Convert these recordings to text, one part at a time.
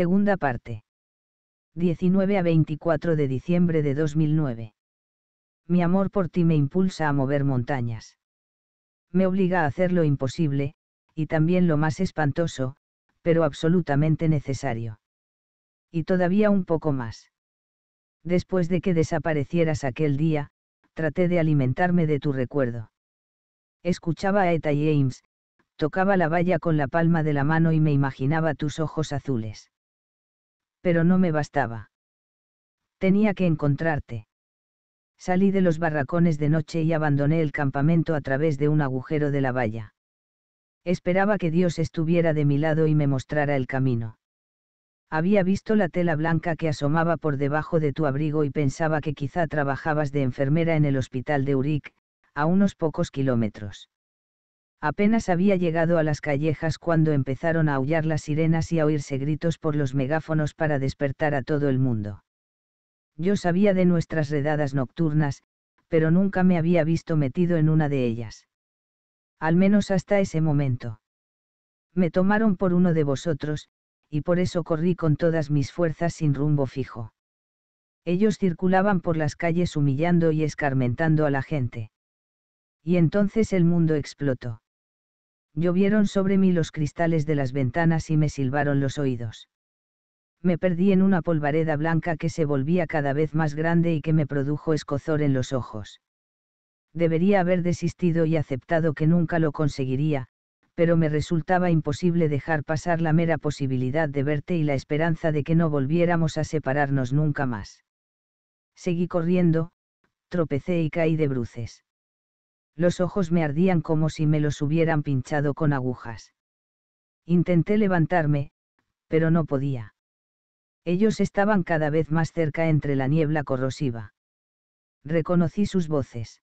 Segunda parte. 19 a 24 de diciembre de 2009. Mi amor por ti me impulsa a mover montañas. Me obliga a hacer lo imposible, y también lo más espantoso, pero absolutamente necesario. Y todavía un poco más. Después de que desaparecieras aquel día, traté de alimentarme de tu recuerdo. Escuchaba a Eta y Ames, tocaba la valla con la palma de la mano y me imaginaba tus ojos azules pero no me bastaba. Tenía que encontrarte. Salí de los barracones de noche y abandoné el campamento a través de un agujero de la valla. Esperaba que Dios estuviera de mi lado y me mostrara el camino. Había visto la tela blanca que asomaba por debajo de tu abrigo y pensaba que quizá trabajabas de enfermera en el hospital de Uric, a unos pocos kilómetros. Apenas había llegado a las callejas cuando empezaron a aullar las sirenas y a oírse gritos por los megáfonos para despertar a todo el mundo. Yo sabía de nuestras redadas nocturnas, pero nunca me había visto metido en una de ellas. Al menos hasta ese momento. Me tomaron por uno de vosotros, y por eso corrí con todas mis fuerzas sin rumbo fijo. Ellos circulaban por las calles humillando y escarmentando a la gente. Y entonces el mundo explotó Llovieron sobre mí los cristales de las ventanas y me silbaron los oídos. Me perdí en una polvareda blanca que se volvía cada vez más grande y que me produjo escozor en los ojos. Debería haber desistido y aceptado que nunca lo conseguiría, pero me resultaba imposible dejar pasar la mera posibilidad de verte y la esperanza de que no volviéramos a separarnos nunca más. Seguí corriendo, tropecé y caí de bruces. Los ojos me ardían como si me los hubieran pinchado con agujas. Intenté levantarme, pero no podía. Ellos estaban cada vez más cerca entre la niebla corrosiva. Reconocí sus voces.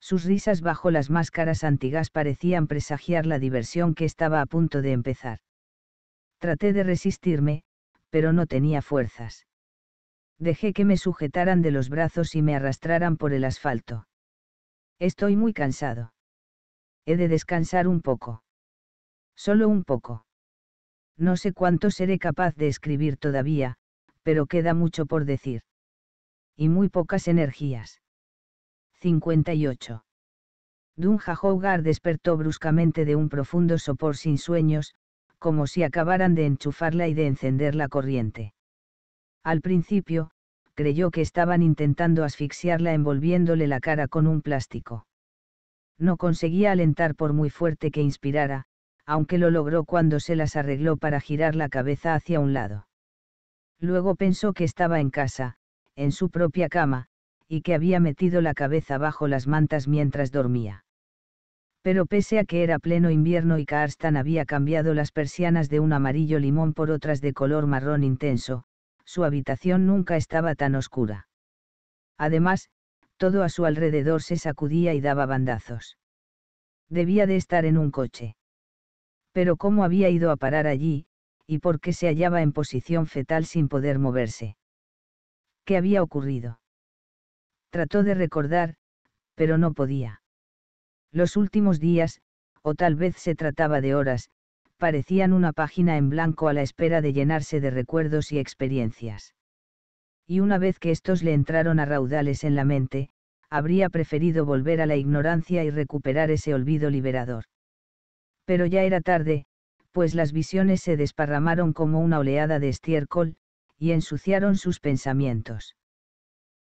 Sus risas bajo las máscaras antigas parecían presagiar la diversión que estaba a punto de empezar. Traté de resistirme, pero no tenía fuerzas. Dejé que me sujetaran de los brazos y me arrastraran por el asfalto. Estoy muy cansado. He de descansar un poco. Solo un poco. No sé cuánto seré capaz de escribir todavía, pero queda mucho por decir. Y muy pocas energías. 58. Dunja Hogar despertó bruscamente de un profundo sopor sin sueños, como si acabaran de enchufarla y de encender la corriente. Al principio, creyó que estaban intentando asfixiarla envolviéndole la cara con un plástico. No conseguía alentar por muy fuerte que inspirara, aunque lo logró cuando se las arregló para girar la cabeza hacia un lado. Luego pensó que estaba en casa, en su propia cama, y que había metido la cabeza bajo las mantas mientras dormía. Pero pese a que era pleno invierno y Karstan había cambiado las persianas de un amarillo limón por otras de color marrón intenso, su habitación nunca estaba tan oscura. Además, todo a su alrededor se sacudía y daba bandazos. Debía de estar en un coche. Pero cómo había ido a parar allí, y por qué se hallaba en posición fetal sin poder moverse. ¿Qué había ocurrido? Trató de recordar, pero no podía. Los últimos días, o tal vez se trataba de horas, parecían una página en blanco a la espera de llenarse de recuerdos y experiencias. Y una vez que estos le entraron a raudales en la mente, habría preferido volver a la ignorancia y recuperar ese olvido liberador. Pero ya era tarde, pues las visiones se desparramaron como una oleada de estiércol, y ensuciaron sus pensamientos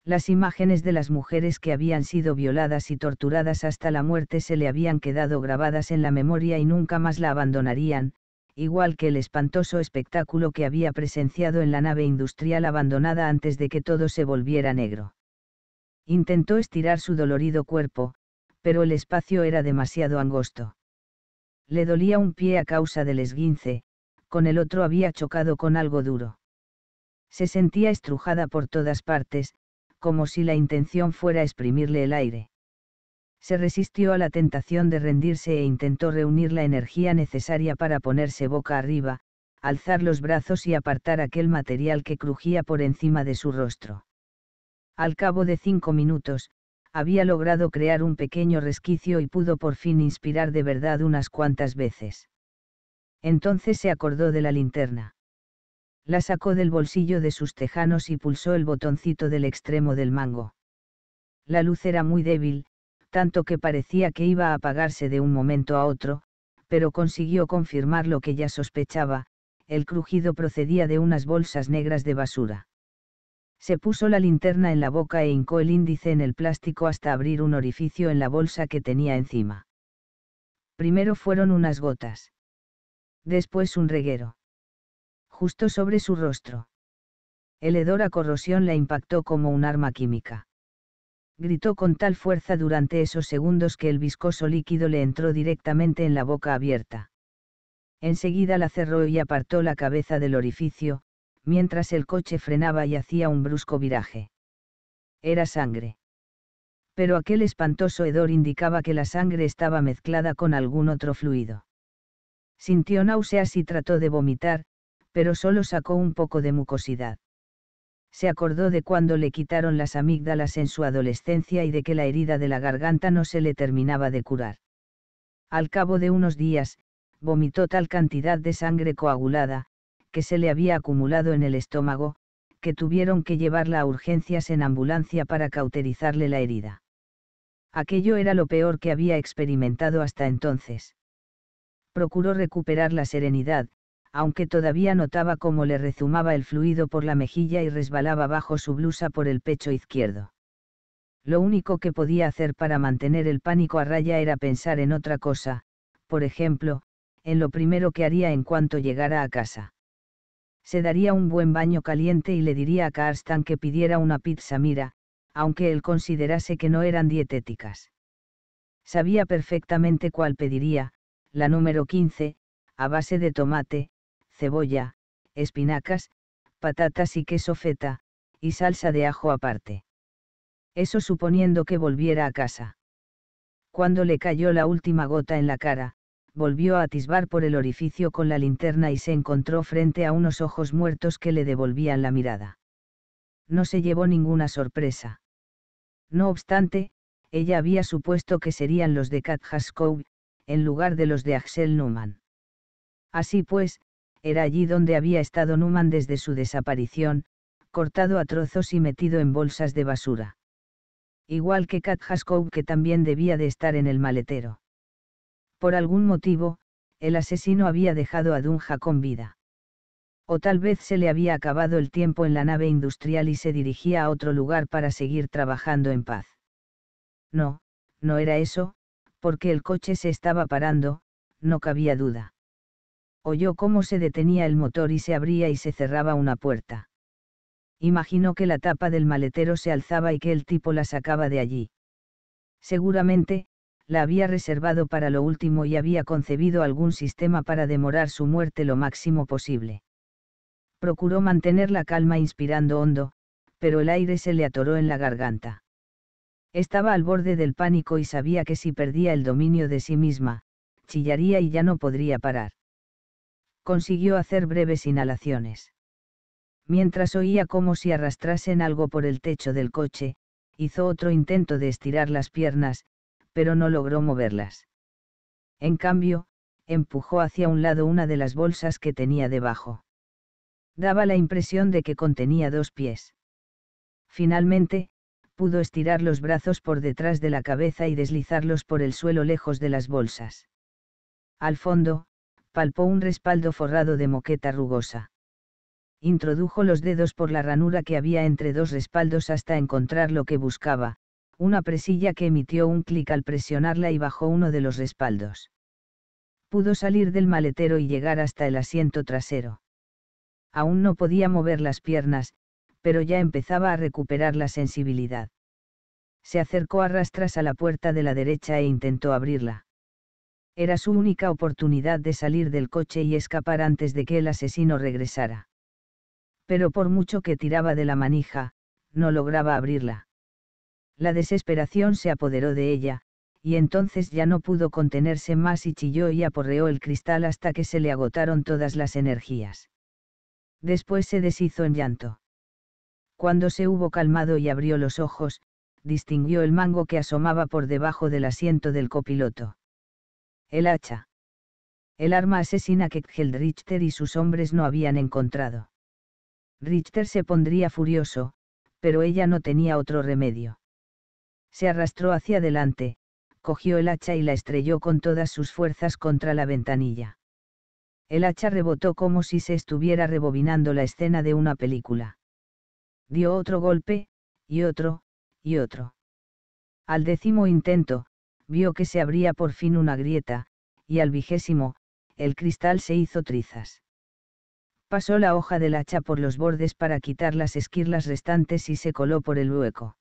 las imágenes de las mujeres que habían sido violadas y torturadas hasta la muerte se le habían quedado grabadas en la memoria y nunca más la abandonarían, igual que el espantoso espectáculo que había presenciado en la nave industrial abandonada antes de que todo se volviera negro. Intentó estirar su dolorido cuerpo, pero el espacio era demasiado angosto. Le dolía un pie a causa del esguince, con el otro había chocado con algo duro. Se sentía estrujada por todas partes, como si la intención fuera exprimirle el aire. Se resistió a la tentación de rendirse e intentó reunir la energía necesaria para ponerse boca arriba, alzar los brazos y apartar aquel material que crujía por encima de su rostro. Al cabo de cinco minutos, había logrado crear un pequeño resquicio y pudo por fin inspirar de verdad unas cuantas veces. Entonces se acordó de la linterna la sacó del bolsillo de sus tejanos y pulsó el botoncito del extremo del mango. La luz era muy débil, tanto que parecía que iba a apagarse de un momento a otro, pero consiguió confirmar lo que ya sospechaba, el crujido procedía de unas bolsas negras de basura. Se puso la linterna en la boca e hincó el índice en el plástico hasta abrir un orificio en la bolsa que tenía encima. Primero fueron unas gotas. Después un reguero justo sobre su rostro. El hedor a corrosión la impactó como un arma química. Gritó con tal fuerza durante esos segundos que el viscoso líquido le entró directamente en la boca abierta. Enseguida la cerró y apartó la cabeza del orificio, mientras el coche frenaba y hacía un brusco viraje. Era sangre. Pero aquel espantoso hedor indicaba que la sangre estaba mezclada con algún otro fluido. Sintió náuseas y trató de vomitar, pero solo sacó un poco de mucosidad. Se acordó de cuando le quitaron las amígdalas en su adolescencia y de que la herida de la garganta no se le terminaba de curar. Al cabo de unos días, vomitó tal cantidad de sangre coagulada, que se le había acumulado en el estómago, que tuvieron que llevarla a urgencias en ambulancia para cauterizarle la herida. Aquello era lo peor que había experimentado hasta entonces. Procuró recuperar la serenidad, aunque todavía notaba cómo le rezumaba el fluido por la mejilla y resbalaba bajo su blusa por el pecho izquierdo. Lo único que podía hacer para mantener el pánico a raya era pensar en otra cosa, por ejemplo, en lo primero que haría en cuanto llegara a casa. Se daría un buen baño caliente y le diría a Karstan que pidiera una pizza mira, aunque él considerase que no eran dietéticas. Sabía perfectamente cuál pediría, la número 15, a base de tomate, cebolla, espinacas, patatas y queso feta, y salsa de ajo aparte. Eso suponiendo que volviera a casa. Cuando le cayó la última gota en la cara, volvió a atisbar por el orificio con la linterna y se encontró frente a unos ojos muertos que le devolvían la mirada. No se llevó ninguna sorpresa. No obstante, ella había supuesto que serían los de Kat en lugar de los de Axel Numan. Así pues, era allí donde había estado Numan desde su desaparición, cortado a trozos y metido en bolsas de basura. Igual que Kat Haskov que también debía de estar en el maletero. Por algún motivo, el asesino había dejado a Dunja con vida. O tal vez se le había acabado el tiempo en la nave industrial y se dirigía a otro lugar para seguir trabajando en paz. No, no era eso, porque el coche se estaba parando, no cabía duda oyó cómo se detenía el motor y se abría y se cerraba una puerta. Imaginó que la tapa del maletero se alzaba y que el tipo la sacaba de allí. Seguramente, la había reservado para lo último y había concebido algún sistema para demorar su muerte lo máximo posible. Procuró mantener la calma inspirando hondo, pero el aire se le atoró en la garganta. Estaba al borde del pánico y sabía que si perdía el dominio de sí misma, chillaría y ya no podría parar consiguió hacer breves inhalaciones. Mientras oía como si arrastrasen algo por el techo del coche, hizo otro intento de estirar las piernas, pero no logró moverlas. En cambio, empujó hacia un lado una de las bolsas que tenía debajo. Daba la impresión de que contenía dos pies. Finalmente, pudo estirar los brazos por detrás de la cabeza y deslizarlos por el suelo lejos de las bolsas. Al fondo, palpó un respaldo forrado de moqueta rugosa. Introdujo los dedos por la ranura que había entre dos respaldos hasta encontrar lo que buscaba, una presilla que emitió un clic al presionarla y bajó uno de los respaldos. Pudo salir del maletero y llegar hasta el asiento trasero. Aún no podía mover las piernas, pero ya empezaba a recuperar la sensibilidad. Se acercó a rastras a la puerta de la derecha e intentó abrirla. Era su única oportunidad de salir del coche y escapar antes de que el asesino regresara. Pero por mucho que tiraba de la manija, no lograba abrirla. La desesperación se apoderó de ella, y entonces ya no pudo contenerse más y chilló y aporreó el cristal hasta que se le agotaron todas las energías. Después se deshizo en llanto. Cuando se hubo calmado y abrió los ojos, distinguió el mango que asomaba por debajo del asiento del copiloto. El hacha. El arma asesina que Kjeld y sus hombres no habían encontrado. Richter se pondría furioso, pero ella no tenía otro remedio. Se arrastró hacia adelante, cogió el hacha y la estrelló con todas sus fuerzas contra la ventanilla. El hacha rebotó como si se estuviera rebobinando la escena de una película. Dio otro golpe, y otro, y otro. Al décimo intento, vio que se abría por fin una grieta, y al vigésimo, el cristal se hizo trizas. Pasó la hoja del hacha por los bordes para quitar las esquirlas restantes y se coló por el hueco.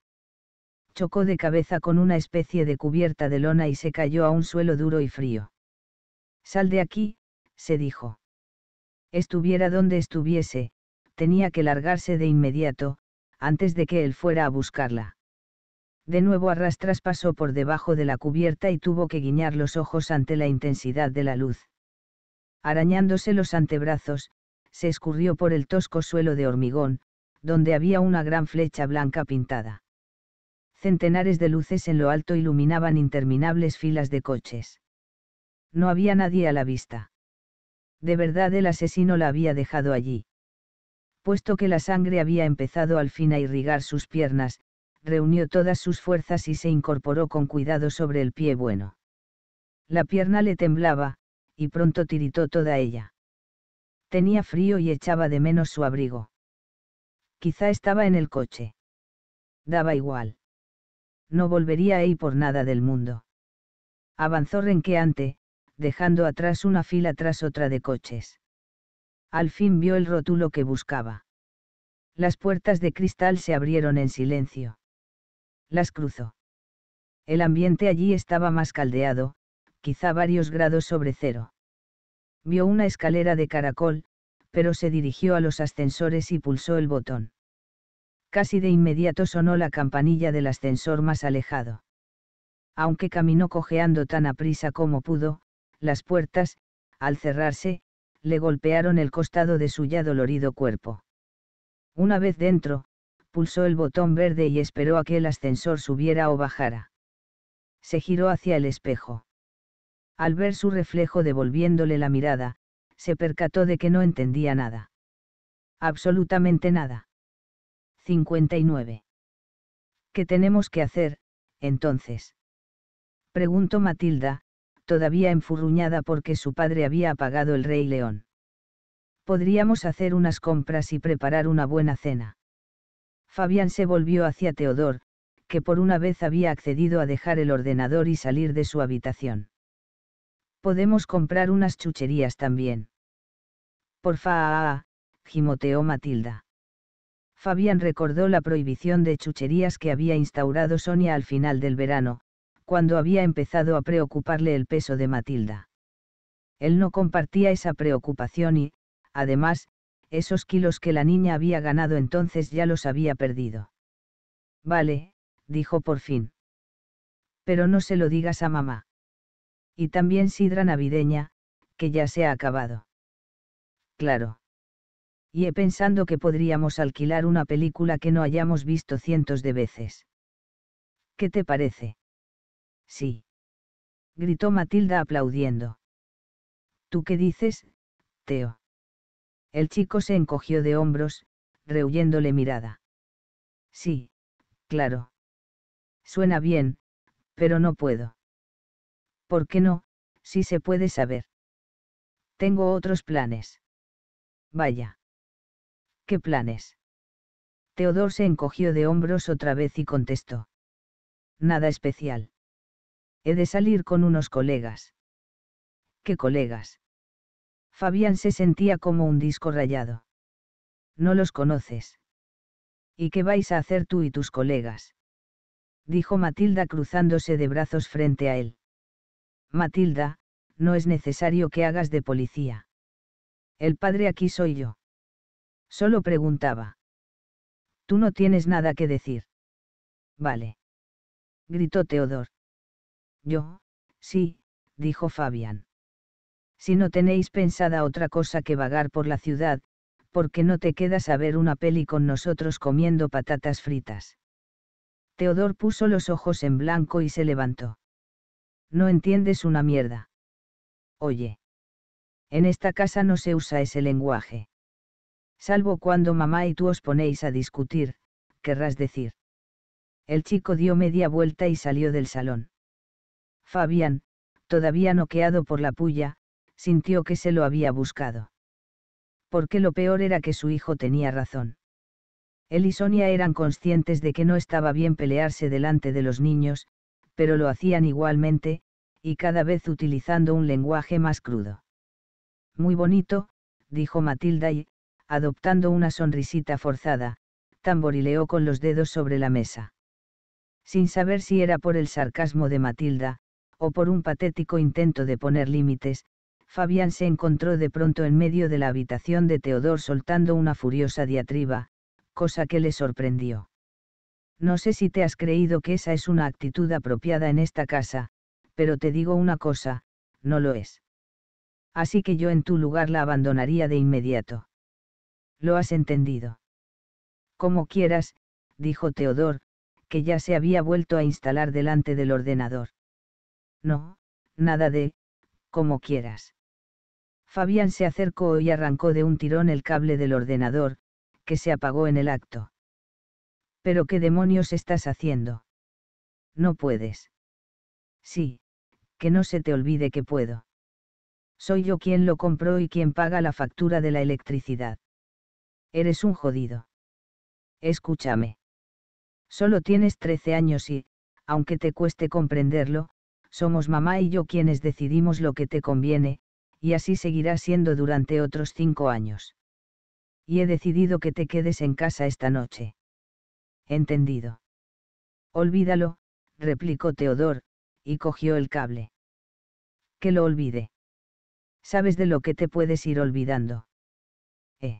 Chocó de cabeza con una especie de cubierta de lona y se cayó a un suelo duro y frío. Sal de aquí, se dijo. Estuviera donde estuviese, tenía que largarse de inmediato, antes de que él fuera a buscarla. De nuevo Arrastras pasó por debajo de la cubierta y tuvo que guiñar los ojos ante la intensidad de la luz. Arañándose los antebrazos, se escurrió por el tosco suelo de hormigón, donde había una gran flecha blanca pintada. Centenares de luces en lo alto iluminaban interminables filas de coches. No había nadie a la vista. De verdad el asesino la había dejado allí. Puesto que la sangre había empezado al fin a irrigar sus piernas, reunió todas sus fuerzas y se incorporó con cuidado sobre el pie bueno. La pierna le temblaba, y pronto tiritó toda ella. Tenía frío y echaba de menos su abrigo. Quizá estaba en el coche. Daba igual. No volvería ahí por nada del mundo. Avanzó renqueante, dejando atrás una fila tras otra de coches. Al fin vio el rótulo que buscaba. Las puertas de cristal se abrieron en silencio las cruzó. El ambiente allí estaba más caldeado, quizá varios grados sobre cero. Vio una escalera de caracol, pero se dirigió a los ascensores y pulsó el botón. Casi de inmediato sonó la campanilla del ascensor más alejado. Aunque caminó cojeando tan aprisa como pudo, las puertas, al cerrarse, le golpearon el costado de su ya dolorido cuerpo. Una vez dentro, pulsó el botón verde y esperó a que el ascensor subiera o bajara. Se giró hacia el espejo. Al ver su reflejo devolviéndole la mirada, se percató de que no entendía nada. Absolutamente nada. 59. ¿Qué tenemos que hacer, entonces? Preguntó Matilda, todavía enfurruñada porque su padre había apagado el rey león. Podríamos hacer unas compras y preparar una buena cena. Fabián se volvió hacia Teodor, que por una vez había accedido a dejar el ordenador y salir de su habitación. Podemos comprar unas chucherías también. Porfa, ah, ah, ah, gimoteó Matilda. Fabián recordó la prohibición de chucherías que había instaurado Sonia al final del verano, cuando había empezado a preocuparle el peso de Matilda. Él no compartía esa preocupación y, además, esos kilos que la niña había ganado entonces ya los había perdido. Vale, dijo por fin. Pero no se lo digas a mamá. Y también sidra navideña, que ya se ha acabado. Claro. Y he pensando que podríamos alquilar una película que no hayamos visto cientos de veces. ¿Qué te parece? Sí. Gritó Matilda aplaudiendo. ¿Tú qué dices, Teo? El chico se encogió de hombros, rehuyéndole mirada. Sí, claro. Suena bien, pero no puedo. ¿Por qué no? Si se puede saber. Tengo otros planes. Vaya. ¿Qué planes? Teodor se encogió de hombros otra vez y contestó. Nada especial. He de salir con unos colegas. ¿Qué colegas? Fabián se sentía como un disco rayado. No los conoces. ¿Y qué vais a hacer tú y tus colegas? dijo Matilda cruzándose de brazos frente a él. Matilda, no es necesario que hagas de policía. El padre aquí soy yo. Solo preguntaba. Tú no tienes nada que decir. Vale. Gritó Teodor. Yo, sí, dijo Fabián. Si no tenéis pensada otra cosa que vagar por la ciudad, ¿por qué no te quedas a ver una peli con nosotros comiendo patatas fritas? Teodor puso los ojos en blanco y se levantó. No entiendes una mierda. Oye. En esta casa no se usa ese lenguaje. Salvo cuando mamá y tú os ponéis a discutir, querrás decir. El chico dio media vuelta y salió del salón. Fabián, todavía noqueado por la puya, sintió que se lo había buscado. Porque lo peor era que su hijo tenía razón. Él y Sonia eran conscientes de que no estaba bien pelearse delante de los niños, pero lo hacían igualmente, y cada vez utilizando un lenguaje más crudo. Muy bonito, dijo Matilda y, adoptando una sonrisita forzada, tamborileó con los dedos sobre la mesa. Sin saber si era por el sarcasmo de Matilda, o por un patético intento de poner límites, Fabián se encontró de pronto en medio de la habitación de Teodor soltando una furiosa diatriba, cosa que le sorprendió. No sé si te has creído que esa es una actitud apropiada en esta casa, pero te digo una cosa, no lo es. Así que yo en tu lugar la abandonaría de inmediato. ¿Lo has entendido? Como quieras, dijo Teodor, que ya se había vuelto a instalar delante del ordenador. No, nada de, como quieras. Fabián se acercó y arrancó de un tirón el cable del ordenador, que se apagó en el acto. ¿Pero qué demonios estás haciendo? No puedes. Sí, que no se te olvide que puedo. Soy yo quien lo compró y quien paga la factura de la electricidad. Eres un jodido. Escúchame. Solo tienes 13 años y, aunque te cueste comprenderlo, somos mamá y yo quienes decidimos lo que te conviene, y así seguirá siendo durante otros cinco años. Y he decidido que te quedes en casa esta noche. Entendido. Olvídalo, replicó Teodor, y cogió el cable. Que lo olvide. Sabes de lo que te puedes ir olvidando. Eh.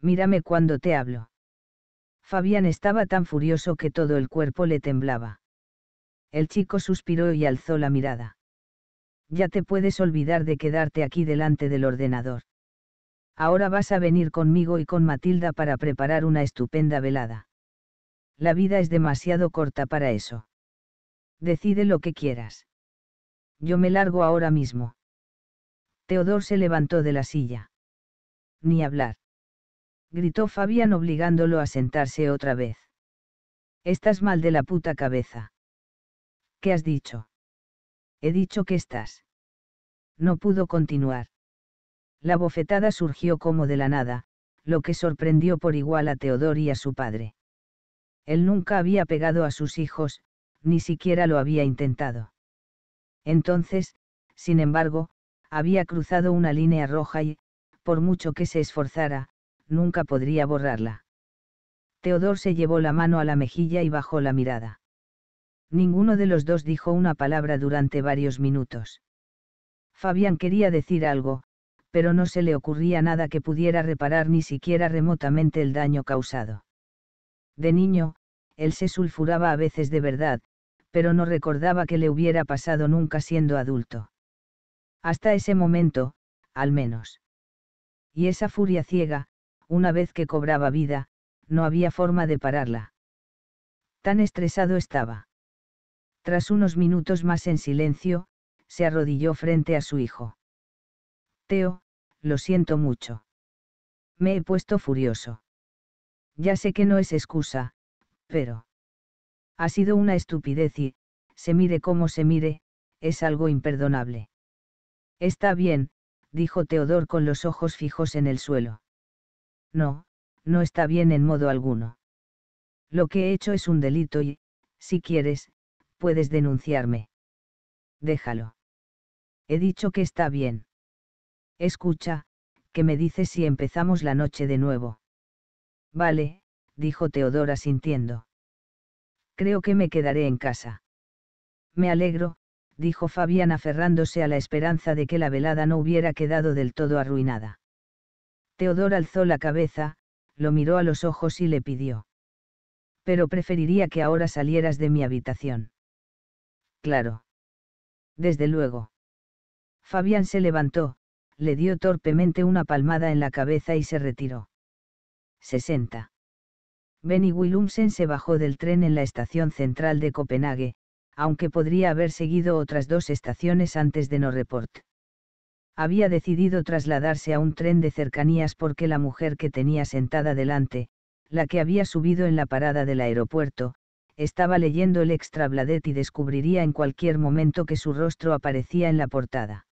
Mírame cuando te hablo. Fabián estaba tan furioso que todo el cuerpo le temblaba. El chico suspiró y alzó la mirada ya te puedes olvidar de quedarte aquí delante del ordenador. Ahora vas a venir conmigo y con Matilda para preparar una estupenda velada. La vida es demasiado corta para eso. Decide lo que quieras. Yo me largo ahora mismo. Teodor se levantó de la silla. Ni hablar. Gritó Fabián obligándolo a sentarse otra vez. Estás mal de la puta cabeza. ¿Qué has dicho? He dicho que estás. No pudo continuar. La bofetada surgió como de la nada, lo que sorprendió por igual a Teodor y a su padre. Él nunca había pegado a sus hijos, ni siquiera lo había intentado. Entonces, sin embargo, había cruzado una línea roja y, por mucho que se esforzara, nunca podría borrarla. Teodor se llevó la mano a la mejilla y bajó la mirada ninguno de los dos dijo una palabra durante varios minutos. Fabián quería decir algo, pero no se le ocurría nada que pudiera reparar ni siquiera remotamente el daño causado. De niño, él se sulfuraba a veces de verdad, pero no recordaba que le hubiera pasado nunca siendo adulto. Hasta ese momento, al menos. Y esa furia ciega, una vez que cobraba vida, no había forma de pararla. Tan estresado estaba. Tras unos minutos más en silencio, se arrodilló frente a su hijo. Teo, lo siento mucho. Me he puesto furioso. Ya sé que no es excusa, pero... Ha sido una estupidez y, se mire como se mire, es algo imperdonable. Está bien, dijo Teodor con los ojos fijos en el suelo. No, no está bien en modo alguno. Lo que he hecho es un delito y, si quieres, puedes denunciarme. Déjalo. He dicho que está bien. Escucha, ¿qué me dices si empezamos la noche de nuevo? Vale, dijo Teodora sintiendo. Creo que me quedaré en casa. Me alegro, dijo Fabián aferrándose a la esperanza de que la velada no hubiera quedado del todo arruinada. Teodora alzó la cabeza, lo miró a los ojos y le pidió. Pero preferiría que ahora salieras de mi habitación claro. Desde luego. Fabián se levantó, le dio torpemente una palmada en la cabeza y se retiró. 60. Benny Willumsen se bajó del tren en la estación central de Copenhague, aunque podría haber seguido otras dos estaciones antes de Norreport. Había decidido trasladarse a un tren de cercanías porque la mujer que tenía sentada delante, la que había subido en la parada del aeropuerto, estaba leyendo el extra Bladet y descubriría en cualquier momento que su rostro aparecía en la portada.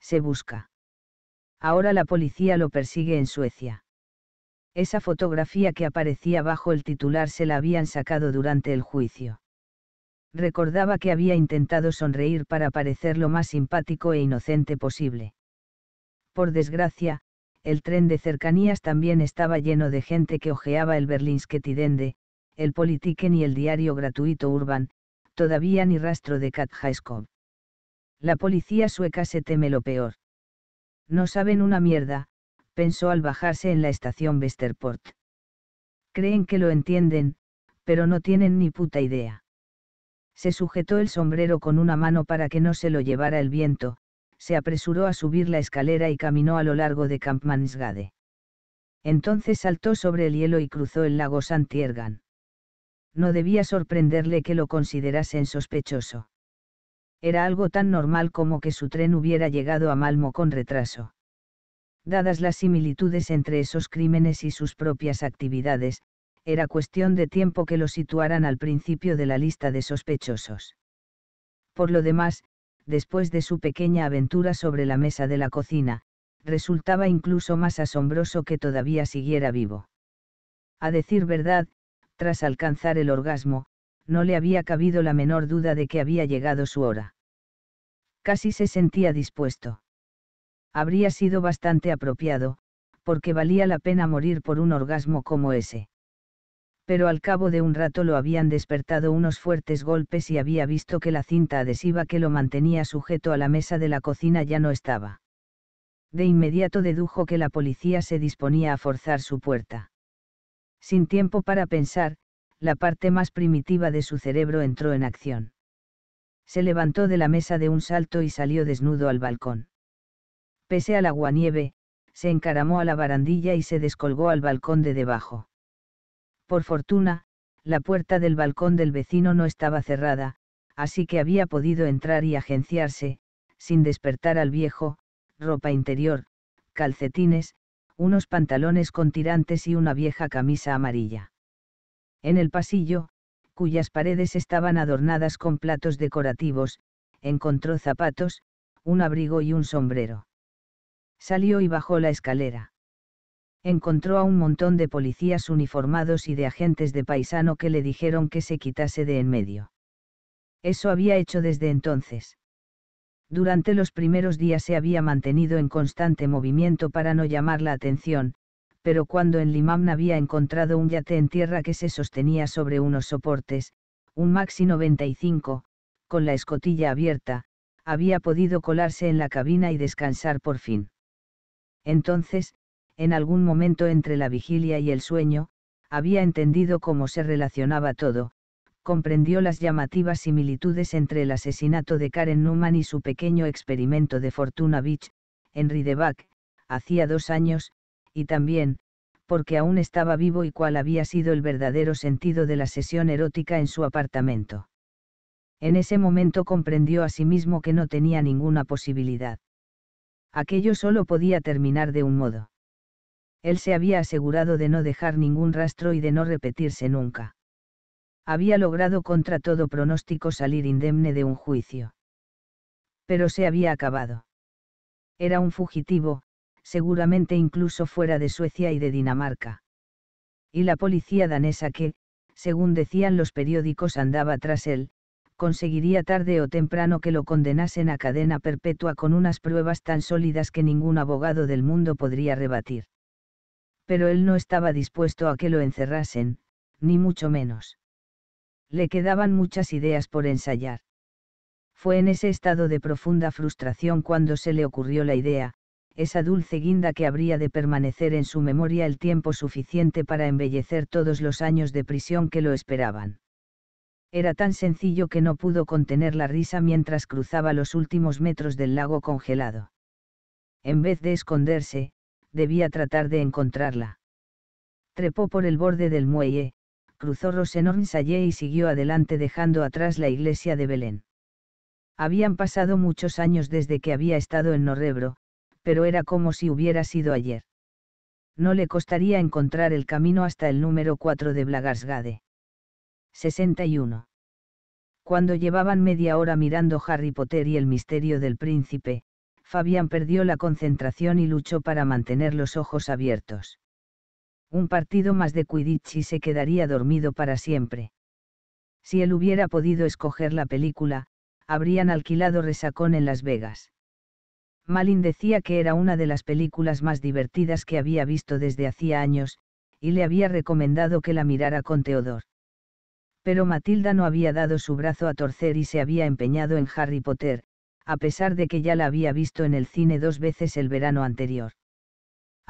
Se busca. Ahora la policía lo persigue en Suecia. Esa fotografía que aparecía bajo el titular se la habían sacado durante el juicio. Recordaba que había intentado sonreír para parecer lo más simpático e inocente posible. Por desgracia, el tren de cercanías también estaba lleno de gente que ojeaba el Berlinsketidende, el Politiken y el diario gratuito Urban, todavía ni rastro de Kat Haskov. La policía sueca se teme lo peor. No saben una mierda, pensó al bajarse en la estación Westerport. Creen que lo entienden, pero no tienen ni puta idea. Se sujetó el sombrero con una mano para que no se lo llevara el viento, se apresuró a subir la escalera y caminó a lo largo de Kampmansgade. Entonces saltó sobre el hielo y cruzó el lago Santiergan no debía sorprenderle que lo considerasen sospechoso. Era algo tan normal como que su tren hubiera llegado a Malmo con retraso. Dadas las similitudes entre esos crímenes y sus propias actividades, era cuestión de tiempo que lo situaran al principio de la lista de sospechosos. Por lo demás, después de su pequeña aventura sobre la mesa de la cocina, resultaba incluso más asombroso que todavía siguiera vivo. A decir verdad, tras alcanzar el orgasmo, no le había cabido la menor duda de que había llegado su hora. Casi se sentía dispuesto. Habría sido bastante apropiado, porque valía la pena morir por un orgasmo como ese. Pero al cabo de un rato lo habían despertado unos fuertes golpes y había visto que la cinta adhesiva que lo mantenía sujeto a la mesa de la cocina ya no estaba. De inmediato dedujo que la policía se disponía a forzar su puerta. Sin tiempo para pensar, la parte más primitiva de su cerebro entró en acción. Se levantó de la mesa de un salto y salió desnudo al balcón. Pese al aguanieve, se encaramó a la barandilla y se descolgó al balcón de debajo. Por fortuna, la puerta del balcón del vecino no estaba cerrada, así que había podido entrar y agenciarse, sin despertar al viejo, ropa interior, calcetines, unos pantalones con tirantes y una vieja camisa amarilla. En el pasillo, cuyas paredes estaban adornadas con platos decorativos, encontró zapatos, un abrigo y un sombrero. Salió y bajó la escalera. Encontró a un montón de policías uniformados y de agentes de paisano que le dijeron que se quitase de en medio. Eso había hecho desde entonces. Durante los primeros días se había mantenido en constante movimiento para no llamar la atención, pero cuando en Limam había encontrado un yate en tierra que se sostenía sobre unos soportes, un Maxi 95, con la escotilla abierta, había podido colarse en la cabina y descansar por fin. Entonces, en algún momento entre la vigilia y el sueño, había entendido cómo se relacionaba todo, comprendió las llamativas similitudes entre el asesinato de Karen Newman y su pequeño experimento de Fortuna Beach, en de hacía dos años, y también, porque aún estaba vivo y cuál había sido el verdadero sentido de la sesión erótica en su apartamento. En ese momento comprendió a sí mismo que no tenía ninguna posibilidad. Aquello solo podía terminar de un modo. Él se había asegurado de no dejar ningún rastro y de no repetirse nunca había logrado contra todo pronóstico salir indemne de un juicio. Pero se había acabado. Era un fugitivo, seguramente incluso fuera de Suecia y de Dinamarca. Y la policía danesa que, según decían los periódicos, andaba tras él, conseguiría tarde o temprano que lo condenasen a cadena perpetua con unas pruebas tan sólidas que ningún abogado del mundo podría rebatir. Pero él no estaba dispuesto a que lo encerrasen, ni mucho menos le quedaban muchas ideas por ensayar. Fue en ese estado de profunda frustración cuando se le ocurrió la idea, esa dulce guinda que habría de permanecer en su memoria el tiempo suficiente para embellecer todos los años de prisión que lo esperaban. Era tan sencillo que no pudo contener la risa mientras cruzaba los últimos metros del lago congelado. En vez de esconderse, debía tratar de encontrarla. Trepó por el borde del muelle, cruzó rosenorn y siguió adelante dejando atrás la iglesia de Belén. Habían pasado muchos años desde que había estado en Norrebro, pero era como si hubiera sido ayer. No le costaría encontrar el camino hasta el número 4 de Blagarsgade. 61. Cuando llevaban media hora mirando Harry Potter y el misterio del príncipe, Fabián perdió la concentración y luchó para mantener los ojos abiertos. Un partido más de Quidditch se quedaría dormido para siempre. Si él hubiera podido escoger la película, habrían alquilado Resacón en Las Vegas. Malin decía que era una de las películas más divertidas que había visto desde hacía años, y le había recomendado que la mirara con Teodor. Pero Matilda no había dado su brazo a torcer y se había empeñado en Harry Potter, a pesar de que ya la había visto en el cine dos veces el verano anterior.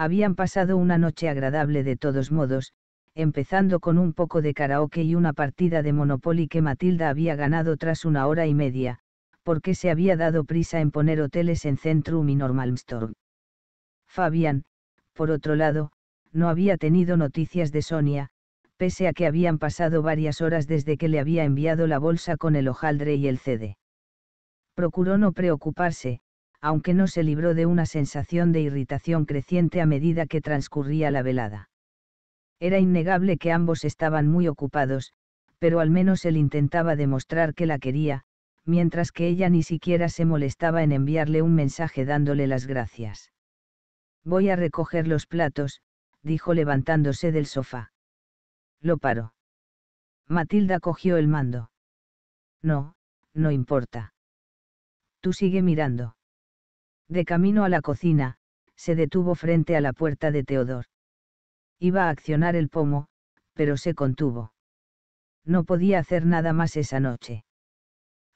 Habían pasado una noche agradable de todos modos, empezando con un poco de karaoke y una partida de Monopoly que Matilda había ganado tras una hora y media, porque se había dado prisa en poner hoteles en Centrum y Normalmstorm. Fabián, por otro lado, no había tenido noticias de Sonia, pese a que habían pasado varias horas desde que le había enviado la bolsa con el hojaldre y el CD. Procuró no preocuparse, aunque no se libró de una sensación de irritación creciente a medida que transcurría la velada. Era innegable que ambos estaban muy ocupados, pero al menos él intentaba demostrar que la quería, mientras que ella ni siquiera se molestaba en enviarle un mensaje dándole las gracias. Voy a recoger los platos, dijo levantándose del sofá. Lo paró. Matilda cogió el mando. No, no importa. Tú sigue mirando. De camino a la cocina, se detuvo frente a la puerta de Teodor. Iba a accionar el pomo, pero se contuvo. No podía hacer nada más esa noche.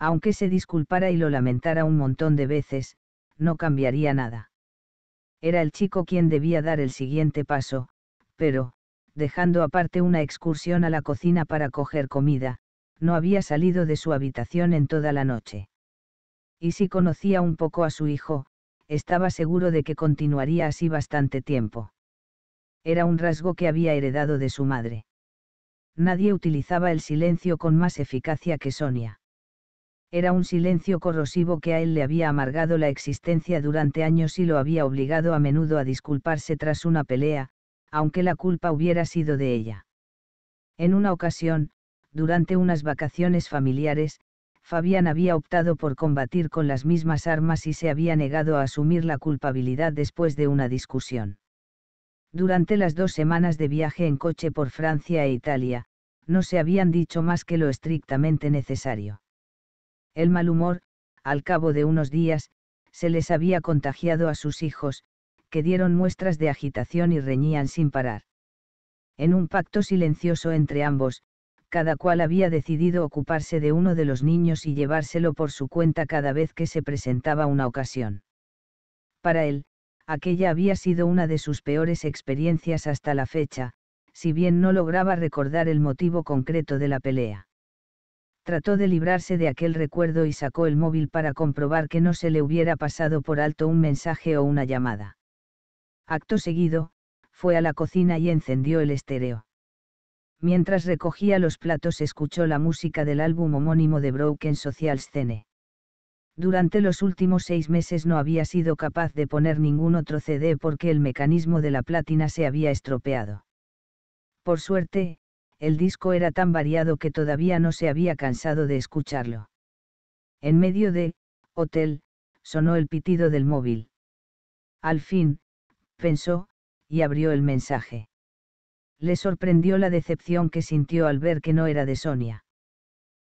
Aunque se disculpara y lo lamentara un montón de veces, no cambiaría nada. Era el chico quien debía dar el siguiente paso, pero, dejando aparte una excursión a la cocina para coger comida, no había salido de su habitación en toda la noche. Y si conocía un poco a su hijo, estaba seguro de que continuaría así bastante tiempo. Era un rasgo que había heredado de su madre. Nadie utilizaba el silencio con más eficacia que Sonia. Era un silencio corrosivo que a él le había amargado la existencia durante años y lo había obligado a menudo a disculparse tras una pelea, aunque la culpa hubiera sido de ella. En una ocasión, durante unas vacaciones familiares, Fabián había optado por combatir con las mismas armas y se había negado a asumir la culpabilidad después de una discusión. Durante las dos semanas de viaje en coche por Francia e Italia, no se habían dicho más que lo estrictamente necesario. El mal humor, al cabo de unos días, se les había contagiado a sus hijos, que dieron muestras de agitación y reñían sin parar. En un pacto silencioso entre ambos, cada cual había decidido ocuparse de uno de los niños y llevárselo por su cuenta cada vez que se presentaba una ocasión. Para él, aquella había sido una de sus peores experiencias hasta la fecha, si bien no lograba recordar el motivo concreto de la pelea. Trató de librarse de aquel recuerdo y sacó el móvil para comprobar que no se le hubiera pasado por alto un mensaje o una llamada. Acto seguido, fue a la cocina y encendió el estéreo. Mientras recogía los platos escuchó la música del álbum homónimo de Broken Social Scene. Durante los últimos seis meses no había sido capaz de poner ningún otro CD porque el mecanismo de la plátina se había estropeado. Por suerte, el disco era tan variado que todavía no se había cansado de escucharlo. En medio de, hotel, sonó el pitido del móvil. Al fin, pensó, y abrió el mensaje le sorprendió la decepción que sintió al ver que no era de Sonia.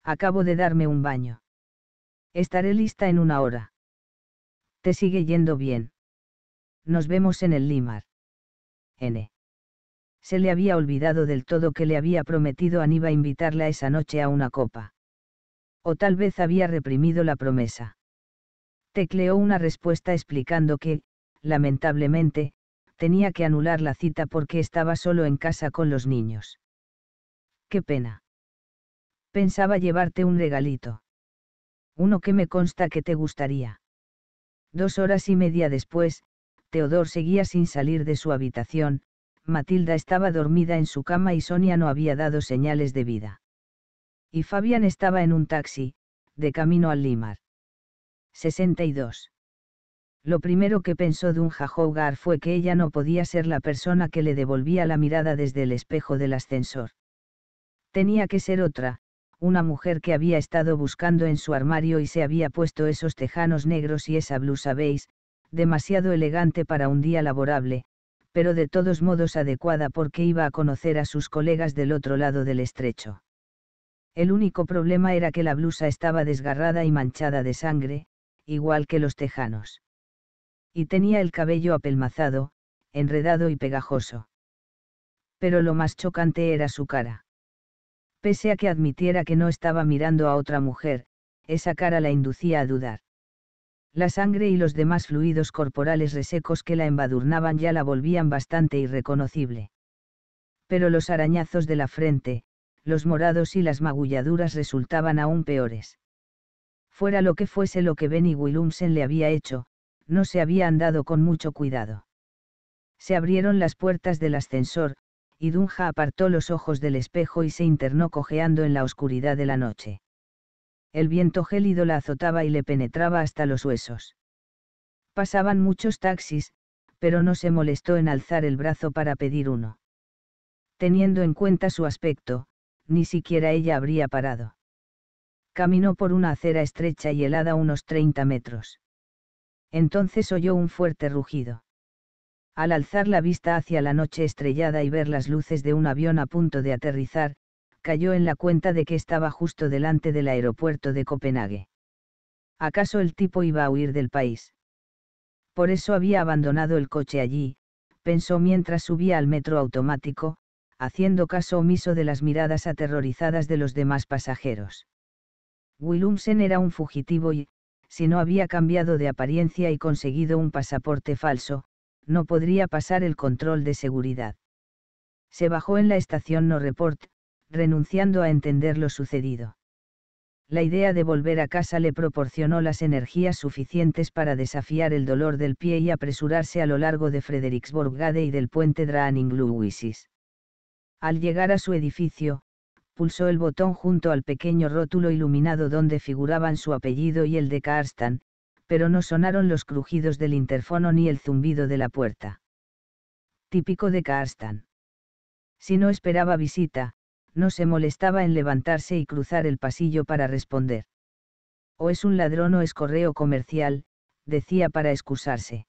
Acabo de darme un baño. Estaré lista en una hora. Te sigue yendo bien. Nos vemos en el Limar. N. Se le había olvidado del todo que le había prometido a Niva invitarla esa noche a una copa. O tal vez había reprimido la promesa. Tecleó una respuesta explicando que, lamentablemente, tenía que anular la cita porque estaba solo en casa con los niños. Qué pena. Pensaba llevarte un regalito. Uno que me consta que te gustaría. Dos horas y media después, Teodor seguía sin salir de su habitación, Matilda estaba dormida en su cama y Sonia no había dado señales de vida. Y Fabián estaba en un taxi, de camino al Limar. 62. Lo primero que pensó Dunja Hogar fue que ella no podía ser la persona que le devolvía la mirada desde el espejo del ascensor. Tenía que ser otra, una mujer que había estado buscando en su armario y se había puesto esos tejanos negros y esa blusa beige, demasiado elegante para un día laborable, pero de todos modos adecuada porque iba a conocer a sus colegas del otro lado del estrecho. El único problema era que la blusa estaba desgarrada y manchada de sangre, igual que los tejanos y tenía el cabello apelmazado, enredado y pegajoso. Pero lo más chocante era su cara. Pese a que admitiera que no estaba mirando a otra mujer, esa cara la inducía a dudar. La sangre y los demás fluidos corporales resecos que la embadurnaban ya la volvían bastante irreconocible. Pero los arañazos de la frente, los morados y las magulladuras resultaban aún peores. Fuera lo que fuese lo que Benny Willumsen le había hecho, no se había andado con mucho cuidado. Se abrieron las puertas del ascensor, y Dunja apartó los ojos del espejo y se internó cojeando en la oscuridad de la noche. El viento gélido la azotaba y le penetraba hasta los huesos. Pasaban muchos taxis, pero no se molestó en alzar el brazo para pedir uno. Teniendo en cuenta su aspecto, ni siquiera ella habría parado. Caminó por una acera estrecha y helada unos 30 metros entonces oyó un fuerte rugido. Al alzar la vista hacia la noche estrellada y ver las luces de un avión a punto de aterrizar, cayó en la cuenta de que estaba justo delante del aeropuerto de Copenhague. ¿Acaso el tipo iba a huir del país? Por eso había abandonado el coche allí, pensó mientras subía al metro automático, haciendo caso omiso de las miradas aterrorizadas de los demás pasajeros. Willumsen era un fugitivo y, si no había cambiado de apariencia y conseguido un pasaporte falso, no podría pasar el control de seguridad. Se bajó en la estación No Report, renunciando a entender lo sucedido. La idea de volver a casa le proporcionó las energías suficientes para desafiar el dolor del pie y apresurarse a lo largo de Fredericksburg-Gade y del puente draaning Al llegar a su edificio, pulsó el botón junto al pequeño rótulo iluminado donde figuraban su apellido y el de Karstan, pero no sonaron los crujidos del interfono ni el zumbido de la puerta. Típico de Karstan. Si no esperaba visita, no se molestaba en levantarse y cruzar el pasillo para responder. O es un ladrón o es correo comercial, decía para excusarse.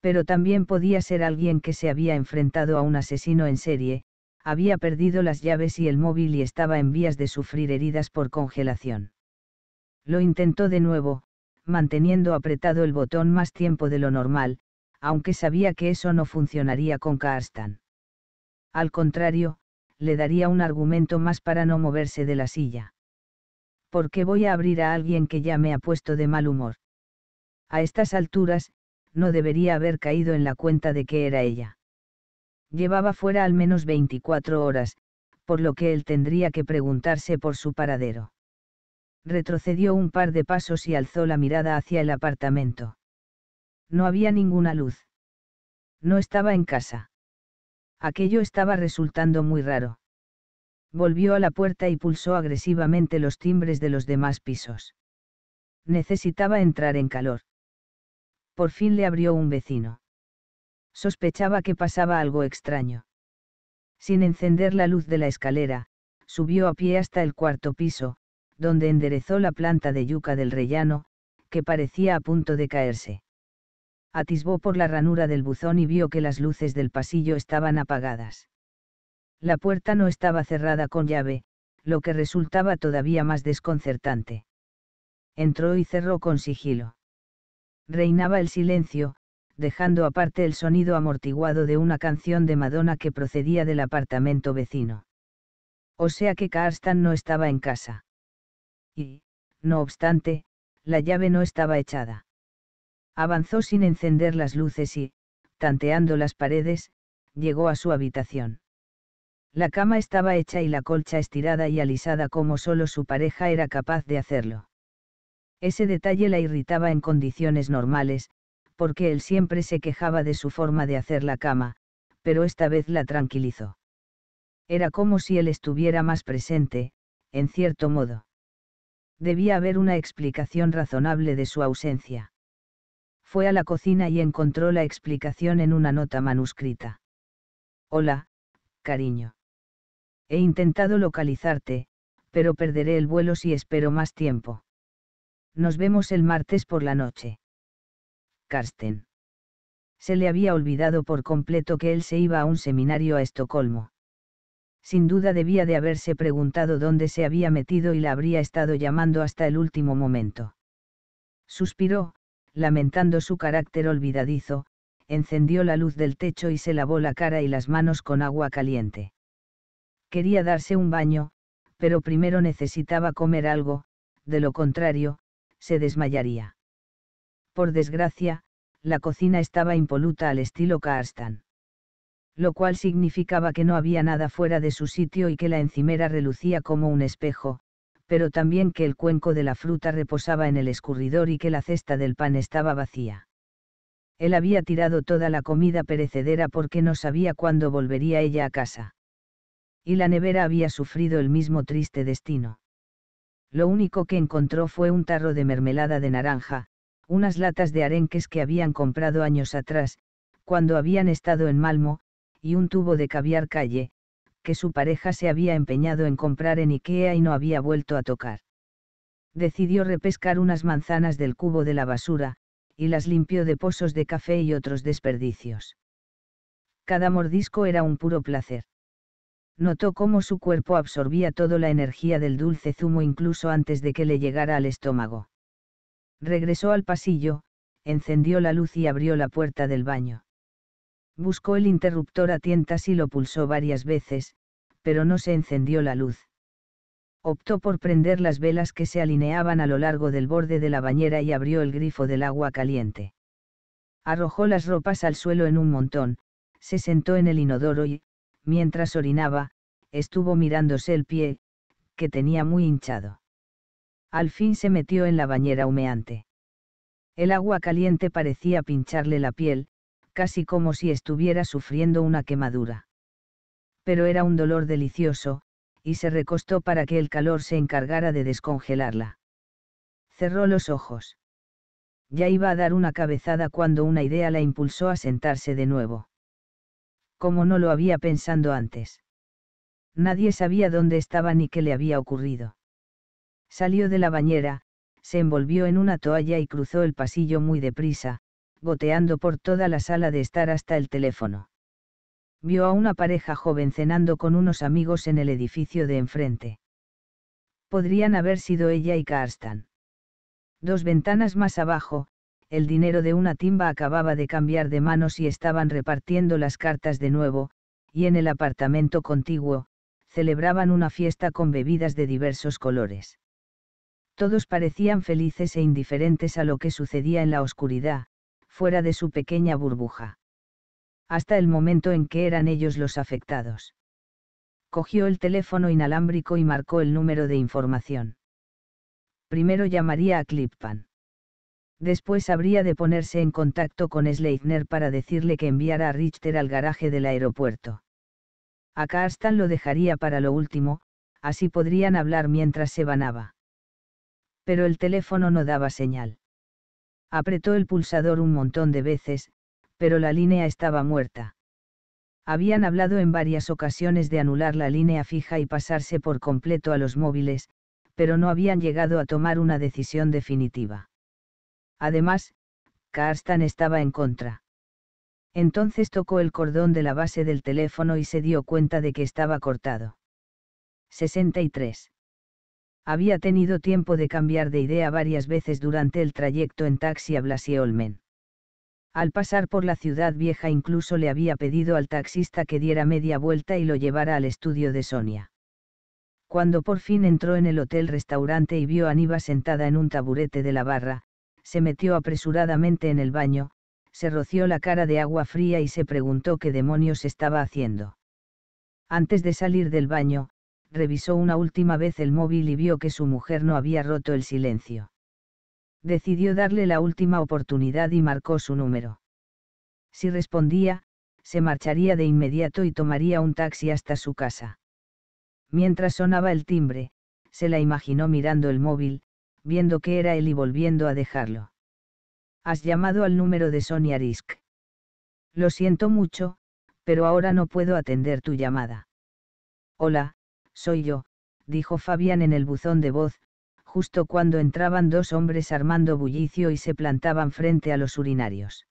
Pero también podía ser alguien que se había enfrentado a un asesino en serie, había perdido las llaves y el móvil y estaba en vías de sufrir heridas por congelación. Lo intentó de nuevo, manteniendo apretado el botón más tiempo de lo normal, aunque sabía que eso no funcionaría con Karstan. Al contrario, le daría un argumento más para no moverse de la silla. Porque voy a abrir a alguien que ya me ha puesto de mal humor? A estas alturas, no debería haber caído en la cuenta de que era ella llevaba fuera al menos 24 horas, por lo que él tendría que preguntarse por su paradero. Retrocedió un par de pasos y alzó la mirada hacia el apartamento. No había ninguna luz. No estaba en casa. Aquello estaba resultando muy raro. Volvió a la puerta y pulsó agresivamente los timbres de los demás pisos. Necesitaba entrar en calor. Por fin le abrió un vecino. Sospechaba que pasaba algo extraño. Sin encender la luz de la escalera, subió a pie hasta el cuarto piso, donde enderezó la planta de yuca del rellano, que parecía a punto de caerse. Atisbó por la ranura del buzón y vio que las luces del pasillo estaban apagadas. La puerta no estaba cerrada con llave, lo que resultaba todavía más desconcertante. Entró y cerró con sigilo. Reinaba el silencio, dejando aparte el sonido amortiguado de una canción de Madonna que procedía del apartamento vecino. O sea que Karstan no estaba en casa. Y, no obstante, la llave no estaba echada. Avanzó sin encender las luces y, tanteando las paredes, llegó a su habitación. La cama estaba hecha y la colcha estirada y alisada como solo su pareja era capaz de hacerlo. Ese detalle la irritaba en condiciones normales, porque él siempre se quejaba de su forma de hacer la cama, pero esta vez la tranquilizó. Era como si él estuviera más presente, en cierto modo. Debía haber una explicación razonable de su ausencia. Fue a la cocina y encontró la explicación en una nota manuscrita. Hola, cariño. He intentado localizarte, pero perderé el vuelo si espero más tiempo. Nos vemos el martes por la noche. Karsten. Se le había olvidado por completo que él se iba a un seminario a Estocolmo. Sin duda debía de haberse preguntado dónde se había metido y la habría estado llamando hasta el último momento. Suspiró, lamentando su carácter olvidadizo, encendió la luz del techo y se lavó la cara y las manos con agua caliente. Quería darse un baño, pero primero necesitaba comer algo, de lo contrario, se desmayaría. Por desgracia, la cocina estaba impoluta al estilo Karstan. Lo cual significaba que no había nada fuera de su sitio y que la encimera relucía como un espejo, pero también que el cuenco de la fruta reposaba en el escurridor y que la cesta del pan estaba vacía. Él había tirado toda la comida perecedera porque no sabía cuándo volvería ella a casa. Y la nevera había sufrido el mismo triste destino. Lo único que encontró fue un tarro de mermelada de naranja, unas latas de arenques que habían comprado años atrás, cuando habían estado en Malmo, y un tubo de caviar calle, que su pareja se había empeñado en comprar en Ikea y no había vuelto a tocar. Decidió repescar unas manzanas del cubo de la basura, y las limpió de pozos de café y otros desperdicios. Cada mordisco era un puro placer. Notó cómo su cuerpo absorbía toda la energía del dulce zumo incluso antes de que le llegara al estómago. Regresó al pasillo, encendió la luz y abrió la puerta del baño. Buscó el interruptor a tientas y lo pulsó varias veces, pero no se encendió la luz. Optó por prender las velas que se alineaban a lo largo del borde de la bañera y abrió el grifo del agua caliente. Arrojó las ropas al suelo en un montón, se sentó en el inodoro y, mientras orinaba, estuvo mirándose el pie, que tenía muy hinchado. Al fin se metió en la bañera humeante. El agua caliente parecía pincharle la piel, casi como si estuviera sufriendo una quemadura. Pero era un dolor delicioso, y se recostó para que el calor se encargara de descongelarla. Cerró los ojos. Ya iba a dar una cabezada cuando una idea la impulsó a sentarse de nuevo. Como no lo había pensado antes. Nadie sabía dónde estaba ni qué le había ocurrido. Salió de la bañera, se envolvió en una toalla y cruzó el pasillo muy deprisa, goteando por toda la sala de estar hasta el teléfono. Vio a una pareja joven cenando con unos amigos en el edificio de enfrente. Podrían haber sido ella y Karstan. Dos ventanas más abajo, el dinero de una timba acababa de cambiar de manos y estaban repartiendo las cartas de nuevo, y en el apartamento contiguo, celebraban una fiesta con bebidas de diversos colores. Todos parecían felices e indiferentes a lo que sucedía en la oscuridad, fuera de su pequeña burbuja. Hasta el momento en que eran ellos los afectados. Cogió el teléfono inalámbrico y marcó el número de información. Primero llamaría a Clippan. Después habría de ponerse en contacto con Sleitner para decirle que enviara a Richter al garaje del aeropuerto. A Karstan lo dejaría para lo último, así podrían hablar mientras se banaba pero el teléfono no daba señal. Apretó el pulsador un montón de veces, pero la línea estaba muerta. Habían hablado en varias ocasiones de anular la línea fija y pasarse por completo a los móviles, pero no habían llegado a tomar una decisión definitiva. Además, Karstan estaba en contra. Entonces tocó el cordón de la base del teléfono y se dio cuenta de que estaba cortado. 63 había tenido tiempo de cambiar de idea varias veces durante el trayecto en taxi a Blasie-Olmen. Al pasar por la ciudad vieja incluso le había pedido al taxista que diera media vuelta y lo llevara al estudio de Sonia. Cuando por fin entró en el hotel restaurante y vio a Niva sentada en un taburete de la barra, se metió apresuradamente en el baño, se roció la cara de agua fría y se preguntó qué demonios estaba haciendo. Antes de salir del baño, revisó una última vez el móvil y vio que su mujer no había roto el silencio. Decidió darle la última oportunidad y marcó su número. Si respondía, se marcharía de inmediato y tomaría un taxi hasta su casa. Mientras sonaba el timbre, se la imaginó mirando el móvil, viendo que era él y volviendo a dejarlo. Has llamado al número de Sonia Risk. Lo siento mucho, pero ahora no puedo atender tu llamada. Hola, soy yo, dijo Fabián en el buzón de voz, justo cuando entraban dos hombres armando bullicio y se plantaban frente a los urinarios.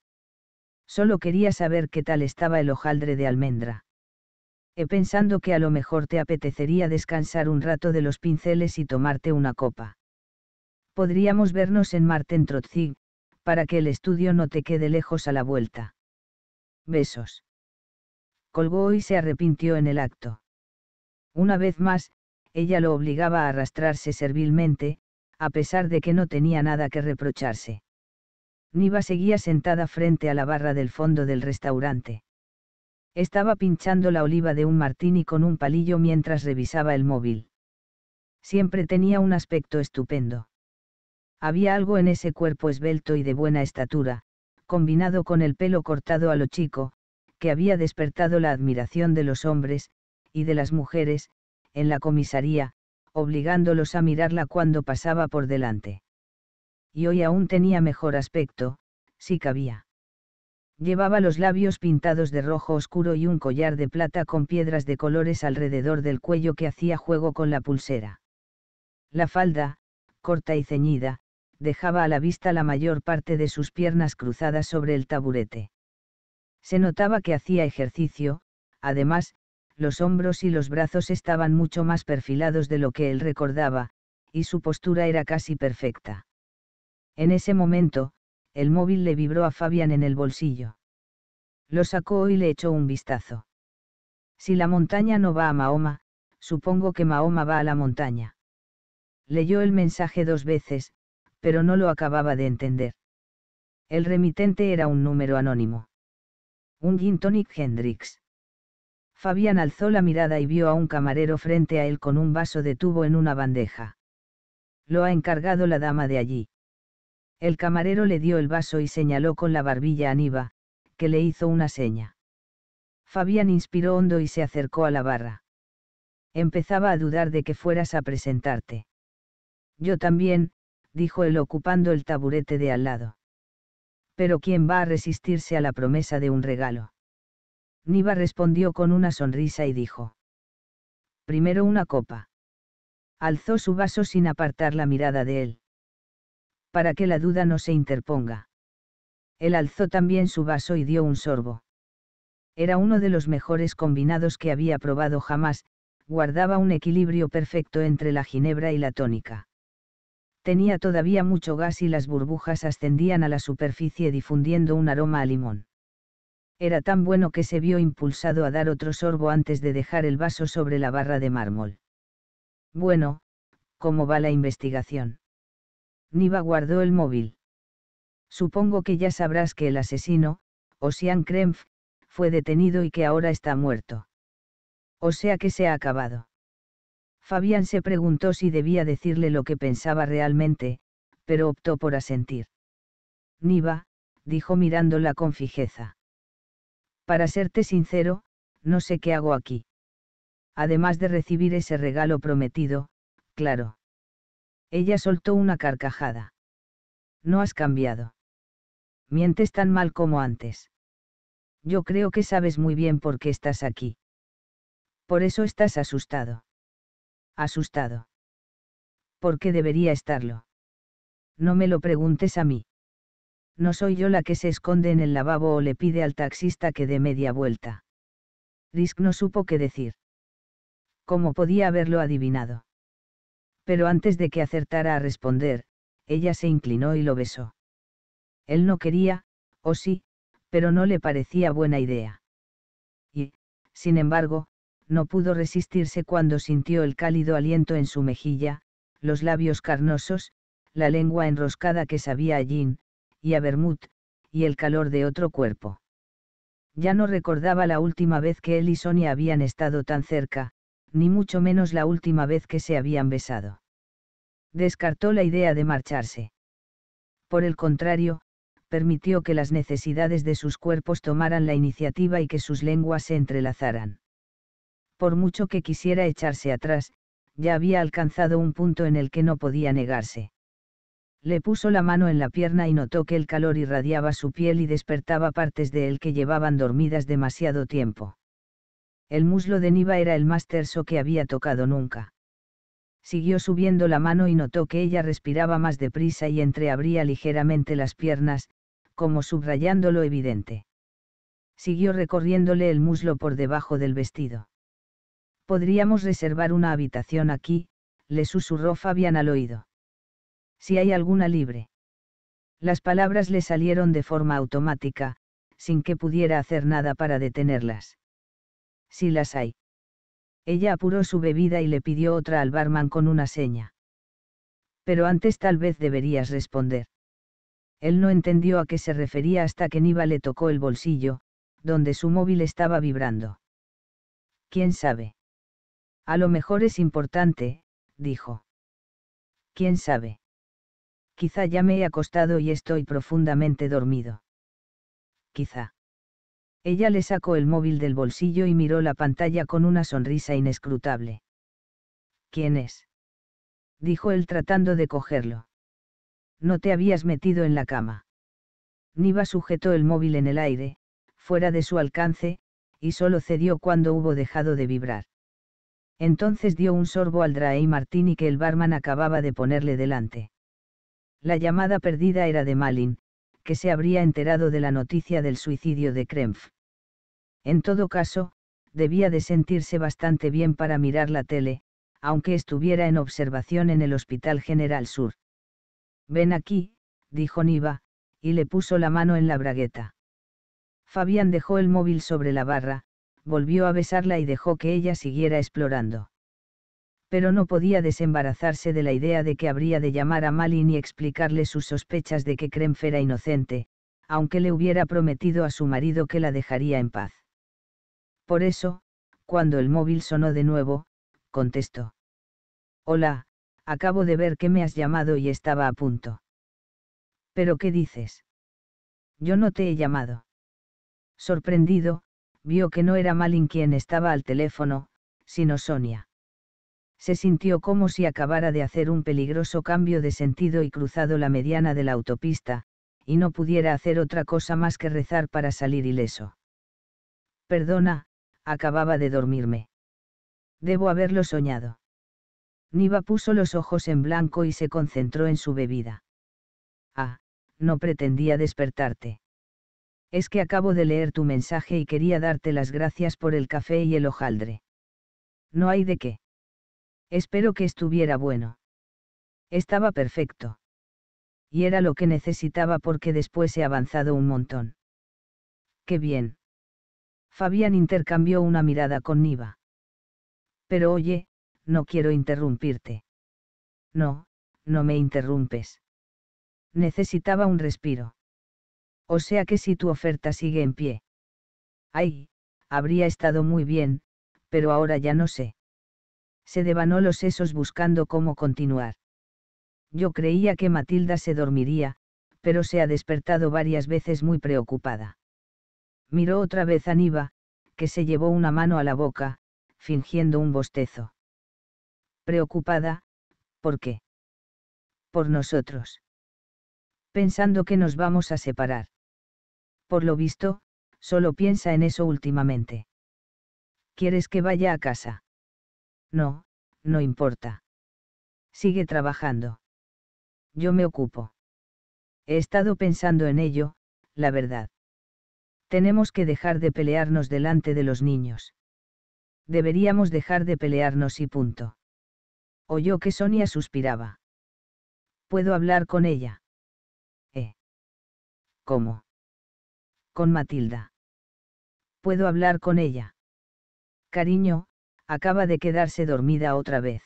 Solo quería saber qué tal estaba el hojaldre de almendra. He pensando que a lo mejor te apetecería descansar un rato de los pinceles y tomarte una copa. Podríamos vernos en Marten Trotzig, para que el estudio no te quede lejos a la vuelta. Besos. Colgó y se arrepintió en el acto. Una vez más, ella lo obligaba a arrastrarse servilmente, a pesar de que no tenía nada que reprocharse. Niva seguía sentada frente a la barra del fondo del restaurante. Estaba pinchando la oliva de un martini con un palillo mientras revisaba el móvil. Siempre tenía un aspecto estupendo. Había algo en ese cuerpo esbelto y de buena estatura, combinado con el pelo cortado a lo chico, que había despertado la admiración de los hombres, y de las mujeres, en la comisaría, obligándolos a mirarla cuando pasaba por delante. Y hoy aún tenía mejor aspecto, si cabía. Llevaba los labios pintados de rojo oscuro y un collar de plata con piedras de colores alrededor del cuello que hacía juego con la pulsera. La falda, corta y ceñida, dejaba a la vista la mayor parte de sus piernas cruzadas sobre el taburete. Se notaba que hacía ejercicio, además, los hombros y los brazos estaban mucho más perfilados de lo que él recordaba, y su postura era casi perfecta. En ese momento, el móvil le vibró a Fabian en el bolsillo. Lo sacó y le echó un vistazo. Si la montaña no va a Mahoma, supongo que Mahoma va a la montaña. Leyó el mensaje dos veces, pero no lo acababa de entender. El remitente era un número anónimo. Un Gin Hendrix. Fabián alzó la mirada y vio a un camarero frente a él con un vaso de tubo en una bandeja. Lo ha encargado la dama de allí. El camarero le dio el vaso y señaló con la barbilla a Niva, que le hizo una seña. Fabián inspiró hondo y se acercó a la barra. Empezaba a dudar de que fueras a presentarte. Yo también, dijo él ocupando el taburete de al lado. Pero ¿quién va a resistirse a la promesa de un regalo? Niva respondió con una sonrisa y dijo. Primero una copa. Alzó su vaso sin apartar la mirada de él. Para que la duda no se interponga. Él alzó también su vaso y dio un sorbo. Era uno de los mejores combinados que había probado jamás, guardaba un equilibrio perfecto entre la ginebra y la tónica. Tenía todavía mucho gas y las burbujas ascendían a la superficie difundiendo un aroma a limón. Era tan bueno que se vio impulsado a dar otro sorbo antes de dejar el vaso sobre la barra de mármol. Bueno, ¿cómo va la investigación? Niva guardó el móvil. Supongo que ya sabrás que el asesino, Ossian Kremf, fue detenido y que ahora está muerto. O sea que se ha acabado. Fabián se preguntó si debía decirle lo que pensaba realmente, pero optó por asentir. Niva, dijo mirándola con fijeza. Para serte sincero, no sé qué hago aquí. Además de recibir ese regalo prometido, claro. Ella soltó una carcajada. No has cambiado. Mientes tan mal como antes. Yo creo que sabes muy bien por qué estás aquí. Por eso estás asustado. Asustado. ¿Por qué debería estarlo? No me lo preguntes a mí no soy yo la que se esconde en el lavabo o le pide al taxista que dé media vuelta. Risk no supo qué decir. ¿Cómo podía haberlo adivinado? Pero antes de que acertara a responder, ella se inclinó y lo besó. Él no quería, o sí, pero no le parecía buena idea. Y, sin embargo, no pudo resistirse cuando sintió el cálido aliento en su mejilla, los labios carnosos, la lengua enroscada que sabía allí y a Bermud, y el calor de otro cuerpo. Ya no recordaba la última vez que él y Sonia habían estado tan cerca, ni mucho menos la última vez que se habían besado. Descartó la idea de marcharse. Por el contrario, permitió que las necesidades de sus cuerpos tomaran la iniciativa y que sus lenguas se entrelazaran. Por mucho que quisiera echarse atrás, ya había alcanzado un punto en el que no podía negarse le puso la mano en la pierna y notó que el calor irradiaba su piel y despertaba partes de él que llevaban dormidas demasiado tiempo. El muslo de Niva era el más terso que había tocado nunca. Siguió subiendo la mano y notó que ella respiraba más deprisa y entreabría ligeramente las piernas, como subrayando lo evidente. Siguió recorriéndole el muslo por debajo del vestido. Podríamos reservar una habitación aquí, le susurró Fabián al oído si hay alguna libre. Las palabras le salieron de forma automática, sin que pudiera hacer nada para detenerlas. Si las hay. Ella apuró su bebida y le pidió otra al barman con una seña. Pero antes tal vez deberías responder. Él no entendió a qué se refería hasta que Niva le tocó el bolsillo, donde su móvil estaba vibrando. ¿Quién sabe? A lo mejor es importante, dijo. ¿Quién sabe? Quizá ya me he acostado y estoy profundamente dormido. Quizá. Ella le sacó el móvil del bolsillo y miró la pantalla con una sonrisa inescrutable. ¿Quién es? dijo él tratando de cogerlo. No te habías metido en la cama. Niva sujetó el móvil en el aire, fuera de su alcance, y solo cedió cuando hubo dejado de vibrar. Entonces dio un sorbo al drae martini que el barman acababa de ponerle delante. La llamada perdida era de Malin, que se habría enterado de la noticia del suicidio de Krempf. En todo caso, debía de sentirse bastante bien para mirar la tele, aunque estuviera en observación en el Hospital General Sur. Ven aquí, dijo Niva, y le puso la mano en la bragueta. Fabián dejó el móvil sobre la barra, volvió a besarla y dejó que ella siguiera explorando pero no podía desembarazarse de la idea de que habría de llamar a Malin y explicarle sus sospechas de que Krenf era inocente, aunque le hubiera prometido a su marido que la dejaría en paz. Por eso, cuando el móvil sonó de nuevo, contestó. Hola, acabo de ver que me has llamado y estaba a punto. ¿Pero qué dices? Yo no te he llamado. Sorprendido, vio que no era Malin quien estaba al teléfono, sino Sonia se sintió como si acabara de hacer un peligroso cambio de sentido y cruzado la mediana de la autopista, y no pudiera hacer otra cosa más que rezar para salir ileso. Perdona, acababa de dormirme. Debo haberlo soñado. Niva puso los ojos en blanco y se concentró en su bebida. Ah, no pretendía despertarte. Es que acabo de leer tu mensaje y quería darte las gracias por el café y el hojaldre. No hay de qué Espero que estuviera bueno. Estaba perfecto. Y era lo que necesitaba porque después he avanzado un montón. Qué bien. Fabián intercambió una mirada con Niva. Pero oye, no quiero interrumpirte. No, no me interrumpes. Necesitaba un respiro. O sea que si tu oferta sigue en pie. Ay, habría estado muy bien, pero ahora ya no sé se devanó los sesos buscando cómo continuar. Yo creía que Matilda se dormiría, pero se ha despertado varias veces muy preocupada. Miró otra vez a Niva, que se llevó una mano a la boca, fingiendo un bostezo. Preocupada, ¿por qué? Por nosotros. Pensando que nos vamos a separar. Por lo visto, solo piensa en eso últimamente. ¿Quieres que vaya a casa? No, no importa. Sigue trabajando. Yo me ocupo. He estado pensando en ello, la verdad. Tenemos que dejar de pelearnos delante de los niños. Deberíamos dejar de pelearnos y punto. Oyó que Sonia suspiraba. ¿Puedo hablar con ella? ¿Eh? ¿Cómo? Con Matilda. ¿Puedo hablar con ella? Cariño, acaba de quedarse dormida otra vez.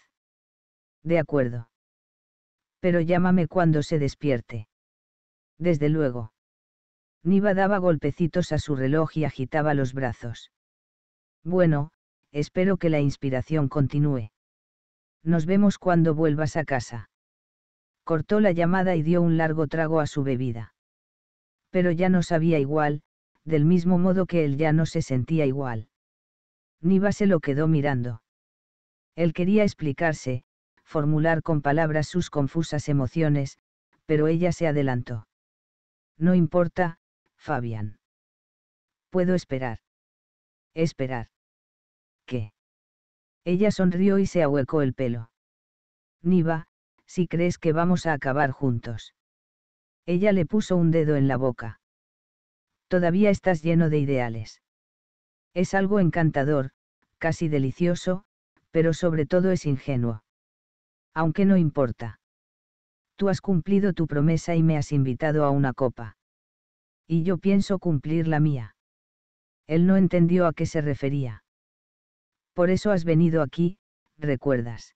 De acuerdo. Pero llámame cuando se despierte. Desde luego. Niva daba golpecitos a su reloj y agitaba los brazos. Bueno, espero que la inspiración continúe. Nos vemos cuando vuelvas a casa. Cortó la llamada y dio un largo trago a su bebida. Pero ya no sabía igual, del mismo modo que él ya no se sentía igual. Niva se lo quedó mirando. Él quería explicarse, formular con palabras sus confusas emociones, pero ella se adelantó. No importa, Fabián. Puedo esperar. Esperar. ¿Qué? Ella sonrió y se ahuecó el pelo. Niva, si crees que vamos a acabar juntos. Ella le puso un dedo en la boca. Todavía estás lleno de ideales. Es algo encantador, casi delicioso, pero sobre todo es ingenuo. Aunque no importa. Tú has cumplido tu promesa y me has invitado a una copa. Y yo pienso cumplir la mía. Él no entendió a qué se refería. Por eso has venido aquí, recuerdas.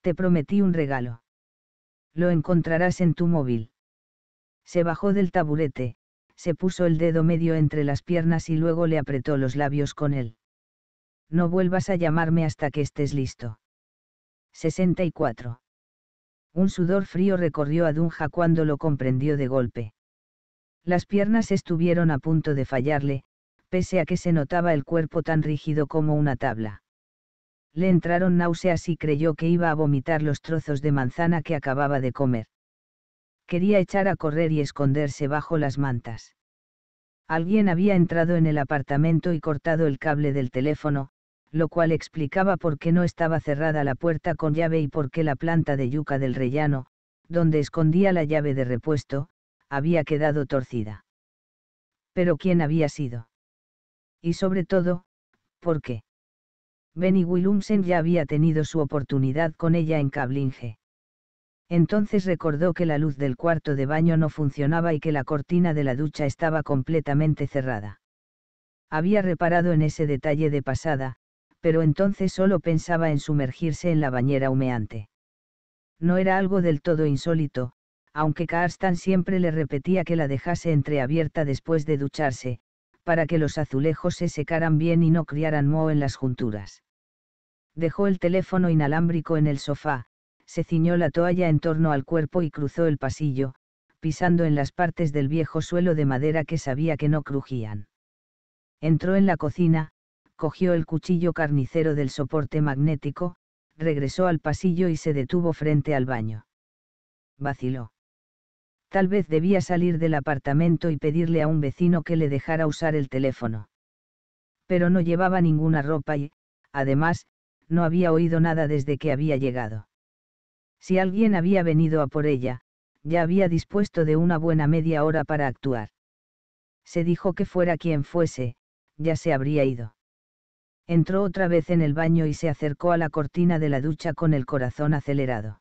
Te prometí un regalo. Lo encontrarás en tu móvil. Se bajó del taburete, se puso el dedo medio entre las piernas y luego le apretó los labios con él. No vuelvas a llamarme hasta que estés listo. 64. Un sudor frío recorrió a Dunja cuando lo comprendió de golpe. Las piernas estuvieron a punto de fallarle, pese a que se notaba el cuerpo tan rígido como una tabla. Le entraron náuseas y creyó que iba a vomitar los trozos de manzana que acababa de comer. Quería echar a correr y esconderse bajo las mantas. Alguien había entrado en el apartamento y cortado el cable del teléfono, lo cual explicaba por qué no estaba cerrada la puerta con llave y por qué la planta de yuca del rellano, donde escondía la llave de repuesto, había quedado torcida. Pero quién había sido. Y sobre todo, ¿por qué? Benny Willumsen ya había tenido su oportunidad con ella en Cablinge. Entonces recordó que la luz del cuarto de baño no funcionaba y que la cortina de la ducha estaba completamente cerrada. Había reparado en ese detalle de pasada, pero entonces solo pensaba en sumergirse en la bañera humeante. No era algo del todo insólito, aunque Karstan siempre le repetía que la dejase entreabierta después de ducharse, para que los azulejos se secaran bien y no criaran moho en las junturas. Dejó el teléfono inalámbrico en el sofá, se ciñó la toalla en torno al cuerpo y cruzó el pasillo, pisando en las partes del viejo suelo de madera que sabía que no crujían. Entró en la cocina, cogió el cuchillo carnicero del soporte magnético, regresó al pasillo y se detuvo frente al baño. Vaciló. Tal vez debía salir del apartamento y pedirle a un vecino que le dejara usar el teléfono. Pero no llevaba ninguna ropa y, además, no había oído nada desde que había llegado. Si alguien había venido a por ella, ya había dispuesto de una buena media hora para actuar. Se dijo que fuera quien fuese, ya se habría ido entró otra vez en el baño y se acercó a la cortina de la ducha con el corazón acelerado.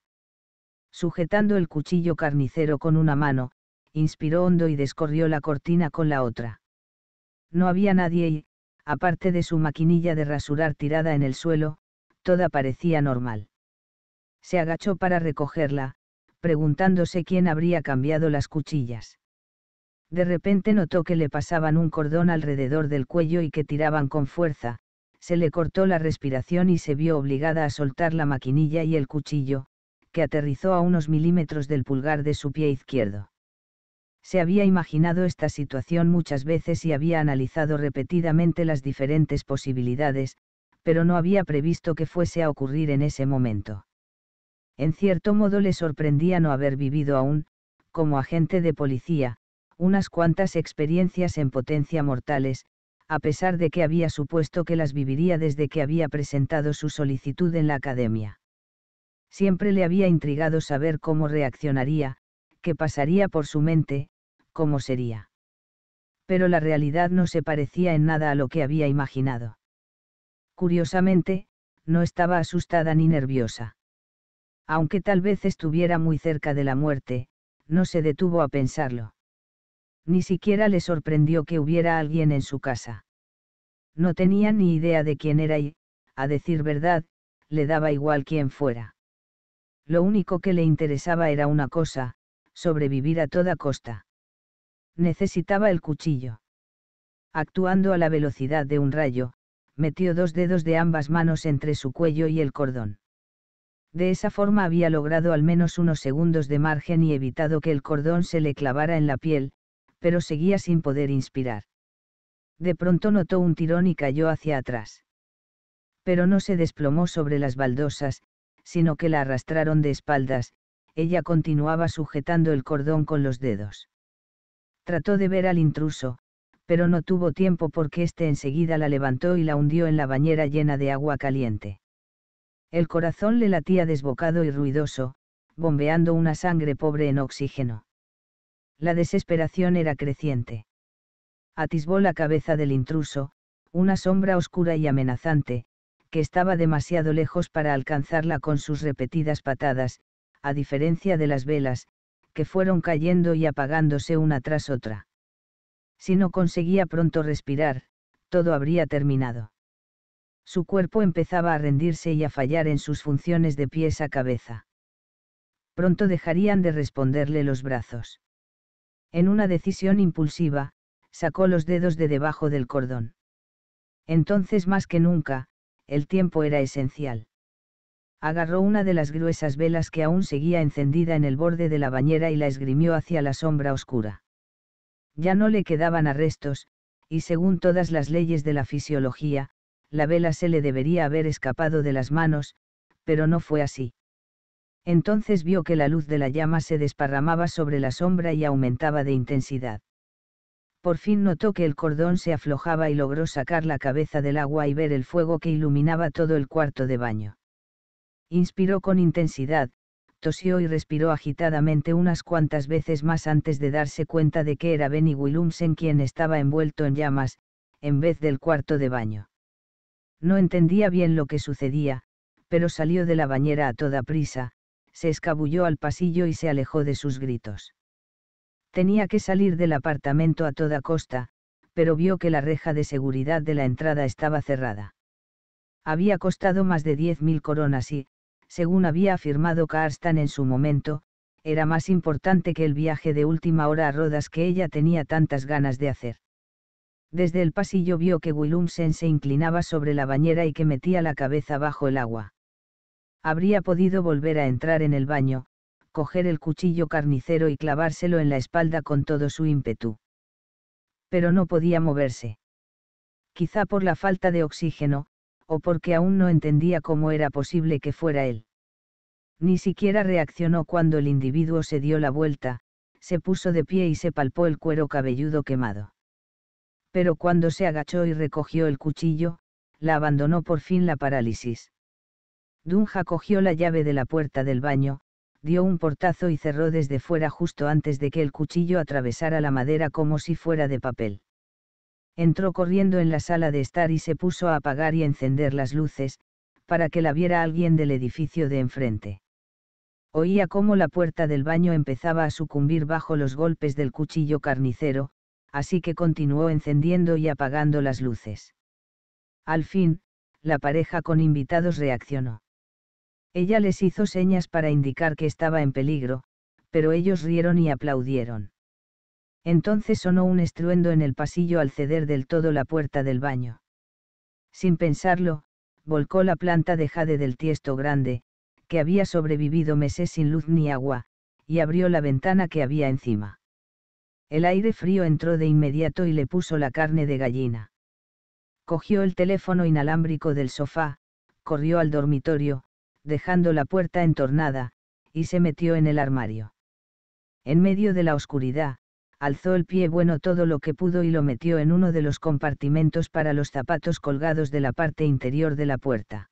Sujetando el cuchillo carnicero con una mano, inspiró hondo y descorrió la cortina con la otra. No había nadie y, aparte de su maquinilla de rasurar tirada en el suelo, toda parecía normal. Se agachó para recogerla, preguntándose quién habría cambiado las cuchillas. De repente notó que le pasaban un cordón alrededor del cuello y que tiraban con fuerza, se le cortó la respiración y se vio obligada a soltar la maquinilla y el cuchillo, que aterrizó a unos milímetros del pulgar de su pie izquierdo. Se había imaginado esta situación muchas veces y había analizado repetidamente las diferentes posibilidades, pero no había previsto que fuese a ocurrir en ese momento. En cierto modo le sorprendía no haber vivido aún, como agente de policía, unas cuantas experiencias en potencia mortales, a pesar de que había supuesto que las viviría desde que había presentado su solicitud en la academia. Siempre le había intrigado saber cómo reaccionaría, qué pasaría por su mente, cómo sería. Pero la realidad no se parecía en nada a lo que había imaginado. Curiosamente, no estaba asustada ni nerviosa. Aunque tal vez estuviera muy cerca de la muerte, no se detuvo a pensarlo. Ni siquiera le sorprendió que hubiera alguien en su casa. No tenía ni idea de quién era y, a decir verdad, le daba igual quién fuera. Lo único que le interesaba era una cosa, sobrevivir a toda costa. Necesitaba el cuchillo. Actuando a la velocidad de un rayo, metió dos dedos de ambas manos entre su cuello y el cordón. De esa forma había logrado al menos unos segundos de margen y evitado que el cordón se le clavara en la piel, pero seguía sin poder inspirar. De pronto notó un tirón y cayó hacia atrás. Pero no se desplomó sobre las baldosas, sino que la arrastraron de espaldas, ella continuaba sujetando el cordón con los dedos. Trató de ver al intruso, pero no tuvo tiempo porque éste enseguida la levantó y la hundió en la bañera llena de agua caliente. El corazón le latía desbocado y ruidoso, bombeando una sangre pobre en oxígeno. La desesperación era creciente. Atisbó la cabeza del intruso, una sombra oscura y amenazante, que estaba demasiado lejos para alcanzarla con sus repetidas patadas, a diferencia de las velas, que fueron cayendo y apagándose una tras otra. Si no conseguía pronto respirar, todo habría terminado. Su cuerpo empezaba a rendirse y a fallar en sus funciones de pies a cabeza. Pronto dejarían de responderle los brazos. En una decisión impulsiva, sacó los dedos de debajo del cordón. Entonces más que nunca, el tiempo era esencial. Agarró una de las gruesas velas que aún seguía encendida en el borde de la bañera y la esgrimió hacia la sombra oscura. Ya no le quedaban arrestos, y según todas las leyes de la fisiología, la vela se le debería haber escapado de las manos, pero no fue así entonces vio que la luz de la llama se desparramaba sobre la sombra y aumentaba de intensidad. Por fin notó que el cordón se aflojaba y logró sacar la cabeza del agua y ver el fuego que iluminaba todo el cuarto de baño. Inspiró con intensidad, tosió y respiró agitadamente unas cuantas veces más antes de darse cuenta de que era Benny Willumsen quien estaba envuelto en llamas, en vez del cuarto de baño. No entendía bien lo que sucedía, pero salió de la bañera a toda prisa, se escabulló al pasillo y se alejó de sus gritos. Tenía que salir del apartamento a toda costa, pero vio que la reja de seguridad de la entrada estaba cerrada. Había costado más de 10.000 coronas y, según había afirmado Karstan en su momento, era más importante que el viaje de última hora a Rodas que ella tenía tantas ganas de hacer. Desde el pasillo vio que Willumsen se inclinaba sobre la bañera y que metía la cabeza bajo el agua habría podido volver a entrar en el baño, coger el cuchillo carnicero y clavárselo en la espalda con todo su ímpetu. Pero no podía moverse. Quizá por la falta de oxígeno, o porque aún no entendía cómo era posible que fuera él. Ni siquiera reaccionó cuando el individuo se dio la vuelta, se puso de pie y se palpó el cuero cabelludo quemado. Pero cuando se agachó y recogió el cuchillo, la abandonó por fin la parálisis. Dunja cogió la llave de la puerta del baño, dio un portazo y cerró desde fuera justo antes de que el cuchillo atravesara la madera como si fuera de papel. Entró corriendo en la sala de estar y se puso a apagar y encender las luces, para que la viera alguien del edificio de enfrente. Oía cómo la puerta del baño empezaba a sucumbir bajo los golpes del cuchillo carnicero, así que continuó encendiendo y apagando las luces. Al fin, la pareja con invitados reaccionó. Ella les hizo señas para indicar que estaba en peligro, pero ellos rieron y aplaudieron. Entonces sonó un estruendo en el pasillo al ceder del todo la puerta del baño. Sin pensarlo, volcó la planta de jade del tiesto grande, que había sobrevivido meses sin luz ni agua, y abrió la ventana que había encima. El aire frío entró de inmediato y le puso la carne de gallina. Cogió el teléfono inalámbrico del sofá, corrió al dormitorio, dejando la puerta entornada, y se metió en el armario. En medio de la oscuridad, alzó el pie bueno todo lo que pudo y lo metió en uno de los compartimentos para los zapatos colgados de la parte interior de la puerta.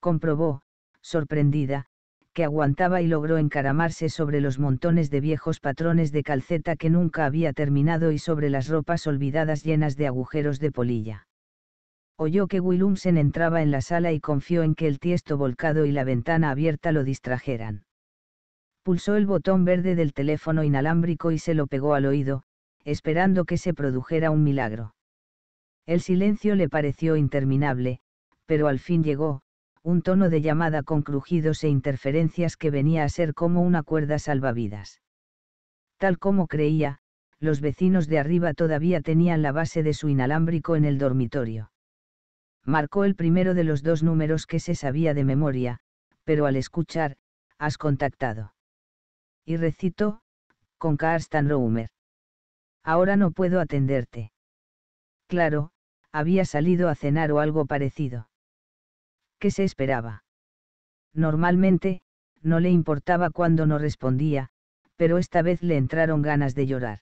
Comprobó, sorprendida, que aguantaba y logró encaramarse sobre los montones de viejos patrones de calceta que nunca había terminado y sobre las ropas olvidadas llenas de agujeros de polilla oyó que Willumsen entraba en la sala y confió en que el tiesto volcado y la ventana abierta lo distrajeran. Pulsó el botón verde del teléfono inalámbrico y se lo pegó al oído, esperando que se produjera un milagro. El silencio le pareció interminable, pero al fin llegó, un tono de llamada con crujidos e interferencias que venía a ser como una cuerda salvavidas. Tal como creía, los vecinos de arriba todavía tenían la base de su inalámbrico en el dormitorio marcó el primero de los dos números que se sabía de memoria, pero al escuchar, has contactado. Y recitó, con Karsten Roemer. Ahora no puedo atenderte. Claro, había salido a cenar o algo parecido. ¿Qué se esperaba? Normalmente, no le importaba cuando no respondía, pero esta vez le entraron ganas de llorar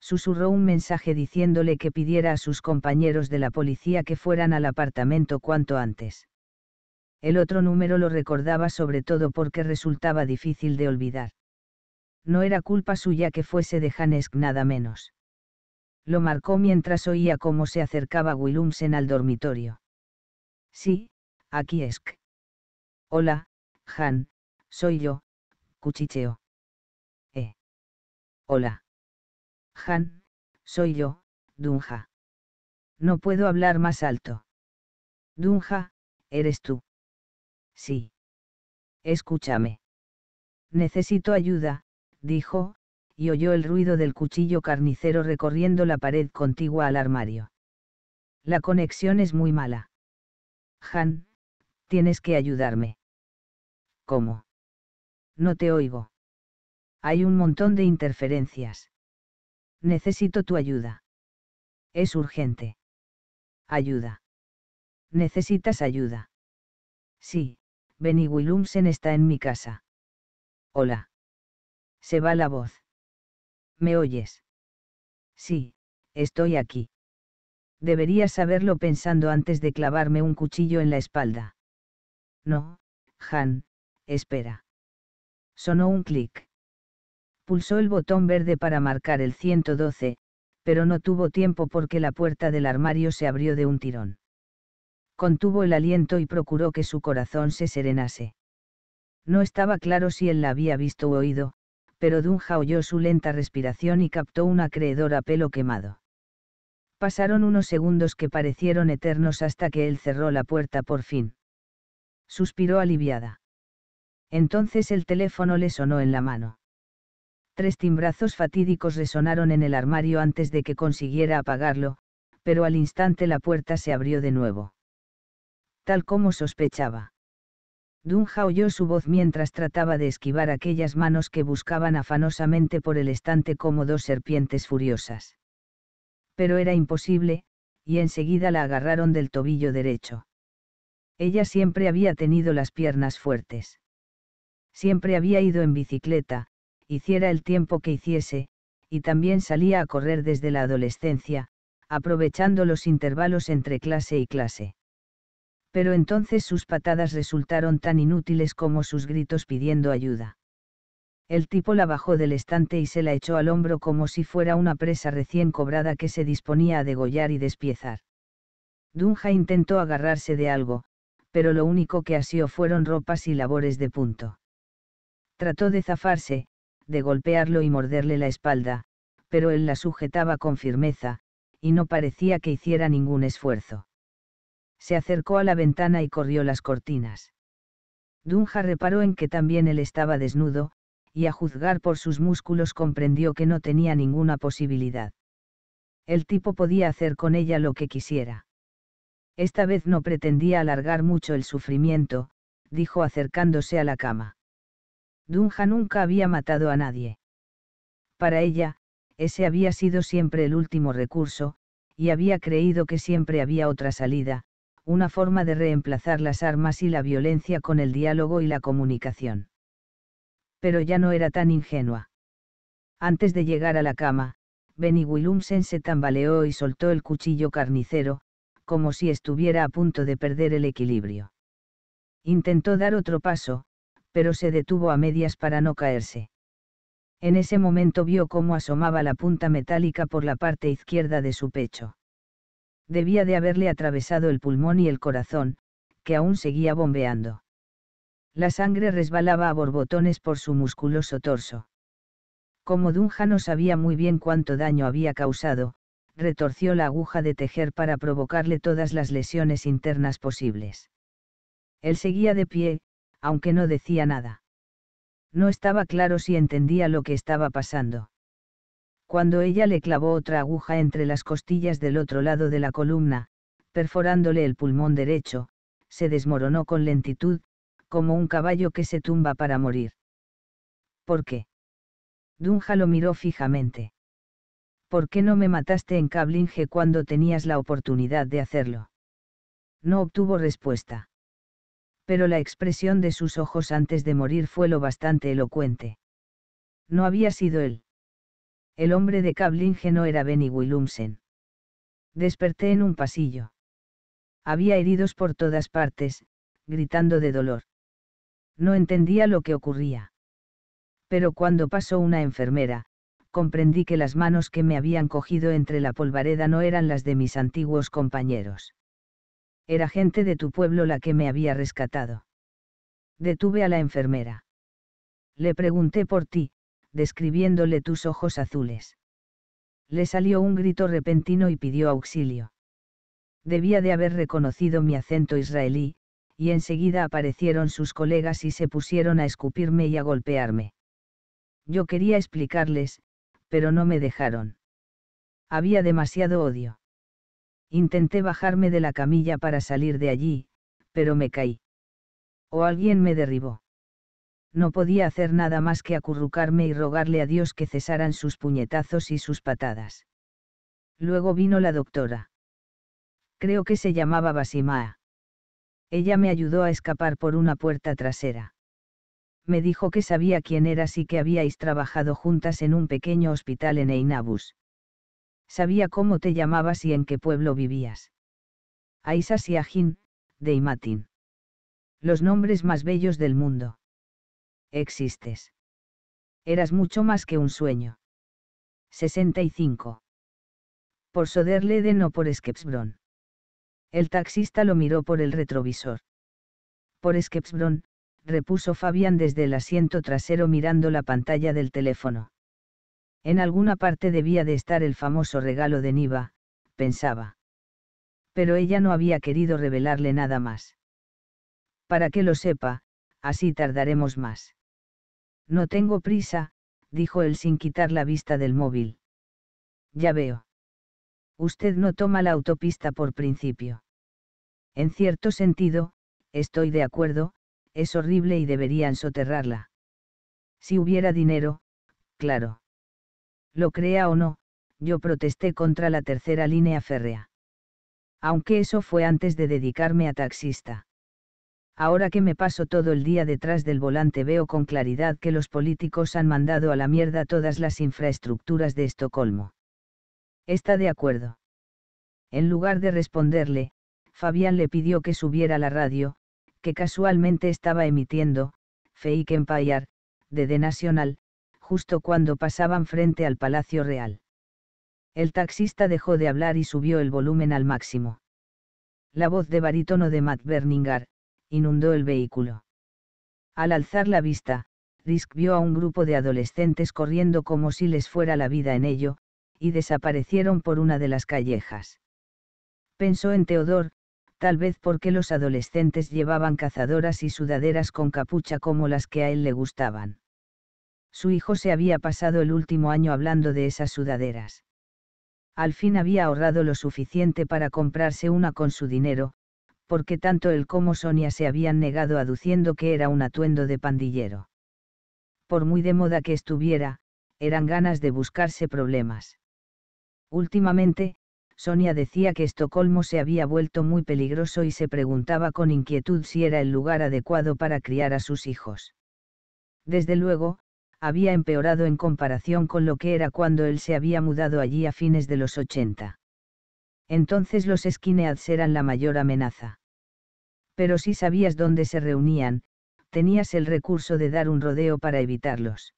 susurró un mensaje diciéndole que pidiera a sus compañeros de la policía que fueran al apartamento cuanto antes. El otro número lo recordaba sobre todo porque resultaba difícil de olvidar. No era culpa suya que fuese de Hanesk nada menos. Lo marcó mientras oía cómo se acercaba Willumsen al dormitorio. Sí, aquí es. Hola, Han, soy yo, cuchicheo. Eh. Hola. Han, soy yo, Dunja. No puedo hablar más alto. Dunja, eres tú. Sí. Escúchame. Necesito ayuda, dijo, y oyó el ruido del cuchillo carnicero recorriendo la pared contigua al armario. La conexión es muy mala. Han, tienes que ayudarme. ¿Cómo? No te oigo. Hay un montón de interferencias. Necesito tu ayuda. Es urgente. Ayuda. Necesitas ayuda. Sí, Benny Willumsen está en mi casa. Hola. Se va la voz. ¿Me oyes? Sí, estoy aquí. Deberías saberlo pensando antes de clavarme un cuchillo en la espalda. No, Han, espera. Sonó un clic. Pulsó el botón verde para marcar el 112, pero no tuvo tiempo porque la puerta del armario se abrió de un tirón. Contuvo el aliento y procuró que su corazón se serenase. No estaba claro si él la había visto o oído, pero Dunja oyó su lenta respiración y captó un acreedor a pelo quemado. Pasaron unos segundos que parecieron eternos hasta que él cerró la puerta por fin. Suspiró aliviada. Entonces el teléfono le sonó en la mano. Tres timbrazos fatídicos resonaron en el armario antes de que consiguiera apagarlo, pero al instante la puerta se abrió de nuevo. Tal como sospechaba. Dunja oyó su voz mientras trataba de esquivar aquellas manos que buscaban afanosamente por el estante como dos serpientes furiosas. Pero era imposible, y enseguida la agarraron del tobillo derecho. Ella siempre había tenido las piernas fuertes. Siempre había ido en bicicleta, hiciera el tiempo que hiciese, y también salía a correr desde la adolescencia, aprovechando los intervalos entre clase y clase. Pero entonces sus patadas resultaron tan inútiles como sus gritos pidiendo ayuda. El tipo la bajó del estante y se la echó al hombro como si fuera una presa recién cobrada que se disponía a degollar y despiezar. Dunja intentó agarrarse de algo, pero lo único que asió fueron ropas y labores de punto. Trató de zafarse, de golpearlo y morderle la espalda, pero él la sujetaba con firmeza, y no parecía que hiciera ningún esfuerzo. Se acercó a la ventana y corrió las cortinas. Dunja reparó en que también él estaba desnudo, y a juzgar por sus músculos comprendió que no tenía ninguna posibilidad. El tipo podía hacer con ella lo que quisiera. Esta vez no pretendía alargar mucho el sufrimiento, dijo acercándose a la cama. Dunja nunca había matado a nadie. Para ella, ese había sido siempre el último recurso, y había creído que siempre había otra salida, una forma de reemplazar las armas y la violencia con el diálogo y la comunicación. Pero ya no era tan ingenua. Antes de llegar a la cama, Benny Willumsen se tambaleó y soltó el cuchillo carnicero, como si estuviera a punto de perder el equilibrio. Intentó dar otro paso, pero se detuvo a medias para no caerse. En ese momento vio cómo asomaba la punta metálica por la parte izquierda de su pecho. Debía de haberle atravesado el pulmón y el corazón, que aún seguía bombeando. La sangre resbalaba a borbotones por su musculoso torso. Como Dunja no sabía muy bien cuánto daño había causado, retorció la aguja de tejer para provocarle todas las lesiones internas posibles. Él seguía de pie, aunque no decía nada. No estaba claro si entendía lo que estaba pasando. Cuando ella le clavó otra aguja entre las costillas del otro lado de la columna, perforándole el pulmón derecho, se desmoronó con lentitud, como un caballo que se tumba para morir. ¿Por qué? Dunja lo miró fijamente. ¿Por qué no me mataste en Cablinge cuando tenías la oportunidad de hacerlo? No obtuvo respuesta pero la expresión de sus ojos antes de morir fue lo bastante elocuente. No había sido él. El hombre de Kablinge no era Benny Willumsen. Desperté en un pasillo. Había heridos por todas partes, gritando de dolor. No entendía lo que ocurría. Pero cuando pasó una enfermera, comprendí que las manos que me habían cogido entre la polvareda no eran las de mis antiguos compañeros. Era gente de tu pueblo la que me había rescatado. Detuve a la enfermera. Le pregunté por ti, describiéndole tus ojos azules. Le salió un grito repentino y pidió auxilio. Debía de haber reconocido mi acento israelí, y enseguida aparecieron sus colegas y se pusieron a escupirme y a golpearme. Yo quería explicarles, pero no me dejaron. Había demasiado odio. Intenté bajarme de la camilla para salir de allí, pero me caí. O alguien me derribó. No podía hacer nada más que acurrucarme y rogarle a Dios que cesaran sus puñetazos y sus patadas. Luego vino la doctora. Creo que se llamaba Basimaa. Ella me ayudó a escapar por una puerta trasera. Me dijo que sabía quién eras y que habíais trabajado juntas en un pequeño hospital en Einabus. Sabía cómo te llamabas y en qué pueblo vivías. Aisa y Agin, de Imatin. Los nombres más bellos del mundo. Existes. Eras mucho más que un sueño. 65. Por Soderleden o por Skepsbron. El taxista lo miró por el retrovisor. Por Skepsbron, repuso Fabián desde el asiento trasero mirando la pantalla del teléfono. En alguna parte debía de estar el famoso regalo de Niva, pensaba. Pero ella no había querido revelarle nada más. Para que lo sepa, así tardaremos más. No tengo prisa, dijo él sin quitar la vista del móvil. Ya veo. Usted no toma la autopista por principio. En cierto sentido, estoy de acuerdo, es horrible y deberían soterrarla. Si hubiera dinero, claro. Lo crea o no, yo protesté contra la tercera línea férrea. Aunque eso fue antes de dedicarme a taxista. Ahora que me paso todo el día detrás del volante veo con claridad que los políticos han mandado a la mierda todas las infraestructuras de Estocolmo. Está de acuerdo. En lugar de responderle, Fabián le pidió que subiera la radio, que casualmente estaba emitiendo, Fake Empire, de The National, justo cuando pasaban frente al Palacio Real. El taxista dejó de hablar y subió el volumen al máximo. La voz de barítono de Matt Berningar, inundó el vehículo. Al alzar la vista, Risk vio a un grupo de adolescentes corriendo como si les fuera la vida en ello, y desaparecieron por una de las callejas. Pensó en Teodor, tal vez porque los adolescentes llevaban cazadoras y sudaderas con capucha como las que a él le gustaban. Su hijo se había pasado el último año hablando de esas sudaderas. Al fin había ahorrado lo suficiente para comprarse una con su dinero, porque tanto él como Sonia se habían negado aduciendo que era un atuendo de pandillero. Por muy de moda que estuviera, eran ganas de buscarse problemas. Últimamente, Sonia decía que Estocolmo se había vuelto muy peligroso y se preguntaba con inquietud si era el lugar adecuado para criar a sus hijos. Desde luego, había empeorado en comparación con lo que era cuando él se había mudado allí a fines de los 80. Entonces los skinheads eran la mayor amenaza. Pero si sabías dónde se reunían, tenías el recurso de dar un rodeo para evitarlos.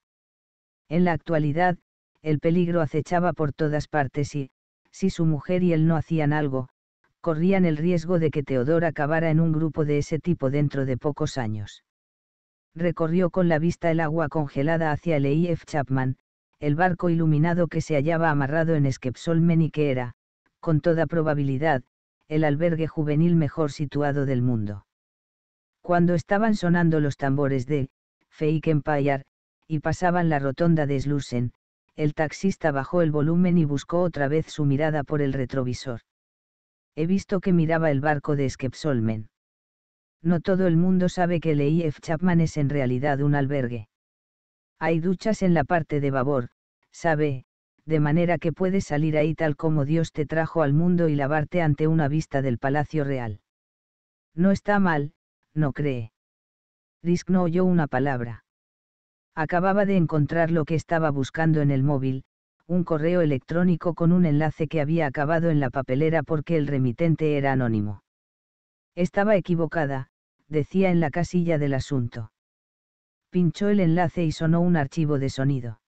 En la actualidad, el peligro acechaba por todas partes y, si su mujer y él no hacían algo, corrían el riesgo de que Teodora acabara en un grupo de ese tipo dentro de pocos años recorrió con la vista el agua congelada hacia el Chapman, el barco iluminado que se hallaba amarrado en Skepsolmen y que era, con toda probabilidad, el albergue juvenil mejor situado del mundo. Cuando estaban sonando los tambores de Fake Empire y pasaban la rotonda de Slusen, el taxista bajó el volumen y buscó otra vez su mirada por el retrovisor. He visto que miraba el barco de Skepsolmen. No todo el mundo sabe que Leif Chapman es en realidad un albergue. Hay duchas en la parte de babor, sabe, de manera que puedes salir ahí tal como Dios te trajo al mundo y lavarte ante una vista del Palacio Real. No está mal, no cree. Risk no oyó una palabra. Acababa de encontrar lo que estaba buscando en el móvil, un correo electrónico con un enlace que había acabado en la papelera porque el remitente era anónimo. Estaba equivocada, decía en la casilla del asunto. Pinchó el enlace y sonó un archivo de sonido.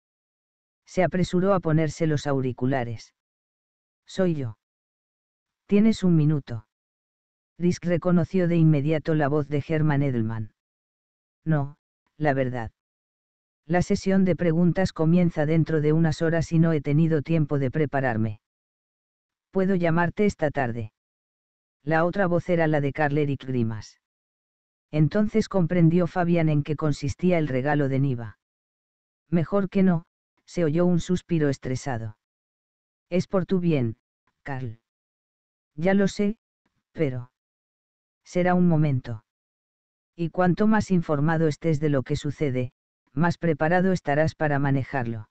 Se apresuró a ponerse los auriculares. Soy yo. Tienes un minuto. Risk reconoció de inmediato la voz de Herman Edelman. No, la verdad. La sesión de preguntas comienza dentro de unas horas y no he tenido tiempo de prepararme. Puedo llamarte esta tarde. La otra voz era la de Carl Grimas. Entonces comprendió Fabián en qué consistía el regalo de Niva. Mejor que no, se oyó un suspiro estresado. Es por tu bien, Carl. Ya lo sé, pero... Será un momento. Y cuanto más informado estés de lo que sucede, más preparado estarás para manejarlo.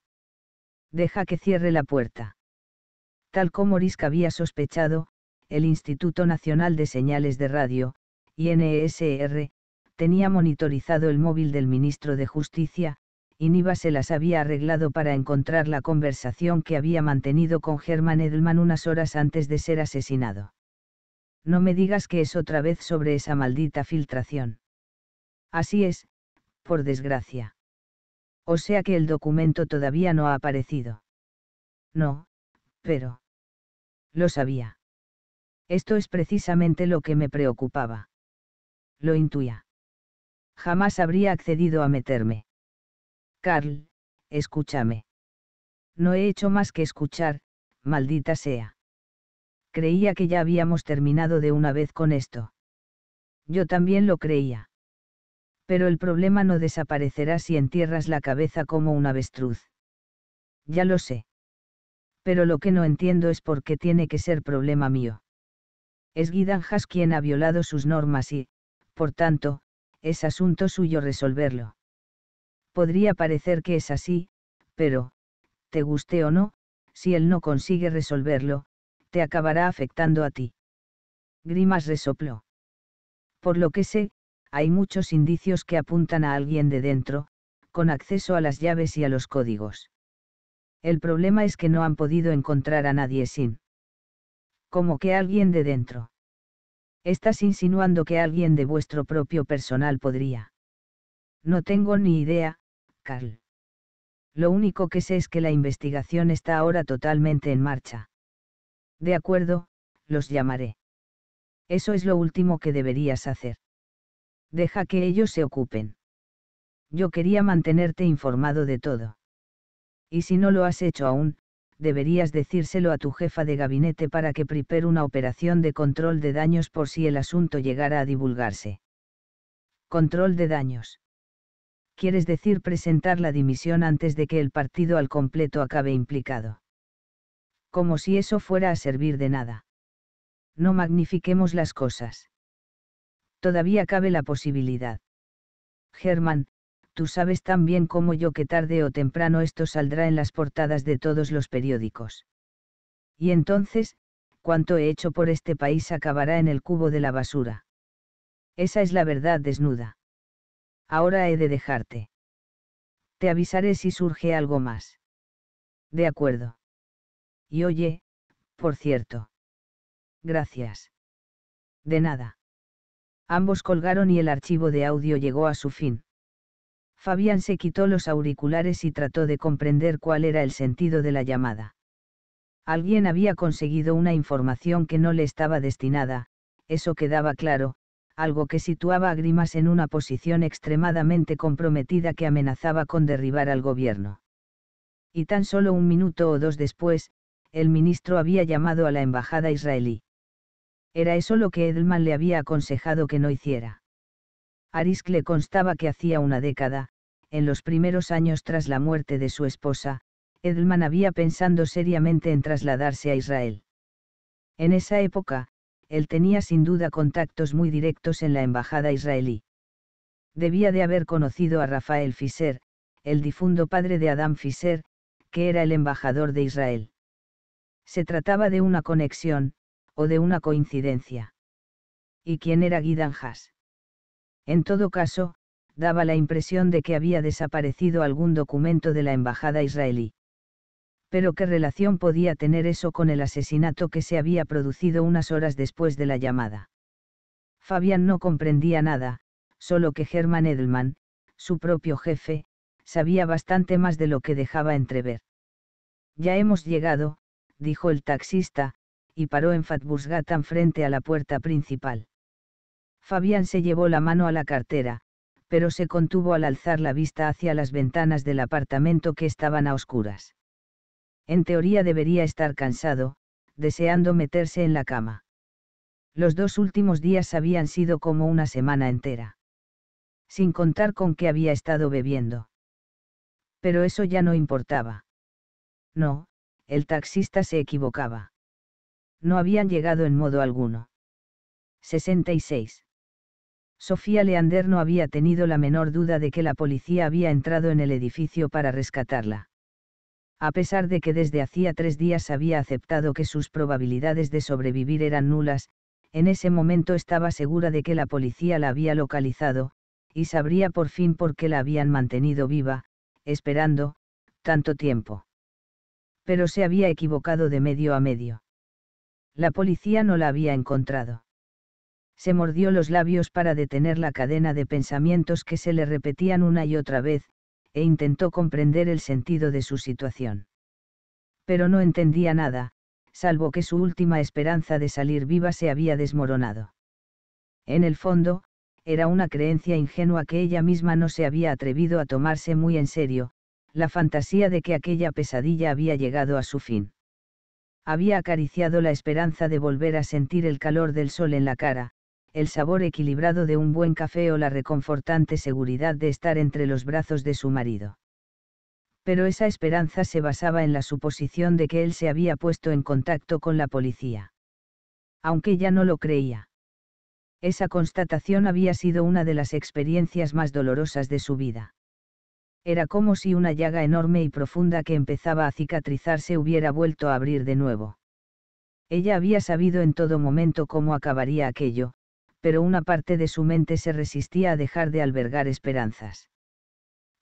Deja que cierre la puerta. Tal como Risk había sospechado, el Instituto Nacional de Señales de Radio, INSR, e e tenía monitorizado el móvil del ministro de Justicia, y Niva se las había arreglado para encontrar la conversación que había mantenido con Germán Edelman unas horas antes de ser asesinado. No me digas que es otra vez sobre esa maldita filtración. Así es, por desgracia. O sea que el documento todavía no ha aparecido. No, pero... Lo sabía. Esto es precisamente lo que me preocupaba. Lo intuía jamás habría accedido a meterme. Carl, escúchame. No he hecho más que escuchar, maldita sea. Creía que ya habíamos terminado de una vez con esto. Yo también lo creía. Pero el problema no desaparecerá si entierras la cabeza como un avestruz. Ya lo sé. Pero lo que no entiendo es por qué tiene que ser problema mío. Es Guidanjas quien ha violado sus normas y, por tanto, es asunto suyo resolverlo. Podría parecer que es así, pero, te guste o no, si él no consigue resolverlo, te acabará afectando a ti. Grimas resopló. Por lo que sé, hay muchos indicios que apuntan a alguien de dentro, con acceso a las llaves y a los códigos. El problema es que no han podido encontrar a nadie sin. Como que alguien de dentro. Estás insinuando que alguien de vuestro propio personal podría. No tengo ni idea, Carl. Lo único que sé es que la investigación está ahora totalmente en marcha. De acuerdo, los llamaré. Eso es lo último que deberías hacer. Deja que ellos se ocupen. Yo quería mantenerte informado de todo. Y si no lo has hecho aún, deberías decírselo a tu jefa de gabinete para que prepare una operación de control de daños por si el asunto llegara a divulgarse. Control de daños. Quieres decir presentar la dimisión antes de que el partido al completo acabe implicado. Como si eso fuera a servir de nada. No magnifiquemos las cosas. Todavía cabe la posibilidad. Germán, tú sabes tan bien como yo que tarde o temprano esto saldrá en las portadas de todos los periódicos. Y entonces, cuanto he hecho por este país acabará en el cubo de la basura. Esa es la verdad desnuda. Ahora he de dejarte. Te avisaré si surge algo más. De acuerdo. Y oye, por cierto. Gracias. De nada. Ambos colgaron y el archivo de audio llegó a su fin. Fabián se quitó los auriculares y trató de comprender cuál era el sentido de la llamada. Alguien había conseguido una información que no le estaba destinada, eso quedaba claro, algo que situaba a Grimas en una posición extremadamente comprometida que amenazaba con derribar al gobierno. Y tan solo un minuto o dos después, el ministro había llamado a la embajada israelí. Era eso lo que Edelman le había aconsejado que no hiciera. Arisk le constaba que hacía una década, en los primeros años tras la muerte de su esposa, Edelman había pensado seriamente en trasladarse a Israel. En esa época, él tenía sin duda contactos muy directos en la embajada israelí. Debía de haber conocido a Rafael Fischer, el difundo padre de Adam Fischer, que era el embajador de Israel. Se trataba de una conexión, o de una coincidencia. ¿Y quién era Guidanjas? En todo caso, daba la impresión de que había desaparecido algún documento de la embajada israelí. Pero qué relación podía tener eso con el asesinato que se había producido unas horas después de la llamada. Fabián no comprendía nada, solo que Germán Edelman, su propio jefe, sabía bastante más de lo que dejaba entrever. Ya hemos llegado, dijo el taxista, y paró en Fatburgatan frente a la puerta principal. Fabián se llevó la mano a la cartera, pero se contuvo al alzar la vista hacia las ventanas del apartamento que estaban a oscuras. En teoría debería estar cansado, deseando meterse en la cama. Los dos últimos días habían sido como una semana entera. Sin contar con que había estado bebiendo. Pero eso ya no importaba. No, el taxista se equivocaba. No habían llegado en modo alguno. 66. Sofía Leander no había tenido la menor duda de que la policía había entrado en el edificio para rescatarla. A pesar de que desde hacía tres días había aceptado que sus probabilidades de sobrevivir eran nulas, en ese momento estaba segura de que la policía la había localizado, y sabría por fin por qué la habían mantenido viva, esperando, tanto tiempo. Pero se había equivocado de medio a medio. La policía no la había encontrado se mordió los labios para detener la cadena de pensamientos que se le repetían una y otra vez, e intentó comprender el sentido de su situación. Pero no entendía nada, salvo que su última esperanza de salir viva se había desmoronado. En el fondo, era una creencia ingenua que ella misma no se había atrevido a tomarse muy en serio, la fantasía de que aquella pesadilla había llegado a su fin. Había acariciado la esperanza de volver a sentir el calor del sol en la cara, el sabor equilibrado de un buen café o la reconfortante seguridad de estar entre los brazos de su marido. Pero esa esperanza se basaba en la suposición de que él se había puesto en contacto con la policía. Aunque ya no lo creía. Esa constatación había sido una de las experiencias más dolorosas de su vida era como si una llaga enorme y profunda que empezaba a cicatrizarse hubiera vuelto a abrir de nuevo. Ella había sabido en todo momento cómo acabaría aquello, pero una parte de su mente se resistía a dejar de albergar esperanzas.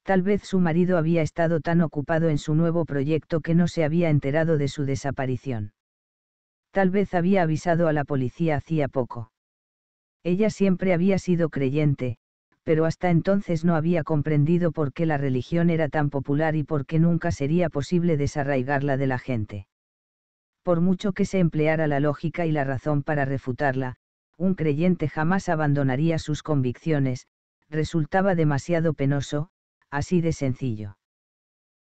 Tal vez su marido había estado tan ocupado en su nuevo proyecto que no se había enterado de su desaparición. Tal vez había avisado a la policía hacía poco. Ella siempre había sido creyente, pero hasta entonces no había comprendido por qué la religión era tan popular y por qué nunca sería posible desarraigarla de la gente. Por mucho que se empleara la lógica y la razón para refutarla, un creyente jamás abandonaría sus convicciones, resultaba demasiado penoso, así de sencillo.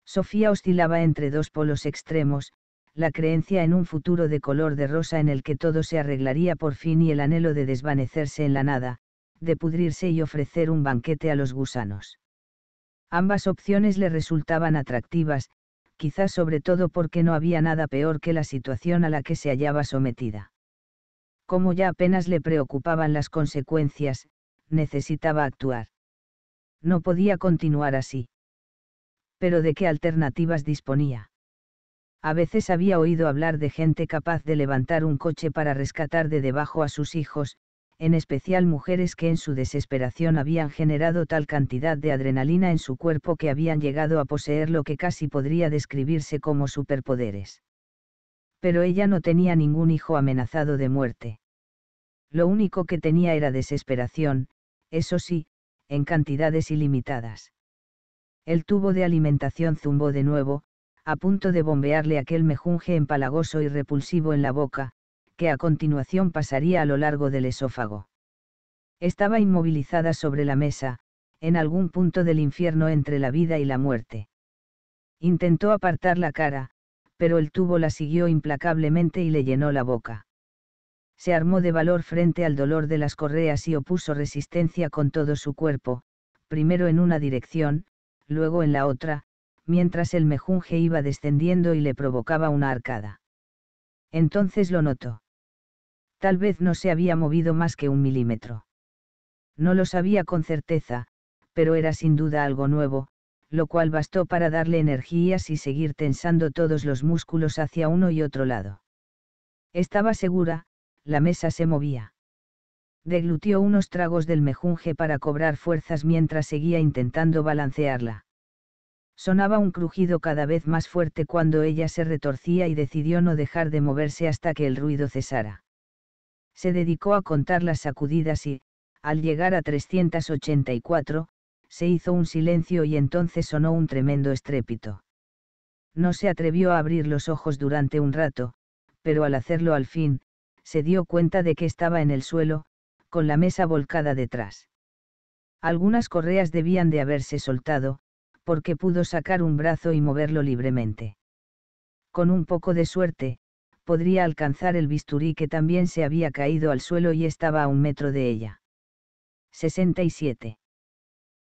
Sofía oscilaba entre dos polos extremos, la creencia en un futuro de color de rosa en el que todo se arreglaría por fin y el anhelo de desvanecerse en la nada, de pudrirse y ofrecer un banquete a los gusanos. Ambas opciones le resultaban atractivas, quizás sobre todo porque no había nada peor que la situación a la que se hallaba sometida. Como ya apenas le preocupaban las consecuencias, necesitaba actuar. No podía continuar así. Pero ¿de qué alternativas disponía? A veces había oído hablar de gente capaz de levantar un coche para rescatar de debajo a sus hijos, en especial mujeres que en su desesperación habían generado tal cantidad de adrenalina en su cuerpo que habían llegado a poseer lo que casi podría describirse como superpoderes pero ella no tenía ningún hijo amenazado de muerte. Lo único que tenía era desesperación, eso sí, en cantidades ilimitadas. El tubo de alimentación zumbó de nuevo, a punto de bombearle aquel mejunje empalagoso y repulsivo en la boca, que a continuación pasaría a lo largo del esófago. Estaba inmovilizada sobre la mesa, en algún punto del infierno entre la vida y la muerte. Intentó apartar la cara, pero el tubo la siguió implacablemente y le llenó la boca. Se armó de valor frente al dolor de las correas y opuso resistencia con todo su cuerpo, primero en una dirección, luego en la otra, mientras el mejunje iba descendiendo y le provocaba una arcada. Entonces lo notó. Tal vez no se había movido más que un milímetro. No lo sabía con certeza, pero era sin duda algo nuevo, lo cual bastó para darle energías y seguir tensando todos los músculos hacia uno y otro lado. Estaba segura, la mesa se movía. Deglutió unos tragos del mejunje para cobrar fuerzas mientras seguía intentando balancearla. Sonaba un crujido cada vez más fuerte cuando ella se retorcía y decidió no dejar de moverse hasta que el ruido cesara. Se dedicó a contar las sacudidas y, al llegar a 384, se hizo un silencio y entonces sonó un tremendo estrépito. No se atrevió a abrir los ojos durante un rato, pero al hacerlo al fin, se dio cuenta de que estaba en el suelo, con la mesa volcada detrás. Algunas correas debían de haberse soltado, porque pudo sacar un brazo y moverlo libremente. Con un poco de suerte, podría alcanzar el bisturí que también se había caído al suelo y estaba a un metro de ella. 67.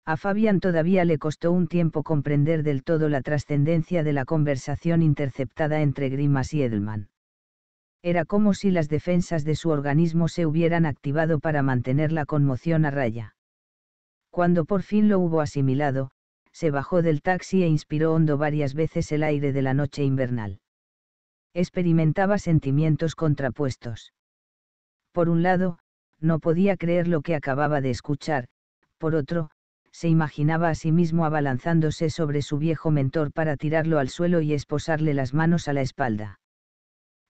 A Fabián todavía le costó un tiempo comprender del todo la trascendencia de la conversación interceptada entre Grimas y Edelman. Era como si las defensas de su organismo se hubieran activado para mantener la conmoción a raya. Cuando por fin lo hubo asimilado, se bajó del taxi e inspiró hondo varias veces el aire de la noche invernal. Experimentaba sentimientos contrapuestos. Por un lado, no podía creer lo que acababa de escuchar, por otro, se imaginaba a sí mismo abalanzándose sobre su viejo mentor para tirarlo al suelo y esposarle las manos a la espalda.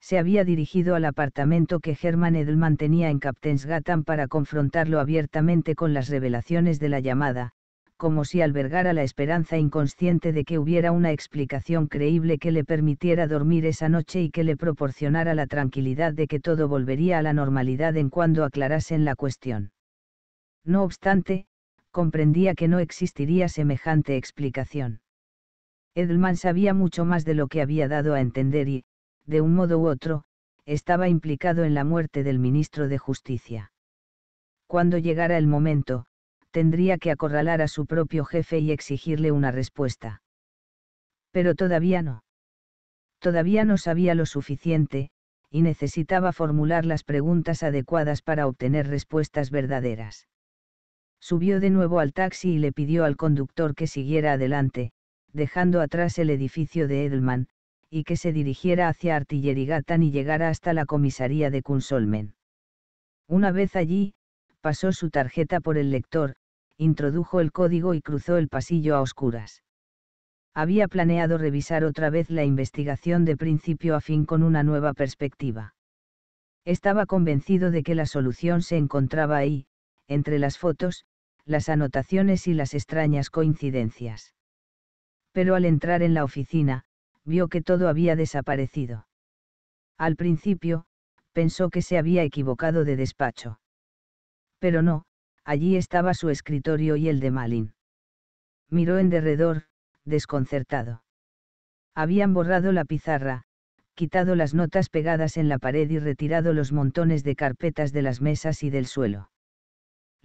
Se había dirigido al apartamento que Herman Edelman tenía en kaptensgatan para confrontarlo abiertamente con las revelaciones de la llamada, como si albergara la esperanza inconsciente de que hubiera una explicación creíble que le permitiera dormir esa noche y que le proporcionara la tranquilidad de que todo volvería a la normalidad en cuando aclarasen la cuestión. No obstante, comprendía que no existiría semejante explicación. Edelman sabía mucho más de lo que había dado a entender y, de un modo u otro, estaba implicado en la muerte del ministro de Justicia. Cuando llegara el momento, tendría que acorralar a su propio jefe y exigirle una respuesta. Pero todavía no. Todavía no sabía lo suficiente, y necesitaba formular las preguntas adecuadas para obtener respuestas verdaderas. Subió de nuevo al taxi y le pidió al conductor que siguiera adelante, dejando atrás el edificio de Edelman, y que se dirigiera hacia Artillerigatan y llegara hasta la comisaría de Kunsolmen. Una vez allí, pasó su tarjeta por el lector, introdujo el código y cruzó el pasillo a oscuras. Había planeado revisar otra vez la investigación de principio a fin con una nueva perspectiva. Estaba convencido de que la solución se encontraba ahí, entre las fotos, las anotaciones y las extrañas coincidencias. Pero al entrar en la oficina, vio que todo había desaparecido. Al principio, pensó que se había equivocado de despacho. Pero no, allí estaba su escritorio y el de Malin. Miró en derredor, desconcertado. Habían borrado la pizarra, quitado las notas pegadas en la pared y retirado los montones de carpetas de las mesas y del suelo.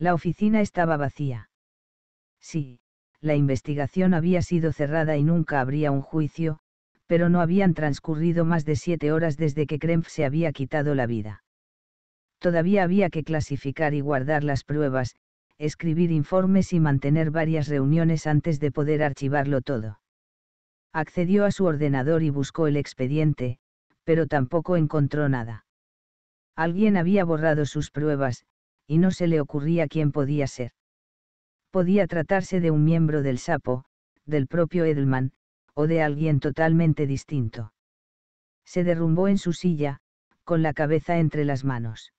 La oficina estaba vacía. Sí, la investigación había sido cerrada y nunca habría un juicio, pero no habían transcurrido más de siete horas desde que Krempf se había quitado la vida. Todavía había que clasificar y guardar las pruebas, escribir informes y mantener varias reuniones antes de poder archivarlo todo. Accedió a su ordenador y buscó el expediente, pero tampoco encontró nada. Alguien había borrado sus pruebas, y no se le ocurría quién podía ser. Podía tratarse de un miembro del sapo, del propio Edelman, o de alguien totalmente distinto. Se derrumbó en su silla, con la cabeza entre las manos.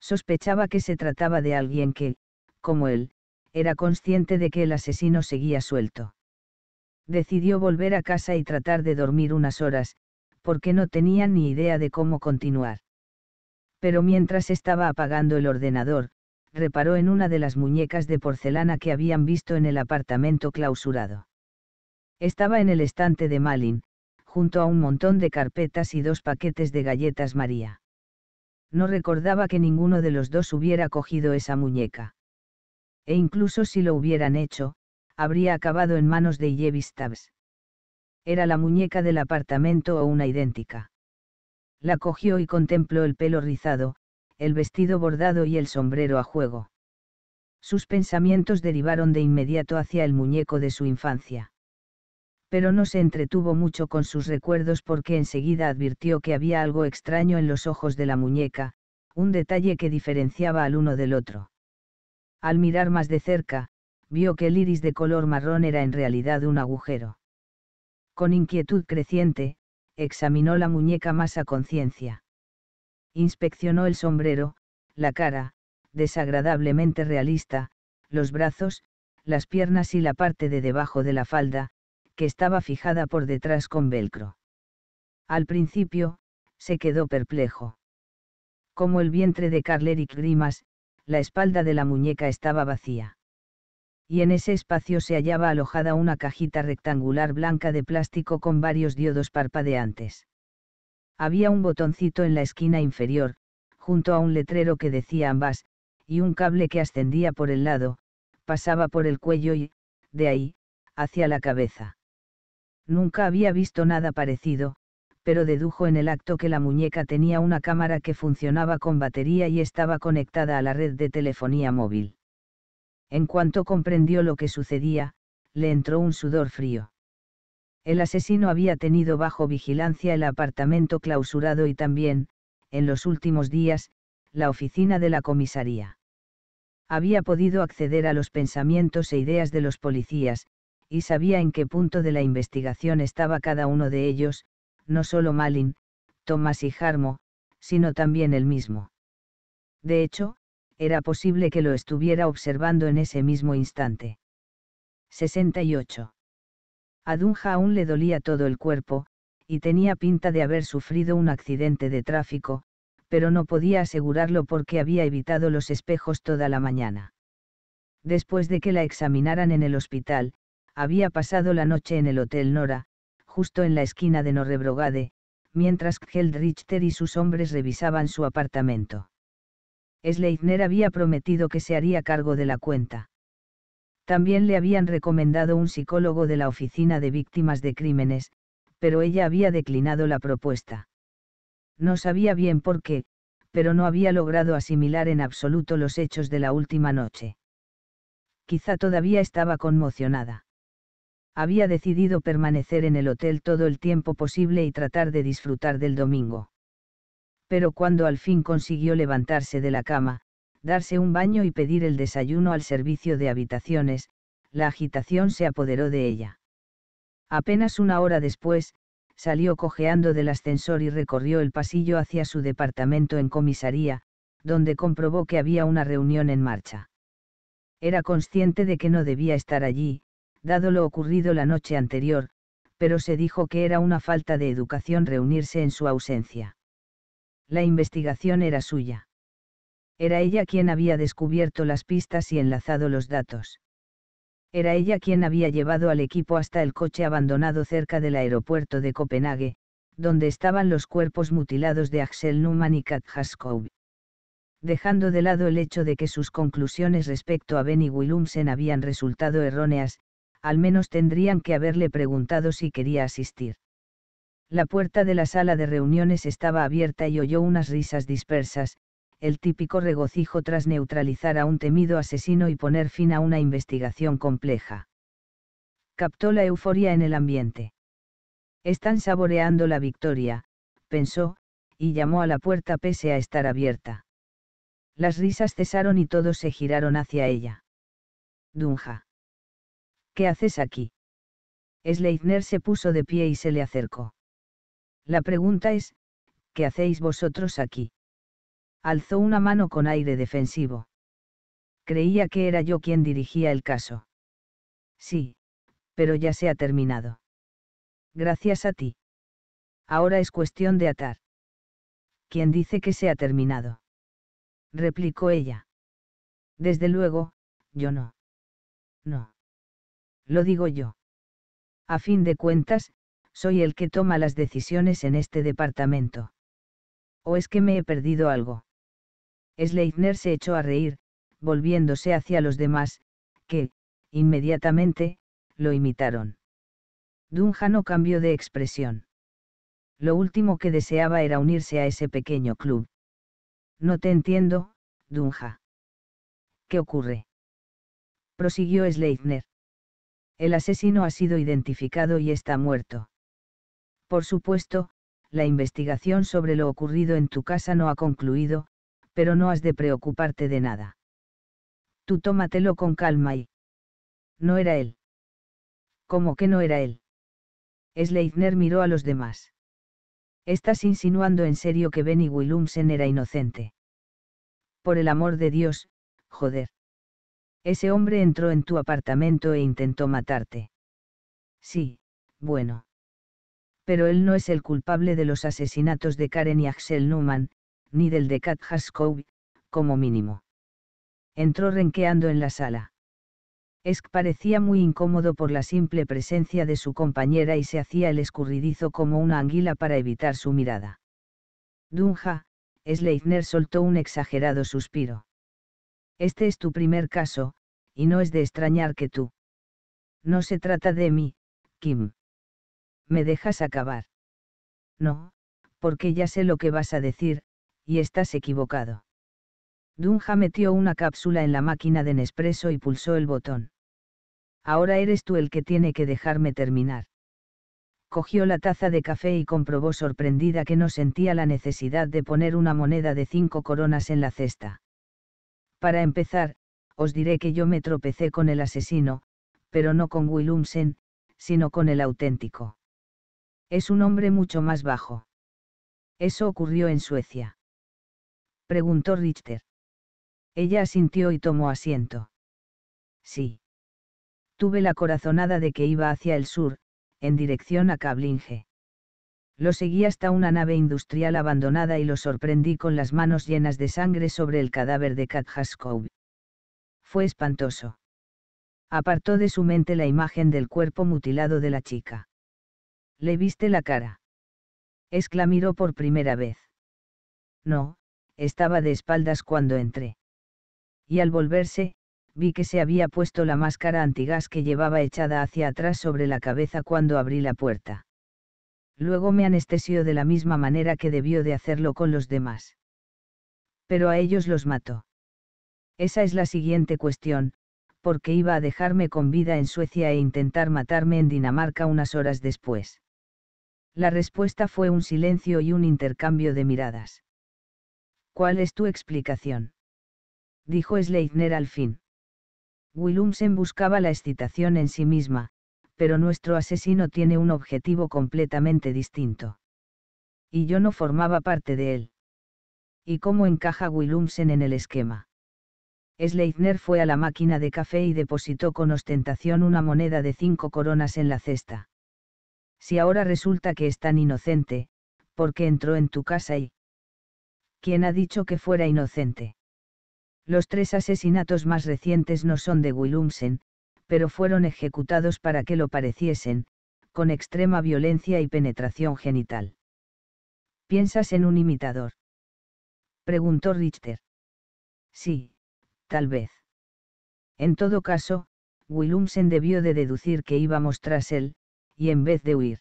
Sospechaba que se trataba de alguien que, como él, era consciente de que el asesino seguía suelto. Decidió volver a casa y tratar de dormir unas horas, porque no tenía ni idea de cómo continuar pero mientras estaba apagando el ordenador, reparó en una de las muñecas de porcelana que habían visto en el apartamento clausurado. Estaba en el estante de Malin, junto a un montón de carpetas y dos paquetes de galletas María. No recordaba que ninguno de los dos hubiera cogido esa muñeca. E incluso si lo hubieran hecho, habría acabado en manos de Yevistavs. Era la muñeca del apartamento o una idéntica. La cogió y contempló el pelo rizado, el vestido bordado y el sombrero a juego. Sus pensamientos derivaron de inmediato hacia el muñeco de su infancia. Pero no se entretuvo mucho con sus recuerdos porque enseguida advirtió que había algo extraño en los ojos de la muñeca, un detalle que diferenciaba al uno del otro. Al mirar más de cerca, vio que el iris de color marrón era en realidad un agujero. Con inquietud creciente, examinó la muñeca más a conciencia. Inspeccionó el sombrero, la cara, desagradablemente realista, los brazos, las piernas y la parte de debajo de la falda, que estaba fijada por detrás con velcro. Al principio, se quedó perplejo. Como el vientre de Carleric Grimas, la espalda de la muñeca estaba vacía y en ese espacio se hallaba alojada una cajita rectangular blanca de plástico con varios diodos parpadeantes. Había un botoncito en la esquina inferior, junto a un letrero que decía ambas, y un cable que ascendía por el lado, pasaba por el cuello y, de ahí, hacia la cabeza. Nunca había visto nada parecido, pero dedujo en el acto que la muñeca tenía una cámara que funcionaba con batería y estaba conectada a la red de telefonía móvil. En cuanto comprendió lo que sucedía, le entró un sudor frío. El asesino había tenido bajo vigilancia el apartamento clausurado y también, en los últimos días, la oficina de la comisaría. Había podido acceder a los pensamientos e ideas de los policías, y sabía en qué punto de la investigación estaba cada uno de ellos, no solo Malin, Tomás y Jarmo, sino también él mismo. De hecho, era posible que lo estuviera observando en ese mismo instante. 68. A Dunja aún le dolía todo el cuerpo, y tenía pinta de haber sufrido un accidente de tráfico, pero no podía asegurarlo porque había evitado los espejos toda la mañana. Después de que la examinaran en el hospital, había pasado la noche en el Hotel Nora, justo en la esquina de Norrebrogade, mientras Geldrichter y sus hombres revisaban su apartamento. Sleitner había prometido que se haría cargo de la cuenta. También le habían recomendado un psicólogo de la Oficina de Víctimas de Crímenes, pero ella había declinado la propuesta. No sabía bien por qué, pero no había logrado asimilar en absoluto los hechos de la última noche. Quizá todavía estaba conmocionada. Había decidido permanecer en el hotel todo el tiempo posible y tratar de disfrutar del domingo pero cuando al fin consiguió levantarse de la cama, darse un baño y pedir el desayuno al servicio de habitaciones, la agitación se apoderó de ella. Apenas una hora después, salió cojeando del ascensor y recorrió el pasillo hacia su departamento en comisaría, donde comprobó que había una reunión en marcha. Era consciente de que no debía estar allí, dado lo ocurrido la noche anterior, pero se dijo que era una falta de educación reunirse en su ausencia la investigación era suya. Era ella quien había descubierto las pistas y enlazado los datos. Era ella quien había llevado al equipo hasta el coche abandonado cerca del aeropuerto de Copenhague, donde estaban los cuerpos mutilados de Axel Numan y Kat Dejando de lado el hecho de que sus conclusiones respecto a Benny Willumsen habían resultado erróneas, al menos tendrían que haberle preguntado si quería asistir. La puerta de la sala de reuniones estaba abierta y oyó unas risas dispersas, el típico regocijo tras neutralizar a un temido asesino y poner fin a una investigación compleja. Captó la euforia en el ambiente. Están saboreando la victoria, pensó, y llamó a la puerta pese a estar abierta. Las risas cesaron y todos se giraron hacia ella. Dunja. ¿Qué haces aquí? Sleitner se puso de pie y se le acercó. La pregunta es, ¿qué hacéis vosotros aquí? Alzó una mano con aire defensivo. Creía que era yo quien dirigía el caso. Sí, pero ya se ha terminado. Gracias a ti. Ahora es cuestión de atar. ¿Quién dice que se ha terminado? replicó ella. Desde luego, yo no. No. Lo digo yo. A fin de cuentas, soy el que toma las decisiones en este departamento. ¿O es que me he perdido algo? Sleitner se echó a reír, volviéndose hacia los demás, que, inmediatamente, lo imitaron. Dunja no cambió de expresión. Lo último que deseaba era unirse a ese pequeño club. No te entiendo, Dunja. ¿Qué ocurre? Prosiguió Sleitner. El asesino ha sido identificado y está muerto. Por supuesto, la investigación sobre lo ocurrido en tu casa no ha concluido, pero no has de preocuparte de nada. Tú tómatelo con calma y... No era él. ¿Cómo que no era él? Sleitner miró a los demás. Estás insinuando en serio que Benny Willumsen era inocente. Por el amor de Dios, joder. Ese hombre entró en tu apartamento e intentó matarte. Sí, bueno pero él no es el culpable de los asesinatos de Karen y Axel Newman, ni del de Kat Haskow, como mínimo. Entró renqueando en la sala. Esk parecía muy incómodo por la simple presencia de su compañera y se hacía el escurridizo como una anguila para evitar su mirada. Dunja, Sleitner soltó un exagerado suspiro. Este es tu primer caso, y no es de extrañar que tú. No se trata de mí, Kim. ¿me dejas acabar? No, porque ya sé lo que vas a decir, y estás equivocado. Dunja metió una cápsula en la máquina de Nespresso y pulsó el botón. Ahora eres tú el que tiene que dejarme terminar. Cogió la taza de café y comprobó sorprendida que no sentía la necesidad de poner una moneda de cinco coronas en la cesta. Para empezar, os diré que yo me tropecé con el asesino, pero no con Willumsen, sino con el auténtico. Es un hombre mucho más bajo. ¿Eso ocurrió en Suecia? Preguntó Richter. Ella asintió y tomó asiento. Sí. Tuve la corazonada de que iba hacia el sur, en dirección a Cablinge. Lo seguí hasta una nave industrial abandonada y lo sorprendí con las manos llenas de sangre sobre el cadáver de Kat Fue espantoso. Apartó de su mente la imagen del cuerpo mutilado de la chica le viste la cara. Exclamiró por primera vez. No, estaba de espaldas cuando entré. Y al volverse, vi que se había puesto la máscara antigas que llevaba echada hacia atrás sobre la cabeza cuando abrí la puerta. Luego me anestesió de la misma manera que debió de hacerlo con los demás. Pero a ellos los mató. Esa es la siguiente cuestión, porque iba a dejarme con vida en Suecia e intentar matarme en Dinamarca unas horas después. La respuesta fue un silencio y un intercambio de miradas. ¿Cuál es tu explicación? dijo Sleitner al fin. Willumsen buscaba la excitación en sí misma, pero nuestro asesino tiene un objetivo completamente distinto. Y yo no formaba parte de él. ¿Y cómo encaja Willumsen en el esquema? Sleitner fue a la máquina de café y depositó con ostentación una moneda de cinco coronas en la cesta. Si ahora resulta que es tan inocente, ¿por qué entró en tu casa y... ¿Quién ha dicho que fuera inocente? Los tres asesinatos más recientes no son de Willumsen, pero fueron ejecutados para que lo pareciesen, con extrema violencia y penetración genital. ¿Piensas en un imitador? Preguntó Richter. Sí, tal vez. En todo caso, Willumsen debió de deducir que íbamos tras él, y en vez de huir.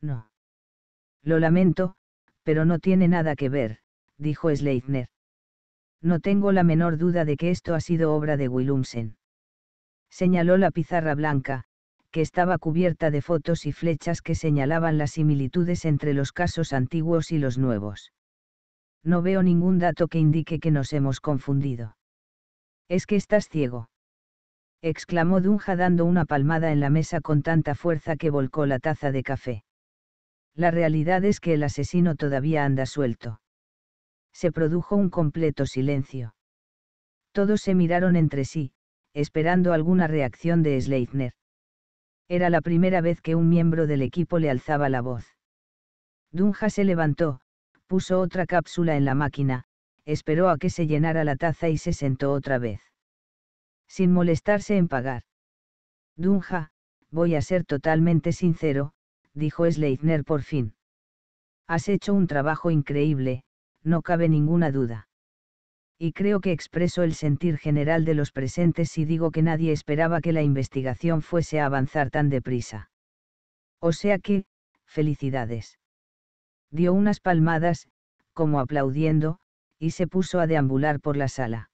No. Lo lamento, pero no tiene nada que ver, dijo Sleitner. No tengo la menor duda de que esto ha sido obra de Willumsen. Señaló la pizarra blanca, que estaba cubierta de fotos y flechas que señalaban las similitudes entre los casos antiguos y los nuevos. No veo ningún dato que indique que nos hemos confundido. Es que estás ciego exclamó Dunja dando una palmada en la mesa con tanta fuerza que volcó la taza de café. La realidad es que el asesino todavía anda suelto. Se produjo un completo silencio. Todos se miraron entre sí, esperando alguna reacción de Sleitner. Era la primera vez que un miembro del equipo le alzaba la voz. Dunja se levantó, puso otra cápsula en la máquina, esperó a que se llenara la taza y se sentó otra vez sin molestarse en pagar. Dunja, voy a ser totalmente sincero, dijo Sleitner por fin. Has hecho un trabajo increíble, no cabe ninguna duda. Y creo que expreso el sentir general de los presentes si digo que nadie esperaba que la investigación fuese a avanzar tan deprisa. O sea que, felicidades. Dio unas palmadas, como aplaudiendo, y se puso a deambular por la sala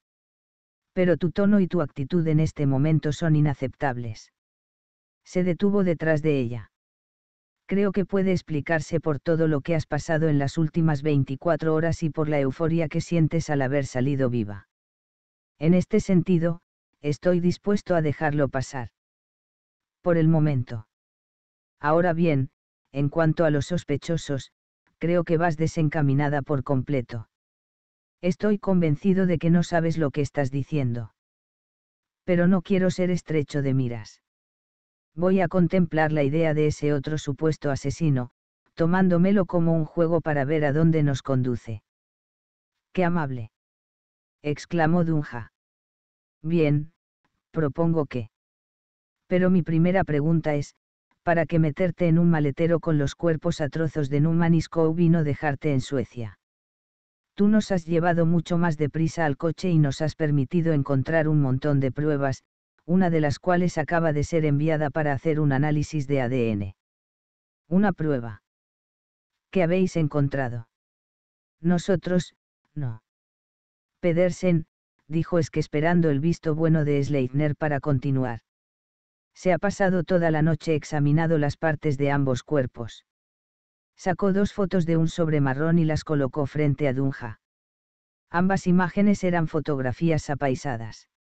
pero tu tono y tu actitud en este momento son inaceptables. Se detuvo detrás de ella. Creo que puede explicarse por todo lo que has pasado en las últimas 24 horas y por la euforia que sientes al haber salido viva. En este sentido, estoy dispuesto a dejarlo pasar. Por el momento. Ahora bien, en cuanto a los sospechosos, creo que vas desencaminada por completo. Estoy convencido de que no sabes lo que estás diciendo. Pero no quiero ser estrecho de miras. Voy a contemplar la idea de ese otro supuesto asesino, tomándomelo como un juego para ver a dónde nos conduce. ¡Qué amable! exclamó Dunja. Bien, propongo que. Pero mi primera pregunta es, ¿para qué meterte en un maletero con los cuerpos a trozos de Numanisco y no dejarte en Suecia? Tú nos has llevado mucho más deprisa al coche y nos has permitido encontrar un montón de pruebas, una de las cuales acaba de ser enviada para hacer un análisis de ADN. Una prueba. ¿Qué habéis encontrado? Nosotros, no. Pedersen, dijo es que esperando el visto bueno de Sleitner para continuar. Se ha pasado toda la noche examinando las partes de ambos cuerpos. Sacó dos fotos de un sobre marrón y las colocó frente a Dunja. Ambas imágenes eran fotografías apaisadas.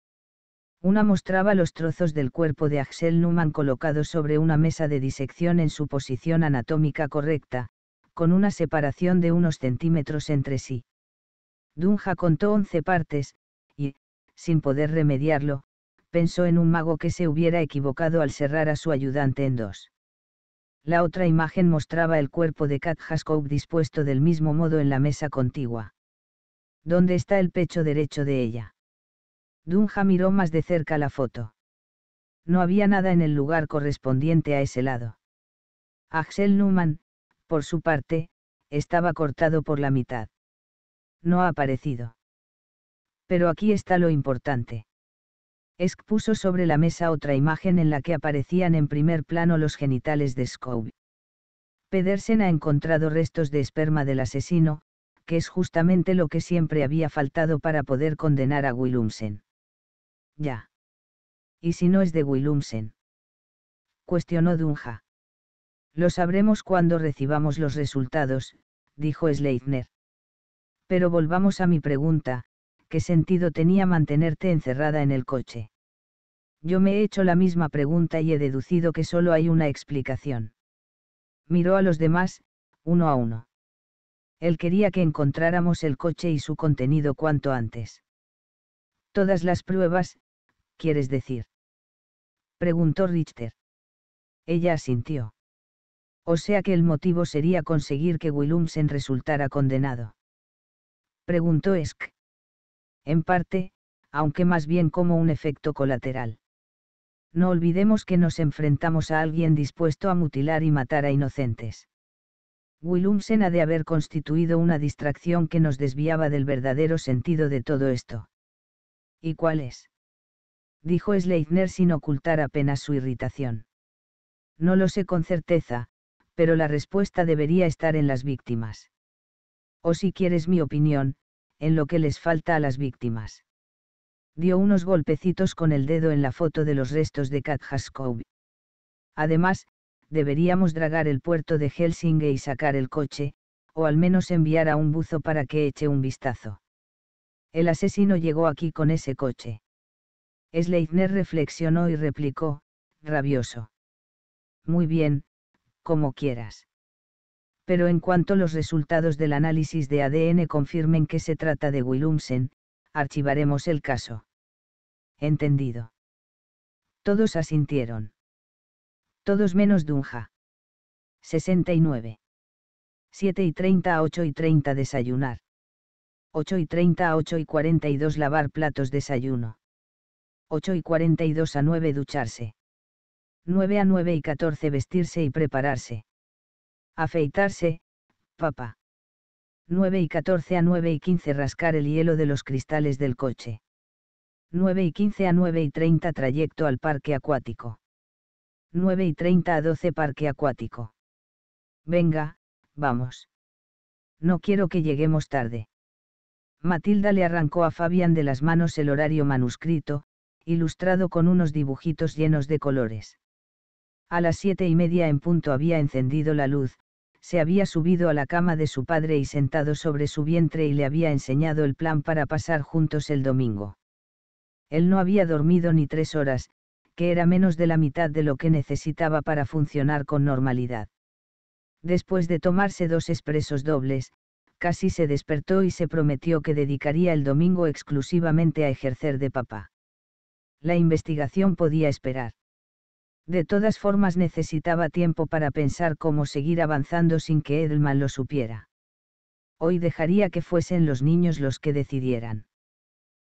Una mostraba los trozos del cuerpo de Axel Numan colocados sobre una mesa de disección en su posición anatómica correcta, con una separación de unos centímetros entre sí. Dunja contó once partes, y, sin poder remediarlo, pensó en un mago que se hubiera equivocado al cerrar a su ayudante en dos. La otra imagen mostraba el cuerpo de Kat Haskov dispuesto del mismo modo en la mesa contigua. ¿Dónde está el pecho derecho de ella? Dunja miró más de cerca la foto. No había nada en el lugar correspondiente a ese lado. Axel Newman, por su parte, estaba cortado por la mitad. No ha aparecido. Pero aquí está lo importante. Esk puso sobre la mesa otra imagen en la que aparecían en primer plano los genitales de Scooby. Pedersen ha encontrado restos de esperma del asesino, que es justamente lo que siempre había faltado para poder condenar a Willumsen. Ya. ¿Y si no es de Willumsen? Cuestionó Dunja. Lo sabremos cuando recibamos los resultados, dijo Sleitner. Pero volvamos a mi pregunta, ¿qué sentido tenía mantenerte encerrada en el coche? Yo me he hecho la misma pregunta y he deducido que solo hay una explicación. Miró a los demás, uno a uno. Él quería que encontráramos el coche y su contenido cuanto antes. Todas las pruebas, quieres decir. Preguntó Richter. Ella asintió. O sea que el motivo sería conseguir que Willumsen resultara condenado. Preguntó Esk en parte, aunque más bien como un efecto colateral. No olvidemos que nos enfrentamos a alguien dispuesto a mutilar y matar a inocentes. Willumsen ha de haber constituido una distracción que nos desviaba del verdadero sentido de todo esto. ¿Y cuál es? Dijo Sleitner sin ocultar apenas su irritación. No lo sé con certeza, pero la respuesta debería estar en las víctimas. O si quieres mi opinión, en lo que les falta a las víctimas. Dio unos golpecitos con el dedo en la foto de los restos de Kat Haskov. Además, deberíamos dragar el puerto de Helsinge y sacar el coche, o al menos enviar a un buzo para que eche un vistazo. El asesino llegó aquí con ese coche. Sleitner reflexionó y replicó, rabioso. Muy bien, como quieras pero en cuanto los resultados del análisis de ADN confirmen que se trata de Willumsen, archivaremos el caso. Entendido. Todos asintieron. Todos menos Dunja. 69. 7 y 30 a 8 y 30 desayunar. 8 y 30 a 8 y 42 lavar platos desayuno. 8 y 42 a 9 ducharse. 9 a 9 y 14 vestirse y prepararse. Afeitarse, papá. 9 y 14 a 9 y 15 rascar el hielo de los cristales del coche. 9 y 15 a 9 y 30 trayecto al parque acuático. 9 y 30 a 12 parque acuático. Venga, vamos. No quiero que lleguemos tarde. Matilda le arrancó a Fabián de las manos el horario manuscrito, ilustrado con unos dibujitos llenos de colores. A las siete y media en punto había encendido la luz, se había subido a la cama de su padre y sentado sobre su vientre y le había enseñado el plan para pasar juntos el domingo. Él no había dormido ni tres horas, que era menos de la mitad de lo que necesitaba para funcionar con normalidad. Después de tomarse dos expresos dobles, casi se despertó y se prometió que dedicaría el domingo exclusivamente a ejercer de papá. La investigación podía esperar. De todas formas necesitaba tiempo para pensar cómo seguir avanzando sin que Edelman lo supiera. Hoy dejaría que fuesen los niños los que decidieran.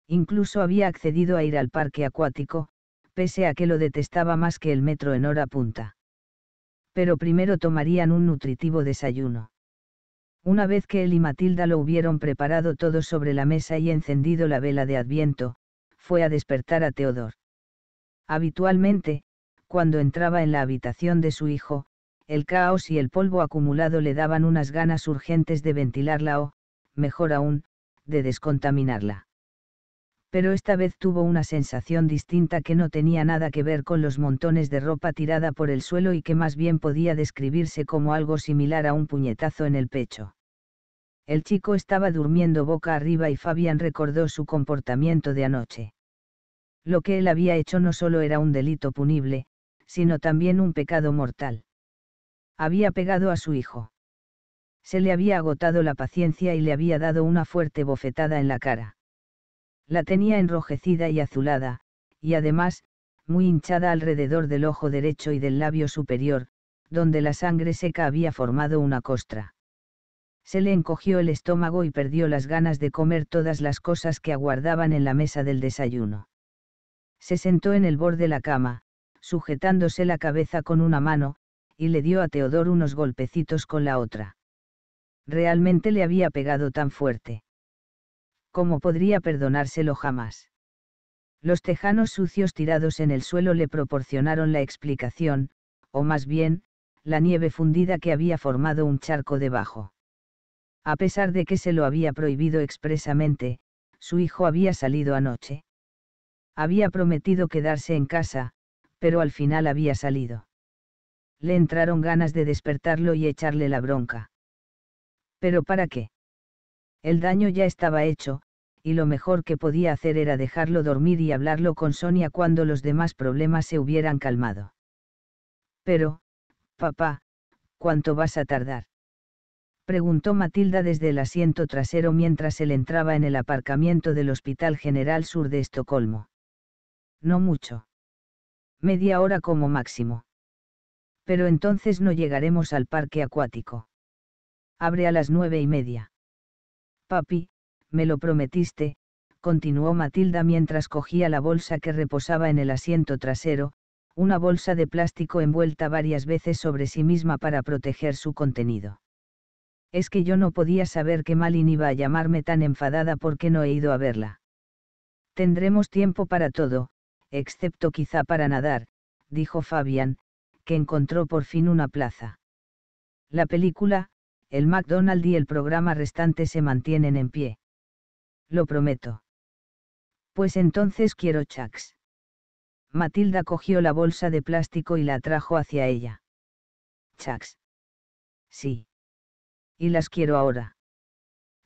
Incluso había accedido a ir al parque acuático, pese a que lo detestaba más que el metro en hora punta. Pero primero tomarían un nutritivo desayuno. Una vez que él y Matilda lo hubieron preparado todo sobre la mesa y encendido la vela de Adviento, fue a despertar a Teodor. Habitualmente, cuando entraba en la habitación de su hijo, el caos y el polvo acumulado le daban unas ganas urgentes de ventilarla o, mejor aún, de descontaminarla. Pero esta vez tuvo una sensación distinta que no tenía nada que ver con los montones de ropa tirada por el suelo y que más bien podía describirse como algo similar a un puñetazo en el pecho. El chico estaba durmiendo boca arriba y Fabián recordó su comportamiento de anoche. Lo que él había hecho no solo era un delito punible, sino también un pecado mortal. Había pegado a su hijo. Se le había agotado la paciencia y le había dado una fuerte bofetada en la cara. La tenía enrojecida y azulada, y además, muy hinchada alrededor del ojo derecho y del labio superior, donde la sangre seca había formado una costra. Se le encogió el estómago y perdió las ganas de comer todas las cosas que aguardaban en la mesa del desayuno. Se sentó en el borde de la cama, sujetándose la cabeza con una mano, y le dio a Teodor unos golpecitos con la otra. Realmente le había pegado tan fuerte. ¿Cómo podría perdonárselo jamás? Los tejanos sucios tirados en el suelo le proporcionaron la explicación, o más bien, la nieve fundida que había formado un charco debajo. A pesar de que se lo había prohibido expresamente, su hijo había salido anoche. Había prometido quedarse en casa, pero al final había salido. Le entraron ganas de despertarlo y echarle la bronca. ¿Pero para qué? El daño ya estaba hecho, y lo mejor que podía hacer era dejarlo dormir y hablarlo con Sonia cuando los demás problemas se hubieran calmado. Pero, papá, ¿cuánto vas a tardar? preguntó Matilda desde el asiento trasero mientras él entraba en el aparcamiento del Hospital General Sur de Estocolmo. No mucho media hora como máximo. Pero entonces no llegaremos al parque acuático. Abre a las nueve y media. Papi, me lo prometiste, continuó Matilda mientras cogía la bolsa que reposaba en el asiento trasero, una bolsa de plástico envuelta varias veces sobre sí misma para proteger su contenido. Es que yo no podía saber que Malin iba a llamarme tan enfadada porque no he ido a verla. Tendremos tiempo para todo, excepto quizá para nadar, dijo Fabian, que encontró por fin una plaza. La película, el McDonald y el programa restante se mantienen en pie. Lo prometo. Pues entonces quiero Chucks». Matilda cogió la bolsa de plástico y la trajo hacia ella. «Chucks. Sí. Y las quiero ahora.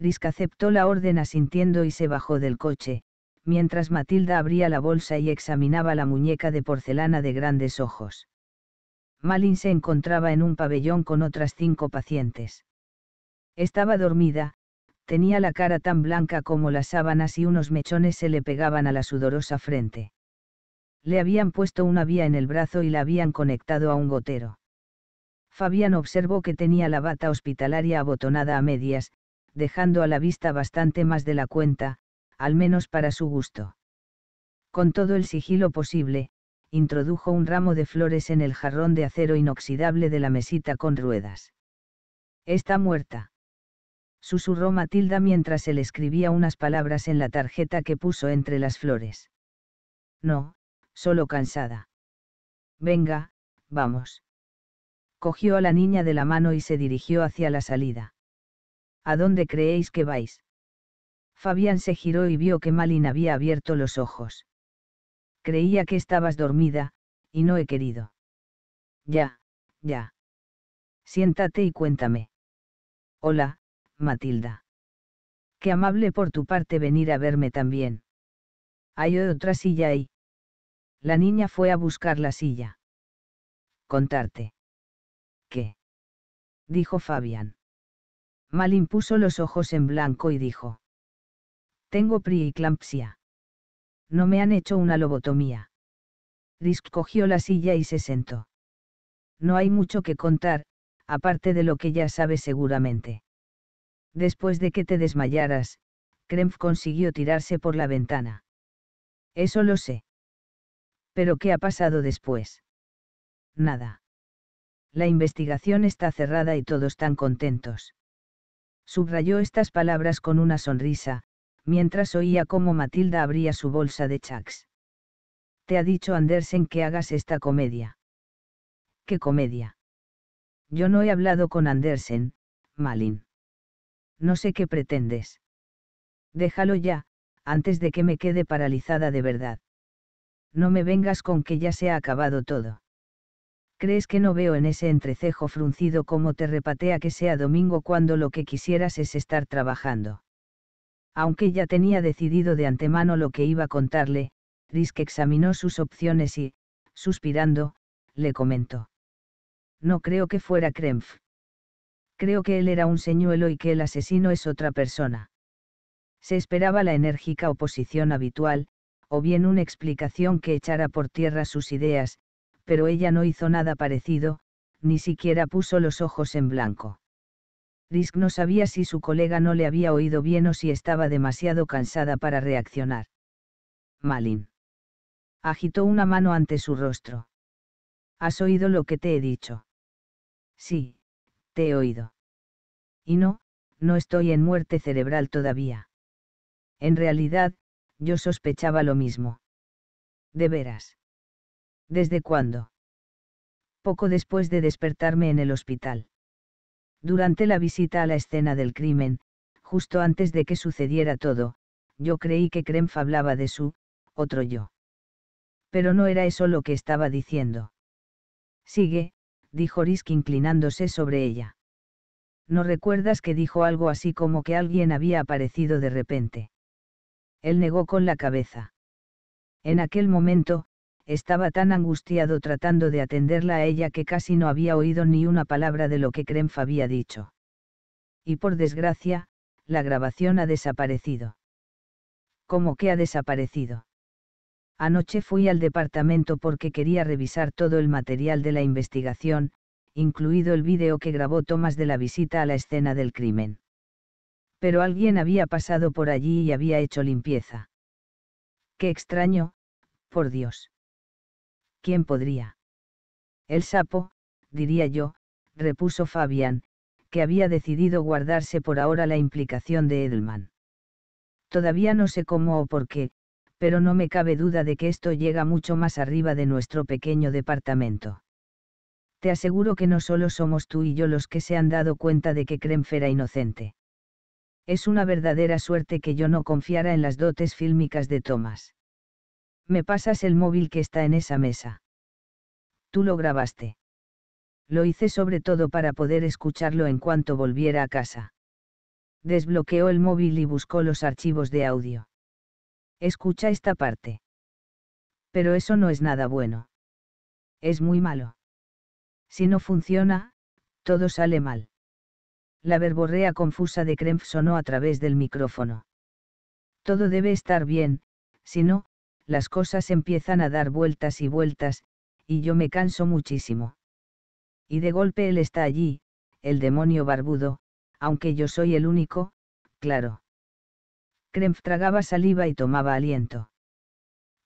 Risk aceptó la orden asintiendo y se bajó del coche, mientras Matilda abría la bolsa y examinaba la muñeca de porcelana de grandes ojos. Malin se encontraba en un pabellón con otras cinco pacientes. Estaba dormida, tenía la cara tan blanca como las sábanas y unos mechones se le pegaban a la sudorosa frente. Le habían puesto una vía en el brazo y la habían conectado a un gotero. Fabián observó que tenía la bata hospitalaria abotonada a medias, dejando a la vista bastante más de la cuenta, al menos para su gusto. Con todo el sigilo posible, introdujo un ramo de flores en el jarrón de acero inoxidable de la mesita con ruedas. Está muerta. Susurró Matilda mientras le escribía unas palabras en la tarjeta que puso entre las flores. No, solo cansada. Venga, vamos. Cogió a la niña de la mano y se dirigió hacia la salida. ¿A dónde creéis que vais? Fabián se giró y vio que Malin había abierto los ojos. Creía que estabas dormida, y no he querido. Ya, ya. Siéntate y cuéntame. Hola, Matilda. Qué amable por tu parte venir a verme también. Hay otra silla ahí. La niña fue a buscar la silla. Contarte. ¿Qué? dijo Fabián. Malin puso los ojos en blanco y dijo. Tengo preeclampsia. No me han hecho una lobotomía. Risk cogió la silla y se sentó. No hay mucho que contar, aparte de lo que ya sabes seguramente. Después de que te desmayaras, Krempf consiguió tirarse por la ventana. Eso lo sé. Pero ¿qué ha pasado después? Nada. La investigación está cerrada y todos están contentos. Subrayó estas palabras con una sonrisa, mientras oía cómo Matilda abría su bolsa de chaks. Te ha dicho Andersen que hagas esta comedia. ¿Qué comedia? Yo no he hablado con Andersen, Malin. No sé qué pretendes. Déjalo ya, antes de que me quede paralizada de verdad. No me vengas con que ya se ha acabado todo. ¿Crees que no veo en ese entrecejo fruncido cómo te repatea que sea domingo cuando lo que quisieras es estar trabajando? Aunque ya tenía decidido de antemano lo que iba a contarle, Risk examinó sus opciones y, suspirando, le comentó. No creo que fuera Krempf. Creo que él era un señuelo y que el asesino es otra persona. Se esperaba la enérgica oposición habitual, o bien una explicación que echara por tierra sus ideas, pero ella no hizo nada parecido, ni siquiera puso los ojos en blanco. Risk no sabía si su colega no le había oído bien o si estaba demasiado cansada para reaccionar. Malin. Agitó una mano ante su rostro. ¿Has oído lo que te he dicho? Sí, te he oído. Y no, no estoy en muerte cerebral todavía. En realidad, yo sospechaba lo mismo. De veras. ¿Desde cuándo? Poco después de despertarme en el hospital. Durante la visita a la escena del crimen, justo antes de que sucediera todo, yo creí que Krempf hablaba de su, otro yo. Pero no era eso lo que estaba diciendo. Sigue, dijo Risk inclinándose sobre ella. ¿No recuerdas que dijo algo así como que alguien había aparecido de repente? Él negó con la cabeza. En aquel momento, estaba tan angustiado tratando de atenderla a ella que casi no había oído ni una palabra de lo que Krenf había dicho. Y por desgracia, la grabación ha desaparecido. ¿Cómo que ha desaparecido? Anoche fui al departamento porque quería revisar todo el material de la investigación, incluido el vídeo que grabó Tomás de la visita a la escena del crimen. Pero alguien había pasado por allí y había hecho limpieza. Qué extraño, por Dios. ¿quién podría? El sapo, diría yo, repuso Fabián, que había decidido guardarse por ahora la implicación de Edelman. Todavía no sé cómo o por qué, pero no me cabe duda de que esto llega mucho más arriba de nuestro pequeño departamento. Te aseguro que no solo somos tú y yo los que se han dado cuenta de que Krenf era inocente. Es una verdadera suerte que yo no confiara en las dotes fílmicas de Thomas me pasas el móvil que está en esa mesa. Tú lo grabaste. Lo hice sobre todo para poder escucharlo en cuanto volviera a casa. Desbloqueó el móvil y buscó los archivos de audio. Escucha esta parte. Pero eso no es nada bueno. Es muy malo. Si no funciona, todo sale mal. La verborrea confusa de Kremf sonó a través del micrófono. Todo debe estar bien, si no, las cosas empiezan a dar vueltas y vueltas, y yo me canso muchísimo. Y de golpe él está allí, el demonio barbudo, aunque yo soy el único, claro. Krempf tragaba saliva y tomaba aliento.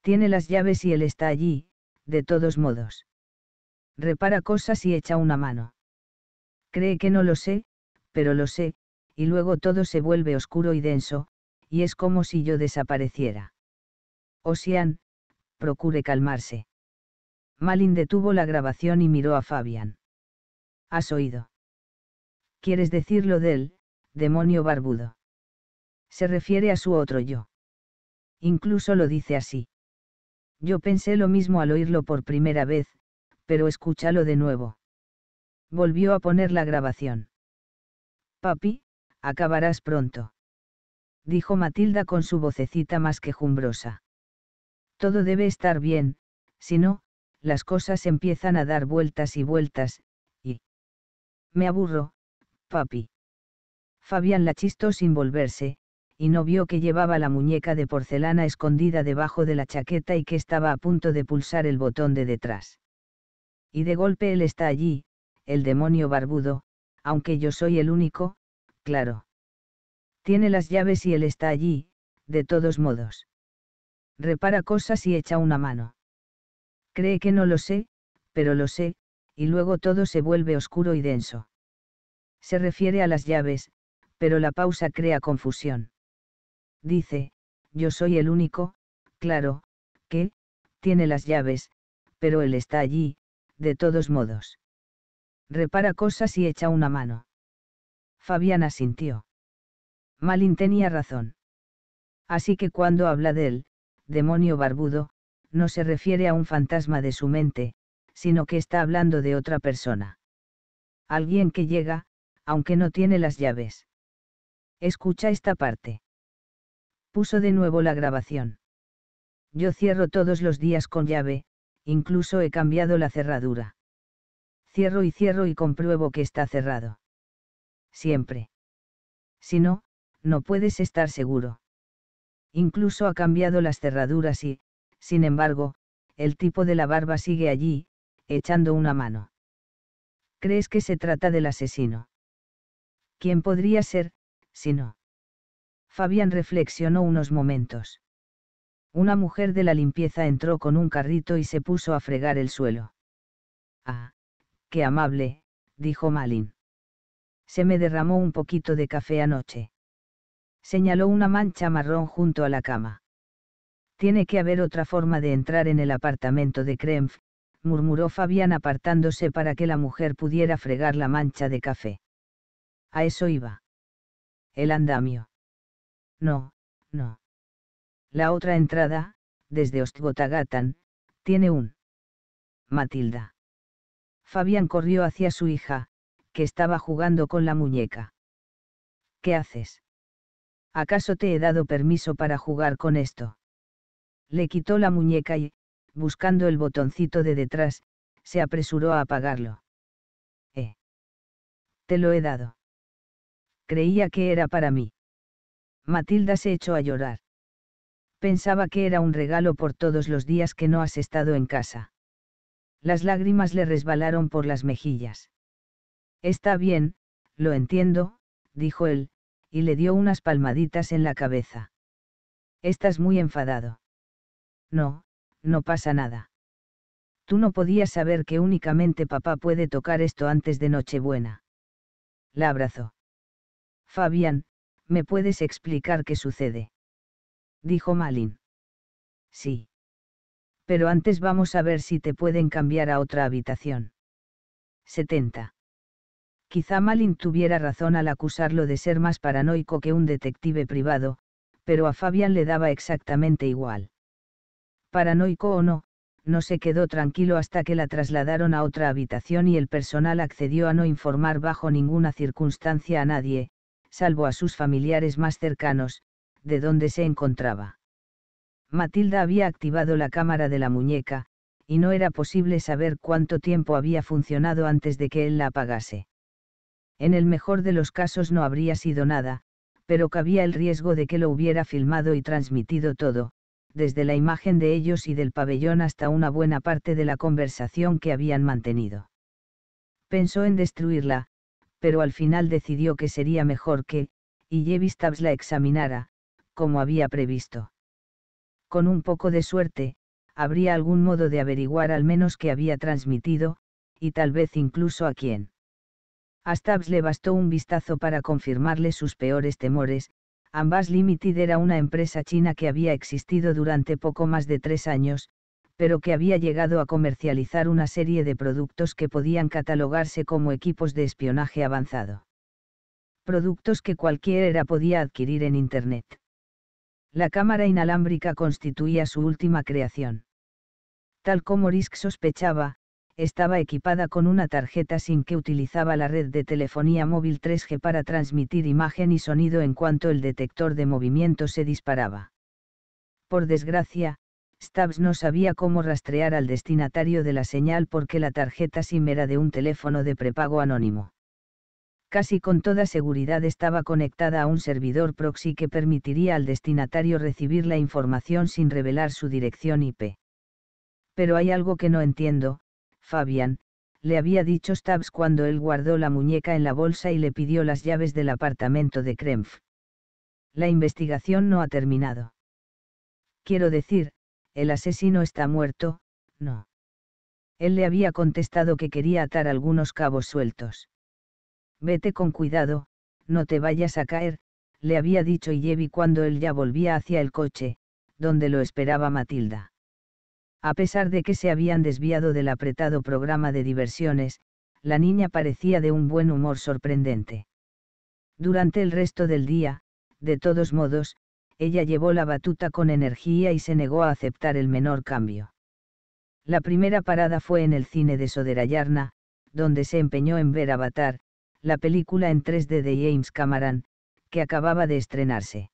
Tiene las llaves y él está allí, de todos modos. Repara cosas y echa una mano. Cree que no lo sé, pero lo sé, y luego todo se vuelve oscuro y denso, y es como si yo desapareciera. Ocean, procure calmarse. Malin detuvo la grabación y miró a Fabian. ¿Has oído? ¿Quieres decir lo del, demonio barbudo? Se refiere a su otro yo. Incluso lo dice así. Yo pensé lo mismo al oírlo por primera vez, pero escúchalo de nuevo. Volvió a poner la grabación. Papi, acabarás pronto. Dijo Matilda con su vocecita más quejumbrosa. Todo debe estar bien, si no, las cosas empiezan a dar vueltas y vueltas, y... Me aburro, papi. Fabián la chistó sin volverse, y no vio que llevaba la muñeca de porcelana escondida debajo de la chaqueta y que estaba a punto de pulsar el botón de detrás. Y de golpe él está allí, el demonio barbudo, aunque yo soy el único, claro. Tiene las llaves y él está allí, de todos modos repara cosas y echa una mano. Cree que no lo sé, pero lo sé, y luego todo se vuelve oscuro y denso. Se refiere a las llaves, pero la pausa crea confusión. Dice, yo soy el único, claro, que, tiene las llaves, pero él está allí, de todos modos. Repara cosas y echa una mano. Fabiana asintió. Malin tenía razón. Así que cuando habla de él, demonio barbudo, no se refiere a un fantasma de su mente, sino que está hablando de otra persona. Alguien que llega, aunque no tiene las llaves. Escucha esta parte. Puso de nuevo la grabación. Yo cierro todos los días con llave, incluso he cambiado la cerradura. Cierro y cierro y compruebo que está cerrado. Siempre. Si no, no puedes estar seguro. Incluso ha cambiado las cerraduras y, sin embargo, el tipo de la barba sigue allí, echando una mano. ¿Crees que se trata del asesino? ¿Quién podría ser, si no? Fabián reflexionó unos momentos. Una mujer de la limpieza entró con un carrito y se puso a fregar el suelo. Ah, qué amable, dijo Malin. Se me derramó un poquito de café anoche señaló una mancha marrón junto a la cama. Tiene que haber otra forma de entrar en el apartamento de Kremf», murmuró Fabián apartándose para que la mujer pudiera fregar la mancha de café. A eso iba. El andamio. No, no. La otra entrada, desde Ostgotagatan, tiene un. Matilda. Fabián corrió hacia su hija, que estaba jugando con la muñeca. ¿Qué haces? ¿acaso te he dado permiso para jugar con esto? Le quitó la muñeca y, buscando el botoncito de detrás, se apresuró a apagarlo. Eh. Te lo he dado. Creía que era para mí. Matilda se echó a llorar. Pensaba que era un regalo por todos los días que no has estado en casa. Las lágrimas le resbalaron por las mejillas. Está bien, lo entiendo, dijo él, y le dio unas palmaditas en la cabeza. Estás muy enfadado. No, no pasa nada. Tú no podías saber que únicamente papá puede tocar esto antes de Nochebuena. La abrazó. Fabián, ¿me puedes explicar qué sucede? Dijo Malin. Sí. Pero antes vamos a ver si te pueden cambiar a otra habitación. 70. Quizá Malin tuviera razón al acusarlo de ser más paranoico que un detective privado, pero a Fabian le daba exactamente igual. Paranoico o no, no se quedó tranquilo hasta que la trasladaron a otra habitación y el personal accedió a no informar bajo ninguna circunstancia a nadie, salvo a sus familiares más cercanos, de dónde se encontraba. Matilda había activado la cámara de la muñeca, y no era posible saber cuánto tiempo había funcionado antes de que él la apagase en el mejor de los casos no habría sido nada, pero cabía el riesgo de que lo hubiera filmado y transmitido todo, desde la imagen de ellos y del pabellón hasta una buena parte de la conversación que habían mantenido. Pensó en destruirla, pero al final decidió que sería mejor que, y Jevis la examinara, como había previsto. Con un poco de suerte, habría algún modo de averiguar al menos qué había transmitido, y tal vez incluso a quién. A Stabs le bastó un vistazo para confirmarle sus peores temores, Ambas Limited era una empresa china que había existido durante poco más de tres años, pero que había llegado a comercializar una serie de productos que podían catalogarse como equipos de espionaje avanzado. Productos que cualquiera podía adquirir en Internet. La cámara inalámbrica constituía su última creación. Tal como Risk sospechaba, estaba equipada con una tarjeta SIM que utilizaba la red de telefonía móvil 3G para transmitir imagen y sonido en cuanto el detector de movimiento se disparaba. Por desgracia, Stabs no sabía cómo rastrear al destinatario de la señal porque la tarjeta SIM era de un teléfono de prepago anónimo. Casi con toda seguridad estaba conectada a un servidor proxy que permitiría al destinatario recibir la información sin revelar su dirección IP. Pero hay algo que no entiendo, Fabian, le había dicho Stabs cuando él guardó la muñeca en la bolsa y le pidió las llaves del apartamento de Kremf. La investigación no ha terminado. Quiero decir, el asesino está muerto, no. Él le había contestado que quería atar algunos cabos sueltos. Vete con cuidado, no te vayas a caer, le había dicho Yevi cuando él ya volvía hacia el coche, donde lo esperaba Matilda. A pesar de que se habían desviado del apretado programa de diversiones, la niña parecía de un buen humor sorprendente. Durante el resto del día, de todos modos, ella llevó la batuta con energía y se negó a aceptar el menor cambio. La primera parada fue en el cine de Soderayarna, donde se empeñó en ver Avatar, la película en 3D de James Cameron, que acababa de estrenarse.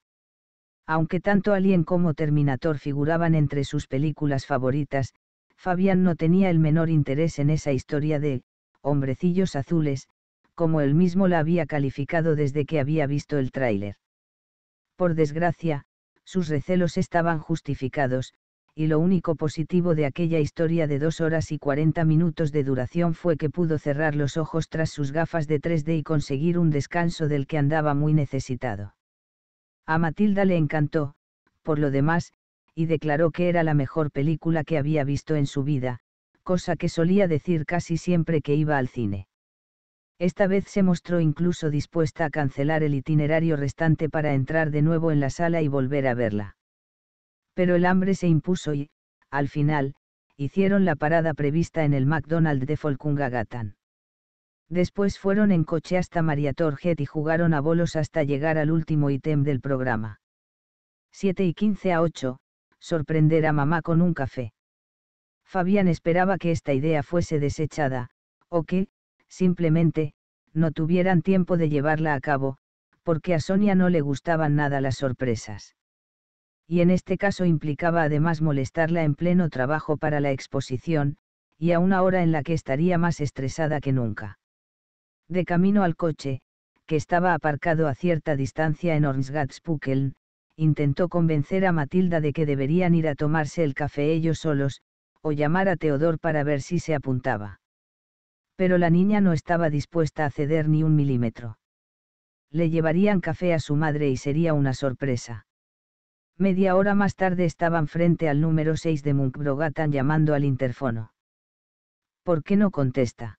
Aunque tanto Alien como Terminator figuraban entre sus películas favoritas, Fabián no tenía el menor interés en esa historia de hombrecillos azules, como él mismo la había calificado desde que había visto el tráiler. Por desgracia, sus recelos estaban justificados, y lo único positivo de aquella historia de dos horas y 40 minutos de duración fue que pudo cerrar los ojos tras sus gafas de 3D y conseguir un descanso del que andaba muy necesitado. A Matilda le encantó, por lo demás, y declaró que era la mejor película que había visto en su vida, cosa que solía decir casi siempre que iba al cine. Esta vez se mostró incluso dispuesta a cancelar el itinerario restante para entrar de nuevo en la sala y volver a verla. Pero el hambre se impuso y, al final, hicieron la parada prevista en el McDonald's de Folkungagatan. Después fueron en coche hasta María Torget y jugaron a bolos hasta llegar al último ítem del programa. 7 y 15 a 8, sorprender a mamá con un café. Fabián esperaba que esta idea fuese desechada, o que, simplemente, no tuvieran tiempo de llevarla a cabo, porque a Sonia no le gustaban nada las sorpresas. Y en este caso implicaba además molestarla en pleno trabajo para la exposición, y a una hora en la que estaría más estresada que nunca. De camino al coche, que estaba aparcado a cierta distancia en Ormsgatspukeln, intentó convencer a Matilda de que deberían ir a tomarse el café ellos solos, o llamar a Teodor para ver si se apuntaba. Pero la niña no estaba dispuesta a ceder ni un milímetro. Le llevarían café a su madre y sería una sorpresa. Media hora más tarde estaban frente al número 6 de Munkbrogatan llamando al interfono. ¿Por qué no contesta?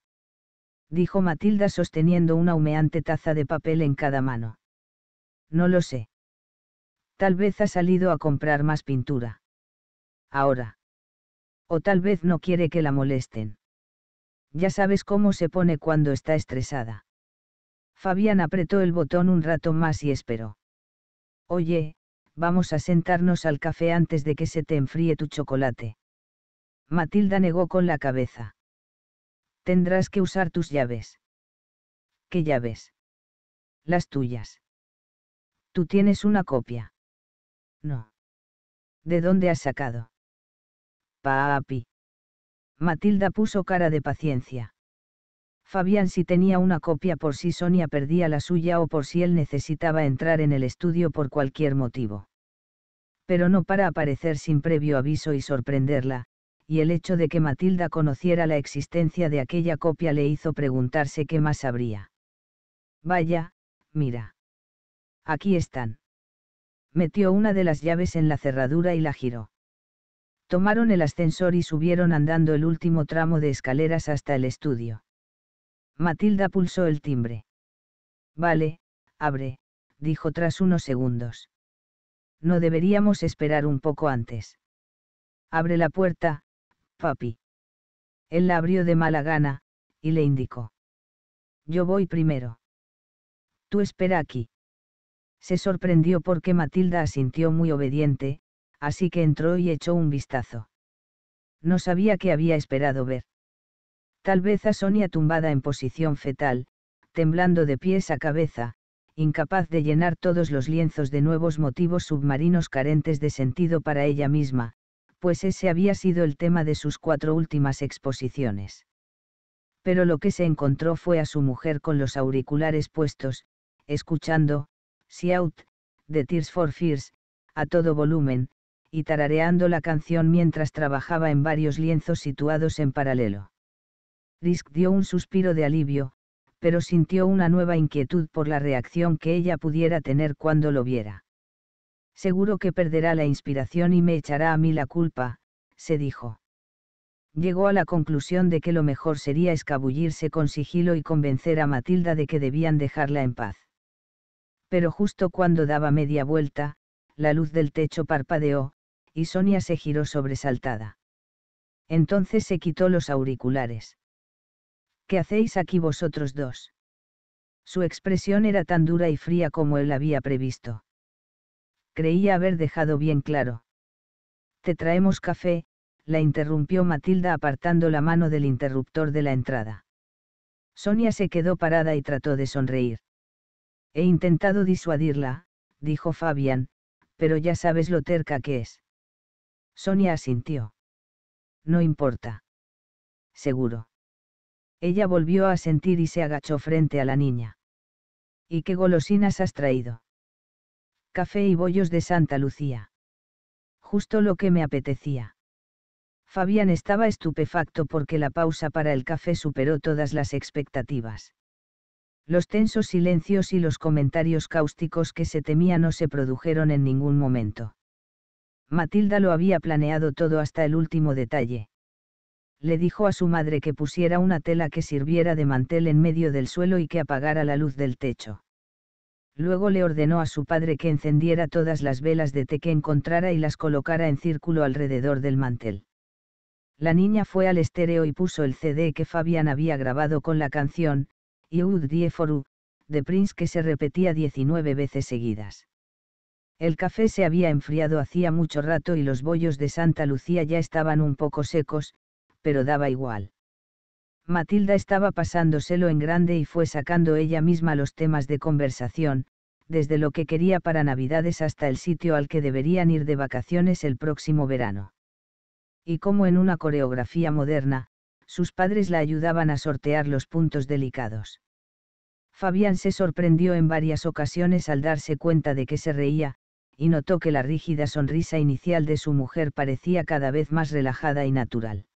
dijo Matilda sosteniendo una humeante taza de papel en cada mano. No lo sé. Tal vez ha salido a comprar más pintura. Ahora. O tal vez no quiere que la molesten. Ya sabes cómo se pone cuando está estresada. Fabián apretó el botón un rato más y esperó. Oye, vamos a sentarnos al café antes de que se te enfríe tu chocolate. Matilda negó con la cabeza tendrás que usar tus llaves. ¿Qué llaves? Las tuyas. Tú tienes una copia. No. ¿De dónde has sacado? Papi. Matilda puso cara de paciencia. Fabián si tenía una copia por si Sonia perdía la suya o por si él necesitaba entrar en el estudio por cualquier motivo. Pero no para aparecer sin previo aviso y sorprenderla, y el hecho de que Matilda conociera la existencia de aquella copia le hizo preguntarse qué más habría. Vaya, mira. Aquí están. Metió una de las llaves en la cerradura y la giró. Tomaron el ascensor y subieron andando el último tramo de escaleras hasta el estudio. Matilda pulsó el timbre. Vale, abre, dijo tras unos segundos. No deberíamos esperar un poco antes. Abre la puerta, Papi. Él la abrió de mala gana, y le indicó. Yo voy primero. Tú espera aquí. Se sorprendió porque Matilda asintió muy obediente, así que entró y echó un vistazo. No sabía qué había esperado ver. Tal vez a Sonia tumbada en posición fetal, temblando de pies a cabeza, incapaz de llenar todos los lienzos de nuevos motivos submarinos carentes de sentido para ella misma, pues ese había sido el tema de sus cuatro últimas exposiciones. Pero lo que se encontró fue a su mujer con los auriculares puestos, escuchando, Out" de Tears for Fears, a todo volumen, y tarareando la canción mientras trabajaba en varios lienzos situados en paralelo. Risk dio un suspiro de alivio, pero sintió una nueva inquietud por la reacción que ella pudiera tener cuando lo viera. Seguro que perderá la inspiración y me echará a mí la culpa, se dijo. Llegó a la conclusión de que lo mejor sería escabullirse con sigilo y convencer a Matilda de que debían dejarla en paz. Pero justo cuando daba media vuelta, la luz del techo parpadeó, y Sonia se giró sobresaltada. Entonces se quitó los auriculares. ¿Qué hacéis aquí vosotros dos? Su expresión era tan dura y fría como él había previsto creía haber dejado bien claro. Te traemos café, la interrumpió Matilda apartando la mano del interruptor de la entrada. Sonia se quedó parada y trató de sonreír. He intentado disuadirla, dijo Fabián, pero ya sabes lo terca que es. Sonia asintió. No importa. Seguro. Ella volvió a sentir y se agachó frente a la niña. ¿Y qué golosinas has traído? café y bollos de Santa Lucía. Justo lo que me apetecía. Fabián estaba estupefacto porque la pausa para el café superó todas las expectativas. Los tensos silencios y los comentarios cáusticos que se temía no se produjeron en ningún momento. Matilda lo había planeado todo hasta el último detalle. Le dijo a su madre que pusiera una tela que sirviera de mantel en medio del suelo y que apagara la luz del techo. Luego le ordenó a su padre que encendiera todas las velas de té que encontrara y las colocara en círculo alrededor del mantel. La niña fue al estéreo y puso el CD que Fabian había grabado con la canción, You'd Die For You, de Prince que se repetía 19 veces seguidas. El café se había enfriado hacía mucho rato y los bollos de Santa Lucía ya estaban un poco secos, pero daba igual. Matilda estaba pasándoselo en grande y fue sacando ella misma los temas de conversación, desde lo que quería para Navidades hasta el sitio al que deberían ir de vacaciones el próximo verano. Y como en una coreografía moderna, sus padres la ayudaban a sortear los puntos delicados. Fabián se sorprendió en varias ocasiones al darse cuenta de que se reía, y notó que la rígida sonrisa inicial de su mujer parecía cada vez más relajada y natural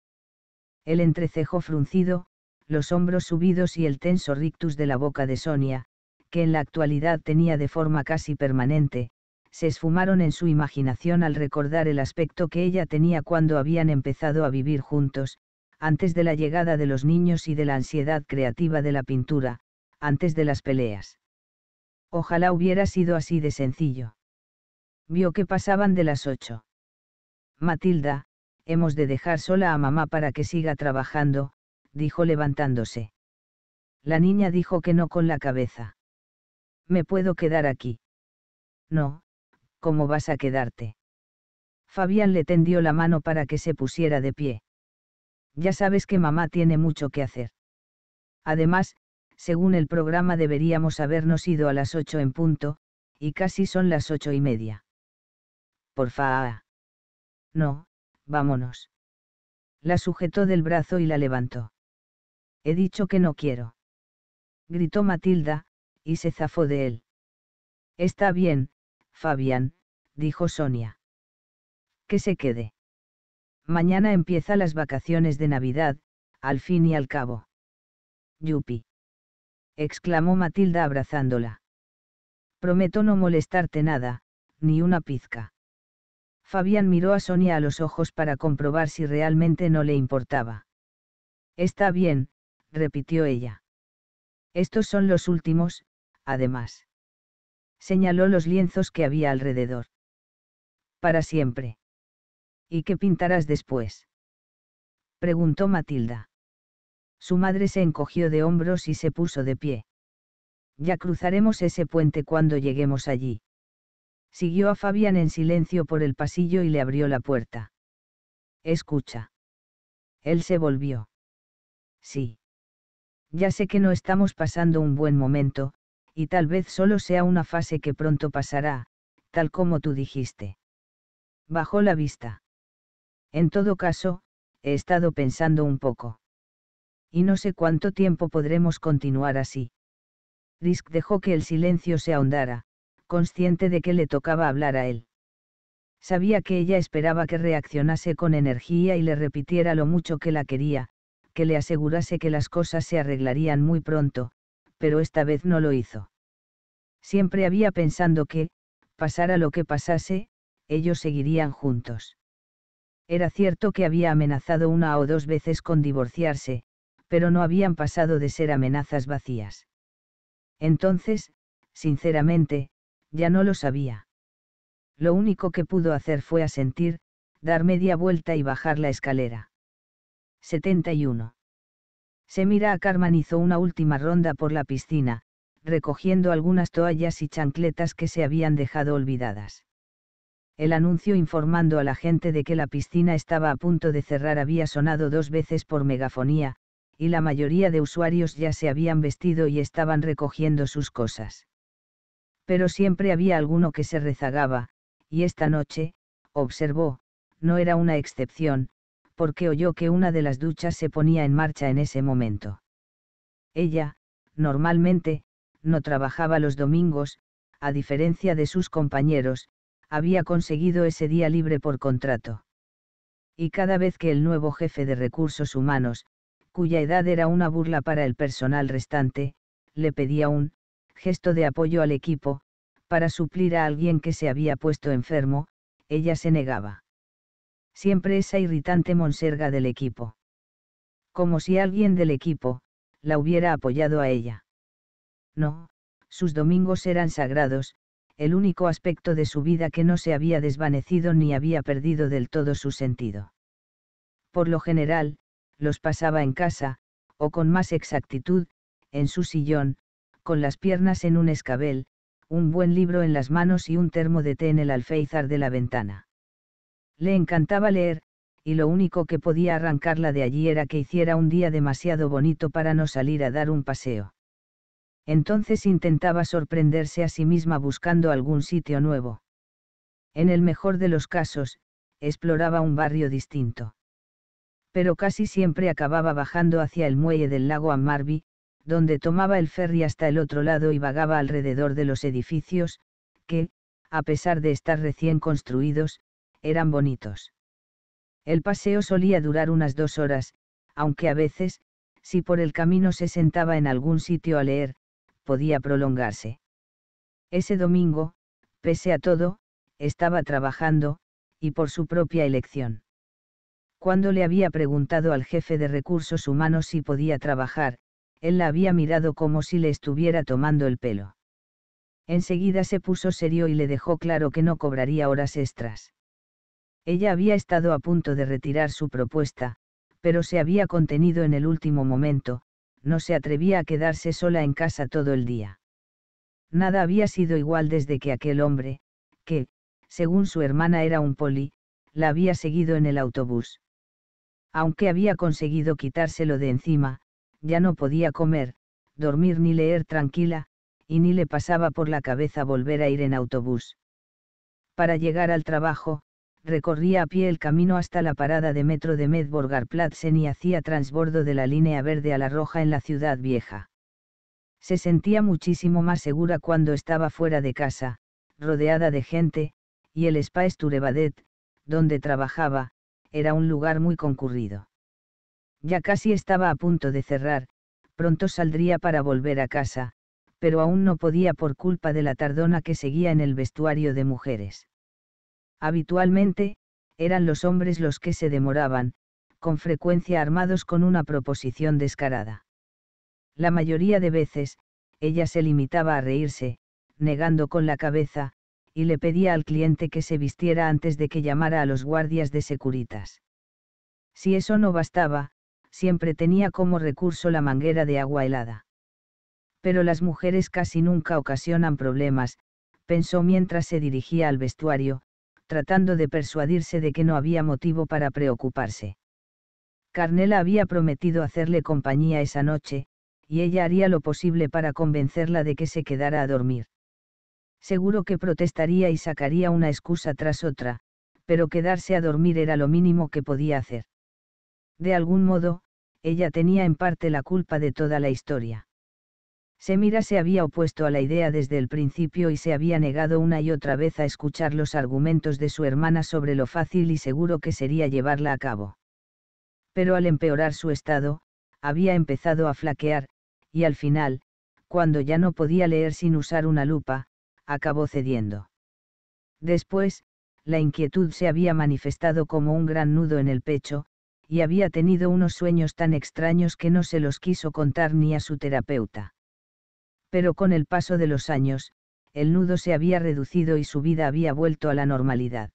el entrecejo fruncido, los hombros subidos y el tenso rictus de la boca de Sonia, que en la actualidad tenía de forma casi permanente, se esfumaron en su imaginación al recordar el aspecto que ella tenía cuando habían empezado a vivir juntos, antes de la llegada de los niños y de la ansiedad creativa de la pintura, antes de las peleas. Ojalá hubiera sido así de sencillo. Vio que pasaban de las ocho. Matilda, Hemos de dejar sola a mamá para que siga trabajando, dijo levantándose. La niña dijo que no con la cabeza. ¿Me puedo quedar aquí? No, ¿cómo vas a quedarte? Fabián le tendió la mano para que se pusiera de pie. Ya sabes que mamá tiene mucho que hacer. Además, según el programa deberíamos habernos ido a las ocho en punto, y casi son las ocho y media. Por No, Vámonos. La sujetó del brazo y la levantó. He dicho que no quiero. Gritó Matilda, y se zafó de él. Está bien, Fabián, dijo Sonia. Que se quede. Mañana empieza las vacaciones de Navidad, al fin y al cabo. Yupi. exclamó Matilda abrazándola. Prometo no molestarte nada, ni una pizca. Fabián miró a Sonia a los ojos para comprobar si realmente no le importaba. Está bien, repitió ella. Estos son los últimos, además. Señaló los lienzos que había alrededor. Para siempre. ¿Y qué pintarás después? preguntó Matilda. Su madre se encogió de hombros y se puso de pie. Ya cruzaremos ese puente cuando lleguemos allí. Siguió a Fabián en silencio por el pasillo y le abrió la puerta. Escucha. Él se volvió. Sí. Ya sé que no estamos pasando un buen momento, y tal vez solo sea una fase que pronto pasará, tal como tú dijiste. Bajó la vista. En todo caso, he estado pensando un poco. Y no sé cuánto tiempo podremos continuar así. Risk dejó que el silencio se ahondara, consciente de que le tocaba hablar a él. Sabía que ella esperaba que reaccionase con energía y le repitiera lo mucho que la quería, que le asegurase que las cosas se arreglarían muy pronto, pero esta vez no lo hizo. Siempre había pensando que, pasara lo que pasase, ellos seguirían juntos. Era cierto que había amenazado una o dos veces con divorciarse, pero no habían pasado de ser amenazas vacías. Entonces, sinceramente, ya no lo sabía. Lo único que pudo hacer fue asentir, dar media vuelta y bajar la escalera. 71. Semira Karman hizo una última ronda por la piscina, recogiendo algunas toallas y chancletas que se habían dejado olvidadas. El anuncio informando a la gente de que la piscina estaba a punto de cerrar había sonado dos veces por megafonía, y la mayoría de usuarios ya se habían vestido y estaban recogiendo sus cosas pero siempre había alguno que se rezagaba, y esta noche, observó, no era una excepción, porque oyó que una de las duchas se ponía en marcha en ese momento. Ella, normalmente, no trabajaba los domingos, a diferencia de sus compañeros, había conseguido ese día libre por contrato. Y cada vez que el nuevo jefe de recursos humanos, cuya edad era una burla para el personal restante, le pedía un gesto de apoyo al equipo, para suplir a alguien que se había puesto enfermo, ella se negaba. Siempre esa irritante monserga del equipo. Como si alguien del equipo, la hubiera apoyado a ella. No, sus domingos eran sagrados, el único aspecto de su vida que no se había desvanecido ni había perdido del todo su sentido. Por lo general, los pasaba en casa, o con más exactitud, en su sillón, con las piernas en un escabel, un buen libro en las manos y un termo de té en el alféizar de la ventana. Le encantaba leer, y lo único que podía arrancarla de allí era que hiciera un día demasiado bonito para no salir a dar un paseo. Entonces intentaba sorprenderse a sí misma buscando algún sitio nuevo. En el mejor de los casos, exploraba un barrio distinto. Pero casi siempre acababa bajando hacia el muelle del lago Amarby, donde tomaba el ferry hasta el otro lado y vagaba alrededor de los edificios, que, a pesar de estar recién construidos, eran bonitos. El paseo solía durar unas dos horas, aunque a veces, si por el camino se sentaba en algún sitio a leer, podía prolongarse. Ese domingo, pese a todo, estaba trabajando, y por su propia elección. Cuando le había preguntado al jefe de recursos humanos si podía trabajar, él la había mirado como si le estuviera tomando el pelo. Enseguida se puso serio y le dejó claro que no cobraría horas extras. Ella había estado a punto de retirar su propuesta, pero se había contenido en el último momento, no se atrevía a quedarse sola en casa todo el día. Nada había sido igual desde que aquel hombre, que, según su hermana era un poli, la había seguido en el autobús. Aunque había conseguido quitárselo de encima, ya no podía comer, dormir ni leer tranquila, y ni le pasaba por la cabeza volver a ir en autobús. Para llegar al trabajo, recorría a pie el camino hasta la parada de metro de Medborgarplatsen y hacía transbordo de la línea verde a la roja en la ciudad vieja. Se sentía muchísimo más segura cuando estaba fuera de casa, rodeada de gente, y el Spa Sturebadet, donde trabajaba, era un lugar muy concurrido. Ya casi estaba a punto de cerrar, pronto saldría para volver a casa, pero aún no podía por culpa de la tardona que seguía en el vestuario de mujeres. Habitualmente, eran los hombres los que se demoraban, con frecuencia armados con una proposición descarada. La mayoría de veces, ella se limitaba a reírse, negando con la cabeza, y le pedía al cliente que se vistiera antes de que llamara a los guardias de securitas. Si eso no bastaba, siempre tenía como recurso la manguera de agua helada. Pero las mujeres casi nunca ocasionan problemas, pensó mientras se dirigía al vestuario, tratando de persuadirse de que no había motivo para preocuparse. Carnela había prometido hacerle compañía esa noche, y ella haría lo posible para convencerla de que se quedara a dormir. Seguro que protestaría y sacaría una excusa tras otra, pero quedarse a dormir era lo mínimo que podía hacer. De algún modo, ella tenía en parte la culpa de toda la historia. Semira se había opuesto a la idea desde el principio y se había negado una y otra vez a escuchar los argumentos de su hermana sobre lo fácil y seguro que sería llevarla a cabo. Pero al empeorar su estado, había empezado a flaquear, y al final, cuando ya no podía leer sin usar una lupa, acabó cediendo. Después, la inquietud se había manifestado como un gran nudo en el pecho, y había tenido unos sueños tan extraños que no se los quiso contar ni a su terapeuta. Pero con el paso de los años, el nudo se había reducido y su vida había vuelto a la normalidad.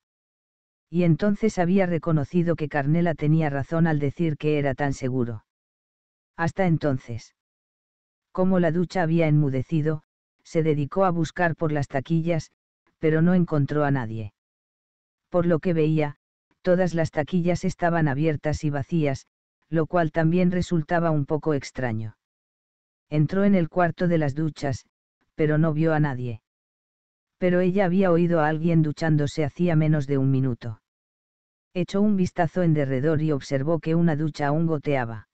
Y entonces había reconocido que Carnela tenía razón al decir que era tan seguro. Hasta entonces. Como la ducha había enmudecido, se dedicó a buscar por las taquillas, pero no encontró a nadie. Por lo que veía, todas las taquillas estaban abiertas y vacías, lo cual también resultaba un poco extraño. Entró en el cuarto de las duchas, pero no vio a nadie. Pero ella había oído a alguien duchándose hacía menos de un minuto. Echó un vistazo en derredor y observó que una ducha aún goteaba.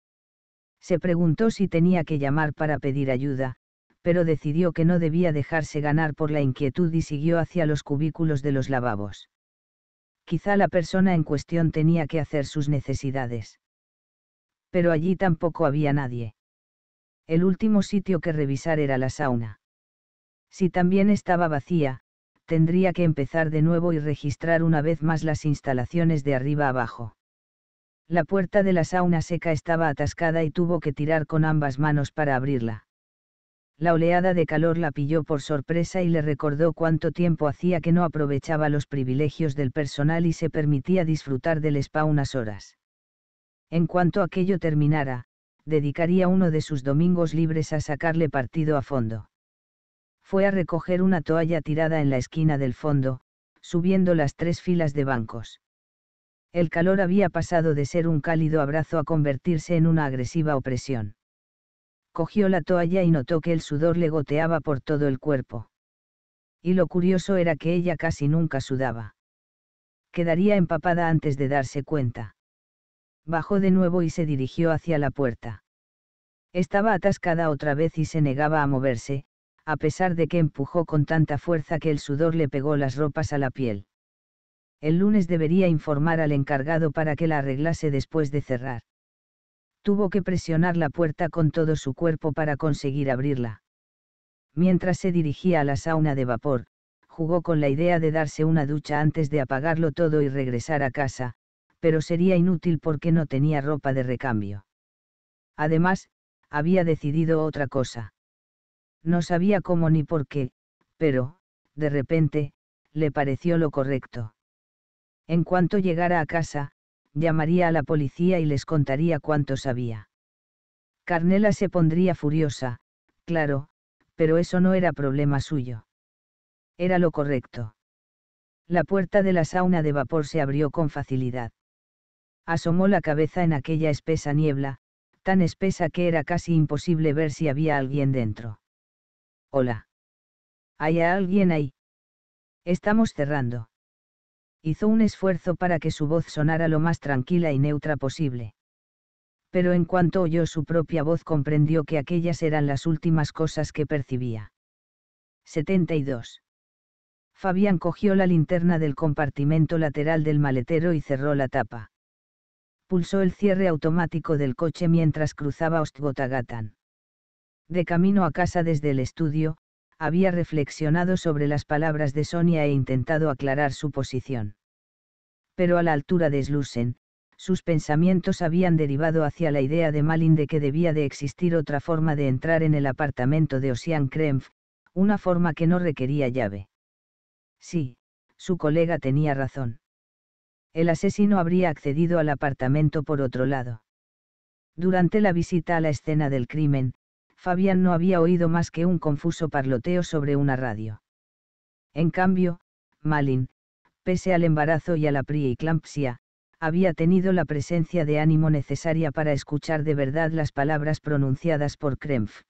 Se preguntó si tenía que llamar para pedir ayuda, pero decidió que no debía dejarse ganar por la inquietud y siguió hacia los cubículos de los lavabos quizá la persona en cuestión tenía que hacer sus necesidades. Pero allí tampoco había nadie. El último sitio que revisar era la sauna. Si también estaba vacía, tendría que empezar de nuevo y registrar una vez más las instalaciones de arriba abajo. La puerta de la sauna seca estaba atascada y tuvo que tirar con ambas manos para abrirla la oleada de calor la pilló por sorpresa y le recordó cuánto tiempo hacía que no aprovechaba los privilegios del personal y se permitía disfrutar del spa unas horas. En cuanto aquello terminara, dedicaría uno de sus domingos libres a sacarle partido a fondo. Fue a recoger una toalla tirada en la esquina del fondo, subiendo las tres filas de bancos. El calor había pasado de ser un cálido abrazo a convertirse en una agresiva opresión cogió la toalla y notó que el sudor le goteaba por todo el cuerpo. Y lo curioso era que ella casi nunca sudaba. Quedaría empapada antes de darse cuenta. Bajó de nuevo y se dirigió hacia la puerta. Estaba atascada otra vez y se negaba a moverse, a pesar de que empujó con tanta fuerza que el sudor le pegó las ropas a la piel. El lunes debería informar al encargado para que la arreglase después de cerrar tuvo que presionar la puerta con todo su cuerpo para conseguir abrirla. Mientras se dirigía a la sauna de vapor, jugó con la idea de darse una ducha antes de apagarlo todo y regresar a casa, pero sería inútil porque no tenía ropa de recambio. Además, había decidido otra cosa. No sabía cómo ni por qué, pero, de repente, le pareció lo correcto. En cuanto llegara a casa, llamaría a la policía y les contaría cuánto sabía. Carnela se pondría furiosa, claro, pero eso no era problema suyo. Era lo correcto. La puerta de la sauna de vapor se abrió con facilidad. Asomó la cabeza en aquella espesa niebla, tan espesa que era casi imposible ver si había alguien dentro. Hola. ¿Hay alguien ahí? Estamos cerrando hizo un esfuerzo para que su voz sonara lo más tranquila y neutra posible. Pero en cuanto oyó su propia voz comprendió que aquellas eran las últimas cosas que percibía. 72. Fabián cogió la linterna del compartimento lateral del maletero y cerró la tapa. Pulsó el cierre automático del coche mientras cruzaba Ostbotagatan. De camino a casa desde el estudio, había reflexionado sobre las palabras de Sonia e intentado aclarar su posición. Pero a la altura de Slusen, sus pensamientos habían derivado hacia la idea de Malin de que debía de existir otra forma de entrar en el apartamento de Ocean Krempf, una forma que no requería llave. Sí, su colega tenía razón. El asesino habría accedido al apartamento por otro lado. Durante la visita a la escena del crimen, Fabián no había oído más que un confuso parloteo sobre una radio. En cambio, Malin, pese al embarazo y a la preeclampsia, había tenido la presencia de ánimo necesaria para escuchar de verdad las palabras pronunciadas por Krempf.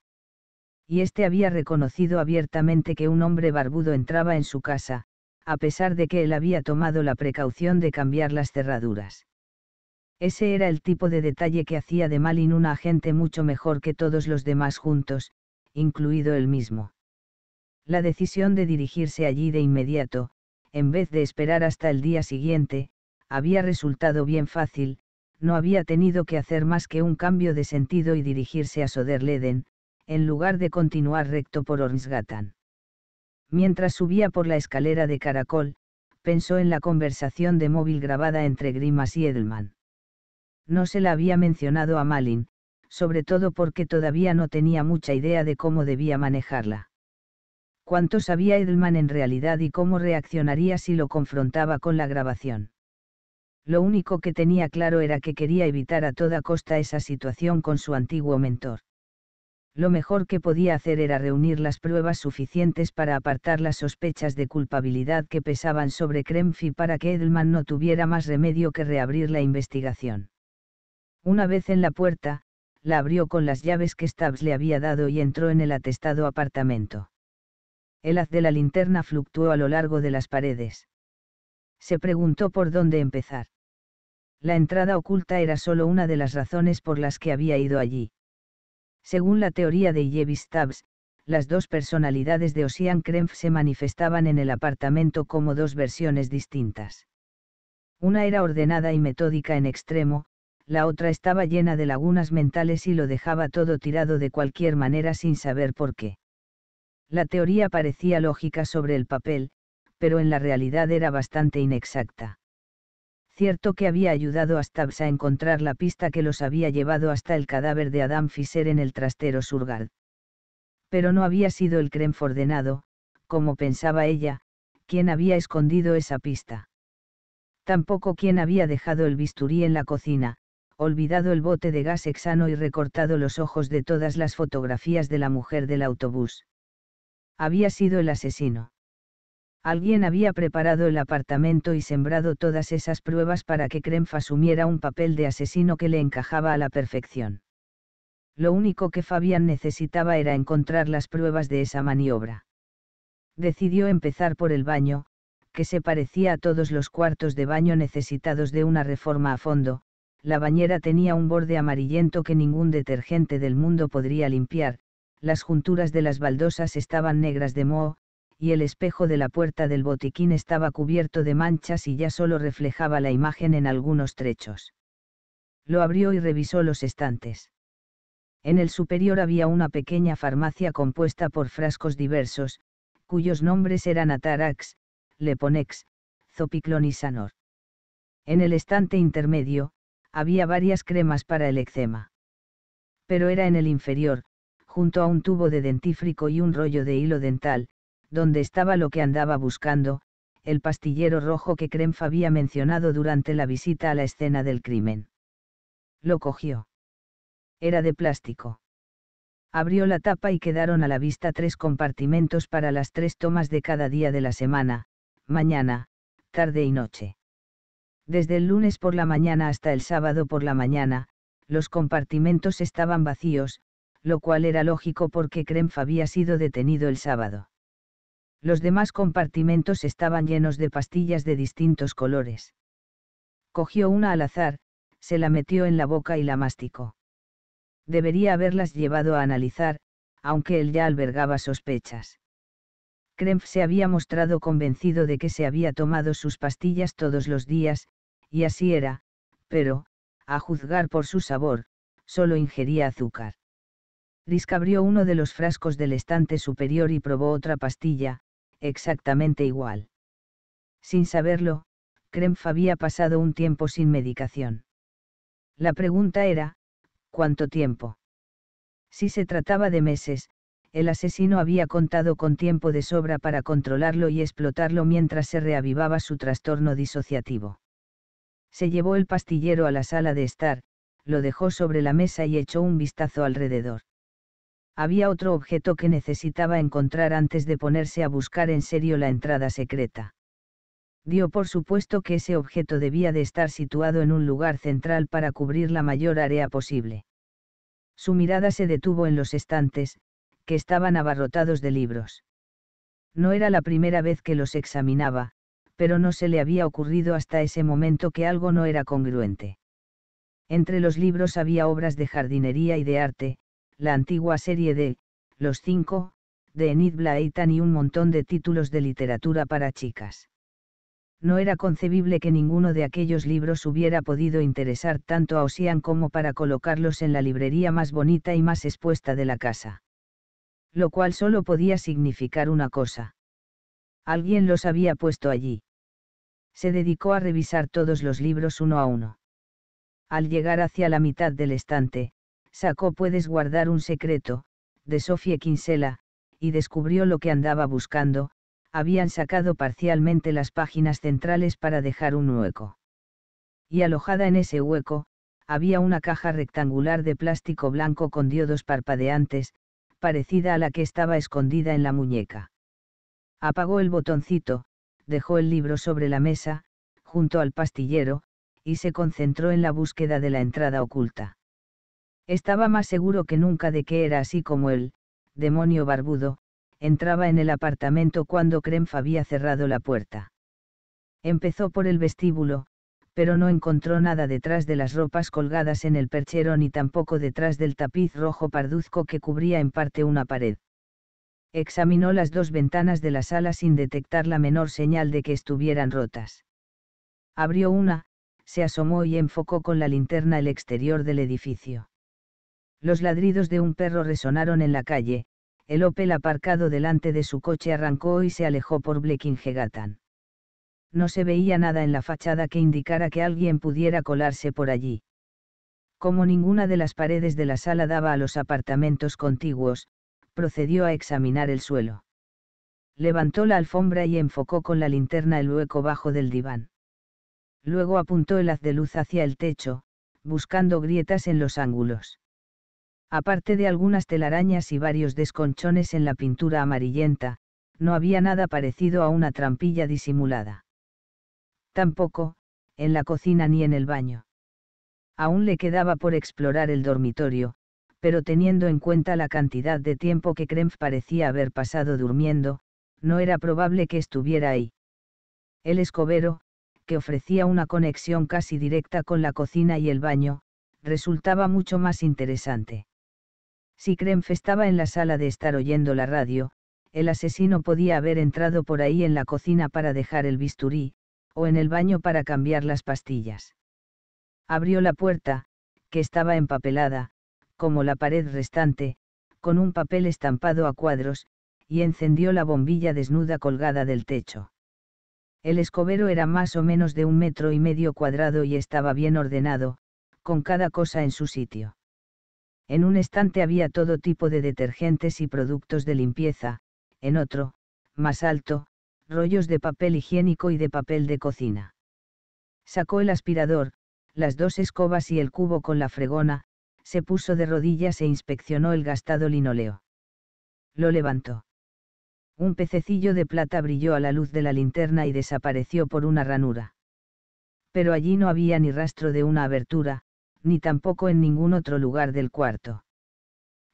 Y éste había reconocido abiertamente que un hombre barbudo entraba en su casa, a pesar de que él había tomado la precaución de cambiar las cerraduras. Ese era el tipo de detalle que hacía de Malin un agente mucho mejor que todos los demás juntos, incluido él mismo. La decisión de dirigirse allí de inmediato, en vez de esperar hasta el día siguiente, había resultado bien fácil, no había tenido que hacer más que un cambio de sentido y dirigirse a Soderleden, en lugar de continuar recto por Ornsgatan. Mientras subía por la escalera de caracol, pensó en la conversación de móvil grabada entre Grimas y Edelman no se la había mencionado a Malin, sobre todo porque todavía no tenía mucha idea de cómo debía manejarla. Cuánto sabía Edelman en realidad y cómo reaccionaría si lo confrontaba con la grabación. Lo único que tenía claro era que quería evitar a toda costa esa situación con su antiguo mentor. Lo mejor que podía hacer era reunir las pruebas suficientes para apartar las sospechas de culpabilidad que pesaban sobre Kremphy para que Edelman no tuviera más remedio que reabrir la investigación una vez en la puerta, la abrió con las llaves que Stubbs le había dado y entró en el atestado apartamento. El haz de la linterna fluctuó a lo largo de las paredes. Se preguntó por dónde empezar. La entrada oculta era solo una de las razones por las que había ido allí. Según la teoría de Jevis Stubbs, las dos personalidades de Ocean Krenf se manifestaban en el apartamento como dos versiones distintas. Una era ordenada y metódica en extremo, la otra estaba llena de lagunas mentales y lo dejaba todo tirado de cualquier manera sin saber por qué. La teoría parecía lógica sobre el papel, pero en la realidad era bastante inexacta. Cierto que había ayudado a Stabs a encontrar la pista que los había llevado hasta el cadáver de Adam Fisher en el trastero Surgard. Pero no había sido el ordenado, como pensaba ella, quien había escondido esa pista. Tampoco quien había dejado el bisturí en la cocina, olvidado el bote de gas exano y recortado los ojos de todas las fotografías de la mujer del autobús. Había sido el asesino. Alguien había preparado el apartamento y sembrado todas esas pruebas para que Krenf asumiera un papel de asesino que le encajaba a la perfección. Lo único que Fabián necesitaba era encontrar las pruebas de esa maniobra. Decidió empezar por el baño, que se parecía a todos los cuartos de baño necesitados de una reforma a fondo, la bañera tenía un borde amarillento que ningún detergente del mundo podría limpiar, las junturas de las baldosas estaban negras de moho, y el espejo de la puerta del botiquín estaba cubierto de manchas y ya solo reflejaba la imagen en algunos trechos. Lo abrió y revisó los estantes. En el superior había una pequeña farmacia compuesta por frascos diversos, cuyos nombres eran Atarax, Leponex, Zopiclon y Sanor. En el estante intermedio, había varias cremas para el eczema. Pero era en el inferior, junto a un tubo de dentífrico y un rollo de hilo dental, donde estaba lo que andaba buscando, el pastillero rojo que Kremf había mencionado durante la visita a la escena del crimen. Lo cogió. Era de plástico. Abrió la tapa y quedaron a la vista tres compartimentos para las tres tomas de cada día de la semana, mañana, tarde y noche. Desde el lunes por la mañana hasta el sábado por la mañana, los compartimentos estaban vacíos, lo cual era lógico porque Krempf había sido detenido el sábado. Los demás compartimentos estaban llenos de pastillas de distintos colores. Cogió una al azar, se la metió en la boca y la masticó. Debería haberlas llevado a analizar, aunque él ya albergaba sospechas. Krempf se había mostrado convencido de que se había tomado sus pastillas todos los días, y así era, pero, a juzgar por su sabor, solo ingería azúcar. Riscabrió uno de los frascos del estante superior y probó otra pastilla, exactamente igual. Sin saberlo, Krempf había pasado un tiempo sin medicación. La pregunta era, ¿cuánto tiempo? Si se trataba de meses, el asesino había contado con tiempo de sobra para controlarlo y explotarlo mientras se reavivaba su trastorno disociativo. Se llevó el pastillero a la sala de estar, lo dejó sobre la mesa y echó un vistazo alrededor. Había otro objeto que necesitaba encontrar antes de ponerse a buscar en serio la entrada secreta. Dio por supuesto que ese objeto debía de estar situado en un lugar central para cubrir la mayor área posible. Su mirada se detuvo en los estantes, que estaban abarrotados de libros. No era la primera vez que los examinaba, pero no se le había ocurrido hasta ese momento que algo no era congruente. Entre los libros había obras de jardinería y de arte, la antigua serie de Los Cinco, de Enid Blyton y un montón de títulos de literatura para chicas. No era concebible que ninguno de aquellos libros hubiera podido interesar tanto a Osian como para colocarlos en la librería más bonita y más expuesta de la casa. Lo cual solo podía significar una cosa. Alguien los había puesto allí. Se dedicó a revisar todos los libros uno a uno. Al llegar hacia la mitad del estante, sacó Puedes guardar un secreto, de Sofía Kinsella, y descubrió lo que andaba buscando, habían sacado parcialmente las páginas centrales para dejar un hueco. Y alojada en ese hueco, había una caja rectangular de plástico blanco con diodos parpadeantes, parecida a la que estaba escondida en la muñeca. Apagó el botoncito, dejó el libro sobre la mesa, junto al pastillero, y se concentró en la búsqueda de la entrada oculta. Estaba más seguro que nunca de que era así como él, demonio barbudo, entraba en el apartamento cuando Kremf había cerrado la puerta. Empezó por el vestíbulo, pero no encontró nada detrás de las ropas colgadas en el perchero ni tampoco detrás del tapiz rojo parduzco que cubría en parte una pared examinó las dos ventanas de la sala sin detectar la menor señal de que estuvieran rotas. Abrió una, se asomó y enfocó con la linterna el exterior del edificio. Los ladridos de un perro resonaron en la calle, el Opel aparcado delante de su coche arrancó y se alejó por Blekingegatan. No se veía nada en la fachada que indicara que alguien pudiera colarse por allí. Como ninguna de las paredes de la sala daba a los apartamentos contiguos, procedió a examinar el suelo. Levantó la alfombra y enfocó con la linterna el hueco bajo del diván. Luego apuntó el haz de luz hacia el techo, buscando grietas en los ángulos. Aparte de algunas telarañas y varios desconchones en la pintura amarillenta, no había nada parecido a una trampilla disimulada. Tampoco, en la cocina ni en el baño. Aún le quedaba por explorar el dormitorio, pero teniendo en cuenta la cantidad de tiempo que Krempf parecía haber pasado durmiendo, no era probable que estuviera ahí. El escobero, que ofrecía una conexión casi directa con la cocina y el baño, resultaba mucho más interesante. Si Krempf estaba en la sala de estar oyendo la radio, el asesino podía haber entrado por ahí en la cocina para dejar el bisturí, o en el baño para cambiar las pastillas. Abrió la puerta, que estaba empapelada, como la pared restante, con un papel estampado a cuadros, y encendió la bombilla desnuda colgada del techo. El escobero era más o menos de un metro y medio cuadrado y estaba bien ordenado, con cada cosa en su sitio. En un estante había todo tipo de detergentes y productos de limpieza, en otro, más alto, rollos de papel higiénico y de papel de cocina. Sacó el aspirador, las dos escobas y el cubo con la fregona, se puso de rodillas e inspeccionó el gastado linoleo. Lo levantó. Un pececillo de plata brilló a la luz de la linterna y desapareció por una ranura. Pero allí no había ni rastro de una abertura, ni tampoco en ningún otro lugar del cuarto.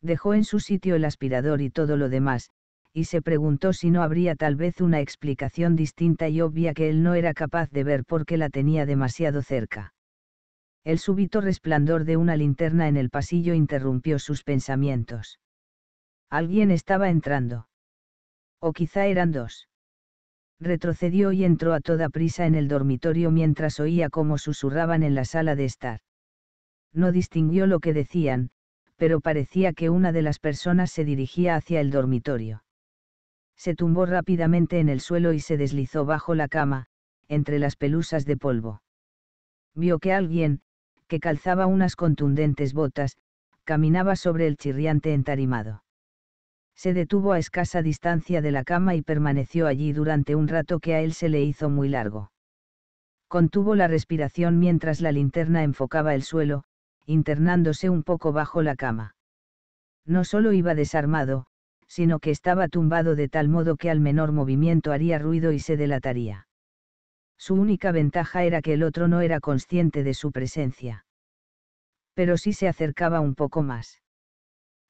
Dejó en su sitio el aspirador y todo lo demás, y se preguntó si no habría tal vez una explicación distinta y obvia que él no era capaz de ver porque la tenía demasiado cerca el súbito resplandor de una linterna en el pasillo interrumpió sus pensamientos. Alguien estaba entrando. O quizá eran dos. Retrocedió y entró a toda prisa en el dormitorio mientras oía cómo susurraban en la sala de estar. No distinguió lo que decían, pero parecía que una de las personas se dirigía hacia el dormitorio. Se tumbó rápidamente en el suelo y se deslizó bajo la cama, entre las pelusas de polvo. Vio que alguien, que calzaba unas contundentes botas, caminaba sobre el chirriante entarimado. Se detuvo a escasa distancia de la cama y permaneció allí durante un rato que a él se le hizo muy largo. Contuvo la respiración mientras la linterna enfocaba el suelo, internándose un poco bajo la cama. No solo iba desarmado, sino que estaba tumbado de tal modo que al menor movimiento haría ruido y se delataría. Su única ventaja era que el otro no era consciente de su presencia. Pero sí se acercaba un poco más.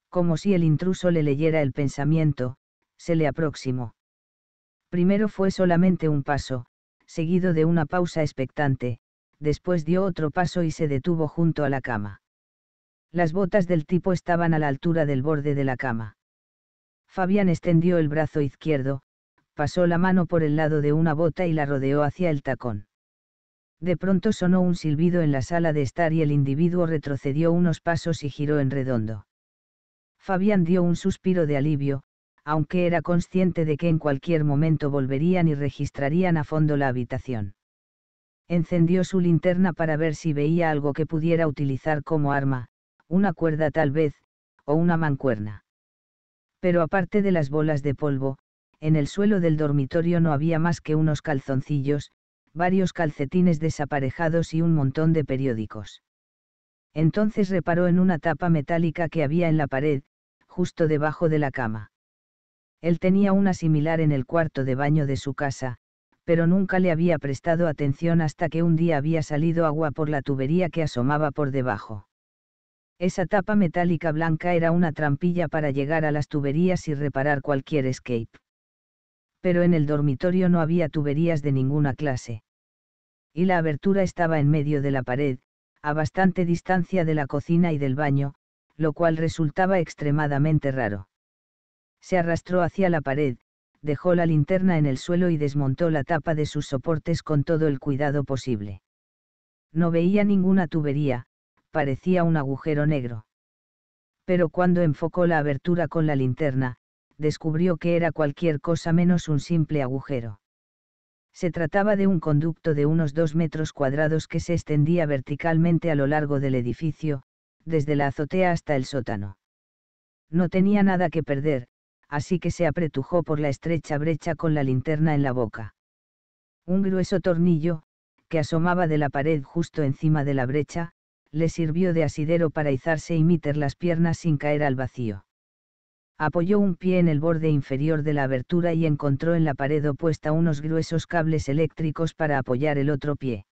Como si el intruso le leyera el pensamiento, se le aproximó. Primero fue solamente un paso, seguido de una pausa expectante, después dio otro paso y se detuvo junto a la cama. Las botas del tipo estaban a la altura del borde de la cama. Fabián extendió el brazo izquierdo, pasó la mano por el lado de una bota y la rodeó hacia el tacón. De pronto sonó un silbido en la sala de estar y el individuo retrocedió unos pasos y giró en redondo. Fabián dio un suspiro de alivio, aunque era consciente de que en cualquier momento volverían y registrarían a fondo la habitación. Encendió su linterna para ver si veía algo que pudiera utilizar como arma, una cuerda tal vez, o una mancuerna. Pero aparte de las bolas de polvo, en el suelo del dormitorio no había más que unos calzoncillos, varios calcetines desaparejados y un montón de periódicos. Entonces reparó en una tapa metálica que había en la pared, justo debajo de la cama. Él tenía una similar en el cuarto de baño de su casa, pero nunca le había prestado atención hasta que un día había salido agua por la tubería que asomaba por debajo. Esa tapa metálica blanca era una trampilla para llegar a las tuberías y reparar cualquier escape pero en el dormitorio no había tuberías de ninguna clase. Y la abertura estaba en medio de la pared, a bastante distancia de la cocina y del baño, lo cual resultaba extremadamente raro. Se arrastró hacia la pared, dejó la linterna en el suelo y desmontó la tapa de sus soportes con todo el cuidado posible. No veía ninguna tubería, parecía un agujero negro. Pero cuando enfocó la abertura con la linterna, descubrió que era cualquier cosa menos un simple agujero. Se trataba de un conducto de unos dos metros cuadrados que se extendía verticalmente a lo largo del edificio, desde la azotea hasta el sótano. No tenía nada que perder, así que se apretujó por la estrecha brecha con la linterna en la boca. Un grueso tornillo, que asomaba de la pared justo encima de la brecha, le sirvió de asidero para izarse y meter las piernas sin caer al vacío apoyó un pie en el borde inferior de la abertura y encontró en la pared opuesta unos gruesos cables eléctricos para apoyar el otro pie.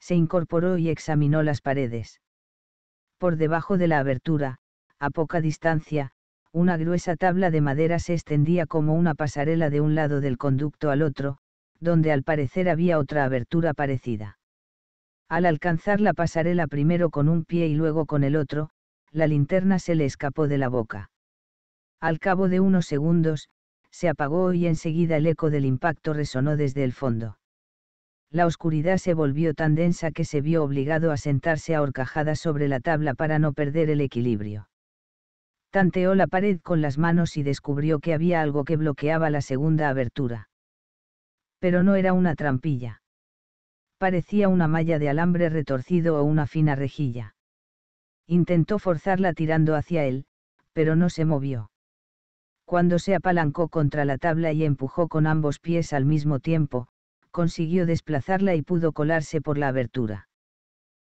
Se incorporó y examinó las paredes. Por debajo de la abertura, a poca distancia, una gruesa tabla de madera se extendía como una pasarela de un lado del conducto al otro, donde al parecer había otra abertura parecida. Al alcanzar la pasarela primero con un pie y luego con el otro, la linterna se le escapó de la boca. Al cabo de unos segundos, se apagó y enseguida el eco del impacto resonó desde el fondo. La oscuridad se volvió tan densa que se vio obligado a sentarse a horcajada sobre la tabla para no perder el equilibrio. Tanteó la pared con las manos y descubrió que había algo que bloqueaba la segunda abertura. Pero no era una trampilla. Parecía una malla de alambre retorcido o una fina rejilla. Intentó forzarla tirando hacia él, pero no se movió. Cuando se apalancó contra la tabla y empujó con ambos pies al mismo tiempo, consiguió desplazarla y pudo colarse por la abertura.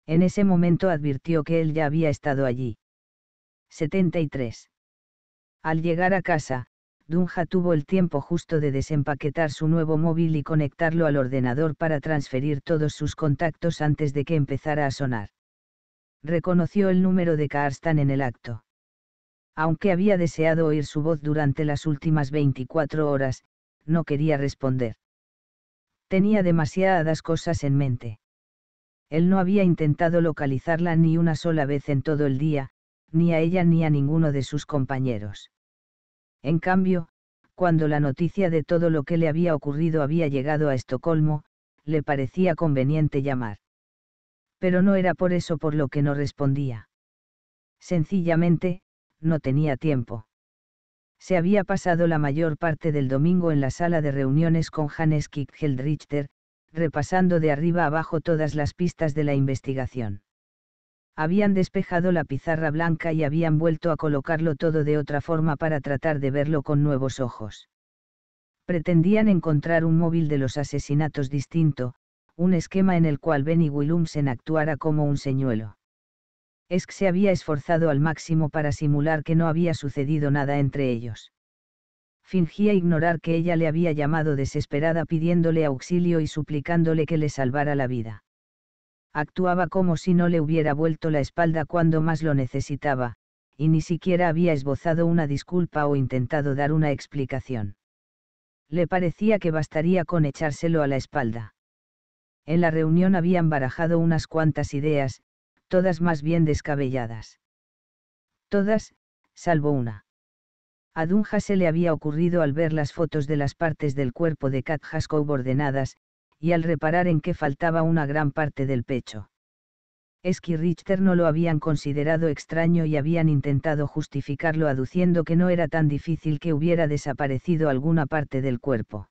En ese momento advirtió que él ya había estado allí. 73. Al llegar a casa, Dunja tuvo el tiempo justo de desempaquetar su nuevo móvil y conectarlo al ordenador para transferir todos sus contactos antes de que empezara a sonar. Reconoció el número de Karstan en el acto. Aunque había deseado oír su voz durante las últimas 24 horas, no quería responder. Tenía demasiadas cosas en mente. Él no había intentado localizarla ni una sola vez en todo el día, ni a ella ni a ninguno de sus compañeros. En cambio, cuando la noticia de todo lo que le había ocurrido había llegado a Estocolmo, le parecía conveniente llamar. Pero no era por eso por lo que no respondía. Sencillamente, no tenía tiempo. Se había pasado la mayor parte del domingo en la sala de reuniones con Hannes Kickheld richter repasando de arriba abajo todas las pistas de la investigación. Habían despejado la pizarra blanca y habían vuelto a colocarlo todo de otra forma para tratar de verlo con nuevos ojos. Pretendían encontrar un móvil de los asesinatos distinto, un esquema en el cual Benny Willumsen actuara como un señuelo que se había esforzado al máximo para simular que no había sucedido nada entre ellos. Fingía ignorar que ella le había llamado desesperada pidiéndole auxilio y suplicándole que le salvara la vida. Actuaba como si no le hubiera vuelto la espalda cuando más lo necesitaba, y ni siquiera había esbozado una disculpa o intentado dar una explicación. Le parecía que bastaría con echárselo a la espalda. En la reunión habían barajado unas cuantas ideas, todas más bien descabelladas. Todas, salvo una. A Dunja se le había ocurrido al ver las fotos de las partes del cuerpo de Kat Haskow ordenadas, y al reparar en que faltaba una gran parte del pecho. que Richter no lo habían considerado extraño y habían intentado justificarlo aduciendo que no era tan difícil que hubiera desaparecido alguna parte del cuerpo.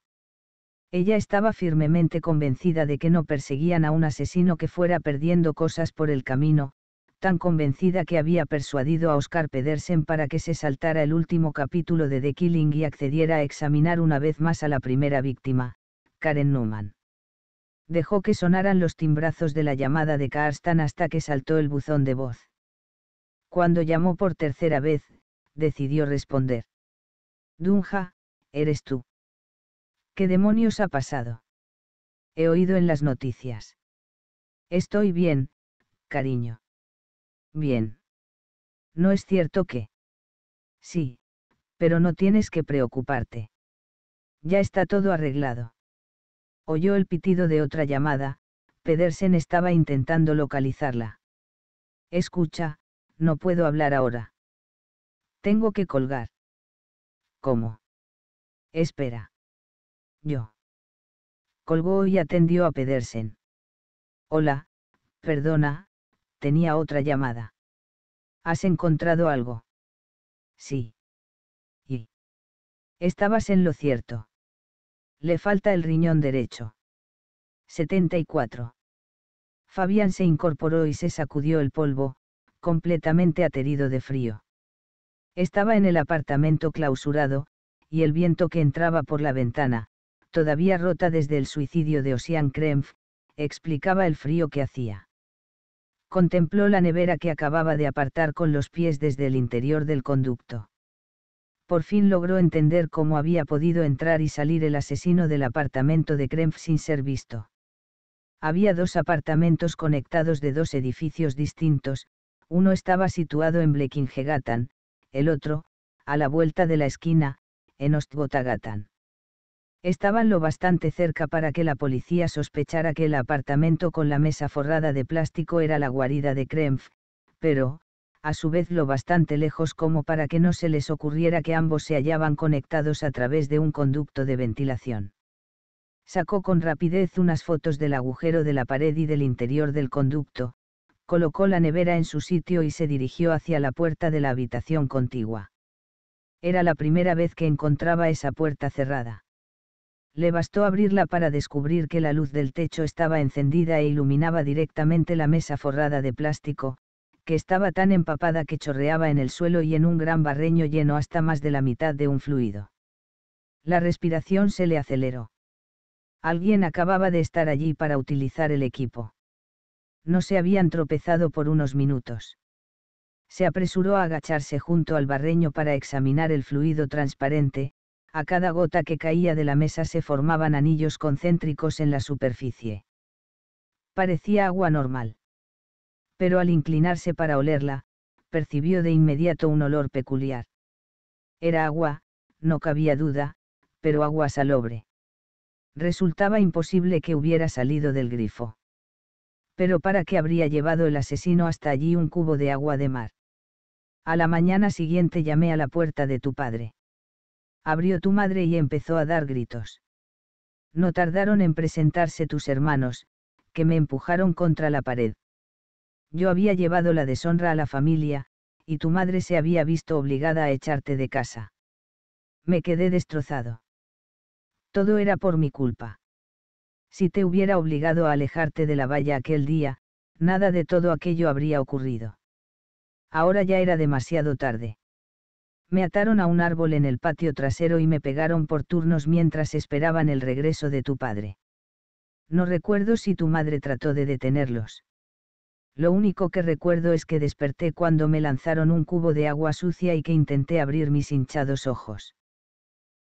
Ella estaba firmemente convencida de que no perseguían a un asesino que fuera perdiendo cosas por el camino, tan convencida que había persuadido a Oscar Pedersen para que se saltara el último capítulo de The Killing y accediera a examinar una vez más a la primera víctima, Karen Newman. Dejó que sonaran los timbrazos de la llamada de Karstan hasta que saltó el buzón de voz. Cuando llamó por tercera vez, decidió responder. Dunja, eres tú. ¿Qué demonios ha pasado? He oído en las noticias. Estoy bien, cariño. Bien. ¿No es cierto que? Sí, pero no tienes que preocuparte. Ya está todo arreglado. Oyó el pitido de otra llamada, Pedersen estaba intentando localizarla. Escucha, no puedo hablar ahora. Tengo que colgar. ¿Cómo? Espera yo. Colgó y atendió a Pedersen. Hola, perdona, tenía otra llamada. ¿Has encontrado algo? Sí. Y. Estabas en lo cierto. Le falta el riñón derecho. 74. Fabián se incorporó y se sacudió el polvo, completamente aterido de frío. Estaba en el apartamento clausurado, y el viento que entraba por la ventana, todavía rota desde el suicidio de Ossian Krempf, explicaba el frío que hacía. Contempló la nevera que acababa de apartar con los pies desde el interior del conducto. Por fin logró entender cómo había podido entrar y salir el asesino del apartamento de Krempf sin ser visto. Había dos apartamentos conectados de dos edificios distintos, uno estaba situado en Gatan, el otro, a la vuelta de la esquina, en Ostbotagatan estaban lo bastante cerca para que la policía sospechara que el apartamento con la mesa forrada de plástico era la guarida de Krempf, pero, a su vez lo bastante lejos como para que no se les ocurriera que ambos se hallaban conectados a través de un conducto de ventilación. Sacó con rapidez unas fotos del agujero de la pared y del interior del conducto, colocó la nevera en su sitio y se dirigió hacia la puerta de la habitación contigua. Era la primera vez que encontraba esa puerta cerrada le bastó abrirla para descubrir que la luz del techo estaba encendida e iluminaba directamente la mesa forrada de plástico, que estaba tan empapada que chorreaba en el suelo y en un gran barreño lleno hasta más de la mitad de un fluido. La respiración se le aceleró. Alguien acababa de estar allí para utilizar el equipo. No se habían tropezado por unos minutos. Se apresuró a agacharse junto al barreño para examinar el fluido transparente, a cada gota que caía de la mesa se formaban anillos concéntricos en la superficie. Parecía agua normal. Pero al inclinarse para olerla, percibió de inmediato un olor peculiar. Era agua, no cabía duda, pero agua salobre. Resultaba imposible que hubiera salido del grifo. Pero ¿para qué habría llevado el asesino hasta allí un cubo de agua de mar? A la mañana siguiente llamé a la puerta de tu padre abrió tu madre y empezó a dar gritos. No tardaron en presentarse tus hermanos, que me empujaron contra la pared. Yo había llevado la deshonra a la familia, y tu madre se había visto obligada a echarte de casa. Me quedé destrozado. Todo era por mi culpa. Si te hubiera obligado a alejarte de la valla aquel día, nada de todo aquello habría ocurrido. Ahora ya era demasiado tarde. Me ataron a un árbol en el patio trasero y me pegaron por turnos mientras esperaban el regreso de tu padre. No recuerdo si tu madre trató de detenerlos. Lo único que recuerdo es que desperté cuando me lanzaron un cubo de agua sucia y que intenté abrir mis hinchados ojos.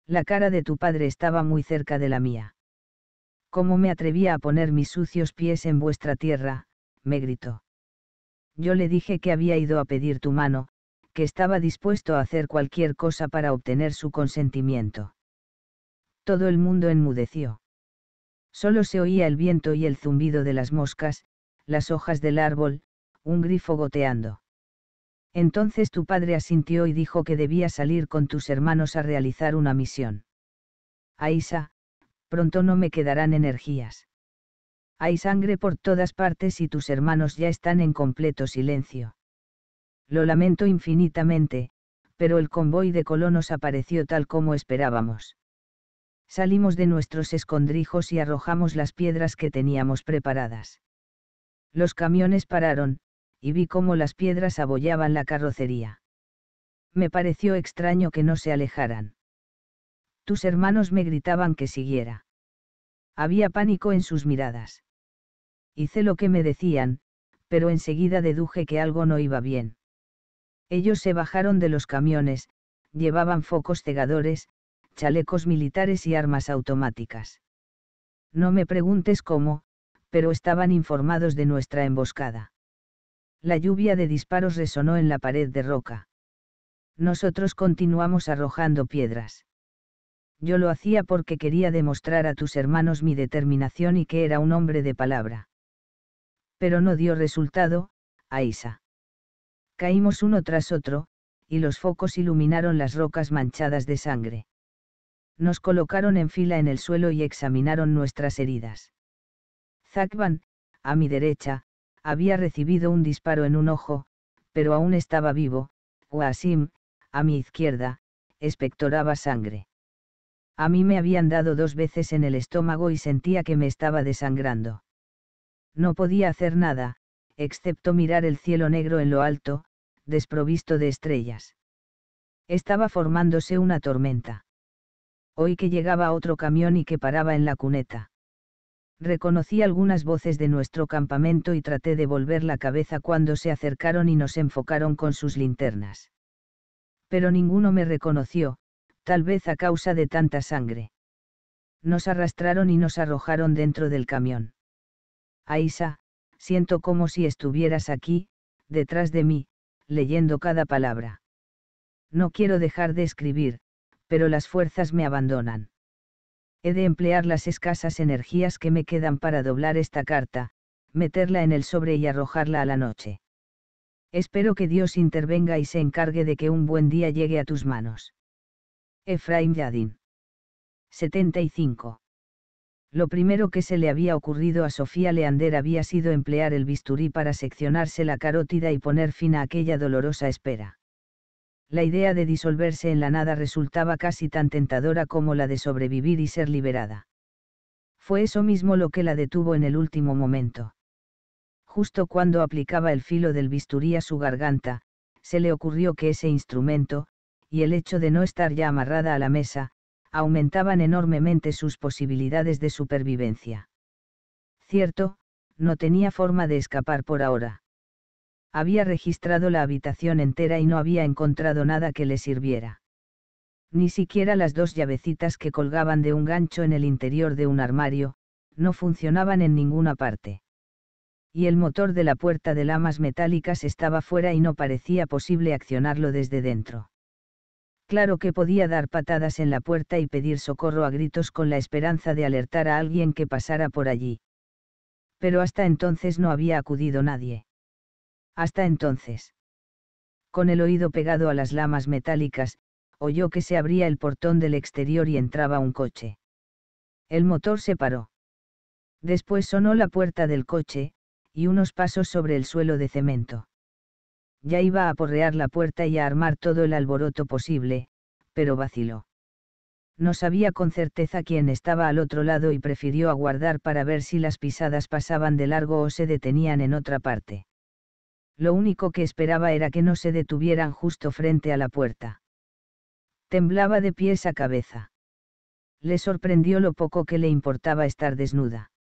La cara de tu padre estaba muy cerca de la mía. ¿Cómo me atrevía a poner mis sucios pies en vuestra tierra? me gritó. Yo le dije que había ido a pedir tu mano, que estaba dispuesto a hacer cualquier cosa para obtener su consentimiento. Todo el mundo enmudeció. Solo se oía el viento y el zumbido de las moscas, las hojas del árbol, un grifo goteando. Entonces tu padre asintió y dijo que debía salir con tus hermanos a realizar una misión. Aisa, pronto no me quedarán energías. Hay sangre por todas partes y tus hermanos ya están en completo silencio. Lo lamento infinitamente, pero el convoy de colonos apareció tal como esperábamos. Salimos de nuestros escondrijos y arrojamos las piedras que teníamos preparadas. Los camiones pararon, y vi cómo las piedras abollaban la carrocería. Me pareció extraño que no se alejaran. Tus hermanos me gritaban que siguiera. Había pánico en sus miradas. Hice lo que me decían, pero enseguida deduje que algo no iba bien. Ellos se bajaron de los camiones, llevaban focos cegadores, chalecos militares y armas automáticas. No me preguntes cómo, pero estaban informados de nuestra emboscada. La lluvia de disparos resonó en la pared de roca. Nosotros continuamos arrojando piedras. Yo lo hacía porque quería demostrar a tus hermanos mi determinación y que era un hombre de palabra. Pero no dio resultado, Aisa. Caímos uno tras otro, y los focos iluminaron las rocas manchadas de sangre. Nos colocaron en fila en el suelo y examinaron nuestras heridas. Zakban, a mi derecha, había recibido un disparo en un ojo, pero aún estaba vivo, Wasim, a mi izquierda, espectoraba sangre. A mí me habían dado dos veces en el estómago y sentía que me estaba desangrando. No podía hacer nada, excepto mirar el cielo negro en lo alto, desprovisto de estrellas. Estaba formándose una tormenta. Oí que llegaba otro camión y que paraba en la cuneta. Reconocí algunas voces de nuestro campamento y traté de volver la cabeza cuando se acercaron y nos enfocaron con sus linternas. Pero ninguno me reconoció, tal vez a causa de tanta sangre. Nos arrastraron y nos arrojaron dentro del camión. Aisa, siento como si estuvieras aquí, detrás de mí, leyendo cada palabra. No quiero dejar de escribir, pero las fuerzas me abandonan. He de emplear las escasas energías que me quedan para doblar esta carta, meterla en el sobre y arrojarla a la noche. Espero que Dios intervenga y se encargue de que un buen día llegue a tus manos. Efraim Yadin. 75. Lo primero que se le había ocurrido a Sofía Leander había sido emplear el bisturí para seccionarse la carótida y poner fin a aquella dolorosa espera. La idea de disolverse en la nada resultaba casi tan tentadora como la de sobrevivir y ser liberada. Fue eso mismo lo que la detuvo en el último momento. Justo cuando aplicaba el filo del bisturí a su garganta, se le ocurrió que ese instrumento, y el hecho de no estar ya amarrada a la mesa, aumentaban enormemente sus posibilidades de supervivencia. Cierto, no tenía forma de escapar por ahora. Había registrado la habitación entera y no había encontrado nada que le sirviera. Ni siquiera las dos llavecitas que colgaban de un gancho en el interior de un armario, no funcionaban en ninguna parte. Y el motor de la puerta de lamas metálicas estaba fuera y no parecía posible accionarlo desde dentro. Claro que podía dar patadas en la puerta y pedir socorro a gritos con la esperanza de alertar a alguien que pasara por allí. Pero hasta entonces no había acudido nadie. Hasta entonces. Con el oído pegado a las lamas metálicas, oyó que se abría el portón del exterior y entraba un coche. El motor se paró. Después sonó la puerta del coche, y unos pasos sobre el suelo de cemento. Ya iba a porrear la puerta y a armar todo el alboroto posible, pero vaciló. No sabía con certeza quién estaba al otro lado y prefirió aguardar para ver si las pisadas pasaban de largo o se detenían en otra parte. Lo único que esperaba era que no se detuvieran justo frente a la puerta. Temblaba de pies a cabeza. Le sorprendió lo poco que le importaba estar desnuda.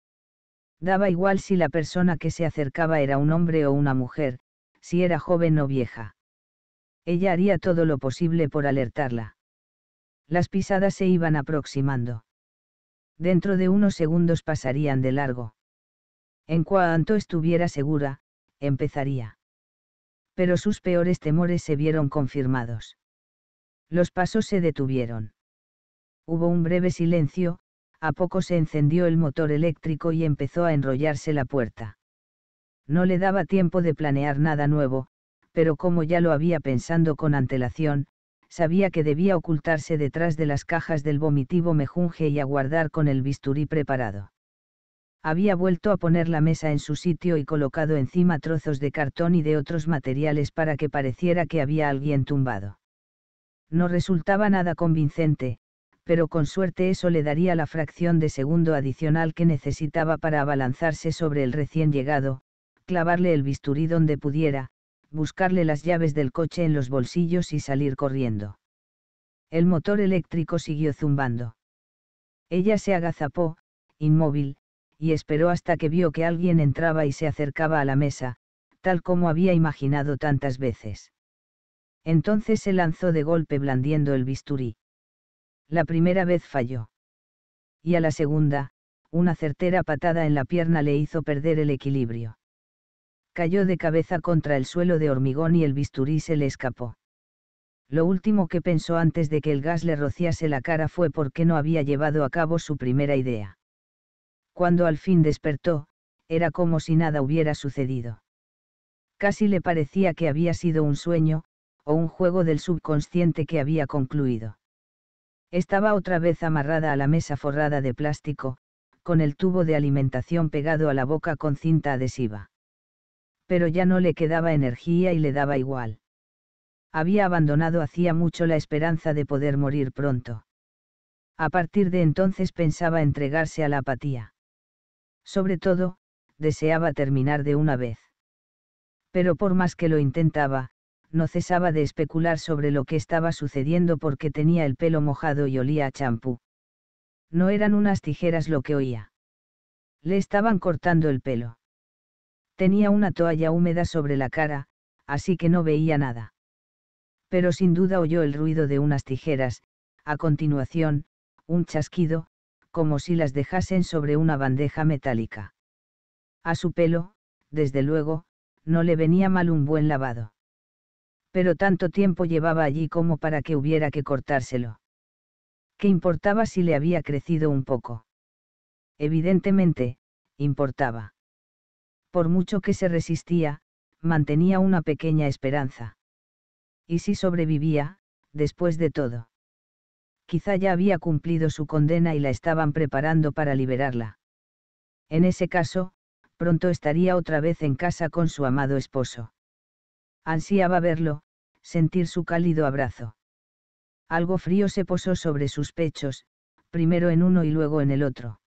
Daba igual si la persona que se acercaba era un hombre o una mujer, si era joven o vieja. Ella haría todo lo posible por alertarla. Las pisadas se iban aproximando. Dentro de unos segundos pasarían de largo. En cuanto estuviera segura, empezaría. Pero sus peores temores se vieron confirmados. Los pasos se detuvieron. Hubo un breve silencio, a poco se encendió el motor eléctrico y empezó a enrollarse la puerta. No le daba tiempo de planear nada nuevo, pero como ya lo había pensando con antelación, sabía que debía ocultarse detrás de las cajas del vomitivo mejunje y aguardar con el bisturí preparado. Había vuelto a poner la mesa en su sitio y colocado encima trozos de cartón y de otros materiales para que pareciera que había alguien tumbado. No resultaba nada convincente, pero con suerte eso le daría la fracción de segundo adicional que necesitaba para abalanzarse sobre el recién llegado, clavarle el bisturí donde pudiera, buscarle las llaves del coche en los bolsillos y salir corriendo. El motor eléctrico siguió zumbando. Ella se agazapó, inmóvil, y esperó hasta que vio que alguien entraba y se acercaba a la mesa, tal como había imaginado tantas veces. Entonces se lanzó de golpe blandiendo el bisturí. La primera vez falló. Y a la segunda, una certera patada en la pierna le hizo perder el equilibrio. Cayó de cabeza contra el suelo de hormigón y el bisturí se le escapó. Lo último que pensó antes de que el gas le rociase la cara fue por qué no había llevado a cabo su primera idea. Cuando al fin despertó, era como si nada hubiera sucedido. Casi le parecía que había sido un sueño, o un juego del subconsciente que había concluido. Estaba otra vez amarrada a la mesa forrada de plástico, con el tubo de alimentación pegado a la boca con cinta adhesiva pero ya no le quedaba energía y le daba igual. Había abandonado hacía mucho la esperanza de poder morir pronto. A partir de entonces pensaba entregarse a la apatía. Sobre todo, deseaba terminar de una vez. Pero por más que lo intentaba, no cesaba de especular sobre lo que estaba sucediendo porque tenía el pelo mojado y olía a champú. No eran unas tijeras lo que oía. Le estaban cortando el pelo. Tenía una toalla húmeda sobre la cara, así que no veía nada. Pero sin duda oyó el ruido de unas tijeras, a continuación, un chasquido, como si las dejasen sobre una bandeja metálica. A su pelo, desde luego, no le venía mal un buen lavado. Pero tanto tiempo llevaba allí como para que hubiera que cortárselo. ¿Qué importaba si le había crecido un poco? Evidentemente, importaba por mucho que se resistía, mantenía una pequeña esperanza. ¿Y si sobrevivía, después de todo? Quizá ya había cumplido su condena y la estaban preparando para liberarla. En ese caso, pronto estaría otra vez en casa con su amado esposo. Ansiaba verlo, sentir su cálido abrazo. Algo frío se posó sobre sus pechos, primero en uno y luego en el otro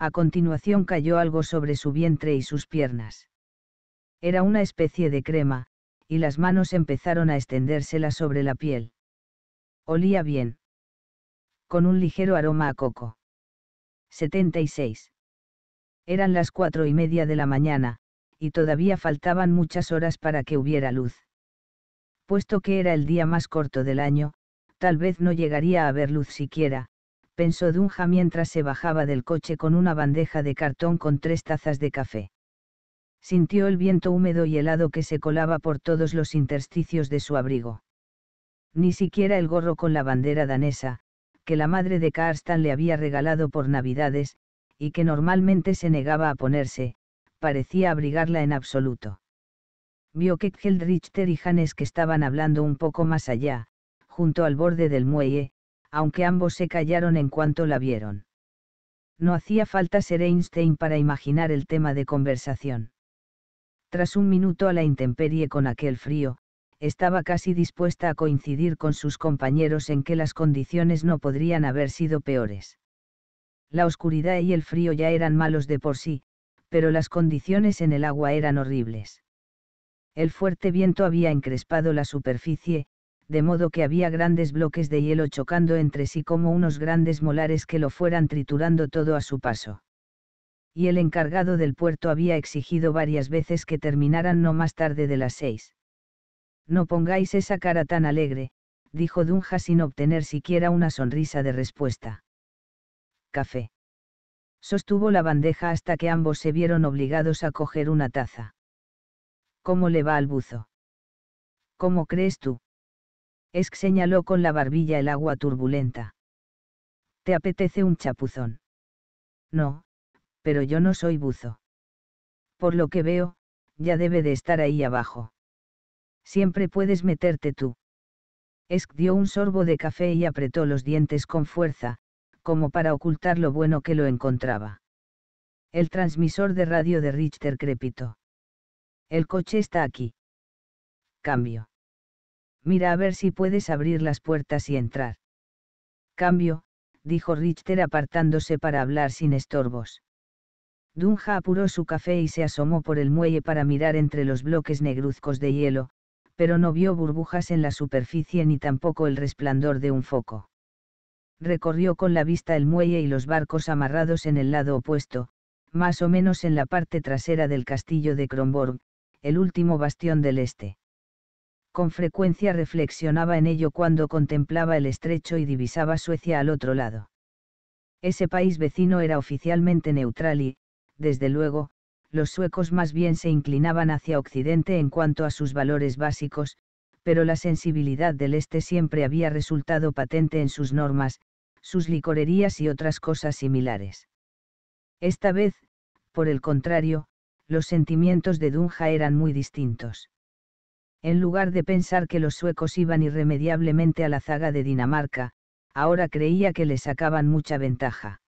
a continuación cayó algo sobre su vientre y sus piernas. Era una especie de crema, y las manos empezaron a extendérsela sobre la piel. Olía bien. Con un ligero aroma a coco. 76. Eran las cuatro y media de la mañana, y todavía faltaban muchas horas para que hubiera luz. Puesto que era el día más corto del año, tal vez no llegaría a haber luz siquiera, pensó Dunja mientras se bajaba del coche con una bandeja de cartón con tres tazas de café. Sintió el viento húmedo y helado que se colaba por todos los intersticios de su abrigo. Ni siquiera el gorro con la bandera danesa, que la madre de Karstan le había regalado por Navidades, y que normalmente se negaba a ponerse, parecía abrigarla en absoluto. Vio que Kjeld y Hannes que estaban hablando un poco más allá, junto al borde del muelle, aunque ambos se callaron en cuanto la vieron. No hacía falta ser Einstein para imaginar el tema de conversación. Tras un minuto a la intemperie con aquel frío, estaba casi dispuesta a coincidir con sus compañeros en que las condiciones no podrían haber sido peores. La oscuridad y el frío ya eran malos de por sí, pero las condiciones en el agua eran horribles. El fuerte viento había encrespado la superficie, de modo que había grandes bloques de hielo chocando entre sí como unos grandes molares que lo fueran triturando todo a su paso. Y el encargado del puerto había exigido varias veces que terminaran no más tarde de las seis. No pongáis esa cara tan alegre, dijo Dunja sin obtener siquiera una sonrisa de respuesta. Café. Sostuvo la bandeja hasta que ambos se vieron obligados a coger una taza. ¿Cómo le va al buzo? ¿Cómo crees tú? Esk señaló con la barbilla el agua turbulenta. ¿Te apetece un chapuzón? No, pero yo no soy buzo. Por lo que veo, ya debe de estar ahí abajo. Siempre puedes meterte tú. Esk dio un sorbo de café y apretó los dientes con fuerza, como para ocultar lo bueno que lo encontraba. El transmisor de radio de Richter crepitó. El coche está aquí. Cambio. Mira a ver si puedes abrir las puertas y entrar. Cambio, dijo Richter apartándose para hablar sin estorbos. Dunja apuró su café y se asomó por el muelle para mirar entre los bloques negruzcos de hielo, pero no vio burbujas en la superficie ni tampoco el resplandor de un foco. Recorrió con la vista el muelle y los barcos amarrados en el lado opuesto, más o menos en la parte trasera del castillo de Kronborg, el último bastión del este. Con frecuencia reflexionaba en ello cuando contemplaba el estrecho y divisaba Suecia al otro lado. Ese país vecino era oficialmente neutral y, desde luego, los suecos más bien se inclinaban hacia Occidente en cuanto a sus valores básicos, pero la sensibilidad del Este siempre había resultado patente en sus normas, sus licorerías y otras cosas similares. Esta vez, por el contrario, los sentimientos de Dunja eran muy distintos. En lugar de pensar que los suecos iban irremediablemente a la zaga de Dinamarca, ahora creía que le sacaban mucha ventaja.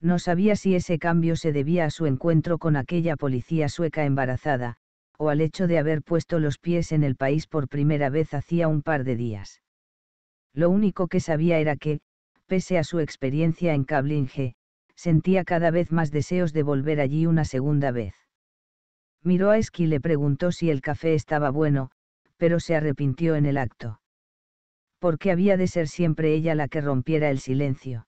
No sabía si ese cambio se debía a su encuentro con aquella policía sueca embarazada, o al hecho de haber puesto los pies en el país por primera vez hacía un par de días. Lo único que sabía era que, pese a su experiencia en Cablinge, sentía cada vez más deseos de volver allí una segunda vez. Miró a Esqui y le preguntó si el café estaba bueno, pero se arrepintió en el acto. Porque había de ser siempre ella la que rompiera el silencio.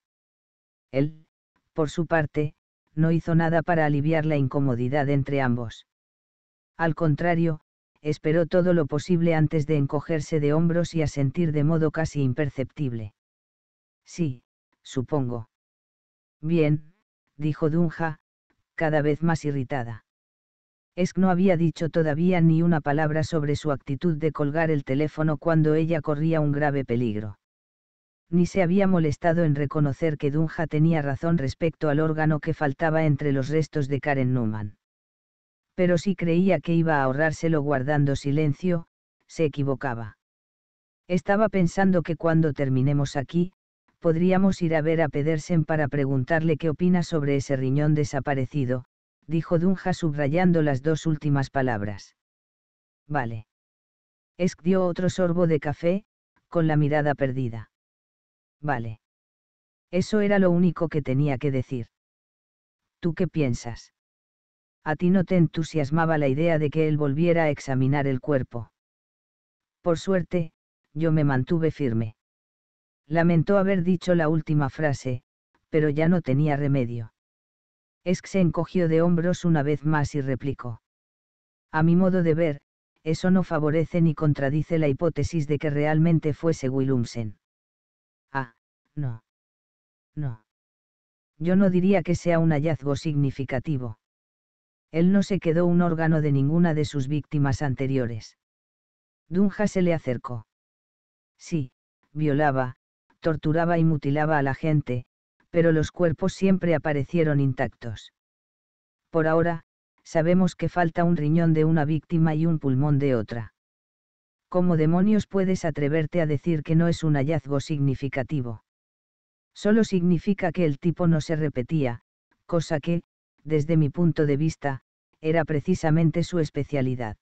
Él, por su parte, no hizo nada para aliviar la incomodidad entre ambos. Al contrario, esperó todo lo posible antes de encogerse de hombros y asentir de modo casi imperceptible. Sí, supongo. Bien, dijo Dunja, cada vez más irritada. Esk no había dicho todavía ni una palabra sobre su actitud de colgar el teléfono cuando ella corría un grave peligro. Ni se había molestado en reconocer que Dunja tenía razón respecto al órgano que faltaba entre los restos de Karen Newman. Pero si creía que iba a ahorrárselo guardando silencio, se equivocaba. Estaba pensando que cuando terminemos aquí, podríamos ir a ver a Pedersen para preguntarle qué opina sobre ese riñón desaparecido, dijo Dunja subrayando las dos últimas palabras. Vale. Esk dio otro sorbo de café, con la mirada perdida. Vale. Eso era lo único que tenía que decir. ¿Tú qué piensas? A ti no te entusiasmaba la idea de que él volviera a examinar el cuerpo. Por suerte, yo me mantuve firme. Lamentó haber dicho la última frase, pero ya no tenía remedio. Esk se encogió de hombros una vez más y replicó. A mi modo de ver, eso no favorece ni contradice la hipótesis de que realmente fuese Willumsen. Ah, no. No. Yo no diría que sea un hallazgo significativo. Él no se quedó un órgano de ninguna de sus víctimas anteriores. Dunja se le acercó. Sí, violaba, torturaba y mutilaba a la gente, pero los cuerpos siempre aparecieron intactos. Por ahora, sabemos que falta un riñón de una víctima y un pulmón de otra. Como demonios puedes atreverte a decir que no es un hallazgo significativo? Solo significa que el tipo no se repetía, cosa que, desde mi punto de vista, era precisamente su especialidad.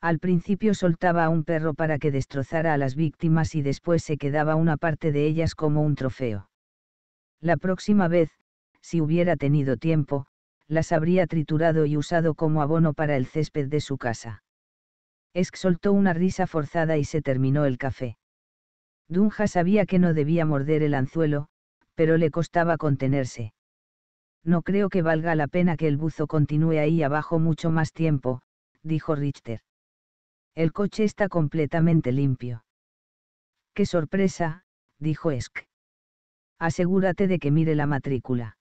Al principio soltaba a un perro para que destrozara a las víctimas y después se quedaba una parte de ellas como un trofeo. La próxima vez, si hubiera tenido tiempo, las habría triturado y usado como abono para el césped de su casa. Esk soltó una risa forzada y se terminó el café. Dunja sabía que no debía morder el anzuelo, pero le costaba contenerse. No creo que valga la pena que el buzo continúe ahí abajo mucho más tiempo, dijo Richter. El coche está completamente limpio. ¡Qué sorpresa! dijo Esk asegúrate de que mire la matrícula.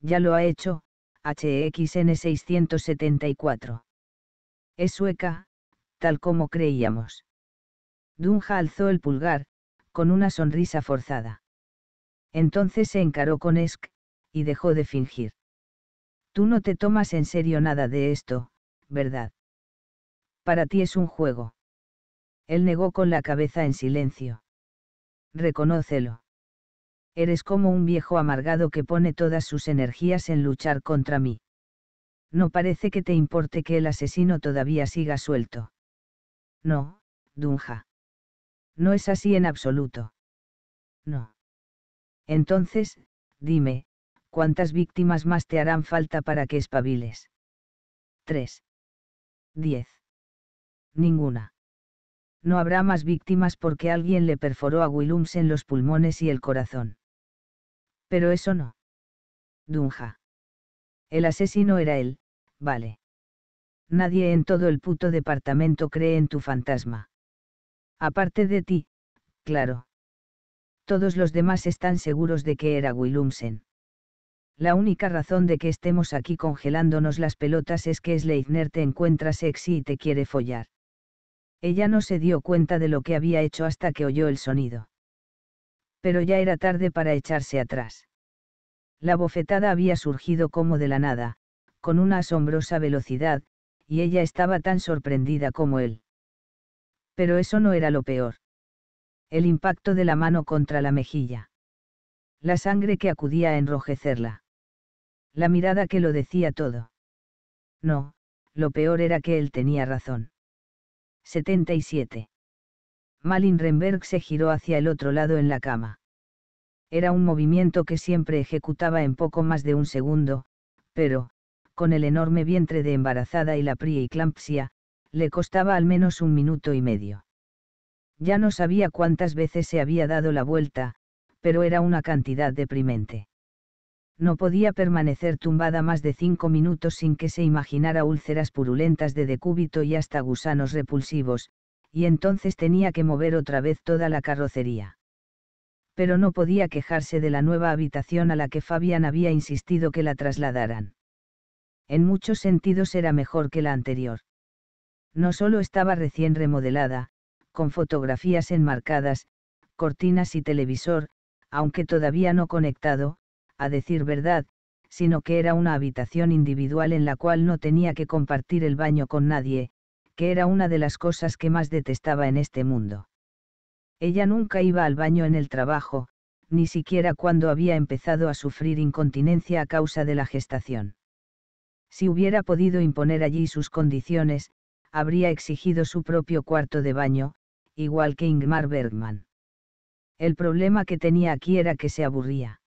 Ya lo ha hecho, HXN 674. Es sueca, tal como creíamos. Dunja alzó el pulgar, con una sonrisa forzada. Entonces se encaró con Esk, y dejó de fingir. Tú no te tomas en serio nada de esto, ¿verdad? Para ti es un juego. Él negó con la cabeza en silencio. Reconócelo. Eres como un viejo amargado que pone todas sus energías en luchar contra mí. No parece que te importe que el asesino todavía siga suelto. No, Dunja. No es así en absoluto. No. Entonces, dime, ¿cuántas víctimas más te harán falta para que espabiles? 3. 10. Ninguna. No habrá más víctimas porque alguien le perforó a Willums en los pulmones y el corazón. Pero eso no. Dunja. El asesino era él, vale. Nadie en todo el puto departamento cree en tu fantasma. Aparte de ti, claro. Todos los demás están seguros de que era Willumsen. La única razón de que estemos aquí congelándonos las pelotas es que Sleitner te encuentra sexy y te quiere follar. Ella no se dio cuenta de lo que había hecho hasta que oyó el sonido pero ya era tarde para echarse atrás. La bofetada había surgido como de la nada, con una asombrosa velocidad, y ella estaba tan sorprendida como él. Pero eso no era lo peor. El impacto de la mano contra la mejilla. La sangre que acudía a enrojecerla. La mirada que lo decía todo. No, lo peor era que él tenía razón. 77. Malin Remberg se giró hacia el otro lado en la cama. Era un movimiento que siempre ejecutaba en poco más de un segundo, pero, con el enorme vientre de embarazada y la prieclampsia, le costaba al menos un minuto y medio. Ya no sabía cuántas veces se había dado la vuelta, pero era una cantidad deprimente. No podía permanecer tumbada más de cinco minutos sin que se imaginara úlceras purulentas de decúbito y hasta gusanos repulsivos, y entonces tenía que mover otra vez toda la carrocería. Pero no podía quejarse de la nueva habitación a la que Fabián había insistido que la trasladaran. En muchos sentidos era mejor que la anterior. No solo estaba recién remodelada, con fotografías enmarcadas, cortinas y televisor, aunque todavía no conectado, a decir verdad, sino que era una habitación individual en la cual no tenía que compartir el baño con nadie, que era una de las cosas que más detestaba en este mundo. Ella nunca iba al baño en el trabajo, ni siquiera cuando había empezado a sufrir incontinencia a causa de la gestación. Si hubiera podido imponer allí sus condiciones, habría exigido su propio cuarto de baño, igual que Ingmar Bergman. El problema que tenía aquí era que se aburría.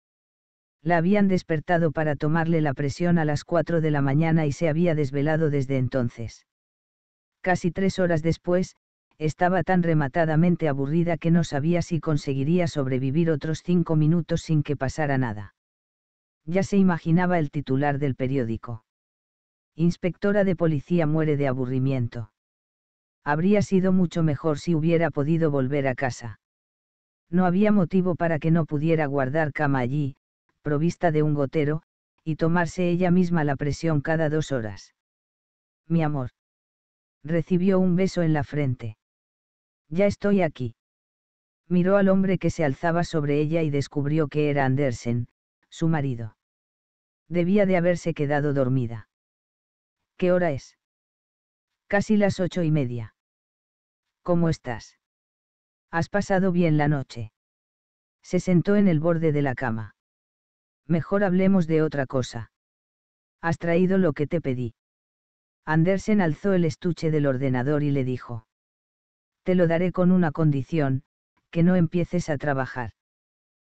La habían despertado para tomarle la presión a las 4 de la mañana y se había desvelado desde entonces. Casi tres horas después, estaba tan rematadamente aburrida que no sabía si conseguiría sobrevivir otros cinco minutos sin que pasara nada. Ya se imaginaba el titular del periódico. Inspectora de policía muere de aburrimiento. Habría sido mucho mejor si hubiera podido volver a casa. No había motivo para que no pudiera guardar cama allí, provista de un gotero, y tomarse ella misma la presión cada dos horas. Mi amor Recibió un beso en la frente. Ya estoy aquí. Miró al hombre que se alzaba sobre ella y descubrió que era Andersen, su marido. Debía de haberse quedado dormida. ¿Qué hora es? Casi las ocho y media. ¿Cómo estás? ¿Has pasado bien la noche? Se sentó en el borde de la cama. Mejor hablemos de otra cosa. Has traído lo que te pedí. Andersen alzó el estuche del ordenador y le dijo. Te lo daré con una condición, que no empieces a trabajar.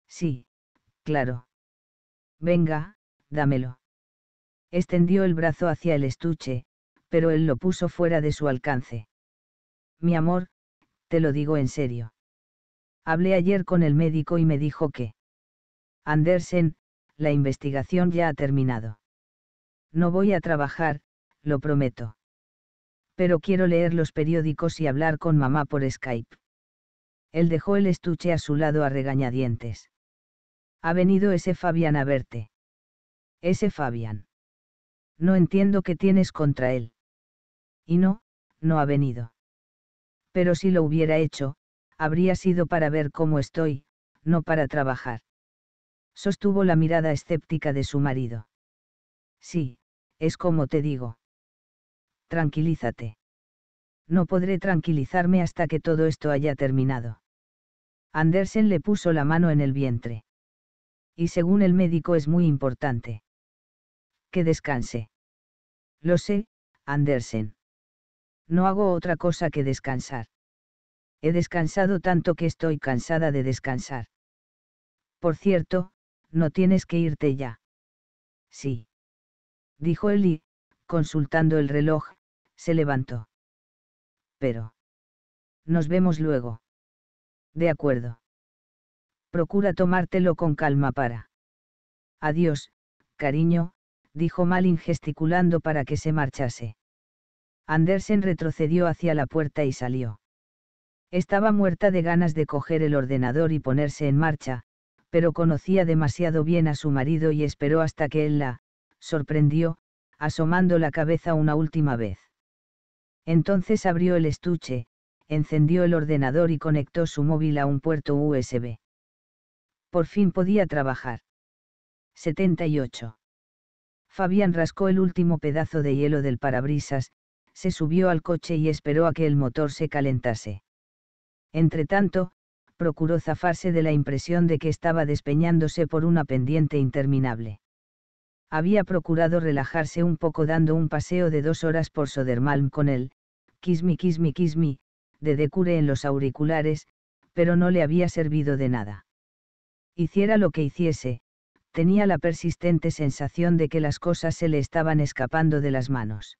Sí, claro. Venga, dámelo. Extendió el brazo hacia el estuche, pero él lo puso fuera de su alcance. Mi amor, te lo digo en serio. Hablé ayer con el médico y me dijo que... Andersen, la investigación ya ha terminado. No voy a trabajar, lo prometo. Pero quiero leer los periódicos y hablar con mamá por Skype. Él dejó el estuche a su lado a regañadientes. Ha venido ese Fabián a verte. Ese Fabián. No entiendo qué tienes contra él. Y no, no ha venido. Pero si lo hubiera hecho, habría sido para ver cómo estoy, no para trabajar. Sostuvo la mirada escéptica de su marido. Sí, es como te digo tranquilízate. No podré tranquilizarme hasta que todo esto haya terminado. Andersen le puso la mano en el vientre. Y según el médico es muy importante. Que descanse. Lo sé, Andersen. No hago otra cosa que descansar. He descansado tanto que estoy cansada de descansar. Por cierto, no tienes que irte ya. Sí. Dijo él consultando el reloj, se levantó. Pero. Nos vemos luego. De acuerdo. Procura tomártelo con calma para. Adiós, cariño, dijo Malin gesticulando para que se marchase. Andersen retrocedió hacia la puerta y salió. Estaba muerta de ganas de coger el ordenador y ponerse en marcha, pero conocía demasiado bien a su marido y esperó hasta que él la, sorprendió, asomando la cabeza una última vez. Entonces abrió el estuche, encendió el ordenador y conectó su móvil a un puerto USB. Por fin podía trabajar. 78. Fabián rascó el último pedazo de hielo del parabrisas, se subió al coche y esperó a que el motor se calentase. Entretanto, procuró zafarse de la impresión de que estaba despeñándose por una pendiente interminable había procurado relajarse un poco dando un paseo de dos horas por Sodermalm con él, kismi kismi kiss de Decure en los auriculares, pero no le había servido de nada. Hiciera lo que hiciese, tenía la persistente sensación de que las cosas se le estaban escapando de las manos.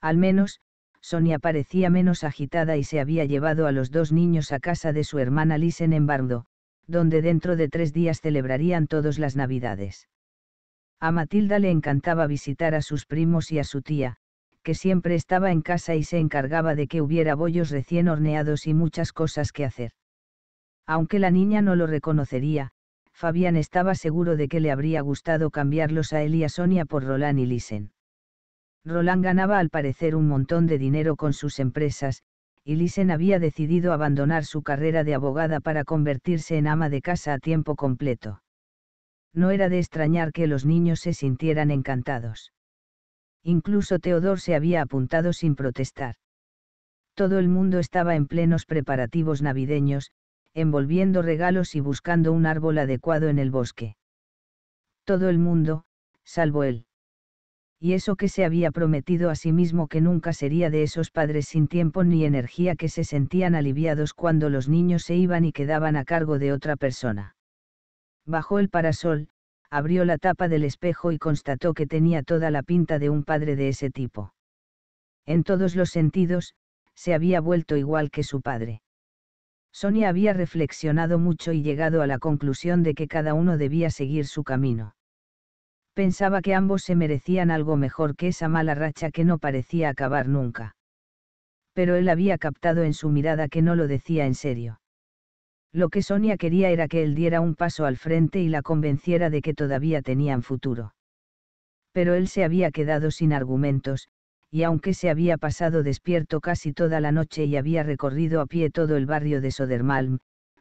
Al menos, Sonia parecía menos agitada y se había llevado a los dos niños a casa de su hermana Lisen en Bardo, donde dentro de tres días celebrarían todas las Navidades. A Matilda le encantaba visitar a sus primos y a su tía, que siempre estaba en casa y se encargaba de que hubiera bollos recién horneados y muchas cosas que hacer. Aunque la niña no lo reconocería, Fabián estaba seguro de que le habría gustado cambiarlos a él y a Sonia por Roland y Lisen. Roland ganaba al parecer un montón de dinero con sus empresas, y Lisen había decidido abandonar su carrera de abogada para convertirse en ama de casa a tiempo completo no era de extrañar que los niños se sintieran encantados. Incluso Teodor se había apuntado sin protestar. Todo el mundo estaba en plenos preparativos navideños, envolviendo regalos y buscando un árbol adecuado en el bosque. Todo el mundo, salvo él. Y eso que se había prometido a sí mismo que nunca sería de esos padres sin tiempo ni energía que se sentían aliviados cuando los niños se iban y quedaban a cargo de otra persona bajó el parasol, abrió la tapa del espejo y constató que tenía toda la pinta de un padre de ese tipo. En todos los sentidos, se había vuelto igual que su padre. Sonia había reflexionado mucho y llegado a la conclusión de que cada uno debía seguir su camino. Pensaba que ambos se merecían algo mejor que esa mala racha que no parecía acabar nunca. Pero él había captado en su mirada que no lo decía en serio. Lo que Sonia quería era que él diera un paso al frente y la convenciera de que todavía tenían futuro. Pero él se había quedado sin argumentos, y aunque se había pasado despierto casi toda la noche y había recorrido a pie todo el barrio de Sodermalm,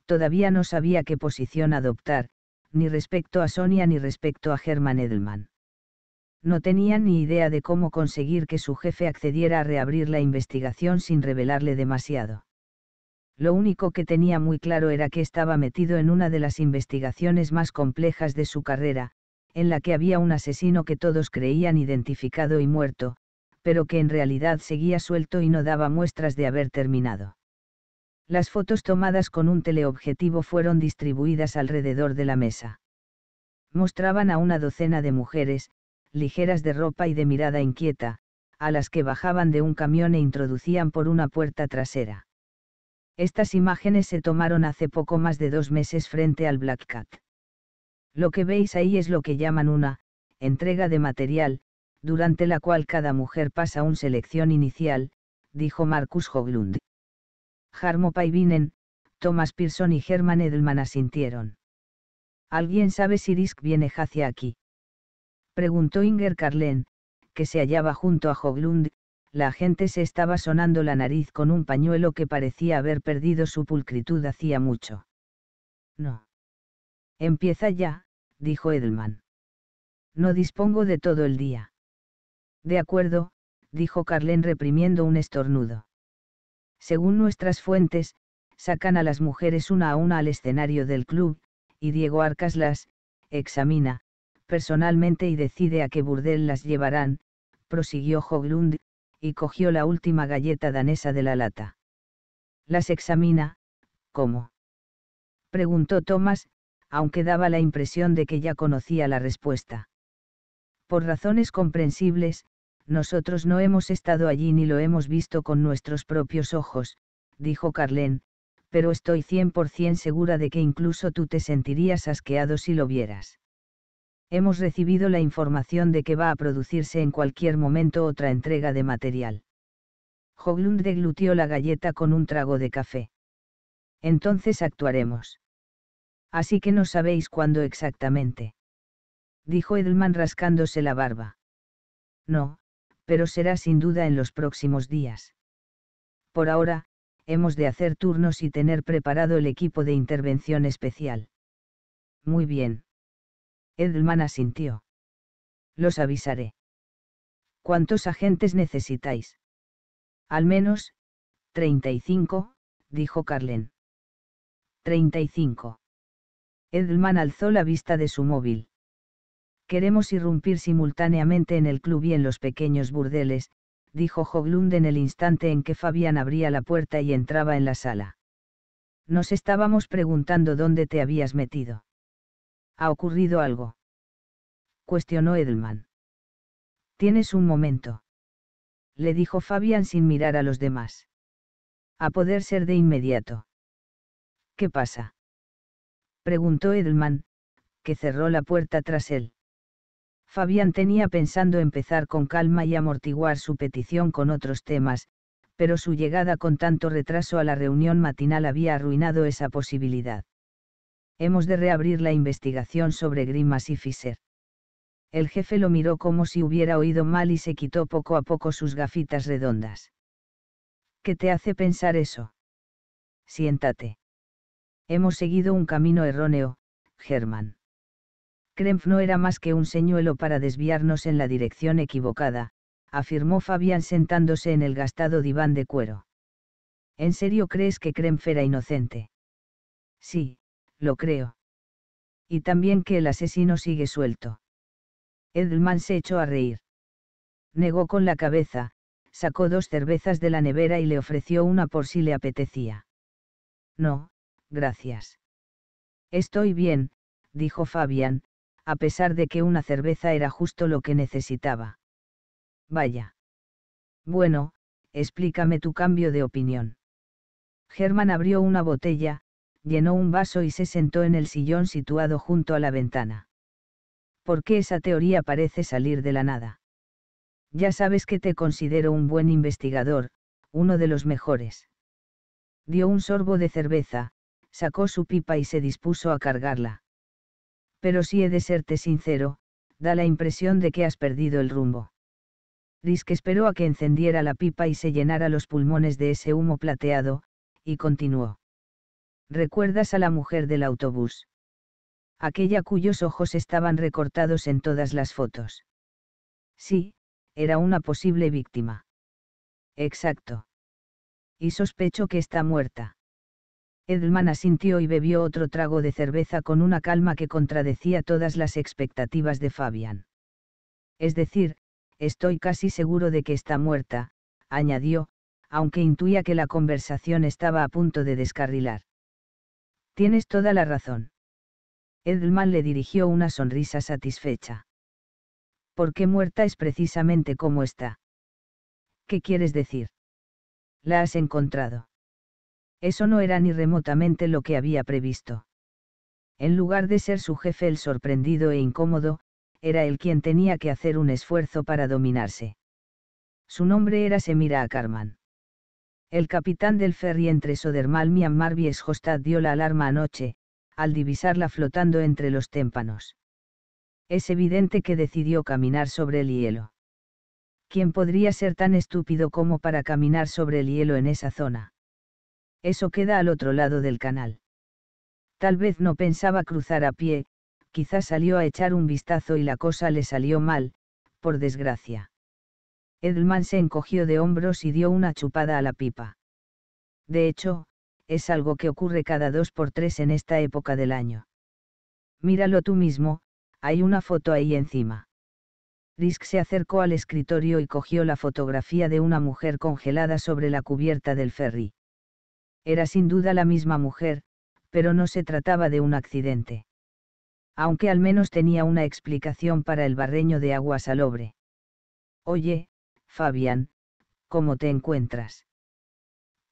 todavía no sabía qué posición adoptar, ni respecto a Sonia ni respecto a Herman Edelman. No tenía ni idea de cómo conseguir que su jefe accediera a reabrir la investigación sin revelarle demasiado lo único que tenía muy claro era que estaba metido en una de las investigaciones más complejas de su carrera, en la que había un asesino que todos creían identificado y muerto, pero que en realidad seguía suelto y no daba muestras de haber terminado. Las fotos tomadas con un teleobjetivo fueron distribuidas alrededor de la mesa. Mostraban a una docena de mujeres, ligeras de ropa y de mirada inquieta, a las que bajaban de un camión e introducían por una puerta trasera. Estas imágenes se tomaron hace poco más de dos meses frente al Black Cat. Lo que veis ahí es lo que llaman una, entrega de material, durante la cual cada mujer pasa un selección inicial, dijo Marcus Hoglund. Jarmo Paivinen, Thomas Pearson y Herman Edelman asintieron. ¿Alguien sabe si Risk viene hacia aquí? Preguntó Inger Carlen, que se hallaba junto a Hoglund, la gente se estaba sonando la nariz con un pañuelo que parecía haber perdido su pulcritud hacía mucho. No. Empieza ya, dijo Edelman. No dispongo de todo el día. De acuerdo, dijo Carlen reprimiendo un estornudo. Según nuestras fuentes, sacan a las mujeres una a una al escenario del club, y Diego Arcas las examina personalmente y decide a qué burdel las llevarán, prosiguió Hoglund, y cogió la última galleta danesa de la lata. Las examina, ¿cómo? Preguntó Thomas, aunque daba la impresión de que ya conocía la respuesta. Por razones comprensibles, nosotros no hemos estado allí ni lo hemos visto con nuestros propios ojos, dijo Carlen, pero estoy 100% segura de que incluso tú te sentirías asqueado si lo vieras. Hemos recibido la información de que va a producirse en cualquier momento otra entrega de material. Joglund deglutió la galleta con un trago de café. Entonces actuaremos. Así que no sabéis cuándo exactamente. Dijo Edelman rascándose la barba. No, pero será sin duda en los próximos días. Por ahora, hemos de hacer turnos y tener preparado el equipo de intervención especial. Muy bien. Edelman asintió. Los avisaré. ¿Cuántos agentes necesitáis? Al menos, 35, dijo Carlen. 35. Edelman alzó la vista de su móvil. Queremos irrumpir simultáneamente en el club y en los pequeños burdeles, dijo Hoglund en el instante en que Fabián abría la puerta y entraba en la sala. Nos estábamos preguntando dónde te habías metido. ¿Ha ocurrido algo? Cuestionó Edelman. Tienes un momento. Le dijo Fabián sin mirar a los demás. A poder ser de inmediato. ¿Qué pasa? Preguntó Edelman, que cerró la puerta tras él. Fabián tenía pensando empezar con calma y amortiguar su petición con otros temas, pero su llegada con tanto retraso a la reunión matinal había arruinado esa posibilidad. Hemos de reabrir la investigación sobre Grimas y Fisher. El jefe lo miró como si hubiera oído mal y se quitó poco a poco sus gafitas redondas. ¿Qué te hace pensar eso? Siéntate. Hemos seguido un camino erróneo, Germán. Krempf no era más que un señuelo para desviarnos en la dirección equivocada, afirmó Fabián sentándose en el gastado diván de cuero. ¿En serio crees que Krempf era inocente? Sí, lo creo. Y también que el asesino sigue suelto. Edelman se echó a reír. Negó con la cabeza, sacó dos cervezas de la nevera y le ofreció una por si le apetecía. No, gracias. Estoy bien, dijo Fabián, a pesar de que una cerveza era justo lo que necesitaba. Vaya. Bueno, explícame tu cambio de opinión. Germán abrió una botella, llenó un vaso y se sentó en el sillón situado junto a la ventana. ¿Por qué esa teoría parece salir de la nada? Ya sabes que te considero un buen investigador, uno de los mejores. Dio un sorbo de cerveza, sacó su pipa y se dispuso a cargarla. Pero si he de serte sincero, da la impresión de que has perdido el rumbo. Risk esperó a que encendiera la pipa y se llenara los pulmones de ese humo plateado, y continuó. ¿Recuerdas a la mujer del autobús? Aquella cuyos ojos estaban recortados en todas las fotos. Sí, era una posible víctima. Exacto. Y sospecho que está muerta. Edelman asintió y bebió otro trago de cerveza con una calma que contradecía todas las expectativas de Fabian. Es decir, estoy casi seguro de que está muerta, añadió, aunque intuía que la conversación estaba a punto de descarrilar. Tienes toda la razón. Edelman le dirigió una sonrisa satisfecha. Porque muerta es precisamente como está. ¿Qué quieres decir? La has encontrado. Eso no era ni remotamente lo que había previsto. En lugar de ser su jefe el sorprendido e incómodo, era él quien tenía que hacer un esfuerzo para dominarse. Su nombre era Semira Akarman. El capitán del ferry entre Sodermal y Amarvies dio la alarma anoche, al divisarla flotando entre los témpanos. Es evidente que decidió caminar sobre el hielo. ¿Quién podría ser tan estúpido como para caminar sobre el hielo en esa zona? Eso queda al otro lado del canal. Tal vez no pensaba cruzar a pie, quizás salió a echar un vistazo y la cosa le salió mal, por desgracia. Edelman se encogió de hombros y dio una chupada a la pipa. De hecho, es algo que ocurre cada dos por tres en esta época del año. Míralo tú mismo, hay una foto ahí encima. Risk se acercó al escritorio y cogió la fotografía de una mujer congelada sobre la cubierta del ferry. Era sin duda la misma mujer, pero no se trataba de un accidente. Aunque al menos tenía una explicación para el barreño de agua salobre. Oye, Fabian, ¿cómo te encuentras?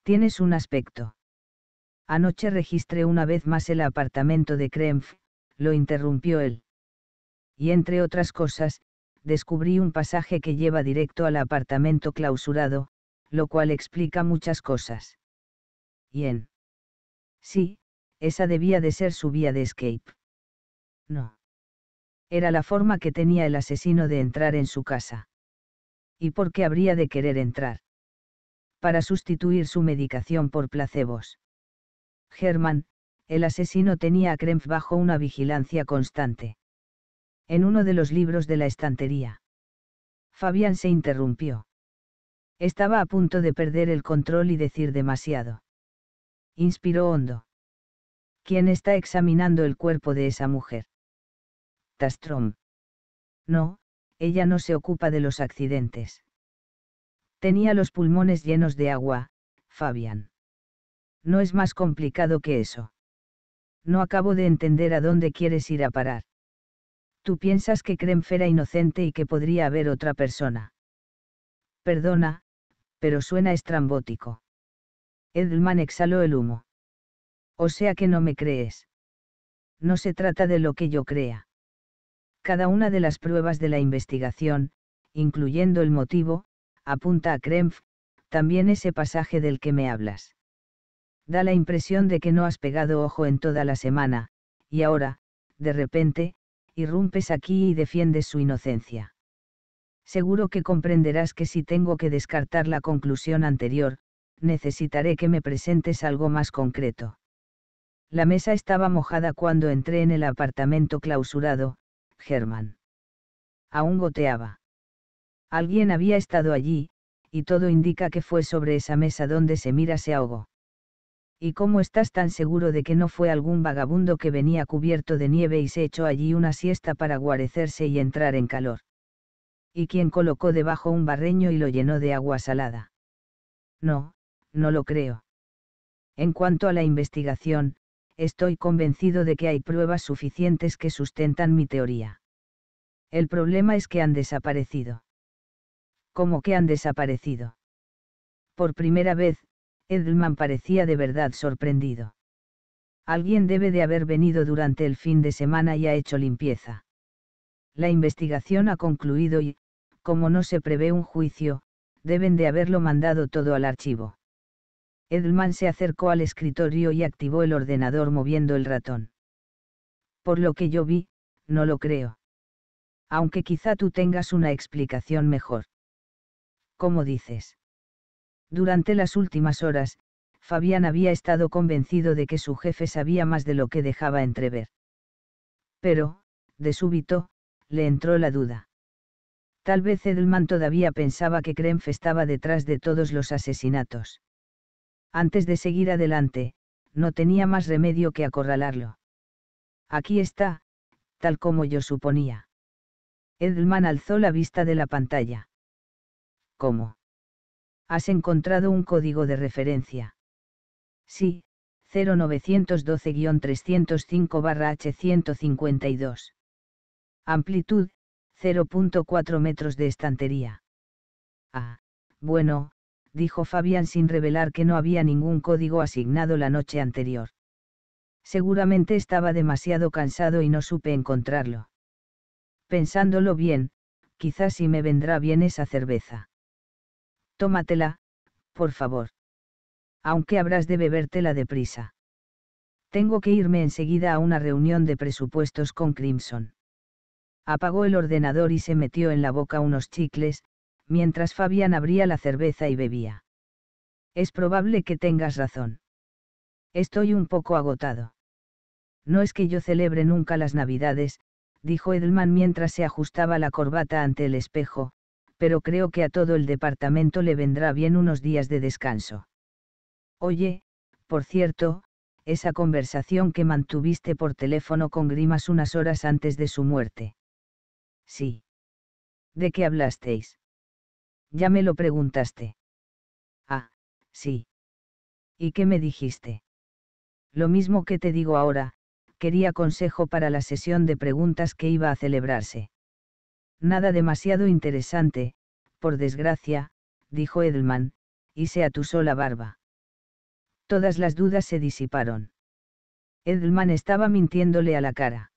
Tienes un aspecto. Anoche registré una vez más el apartamento de Kremf, lo interrumpió él. Y entre otras cosas, descubrí un pasaje que lleva directo al apartamento clausurado, lo cual explica muchas cosas. Bien. Sí, esa debía de ser su vía de escape. No. Era la forma que tenía el asesino de entrar en su casa. ¿Y por qué habría de querer entrar? Para sustituir su medicación por placebos. Germán, el asesino tenía a Krempf bajo una vigilancia constante. En uno de los libros de la estantería. Fabián se interrumpió. Estaba a punto de perder el control y decir demasiado. Inspiró hondo. ¿Quién está examinando el cuerpo de esa mujer? Tastrom. No, ella no se ocupa de los accidentes. Tenía los pulmones llenos de agua, Fabian. No es más complicado que eso. No acabo de entender a dónde quieres ir a parar. Tú piensas que Krempf era inocente y que podría haber otra persona. Perdona, pero suena estrambótico. Edelman exhaló el humo. O sea que no me crees. No se trata de lo que yo crea. Cada una de las pruebas de la investigación, incluyendo el motivo, apunta a Krempf, también ese pasaje del que me hablas. Da la impresión de que no has pegado ojo en toda la semana, y ahora, de repente, irrumpes aquí y defiendes su inocencia. Seguro que comprenderás que si tengo que descartar la conclusión anterior, necesitaré que me presentes algo más concreto. La mesa estaba mojada cuando entré en el apartamento clausurado, Germán. Aún goteaba. Alguien había estado allí, y todo indica que fue sobre esa mesa donde se mira se ahogó. ¿Y cómo estás tan seguro de que no fue algún vagabundo que venía cubierto de nieve y se echó allí una siesta para guarecerse y entrar en calor? ¿Y quién colocó debajo un barreño y lo llenó de agua salada? No, no lo creo. En cuanto a la investigación, estoy convencido de que hay pruebas suficientes que sustentan mi teoría. El problema es que han desaparecido. ¿Cómo que han desaparecido? Por primera vez, Edelman parecía de verdad sorprendido. Alguien debe de haber venido durante el fin de semana y ha hecho limpieza. La investigación ha concluido y, como no se prevé un juicio, deben de haberlo mandado todo al archivo. Edelman se acercó al escritorio y activó el ordenador moviendo el ratón. Por lo que yo vi, no lo creo. Aunque quizá tú tengas una explicación mejor. ¿Cómo dices? Durante las últimas horas, Fabián había estado convencido de que su jefe sabía más de lo que dejaba entrever. Pero, de súbito, le entró la duda. Tal vez Edelman todavía pensaba que Krenf estaba detrás de todos los asesinatos. Antes de seguir adelante, no tenía más remedio que acorralarlo. Aquí está, tal como yo suponía. Edelman alzó la vista de la pantalla. ¿Cómo? ¿Has encontrado un código de referencia? Sí, 0912-305-H152. Amplitud, 0.4 metros de estantería. Ah, bueno, dijo Fabián sin revelar que no había ningún código asignado la noche anterior. Seguramente estaba demasiado cansado y no supe encontrarlo. Pensándolo bien, quizás si me vendrá bien esa cerveza. Tómatela, por favor. Aunque habrás de bebértela deprisa. Tengo que irme enseguida a una reunión de presupuestos con Crimson. Apagó el ordenador y se metió en la boca unos chicles, mientras Fabián abría la cerveza y bebía. Es probable que tengas razón. Estoy un poco agotado. No es que yo celebre nunca las Navidades, dijo Edelman mientras se ajustaba la corbata ante el espejo, pero creo que a todo el departamento le vendrá bien unos días de descanso. Oye, por cierto, esa conversación que mantuviste por teléfono con Grimas unas horas antes de su muerte. Sí. ¿De qué hablasteis? Ya me lo preguntaste. Ah, sí. ¿Y qué me dijiste? Lo mismo que te digo ahora, quería consejo para la sesión de preguntas que iba a celebrarse. Nada demasiado interesante, por desgracia, dijo Edelman, y se atusó la barba. Todas las dudas se disiparon. Edelman estaba mintiéndole a la cara.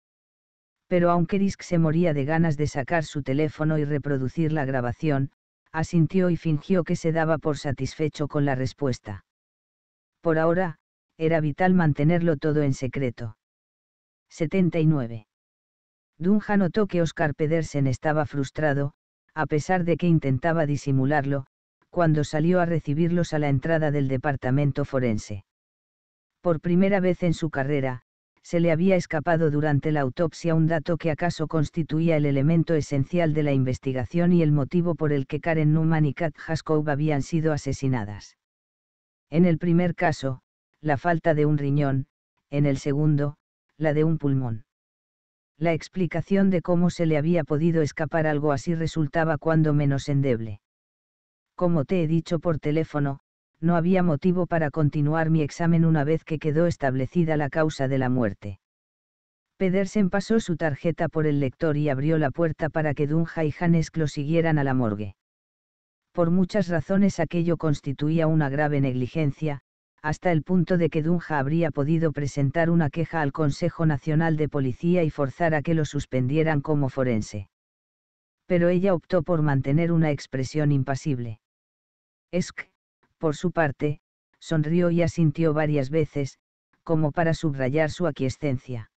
Pero aunque Risk se moría de ganas de sacar su teléfono y reproducir la grabación, asintió y fingió que se daba por satisfecho con la respuesta. Por ahora, era vital mantenerlo todo en secreto. 79. Dunja notó que Oscar Pedersen estaba frustrado, a pesar de que intentaba disimularlo, cuando salió a recibirlos a la entrada del departamento forense. Por primera vez en su carrera, se le había escapado durante la autopsia un dato que acaso constituía el elemento esencial de la investigación y el motivo por el que Karen Newman y Kat Haskov habían sido asesinadas. En el primer caso, la falta de un riñón, en el segundo, la de un pulmón. La explicación de cómo se le había podido escapar algo así resultaba cuando menos endeble. Como te he dicho por teléfono, no había motivo para continuar mi examen una vez que quedó establecida la causa de la muerte. Pedersen pasó su tarjeta por el lector y abrió la puerta para que Dunja y Hannesk lo siguieran a la morgue. Por muchas razones aquello constituía una grave negligencia, hasta el punto de que Dunja habría podido presentar una queja al Consejo Nacional de Policía y forzar a que lo suspendieran como forense. Pero ella optó por mantener una expresión impasible. que. Por su parte, sonrió y asintió varias veces, como para subrayar su aquiescencia.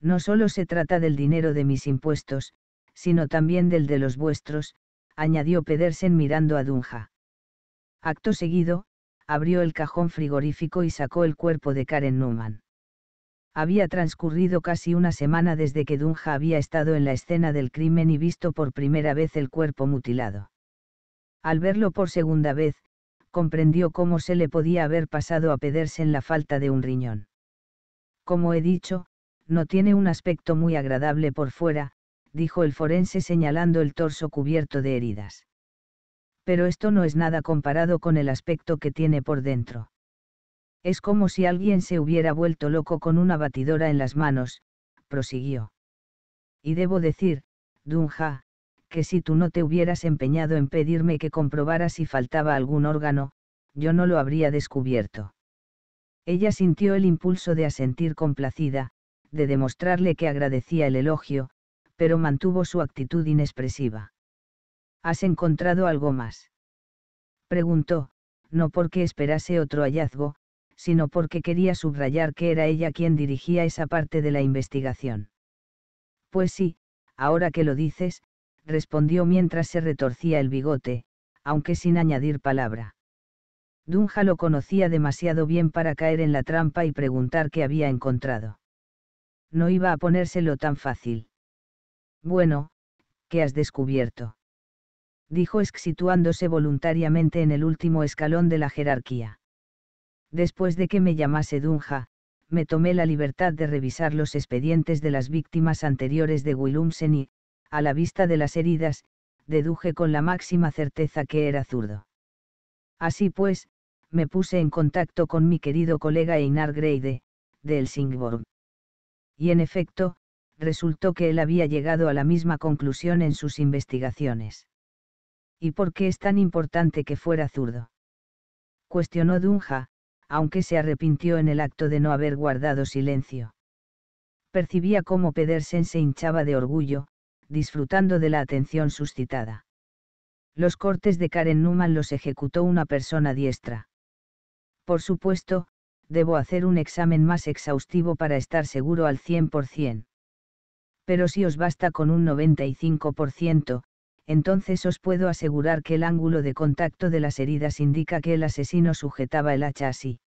No solo se trata del dinero de mis impuestos, sino también del de los vuestros, añadió Pedersen mirando a Dunja. Acto seguido, abrió el cajón frigorífico y sacó el cuerpo de Karen Newman. Había transcurrido casi una semana desde que Dunja había estado en la escena del crimen y visto por primera vez el cuerpo mutilado. Al verlo por segunda vez, comprendió cómo se le podía haber pasado a en la falta de un riñón. Como he dicho, no tiene un aspecto muy agradable por fuera, dijo el forense señalando el torso cubierto de heridas. Pero esto no es nada comparado con el aspecto que tiene por dentro. Es como si alguien se hubiera vuelto loco con una batidora en las manos, prosiguió. Y debo decir, Dunja, que si tú no te hubieras empeñado en pedirme que comprobara si faltaba algún órgano, yo no lo habría descubierto. Ella sintió el impulso de asentir complacida, de demostrarle que agradecía el elogio, pero mantuvo su actitud inexpresiva. ¿Has encontrado algo más? Preguntó, no porque esperase otro hallazgo, sino porque quería subrayar que era ella quien dirigía esa parte de la investigación. Pues sí, ahora que lo dices, respondió mientras se retorcía el bigote, aunque sin añadir palabra. Dunja lo conocía demasiado bien para caer en la trampa y preguntar qué había encontrado. No iba a ponérselo tan fácil. Bueno, ¿qué has descubierto? dijo situándose voluntariamente en el último escalón de la jerarquía. Después de que me llamase Dunja, me tomé la libertad de revisar los expedientes de las víctimas anteriores de Willumsen y, a la vista de las heridas, deduje con la máxima certeza que era zurdo. Así pues, me puse en contacto con mi querido colega Einar Greide, de Helsingborg. Y en efecto, resultó que él había llegado a la misma conclusión en sus investigaciones. ¿Y por qué es tan importante que fuera zurdo? Cuestionó Dunja, aunque se arrepintió en el acto de no haber guardado silencio. Percibía cómo Pedersen se hinchaba de orgullo, disfrutando de la atención suscitada. Los cortes de Karen Newman los ejecutó una persona diestra. Por supuesto, debo hacer un examen más exhaustivo para estar seguro al 100%. Pero si os basta con un 95%, entonces os puedo asegurar que el ángulo de contacto de las heridas indica que el asesino sujetaba el hacha así.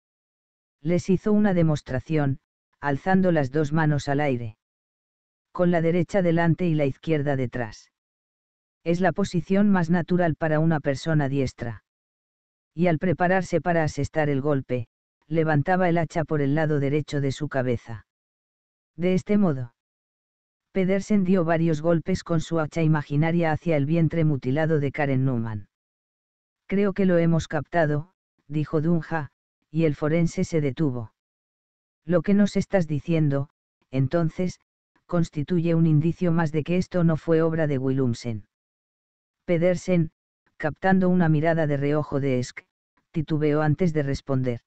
Les hizo una demostración, alzando las dos manos al aire con la derecha delante y la izquierda detrás. Es la posición más natural para una persona diestra. Y al prepararse para asestar el golpe, levantaba el hacha por el lado derecho de su cabeza. De este modo, Pedersen dio varios golpes con su hacha imaginaria hacia el vientre mutilado de Karen Newman. Creo que lo hemos captado, dijo Dunja, y el forense se detuvo. Lo que nos estás diciendo, entonces, constituye un indicio más de que esto no fue obra de Willumsen. Pedersen, captando una mirada de reojo de Esk, titubeó antes de responder.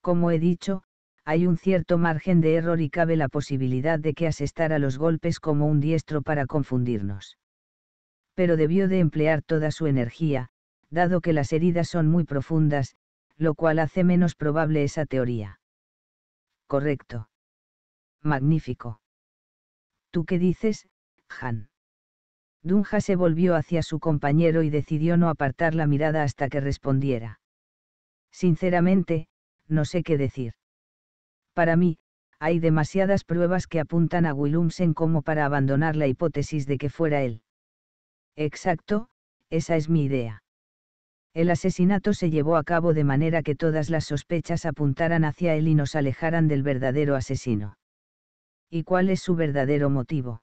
Como he dicho, hay un cierto margen de error y cabe la posibilidad de que asestara los golpes como un diestro para confundirnos. Pero debió de emplear toda su energía, dado que las heridas son muy profundas, lo cual hace menos probable esa teoría. Correcto. Magnífico. ¿Tú qué dices, Han? Dunja se volvió hacia su compañero y decidió no apartar la mirada hasta que respondiera. Sinceramente, no sé qué decir. Para mí, hay demasiadas pruebas que apuntan a Willumsen como para abandonar la hipótesis de que fuera él. Exacto, esa es mi idea. El asesinato se llevó a cabo de manera que todas las sospechas apuntaran hacia él y nos alejaran del verdadero asesino y cuál es su verdadero motivo.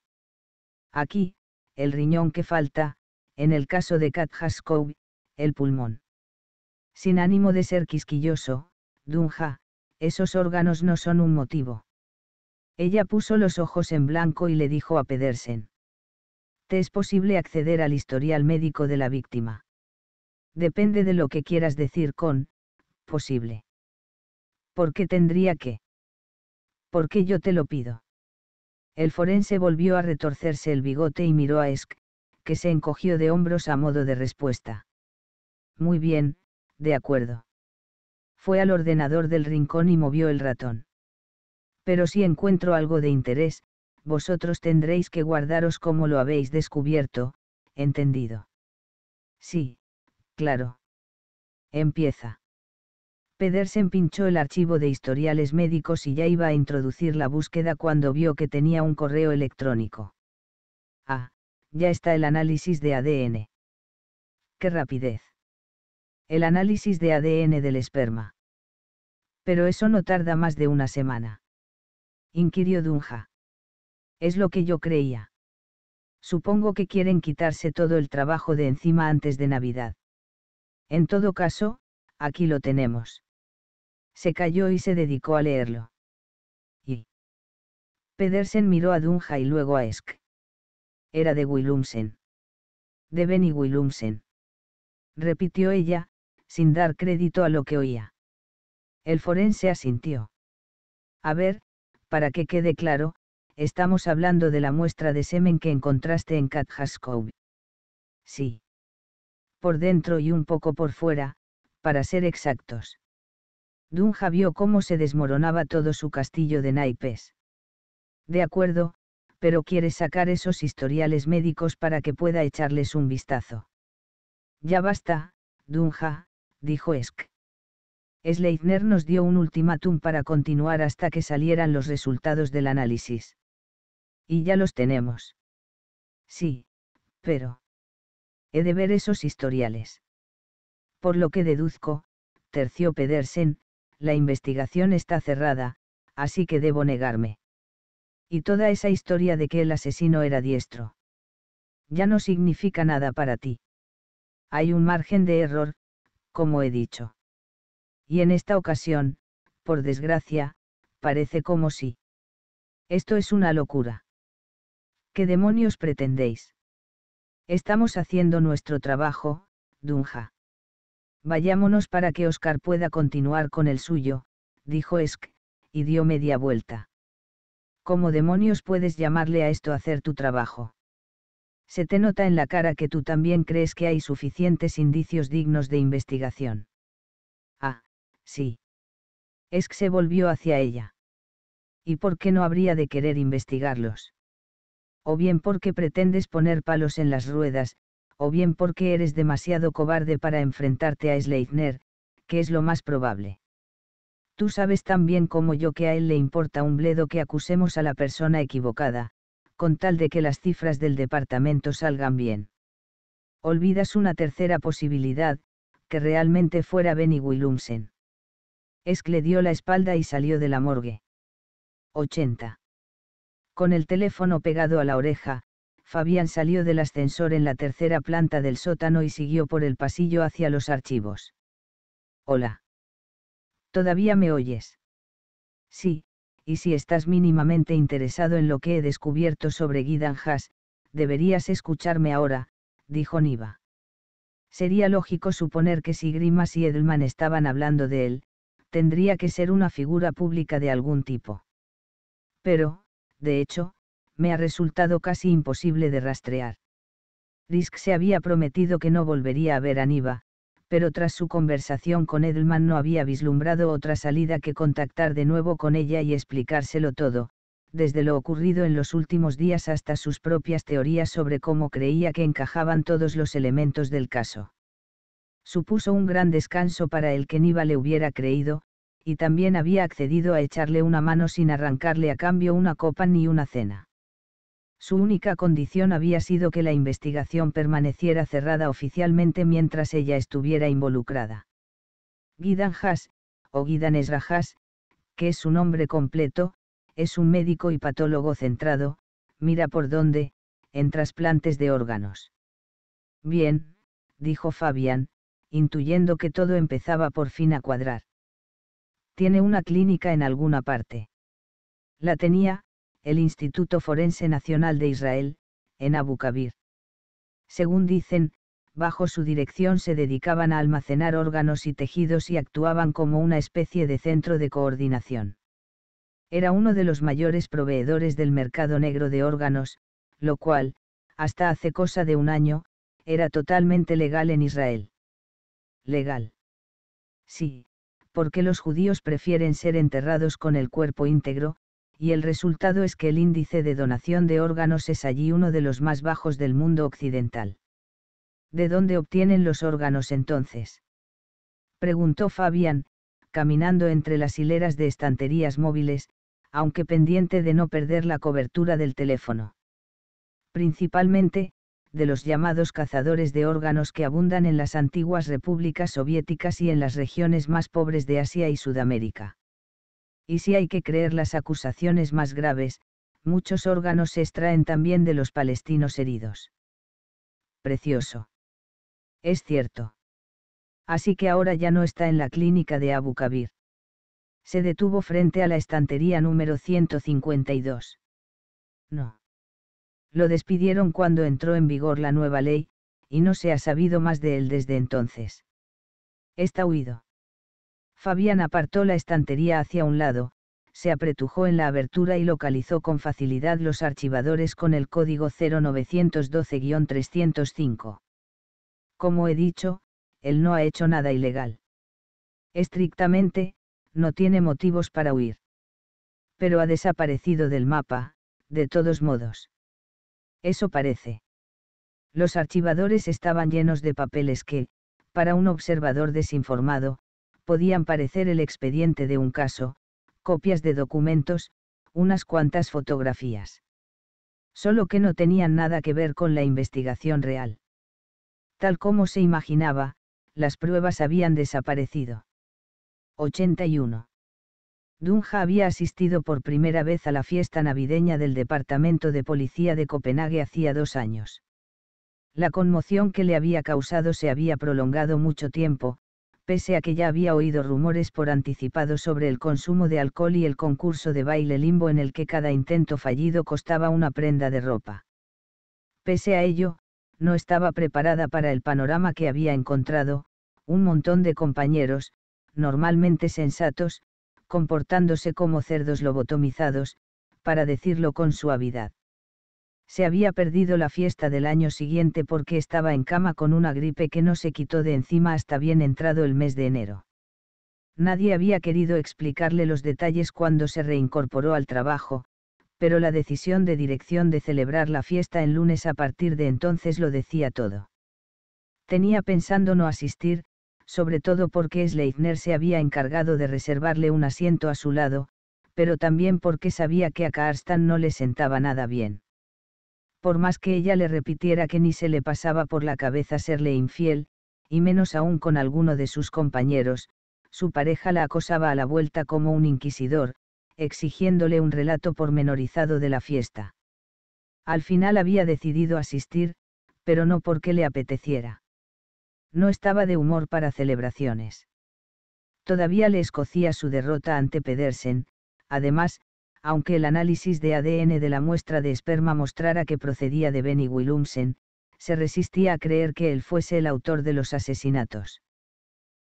Aquí, el riñón que falta, en el caso de Kat Haskow, el pulmón. Sin ánimo de ser quisquilloso, Dunja, esos órganos no son un motivo. Ella puso los ojos en blanco y le dijo a Pedersen. Te es posible acceder al historial médico de la víctima. Depende de lo que quieras decir con, posible. ¿Por qué tendría que? ¿Por qué yo te lo pido? El forense volvió a retorcerse el bigote y miró a Esk, que se encogió de hombros a modo de respuesta. Muy bien, de acuerdo. Fue al ordenador del rincón y movió el ratón. Pero si encuentro algo de interés, vosotros tendréis que guardaros como lo habéis descubierto, entendido. Sí, claro. Empieza. Pedersen pinchó el archivo de historiales médicos y ya iba a introducir la búsqueda cuando vio que tenía un correo electrónico. Ah, ya está el análisis de ADN. ¡Qué rapidez! El análisis de ADN del esperma. Pero eso no tarda más de una semana. Inquirió Dunja. Es lo que yo creía. Supongo que quieren quitarse todo el trabajo de encima antes de Navidad. En todo caso, aquí lo tenemos se calló y se dedicó a leerlo. Y. Pedersen miró a Dunja y luego a Esk. Era de Willumsen. De Benny Willumsen. Repitió ella, sin dar crédito a lo que oía. El forense asintió. A ver, para que quede claro, estamos hablando de la muestra de semen que encontraste en Katjaskov. Sí. Por dentro y un poco por fuera, para ser exactos. Dunja vio cómo se desmoronaba todo su castillo de naipes. De acuerdo, pero quiere sacar esos historiales médicos para que pueda echarles un vistazo. Ya basta, Dunja, dijo Esk. Sleitner nos dio un ultimátum para continuar hasta que salieran los resultados del análisis. Y ya los tenemos. Sí, pero... He de ver esos historiales. Por lo que deduzco, terció Pedersen, la investigación está cerrada, así que debo negarme. Y toda esa historia de que el asesino era diestro. Ya no significa nada para ti. Hay un margen de error, como he dicho. Y en esta ocasión, por desgracia, parece como si. Esto es una locura. ¿Qué demonios pretendéis? Estamos haciendo nuestro trabajo, Dunja. Vayámonos para que Oscar pueda continuar con el suyo, dijo Esk, y dio media vuelta. ¿Cómo demonios puedes llamarle a esto hacer tu trabajo? Se te nota en la cara que tú también crees que hay suficientes indicios dignos de investigación. Ah, sí. Esk se volvió hacia ella. ¿Y por qué no habría de querer investigarlos? O bien porque pretendes poner palos en las ruedas, o bien porque eres demasiado cobarde para enfrentarte a Sleipner, que es lo más probable. Tú sabes tan bien como yo que a él le importa un bledo que acusemos a la persona equivocada, con tal de que las cifras del departamento salgan bien. Olvidas una tercera posibilidad, que realmente fuera Benny Willumsen. que le dio la espalda y salió de la morgue. 80. Con el teléfono pegado a la oreja, Fabián salió del ascensor en la tercera planta del sótano y siguió por el pasillo hacia los archivos. Hola. ¿Todavía me oyes? Sí, y si estás mínimamente interesado en lo que he descubierto sobre Gidan Haas, deberías escucharme ahora, dijo Niva. Sería lógico suponer que si Grimas y Edelman estaban hablando de él, tendría que ser una figura pública de algún tipo. Pero, de hecho, me ha resultado casi imposible de rastrear. Risk se había prometido que no volvería a ver a Niva, pero tras su conversación con Edelman no había vislumbrado otra salida que contactar de nuevo con ella y explicárselo todo, desde lo ocurrido en los últimos días hasta sus propias teorías sobre cómo creía que encajaban todos los elementos del caso. Supuso un gran descanso para el que Niva le hubiera creído, y también había accedido a echarle una mano sin arrancarle a cambio una copa ni una cena. Su única condición había sido que la investigación permaneciera cerrada oficialmente mientras ella estuviera involucrada. Gidan o Gidan Rajas, que es su nombre completo, es un médico y patólogo centrado, mira por dónde, en trasplantes de órganos. Bien, dijo Fabián, intuyendo que todo empezaba por fin a cuadrar. Tiene una clínica en alguna parte. La tenía, el Instituto Forense Nacional de Israel, en Abu Kabir. Según dicen, bajo su dirección se dedicaban a almacenar órganos y tejidos y actuaban como una especie de centro de coordinación. Era uno de los mayores proveedores del mercado negro de órganos, lo cual, hasta hace cosa de un año, era totalmente legal en Israel. Legal. Sí, porque los judíos prefieren ser enterrados con el cuerpo íntegro, y el resultado es que el índice de donación de órganos es allí uno de los más bajos del mundo occidental. ¿De dónde obtienen los órganos entonces? Preguntó Fabián, caminando entre las hileras de estanterías móviles, aunque pendiente de no perder la cobertura del teléfono. Principalmente, de los llamados cazadores de órganos que abundan en las antiguas repúblicas soviéticas y en las regiones más pobres de Asia y Sudamérica y si hay que creer las acusaciones más graves, muchos órganos se extraen también de los palestinos heridos. Precioso. Es cierto. Así que ahora ya no está en la clínica de Abu Kabir. Se detuvo frente a la estantería número 152. No. Lo despidieron cuando entró en vigor la nueva ley, y no se ha sabido más de él desde entonces. Está huido. Fabián apartó la estantería hacia un lado, se apretujó en la abertura y localizó con facilidad los archivadores con el código 0912-305. Como he dicho, él no ha hecho nada ilegal. Estrictamente, no tiene motivos para huir. Pero ha desaparecido del mapa, de todos modos. Eso parece. Los archivadores estaban llenos de papeles que, para un observador desinformado, podían parecer el expediente de un caso, copias de documentos, unas cuantas fotografías. Solo que no tenían nada que ver con la investigación real. Tal como se imaginaba, las pruebas habían desaparecido. 81. Dunja había asistido por primera vez a la fiesta navideña del Departamento de Policía de Copenhague hacía dos años. La conmoción que le había causado se había prolongado mucho tiempo, pese a que ya había oído rumores por anticipado sobre el consumo de alcohol y el concurso de baile limbo en el que cada intento fallido costaba una prenda de ropa. Pese a ello, no estaba preparada para el panorama que había encontrado, un montón de compañeros, normalmente sensatos, comportándose como cerdos lobotomizados, para decirlo con suavidad se había perdido la fiesta del año siguiente porque estaba en cama con una gripe que no se quitó de encima hasta bien entrado el mes de enero. Nadie había querido explicarle los detalles cuando se reincorporó al trabajo, pero la decisión de dirección de celebrar la fiesta en lunes a partir de entonces lo decía todo. Tenía pensando no asistir, sobre todo porque Sleitner se había encargado de reservarle un asiento a su lado, pero también porque sabía que a Karstan no le sentaba nada bien por más que ella le repitiera que ni se le pasaba por la cabeza serle infiel, y menos aún con alguno de sus compañeros, su pareja la acosaba a la vuelta como un inquisidor, exigiéndole un relato pormenorizado de la fiesta. Al final había decidido asistir, pero no porque le apeteciera. No estaba de humor para celebraciones. Todavía le escocía su derrota ante Pedersen, además, aunque el análisis de ADN de la muestra de esperma mostrara que procedía de Benny Willumsen, se resistía a creer que él fuese el autor de los asesinatos.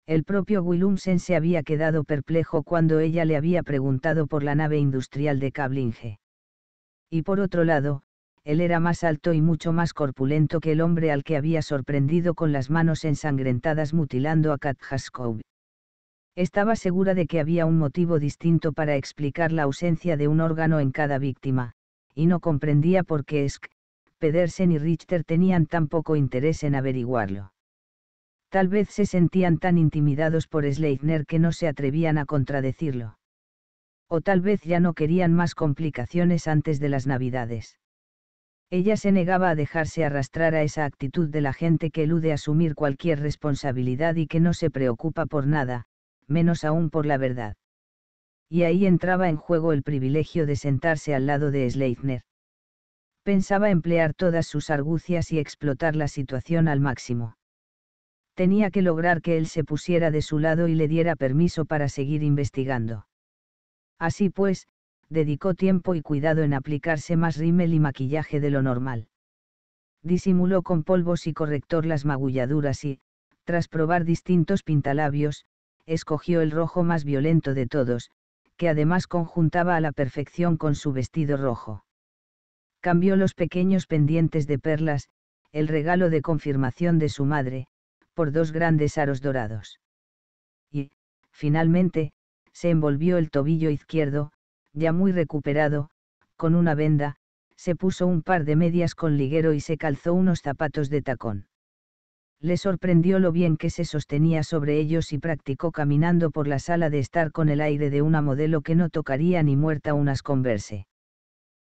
El propio Willumsen se había quedado perplejo cuando ella le había preguntado por la nave industrial de Kablinge. Y por otro lado, él era más alto y mucho más corpulento que el hombre al que había sorprendido con las manos ensangrentadas mutilando a Kat estaba segura de que había un motivo distinto para explicar la ausencia de un órgano en cada víctima, y no comprendía por qué Esk, Pedersen y Richter tenían tan poco interés en averiguarlo. Tal vez se sentían tan intimidados por Sleitner que no se atrevían a contradecirlo. O tal vez ya no querían más complicaciones antes de las Navidades. Ella se negaba a dejarse arrastrar a esa actitud de la gente que elude asumir cualquier responsabilidad y que no se preocupa por nada, menos aún por la verdad. Y ahí entraba en juego el privilegio de sentarse al lado de Sleitner. Pensaba emplear todas sus argucias y explotar la situación al máximo. Tenía que lograr que él se pusiera de su lado y le diera permiso para seguir investigando. Así pues, dedicó tiempo y cuidado en aplicarse más rímel y maquillaje de lo normal. Disimuló con polvos y corrector las magulladuras y, tras probar distintos pintalabios, escogió el rojo más violento de todos, que además conjuntaba a la perfección con su vestido rojo. Cambió los pequeños pendientes de perlas, el regalo de confirmación de su madre, por dos grandes aros dorados. Y, finalmente, se envolvió el tobillo izquierdo, ya muy recuperado, con una venda, se puso un par de medias con liguero y se calzó unos zapatos de tacón le sorprendió lo bien que se sostenía sobre ellos y practicó caminando por la sala de estar con el aire de una modelo que no tocaría ni muerta unas converse.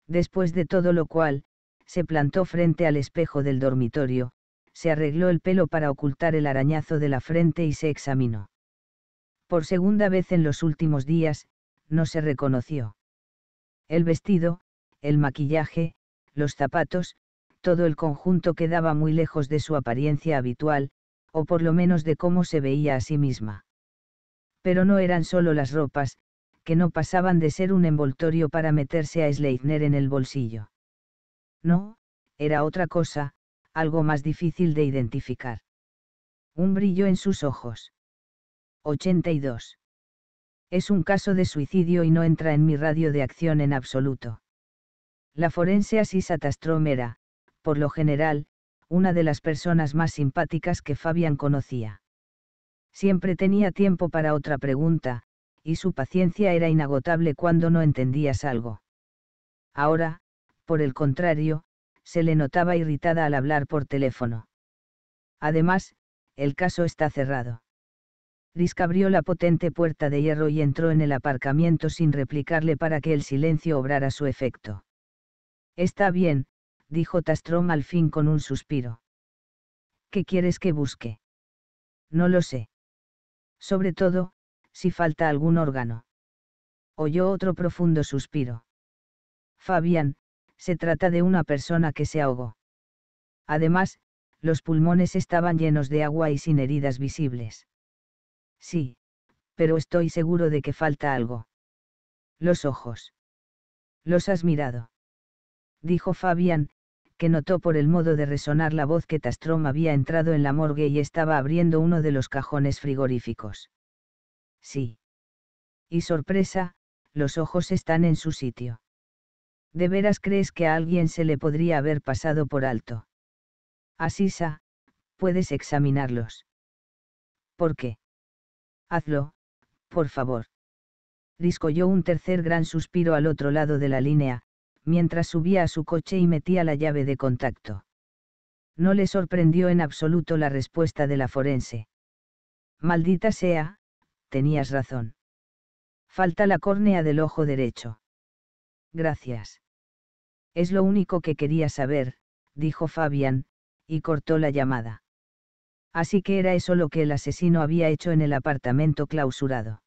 Después de todo lo cual, se plantó frente al espejo del dormitorio, se arregló el pelo para ocultar el arañazo de la frente y se examinó. Por segunda vez en los últimos días, no se reconoció. El vestido, el maquillaje, los zapatos, todo el conjunto quedaba muy lejos de su apariencia habitual, o por lo menos de cómo se veía a sí misma. Pero no eran solo las ropas, que no pasaban de ser un envoltorio para meterse a Sleitner en el bolsillo. No, era otra cosa, algo más difícil de identificar. Un brillo en sus ojos. 82. Es un caso de suicidio y no entra en mi radio de acción en absoluto. La forense Asisa por lo general, una de las personas más simpáticas que Fabian conocía. Siempre tenía tiempo para otra pregunta, y su paciencia era inagotable cuando no entendías algo. Ahora, por el contrario, se le notaba irritada al hablar por teléfono. Además, el caso está cerrado. Risk abrió la potente puerta de hierro y entró en el aparcamiento sin replicarle para que el silencio obrara su efecto. Está bien, dijo Tastrom al fin con un suspiro. ¿Qué quieres que busque? No lo sé. Sobre todo, si falta algún órgano. Oyó otro profundo suspiro. Fabián, se trata de una persona que se ahogó. Además, los pulmones estaban llenos de agua y sin heridas visibles. Sí, pero estoy seguro de que falta algo. Los ojos. Los has mirado. Dijo Fabián, que notó por el modo de resonar la voz que Tastrom había entrado en la morgue y estaba abriendo uno de los cajones frigoríficos. Sí. Y sorpresa, los ojos están en su sitio. ¿De veras crees que a alguien se le podría haber pasado por alto? Asisa, puedes examinarlos. ¿Por qué? Hazlo, por favor. Riscolló un tercer gran suspiro al otro lado de la línea, mientras subía a su coche y metía la llave de contacto. No le sorprendió en absoluto la respuesta de la forense. Maldita sea, tenías razón. Falta la córnea del ojo derecho. Gracias. Es lo único que quería saber, dijo Fabián, y cortó la llamada. Así que era eso lo que el asesino había hecho en el apartamento clausurado.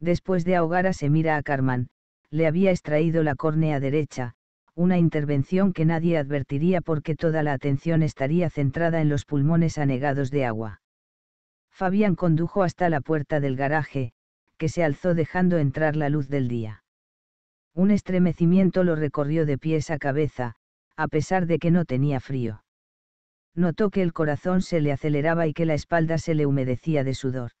Después de ahogar a Semira a Carman, le había extraído la córnea derecha, una intervención que nadie advertiría porque toda la atención estaría centrada en los pulmones anegados de agua. Fabián condujo hasta la puerta del garaje, que se alzó dejando entrar la luz del día. Un estremecimiento lo recorrió de pies a cabeza, a pesar de que no tenía frío. Notó que el corazón se le aceleraba y que la espalda se le humedecía de sudor.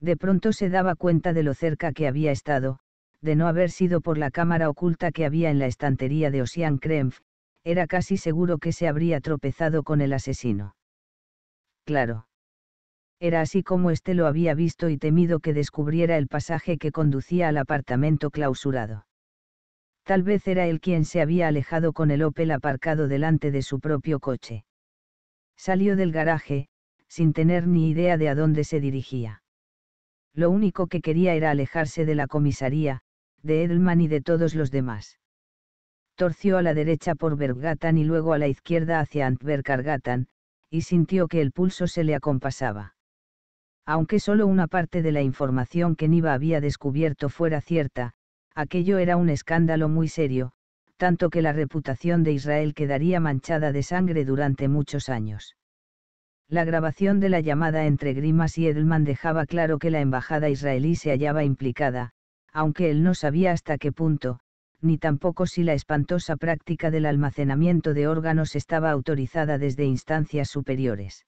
De pronto se daba cuenta de lo cerca que había estado, de no haber sido por la cámara oculta que había en la estantería de Ocean Kremf, era casi seguro que se habría tropezado con el asesino. Claro. Era así como éste lo había visto y temido que descubriera el pasaje que conducía al apartamento clausurado. Tal vez era él quien se había alejado con el Opel aparcado delante de su propio coche. Salió del garaje, sin tener ni idea de a dónde se dirigía. Lo único que quería era alejarse de la comisaría, de Edelman y de todos los demás. Torció a la derecha por Bergatan y luego a la izquierda hacia antwerp y sintió que el pulso se le acompasaba. Aunque solo una parte de la información que Niva había descubierto fuera cierta, aquello era un escándalo muy serio, tanto que la reputación de Israel quedaría manchada de sangre durante muchos años. La grabación de la llamada entre Grimas y Edelman dejaba claro que la embajada israelí se hallaba implicada, aunque él no sabía hasta qué punto, ni tampoco si la espantosa práctica del almacenamiento de órganos estaba autorizada desde instancias superiores.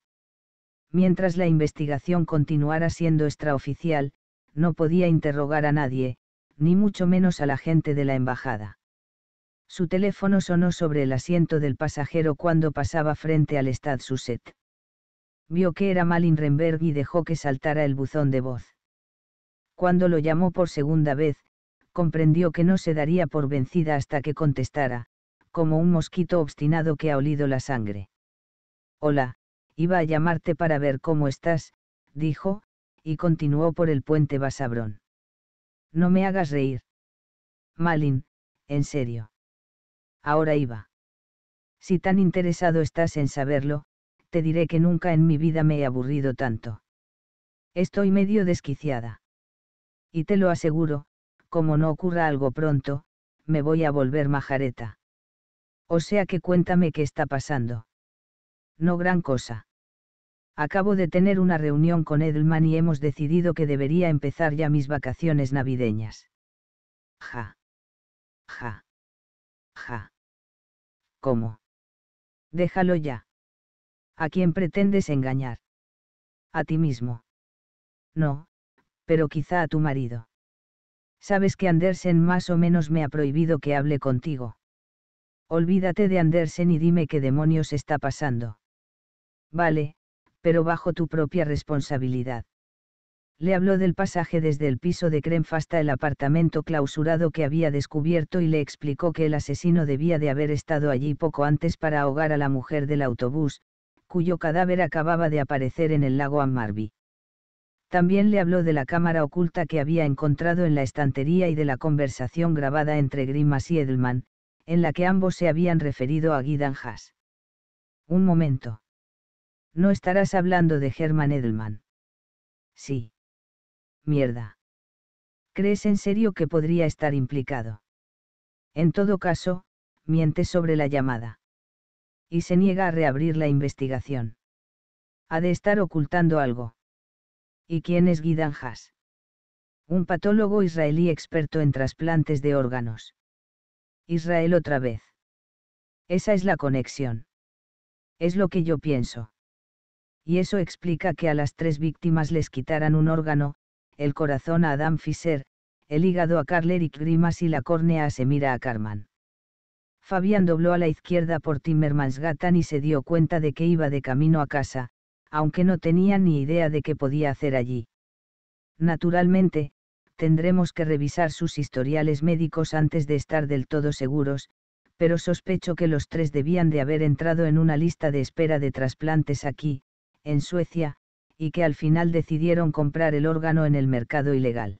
Mientras la investigación continuara siendo extraoficial, no podía interrogar a nadie, ni mucho menos a la gente de la embajada. Su teléfono sonó sobre el asiento del pasajero cuando pasaba frente al Stad Suset. Vio que era Malin Renberg y dejó que saltara el buzón de voz. Cuando lo llamó por segunda vez, comprendió que no se daría por vencida hasta que contestara, como un mosquito obstinado que ha olido la sangre. Hola, iba a llamarte para ver cómo estás, dijo, y continuó por el puente Basabrón. No me hagas reír. Malin, en serio. Ahora iba. Si tan interesado estás en saberlo, te diré que nunca en mi vida me he aburrido tanto. Estoy medio desquiciada. Y te lo aseguro, como no ocurra algo pronto, me voy a volver majareta. O sea que cuéntame qué está pasando. No gran cosa. Acabo de tener una reunión con Edelman y hemos decidido que debería empezar ya mis vacaciones navideñas. Ja. Ja. Ja. ¿Cómo? Déjalo ya. ¿A quién pretendes engañar? A ti mismo. No, pero quizá a tu marido. Sabes que Andersen más o menos me ha prohibido que hable contigo. Olvídate de Andersen y dime qué demonios está pasando. Vale, pero bajo tu propia responsabilidad. Le habló del pasaje desde el piso de Kremf hasta el apartamento clausurado que había descubierto y le explicó que el asesino debía de haber estado allí poco antes para ahogar a la mujer del autobús, cuyo cadáver acababa de aparecer en el lago Ammarby. También le habló de la cámara oculta que había encontrado en la estantería y de la conversación grabada entre Grimas y Edelman, en la que ambos se habían referido a Gidan Haas. Un momento. No estarás hablando de Herman Edelman. Sí. Mierda. ¿Crees en serio que podría estar implicado? En todo caso, miente sobre la llamada. Y se niega a reabrir la investigación. Ha de estar ocultando algo. ¿Y quién es Gidan Haas? Un patólogo israelí experto en trasplantes de órganos. Israel otra vez. Esa es la conexión. Es lo que yo pienso. Y eso explica que a las tres víctimas les quitaran un órgano, el corazón a Adam Fischer, el hígado a Carl Eric Grimas y la córnea a Semira Carman. Fabián dobló a la izquierda por Timmermans Gatan y se dio cuenta de que iba de camino a casa, aunque no tenía ni idea de qué podía hacer allí. Naturalmente, tendremos que revisar sus historiales médicos antes de estar del todo seguros, pero sospecho que los tres debían de haber entrado en una lista de espera de trasplantes aquí, en Suecia, y que al final decidieron comprar el órgano en el mercado ilegal.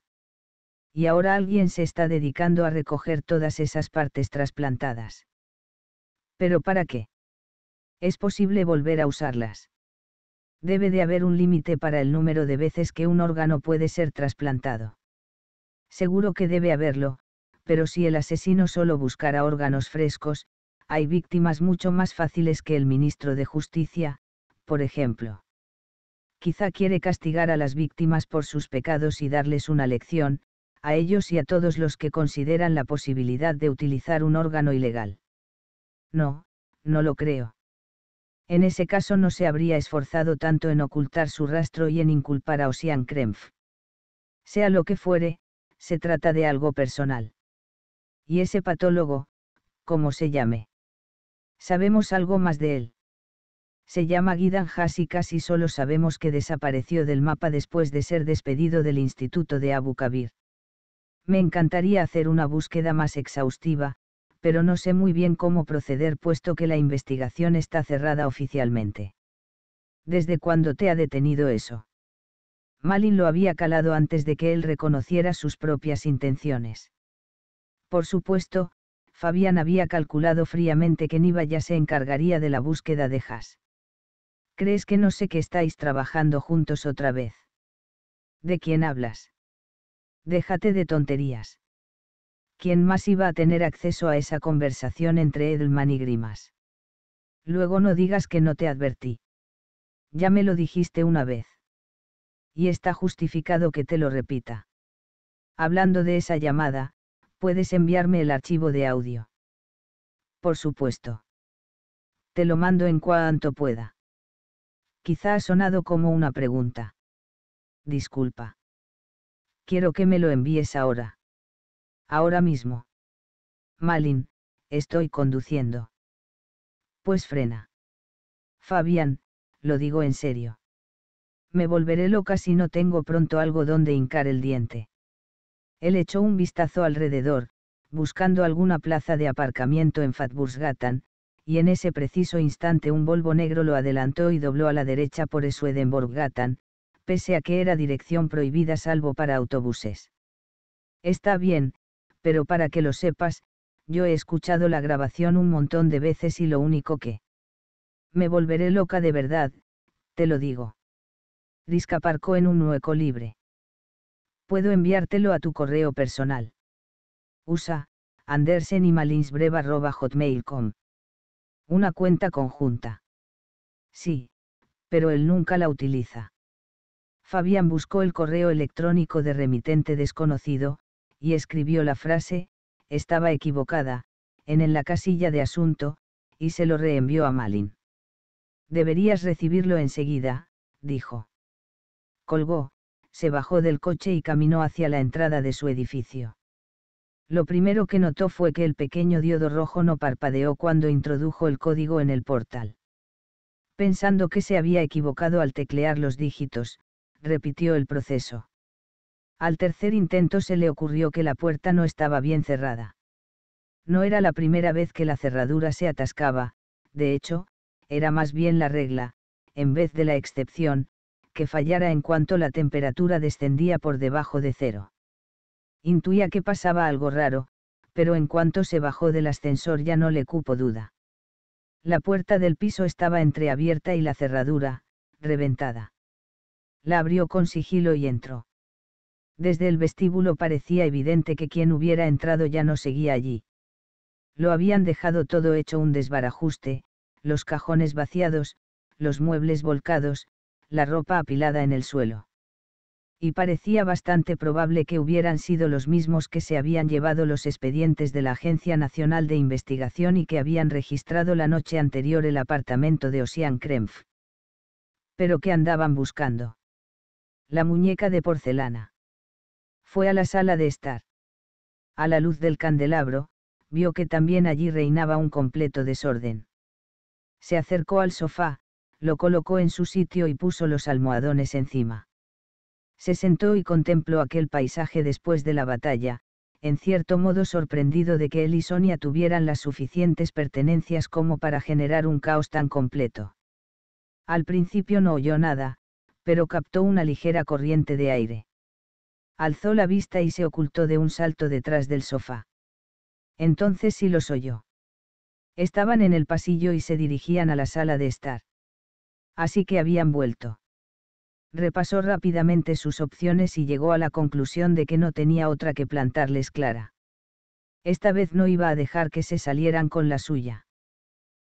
Y ahora alguien se está dedicando a recoger todas esas partes trasplantadas. ¿Pero para qué? Es posible volver a usarlas debe de haber un límite para el número de veces que un órgano puede ser trasplantado. Seguro que debe haberlo, pero si el asesino solo buscara órganos frescos, hay víctimas mucho más fáciles que el ministro de Justicia, por ejemplo. Quizá quiere castigar a las víctimas por sus pecados y darles una lección, a ellos y a todos los que consideran la posibilidad de utilizar un órgano ilegal. No, no lo creo. En ese caso no se habría esforzado tanto en ocultar su rastro y en inculpar a Osian Krempf. Sea lo que fuere, se trata de algo personal. Y ese patólogo, como se llame. Sabemos algo más de él. Se llama Gidan Hassi y casi solo sabemos que desapareció del mapa después de ser despedido del instituto de Abu Kabir. Me encantaría hacer una búsqueda más exhaustiva, pero no sé muy bien cómo proceder puesto que la investigación está cerrada oficialmente. ¿Desde cuándo te ha detenido eso? Malin lo había calado antes de que él reconociera sus propias intenciones. Por supuesto, Fabián había calculado fríamente que Niva ya se encargaría de la búsqueda de Haas. ¿Crees que no sé que estáis trabajando juntos otra vez? ¿De quién hablas? Déjate de tonterías quién más iba a tener acceso a esa conversación entre Edelman y Grimas. Luego no digas que no te advertí. Ya me lo dijiste una vez. Y está justificado que te lo repita. Hablando de esa llamada, puedes enviarme el archivo de audio. Por supuesto. Te lo mando en cuanto pueda. Quizá ha sonado como una pregunta. Disculpa. Quiero que me lo envíes ahora. Ahora mismo. Malin, estoy conduciendo. Pues frena. Fabián, lo digo en serio. Me volveré loca si no tengo pronto algo donde hincar el diente. Él echó un vistazo alrededor, buscando alguna plaza de aparcamiento en Fatbursgatan, y en ese preciso instante un Volvo negro lo adelantó y dobló a la derecha por Swedenborggatan, pese a que era dirección prohibida salvo para autobuses. Está bien, pero para que lo sepas, yo he escuchado la grabación un montón de veces y lo único que... Me volveré loca de verdad, te lo digo. Discaparco en un hueco libre. Puedo enviártelo a tu correo personal. Usa, Andersen y Una cuenta conjunta. Sí, pero él nunca la utiliza. Fabián buscó el correo electrónico de remitente desconocido, y escribió la frase, estaba equivocada, en, en la casilla de asunto, y se lo reenvió a Malin. Deberías recibirlo enseguida, dijo. Colgó, se bajó del coche y caminó hacia la entrada de su edificio. Lo primero que notó fue que el pequeño diodo rojo no parpadeó cuando introdujo el código en el portal. Pensando que se había equivocado al teclear los dígitos, repitió el proceso. Al tercer intento se le ocurrió que la puerta no estaba bien cerrada. No era la primera vez que la cerradura se atascaba, de hecho, era más bien la regla, en vez de la excepción, que fallara en cuanto la temperatura descendía por debajo de cero. Intuía que pasaba algo raro, pero en cuanto se bajó del ascensor ya no le cupo duda. La puerta del piso estaba entreabierta y la cerradura, reventada. La abrió con sigilo y entró. Desde el vestíbulo parecía evidente que quien hubiera entrado ya no seguía allí. Lo habían dejado todo hecho un desbarajuste, los cajones vaciados, los muebles volcados, la ropa apilada en el suelo. Y parecía bastante probable que hubieran sido los mismos que se habían llevado los expedientes de la Agencia Nacional de Investigación y que habían registrado la noche anterior el apartamento de Ocean Krempf. Pero qué andaban buscando. La muñeca de porcelana fue a la sala de estar. A la luz del candelabro, vio que también allí reinaba un completo desorden. Se acercó al sofá, lo colocó en su sitio y puso los almohadones encima. Se sentó y contempló aquel paisaje después de la batalla, en cierto modo sorprendido de que él y Sonia tuvieran las suficientes pertenencias como para generar un caos tan completo. Al principio no oyó nada, pero captó una ligera corriente de aire alzó la vista y se ocultó de un salto detrás del sofá. Entonces sí los oyó. Estaban en el pasillo y se dirigían a la sala de estar. Así que habían vuelto. Repasó rápidamente sus opciones y llegó a la conclusión de que no tenía otra que plantarles clara. Esta vez no iba a dejar que se salieran con la suya.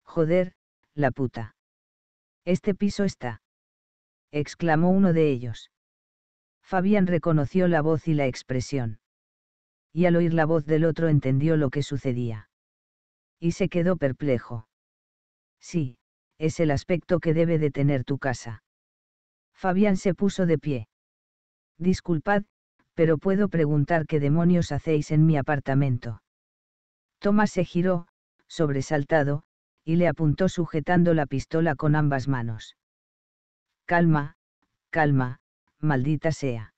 Joder, la puta. Este piso está. exclamó uno de ellos. Fabián reconoció la voz y la expresión. Y al oír la voz del otro entendió lo que sucedía. Y se quedó perplejo. Sí, es el aspecto que debe de tener tu casa. Fabián se puso de pie. Disculpad, pero puedo preguntar qué demonios hacéis en mi apartamento. Tomás se giró, sobresaltado, y le apuntó sujetando la pistola con ambas manos. Calma, calma, maldita sea.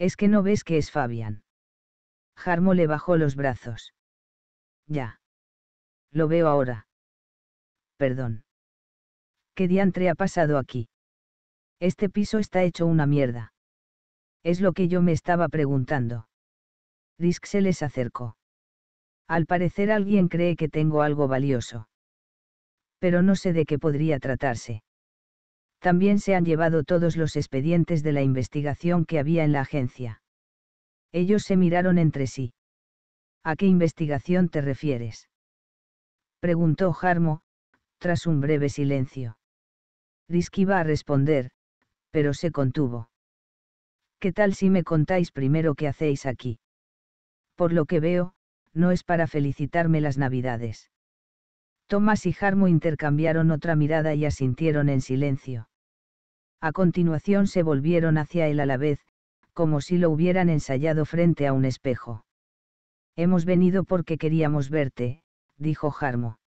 Es que no ves que es Fabián. Jarmo le bajó los brazos. Ya. Lo veo ahora. Perdón. ¿Qué diantre ha pasado aquí? Este piso está hecho una mierda. Es lo que yo me estaba preguntando. Risk se les acercó. Al parecer alguien cree que tengo algo valioso. Pero no sé de qué podría tratarse también se han llevado todos los expedientes de la investigación que había en la agencia. Ellos se miraron entre sí. ¿A qué investigación te refieres? preguntó Harmo, tras un breve silencio. Risk va a responder, pero se contuvo. ¿Qué tal si me contáis primero qué hacéis aquí? Por lo que veo, no es para felicitarme las navidades. Thomas y Harmo intercambiaron otra mirada y asintieron en silencio. A continuación se volvieron hacia él a la vez, como si lo hubieran ensayado frente a un espejo. Hemos venido porque queríamos verte, dijo Harmo.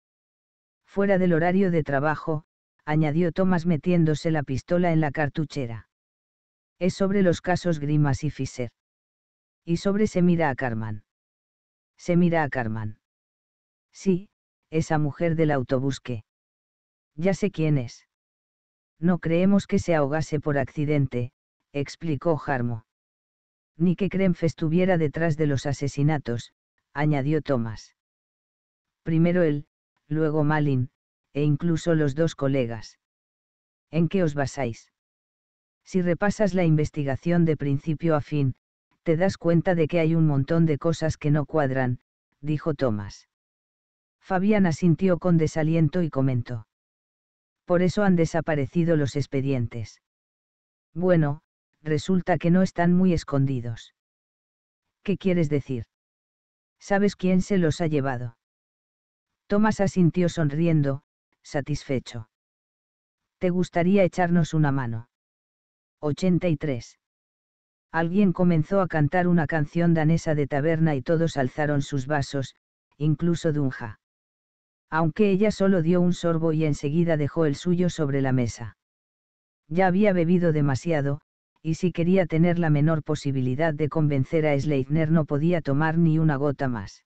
Fuera del horario de trabajo, añadió Thomas metiéndose la pistola en la cartuchera. Es sobre los casos Grimas y Fisher. Y sobre se mira a Carman. Se mira a Carman. Sí, esa mujer del autobús que... Ya sé quién es. No creemos que se ahogase por accidente, explicó Jarmo. Ni que Kremf estuviera detrás de los asesinatos, añadió Thomas. Primero él, luego Malin, e incluso los dos colegas. ¿En qué os basáis? Si repasas la investigación de principio a fin, te das cuenta de que hay un montón de cosas que no cuadran, dijo Thomas. Fabián asintió con desaliento y comentó. Por eso han desaparecido los expedientes. Bueno, resulta que no están muy escondidos. ¿Qué quieres decir? ¿Sabes quién se los ha llevado? Tomás asintió sonriendo, satisfecho. ¿Te gustaría echarnos una mano? 83. Alguien comenzó a cantar una canción danesa de taberna y todos alzaron sus vasos, incluso Dunja aunque ella solo dio un sorbo y enseguida dejó el suyo sobre la mesa. Ya había bebido demasiado, y si quería tener la menor posibilidad de convencer a Sleitner no podía tomar ni una gota más.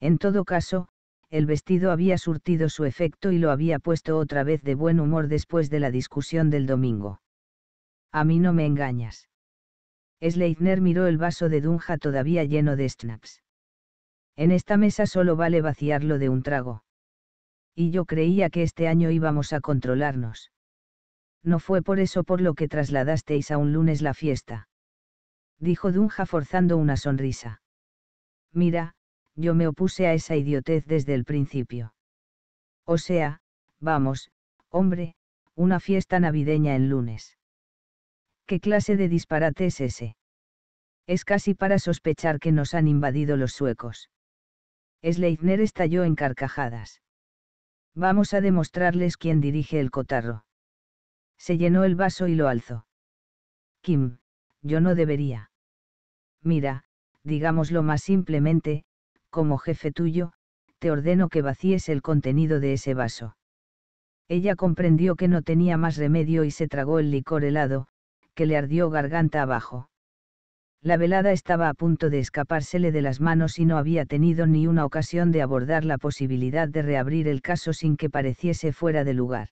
En todo caso, el vestido había surtido su efecto y lo había puesto otra vez de buen humor después de la discusión del domingo. A mí no me engañas. Sleitner miró el vaso de Dunja todavía lleno de snaps. En esta mesa solo vale vaciarlo de un trago. Y yo creía que este año íbamos a controlarnos. No fue por eso por lo que trasladasteis a un lunes la fiesta. Dijo Dunja forzando una sonrisa. Mira, yo me opuse a esa idiotez desde el principio. O sea, vamos, hombre, una fiesta navideña en lunes. ¿Qué clase de disparate es ese? Es casi para sospechar que nos han invadido los suecos. Sleitner estalló en carcajadas. Vamos a demostrarles quién dirige el cotarro. Se llenó el vaso y lo alzó. Kim, yo no debería. Mira, digámoslo más simplemente, como jefe tuyo, te ordeno que vacíes el contenido de ese vaso. Ella comprendió que no tenía más remedio y se tragó el licor helado, que le ardió garganta abajo. La velada estaba a punto de escapársele de las manos y no había tenido ni una ocasión de abordar la posibilidad de reabrir el caso sin que pareciese fuera de lugar.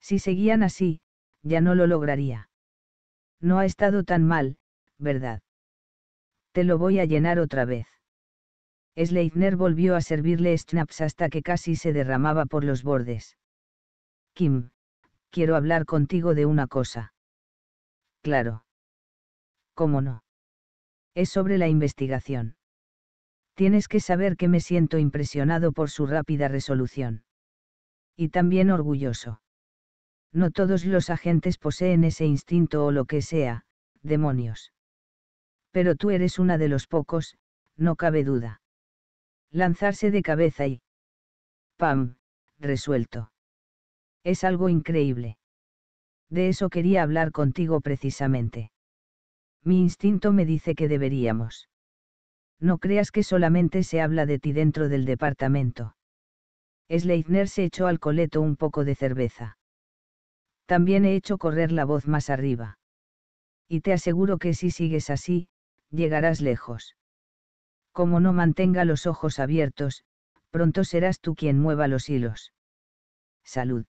Si seguían así, ya no lo lograría. No ha estado tan mal, ¿verdad? Te lo voy a llenar otra vez. Sleitner volvió a servirle snaps hasta que casi se derramaba por los bordes. Kim, quiero hablar contigo de una cosa. Claro. ¿Cómo no? es sobre la investigación. Tienes que saber que me siento impresionado por su rápida resolución. Y también orgulloso. No todos los agentes poseen ese instinto o lo que sea, demonios. Pero tú eres una de los pocos, no cabe duda. Lanzarse de cabeza y... ¡Pam! Resuelto. Es algo increíble. De eso quería hablar contigo precisamente mi instinto me dice que deberíamos. No creas que solamente se habla de ti dentro del departamento. Sleitner se echó al coleto un poco de cerveza. También he hecho correr la voz más arriba. Y te aseguro que si sigues así, llegarás lejos. Como no mantenga los ojos abiertos, pronto serás tú quien mueva los hilos. Salud.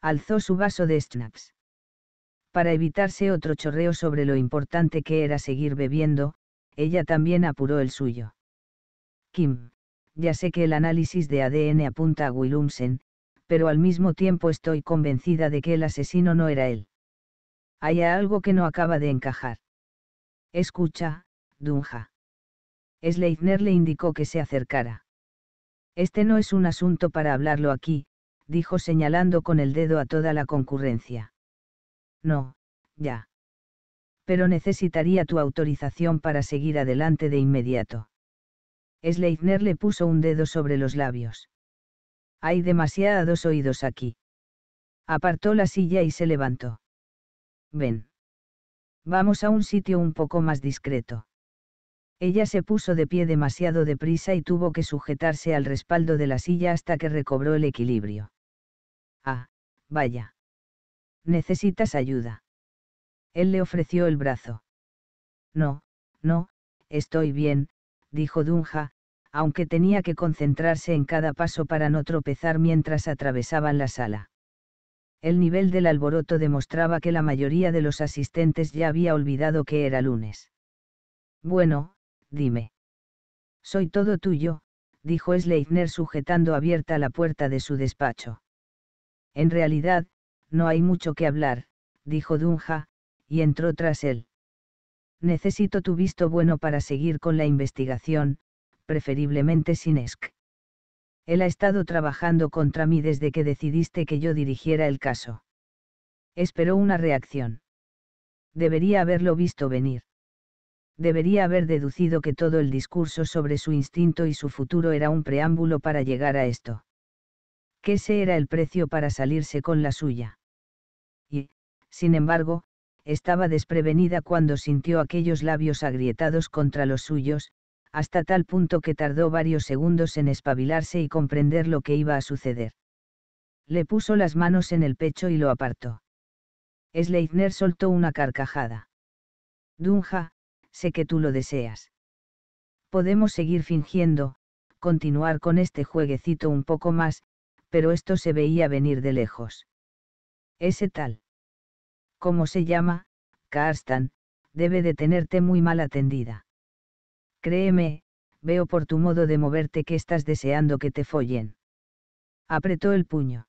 Alzó su vaso de snaps. Para evitarse otro chorreo sobre lo importante que era seguir bebiendo, ella también apuró el suyo. Kim, ya sé que el análisis de ADN apunta a Willumsen, pero al mismo tiempo estoy convencida de que el asesino no era él. Hay algo que no acaba de encajar. Escucha, Dunja. Sleitner le indicó que se acercara. Este no es un asunto para hablarlo aquí, dijo señalando con el dedo a toda la concurrencia. No, ya. Pero necesitaría tu autorización para seguir adelante de inmediato. Sleitner le puso un dedo sobre los labios. Hay demasiados oídos aquí. Apartó la silla y se levantó. Ven. Vamos a un sitio un poco más discreto. Ella se puso de pie demasiado deprisa y tuvo que sujetarse al respaldo de la silla hasta que recobró el equilibrio. Ah, vaya. ¿Necesitas ayuda? Él le ofreció el brazo. No, no, estoy bien, dijo Dunja, aunque tenía que concentrarse en cada paso para no tropezar mientras atravesaban la sala. El nivel del alboroto demostraba que la mayoría de los asistentes ya había olvidado que era lunes. Bueno, dime. Soy todo tuyo, dijo Sleitner sujetando abierta la puerta de su despacho. En realidad, no hay mucho que hablar, dijo Dunja, y entró tras él. Necesito tu visto bueno para seguir con la investigación, preferiblemente sin ESC. Él ha estado trabajando contra mí desde que decidiste que yo dirigiera el caso. Esperó una reacción. Debería haberlo visto venir. Debería haber deducido que todo el discurso sobre su instinto y su futuro era un preámbulo para llegar a esto. Que ese era el precio para salirse con la suya. Sin embargo, estaba desprevenida cuando sintió aquellos labios agrietados contra los suyos, hasta tal punto que tardó varios segundos en espabilarse y comprender lo que iba a suceder. Le puso las manos en el pecho y lo apartó. Sleitner soltó una carcajada. Dunja, sé que tú lo deseas. Podemos seguir fingiendo, continuar con este jueguecito un poco más, pero esto se veía venir de lejos. Ese tal. Cómo se llama, Karstan, debe de tenerte muy mal atendida. Créeme, veo por tu modo de moverte que estás deseando que te follen. Apretó el puño.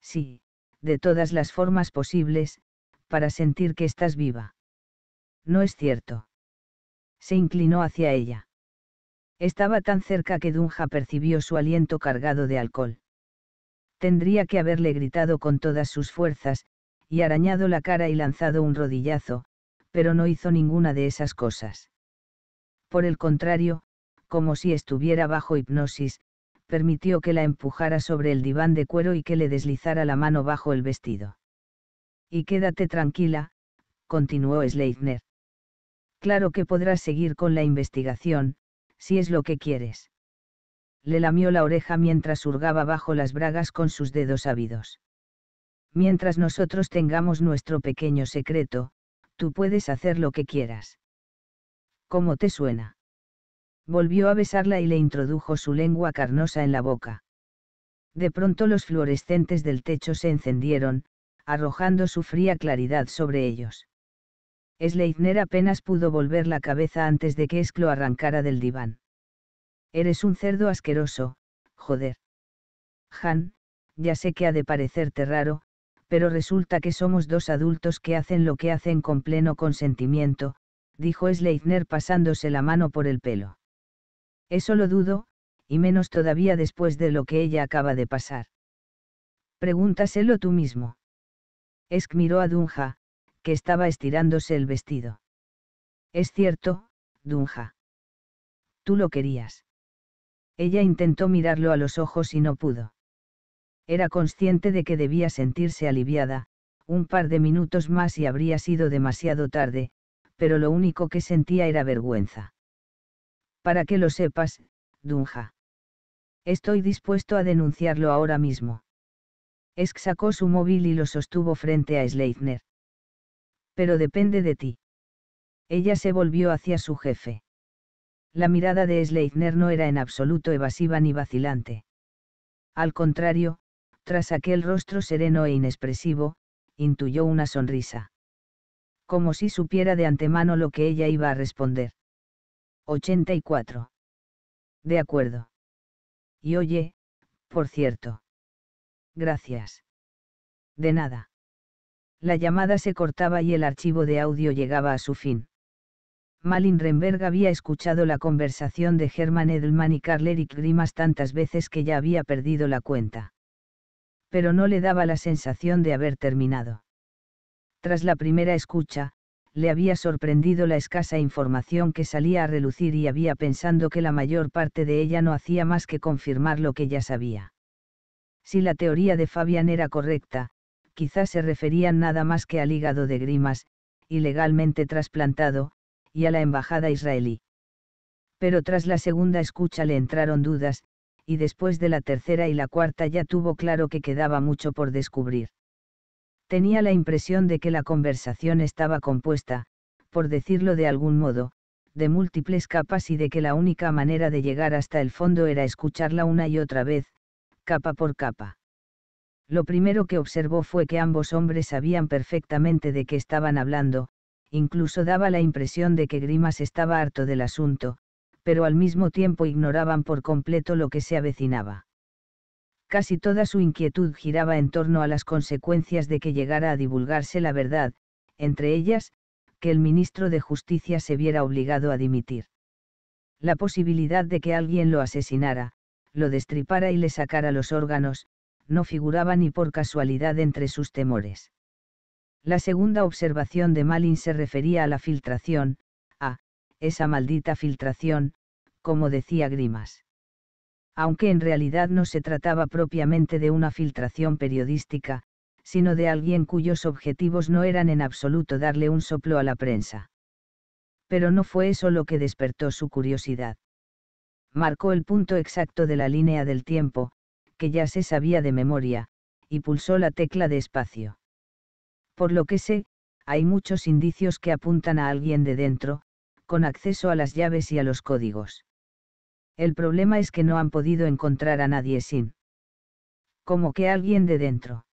Sí, de todas las formas posibles, para sentir que estás viva. No es cierto. Se inclinó hacia ella. Estaba tan cerca que Dunja percibió su aliento cargado de alcohol. Tendría que haberle gritado con todas sus fuerzas, y arañado la cara y lanzado un rodillazo, pero no hizo ninguna de esas cosas. Por el contrario, como si estuviera bajo hipnosis, permitió que la empujara sobre el diván de cuero y que le deslizara la mano bajo el vestido. Y quédate tranquila, continuó Sleitner. Claro que podrás seguir con la investigación, si es lo que quieres. Le lamió la oreja mientras hurgaba bajo las bragas con sus dedos ávidos mientras nosotros tengamos nuestro pequeño secreto, tú puedes hacer lo que quieras. ¿Cómo te suena? Volvió a besarla y le introdujo su lengua carnosa en la boca. De pronto los fluorescentes del techo se encendieron, arrojando su fría claridad sobre ellos. Sleitner apenas pudo volver la cabeza antes de que Esclo arrancara del diván. Eres un cerdo asqueroso, joder. Han, ya sé que ha de parecerte raro, pero resulta que somos dos adultos que hacen lo que hacen con pleno consentimiento, dijo Sleitner pasándose la mano por el pelo. Eso lo dudo, y menos todavía después de lo que ella acaba de pasar. Pregúntaselo tú mismo. Esk miró a Dunja, que estaba estirándose el vestido. Es cierto, Dunja. Tú lo querías. Ella intentó mirarlo a los ojos y no pudo. Era consciente de que debía sentirse aliviada, un par de minutos más y habría sido demasiado tarde, pero lo único que sentía era vergüenza. Para que lo sepas, Dunja. Estoy dispuesto a denunciarlo ahora mismo. Esk sacó su móvil y lo sostuvo frente a Sleitner. Pero depende de ti. Ella se volvió hacia su jefe. La mirada de Sleitner no era en absoluto evasiva ni vacilante. Al contrario, tras aquel rostro sereno e inexpresivo, intuyó una sonrisa. Como si supiera de antemano lo que ella iba a responder. 84. De acuerdo. Y oye, por cierto. Gracias. De nada. La llamada se cortaba y el archivo de audio llegaba a su fin. Malin Renberg había escuchado la conversación de Herman Edelman y Carl Grimas tantas veces que ya había perdido la cuenta pero no le daba la sensación de haber terminado. Tras la primera escucha, le había sorprendido la escasa información que salía a relucir y había pensando que la mayor parte de ella no hacía más que confirmar lo que ya sabía. Si la teoría de Fabian era correcta, quizás se referían nada más que al hígado de Grimas, ilegalmente trasplantado, y a la embajada israelí. Pero tras la segunda escucha le entraron dudas, y después de la tercera y la cuarta ya tuvo claro que quedaba mucho por descubrir. Tenía la impresión de que la conversación estaba compuesta, por decirlo de algún modo, de múltiples capas y de que la única manera de llegar hasta el fondo era escucharla una y otra vez, capa por capa. Lo primero que observó fue que ambos hombres sabían perfectamente de qué estaban hablando, incluso daba la impresión de que Grimas estaba harto del asunto, pero al mismo tiempo ignoraban por completo lo que se avecinaba. Casi toda su inquietud giraba en torno a las consecuencias de que llegara a divulgarse la verdad, entre ellas, que el ministro de Justicia se viera obligado a dimitir. La posibilidad de que alguien lo asesinara, lo destripara y le sacara los órganos, no figuraba ni por casualidad entre sus temores. La segunda observación de Malin se refería a la filtración, esa maldita filtración, como decía Grimas. Aunque en realidad no se trataba propiamente de una filtración periodística, sino de alguien cuyos objetivos no eran en absoluto darle un soplo a la prensa. Pero no fue eso lo que despertó su curiosidad. Marcó el punto exacto de la línea del tiempo, que ya se sabía de memoria, y pulsó la tecla de espacio. Por lo que sé, hay muchos indicios que apuntan a alguien de dentro, con acceso a las llaves y a los códigos. El problema es que no han podido encontrar a nadie sin. Como que alguien de dentro.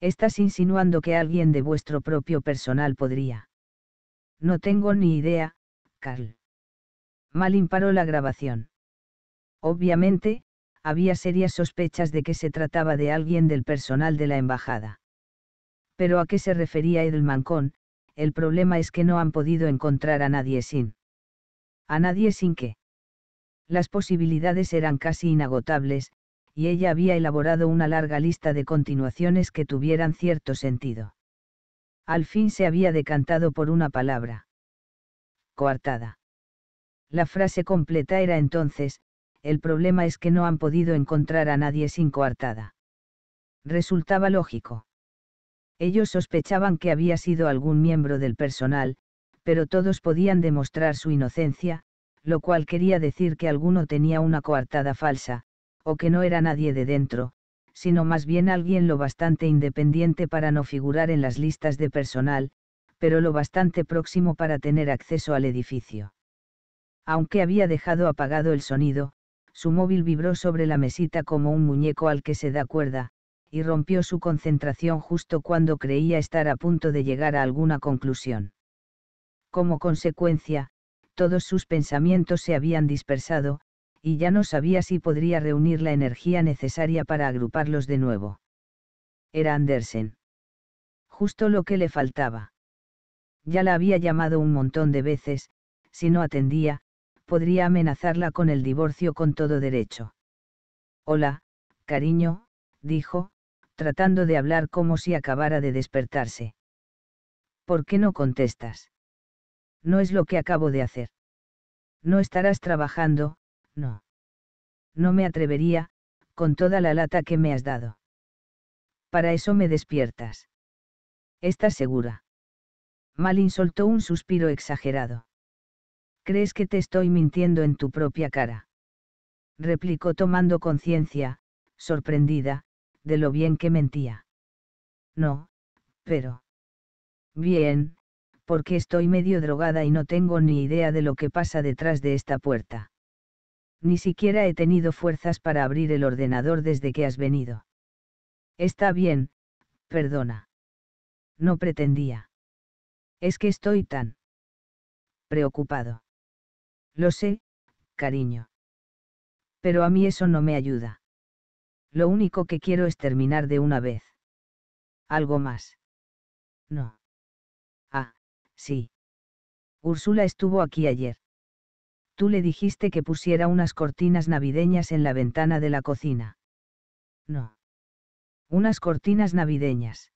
Estás insinuando que alguien de vuestro propio personal podría. No tengo ni idea, Carl. Mal imparó la grabación. Obviamente, había serias sospechas de que se trataba de alguien del personal de la embajada. Pero a qué se refería Edelman con el problema es que no han podido encontrar a nadie sin. A nadie sin que. Las posibilidades eran casi inagotables, y ella había elaborado una larga lista de continuaciones que tuvieran cierto sentido. Al fin se había decantado por una palabra. Coartada. La frase completa era entonces, el problema es que no han podido encontrar a nadie sin coartada. Resultaba lógico. Ellos sospechaban que había sido algún miembro del personal, pero todos podían demostrar su inocencia, lo cual quería decir que alguno tenía una coartada falsa, o que no era nadie de dentro, sino más bien alguien lo bastante independiente para no figurar en las listas de personal, pero lo bastante próximo para tener acceso al edificio. Aunque había dejado apagado el sonido, su móvil vibró sobre la mesita como un muñeco al que se da cuerda, y rompió su concentración justo cuando creía estar a punto de llegar a alguna conclusión. Como consecuencia, todos sus pensamientos se habían dispersado, y ya no sabía si podría reunir la energía necesaria para agruparlos de nuevo. Era Andersen. Justo lo que le faltaba. Ya la había llamado un montón de veces, si no atendía, podría amenazarla con el divorcio con todo derecho. Hola, cariño, dijo, tratando de hablar como si acabara de despertarse. ¿Por qué no contestas? No es lo que acabo de hacer. No estarás trabajando, no. No me atrevería, con toda la lata que me has dado. Para eso me despiertas. ¿Estás segura? Malin soltó un suspiro exagerado. ¿Crees que te estoy mintiendo en tu propia cara? replicó tomando conciencia, sorprendida, de lo bien que mentía. No, pero... Bien, porque estoy medio drogada y no tengo ni idea de lo que pasa detrás de esta puerta. Ni siquiera he tenido fuerzas para abrir el ordenador desde que has venido. Está bien, perdona. No pretendía. Es que estoy tan... preocupado. Lo sé, cariño. Pero a mí eso no me ayuda. Lo único que quiero es terminar de una vez. ¿Algo más? No. Ah, sí. Úrsula estuvo aquí ayer. Tú le dijiste que pusiera unas cortinas navideñas en la ventana de la cocina. No. Unas cortinas navideñas.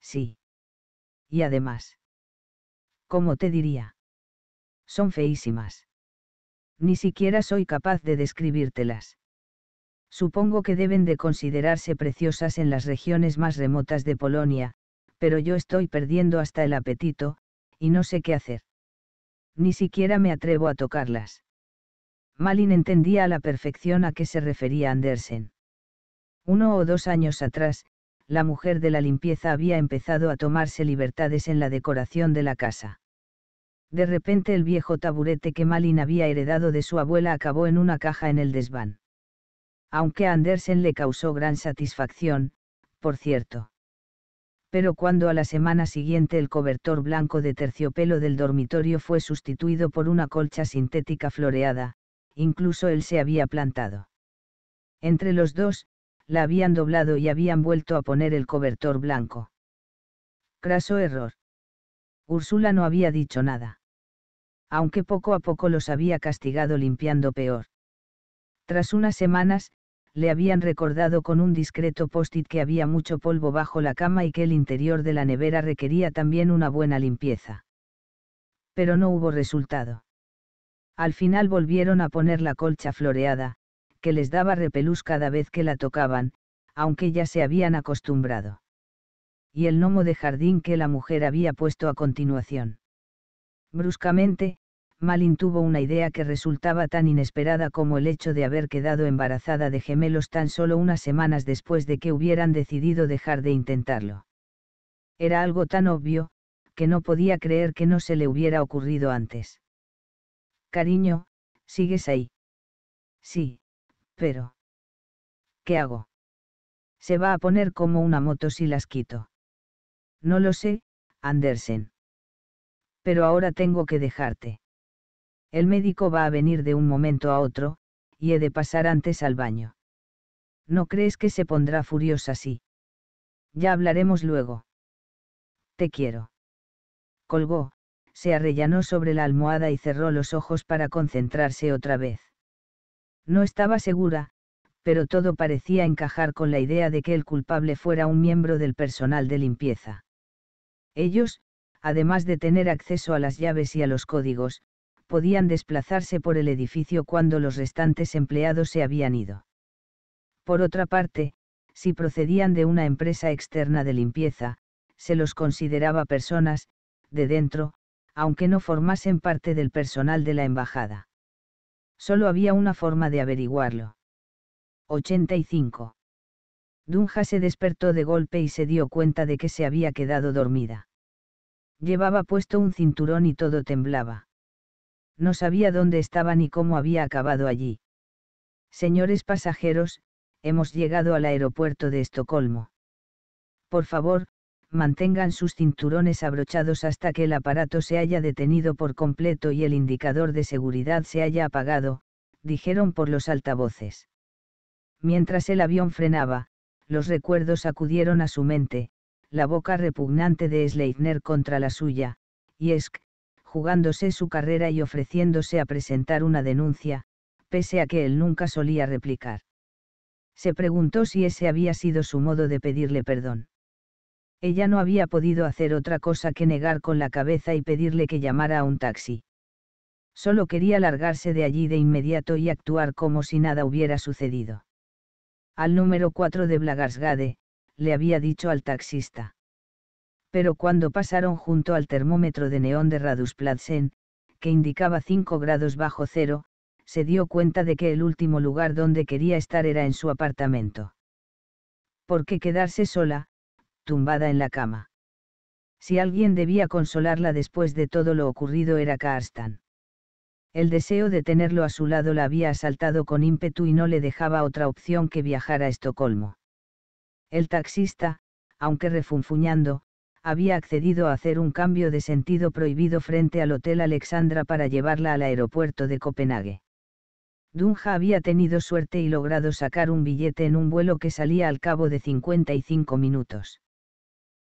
Sí. Y además. ¿Cómo te diría? Son feísimas. Ni siquiera soy capaz de describírtelas. Supongo que deben de considerarse preciosas en las regiones más remotas de Polonia, pero yo estoy perdiendo hasta el apetito, y no sé qué hacer. Ni siquiera me atrevo a tocarlas. Malin entendía a la perfección a qué se refería Andersen. Uno o dos años atrás, la mujer de la limpieza había empezado a tomarse libertades en la decoración de la casa. De repente el viejo taburete que Malin había heredado de su abuela acabó en una caja en el desván aunque Andersen le causó gran satisfacción, por cierto. Pero cuando a la semana siguiente el cobertor blanco de terciopelo del dormitorio fue sustituido por una colcha sintética floreada, incluso él se había plantado. Entre los dos, la habían doblado y habían vuelto a poner el cobertor blanco. Craso error. Úrsula no había dicho nada. Aunque poco a poco los había castigado limpiando peor. Tras unas semanas, le habían recordado con un discreto post-it que había mucho polvo bajo la cama y que el interior de la nevera requería también una buena limpieza. Pero no hubo resultado. Al final volvieron a poner la colcha floreada, que les daba repelús cada vez que la tocaban, aunque ya se habían acostumbrado. Y el gnomo de jardín que la mujer había puesto a continuación. Bruscamente, Malin tuvo una idea que resultaba tan inesperada como el hecho de haber quedado embarazada de gemelos tan solo unas semanas después de que hubieran decidido dejar de intentarlo. Era algo tan obvio, que no podía creer que no se le hubiera ocurrido antes. Cariño, ¿sigues ahí? Sí, pero... ¿Qué hago? Se va a poner como una moto si las quito. No lo sé, Andersen. Pero ahora tengo que dejarte. El médico va a venir de un momento a otro, y he de pasar antes al baño. ¿No crees que se pondrá furiosa así? Ya hablaremos luego. Te quiero. Colgó, se arrellanó sobre la almohada y cerró los ojos para concentrarse otra vez. No estaba segura, pero todo parecía encajar con la idea de que el culpable fuera un miembro del personal de limpieza. Ellos, además de tener acceso a las llaves y a los códigos, podían desplazarse por el edificio cuando los restantes empleados se habían ido. Por otra parte, si procedían de una empresa externa de limpieza, se los consideraba personas, de dentro, aunque no formasen parte del personal de la embajada. Solo había una forma de averiguarlo. 85. Dunja se despertó de golpe y se dio cuenta de que se había quedado dormida. Llevaba puesto un cinturón y todo temblaba no sabía dónde estaba ni cómo había acabado allí. Señores pasajeros, hemos llegado al aeropuerto de Estocolmo. Por favor, mantengan sus cinturones abrochados hasta que el aparato se haya detenido por completo y el indicador de seguridad se haya apagado, dijeron por los altavoces. Mientras el avión frenaba, los recuerdos acudieron a su mente, la boca repugnante de Sleitner contra la suya, y Esk, jugándose su carrera y ofreciéndose a presentar una denuncia, pese a que él nunca solía replicar. Se preguntó si ese había sido su modo de pedirle perdón. Ella no había podido hacer otra cosa que negar con la cabeza y pedirle que llamara a un taxi. Solo quería largarse de allí de inmediato y actuar como si nada hubiera sucedido. Al número 4 de Blagarsgade, le había dicho al taxista pero cuando pasaron junto al termómetro de neón de Radusplatzen, que indicaba 5 grados bajo cero, se dio cuenta de que el último lugar donde quería estar era en su apartamento. ¿Por qué quedarse sola, tumbada en la cama? Si alguien debía consolarla después de todo lo ocurrido era Karstan. El deseo de tenerlo a su lado la había asaltado con ímpetu y no le dejaba otra opción que viajar a Estocolmo. El taxista, aunque refunfuñando, había accedido a hacer un cambio de sentido prohibido frente al Hotel Alexandra para llevarla al aeropuerto de Copenhague. Dunja había tenido suerte y logrado sacar un billete en un vuelo que salía al cabo de 55 minutos.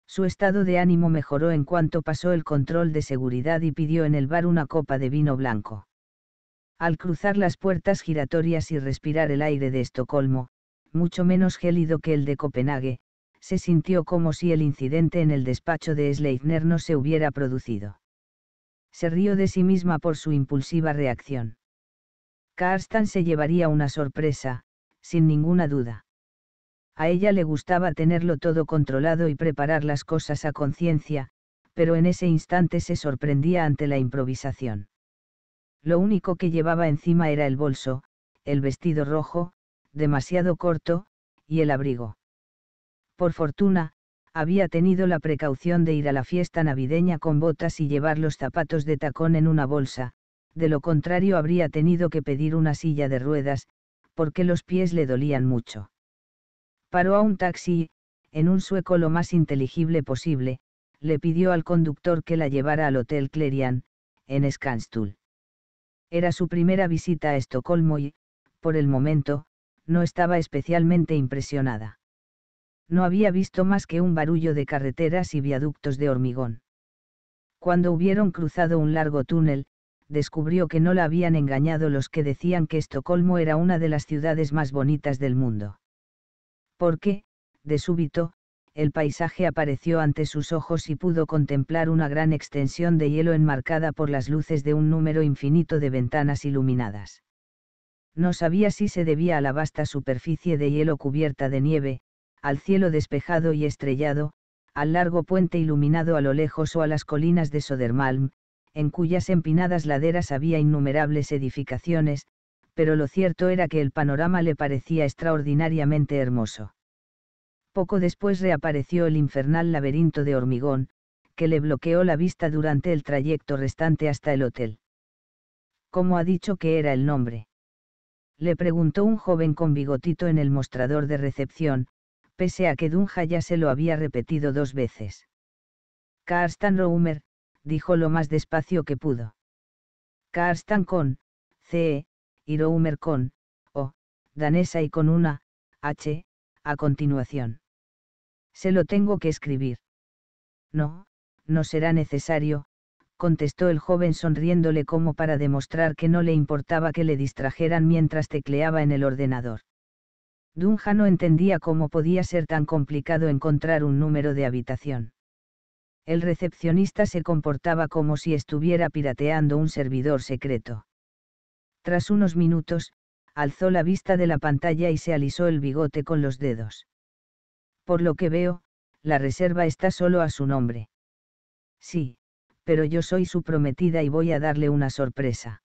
Su estado de ánimo mejoró en cuanto pasó el control de seguridad y pidió en el bar una copa de vino blanco. Al cruzar las puertas giratorias y respirar el aire de Estocolmo, mucho menos gélido que el de Copenhague, se sintió como si el incidente en el despacho de Sleitner no se hubiera producido. Se rió de sí misma por su impulsiva reacción. Karsten se llevaría una sorpresa, sin ninguna duda. A ella le gustaba tenerlo todo controlado y preparar las cosas a conciencia, pero en ese instante se sorprendía ante la improvisación. Lo único que llevaba encima era el bolso, el vestido rojo, demasiado corto, y el abrigo. Por fortuna, había tenido la precaución de ir a la fiesta navideña con botas y llevar los zapatos de tacón en una bolsa, de lo contrario habría tenido que pedir una silla de ruedas, porque los pies le dolían mucho. Paró a un taxi y, en un sueco lo más inteligible posible, le pidió al conductor que la llevara al Hotel Clerian, en Skanstull. Era su primera visita a Estocolmo y, por el momento, no estaba especialmente impresionada no había visto más que un barullo de carreteras y viaductos de hormigón. Cuando hubieron cruzado un largo túnel, descubrió que no la habían engañado los que decían que Estocolmo era una de las ciudades más bonitas del mundo. Porque, de súbito, el paisaje apareció ante sus ojos y pudo contemplar una gran extensión de hielo enmarcada por las luces de un número infinito de ventanas iluminadas. No sabía si se debía a la vasta superficie de hielo cubierta de nieve, al cielo despejado y estrellado, al largo puente iluminado a lo lejos o a las colinas de Sodermalm, en cuyas empinadas laderas había innumerables edificaciones, pero lo cierto era que el panorama le parecía extraordinariamente hermoso. Poco después reapareció el infernal laberinto de hormigón, que le bloqueó la vista durante el trayecto restante hasta el hotel. ¿Cómo ha dicho que era el nombre? Le preguntó un joven con bigotito en el mostrador de recepción, pese a que Dunja ya se lo había repetido dos veces. Karstan Roumer, dijo lo más despacio que pudo. Karstan con, c y con, O, danesa y con una, H, a continuación. Se lo tengo que escribir. No, no será necesario, contestó el joven sonriéndole como para demostrar que no le importaba que le distrajeran mientras tecleaba en el ordenador. Dunja no entendía cómo podía ser tan complicado encontrar un número de habitación. El recepcionista se comportaba como si estuviera pirateando un servidor secreto. Tras unos minutos, alzó la vista de la pantalla y se alisó el bigote con los dedos. Por lo que veo, la reserva está solo a su nombre. Sí, pero yo soy su prometida y voy a darle una sorpresa.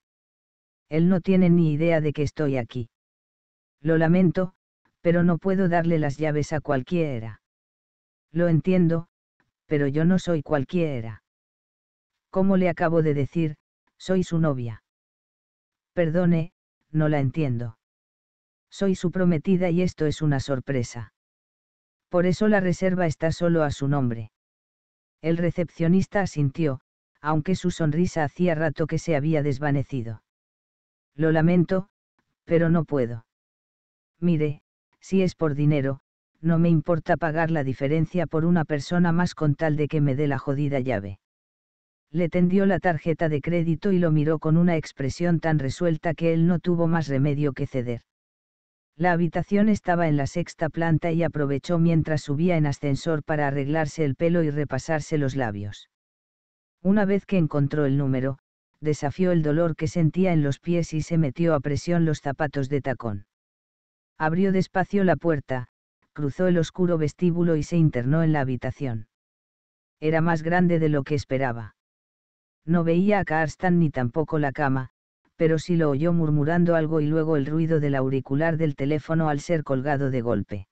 Él no tiene ni idea de que estoy aquí. Lo lamento, pero no puedo darle las llaves a cualquiera. Lo entiendo, pero yo no soy cualquiera. ¿Cómo le acabo de decir, soy su novia. Perdone, no la entiendo. Soy su prometida y esto es una sorpresa. Por eso la reserva está solo a su nombre. El recepcionista asintió, aunque su sonrisa hacía rato que se había desvanecido. Lo lamento, pero no puedo. Mire, si es por dinero, no me importa pagar la diferencia por una persona más con tal de que me dé la jodida llave. Le tendió la tarjeta de crédito y lo miró con una expresión tan resuelta que él no tuvo más remedio que ceder. La habitación estaba en la sexta planta y aprovechó mientras subía en ascensor para arreglarse el pelo y repasarse los labios. Una vez que encontró el número, desafió el dolor que sentía en los pies y se metió a presión los zapatos de tacón. Abrió despacio la puerta, cruzó el oscuro vestíbulo y se internó en la habitación. Era más grande de lo que esperaba. No veía a Karstan ni tampoco la cama, pero sí lo oyó murmurando algo y luego el ruido del auricular del teléfono al ser colgado de golpe.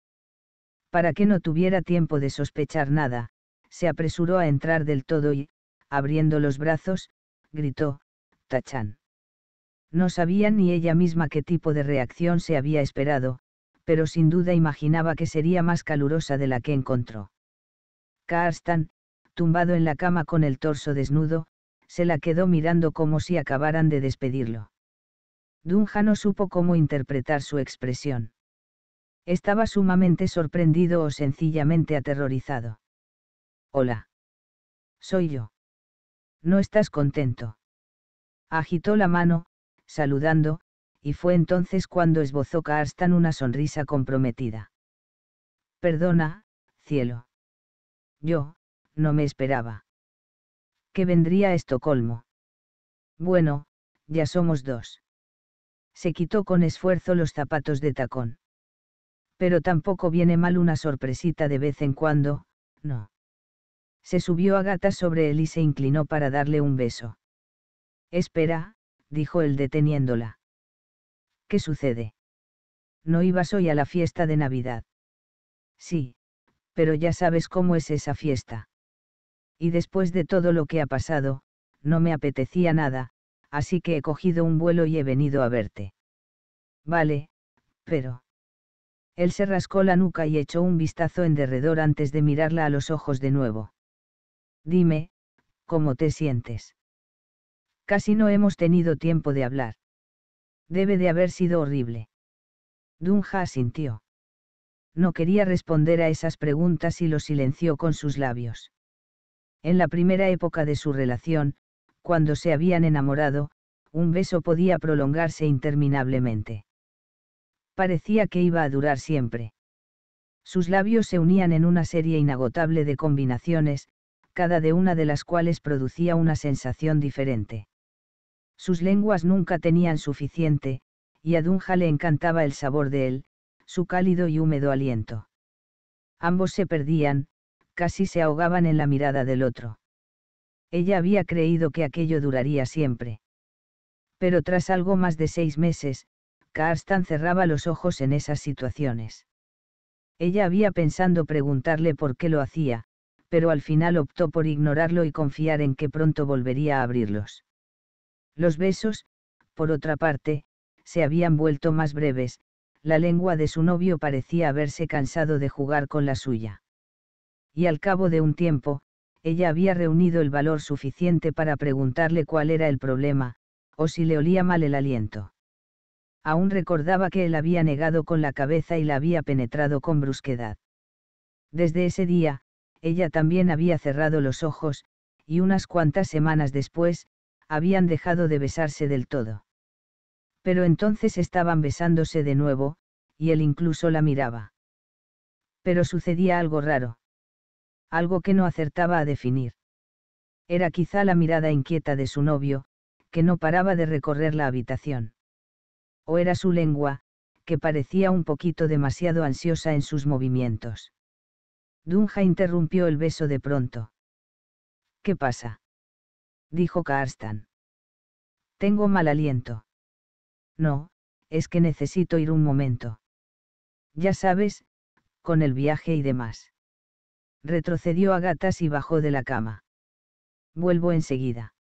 Para que no tuviera tiempo de sospechar nada, se apresuró a entrar del todo y, abriendo los brazos, gritó, Tachan. No sabía ni ella misma qué tipo de reacción se había esperado, pero sin duda imaginaba que sería más calurosa de la que encontró. Karstan, tumbado en la cama con el torso desnudo, se la quedó mirando como si acabaran de despedirlo. Dunja no supo cómo interpretar su expresión. Estaba sumamente sorprendido o sencillamente aterrorizado. Hola. Soy yo. No estás contento. Agitó la mano, saludando, y fue entonces cuando esbozó Karstan una sonrisa comprometida. Perdona, cielo. Yo, no me esperaba. Que vendría a Estocolmo. Bueno, ya somos dos. Se quitó con esfuerzo los zapatos de tacón. Pero tampoco viene mal una sorpresita de vez en cuando, no. Se subió a gata sobre él y se inclinó para darle un beso. Espera, dijo él deteniéndola. ¿Qué sucede? ¿No ibas hoy a la fiesta de Navidad? Sí, pero ya sabes cómo es esa fiesta. Y después de todo lo que ha pasado, no me apetecía nada, así que he cogido un vuelo y he venido a verte. Vale, pero... Él se rascó la nuca y echó un vistazo en derredor antes de mirarla a los ojos de nuevo. Dime, ¿cómo te sientes? Casi no hemos tenido tiempo de hablar. Debe de haber sido horrible. Dunja asintió. No quería responder a esas preguntas y lo silenció con sus labios. En la primera época de su relación, cuando se habían enamorado, un beso podía prolongarse interminablemente. Parecía que iba a durar siempre. Sus labios se unían en una serie inagotable de combinaciones, cada de una de las cuales producía una sensación diferente. Sus lenguas nunca tenían suficiente, y a Dunja le encantaba el sabor de él, su cálido y húmedo aliento. Ambos se perdían, casi se ahogaban en la mirada del otro. Ella había creído que aquello duraría siempre. Pero tras algo más de seis meses, Karstan cerraba los ojos en esas situaciones. Ella había pensado preguntarle por qué lo hacía, pero al final optó por ignorarlo y confiar en que pronto volvería a abrirlos. Los besos, por otra parte, se habían vuelto más breves, la lengua de su novio parecía haberse cansado de jugar con la suya. Y al cabo de un tiempo, ella había reunido el valor suficiente para preguntarle cuál era el problema, o si le olía mal el aliento. Aún recordaba que él había negado con la cabeza y la había penetrado con brusquedad. Desde ese día, ella también había cerrado los ojos, y unas cuantas semanas después, habían dejado de besarse del todo. Pero entonces estaban besándose de nuevo, y él incluso la miraba. Pero sucedía algo raro. Algo que no acertaba a definir. Era quizá la mirada inquieta de su novio, que no paraba de recorrer la habitación. O era su lengua, que parecía un poquito demasiado ansiosa en sus movimientos. Dunja interrumpió el beso de pronto. ¿Qué pasa? dijo Karstan. Tengo mal aliento. No, es que necesito ir un momento. Ya sabes, con el viaje y demás. Retrocedió a gatas y bajó de la cama. Vuelvo enseguida.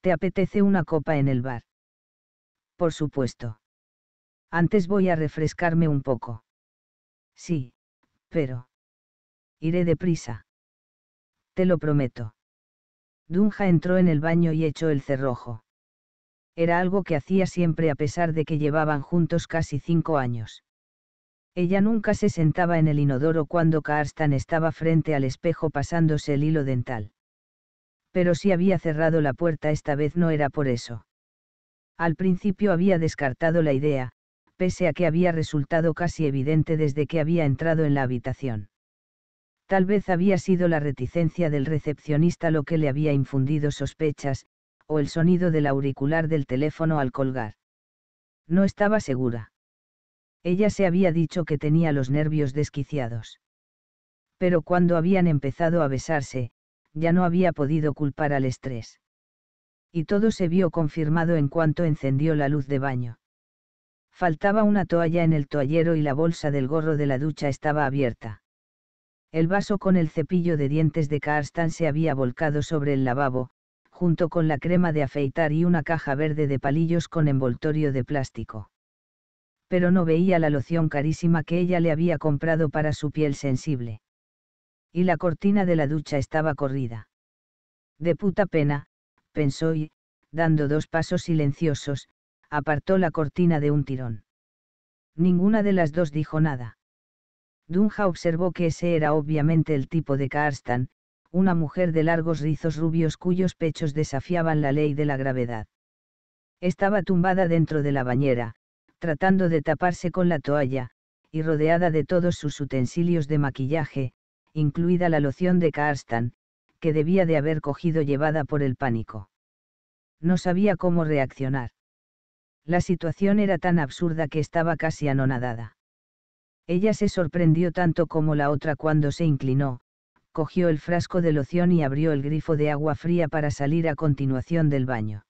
¿Te apetece una copa en el bar? Por supuesto. Antes voy a refrescarme un poco. Sí, pero. Iré deprisa. Te lo prometo. Dunja entró en el baño y echó el cerrojo. Era algo que hacía siempre a pesar de que llevaban juntos casi cinco años. Ella nunca se sentaba en el inodoro cuando Karstan estaba frente al espejo pasándose el hilo dental. Pero si había cerrado la puerta esta vez no era por eso. Al principio había descartado la idea, pese a que había resultado casi evidente desde que había entrado en la habitación. Tal vez había sido la reticencia del recepcionista lo que le había infundido sospechas, o el sonido del auricular del teléfono al colgar. No estaba segura. Ella se había dicho que tenía los nervios desquiciados. Pero cuando habían empezado a besarse, ya no había podido culpar al estrés. Y todo se vio confirmado en cuanto encendió la luz de baño. Faltaba una toalla en el toallero y la bolsa del gorro de la ducha estaba abierta. El vaso con el cepillo de dientes de Karstan se había volcado sobre el lavabo, junto con la crema de afeitar y una caja verde de palillos con envoltorio de plástico. Pero no veía la loción carísima que ella le había comprado para su piel sensible. Y la cortina de la ducha estaba corrida. De puta pena, pensó y, dando dos pasos silenciosos, apartó la cortina de un tirón. Ninguna de las dos dijo nada. Dunja observó que ese era obviamente el tipo de Karstan, una mujer de largos rizos rubios cuyos pechos desafiaban la ley de la gravedad. Estaba tumbada dentro de la bañera, tratando de taparse con la toalla, y rodeada de todos sus utensilios de maquillaje, incluida la loción de Karstan, que debía de haber cogido llevada por el pánico. No sabía cómo reaccionar. La situación era tan absurda que estaba casi anonadada. Ella se sorprendió tanto como la otra cuando se inclinó, cogió el frasco de loción y abrió el grifo de agua fría para salir a continuación del baño.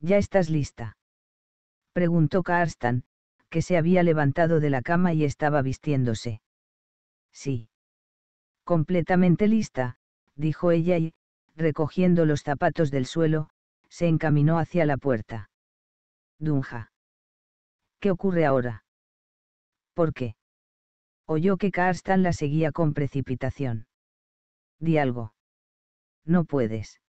¿Ya estás lista? preguntó Karstan, que se había levantado de la cama y estaba vistiéndose. Sí. Completamente lista, dijo ella y, recogiendo los zapatos del suelo, se encaminó hacia la puerta. Dunja. ¿Qué ocurre ahora? ¿Por qué? Oyó que Karstan la seguía con precipitación. Di algo. No puedes.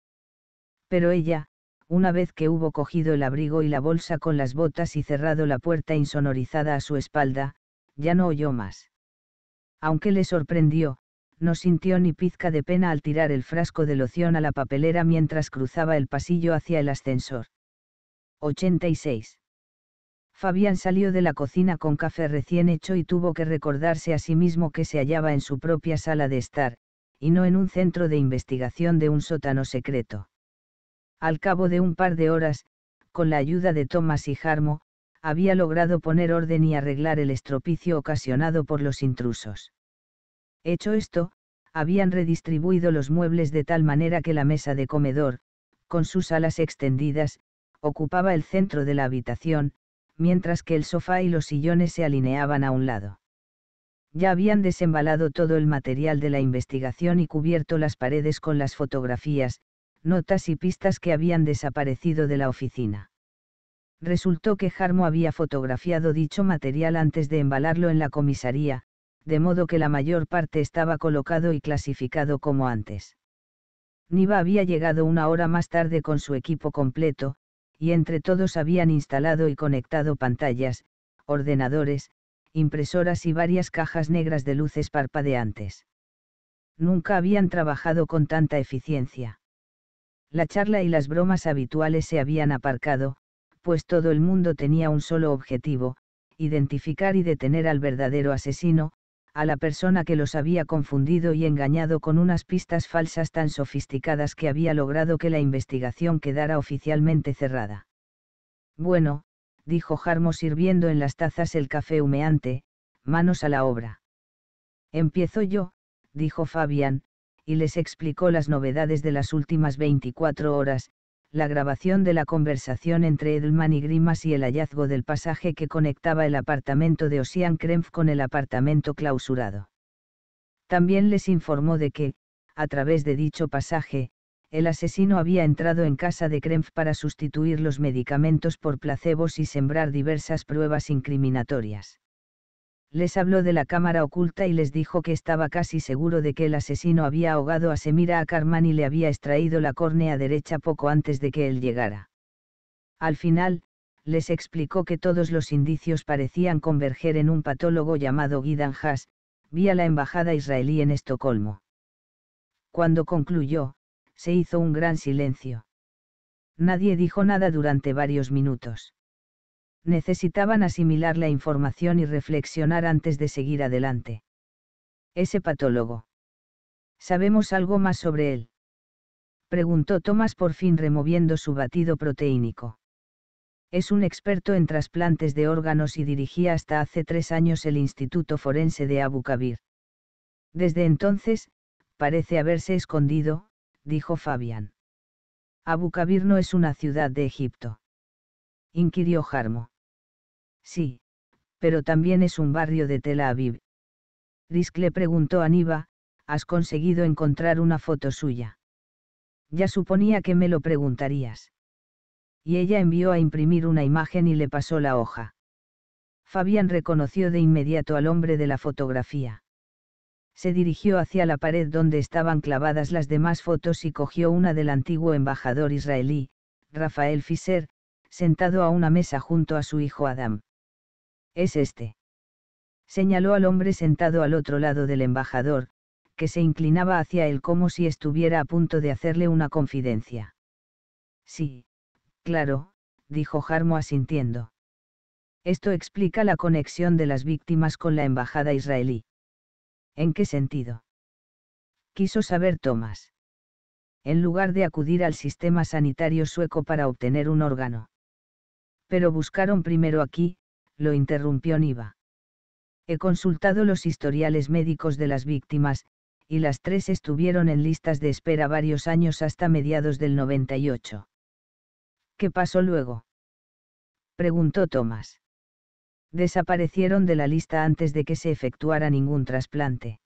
Pero ella, una vez que hubo cogido el abrigo y la bolsa con las botas y cerrado la puerta insonorizada a su espalda, ya no oyó más. Aunque le sorprendió, no sintió ni pizca de pena al tirar el frasco de loción a la papelera mientras cruzaba el pasillo hacia el ascensor. 86. Fabián salió de la cocina con café recién hecho y tuvo que recordarse a sí mismo que se hallaba en su propia sala de estar, y no en un centro de investigación de un sótano secreto. Al cabo de un par de horas, con la ayuda de Thomas y Jarmo, había logrado poner orden y arreglar el estropicio ocasionado por los intrusos. Hecho esto, habían redistribuido los muebles de tal manera que la mesa de comedor, con sus alas extendidas, ocupaba el centro de la habitación, mientras que el sofá y los sillones se alineaban a un lado. Ya habían desembalado todo el material de la investigación y cubierto las paredes con las fotografías, notas y pistas que habían desaparecido de la oficina. Resultó que Jarmo había fotografiado dicho material antes de embalarlo en la comisaría, de modo que la mayor parte estaba colocado y clasificado como antes. Niva había llegado una hora más tarde con su equipo completo, y entre todos habían instalado y conectado pantallas, ordenadores, impresoras y varias cajas negras de luces parpadeantes. Nunca habían trabajado con tanta eficiencia. La charla y las bromas habituales se habían aparcado, pues todo el mundo tenía un solo objetivo, identificar y detener al verdadero asesino, a la persona que los había confundido y engañado con unas pistas falsas tan sofisticadas que había logrado que la investigación quedara oficialmente cerrada. Bueno, dijo Jarmo sirviendo en las tazas el café humeante, manos a la obra. Empiezo yo, dijo Fabián, y les explicó las novedades de las últimas 24 horas, la grabación de la conversación entre Edelman y Grimas y el hallazgo del pasaje que conectaba el apartamento de Ossian Krempf con el apartamento clausurado. También les informó de que, a través de dicho pasaje, el asesino había entrado en casa de Krempf para sustituir los medicamentos por placebos y sembrar diversas pruebas incriminatorias les habló de la cámara oculta y les dijo que estaba casi seguro de que el asesino había ahogado a Semira Akarman y le había extraído la córnea derecha poco antes de que él llegara. Al final, les explicó que todos los indicios parecían converger en un patólogo llamado Gidan Haas, vía la embajada israelí en Estocolmo. Cuando concluyó, se hizo un gran silencio. Nadie dijo nada durante varios minutos necesitaban asimilar la información y reflexionar antes de seguir adelante. Ese patólogo. ¿Sabemos algo más sobre él? Preguntó Tomás por fin removiendo su batido proteínico. Es un experto en trasplantes de órganos y dirigía hasta hace tres años el Instituto Forense de Abu Kabir. Desde entonces, parece haberse escondido, dijo Fabián. Abu Kabir no es una ciudad de Egipto. Inquirió Jarmo. Sí, pero también es un barrio de Tel Aviv. Risk le preguntó a Niva, ¿has conseguido encontrar una foto suya? Ya suponía que me lo preguntarías. Y ella envió a imprimir una imagen y le pasó la hoja. Fabián reconoció de inmediato al hombre de la fotografía. Se dirigió hacia la pared donde estaban clavadas las demás fotos y cogió una del antiguo embajador israelí, Rafael Fischer, sentado a una mesa junto a su hijo Adam. Es este. Señaló al hombre sentado al otro lado del embajador, que se inclinaba hacia él como si estuviera a punto de hacerle una confidencia. Sí, claro, dijo Jarmo asintiendo. Esto explica la conexión de las víctimas con la embajada israelí. ¿En qué sentido? Quiso saber Thomas. En lugar de acudir al sistema sanitario sueco para obtener un órgano. Pero buscaron primero aquí, lo interrumpió Niva. He consultado los historiales médicos de las víctimas, y las tres estuvieron en listas de espera varios años hasta mediados del 98. ¿Qué pasó luego? preguntó Thomas. Desaparecieron de la lista antes de que se efectuara ningún trasplante.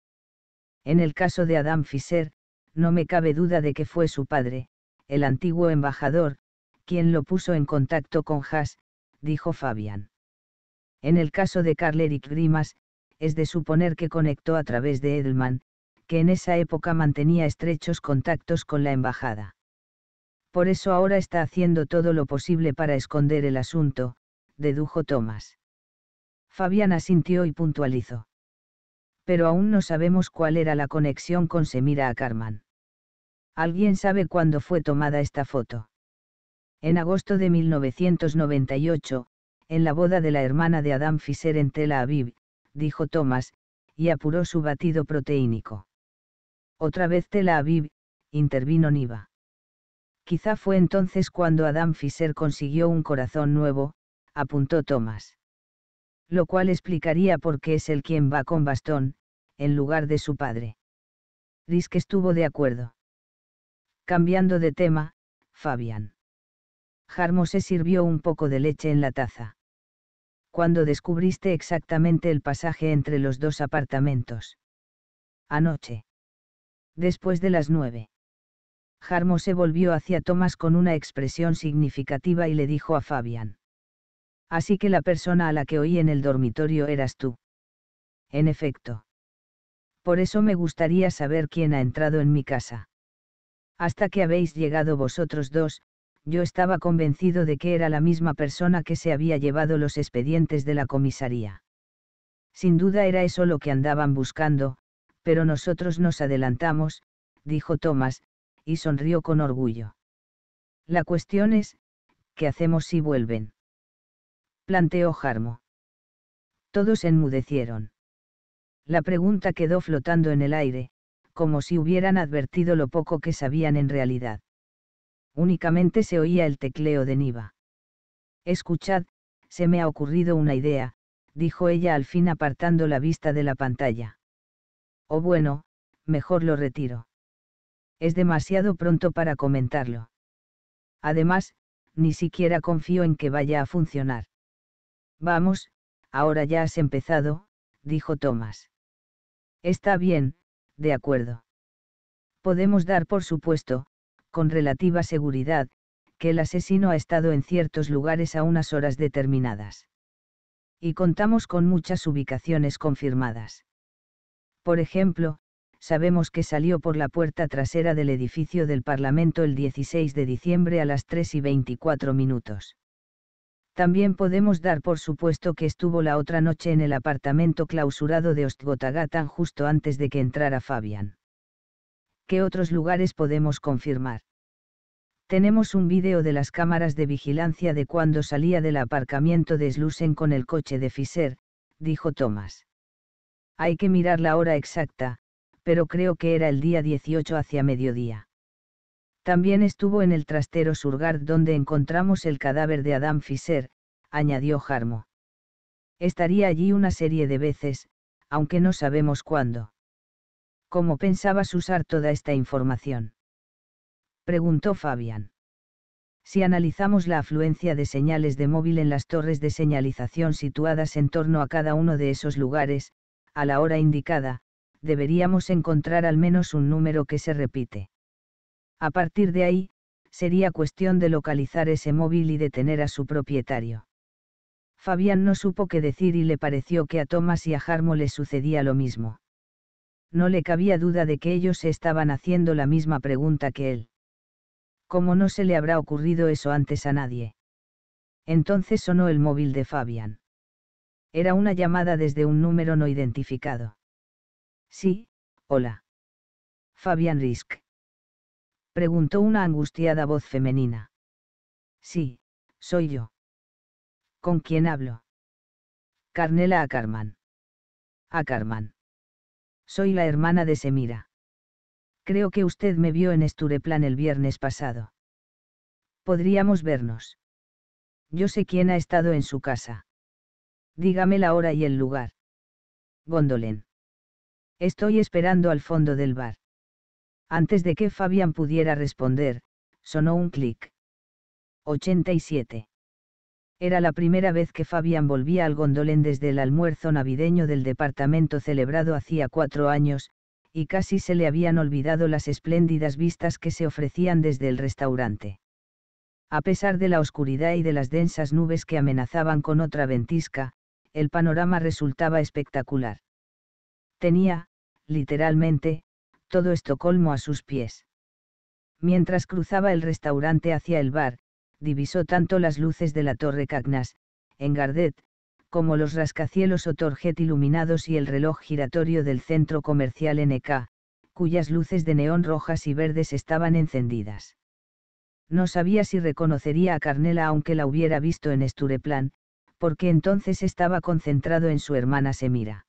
En el caso de Adam Fischer, no me cabe duda de que fue su padre, el antiguo embajador, quien lo puso en contacto con Haas, dijo Fabian. En el caso de Carl Eric Grimas, es de suponer que conectó a través de Edelman, que en esa época mantenía estrechos contactos con la embajada. Por eso ahora está haciendo todo lo posible para esconder el asunto, dedujo Thomas. Fabiana asintió y puntualizó. Pero aún no sabemos cuál era la conexión con Semira a ¿Alguien sabe cuándo fue tomada esta foto? En agosto de 1998, en la boda de la hermana de Adam Fisher en Tel Aviv, dijo Thomas, y apuró su batido proteínico. Otra vez Tel Aviv, intervino Niva. Quizá fue entonces cuando Adam Fisher consiguió un corazón nuevo, apuntó Thomas. Lo cual explicaría por qué es el quien va con bastón, en lugar de su padre. Risk estuvo de acuerdo. Cambiando de tema, Fabian. Jarmo se sirvió un poco de leche en la taza cuando descubriste exactamente el pasaje entre los dos apartamentos. Anoche. Después de las nueve. Jarmo se volvió hacia Tomás con una expresión significativa y le dijo a Fabian. Así que la persona a la que oí en el dormitorio eras tú. En efecto. Por eso me gustaría saber quién ha entrado en mi casa. Hasta que habéis llegado vosotros dos, yo estaba convencido de que era la misma persona que se había llevado los expedientes de la comisaría. Sin duda era eso lo que andaban buscando, pero nosotros nos adelantamos, dijo Thomas, y sonrió con orgullo. La cuestión es, ¿qué hacemos si vuelven? Planteó Jarmo. Todos enmudecieron. La pregunta quedó flotando en el aire, como si hubieran advertido lo poco que sabían en realidad únicamente se oía el tecleo de Niva. Escuchad, se me ha ocurrido una idea, dijo ella al fin apartando la vista de la pantalla. O oh, bueno, mejor lo retiro. Es demasiado pronto para comentarlo. Además, ni siquiera confío en que vaya a funcionar. Vamos, ahora ya has empezado, dijo Thomas. Está bien, de acuerdo. Podemos dar por supuesto, con relativa seguridad, que el asesino ha estado en ciertos lugares a unas horas determinadas. Y contamos con muchas ubicaciones confirmadas. Por ejemplo, sabemos que salió por la puerta trasera del edificio del Parlamento el 16 de diciembre a las 3 y 24 minutos. También podemos dar por supuesto que estuvo la otra noche en el apartamento clausurado de Ostgotagatan justo antes de que entrara Fabian. ¿Qué otros lugares podemos confirmar. Tenemos un vídeo de las cámaras de vigilancia de cuando salía del aparcamiento de Slusen con el coche de Fischer, dijo Thomas. Hay que mirar la hora exacta, pero creo que era el día 18 hacia mediodía. También estuvo en el trastero Surgard donde encontramos el cadáver de Adam Fischer, añadió Jarmo. Estaría allí una serie de veces, aunque no sabemos cuándo. ¿Cómo pensabas usar toda esta información? Preguntó Fabián. Si analizamos la afluencia de señales de móvil en las torres de señalización situadas en torno a cada uno de esos lugares, a la hora indicada, deberíamos encontrar al menos un número que se repite. A partir de ahí, sería cuestión de localizar ese móvil y detener a su propietario. Fabián no supo qué decir y le pareció que a Thomas y a Jarmo le sucedía lo mismo. No le cabía duda de que ellos se estaban haciendo la misma pregunta que él. ¿Cómo no se le habrá ocurrido eso antes a nadie? Entonces sonó el móvil de Fabian. Era una llamada desde un número no identificado. Sí, hola. Fabian Risk. Preguntó una angustiada voz femenina. Sí, soy yo. ¿Con quién hablo? Carnela Ackerman. Ackerman. Soy la hermana de Semira. Creo que usted me vio en Stureplan el viernes pasado. Podríamos vernos. Yo sé quién ha estado en su casa. Dígame la hora y el lugar. Gondolen. Estoy esperando al fondo del bar. Antes de que Fabian pudiera responder, sonó un clic. 87. Era la primera vez que Fabián volvía al gondolén desde el almuerzo navideño del departamento celebrado hacía cuatro años, y casi se le habían olvidado las espléndidas vistas que se ofrecían desde el restaurante. A pesar de la oscuridad y de las densas nubes que amenazaban con otra ventisca, el panorama resultaba espectacular. Tenía, literalmente, todo Estocolmo a sus pies. Mientras cruzaba el restaurante hacia el bar, divisó tanto las luces de la Torre Cagnas, en Gardet, como los rascacielos o Torget iluminados y el reloj giratorio del centro comercial NK, cuyas luces de neón rojas y verdes estaban encendidas. No sabía si reconocería a Carnela aunque la hubiera visto en Estureplan, porque entonces estaba concentrado en su hermana Semira.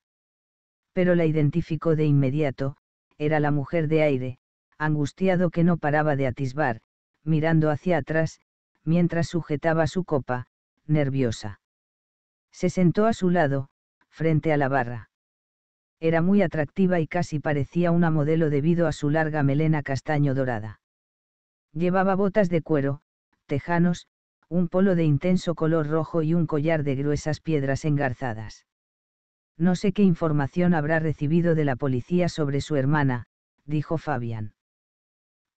Pero la identificó de inmediato, era la mujer de aire, angustiado que no paraba de atisbar, mirando hacia atrás, mientras sujetaba su copa, nerviosa. Se sentó a su lado, frente a la barra. Era muy atractiva y casi parecía una modelo debido a su larga melena castaño dorada. Llevaba botas de cuero, tejanos, un polo de intenso color rojo y un collar de gruesas piedras engarzadas. No sé qué información habrá recibido de la policía sobre su hermana, dijo Fabián.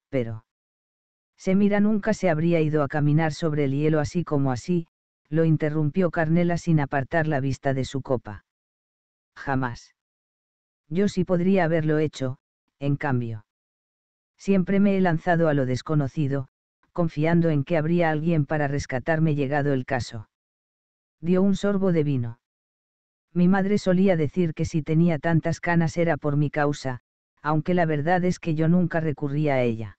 Pero. Semira nunca se habría ido a caminar sobre el hielo así como así, lo interrumpió Carnela sin apartar la vista de su copa. Jamás. Yo sí podría haberlo hecho, en cambio. Siempre me he lanzado a lo desconocido, confiando en que habría alguien para rescatarme llegado el caso. Dio un sorbo de vino. Mi madre solía decir que si tenía tantas canas era por mi causa, aunque la verdad es que yo nunca recurría a ella.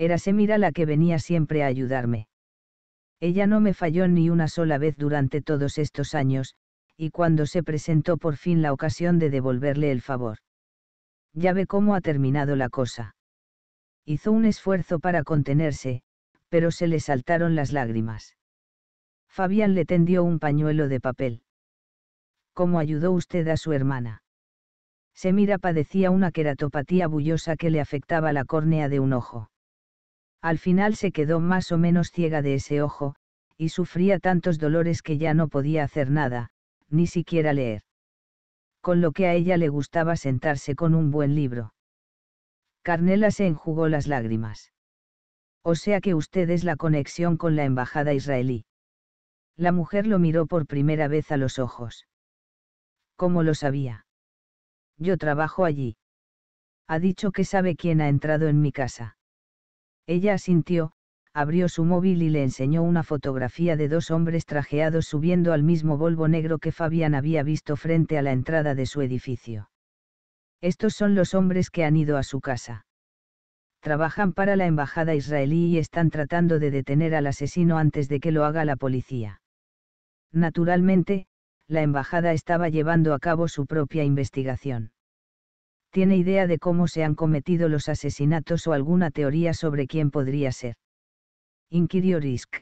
Era Semira la que venía siempre a ayudarme. Ella no me falló ni una sola vez durante todos estos años, y cuando se presentó por fin la ocasión de devolverle el favor. Ya ve cómo ha terminado la cosa. Hizo un esfuerzo para contenerse, pero se le saltaron las lágrimas. Fabián le tendió un pañuelo de papel. ¿Cómo ayudó usted a su hermana? Semira padecía una queratopatía bullosa que le afectaba la córnea de un ojo. Al final se quedó más o menos ciega de ese ojo, y sufría tantos dolores que ya no podía hacer nada, ni siquiera leer. Con lo que a ella le gustaba sentarse con un buen libro. Carnela se enjugó las lágrimas. O sea que usted es la conexión con la embajada israelí. La mujer lo miró por primera vez a los ojos. ¿Cómo lo sabía? Yo trabajo allí. Ha dicho que sabe quién ha entrado en mi casa. Ella asintió, abrió su móvil y le enseñó una fotografía de dos hombres trajeados subiendo al mismo Volvo negro que Fabián había visto frente a la entrada de su edificio. Estos son los hombres que han ido a su casa. Trabajan para la embajada israelí y están tratando de detener al asesino antes de que lo haga la policía. Naturalmente, la embajada estaba llevando a cabo su propia investigación tiene idea de cómo se han cometido los asesinatos o alguna teoría sobre quién podría ser. Inquirió Risk.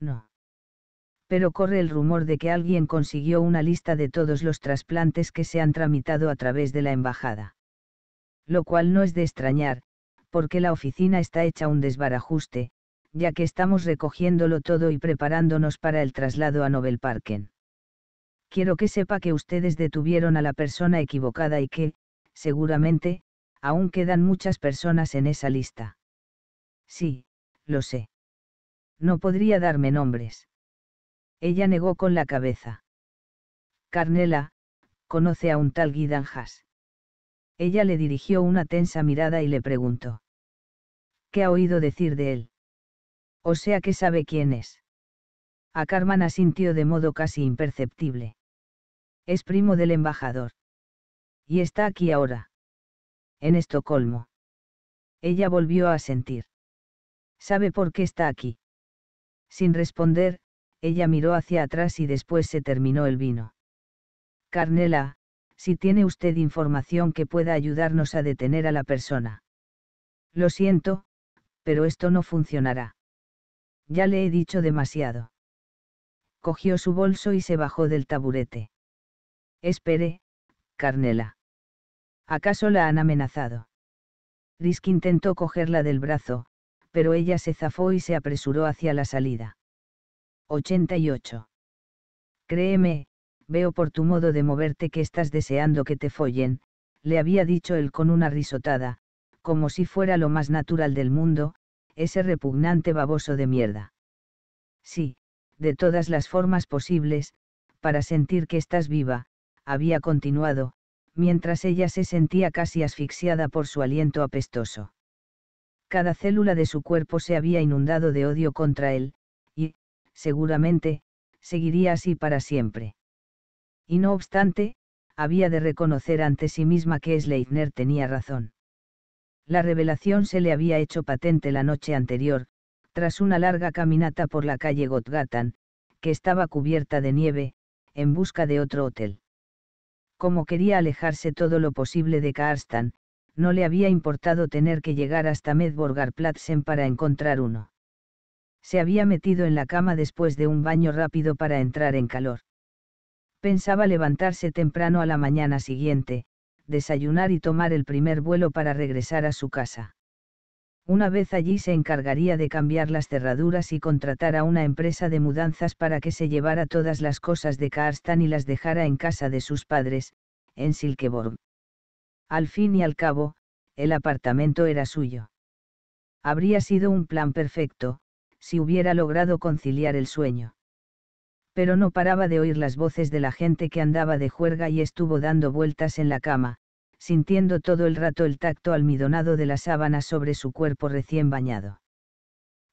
No. Pero corre el rumor de que alguien consiguió una lista de todos los trasplantes que se han tramitado a través de la embajada. Lo cual no es de extrañar, porque la oficina está hecha un desbarajuste, ya que estamos recogiéndolo todo y preparándonos para el traslado a Nobel Parken quiero que sepa que ustedes detuvieron a la persona equivocada y que, seguramente, aún quedan muchas personas en esa lista. Sí, lo sé. No podría darme nombres. Ella negó con la cabeza. Carnela, conoce a un tal Guidanjas. Ella le dirigió una tensa mirada y le preguntó. ¿Qué ha oído decir de él? O sea que sabe quién es. A Carman asintió de modo casi imperceptible. Es primo del embajador. Y está aquí ahora. En Estocolmo. Ella volvió a sentir. ¿Sabe por qué está aquí? Sin responder, ella miró hacia atrás y después se terminó el vino. Carnela, si tiene usted información que pueda ayudarnos a detener a la persona. Lo siento, pero esto no funcionará. Ya le he dicho demasiado. Cogió su bolso y se bajó del taburete. Espere, Carnela. ¿Acaso la han amenazado? Risk intentó cogerla del brazo, pero ella se zafó y se apresuró hacia la salida. 88. Créeme, veo por tu modo de moverte que estás deseando que te follen, le había dicho él con una risotada, como si fuera lo más natural del mundo, ese repugnante baboso de mierda. Sí, de todas las formas posibles, para sentir que estás viva, había continuado, mientras ella se sentía casi asfixiada por su aliento apestoso. Cada célula de su cuerpo se había inundado de odio contra él, y, seguramente, seguiría así para siempre. Y no obstante, había de reconocer ante sí misma que Sleitner tenía razón. La revelación se le había hecho patente la noche anterior, tras una larga caminata por la calle Gotgatan, que estaba cubierta de nieve, en busca de otro hotel. Como quería alejarse todo lo posible de Karstan, no le había importado tener que llegar hasta Medborgarplatsen para encontrar uno. Se había metido en la cama después de un baño rápido para entrar en calor. Pensaba levantarse temprano a la mañana siguiente, desayunar y tomar el primer vuelo para regresar a su casa. Una vez allí se encargaría de cambiar las cerraduras y contratar a una empresa de mudanzas para que se llevara todas las cosas de Karstan y las dejara en casa de sus padres, en Silkeborg. Al fin y al cabo, el apartamento era suyo. Habría sido un plan perfecto, si hubiera logrado conciliar el sueño. Pero no paraba de oír las voces de la gente que andaba de juerga y estuvo dando vueltas en la cama, sintiendo todo el rato el tacto almidonado de la sábana sobre su cuerpo recién bañado.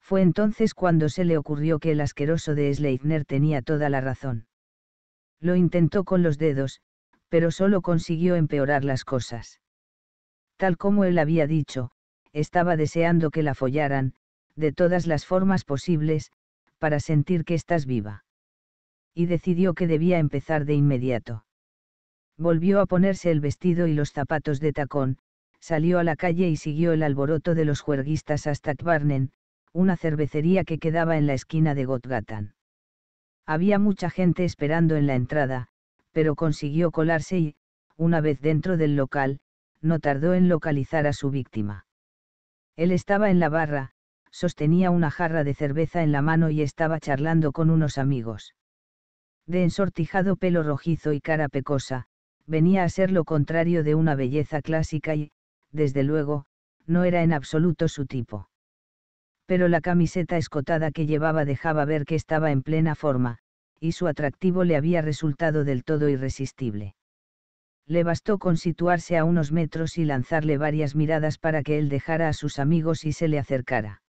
Fue entonces cuando se le ocurrió que el asqueroso de Sleipner tenía toda la razón. Lo intentó con los dedos, pero solo consiguió empeorar las cosas. Tal como él había dicho, estaba deseando que la follaran, de todas las formas posibles, para sentir que estás viva. Y decidió que debía empezar de inmediato. Volvió a ponerse el vestido y los zapatos de tacón, salió a la calle y siguió el alboroto de los juerguistas hasta Kvarnen, una cervecería que quedaba en la esquina de Gotgatan. Había mucha gente esperando en la entrada, pero consiguió colarse y, una vez dentro del local, no tardó en localizar a su víctima. Él estaba en la barra, sostenía una jarra de cerveza en la mano y estaba charlando con unos amigos. De ensortijado pelo rojizo y cara pecosa, venía a ser lo contrario de una belleza clásica y, desde luego, no era en absoluto su tipo. Pero la camiseta escotada que llevaba dejaba ver que estaba en plena forma, y su atractivo le había resultado del todo irresistible. Le bastó con situarse a unos metros y lanzarle varias miradas para que él dejara a sus amigos y se le acercara.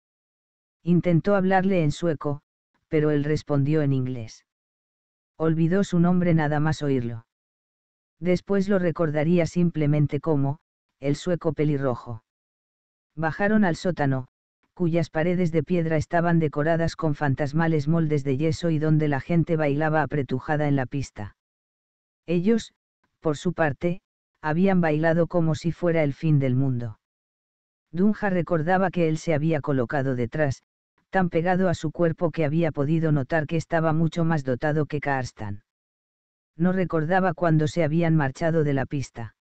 Intentó hablarle en sueco, pero él respondió en inglés. Olvidó su nombre nada más oírlo. Después lo recordaría simplemente como, el sueco pelirrojo. Bajaron al sótano, cuyas paredes de piedra estaban decoradas con fantasmales moldes de yeso y donde la gente bailaba apretujada en la pista. Ellos, por su parte, habían bailado como si fuera el fin del mundo. Dunja recordaba que él se había colocado detrás, tan pegado a su cuerpo que había podido notar que estaba mucho más dotado que Karstan no recordaba cuándo se habían marchado de la pista.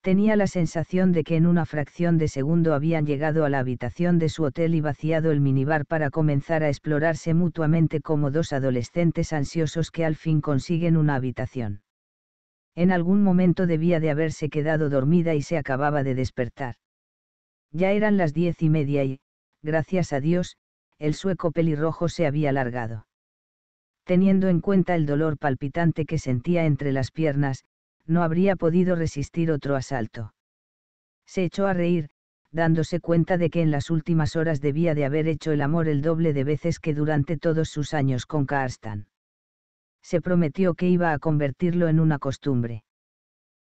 Tenía la sensación de que en una fracción de segundo habían llegado a la habitación de su hotel y vaciado el minibar para comenzar a explorarse mutuamente como dos adolescentes ansiosos que al fin consiguen una habitación. En algún momento debía de haberse quedado dormida y se acababa de despertar. Ya eran las diez y media y, gracias a Dios, el sueco pelirrojo se había largado teniendo en cuenta el dolor palpitante que sentía entre las piernas, no habría podido resistir otro asalto. Se echó a reír, dándose cuenta de que en las últimas horas debía de haber hecho el amor el doble de veces que durante todos sus años con Karstan. Se prometió que iba a convertirlo en una costumbre.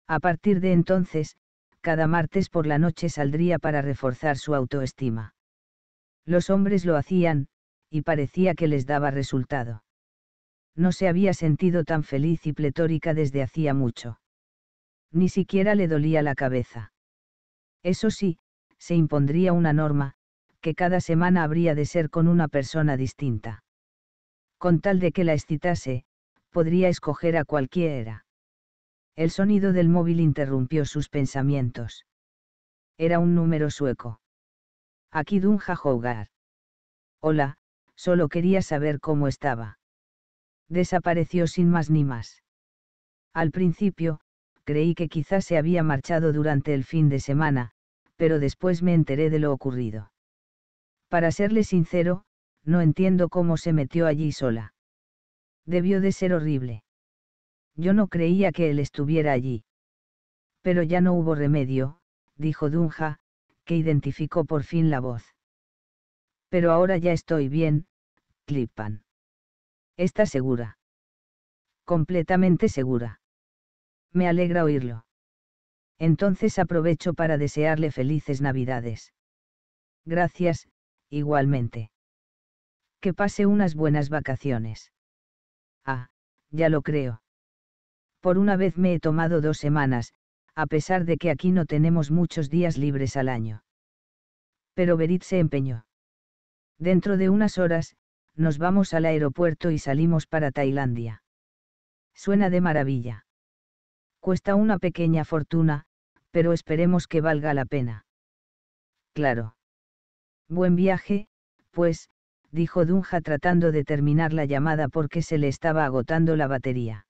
A partir de entonces, cada martes por la noche saldría para reforzar su autoestima. Los hombres lo hacían, y parecía que les daba resultado. No se había sentido tan feliz y pletórica desde hacía mucho. Ni siquiera le dolía la cabeza. Eso sí, se impondría una norma, que cada semana habría de ser con una persona distinta. Con tal de que la excitase, podría escoger a cualquiera. El sonido del móvil interrumpió sus pensamientos. Era un número sueco. Aquí Dunja Hogar. Hola, solo quería saber cómo estaba desapareció sin más ni más. Al principio, creí que quizás se había marchado durante el fin de semana, pero después me enteré de lo ocurrido. Para serle sincero, no entiendo cómo se metió allí sola. Debió de ser horrible. Yo no creía que él estuviera allí. Pero ya no hubo remedio, dijo Dunja, que identificó por fin la voz. Pero ahora ya estoy bien, clipan. Está segura. Completamente segura. Me alegra oírlo. Entonces aprovecho para desearle felices Navidades. Gracias, igualmente. Que pase unas buenas vacaciones. Ah, ya lo creo. Por una vez me he tomado dos semanas, a pesar de que aquí no tenemos muchos días libres al año. Pero Berit se empeñó. Dentro de unas horas, nos vamos al aeropuerto y salimos para Tailandia. Suena de maravilla. Cuesta una pequeña fortuna, pero esperemos que valga la pena. Claro. Buen viaje, pues, dijo Dunja tratando de terminar la llamada porque se le estaba agotando la batería.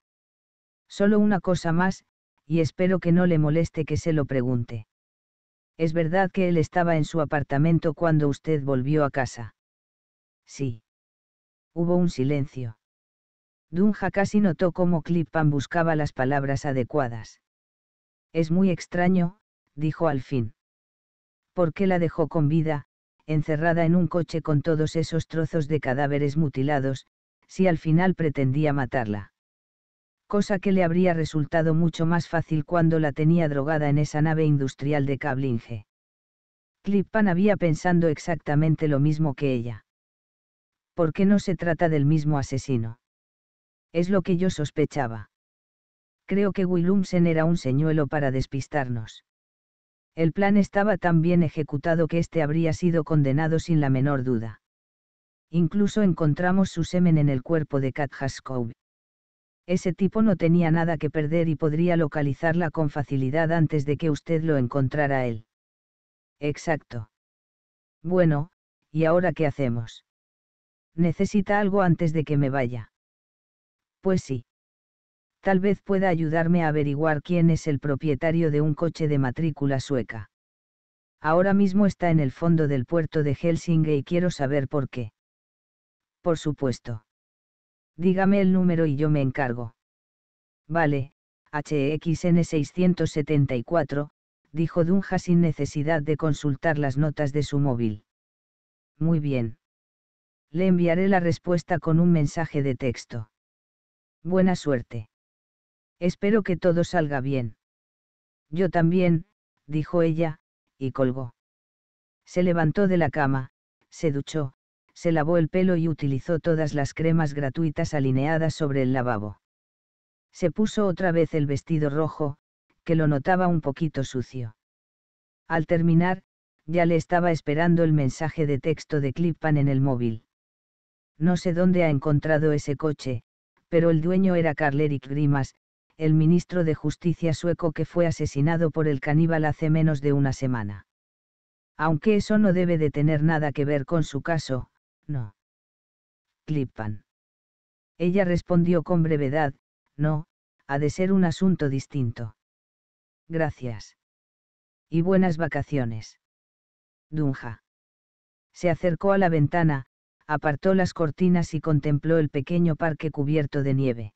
Solo una cosa más, y espero que no le moleste que se lo pregunte. Es verdad que él estaba en su apartamento cuando usted volvió a casa. Sí. Hubo un silencio. Dunja casi notó cómo Clippan buscaba las palabras adecuadas. Es muy extraño, dijo al fin. ¿Por qué la dejó con vida, encerrada en un coche con todos esos trozos de cadáveres mutilados, si al final pretendía matarla? Cosa que le habría resultado mucho más fácil cuando la tenía drogada en esa nave industrial de Cablinge. Clippan había pensando exactamente lo mismo que ella. ¿por qué no se trata del mismo asesino? Es lo que yo sospechaba. Creo que Willumsen era un señuelo para despistarnos. El plan estaba tan bien ejecutado que este habría sido condenado sin la menor duda. Incluso encontramos su semen en el cuerpo de Kat Haskow. Ese tipo no tenía nada que perder y podría localizarla con facilidad antes de que usted lo encontrara él. Exacto. Bueno, ¿y ahora qué hacemos? necesita algo antes de que me vaya. Pues sí. Tal vez pueda ayudarme a averiguar quién es el propietario de un coche de matrícula sueca. Ahora mismo está en el fondo del puerto de Helsing y quiero saber por qué. Por supuesto. Dígame el número y yo me encargo. Vale, HXN 674, dijo Dunja sin necesidad de consultar las notas de su móvil. Muy bien le enviaré la respuesta con un mensaje de texto. Buena suerte. Espero que todo salga bien. Yo también, dijo ella, y colgó. Se levantó de la cama, se duchó, se lavó el pelo y utilizó todas las cremas gratuitas alineadas sobre el lavabo. Se puso otra vez el vestido rojo, que lo notaba un poquito sucio. Al terminar, ya le estaba esperando el mensaje de texto de Clippan en el móvil. No sé dónde ha encontrado ese coche, pero el dueño era Carleric erik Grimas, el ministro de Justicia sueco que fue asesinado por el caníbal hace menos de una semana. Aunque eso no debe de tener nada que ver con su caso, no. Clippan. Ella respondió con brevedad, no, ha de ser un asunto distinto. Gracias. Y buenas vacaciones. Dunja. Se acercó a la ventana, apartó las cortinas y contempló el pequeño parque cubierto de nieve.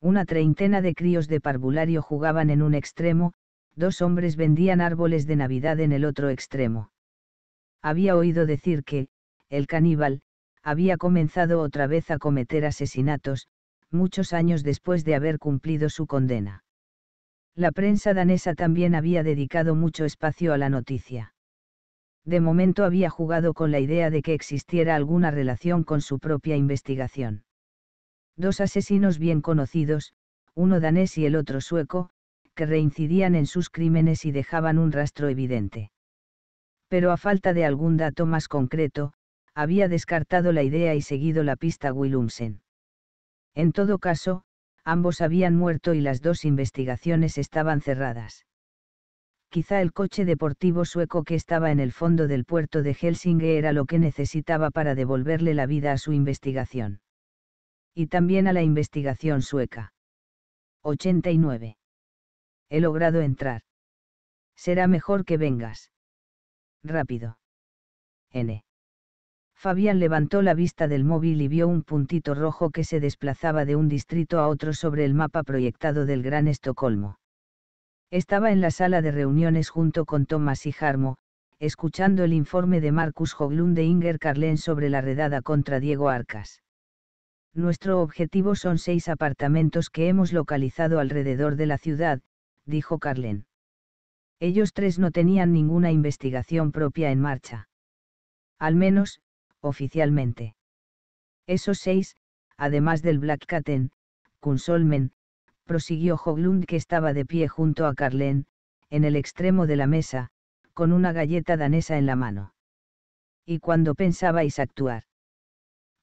Una treintena de críos de parvulario jugaban en un extremo, dos hombres vendían árboles de Navidad en el otro extremo. Había oído decir que, el caníbal, había comenzado otra vez a cometer asesinatos, muchos años después de haber cumplido su condena. La prensa danesa también había dedicado mucho espacio a la noticia de momento había jugado con la idea de que existiera alguna relación con su propia investigación. Dos asesinos bien conocidos, uno danés y el otro sueco, que reincidían en sus crímenes y dejaban un rastro evidente. Pero a falta de algún dato más concreto, había descartado la idea y seguido la pista Willumsen. En todo caso, ambos habían muerto y las dos investigaciones estaban cerradas quizá el coche deportivo sueco que estaba en el fondo del puerto de Helsinge era lo que necesitaba para devolverle la vida a su investigación. Y también a la investigación sueca. 89. He logrado entrar. Será mejor que vengas. Rápido. N. Fabián levantó la vista del móvil y vio un puntito rojo que se desplazaba de un distrito a otro sobre el mapa proyectado del Gran Estocolmo. Estaba en la sala de reuniones junto con Thomas y Jarmo, escuchando el informe de Marcus Hoglund de Inger Carlen sobre la redada contra Diego Arcas. Nuestro objetivo son seis apartamentos que hemos localizado alrededor de la ciudad, dijo Carlen. Ellos tres no tenían ninguna investigación propia en marcha. Al menos, oficialmente. Esos seis, además del Black Caten, Kunsolmen, prosiguió Hoglund que estaba de pie junto a Carlen, en el extremo de la mesa, con una galleta danesa en la mano. ¿Y cuándo pensabais actuar?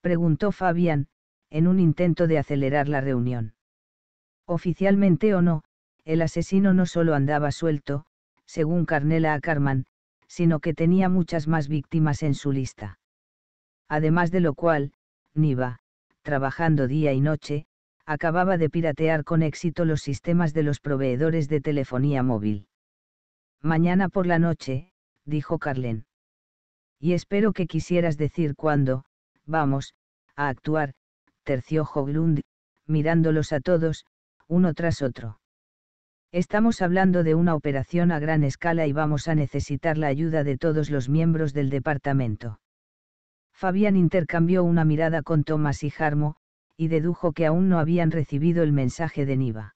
preguntó Fabián, en un intento de acelerar la reunión. Oficialmente o no, el asesino no solo andaba suelto, según Carnela a Carman, sino que tenía muchas más víctimas en su lista. Además de lo cual, Niva, trabajando día y noche, acababa de piratear con éxito los sistemas de los proveedores de telefonía móvil. Mañana por la noche, dijo Carlen. Y espero que quisieras decir cuándo, vamos, a actuar, terció Hoglund, mirándolos a todos, uno tras otro. Estamos hablando de una operación a gran escala y vamos a necesitar la ayuda de todos los miembros del departamento. Fabián intercambió una mirada con Thomas y Jarmo, y dedujo que aún no habían recibido el mensaje de Niva.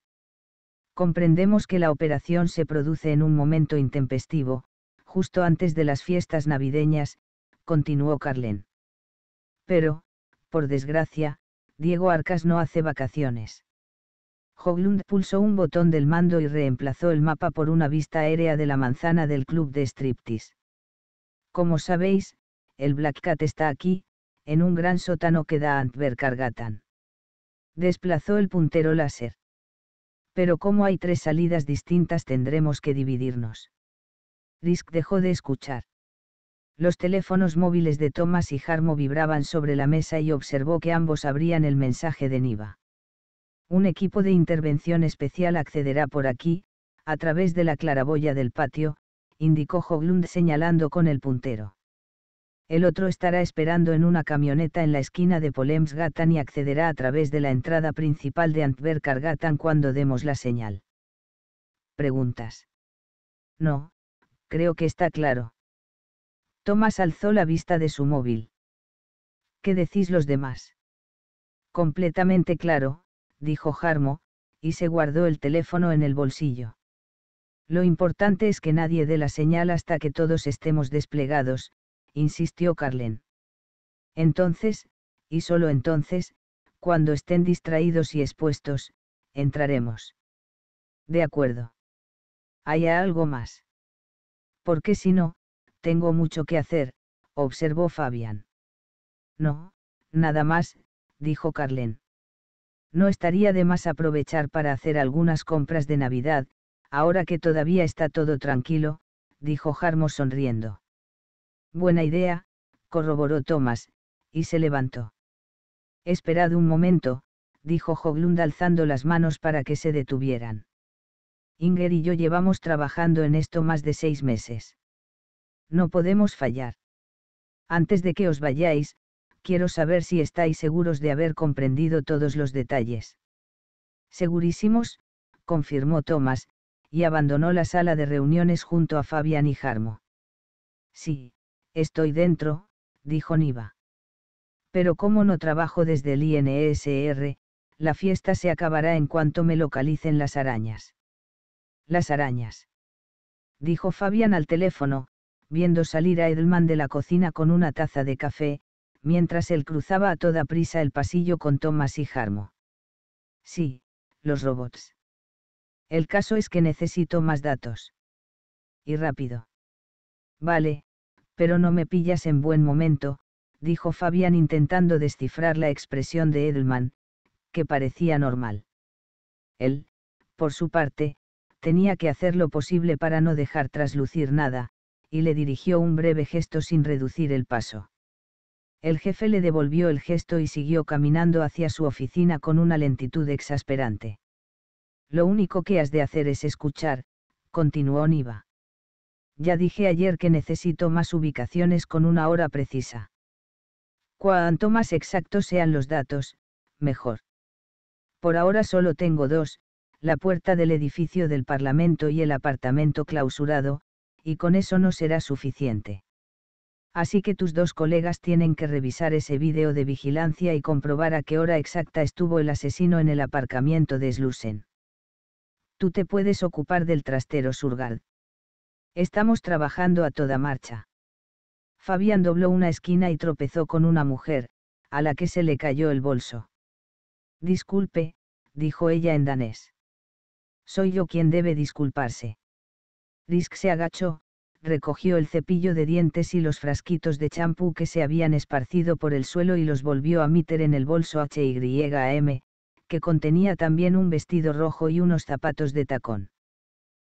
Comprendemos que la operación se produce en un momento intempestivo, justo antes de las fiestas navideñas, continuó Carlen. Pero, por desgracia, Diego Arcas no hace vacaciones. Hoglund pulsó un botón del mando y reemplazó el mapa por una vista aérea de la manzana del club de striptease. Como sabéis, el Black Cat está aquí, en un gran sótano que da a Antwerp Cargatan desplazó el puntero láser. Pero como hay tres salidas distintas tendremos que dividirnos. Risk dejó de escuchar. Los teléfonos móviles de Thomas y Harmo vibraban sobre la mesa y observó que ambos abrían el mensaje de Niva. Un equipo de intervención especial accederá por aquí, a través de la claraboya del patio, indicó Hoglund señalando con el puntero. El otro estará esperando en una camioneta en la esquina de Polemsgatan y accederá a través de la entrada principal de Antwerkargatan cuando demos la señal. Preguntas. No, creo que está claro. Tomás alzó la vista de su móvil. ¿Qué decís los demás? Completamente claro, dijo Jarmo, y se guardó el teléfono en el bolsillo. Lo importante es que nadie dé la señal hasta que todos estemos desplegados, insistió Carlen. Entonces, y solo entonces, cuando estén distraídos y expuestos, entraremos. De acuerdo. ¿Hay algo más? Porque si no, tengo mucho que hacer, observó Fabián. No, nada más, dijo Carlen. No estaría de más aprovechar para hacer algunas compras de Navidad, ahora que todavía está todo tranquilo, dijo Jarmo sonriendo. Buena idea, corroboró Thomas, y se levantó. Esperad un momento, dijo Hoglund alzando las manos para que se detuvieran. Inger y yo llevamos trabajando en esto más de seis meses. No podemos fallar. Antes de que os vayáis, quiero saber si estáis seguros de haber comprendido todos los detalles. Segurísimos, confirmó Thomas, y abandonó la sala de reuniones junto a Fabian y Jarmo. Sí, Estoy dentro, dijo Niva. Pero como no trabajo desde el INSR, la fiesta se acabará en cuanto me localicen las arañas. Las arañas. Dijo Fabián al teléfono, viendo salir a Edelman de la cocina con una taza de café, mientras él cruzaba a toda prisa el pasillo con Thomas y Jarmo. Sí, los robots. El caso es que necesito más datos. Y rápido. Vale, pero no me pillas en buen momento, dijo Fabián intentando descifrar la expresión de Edelman, que parecía normal. Él, por su parte, tenía que hacer lo posible para no dejar traslucir nada, y le dirigió un breve gesto sin reducir el paso. El jefe le devolvió el gesto y siguió caminando hacia su oficina con una lentitud exasperante. Lo único que has de hacer es escuchar, continuó Niva. Ya dije ayer que necesito más ubicaciones con una hora precisa. Cuanto más exactos sean los datos, mejor. Por ahora solo tengo dos, la puerta del edificio del Parlamento y el apartamento clausurado, y con eso no será suficiente. Así que tus dos colegas tienen que revisar ese vídeo de vigilancia y comprobar a qué hora exacta estuvo el asesino en el aparcamiento de Slusen. Tú te puedes ocupar del trastero Surgal. Estamos trabajando a toda marcha. Fabián dobló una esquina y tropezó con una mujer, a la que se le cayó el bolso. Disculpe, dijo ella en danés. Soy yo quien debe disculparse. Risk se agachó, recogió el cepillo de dientes y los frasquitos de champú que se habían esparcido por el suelo y los volvió a meter en el bolso HYM, que contenía también un vestido rojo y unos zapatos de tacón.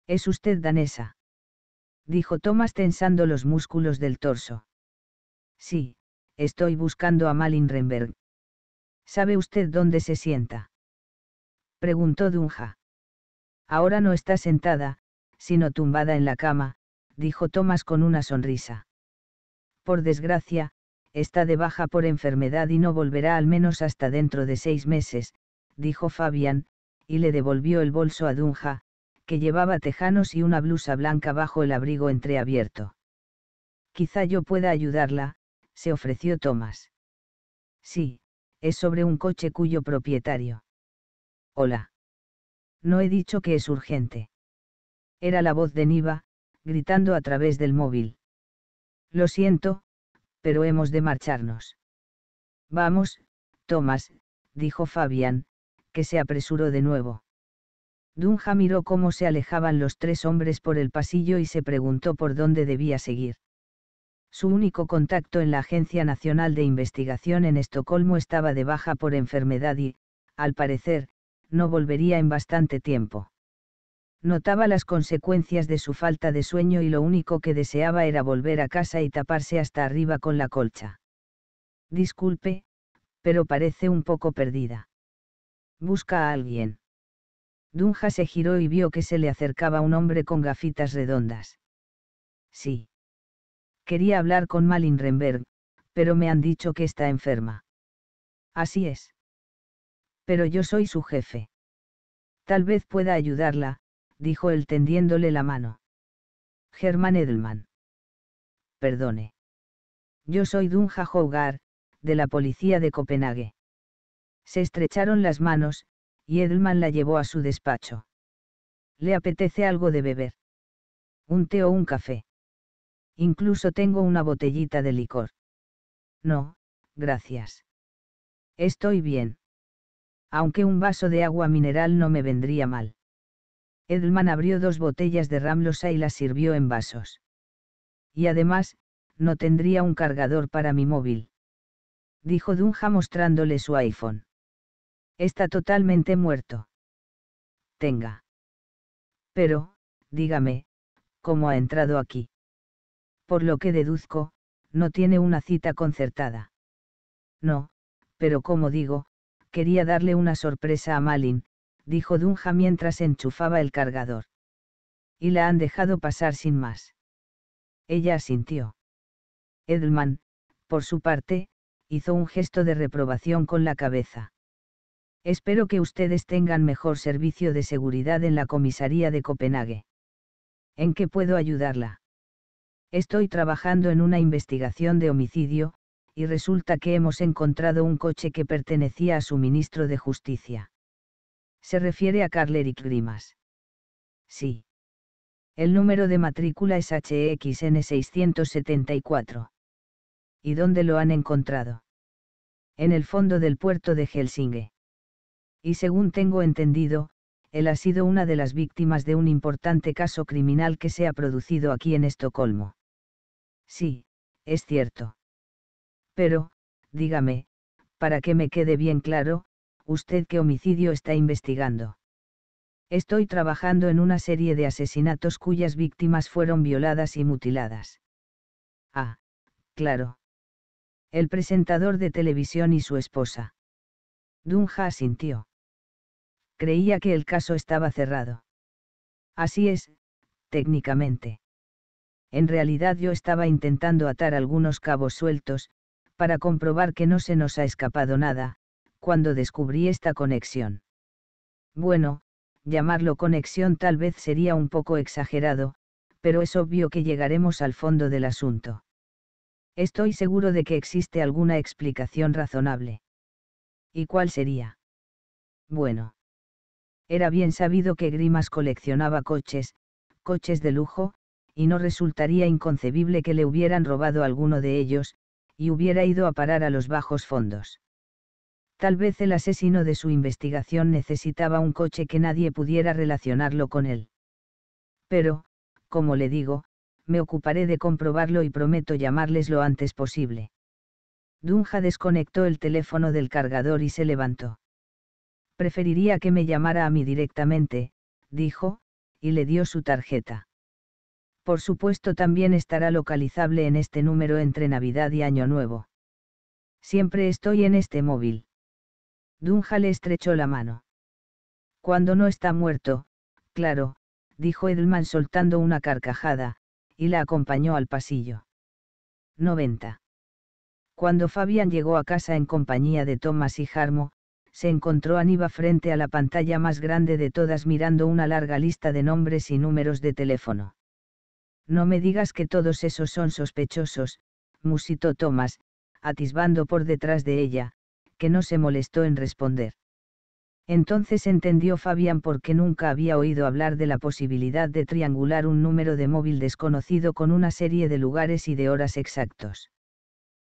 ¿Es usted danesa? dijo Thomas tensando los músculos del torso. Sí, estoy buscando a Malin Renberg. ¿Sabe usted dónde se sienta? Preguntó Dunja. Ahora no está sentada, sino tumbada en la cama, dijo Thomas con una sonrisa. Por desgracia, está de baja por enfermedad y no volverá al menos hasta dentro de seis meses, dijo Fabian, y le devolvió el bolso a Dunja, que llevaba tejanos y una blusa blanca bajo el abrigo entreabierto. Quizá yo pueda ayudarla, se ofreció Tomás. Sí, es sobre un coche cuyo propietario. Hola. No he dicho que es urgente. Era la voz de Niva, gritando a través del móvil. Lo siento, pero hemos de marcharnos. Vamos, Tomás, dijo Fabián, que se apresuró de nuevo. Dunja miró cómo se alejaban los tres hombres por el pasillo y se preguntó por dónde debía seguir. Su único contacto en la Agencia Nacional de Investigación en Estocolmo estaba de baja por enfermedad y, al parecer, no volvería en bastante tiempo. Notaba las consecuencias de su falta de sueño y lo único que deseaba era volver a casa y taparse hasta arriba con la colcha. Disculpe, pero parece un poco perdida. Busca a alguien. Dunja se giró y vio que se le acercaba un hombre con gafitas redondas. Sí. Quería hablar con Malin Renberg, pero me han dicho que está enferma. Así es. Pero yo soy su jefe. Tal vez pueda ayudarla, dijo él tendiéndole la mano. Germán Edelman. Perdone. Yo soy Dunja Hogar, de la policía de Copenhague. Se estrecharon las manos, y Edelman la llevó a su despacho. ¿Le apetece algo de beber? ¿Un té o un café? Incluso tengo una botellita de licor. No, gracias. Estoy bien. Aunque un vaso de agua mineral no me vendría mal. Edelman abrió dos botellas de Ramlosa y las sirvió en vasos. Y además, no tendría un cargador para mi móvil. Dijo Dunja mostrándole su iPhone. Está totalmente muerto. Tenga. Pero, dígame, ¿cómo ha entrado aquí? Por lo que deduzco, no tiene una cita concertada. No, pero como digo, quería darle una sorpresa a Malin, dijo Dunja mientras enchufaba el cargador. Y la han dejado pasar sin más. Ella asintió. Edelman, por su parte, hizo un gesto de reprobación con la cabeza. Espero que ustedes tengan mejor servicio de seguridad en la comisaría de Copenhague. ¿En qué puedo ayudarla? Estoy trabajando en una investigación de homicidio, y resulta que hemos encontrado un coche que pertenecía a su ministro de Justicia. Se refiere a Carl Eric Grimas. Sí. El número de matrícula es HXN674. ¿Y dónde lo han encontrado? En el fondo del puerto de Helsinki y según tengo entendido, él ha sido una de las víctimas de un importante caso criminal que se ha producido aquí en Estocolmo. Sí, es cierto. Pero, dígame, para que me quede bien claro, usted qué homicidio está investigando. Estoy trabajando en una serie de asesinatos cuyas víctimas fueron violadas y mutiladas. Ah, claro. El presentador de televisión y su esposa. Dunja asintió creía que el caso estaba cerrado. Así es, técnicamente. En realidad yo estaba intentando atar algunos cabos sueltos, para comprobar que no se nos ha escapado nada, cuando descubrí esta conexión. Bueno, llamarlo conexión tal vez sería un poco exagerado, pero es obvio que llegaremos al fondo del asunto. Estoy seguro de que existe alguna explicación razonable. ¿Y cuál sería? Bueno. Era bien sabido que Grimas coleccionaba coches, coches de lujo, y no resultaría inconcebible que le hubieran robado alguno de ellos, y hubiera ido a parar a los bajos fondos. Tal vez el asesino de su investigación necesitaba un coche que nadie pudiera relacionarlo con él. Pero, como le digo, me ocuparé de comprobarlo y prometo llamarles lo antes posible. Dunja desconectó el teléfono del cargador y se levantó. Preferiría que me llamara a mí directamente, dijo, y le dio su tarjeta. Por supuesto también estará localizable en este número entre Navidad y Año Nuevo. Siempre estoy en este móvil. Dunja le estrechó la mano. Cuando no está muerto, claro, dijo Edelman soltando una carcajada, y la acompañó al pasillo. 90. Cuando Fabian llegó a casa en compañía de Thomas y Harmo, se encontró a frente a la pantalla más grande de todas mirando una larga lista de nombres y números de teléfono. No me digas que todos esos son sospechosos, musitó Thomas, atisbando por detrás de ella, que no se molestó en responder. Entonces entendió Fabián por qué nunca había oído hablar de la posibilidad de triangular un número de móvil desconocido con una serie de lugares y de horas exactos.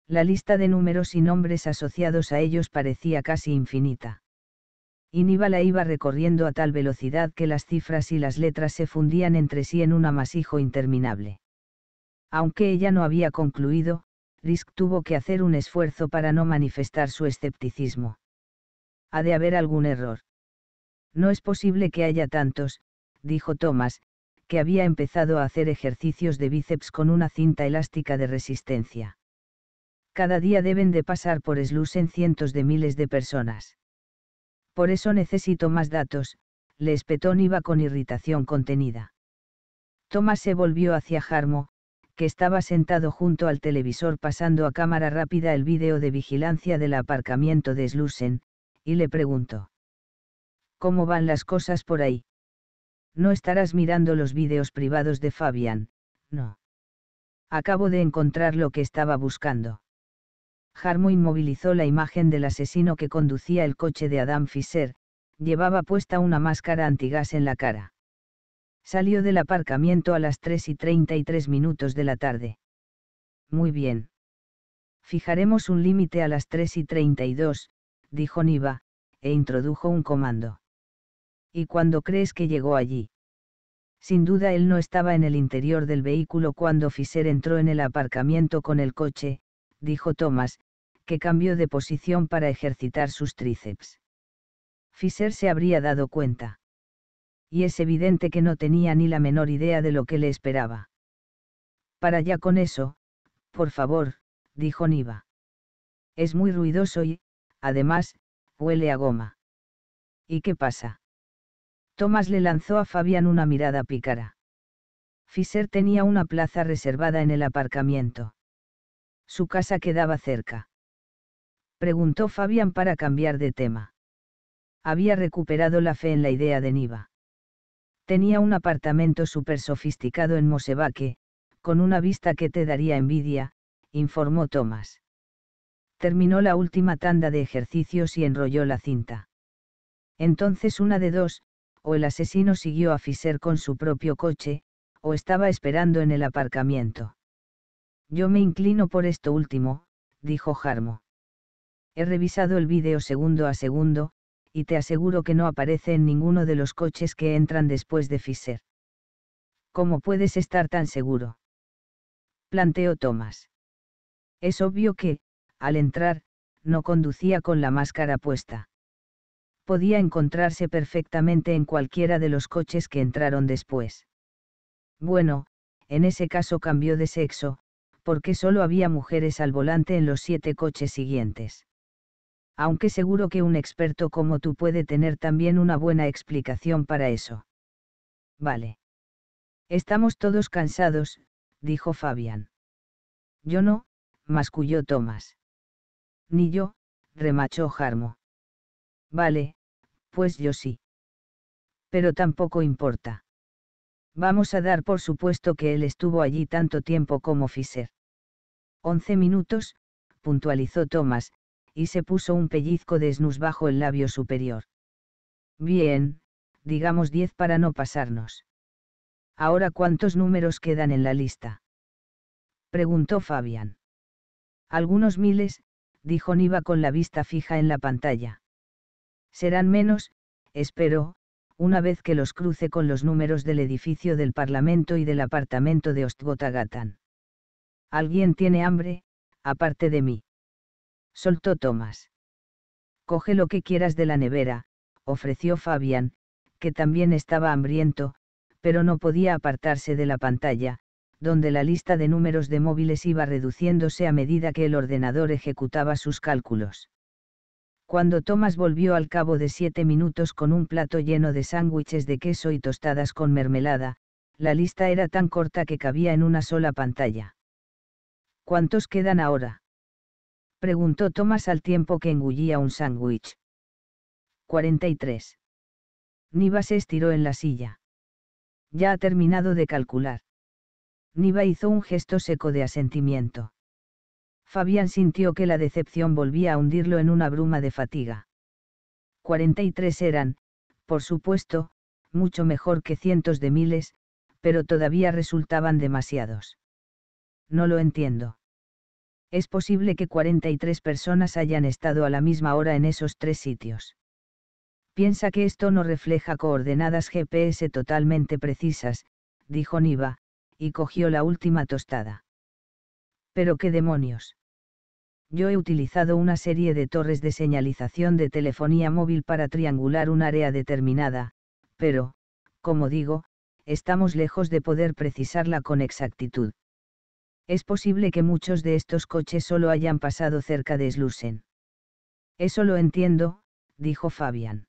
La lista de números y nombres asociados a ellos parecía casi infinita. Iníbala iba recorriendo a tal velocidad que las cifras y las letras se fundían entre sí en un amasijo interminable. Aunque ella no había concluido, Risk tuvo que hacer un esfuerzo para no manifestar su escepticismo. Ha de haber algún error. No es posible que haya tantos, dijo Thomas, que había empezado a hacer ejercicios de bíceps con una cinta elástica de resistencia cada día deben de pasar por Slusen cientos de miles de personas. Por eso necesito más datos, le espetó Niva con irritación contenida. Tomás se volvió hacia Jarmo, que estaba sentado junto al televisor pasando a cámara rápida el vídeo de vigilancia del aparcamiento de Slusen, y le preguntó. ¿Cómo van las cosas por ahí? No estarás mirando los vídeos privados de Fabian, no. Acabo de encontrar lo que estaba buscando. Harmo inmovilizó la imagen del asesino que conducía el coche de Adam Fisher, llevaba puesta una máscara antigas en la cara. Salió del aparcamiento a las 3 y 33 minutos de la tarde. Muy bien. Fijaremos un límite a las 3 y 32, dijo Niva, e introdujo un comando. ¿Y cuándo crees que llegó allí? Sin duda él no estaba en el interior del vehículo cuando Fisher entró en el aparcamiento con el coche, dijo Thomas, que cambió de posición para ejercitar sus tríceps. Fisher se habría dado cuenta. Y es evidente que no tenía ni la menor idea de lo que le esperaba. Para ya con eso, por favor, dijo Niva. Es muy ruidoso y, además, huele a goma. ¿Y qué pasa? Thomas le lanzó a Fabián una mirada pícara. Fisher tenía una plaza reservada en el aparcamiento. Su casa quedaba cerca. Preguntó Fabián para cambiar de tema. Había recuperado la fe en la idea de Niva. Tenía un apartamento súper sofisticado en Mosebaque, con una vista que te daría envidia, informó Tomás. Terminó la última tanda de ejercicios y enrolló la cinta. Entonces una de dos, o el asesino siguió a Fiser con su propio coche, o estaba esperando en el aparcamiento. Yo me inclino por esto último, dijo Jarmo. He revisado el vídeo segundo a segundo, y te aseguro que no aparece en ninguno de los coches que entran después de Fischer. ¿Cómo puedes estar tan seguro? planteó Thomas. Es obvio que, al entrar, no conducía con la máscara puesta. Podía encontrarse perfectamente en cualquiera de los coches que entraron después. Bueno, en ese caso cambió de sexo, porque solo había mujeres al volante en los siete coches siguientes. Aunque seguro que un experto como tú puede tener también una buena explicación para eso. Vale. Estamos todos cansados, dijo Fabián. Yo no, masculló Tomás. Ni yo, remachó Jarmo. Vale, pues yo sí. Pero tampoco importa. Vamos a dar por supuesto que él estuvo allí tanto tiempo como Fisher. Once minutos, puntualizó Thomas, y se puso un pellizco de snus bajo el labio superior. Bien, digamos diez para no pasarnos. Ahora cuántos números quedan en la lista? Preguntó Fabian. Algunos miles, dijo Niva con la vista fija en la pantalla. Serán menos, espero, una vez que los cruce con los números del edificio del Parlamento y del apartamento de Ostgotagatan. ¿Alguien tiene hambre? Aparte de mí. Soltó Tomás. Coge lo que quieras de la nevera, ofreció Fabián, que también estaba hambriento, pero no podía apartarse de la pantalla, donde la lista de números de móviles iba reduciéndose a medida que el ordenador ejecutaba sus cálculos cuando Thomas volvió al cabo de siete minutos con un plato lleno de sándwiches de queso y tostadas con mermelada, la lista era tan corta que cabía en una sola pantalla. ¿Cuántos quedan ahora? preguntó Thomas al tiempo que engullía un sándwich. 43. Niva se estiró en la silla. Ya ha terminado de calcular. Niva hizo un gesto seco de asentimiento. Fabián sintió que la decepción volvía a hundirlo en una bruma de fatiga. 43 eran, por supuesto, mucho mejor que cientos de miles, pero todavía resultaban demasiados. No lo entiendo. Es posible que 43 personas hayan estado a la misma hora en esos tres sitios. Piensa que esto no refleja coordenadas GPS totalmente precisas, dijo Niva, y cogió la última tostada. Pero qué demonios yo he utilizado una serie de torres de señalización de telefonía móvil para triangular un área determinada, pero, como digo, estamos lejos de poder precisarla con exactitud. Es posible que muchos de estos coches solo hayan pasado cerca de Slussen. Eso lo entiendo, dijo Fabian.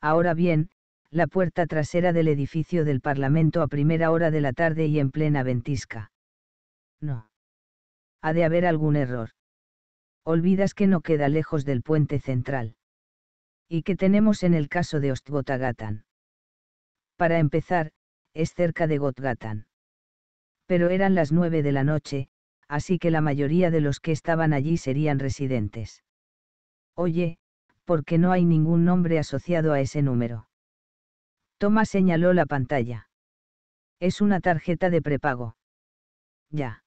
Ahora bien, la puerta trasera del edificio del Parlamento a primera hora de la tarde y en plena ventisca. No. Ha de haber algún error olvidas que no queda lejos del puente central. Y que tenemos en el caso de Ostgotagatan. Para empezar, es cerca de Gotgatan. Pero eran las nueve de la noche, así que la mayoría de los que estaban allí serían residentes. Oye, porque no hay ningún nombre asociado a ese número. Toma señaló la pantalla. Es una tarjeta de prepago. Ya.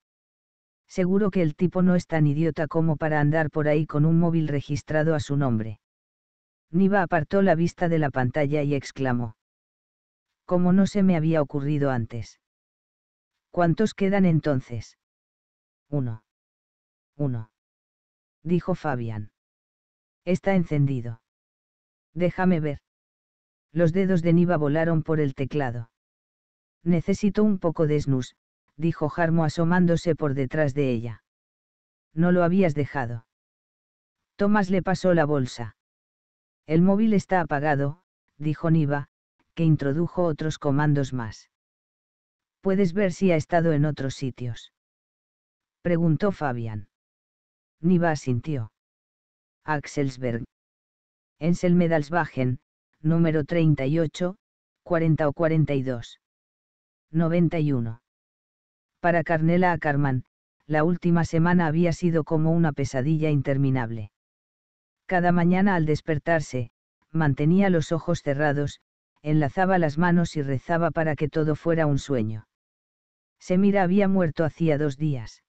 Seguro que el tipo no es tan idiota como para andar por ahí con un móvil registrado a su nombre. Niva apartó la vista de la pantalla y exclamó. Como no se me había ocurrido antes. ¿Cuántos quedan entonces? Uno. Uno. Dijo Fabián. Está encendido. Déjame ver. Los dedos de Niva volaron por el teclado. Necesito un poco de snus, dijo Jarmo asomándose por detrás de ella. No lo habías dejado. Tomás le pasó la bolsa. El móvil está apagado, dijo Niva, que introdujo otros comandos más. Puedes ver si ha estado en otros sitios. Preguntó Fabian. Niva asintió. Axelsberg. Enselmedalswagen, número 38, 40 o 42. 91. Para Carnela a la última semana había sido como una pesadilla interminable. Cada mañana al despertarse, mantenía los ojos cerrados, enlazaba las manos y rezaba para que todo fuera un sueño. Semira había muerto hacía dos días.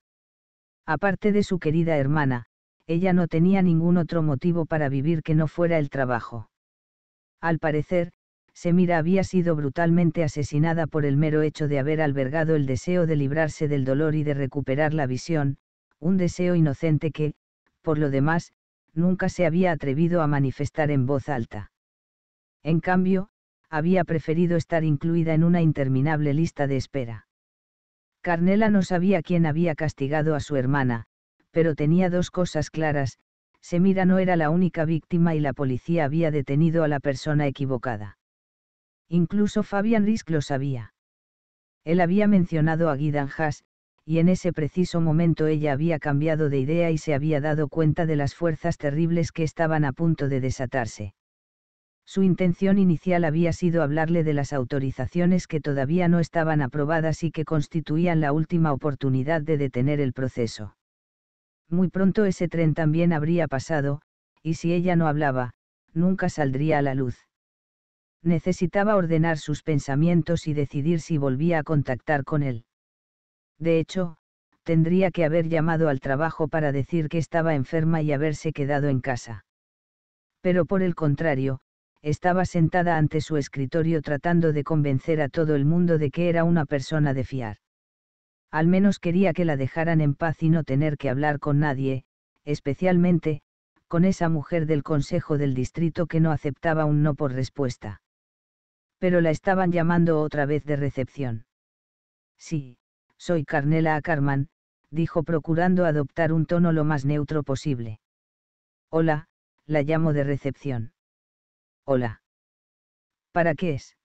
Aparte de su querida hermana, ella no tenía ningún otro motivo para vivir que no fuera el trabajo. Al parecer, Semira había sido brutalmente asesinada por el mero hecho de haber albergado el deseo de librarse del dolor y de recuperar la visión, un deseo inocente que, por lo demás, nunca se había atrevido a manifestar en voz alta. En cambio, había preferido estar incluida en una interminable lista de espera. Carnela no sabía quién había castigado a su hermana, pero tenía dos cosas claras, Semira no era la única víctima y la policía había detenido a la persona equivocada. Incluso Fabian Risk lo sabía. Él había mencionado a Gidan Haas, y en ese preciso momento ella había cambiado de idea y se había dado cuenta de las fuerzas terribles que estaban a punto de desatarse. Su intención inicial había sido hablarle de las autorizaciones que todavía no estaban aprobadas y que constituían la última oportunidad de detener el proceso. Muy pronto ese tren también habría pasado, y si ella no hablaba, nunca saldría a la luz necesitaba ordenar sus pensamientos y decidir si volvía a contactar con él. De hecho, tendría que haber llamado al trabajo para decir que estaba enferma y haberse quedado en casa. Pero por el contrario, estaba sentada ante su escritorio tratando de convencer a todo el mundo de que era una persona de fiar. Al menos quería que la dejaran en paz y no tener que hablar con nadie, especialmente, con esa mujer del Consejo del Distrito que no aceptaba un no por respuesta pero la estaban llamando otra vez de recepción. Sí, soy Carnela Ackerman, dijo procurando adoptar un tono lo más neutro posible. Hola, la llamo de recepción. Hola. ¿Para qué es?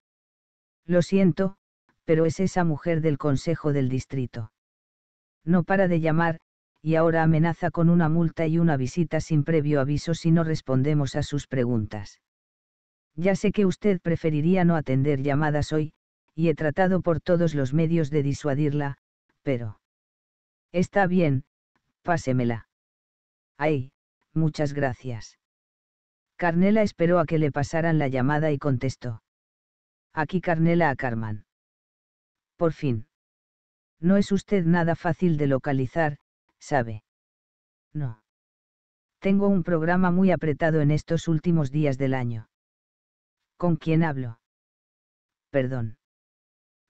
Lo siento, pero es esa mujer del Consejo del Distrito. No para de llamar, y ahora amenaza con una multa y una visita sin previo aviso si no respondemos a sus preguntas. Ya sé que usted preferiría no atender llamadas hoy, y he tratado por todos los medios de disuadirla, pero... Está bien, pásemela. Ay, muchas gracias. Carnela esperó a que le pasaran la llamada y contestó. Aquí Carnela a Carman. Por fin. No es usted nada fácil de localizar, sabe. No. Tengo un programa muy apretado en estos últimos días del año. ¿Con quién hablo? Perdón.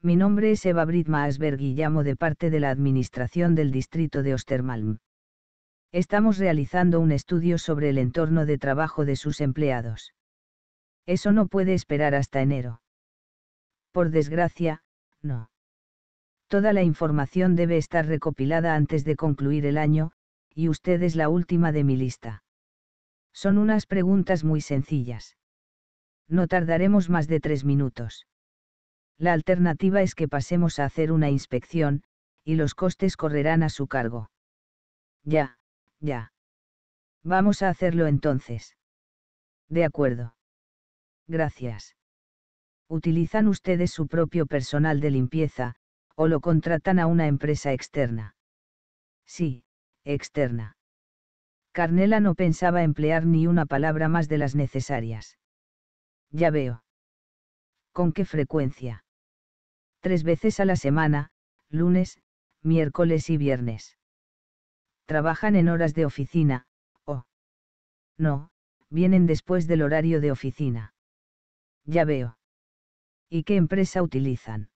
Mi nombre es Eva Britma Asberg y llamo de parte de la Administración del Distrito de Ostermalm. Estamos realizando un estudio sobre el entorno de trabajo de sus empleados. Eso no puede esperar hasta enero. Por desgracia, no. Toda la información debe estar recopilada antes de concluir el año, y usted es la última de mi lista. Son unas preguntas muy sencillas. No tardaremos más de tres minutos. La alternativa es que pasemos a hacer una inspección, y los costes correrán a su cargo. Ya, ya. Vamos a hacerlo entonces. De acuerdo. Gracias. ¿Utilizan ustedes su propio personal de limpieza, o lo contratan a una empresa externa? Sí, externa. Carnela no pensaba emplear ni una palabra más de las necesarias. Ya veo. ¿Con qué frecuencia? Tres veces a la semana, lunes, miércoles y viernes. Trabajan en horas de oficina, o... Oh. No, vienen después del horario de oficina. Ya veo. ¿Y qué empresa utilizan?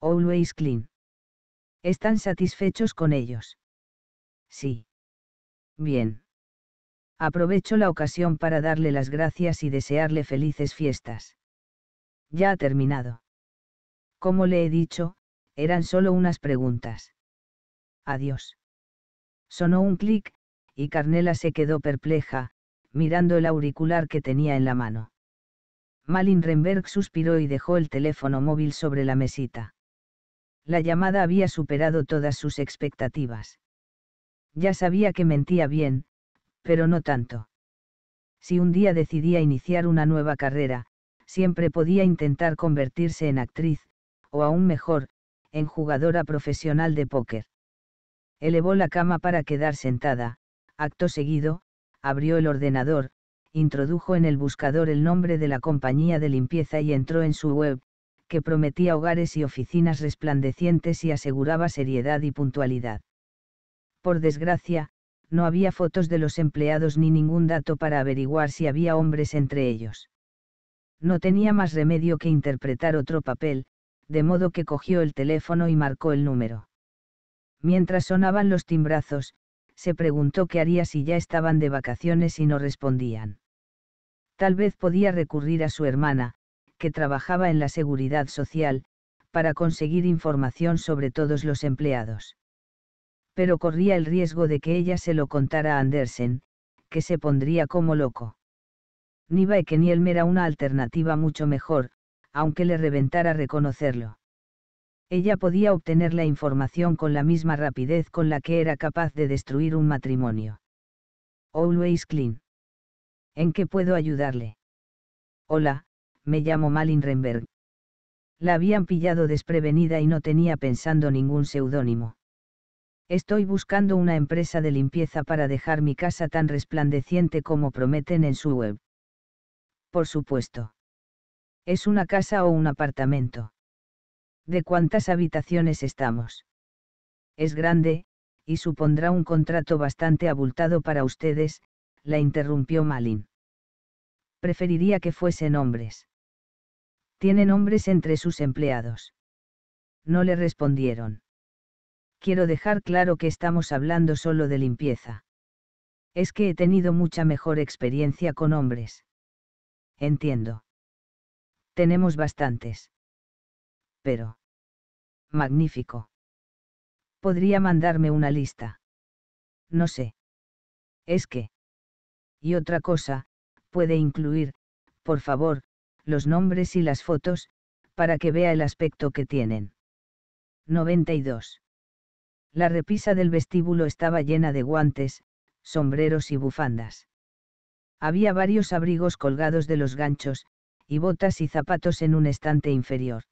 Always Clean. ¿Están satisfechos con ellos? Sí. Bien aprovecho la ocasión para darle las gracias y desearle felices fiestas. Ya ha terminado. Como le he dicho, eran solo unas preguntas. Adiós. Sonó un clic, y Carnela se quedó perpleja, mirando el auricular que tenía en la mano. Malin Renberg suspiró y dejó el teléfono móvil sobre la mesita. La llamada había superado todas sus expectativas. Ya sabía que mentía bien, pero no tanto. Si un día decidía iniciar una nueva carrera, siempre podía intentar convertirse en actriz, o aún mejor, en jugadora profesional de póker. Elevó la cama para quedar sentada, acto seguido, abrió el ordenador, introdujo en el buscador el nombre de la compañía de limpieza y entró en su web, que prometía hogares y oficinas resplandecientes y aseguraba seriedad y puntualidad. Por desgracia, no había fotos de los empleados ni ningún dato para averiguar si había hombres entre ellos. No tenía más remedio que interpretar otro papel, de modo que cogió el teléfono y marcó el número. Mientras sonaban los timbrazos, se preguntó qué haría si ya estaban de vacaciones y no respondían. Tal vez podía recurrir a su hermana, que trabajaba en la seguridad social, para conseguir información sobre todos los empleados pero corría el riesgo de que ella se lo contara a Andersen, que se pondría como loco. Ni que ni era una alternativa mucho mejor, aunque le reventara reconocerlo. Ella podía obtener la información con la misma rapidez con la que era capaz de destruir un matrimonio. Always clean. ¿En qué puedo ayudarle? Hola, me llamo Malin Renberg. La habían pillado desprevenida y no tenía pensando ningún seudónimo. Estoy buscando una empresa de limpieza para dejar mi casa tan resplandeciente como prometen en su web. Por supuesto. Es una casa o un apartamento. ¿De cuántas habitaciones estamos? Es grande, y supondrá un contrato bastante abultado para ustedes, la interrumpió Malin. Preferiría que fuesen hombres. Tienen hombres entre sus empleados. No le respondieron quiero dejar claro que estamos hablando solo de limpieza. Es que he tenido mucha mejor experiencia con hombres. Entiendo. Tenemos bastantes. Pero. Magnífico. Podría mandarme una lista. No sé. Es que. Y otra cosa, puede incluir, por favor, los nombres y las fotos, para que vea el aspecto que tienen. 92. La repisa del vestíbulo estaba llena de guantes, sombreros y bufandas. Había varios abrigos colgados de los ganchos, y botas y zapatos en un estante inferior.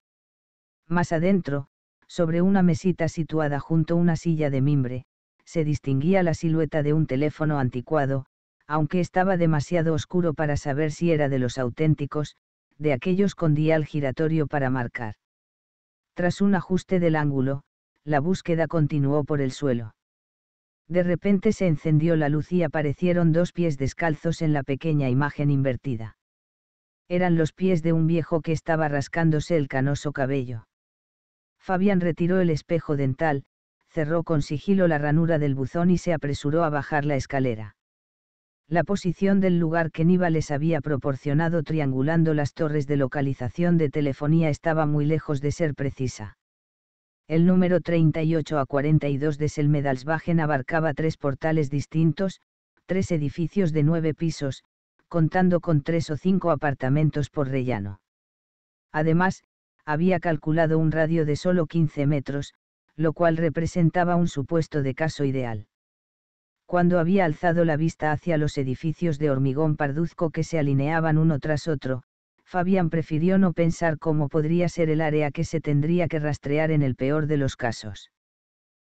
Más adentro, sobre una mesita situada junto a una silla de mimbre, se distinguía la silueta de un teléfono anticuado, aunque estaba demasiado oscuro para saber si era de los auténticos, de aquellos con dial giratorio para marcar. Tras un ajuste del ángulo, la búsqueda continuó por el suelo. De repente se encendió la luz y aparecieron dos pies descalzos en la pequeña imagen invertida. Eran los pies de un viejo que estaba rascándose el canoso cabello. Fabián retiró el espejo dental, cerró con sigilo la ranura del buzón y se apresuró a bajar la escalera. La posición del lugar que Niva les había proporcionado triangulando las torres de localización de telefonía estaba muy lejos de ser precisa el número 38 a 42 de Selmedalsbagen abarcaba tres portales distintos, tres edificios de nueve pisos, contando con tres o cinco apartamentos por rellano. Además, había calculado un radio de solo 15 metros, lo cual representaba un supuesto de caso ideal. Cuando había alzado la vista hacia los edificios de hormigón parduzco que se alineaban uno tras otro, Fabián prefirió no pensar cómo podría ser el área que se tendría que rastrear en el peor de los casos.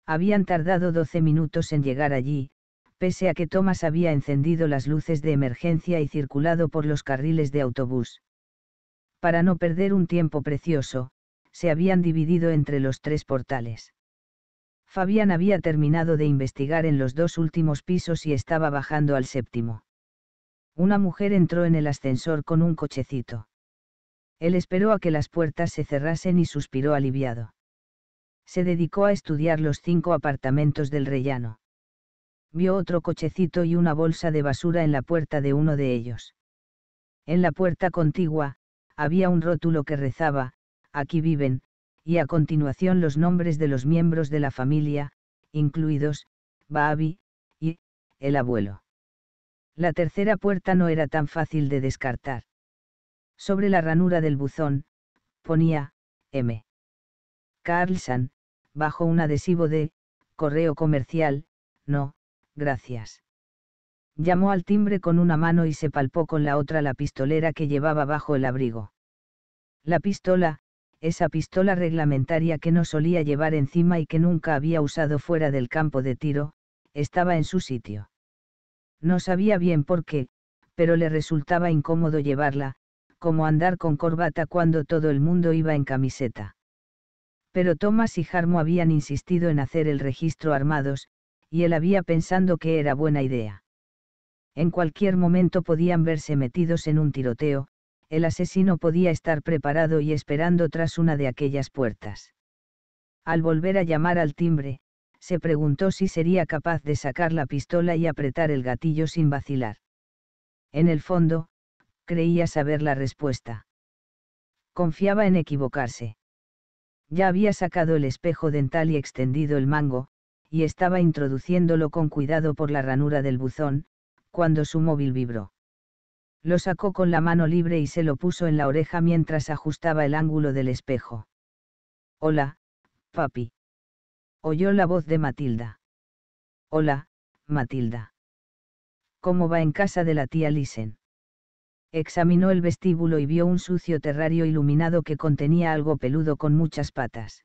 Habían tardado 12 minutos en llegar allí, pese a que Thomas había encendido las luces de emergencia y circulado por los carriles de autobús. Para no perder un tiempo precioso, se habían dividido entre los tres portales. Fabián había terminado de investigar en los dos últimos pisos y estaba bajando al séptimo. Una mujer entró en el ascensor con un cochecito. Él esperó a que las puertas se cerrasen y suspiró aliviado. Se dedicó a estudiar los cinco apartamentos del rellano. Vio otro cochecito y una bolsa de basura en la puerta de uno de ellos. En la puerta contigua, había un rótulo que rezaba, aquí viven, y a continuación los nombres de los miembros de la familia, incluidos, Babi y, el abuelo. La tercera puerta no era tan fácil de descartar. Sobre la ranura del buzón, ponía, M. Carlson, bajo un adhesivo de, correo comercial, no, gracias. Llamó al timbre con una mano y se palpó con la otra la pistolera que llevaba bajo el abrigo. La pistola, esa pistola reglamentaria que no solía llevar encima y que nunca había usado fuera del campo de tiro, estaba en su sitio. No sabía bien por qué, pero le resultaba incómodo llevarla, como andar con corbata cuando todo el mundo iba en camiseta. Pero Thomas y Jarmo habían insistido en hacer el registro armados, y él había pensando que era buena idea. En cualquier momento podían verse metidos en un tiroteo, el asesino podía estar preparado y esperando tras una de aquellas puertas. Al volver a llamar al timbre, se preguntó si sería capaz de sacar la pistola y apretar el gatillo sin vacilar. En el fondo, creía saber la respuesta. Confiaba en equivocarse. Ya había sacado el espejo dental y extendido el mango, y estaba introduciéndolo con cuidado por la ranura del buzón, cuando su móvil vibró. Lo sacó con la mano libre y se lo puso en la oreja mientras ajustaba el ángulo del espejo. Hola, papi oyó la voz de Matilda. Hola, Matilda. ¿Cómo va en casa de la tía Lisen? Examinó el vestíbulo y vio un sucio terrario iluminado que contenía algo peludo con muchas patas.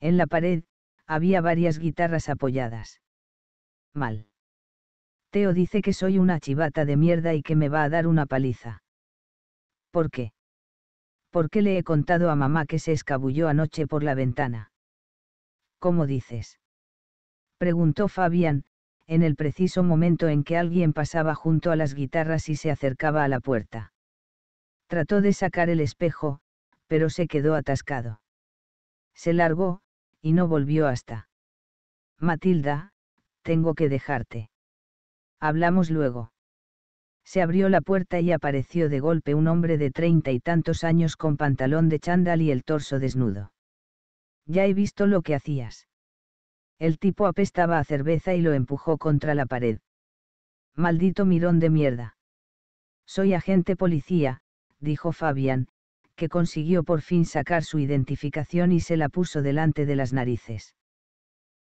En la pared, había varias guitarras apoyadas. Mal. Teo dice que soy una chivata de mierda y que me va a dar una paliza. ¿Por qué? ¿Por qué le he contado a mamá que se escabulló anoche por la ventana? ¿Cómo dices? Preguntó Fabián, en el preciso momento en que alguien pasaba junto a las guitarras y se acercaba a la puerta. Trató de sacar el espejo, pero se quedó atascado. Se largó, y no volvió hasta. Matilda, tengo que dejarte. Hablamos luego. Se abrió la puerta y apareció de golpe un hombre de treinta y tantos años con pantalón de chandal y el torso desnudo. Ya he visto lo que hacías. El tipo apestaba a cerveza y lo empujó contra la pared. Maldito mirón de mierda. Soy agente policía, dijo Fabián, que consiguió por fin sacar su identificación y se la puso delante de las narices.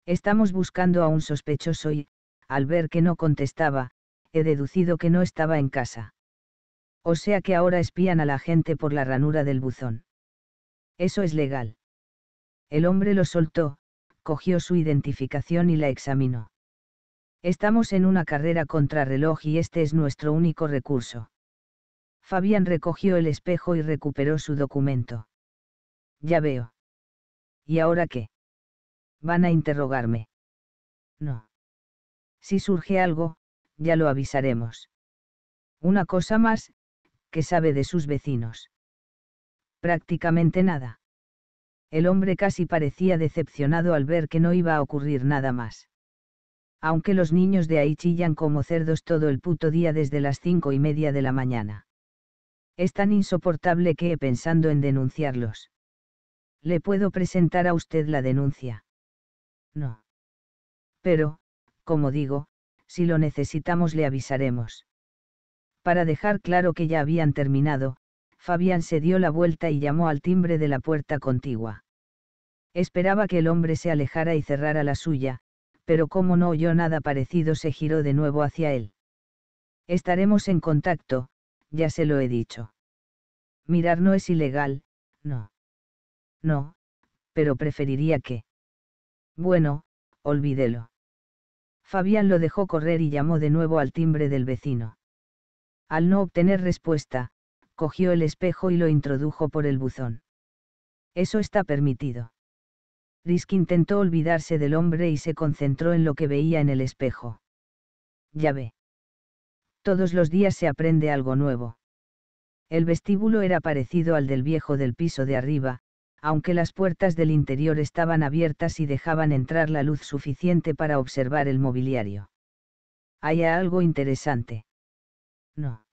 Estamos buscando a un sospechoso y, al ver que no contestaba, he deducido que no estaba en casa. O sea que ahora espían a la gente por la ranura del buzón. Eso es legal. El hombre lo soltó, cogió su identificación y la examinó. Estamos en una carrera contrarreloj y este es nuestro único recurso. Fabián recogió el espejo y recuperó su documento. Ya veo. ¿Y ahora qué? Van a interrogarme. No. Si surge algo, ya lo avisaremos. Una cosa más, ¿qué sabe de sus vecinos. Prácticamente nada el hombre casi parecía decepcionado al ver que no iba a ocurrir nada más. Aunque los niños de ahí chillan como cerdos todo el puto día desde las cinco y media de la mañana. Es tan insoportable que he pensando en denunciarlos. ¿Le puedo presentar a usted la denuncia? No. Pero, como digo, si lo necesitamos le avisaremos. Para dejar claro que ya habían terminado, Fabián se dio la vuelta y llamó al timbre de la puerta contigua. Esperaba que el hombre se alejara y cerrara la suya, pero como no oyó nada parecido se giró de nuevo hacia él. Estaremos en contacto, ya se lo he dicho. Mirar no es ilegal, no. No, pero preferiría que. Bueno, olvídelo. Fabián lo dejó correr y llamó de nuevo al timbre del vecino. Al no obtener respuesta, cogió el espejo y lo introdujo por el buzón. Eso está permitido. Risk intentó olvidarse del hombre y se concentró en lo que veía en el espejo. Ya ve. Todos los días se aprende algo nuevo. El vestíbulo era parecido al del viejo del piso de arriba, aunque las puertas del interior estaban abiertas y dejaban entrar la luz suficiente para observar el mobiliario. Hay algo interesante. No.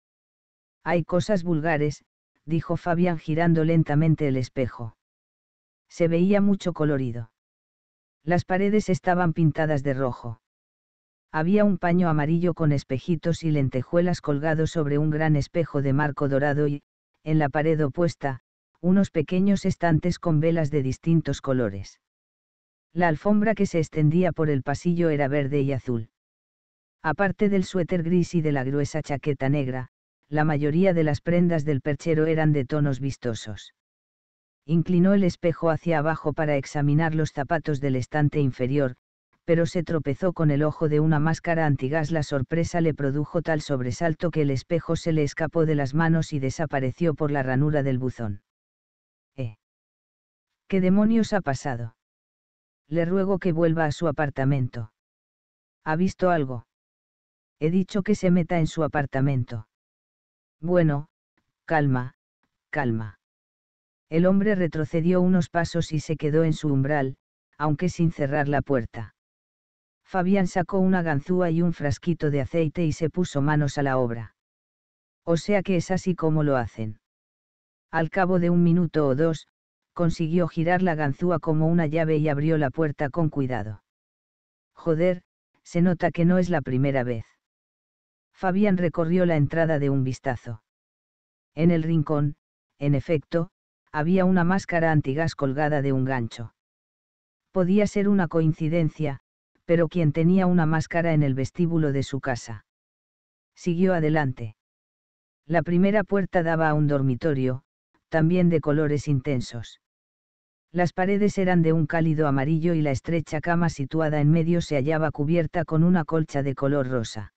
Hay cosas vulgares, dijo Fabián girando lentamente el espejo se veía mucho colorido. Las paredes estaban pintadas de rojo. Había un paño amarillo con espejitos y lentejuelas colgados sobre un gran espejo de marco dorado y, en la pared opuesta, unos pequeños estantes con velas de distintos colores. La alfombra que se extendía por el pasillo era verde y azul. Aparte del suéter gris y de la gruesa chaqueta negra, la mayoría de las prendas del perchero eran de tonos vistosos. Inclinó el espejo hacia abajo para examinar los zapatos del estante inferior, pero se tropezó con el ojo de una máscara antigas. La sorpresa le produjo tal sobresalto que el espejo se le escapó de las manos y desapareció por la ranura del buzón. Eh. ¿Qué demonios ha pasado? Le ruego que vuelva a su apartamento. ¿Ha visto algo? He dicho que se meta en su apartamento. Bueno, calma, calma. El hombre retrocedió unos pasos y se quedó en su umbral, aunque sin cerrar la puerta. Fabián sacó una ganzúa y un frasquito de aceite y se puso manos a la obra. O sea que es así como lo hacen. Al cabo de un minuto o dos, consiguió girar la ganzúa como una llave y abrió la puerta con cuidado. Joder, se nota que no es la primera vez. Fabián recorrió la entrada de un vistazo. En el rincón, en efecto, había una máscara antigas colgada de un gancho. Podía ser una coincidencia, pero quien tenía una máscara en el vestíbulo de su casa. Siguió adelante. La primera puerta daba a un dormitorio, también de colores intensos. Las paredes eran de un cálido amarillo y la estrecha cama situada en medio se hallaba cubierta con una colcha de color rosa.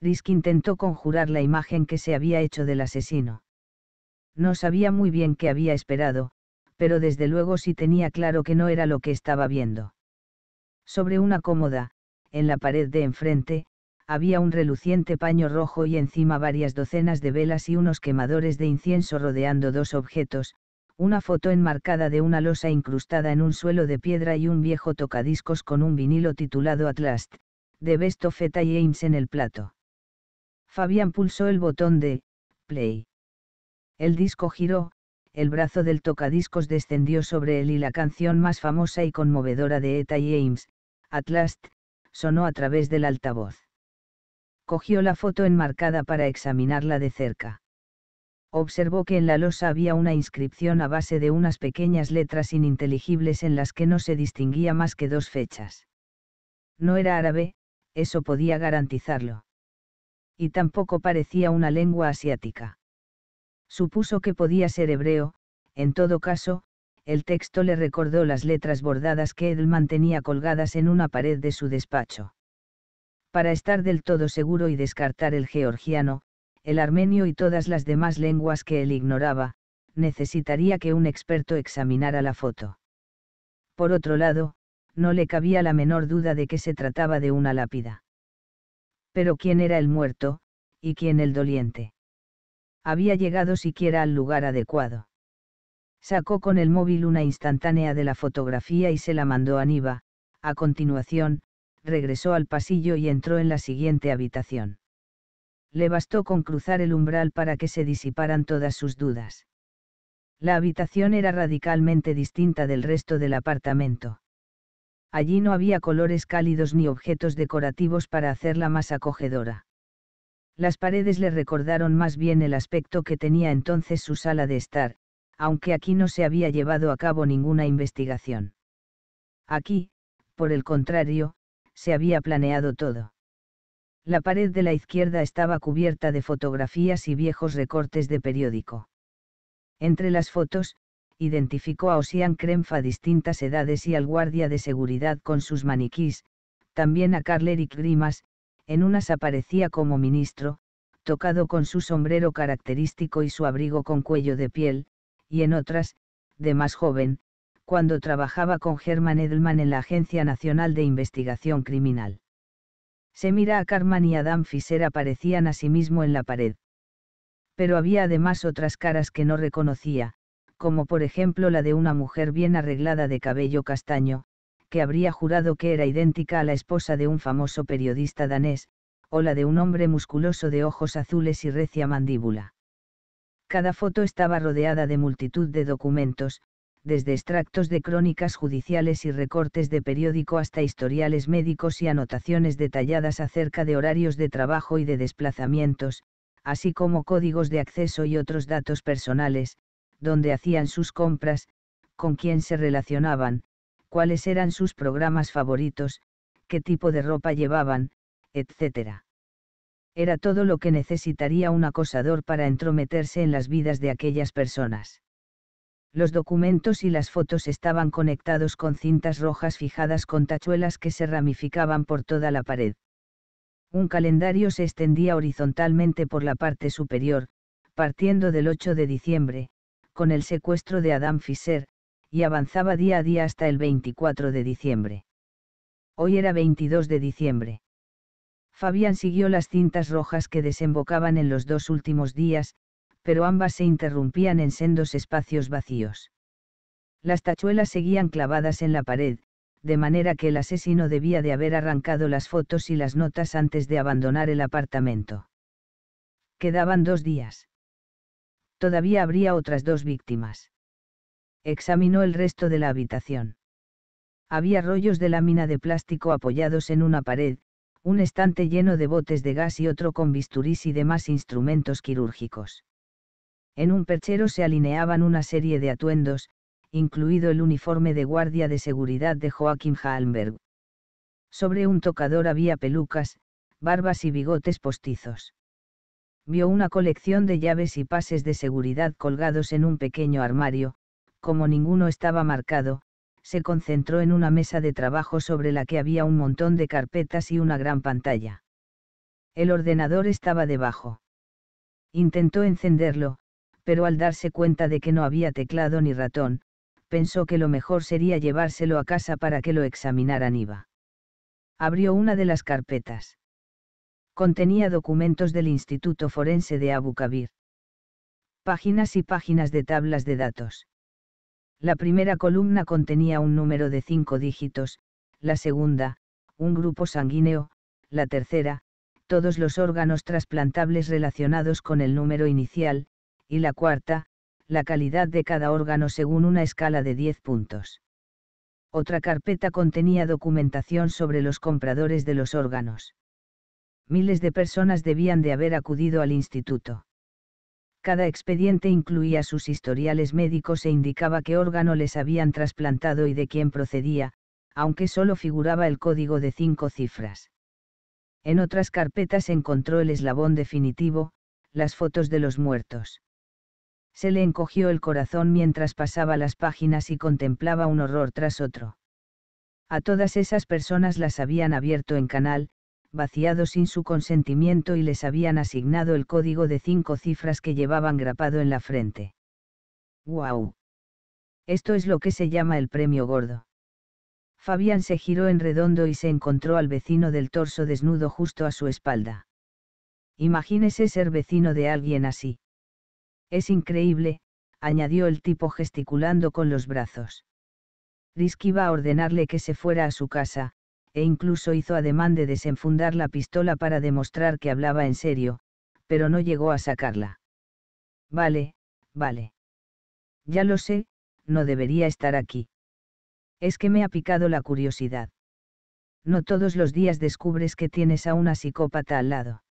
Risk intentó conjurar la imagen que se había hecho del asesino. No sabía muy bien qué había esperado, pero desde luego sí tenía claro que no era lo que estaba viendo. Sobre una cómoda, en la pared de enfrente, había un reluciente paño rojo y encima varias docenas de velas y unos quemadores de incienso rodeando dos objetos, una foto enmarcada de una losa incrustada en un suelo de piedra y un viejo tocadiscos con un vinilo titulado At de Besto Feta y Ames en el plato. Fabián pulsó el botón de play. El disco giró, el brazo del tocadiscos descendió sobre él y la canción más famosa y conmovedora de Eta y At Last, sonó a través del altavoz. Cogió la foto enmarcada para examinarla de cerca. Observó que en la losa había una inscripción a base de unas pequeñas letras ininteligibles en las que no se distinguía más que dos fechas. No era árabe, eso podía garantizarlo. Y tampoco parecía una lengua asiática Supuso que podía ser hebreo, en todo caso, el texto le recordó las letras bordadas que él mantenía colgadas en una pared de su despacho. Para estar del todo seguro y descartar el georgiano, el armenio y todas las demás lenguas que él ignoraba, necesitaría que un experto examinara la foto. Por otro lado, no le cabía la menor duda de que se trataba de una lápida. Pero ¿quién era el muerto, y quién el doliente? había llegado siquiera al lugar adecuado. Sacó con el móvil una instantánea de la fotografía y se la mandó a Niva, a continuación, regresó al pasillo y entró en la siguiente habitación. Le bastó con cruzar el umbral para que se disiparan todas sus dudas. La habitación era radicalmente distinta del resto del apartamento. Allí no había colores cálidos ni objetos decorativos para hacerla más acogedora. Las paredes le recordaron más bien el aspecto que tenía entonces su sala de estar, aunque aquí no se había llevado a cabo ninguna investigación. Aquí, por el contrario, se había planeado todo. La pared de la izquierda estaba cubierta de fotografías y viejos recortes de periódico. Entre las fotos, identificó a Osian Krenf a distintas edades y al guardia de seguridad con sus maniquís, también a Carl Eric Grimas, en unas aparecía como ministro, tocado con su sombrero característico y su abrigo con cuello de piel, y en otras, de más joven, cuando trabajaba con Germán Edelman en la Agencia Nacional de Investigación Criminal. Se mira a Carman y Adam Fisher aparecían a sí mismo en la pared. Pero había además otras caras que no reconocía, como por ejemplo la de una mujer bien arreglada de cabello castaño, que habría jurado que era idéntica a la esposa de un famoso periodista danés, o la de un hombre musculoso de ojos azules y recia mandíbula. Cada foto estaba rodeada de multitud de documentos, desde extractos de crónicas judiciales y recortes de periódico hasta historiales médicos y anotaciones detalladas acerca de horarios de trabajo y de desplazamientos, así como códigos de acceso y otros datos personales, donde hacían sus compras, con quién se relacionaban, cuáles eran sus programas favoritos, qué tipo de ropa llevaban, etc. Era todo lo que necesitaría un acosador para entrometerse en las vidas de aquellas personas. Los documentos y las fotos estaban conectados con cintas rojas fijadas con tachuelas que se ramificaban por toda la pared. Un calendario se extendía horizontalmente por la parte superior, partiendo del 8 de diciembre, con el secuestro de Adam Fisher, y avanzaba día a día hasta el 24 de diciembre. Hoy era 22 de diciembre. Fabián siguió las cintas rojas que desembocaban en los dos últimos días, pero ambas se interrumpían en sendos espacios vacíos. Las tachuelas seguían clavadas en la pared, de manera que el asesino debía de haber arrancado las fotos y las notas antes de abandonar el apartamento. Quedaban dos días. Todavía habría otras dos víctimas. Examinó el resto de la habitación. Había rollos de lámina de plástico apoyados en una pared, un estante lleno de botes de gas y otro con bisturís y demás instrumentos quirúrgicos. En un perchero se alineaban una serie de atuendos, incluido el uniforme de guardia de seguridad de Joaquín Halmberg. Sobre un tocador había pelucas, barbas y bigotes postizos. Vio una colección de llaves y pases de seguridad colgados en un pequeño armario, como ninguno estaba marcado, se concentró en una mesa de trabajo sobre la que había un montón de carpetas y una gran pantalla. El ordenador estaba debajo. Intentó encenderlo, pero al darse cuenta de que no había teclado ni ratón, pensó que lo mejor sería llevárselo a casa para que lo examinaran IVA. Abrió una de las carpetas. Contenía documentos del Instituto Forense de Abu Kabir. Páginas y páginas de tablas de datos. La primera columna contenía un número de cinco dígitos, la segunda, un grupo sanguíneo, la tercera, todos los órganos trasplantables relacionados con el número inicial, y la cuarta, la calidad de cada órgano según una escala de 10 puntos. Otra carpeta contenía documentación sobre los compradores de los órganos. Miles de personas debían de haber acudido al instituto. Cada expediente incluía sus historiales médicos e indicaba qué órgano les habían trasplantado y de quién procedía, aunque solo figuraba el código de cinco cifras. En otras carpetas encontró el eslabón definitivo, las fotos de los muertos. Se le encogió el corazón mientras pasaba las páginas y contemplaba un horror tras otro. A todas esas personas las habían abierto en canal, vaciado sin su consentimiento y les habían asignado el código de cinco cifras que llevaban grapado en la frente. ¡Guau! Esto es lo que se llama el premio gordo. Fabián se giró en redondo y se encontró al vecino del torso desnudo justo a su espalda. Imagínese ser vecino de alguien así. Es increíble, añadió el tipo gesticulando con los brazos. Risk iba a ordenarle que se fuera a su casa, e incluso hizo ademán de desenfundar la pistola para demostrar que hablaba en serio, pero no llegó a sacarla. Vale, vale. Ya lo sé, no debería estar aquí. Es que me ha picado la curiosidad. No todos los días descubres que tienes a una psicópata al lado.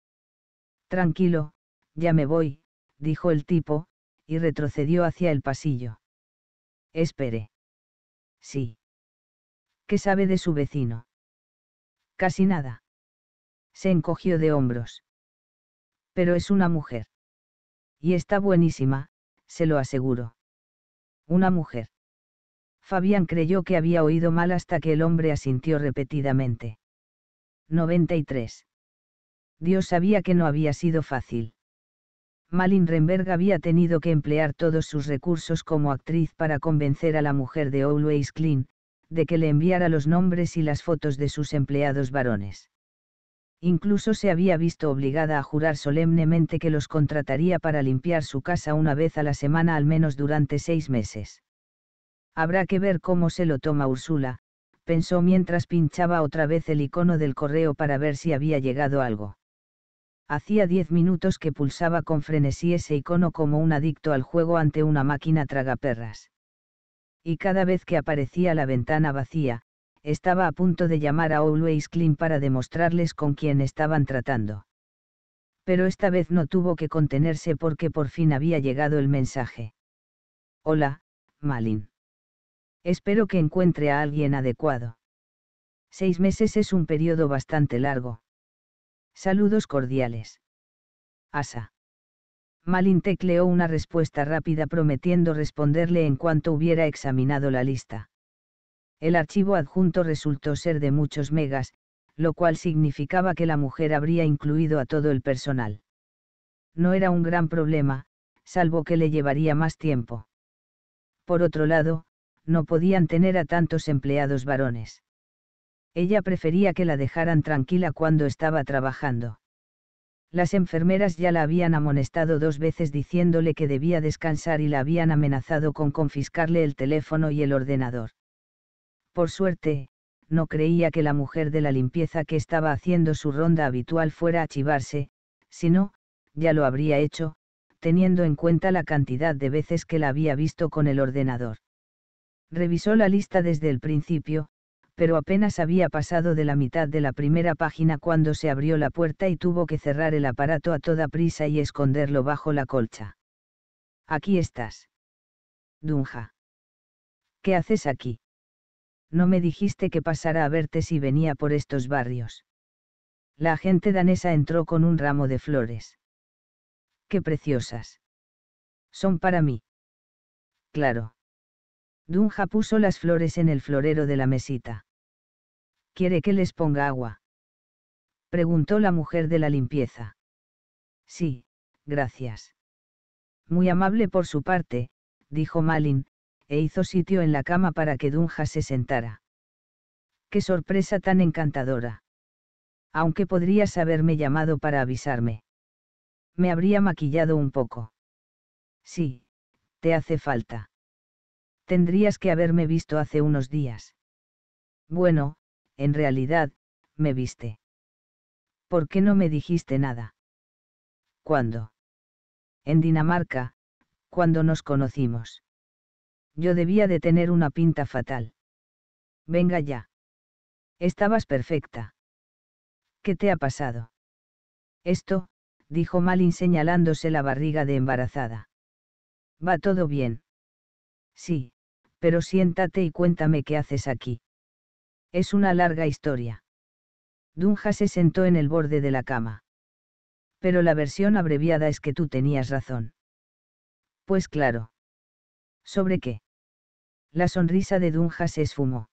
Tranquilo, ya me voy, dijo el tipo, y retrocedió hacia el pasillo. Espere. Sí. ¿Qué sabe de su vecino? Casi nada. Se encogió de hombros. Pero es una mujer. Y está buenísima, se lo aseguro. Una mujer. Fabián creyó que había oído mal hasta que el hombre asintió repetidamente. 93. Dios sabía que no había sido fácil. Malin Renberg había tenido que emplear todos sus recursos como actriz para convencer a la mujer de Always Clean, de que le enviara los nombres y las fotos de sus empleados varones. Incluso se había visto obligada a jurar solemnemente que los contrataría para limpiar su casa una vez a la semana al menos durante seis meses. Habrá que ver cómo se lo toma Úrsula, pensó mientras pinchaba otra vez el icono del correo para ver si había llegado algo. Hacía diez minutos que pulsaba con frenesí ese icono como un adicto al juego ante una máquina tragaperras y cada vez que aparecía la ventana vacía, estaba a punto de llamar a Always Clean para demostrarles con quién estaban tratando. Pero esta vez no tuvo que contenerse porque por fin había llegado el mensaje. Hola, Malin. Espero que encuentre a alguien adecuado. Seis meses es un periodo bastante largo. Saludos cordiales. Asa. Malin leó una respuesta rápida prometiendo responderle en cuanto hubiera examinado la lista. El archivo adjunto resultó ser de muchos megas, lo cual significaba que la mujer habría incluido a todo el personal. No era un gran problema, salvo que le llevaría más tiempo. Por otro lado, no podían tener a tantos empleados varones. Ella prefería que la dejaran tranquila cuando estaba trabajando. Las enfermeras ya la habían amonestado dos veces diciéndole que debía descansar y la habían amenazado con confiscarle el teléfono y el ordenador. Por suerte, no creía que la mujer de la limpieza que estaba haciendo su ronda habitual fuera a chivarse, sino, ya lo habría hecho, teniendo en cuenta la cantidad de veces que la había visto con el ordenador. Revisó la lista desde el principio, pero apenas había pasado de la mitad de la primera página cuando se abrió la puerta y tuvo que cerrar el aparato a toda prisa y esconderlo bajo la colcha. Aquí estás. Dunja. ¿Qué haces aquí? No me dijiste que pasara a verte si venía por estos barrios. La agente danesa entró con un ramo de flores. ¡Qué preciosas! Son para mí. Claro. Dunja puso las flores en el florero de la mesita. ¿Quiere que les ponga agua? Preguntó la mujer de la limpieza. Sí, gracias. Muy amable por su parte, dijo Malin, e hizo sitio en la cama para que Dunja se sentara. Qué sorpresa tan encantadora. Aunque podrías haberme llamado para avisarme. Me habría maquillado un poco. Sí, te hace falta. Tendrías que haberme visto hace unos días. Bueno, en realidad, me viste. ¿Por qué no me dijiste nada? ¿Cuándo? En Dinamarca, cuando nos conocimos. Yo debía de tener una pinta fatal. Venga ya. Estabas perfecta. ¿Qué te ha pasado? Esto, dijo Malin señalándose la barriga de embarazada. Va todo bien. Sí, pero siéntate y cuéntame qué haces aquí. Es una larga historia. Dunja se sentó en el borde de la cama. Pero la versión abreviada es que tú tenías razón. Pues claro. ¿Sobre qué? La sonrisa de Dunja se esfumó.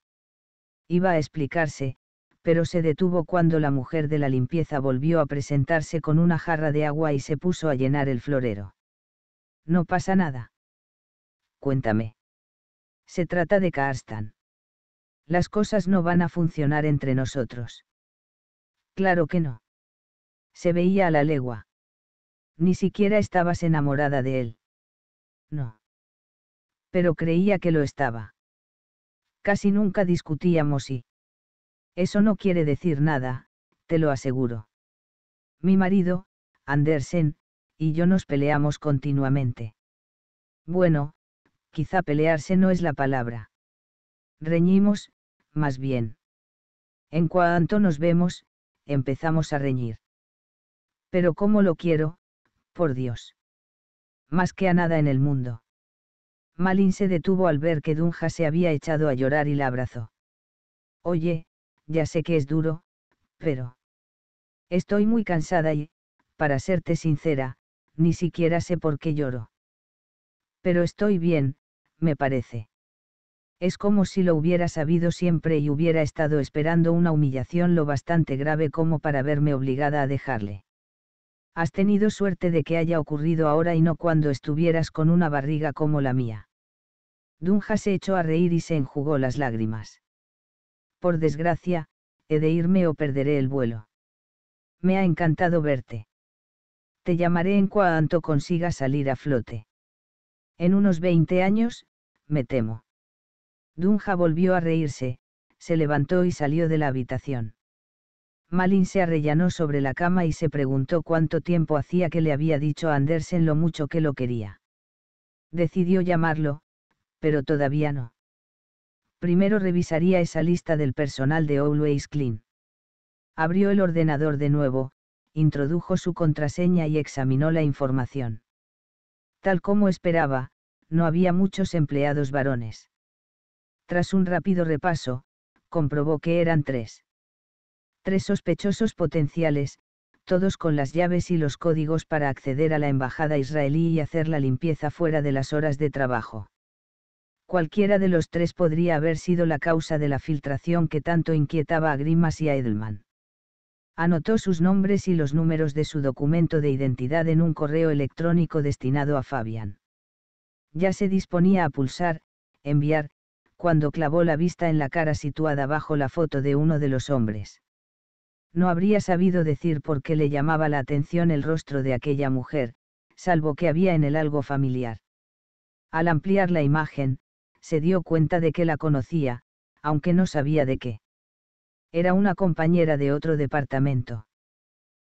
Iba a explicarse, pero se detuvo cuando la mujer de la limpieza volvió a presentarse con una jarra de agua y se puso a llenar el florero. No pasa nada. Cuéntame. Se trata de Karstan las cosas no van a funcionar entre nosotros. Claro que no. Se veía a la legua. Ni siquiera estabas enamorada de él. No. Pero creía que lo estaba. Casi nunca discutíamos y... Eso no quiere decir nada, te lo aseguro. Mi marido, Andersen, y yo nos peleamos continuamente. Bueno, quizá pelearse no es la palabra. Reñimos, más bien. En cuanto nos vemos, empezamos a reñir. Pero cómo lo quiero, por Dios. Más que a nada en el mundo. Malin se detuvo al ver que Dunja se había echado a llorar y la abrazó. Oye, ya sé que es duro, pero... Estoy muy cansada y, para serte sincera, ni siquiera sé por qué lloro. Pero estoy bien, me parece. Es como si lo hubiera sabido siempre y hubiera estado esperando una humillación lo bastante grave como para verme obligada a dejarle. Has tenido suerte de que haya ocurrido ahora y no cuando estuvieras con una barriga como la mía. Dunja se echó a reír y se enjugó las lágrimas. Por desgracia, he de irme o perderé el vuelo. Me ha encantado verte. Te llamaré en cuanto consiga salir a flote. En unos 20 años, me temo. Dunja volvió a reírse, se levantó y salió de la habitación. Malin se arrellanó sobre la cama y se preguntó cuánto tiempo hacía que le había dicho a Andersen lo mucho que lo quería. Decidió llamarlo, pero todavía no. Primero revisaría esa lista del personal de Always Clean. Abrió el ordenador de nuevo, introdujo su contraseña y examinó la información. Tal como esperaba, no había muchos empleados varones. Tras un rápido repaso, comprobó que eran tres. Tres sospechosos potenciales, todos con las llaves y los códigos para acceder a la embajada israelí y hacer la limpieza fuera de las horas de trabajo. Cualquiera de los tres podría haber sido la causa de la filtración que tanto inquietaba a Grimas y a Edelman. Anotó sus nombres y los números de su documento de identidad en un correo electrónico destinado a Fabian. Ya se disponía a pulsar, enviar, cuando clavó la vista en la cara situada bajo la foto de uno de los hombres. No habría sabido decir por qué le llamaba la atención el rostro de aquella mujer, salvo que había en él algo familiar. Al ampliar la imagen, se dio cuenta de que la conocía, aunque no sabía de qué. Era una compañera de otro departamento.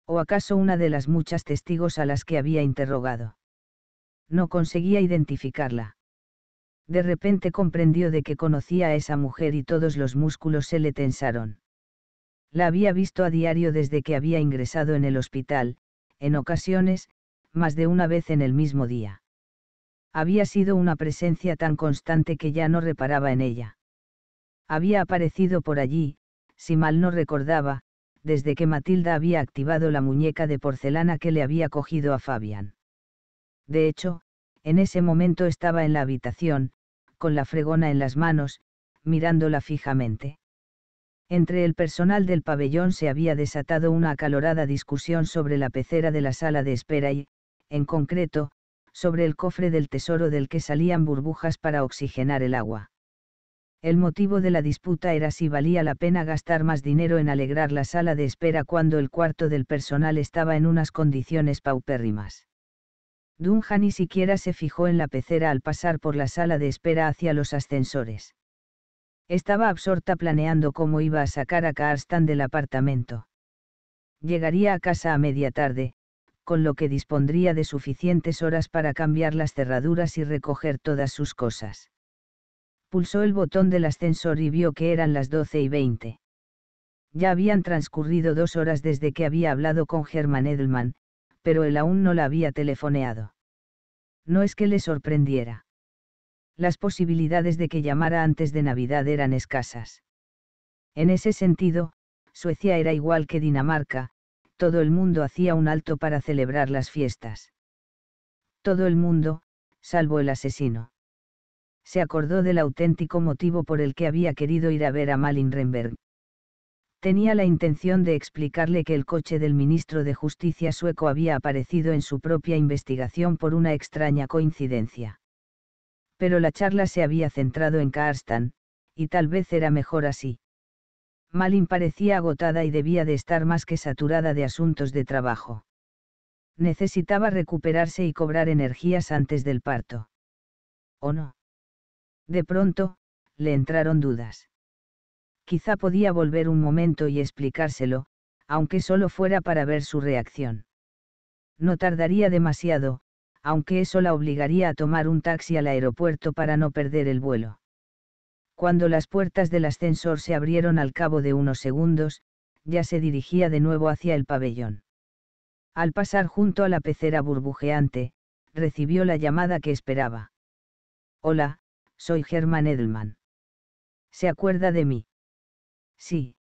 ¿O acaso una de las muchas testigos a las que había interrogado? No conseguía identificarla. De repente comprendió de que conocía a esa mujer y todos los músculos se le tensaron. La había visto a diario desde que había ingresado en el hospital, en ocasiones, más de una vez en el mismo día. Había sido una presencia tan constante que ya no reparaba en ella. Había aparecido por allí, si mal no recordaba, desde que Matilda había activado la muñeca de porcelana que le había cogido a Fabián. De hecho, en ese momento estaba en la habitación, con la fregona en las manos, mirándola fijamente. Entre el personal del pabellón se había desatado una acalorada discusión sobre la pecera de la sala de espera y, en concreto, sobre el cofre del tesoro del que salían burbujas para oxigenar el agua. El motivo de la disputa era si valía la pena gastar más dinero en alegrar la sala de espera cuando el cuarto del personal estaba en unas condiciones paupérrimas. Dunja ni siquiera se fijó en la pecera al pasar por la sala de espera hacia los ascensores. Estaba absorta planeando cómo iba a sacar a Karstan del apartamento. Llegaría a casa a media tarde, con lo que dispondría de suficientes horas para cambiar las cerraduras y recoger todas sus cosas. Pulsó el botón del ascensor y vio que eran las 12 y 20. Ya habían transcurrido dos horas desde que había hablado con Germán Edelman, pero él aún no la había telefoneado. No es que le sorprendiera. Las posibilidades de que llamara antes de Navidad eran escasas. En ese sentido, Suecia era igual que Dinamarca, todo el mundo hacía un alto para celebrar las fiestas. Todo el mundo, salvo el asesino. Se acordó del auténtico motivo por el que había querido ir a ver a Malin Renberg tenía la intención de explicarle que el coche del ministro de Justicia sueco había aparecido en su propia investigación por una extraña coincidencia. Pero la charla se había centrado en Karstan, y tal vez era mejor así. Malin parecía agotada y debía de estar más que saturada de asuntos de trabajo. Necesitaba recuperarse y cobrar energías antes del parto. ¿O no? De pronto, le entraron dudas quizá podía volver un momento y explicárselo, aunque solo fuera para ver su reacción. No tardaría demasiado, aunque eso la obligaría a tomar un taxi al aeropuerto para no perder el vuelo. Cuando las puertas del ascensor se abrieron al cabo de unos segundos, ya se dirigía de nuevo hacia el pabellón. Al pasar junto a la pecera burbujeante, recibió la llamada que esperaba. Hola, soy Germán Edelman. ¿Se acuerda de mí? Sí,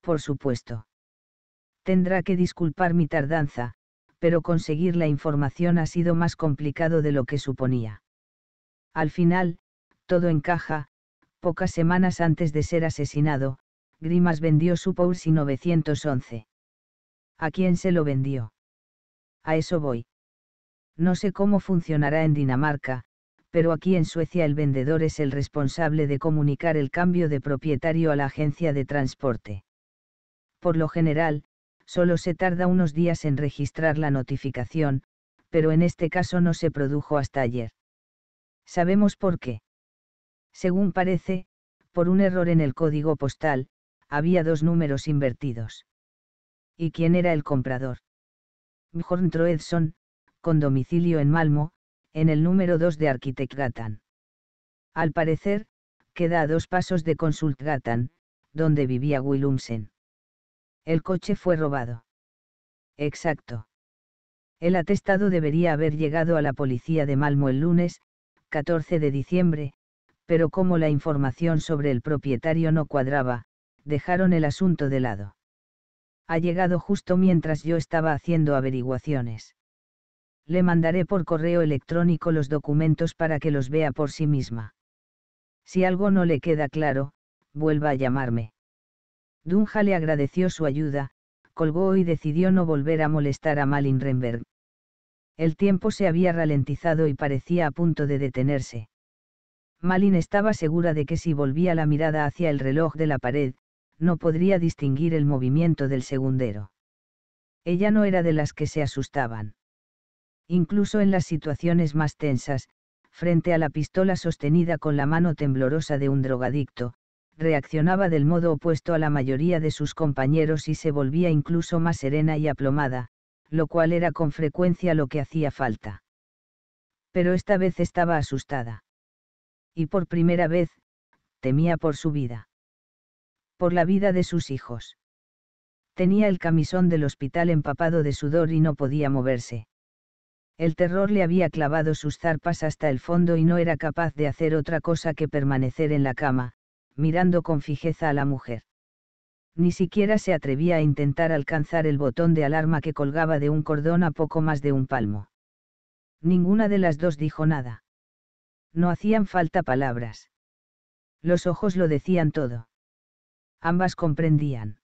por supuesto. Tendrá que disculpar mi tardanza, pero conseguir la información ha sido más complicado de lo que suponía. Al final, todo encaja, pocas semanas antes de ser asesinado, Grimas vendió su Porsche 911. ¿A quién se lo vendió? A eso voy. No sé cómo funcionará en Dinamarca, pero aquí en Suecia el vendedor es el responsable de comunicar el cambio de propietario a la agencia de transporte. Por lo general, solo se tarda unos días en registrar la notificación, pero en este caso no se produjo hasta ayer. Sabemos por qué. Según parece, por un error en el código postal, había dos números invertidos. ¿Y quién era el comprador? Bjorn Troedson, con domicilio en Malmo, en el número 2 de Architect Gatan. Al parecer, queda a dos pasos de Consult Gatan, donde vivía Willumsen. El coche fue robado. Exacto. El atestado debería haber llegado a la policía de Malmo el lunes, 14 de diciembre, pero como la información sobre el propietario no cuadraba, dejaron el asunto de lado. Ha llegado justo mientras yo estaba haciendo averiguaciones. Le mandaré por correo electrónico los documentos para que los vea por sí misma. Si algo no le queda claro, vuelva a llamarme. Dunja le agradeció su ayuda, colgó y decidió no volver a molestar a Malin Remberg. El tiempo se había ralentizado y parecía a punto de detenerse. Malin estaba segura de que si volvía la mirada hacia el reloj de la pared, no podría distinguir el movimiento del segundero. Ella no era de las que se asustaban incluso en las situaciones más tensas, frente a la pistola sostenida con la mano temblorosa de un drogadicto, reaccionaba del modo opuesto a la mayoría de sus compañeros y se volvía incluso más serena y aplomada, lo cual era con frecuencia lo que hacía falta. Pero esta vez estaba asustada. Y por primera vez, temía por su vida. Por la vida de sus hijos. Tenía el camisón del hospital empapado de sudor y no podía moverse. El terror le había clavado sus zarpas hasta el fondo y no era capaz de hacer otra cosa que permanecer en la cama, mirando con fijeza a la mujer. Ni siquiera se atrevía a intentar alcanzar el botón de alarma que colgaba de un cordón a poco más de un palmo. Ninguna de las dos dijo nada. No hacían falta palabras. Los ojos lo decían todo. Ambas comprendían.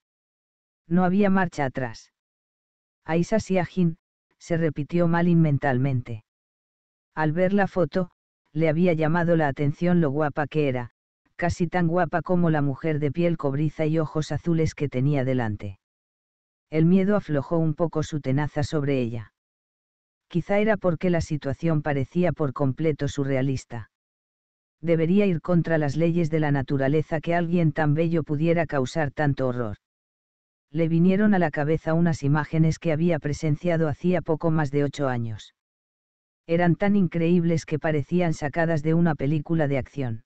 No había marcha atrás. Aisa Siajin, se repitió mal mentalmente. Al ver la foto, le había llamado la atención lo guapa que era, casi tan guapa como la mujer de piel cobriza y ojos azules que tenía delante. El miedo aflojó un poco su tenaza sobre ella. Quizá era porque la situación parecía por completo surrealista. Debería ir contra las leyes de la naturaleza que alguien tan bello pudiera causar tanto horror le vinieron a la cabeza unas imágenes que había presenciado hacía poco más de ocho años. Eran tan increíbles que parecían sacadas de una película de acción.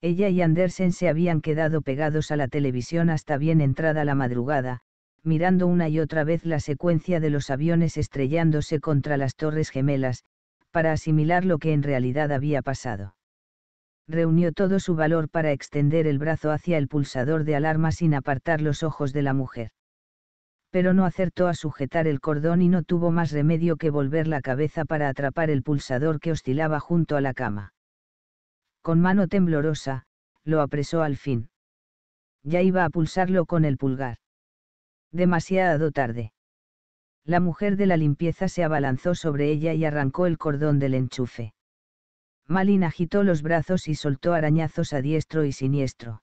Ella y Andersen se habían quedado pegados a la televisión hasta bien entrada la madrugada, mirando una y otra vez la secuencia de los aviones estrellándose contra las torres gemelas, para asimilar lo que en realidad había pasado reunió todo su valor para extender el brazo hacia el pulsador de alarma sin apartar los ojos de la mujer. Pero no acertó a sujetar el cordón y no tuvo más remedio que volver la cabeza para atrapar el pulsador que oscilaba junto a la cama. Con mano temblorosa, lo apresó al fin. Ya iba a pulsarlo con el pulgar. Demasiado tarde. La mujer de la limpieza se abalanzó sobre ella y arrancó el cordón del enchufe Malin agitó los brazos y soltó arañazos a diestro y siniestro.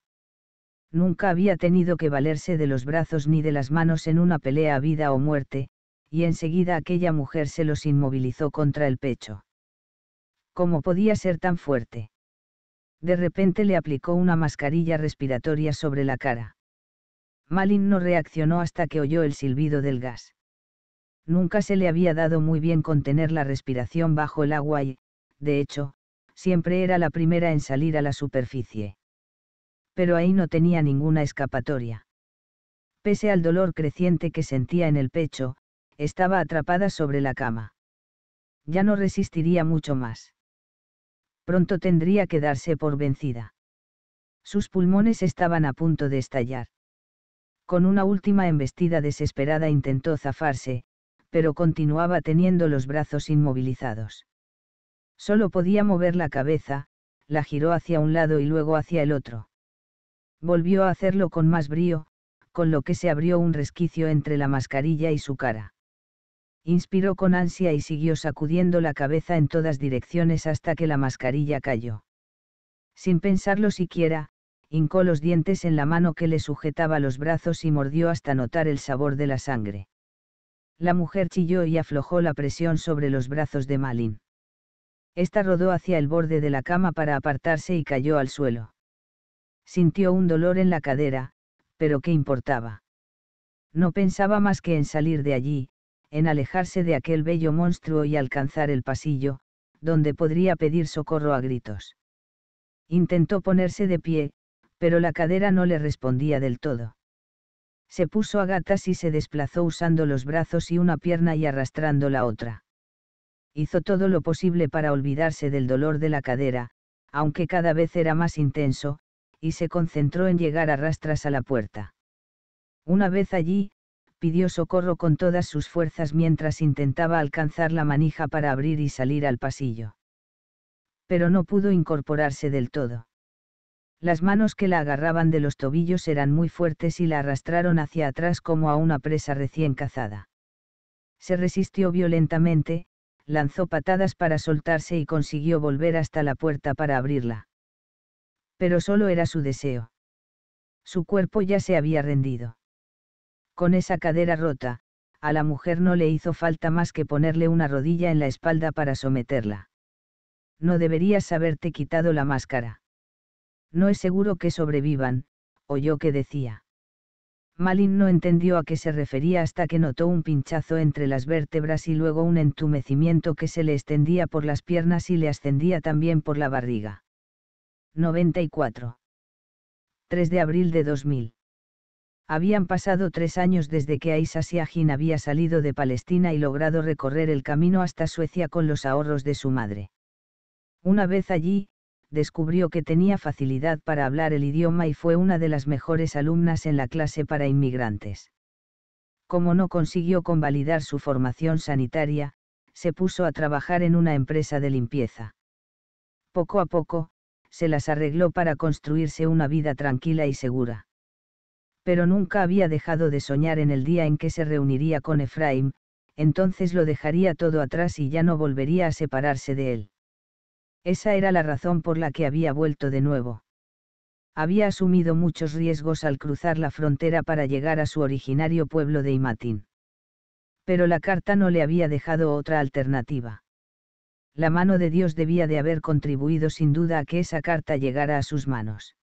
Nunca había tenido que valerse de los brazos ni de las manos en una pelea a vida o muerte, y enseguida aquella mujer se los inmovilizó contra el pecho. ¿Cómo podía ser tan fuerte? De repente le aplicó una mascarilla respiratoria sobre la cara. Malin no reaccionó hasta que oyó el silbido del gas. Nunca se le había dado muy bien contener la respiración bajo el agua y, de hecho, siempre era la primera en salir a la superficie. Pero ahí no tenía ninguna escapatoria. Pese al dolor creciente que sentía en el pecho, estaba atrapada sobre la cama. Ya no resistiría mucho más. Pronto tendría que darse por vencida. Sus pulmones estaban a punto de estallar. Con una última embestida desesperada intentó zafarse, pero continuaba teniendo los brazos inmovilizados. Solo podía mover la cabeza, la giró hacia un lado y luego hacia el otro. Volvió a hacerlo con más brío, con lo que se abrió un resquicio entre la mascarilla y su cara. Inspiró con ansia y siguió sacudiendo la cabeza en todas direcciones hasta que la mascarilla cayó. Sin pensarlo siquiera, hincó los dientes en la mano que le sujetaba los brazos y mordió hasta notar el sabor de la sangre. La mujer chilló y aflojó la presión sobre los brazos de Malin. Esta rodó hacia el borde de la cama para apartarse y cayó al suelo. Sintió un dolor en la cadera, pero ¿qué importaba? No pensaba más que en salir de allí, en alejarse de aquel bello monstruo y alcanzar el pasillo, donde podría pedir socorro a gritos. Intentó ponerse de pie, pero la cadera no le respondía del todo. Se puso a gatas y se desplazó usando los brazos y una pierna y arrastrando la otra. Hizo todo lo posible para olvidarse del dolor de la cadera, aunque cada vez era más intenso, y se concentró en llegar a rastras a la puerta. Una vez allí, pidió socorro con todas sus fuerzas mientras intentaba alcanzar la manija para abrir y salir al pasillo. Pero no pudo incorporarse del todo. Las manos que la agarraban de los tobillos eran muy fuertes y la arrastraron hacia atrás como a una presa recién cazada. Se resistió violentamente, lanzó patadas para soltarse y consiguió volver hasta la puerta para abrirla. Pero solo era su deseo. Su cuerpo ya se había rendido. Con esa cadera rota, a la mujer no le hizo falta más que ponerle una rodilla en la espalda para someterla. No deberías haberte quitado la máscara. No es seguro que sobrevivan, oyó que decía. Malin no entendió a qué se refería hasta que notó un pinchazo entre las vértebras y luego un entumecimiento que se le extendía por las piernas y le ascendía también por la barriga. 94. 3 de abril de 2000. Habían pasado tres años desde que Aisha Siahin había salido de Palestina y logrado recorrer el camino hasta Suecia con los ahorros de su madre. Una vez allí, descubrió que tenía facilidad para hablar el idioma y fue una de las mejores alumnas en la clase para inmigrantes. Como no consiguió convalidar su formación sanitaria, se puso a trabajar en una empresa de limpieza. Poco a poco, se las arregló para construirse una vida tranquila y segura. Pero nunca había dejado de soñar en el día en que se reuniría con Efraim, entonces lo dejaría todo atrás y ya no volvería a separarse de él. Esa era la razón por la que había vuelto de nuevo. Había asumido muchos riesgos al cruzar la frontera para llegar a su originario pueblo de Imatín. Pero la carta no le había dejado otra alternativa. La mano de Dios debía de haber contribuido sin duda a que esa carta llegara a sus manos.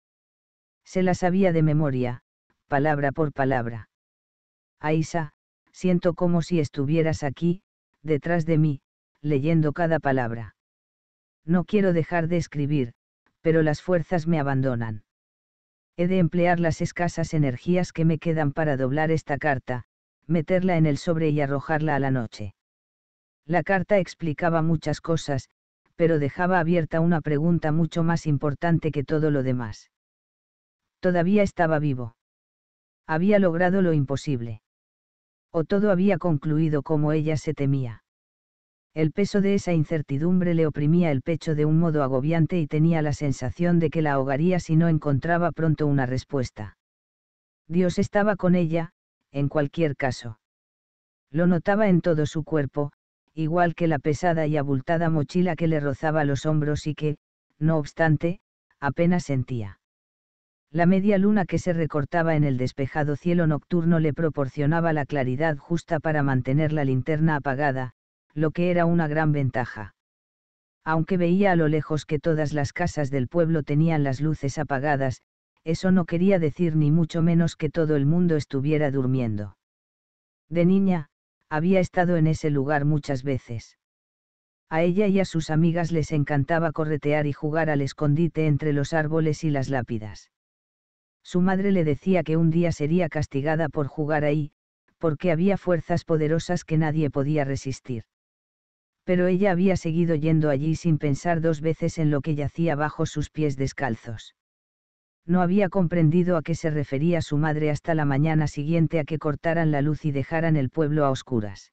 Se la sabía de memoria, palabra por palabra. Aisa, siento como si estuvieras aquí, detrás de mí, leyendo cada palabra. No quiero dejar de escribir, pero las fuerzas me abandonan. He de emplear las escasas energías que me quedan para doblar esta carta, meterla en el sobre y arrojarla a la noche. La carta explicaba muchas cosas, pero dejaba abierta una pregunta mucho más importante que todo lo demás. Todavía estaba vivo. Había logrado lo imposible. O todo había concluido como ella se temía. El peso de esa incertidumbre le oprimía el pecho de un modo agobiante y tenía la sensación de que la ahogaría si no encontraba pronto una respuesta. Dios estaba con ella, en cualquier caso. Lo notaba en todo su cuerpo, igual que la pesada y abultada mochila que le rozaba los hombros y que, no obstante, apenas sentía. La media luna que se recortaba en el despejado cielo nocturno le proporcionaba la claridad justa para mantener la linterna apagada, lo que era una gran ventaja. Aunque veía a lo lejos que todas las casas del pueblo tenían las luces apagadas, eso no quería decir ni mucho menos que todo el mundo estuviera durmiendo. De niña, había estado en ese lugar muchas veces. A ella y a sus amigas les encantaba corretear y jugar al escondite entre los árboles y las lápidas. Su madre le decía que un día sería castigada por jugar ahí, porque había fuerzas poderosas que nadie podía resistir pero ella había seguido yendo allí sin pensar dos veces en lo que yacía bajo sus pies descalzos. No había comprendido a qué se refería su madre hasta la mañana siguiente a que cortaran la luz y dejaran el pueblo a oscuras.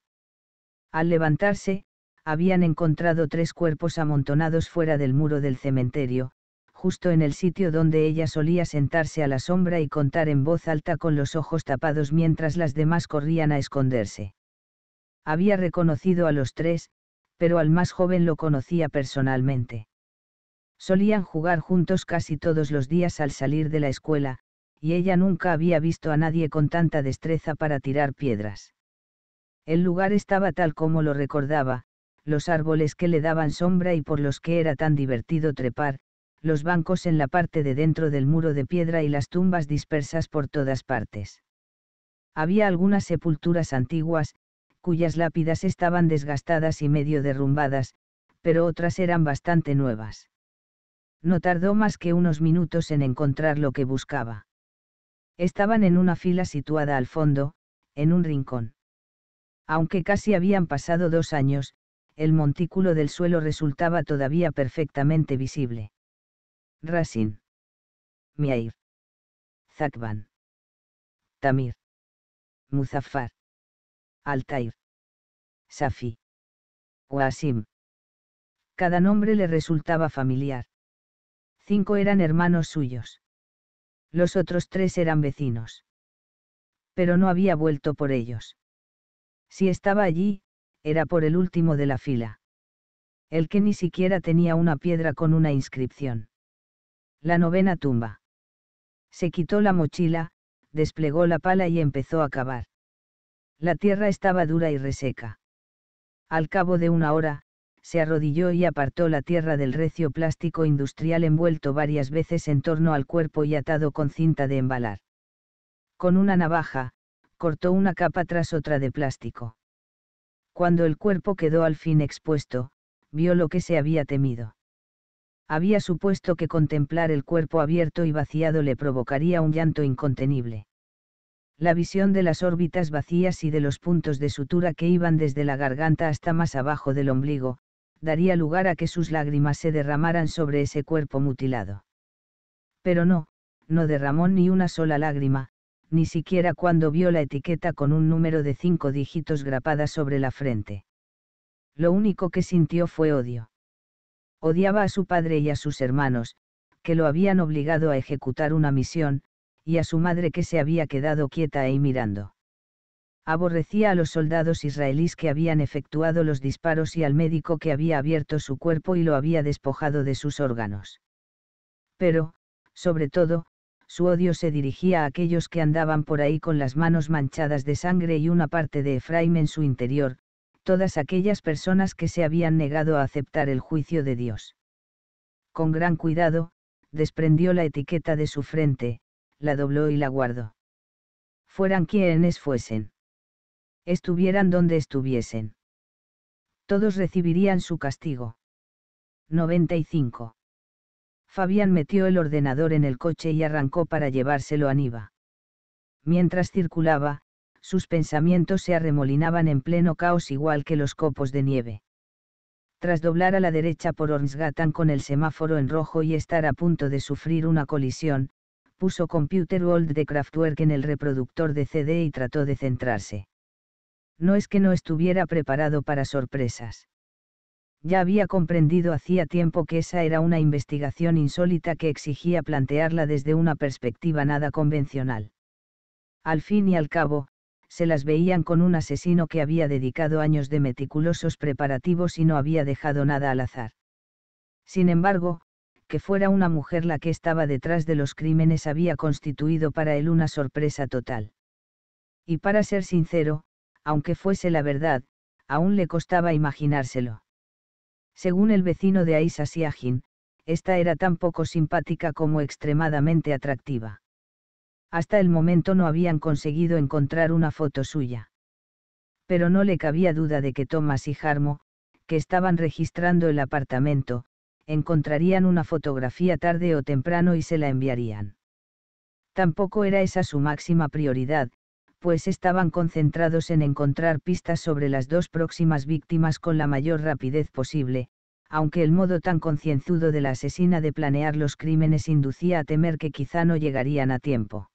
Al levantarse, habían encontrado tres cuerpos amontonados fuera del muro del cementerio, justo en el sitio donde ella solía sentarse a la sombra y contar en voz alta con los ojos tapados mientras las demás corrían a esconderse. Había reconocido a los tres, pero al más joven lo conocía personalmente. Solían jugar juntos casi todos los días al salir de la escuela, y ella nunca había visto a nadie con tanta destreza para tirar piedras. El lugar estaba tal como lo recordaba, los árboles que le daban sombra y por los que era tan divertido trepar, los bancos en la parte de dentro del muro de piedra y las tumbas dispersas por todas partes. Había algunas sepulturas antiguas, cuyas lápidas estaban desgastadas y medio derrumbadas, pero otras eran bastante nuevas. No tardó más que unos minutos en encontrar lo que buscaba. Estaban en una fila situada al fondo, en un rincón. Aunque casi habían pasado dos años, el montículo del suelo resultaba todavía perfectamente visible. Rasin. Miair. Zakban. Tamir. Muzaffar. Altair, Safi, Wasim. Cada nombre le resultaba familiar. Cinco eran hermanos suyos. Los otros tres eran vecinos. Pero no había vuelto por ellos. Si estaba allí, era por el último de la fila. El que ni siquiera tenía una piedra con una inscripción. La novena tumba. Se quitó la mochila, desplegó la pala y empezó a cavar. La tierra estaba dura y reseca. Al cabo de una hora, se arrodilló y apartó la tierra del recio plástico industrial envuelto varias veces en torno al cuerpo y atado con cinta de embalar. Con una navaja, cortó una capa tras otra de plástico. Cuando el cuerpo quedó al fin expuesto, vio lo que se había temido. Había supuesto que contemplar el cuerpo abierto y vaciado le provocaría un llanto incontenible la visión de las órbitas vacías y de los puntos de sutura que iban desde la garganta hasta más abajo del ombligo, daría lugar a que sus lágrimas se derramaran sobre ese cuerpo mutilado. Pero no, no derramó ni una sola lágrima, ni siquiera cuando vio la etiqueta con un número de cinco dígitos grapada sobre la frente. Lo único que sintió fue odio. Odiaba a su padre y a sus hermanos, que lo habían obligado a ejecutar una misión, y a su madre que se había quedado quieta y mirando. Aborrecía a los soldados israelíes que habían efectuado los disparos y al médico que había abierto su cuerpo y lo había despojado de sus órganos. Pero, sobre todo, su odio se dirigía a aquellos que andaban por ahí con las manos manchadas de sangre y una parte de Efraim en su interior, todas aquellas personas que se habían negado a aceptar el juicio de Dios. Con gran cuidado, desprendió la etiqueta de su frente, la dobló y la guardó. Fueran quienes fuesen. Estuvieran donde estuviesen. Todos recibirían su castigo. 95. Fabián metió el ordenador en el coche y arrancó para llevárselo a Niva. Mientras circulaba, sus pensamientos se arremolinaban en pleno caos igual que los copos de nieve. Tras doblar a la derecha por Ornsgatan con el semáforo en rojo y estar a punto de sufrir una colisión, puso Computer World de Kraftwerk en el reproductor de CD y trató de centrarse. No es que no estuviera preparado para sorpresas. Ya había comprendido hacía tiempo que esa era una investigación insólita que exigía plantearla desde una perspectiva nada convencional. Al fin y al cabo, se las veían con un asesino que había dedicado años de meticulosos preparativos y no había dejado nada al azar. Sin embargo, que fuera una mujer la que estaba detrás de los crímenes había constituido para él una sorpresa total. Y para ser sincero, aunque fuese la verdad, aún le costaba imaginárselo. Según el vecino de Aisa siagin esta era tan poco simpática como extremadamente atractiva. Hasta el momento no habían conseguido encontrar una foto suya. Pero no le cabía duda de que Thomas y Jarmo, que estaban registrando el apartamento, encontrarían una fotografía tarde o temprano y se la enviarían. Tampoco era esa su máxima prioridad, pues estaban concentrados en encontrar pistas sobre las dos próximas víctimas con la mayor rapidez posible, aunque el modo tan concienzudo de la asesina de planear los crímenes inducía a temer que quizá no llegarían a tiempo.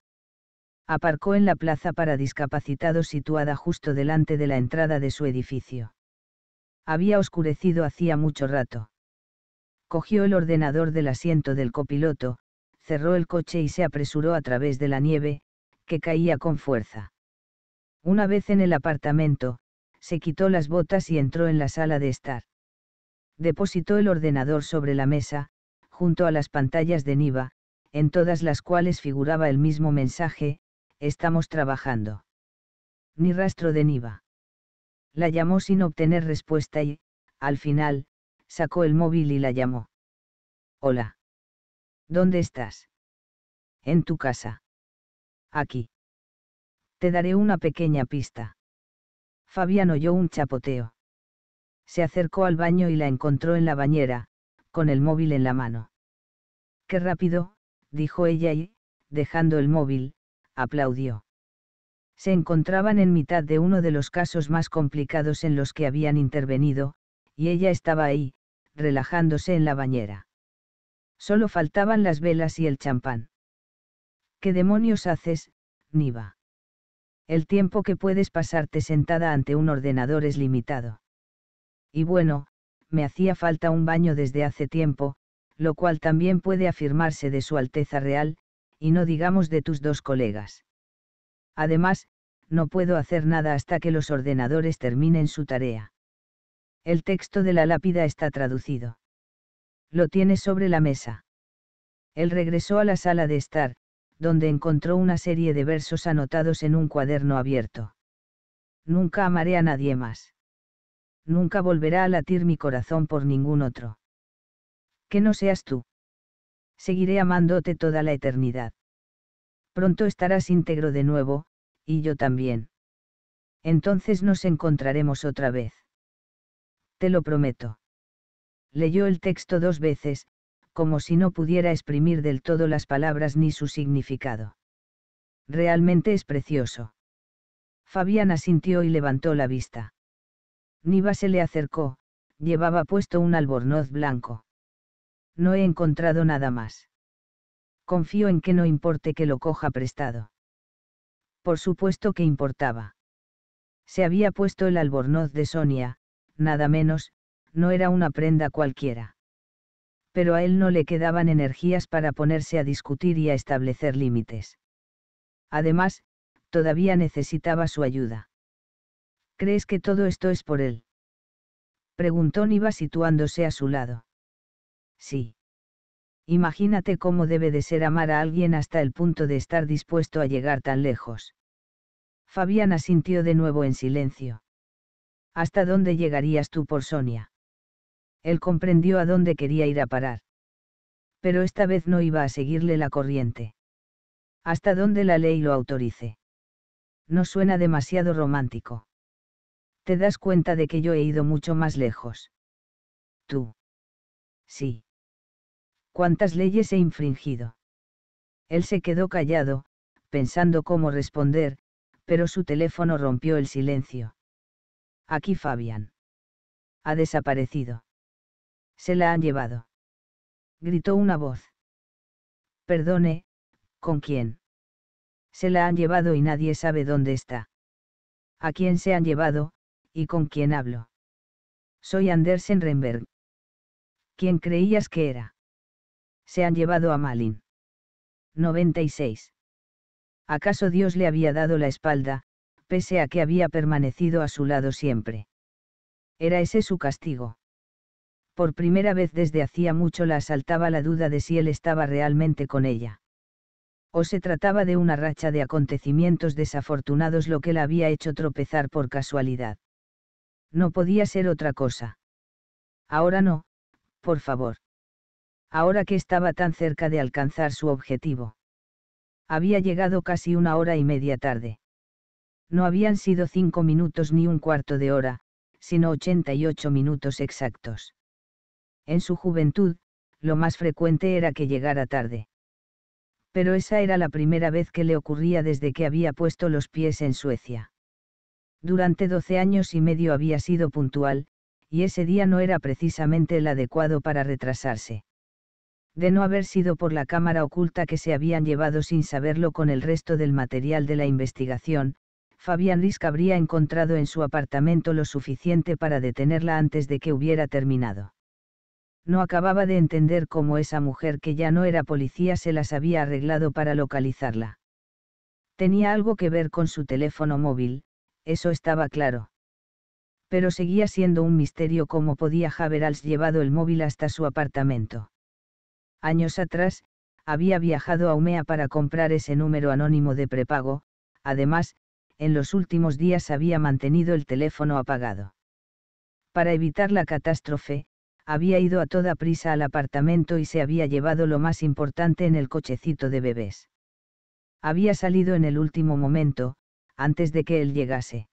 Aparcó en la plaza para discapacitados situada justo delante de la entrada de su edificio. Había oscurecido hacía mucho rato cogió el ordenador del asiento del copiloto, cerró el coche y se apresuró a través de la nieve, que caía con fuerza. Una vez en el apartamento, se quitó las botas y entró en la sala de estar. Depositó el ordenador sobre la mesa, junto a las pantallas de Niva, en todas las cuales figuraba el mismo mensaje, estamos trabajando. Ni rastro de Niva. La llamó sin obtener respuesta y, al final, sacó el móvil y la llamó. Hola. ¿Dónde estás? En tu casa. Aquí. Te daré una pequeña pista. Fabián oyó un chapoteo. Se acercó al baño y la encontró en la bañera, con el móvil en la mano. Qué rápido, dijo ella y, dejando el móvil, aplaudió. Se encontraban en mitad de uno de los casos más complicados en los que habían intervenido, y ella estaba ahí, relajándose en la bañera. Solo faltaban las velas y el champán. ¿Qué demonios haces, Niva? El tiempo que puedes pasarte sentada ante un ordenador es limitado. Y bueno, me hacía falta un baño desde hace tiempo, lo cual también puede afirmarse de Su Alteza Real, y no digamos de tus dos colegas. Además, no puedo hacer nada hasta que los ordenadores terminen su tarea. El texto de la lápida está traducido. Lo tiene sobre la mesa. Él regresó a la sala de estar, donde encontró una serie de versos anotados en un cuaderno abierto. Nunca amaré a nadie más. Nunca volverá a latir mi corazón por ningún otro. Que no seas tú. Seguiré amándote toda la eternidad. Pronto estarás íntegro de nuevo, y yo también. Entonces nos encontraremos otra vez te lo prometo. Leyó el texto dos veces, como si no pudiera exprimir del todo las palabras ni su significado. Realmente es precioso. Fabián asintió y levantó la vista. Niva se le acercó, llevaba puesto un albornoz blanco. No he encontrado nada más. Confío en que no importe que lo coja prestado. Por supuesto que importaba. Se había puesto el albornoz de Sonia, nada menos, no era una prenda cualquiera. Pero a él no le quedaban energías para ponerse a discutir y a establecer límites. Además, todavía necesitaba su ayuda. ¿Crees que todo esto es por él? Preguntó Niva situándose a su lado. Sí. Imagínate cómo debe de ser amar a alguien hasta el punto de estar dispuesto a llegar tan lejos. Fabiana asintió de nuevo en silencio. ¿Hasta dónde llegarías tú por Sonia? Él comprendió a dónde quería ir a parar. Pero esta vez no iba a seguirle la corriente. Hasta dónde la ley lo autorice. No suena demasiado romántico. Te das cuenta de que yo he ido mucho más lejos. Tú. Sí. ¿Cuántas leyes he infringido? Él se quedó callado, pensando cómo responder, pero su teléfono rompió el silencio. Aquí Fabián. Ha desaparecido. Se la han llevado. Gritó una voz. Perdone, ¿con quién? Se la han llevado y nadie sabe dónde está. ¿A quién se han llevado, y con quién hablo? Soy Andersen Renberg. ¿Quién creías que era? Se han llevado a Malin. 96. ¿Acaso Dios le había dado la espalda, pese a que había permanecido a su lado siempre. Era ese su castigo. Por primera vez desde hacía mucho la asaltaba la duda de si él estaba realmente con ella. O se trataba de una racha de acontecimientos desafortunados lo que la había hecho tropezar por casualidad. No podía ser otra cosa. Ahora no, por favor. Ahora que estaba tan cerca de alcanzar su objetivo. Había llegado casi una hora y media tarde no habían sido cinco minutos ni un cuarto de hora, sino 88 minutos exactos. En su juventud, lo más frecuente era que llegara tarde. Pero esa era la primera vez que le ocurría desde que había puesto los pies en Suecia. Durante 12 años y medio había sido puntual, y ese día no era precisamente el adecuado para retrasarse. De no haber sido por la cámara oculta que se habían llevado sin saberlo con el resto del material de la investigación, Fabián Risk habría encontrado en su apartamento lo suficiente para detenerla antes de que hubiera terminado. No acababa de entender cómo esa mujer que ya no era policía se las había arreglado para localizarla. Tenía algo que ver con su teléfono móvil, eso estaba claro. Pero seguía siendo un misterio cómo podía Javerals llevado el móvil hasta su apartamento. Años atrás, había viajado a Umea para comprar ese número anónimo de prepago, además, en los últimos días había mantenido el teléfono apagado. Para evitar la catástrofe, había ido a toda prisa al apartamento y se había llevado lo más importante en el cochecito de bebés. Había salido en el último momento, antes de que él llegase.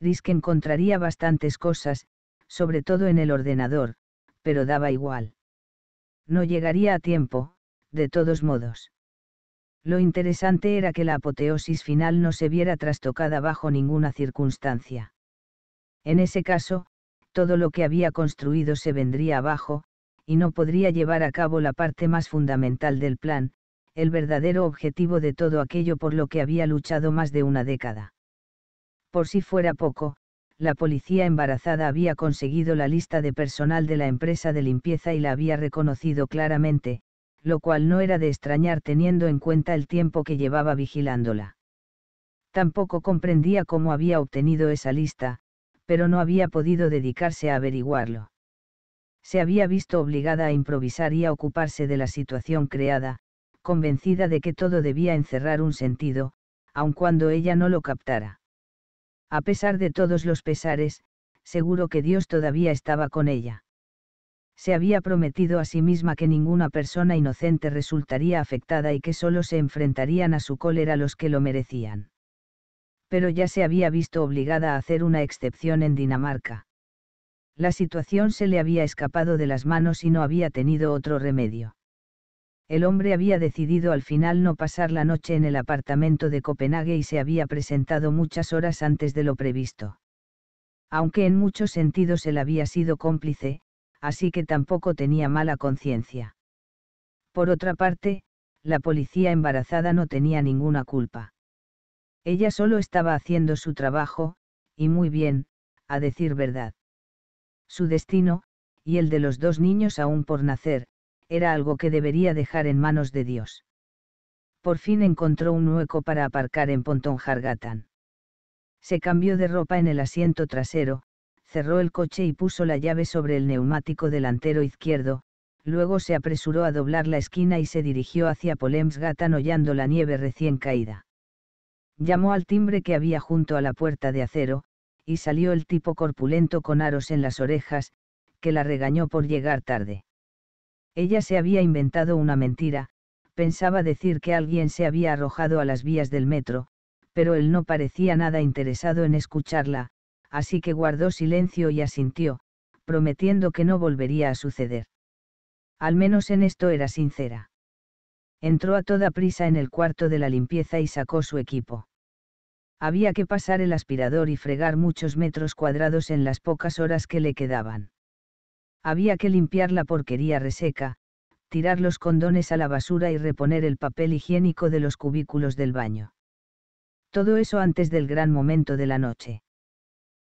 Risk encontraría bastantes cosas, sobre todo en el ordenador, pero daba igual. No llegaría a tiempo, de todos modos. Lo interesante era que la apoteosis final no se viera trastocada bajo ninguna circunstancia. En ese caso, todo lo que había construido se vendría abajo, y no podría llevar a cabo la parte más fundamental del plan, el verdadero objetivo de todo aquello por lo que había luchado más de una década. Por si fuera poco, la policía embarazada había conseguido la lista de personal de la empresa de limpieza y la había reconocido claramente, lo cual no era de extrañar teniendo en cuenta el tiempo que llevaba vigilándola. Tampoco comprendía cómo había obtenido esa lista, pero no había podido dedicarse a averiguarlo. Se había visto obligada a improvisar y a ocuparse de la situación creada, convencida de que todo debía encerrar un sentido, aun cuando ella no lo captara. A pesar de todos los pesares, seguro que Dios todavía estaba con ella se había prometido a sí misma que ninguna persona inocente resultaría afectada y que solo se enfrentarían a su cólera los que lo merecían. Pero ya se había visto obligada a hacer una excepción en Dinamarca. La situación se le había escapado de las manos y no había tenido otro remedio. El hombre había decidido al final no pasar la noche en el apartamento de Copenhague y se había presentado muchas horas antes de lo previsto. Aunque en muchos sentidos él había sido cómplice, así que tampoco tenía mala conciencia. Por otra parte, la policía embarazada no tenía ninguna culpa. Ella solo estaba haciendo su trabajo, y muy bien, a decir verdad. Su destino, y el de los dos niños aún por nacer, era algo que debería dejar en manos de Dios. Por fin encontró un hueco para aparcar en Pontón Jargatán. Se cambió de ropa en el asiento trasero, cerró el coche y puso la llave sobre el neumático delantero izquierdo, luego se apresuró a doblar la esquina y se dirigió hacia Polemsgatan hollando la nieve recién caída. Llamó al timbre que había junto a la puerta de acero, y salió el tipo corpulento con aros en las orejas, que la regañó por llegar tarde. Ella se había inventado una mentira, pensaba decir que alguien se había arrojado a las vías del metro, pero él no parecía nada interesado en escucharla, así que guardó silencio y asintió, prometiendo que no volvería a suceder. Al menos en esto era sincera. Entró a toda prisa en el cuarto de la limpieza y sacó su equipo. Había que pasar el aspirador y fregar muchos metros cuadrados en las pocas horas que le quedaban. Había que limpiar la porquería reseca, tirar los condones a la basura y reponer el papel higiénico de los cubículos del baño. Todo eso antes del gran momento de la noche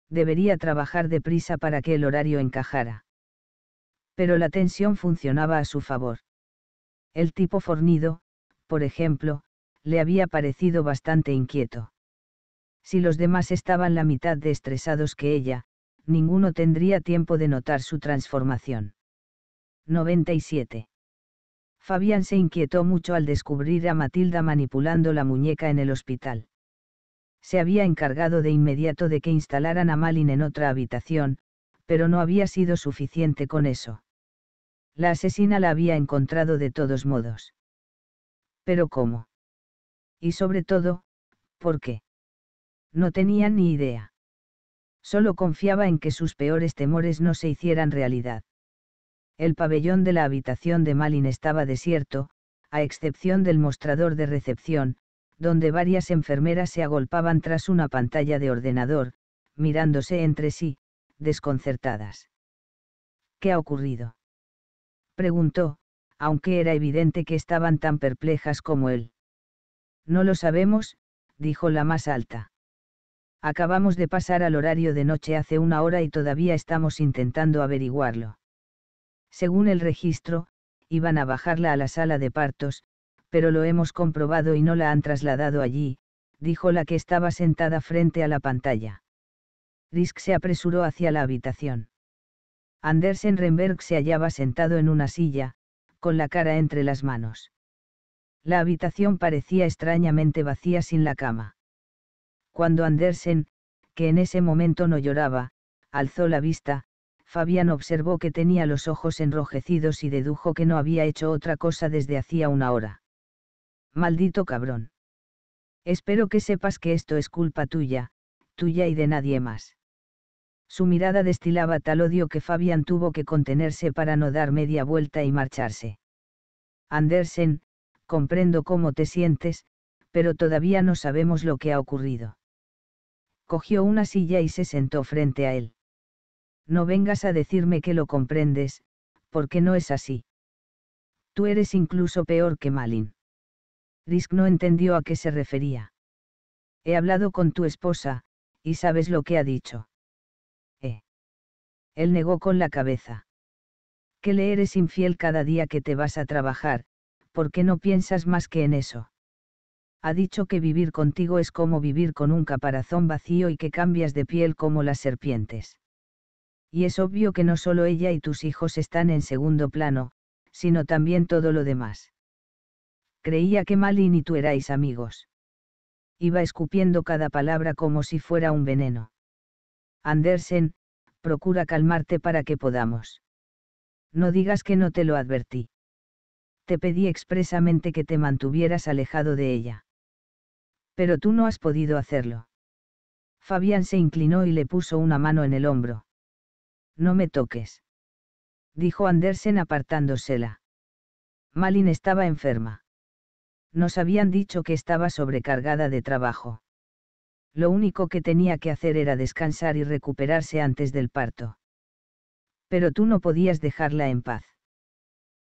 debería trabajar deprisa para que el horario encajara. Pero la tensión funcionaba a su favor. El tipo fornido, por ejemplo, le había parecido bastante inquieto. Si los demás estaban la mitad de estresados que ella, ninguno tendría tiempo de notar su transformación. 97. Fabián se inquietó mucho al descubrir a Matilda manipulando la muñeca en el hospital se había encargado de inmediato de que instalaran a Malin en otra habitación, pero no había sido suficiente con eso. La asesina la había encontrado de todos modos. Pero ¿cómo? Y sobre todo, ¿por qué? No tenía ni idea. Solo confiaba en que sus peores temores no se hicieran realidad. El pabellón de la habitación de Malin estaba desierto, a excepción del mostrador de recepción, donde varias enfermeras se agolpaban tras una pantalla de ordenador, mirándose entre sí, desconcertadas. ¿Qué ha ocurrido? preguntó, aunque era evidente que estaban tan perplejas como él. No lo sabemos, dijo la más alta. Acabamos de pasar al horario de noche hace una hora y todavía estamos intentando averiguarlo. Según el registro, iban a bajarla a la sala de partos, pero lo hemos comprobado y no la han trasladado allí, dijo la que estaba sentada frente a la pantalla. Risk se apresuró hacia la habitación. Andersen Renberg se hallaba sentado en una silla, con la cara entre las manos. La habitación parecía extrañamente vacía sin la cama. Cuando Andersen, que en ese momento no lloraba, alzó la vista, Fabián observó que tenía los ojos enrojecidos y dedujo que no había hecho otra cosa desde hacía una hora. Maldito cabrón. Espero que sepas que esto es culpa tuya, tuya y de nadie más. Su mirada destilaba tal odio que Fabián tuvo que contenerse para no dar media vuelta y marcharse. Andersen, comprendo cómo te sientes, pero todavía no sabemos lo que ha ocurrido. Cogió una silla y se sentó frente a él. No vengas a decirme que lo comprendes, porque no es así. Tú eres incluso peor que Malin. Risk no entendió a qué se refería. He hablado con tu esposa, y sabes lo que ha dicho. ¿Eh? Él negó con la cabeza. Que le eres infiel cada día que te vas a trabajar, porque no piensas más que en eso. Ha dicho que vivir contigo es como vivir con un caparazón vacío y que cambias de piel como las serpientes. Y es obvio que no solo ella y tus hijos están en segundo plano, sino también todo lo demás. Creía que Malin y tú erais amigos. Iba escupiendo cada palabra como si fuera un veneno. Andersen, procura calmarte para que podamos. No digas que no te lo advertí. Te pedí expresamente que te mantuvieras alejado de ella. Pero tú no has podido hacerlo. Fabián se inclinó y le puso una mano en el hombro. No me toques. Dijo Andersen apartándosela. Malin estaba enferma. Nos habían dicho que estaba sobrecargada de trabajo. Lo único que tenía que hacer era descansar y recuperarse antes del parto. Pero tú no podías dejarla en paz.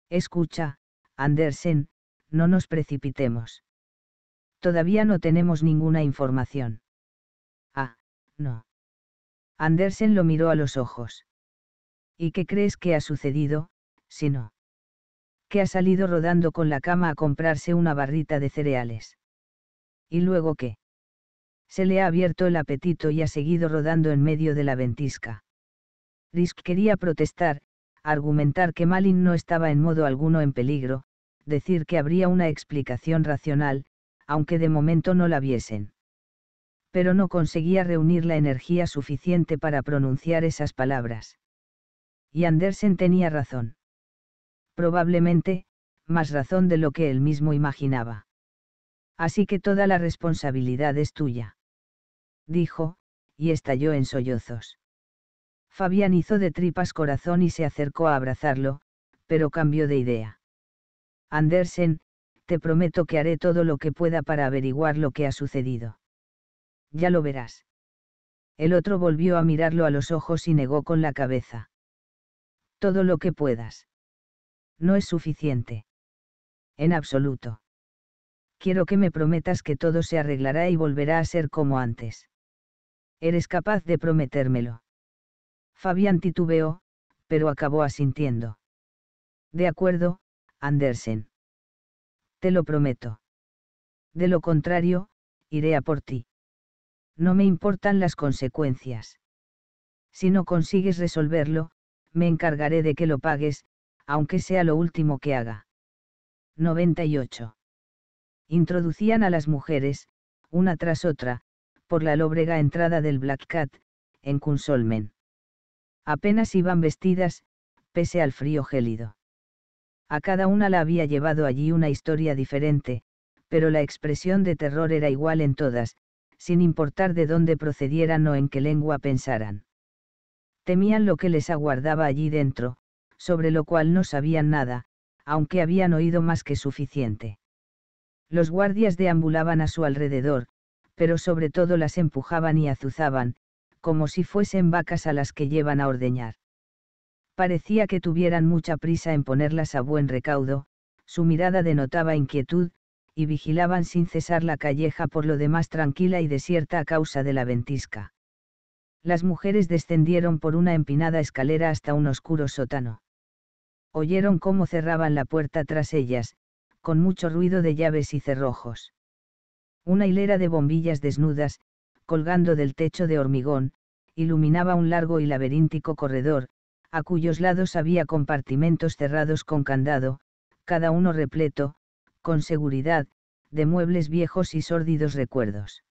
Escucha, Andersen, no nos precipitemos. Todavía no tenemos ninguna información. Ah, no. Andersen lo miró a los ojos. ¿Y qué crees que ha sucedido, si no? que ha salido rodando con la cama a comprarse una barrita de cereales. ¿Y luego qué? Se le ha abierto el apetito y ha seguido rodando en medio de la ventisca. Risk quería protestar, argumentar que Malin no estaba en modo alguno en peligro, decir que habría una explicación racional, aunque de momento no la viesen. Pero no conseguía reunir la energía suficiente para pronunciar esas palabras. Y Andersen tenía razón probablemente, más razón de lo que él mismo imaginaba. Así que toda la responsabilidad es tuya. Dijo, y estalló en sollozos. Fabián hizo de tripas corazón y se acercó a abrazarlo, pero cambió de idea. Andersen, te prometo que haré todo lo que pueda para averiguar lo que ha sucedido. Ya lo verás. El otro volvió a mirarlo a los ojos y negó con la cabeza. Todo lo que puedas no es suficiente. En absoluto. Quiero que me prometas que todo se arreglará y volverá a ser como antes. Eres capaz de prometérmelo. Fabián titubeó, pero acabó asintiendo. De acuerdo, Andersen. Te lo prometo. De lo contrario, iré a por ti. No me importan las consecuencias. Si no consigues resolverlo, me encargaré de que lo pagues, aunque sea lo último que haga. 98. Introducían a las mujeres, una tras otra, por la lóbrega entrada del Black Cat, en Kunsolmen. Apenas iban vestidas, pese al frío gélido. A cada una la había llevado allí una historia diferente, pero la expresión de terror era igual en todas, sin importar de dónde procedieran o en qué lengua pensaran. Temían lo que les aguardaba allí dentro, sobre lo cual no sabían nada, aunque habían oído más que suficiente. Los guardias deambulaban a su alrededor, pero sobre todo las empujaban y azuzaban, como si fuesen vacas a las que llevan a ordeñar. Parecía que tuvieran mucha prisa en ponerlas a buen recaudo, su mirada denotaba inquietud, y vigilaban sin cesar la calleja por lo demás tranquila y desierta a causa de la ventisca. Las mujeres descendieron por una empinada escalera hasta un oscuro sótano oyeron cómo cerraban la puerta tras ellas, con mucho ruido de llaves y cerrojos. Una hilera de bombillas desnudas, colgando del techo de hormigón, iluminaba un largo y laberíntico corredor, a cuyos lados había compartimentos cerrados con candado, cada uno repleto, con seguridad, de muebles viejos y sórdidos recuerdos.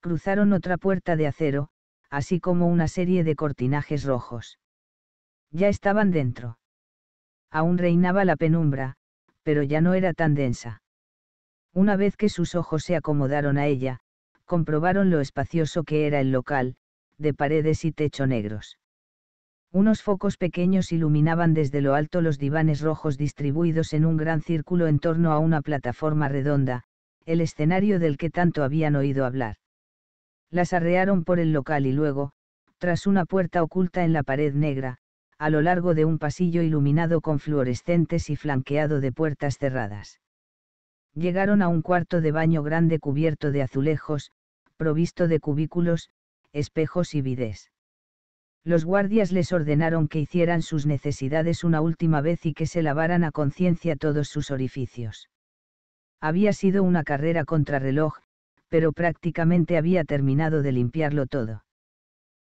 Cruzaron otra puerta de acero, así como una serie de cortinajes rojos. Ya estaban dentro. Aún reinaba la penumbra, pero ya no era tan densa. Una vez que sus ojos se acomodaron a ella, comprobaron lo espacioso que era el local, de paredes y techo negros. Unos focos pequeños iluminaban desde lo alto los divanes rojos distribuidos en un gran círculo en torno a una plataforma redonda, el escenario del que tanto habían oído hablar. Las arrearon por el local y luego, tras una puerta oculta en la pared negra, a lo largo de un pasillo iluminado con fluorescentes y flanqueado de puertas cerradas. Llegaron a un cuarto de baño grande cubierto de azulejos, provisto de cubículos, espejos y vides. Los guardias les ordenaron que hicieran sus necesidades una última vez y que se lavaran a conciencia todos sus orificios. Había sido una carrera contrarreloj, pero prácticamente había terminado de limpiarlo todo.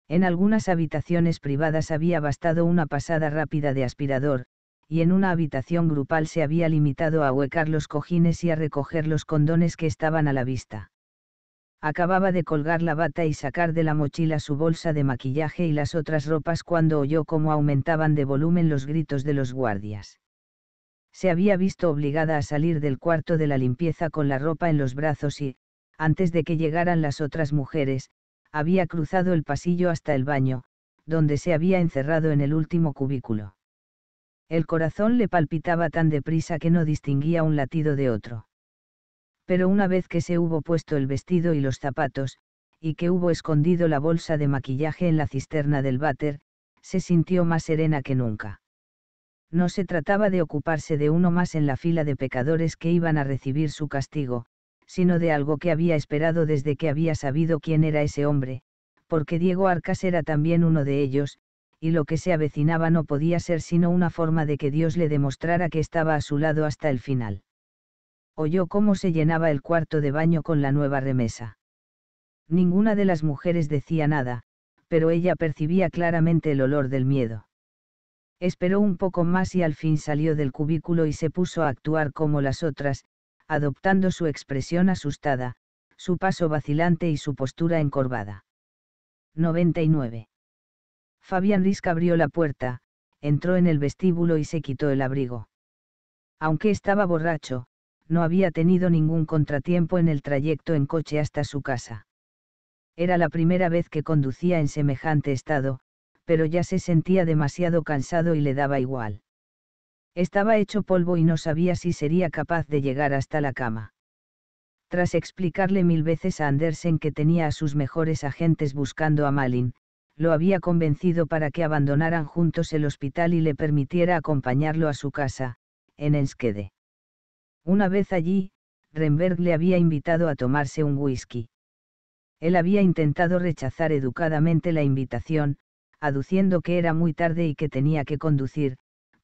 En algunas habitaciones privadas había bastado una pasada rápida de aspirador, y en una habitación grupal se había limitado a huecar los cojines y a recoger los condones que estaban a la vista. Acababa de colgar la bata y sacar de la mochila su bolsa de maquillaje y las otras ropas cuando oyó cómo aumentaban de volumen los gritos de los guardias. Se había visto obligada a salir del cuarto de la limpieza con la ropa en los brazos y, antes de que llegaran las otras mujeres, había cruzado el pasillo hasta el baño, donde se había encerrado en el último cubículo. El corazón le palpitaba tan deprisa que no distinguía un latido de otro. Pero una vez que se hubo puesto el vestido y los zapatos, y que hubo escondido la bolsa de maquillaje en la cisterna del váter, se sintió más serena que nunca. No se trataba de ocuparse de uno más en la fila de pecadores que iban a recibir su castigo, sino de algo que había esperado desde que había sabido quién era ese hombre, porque Diego Arcas era también uno de ellos, y lo que se avecinaba no podía ser sino una forma de que Dios le demostrara que estaba a su lado hasta el final. Oyó cómo se llenaba el cuarto de baño con la nueva remesa. Ninguna de las mujeres decía nada, pero ella percibía claramente el olor del miedo. Esperó un poco más y al fin salió del cubículo y se puso a actuar como las otras, adoptando su expresión asustada, su paso vacilante y su postura encorvada. 99. Fabián Risk abrió la puerta, entró en el vestíbulo y se quitó el abrigo. Aunque estaba borracho, no había tenido ningún contratiempo en el trayecto en coche hasta su casa. Era la primera vez que conducía en semejante estado, pero ya se sentía demasiado cansado y le daba igual. Estaba hecho polvo y no sabía si sería capaz de llegar hasta la cama. Tras explicarle mil veces a Andersen que tenía a sus mejores agentes buscando a Malin, lo había convencido para que abandonaran juntos el hospital y le permitiera acompañarlo a su casa, en Enskede. Una vez allí, Remberg le había invitado a tomarse un whisky. Él había intentado rechazar educadamente la invitación, aduciendo que era muy tarde y que tenía que conducir,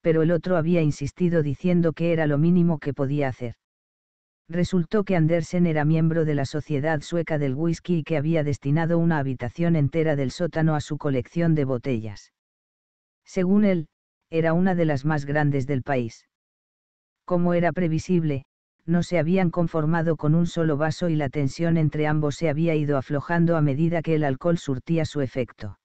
pero el otro había insistido diciendo que era lo mínimo que podía hacer. Resultó que Andersen era miembro de la Sociedad Sueca del Whisky y que había destinado una habitación entera del sótano a su colección de botellas. Según él, era una de las más grandes del país. Como era previsible, no se habían conformado con un solo vaso y la tensión entre ambos se había ido aflojando a medida que el alcohol surtía su efecto.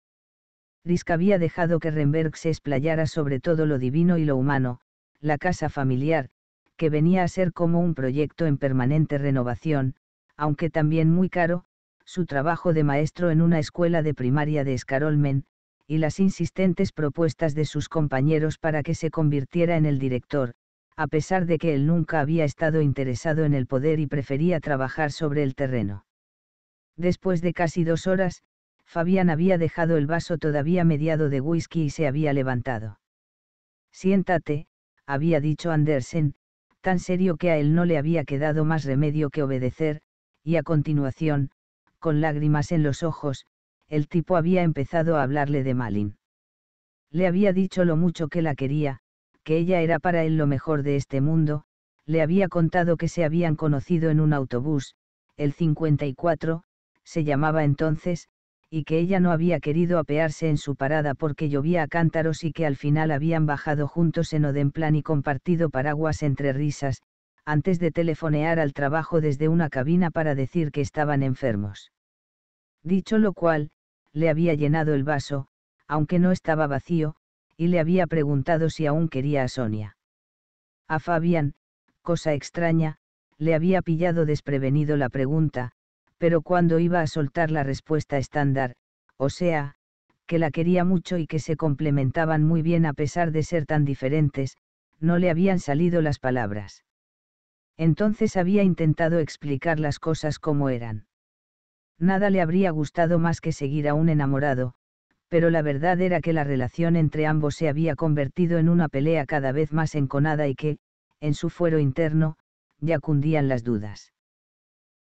Risk había dejado que Remberg se explayara sobre todo lo divino y lo humano, la casa familiar, que venía a ser como un proyecto en permanente renovación, aunque también muy caro, su trabajo de maestro en una escuela de primaria de Escarolmen, y las insistentes propuestas de sus compañeros para que se convirtiera en el director, a pesar de que él nunca había estado interesado en el poder y prefería trabajar sobre el terreno. Después de casi dos horas, Fabián había dejado el vaso todavía mediado de whisky y se había levantado. Siéntate, había dicho Andersen, tan serio que a él no le había quedado más remedio que obedecer, y a continuación, con lágrimas en los ojos, el tipo había empezado a hablarle de Malin. Le había dicho lo mucho que la quería, que ella era para él lo mejor de este mundo, le había contado que se habían conocido en un autobús, el 54, se llamaba entonces, y que ella no había querido apearse en su parada porque llovía a cántaros y que al final habían bajado juntos en Odenplan y compartido paraguas entre risas, antes de telefonear al trabajo desde una cabina para decir que estaban enfermos. Dicho lo cual, le había llenado el vaso, aunque no estaba vacío, y le había preguntado si aún quería a Sonia. A Fabián, cosa extraña, le había pillado desprevenido la pregunta, pero cuando iba a soltar la respuesta estándar, o sea, que la quería mucho y que se complementaban muy bien a pesar de ser tan diferentes, no le habían salido las palabras. Entonces había intentado explicar las cosas como eran. Nada le habría gustado más que seguir a un enamorado, pero la verdad era que la relación entre ambos se había convertido en una pelea cada vez más enconada y que, en su fuero interno, ya cundían las dudas.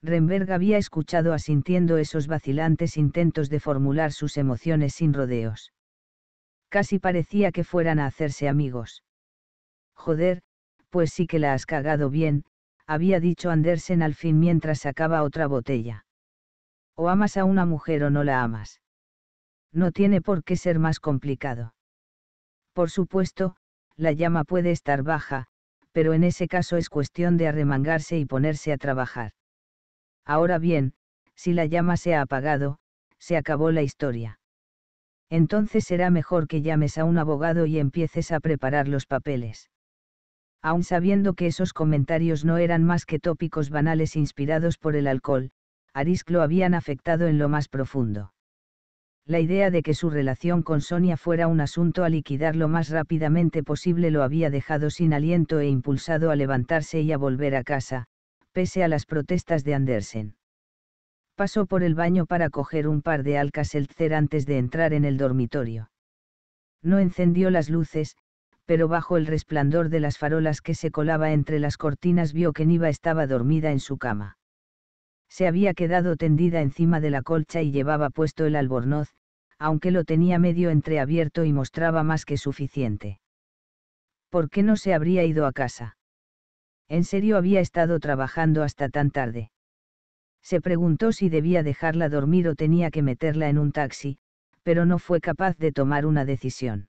Renberg había escuchado asintiendo esos vacilantes intentos de formular sus emociones sin rodeos. Casi parecía que fueran a hacerse amigos. Joder, pues sí que la has cagado bien, había dicho Andersen al fin mientras sacaba otra botella. O amas a una mujer o no la amas. No tiene por qué ser más complicado. Por supuesto, la llama puede estar baja, pero en ese caso es cuestión de arremangarse y ponerse a trabajar. Ahora bien, si la llama se ha apagado, se acabó la historia. Entonces será mejor que llames a un abogado y empieces a preparar los papeles. Aun sabiendo que esos comentarios no eran más que tópicos banales inspirados por el alcohol, Aris lo habían afectado en lo más profundo. La idea de que su relación con Sonia fuera un asunto a liquidar lo más rápidamente posible lo había dejado sin aliento e impulsado a levantarse y a volver a casa, pese a las protestas de Andersen. Pasó por el baño para coger un par de Alka-Seltzer antes de entrar en el dormitorio. No encendió las luces, pero bajo el resplandor de las farolas que se colaba entre las cortinas vio que Niva estaba dormida en su cama. Se había quedado tendida encima de la colcha y llevaba puesto el albornoz, aunque lo tenía medio entreabierto y mostraba más que suficiente. ¿Por qué no se habría ido a casa? ¿En serio había estado trabajando hasta tan tarde? Se preguntó si debía dejarla dormir o tenía que meterla en un taxi, pero no fue capaz de tomar una decisión.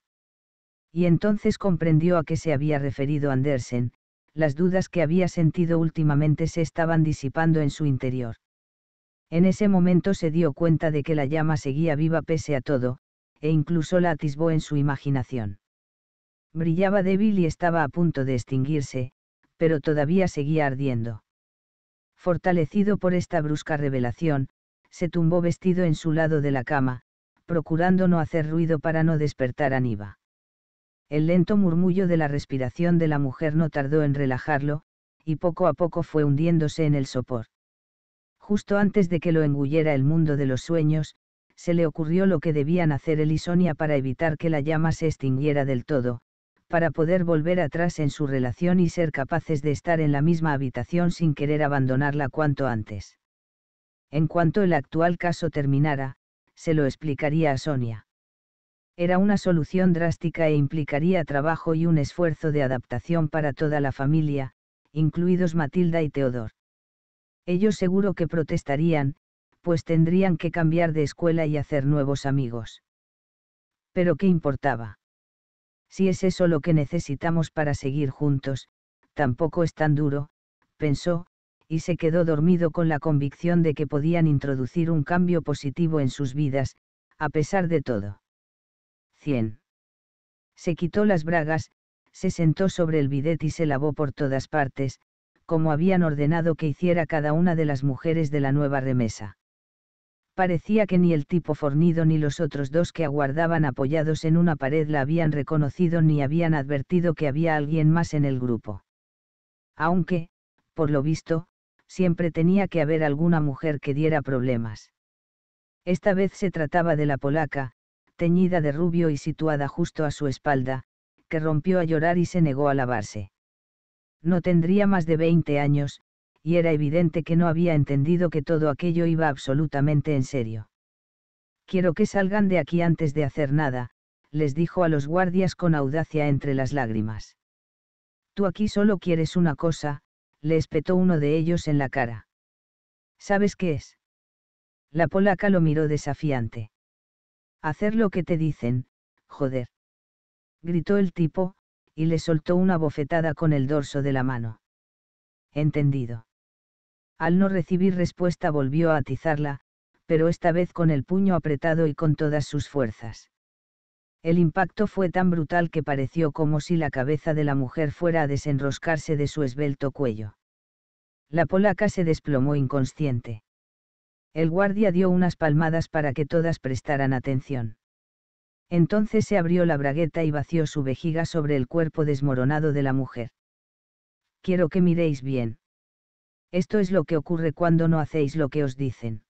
Y entonces comprendió a qué se había referido Andersen, las dudas que había sentido últimamente se estaban disipando en su interior. En ese momento se dio cuenta de que la llama seguía viva pese a todo, e incluso la atisbó en su imaginación. Brillaba débil y estaba a punto de extinguirse, pero todavía seguía ardiendo. Fortalecido por esta brusca revelación, se tumbó vestido en su lado de la cama, procurando no hacer ruido para no despertar a Niva. El lento murmullo de la respiración de la mujer no tardó en relajarlo, y poco a poco fue hundiéndose en el sopor. Justo antes de que lo engullera el mundo de los sueños, se le ocurrió lo que debían hacer él y Sonia para evitar que la llama se extinguiera del todo, para poder volver atrás en su relación y ser capaces de estar en la misma habitación sin querer abandonarla cuanto antes. En cuanto el actual caso terminara, se lo explicaría a Sonia. Era una solución drástica e implicaría trabajo y un esfuerzo de adaptación para toda la familia, incluidos Matilda y Teodor. Ellos seguro que protestarían, pues tendrían que cambiar de escuela y hacer nuevos amigos. Pero ¿qué importaba? Si es eso lo que necesitamos para seguir juntos, tampoco es tan duro, pensó, y se quedó dormido con la convicción de que podían introducir un cambio positivo en sus vidas, a pesar de todo. 100. Se quitó las bragas, se sentó sobre el bidet y se lavó por todas partes, como habían ordenado que hiciera cada una de las mujeres de la nueva remesa. Parecía que ni el tipo fornido ni los otros dos que aguardaban apoyados en una pared la habían reconocido ni habían advertido que había alguien más en el grupo. Aunque, por lo visto, siempre tenía que haber alguna mujer que diera problemas. Esta vez se trataba de la polaca, teñida de rubio y situada justo a su espalda, que rompió a llorar y se negó a lavarse. No tendría más de 20 años, y era evidente que no había entendido que todo aquello iba absolutamente en serio. Quiero que salgan de aquí antes de hacer nada, les dijo a los guardias con audacia entre las lágrimas. Tú aquí solo quieres una cosa, le espetó uno de ellos en la cara. ¿Sabes qué es? La polaca lo miró desafiante. Hacer lo que te dicen, joder. Gritó el tipo, y le soltó una bofetada con el dorso de la mano. Entendido. Al no recibir respuesta volvió a atizarla, pero esta vez con el puño apretado y con todas sus fuerzas. El impacto fue tan brutal que pareció como si la cabeza de la mujer fuera a desenroscarse de su esbelto cuello. La polaca se desplomó inconsciente. El guardia dio unas palmadas para que todas prestaran atención. Entonces se abrió la bragueta y vació su vejiga sobre el cuerpo desmoronado de la mujer. Quiero que miréis bien. Esto es lo que ocurre cuando no hacéis lo que os dicen.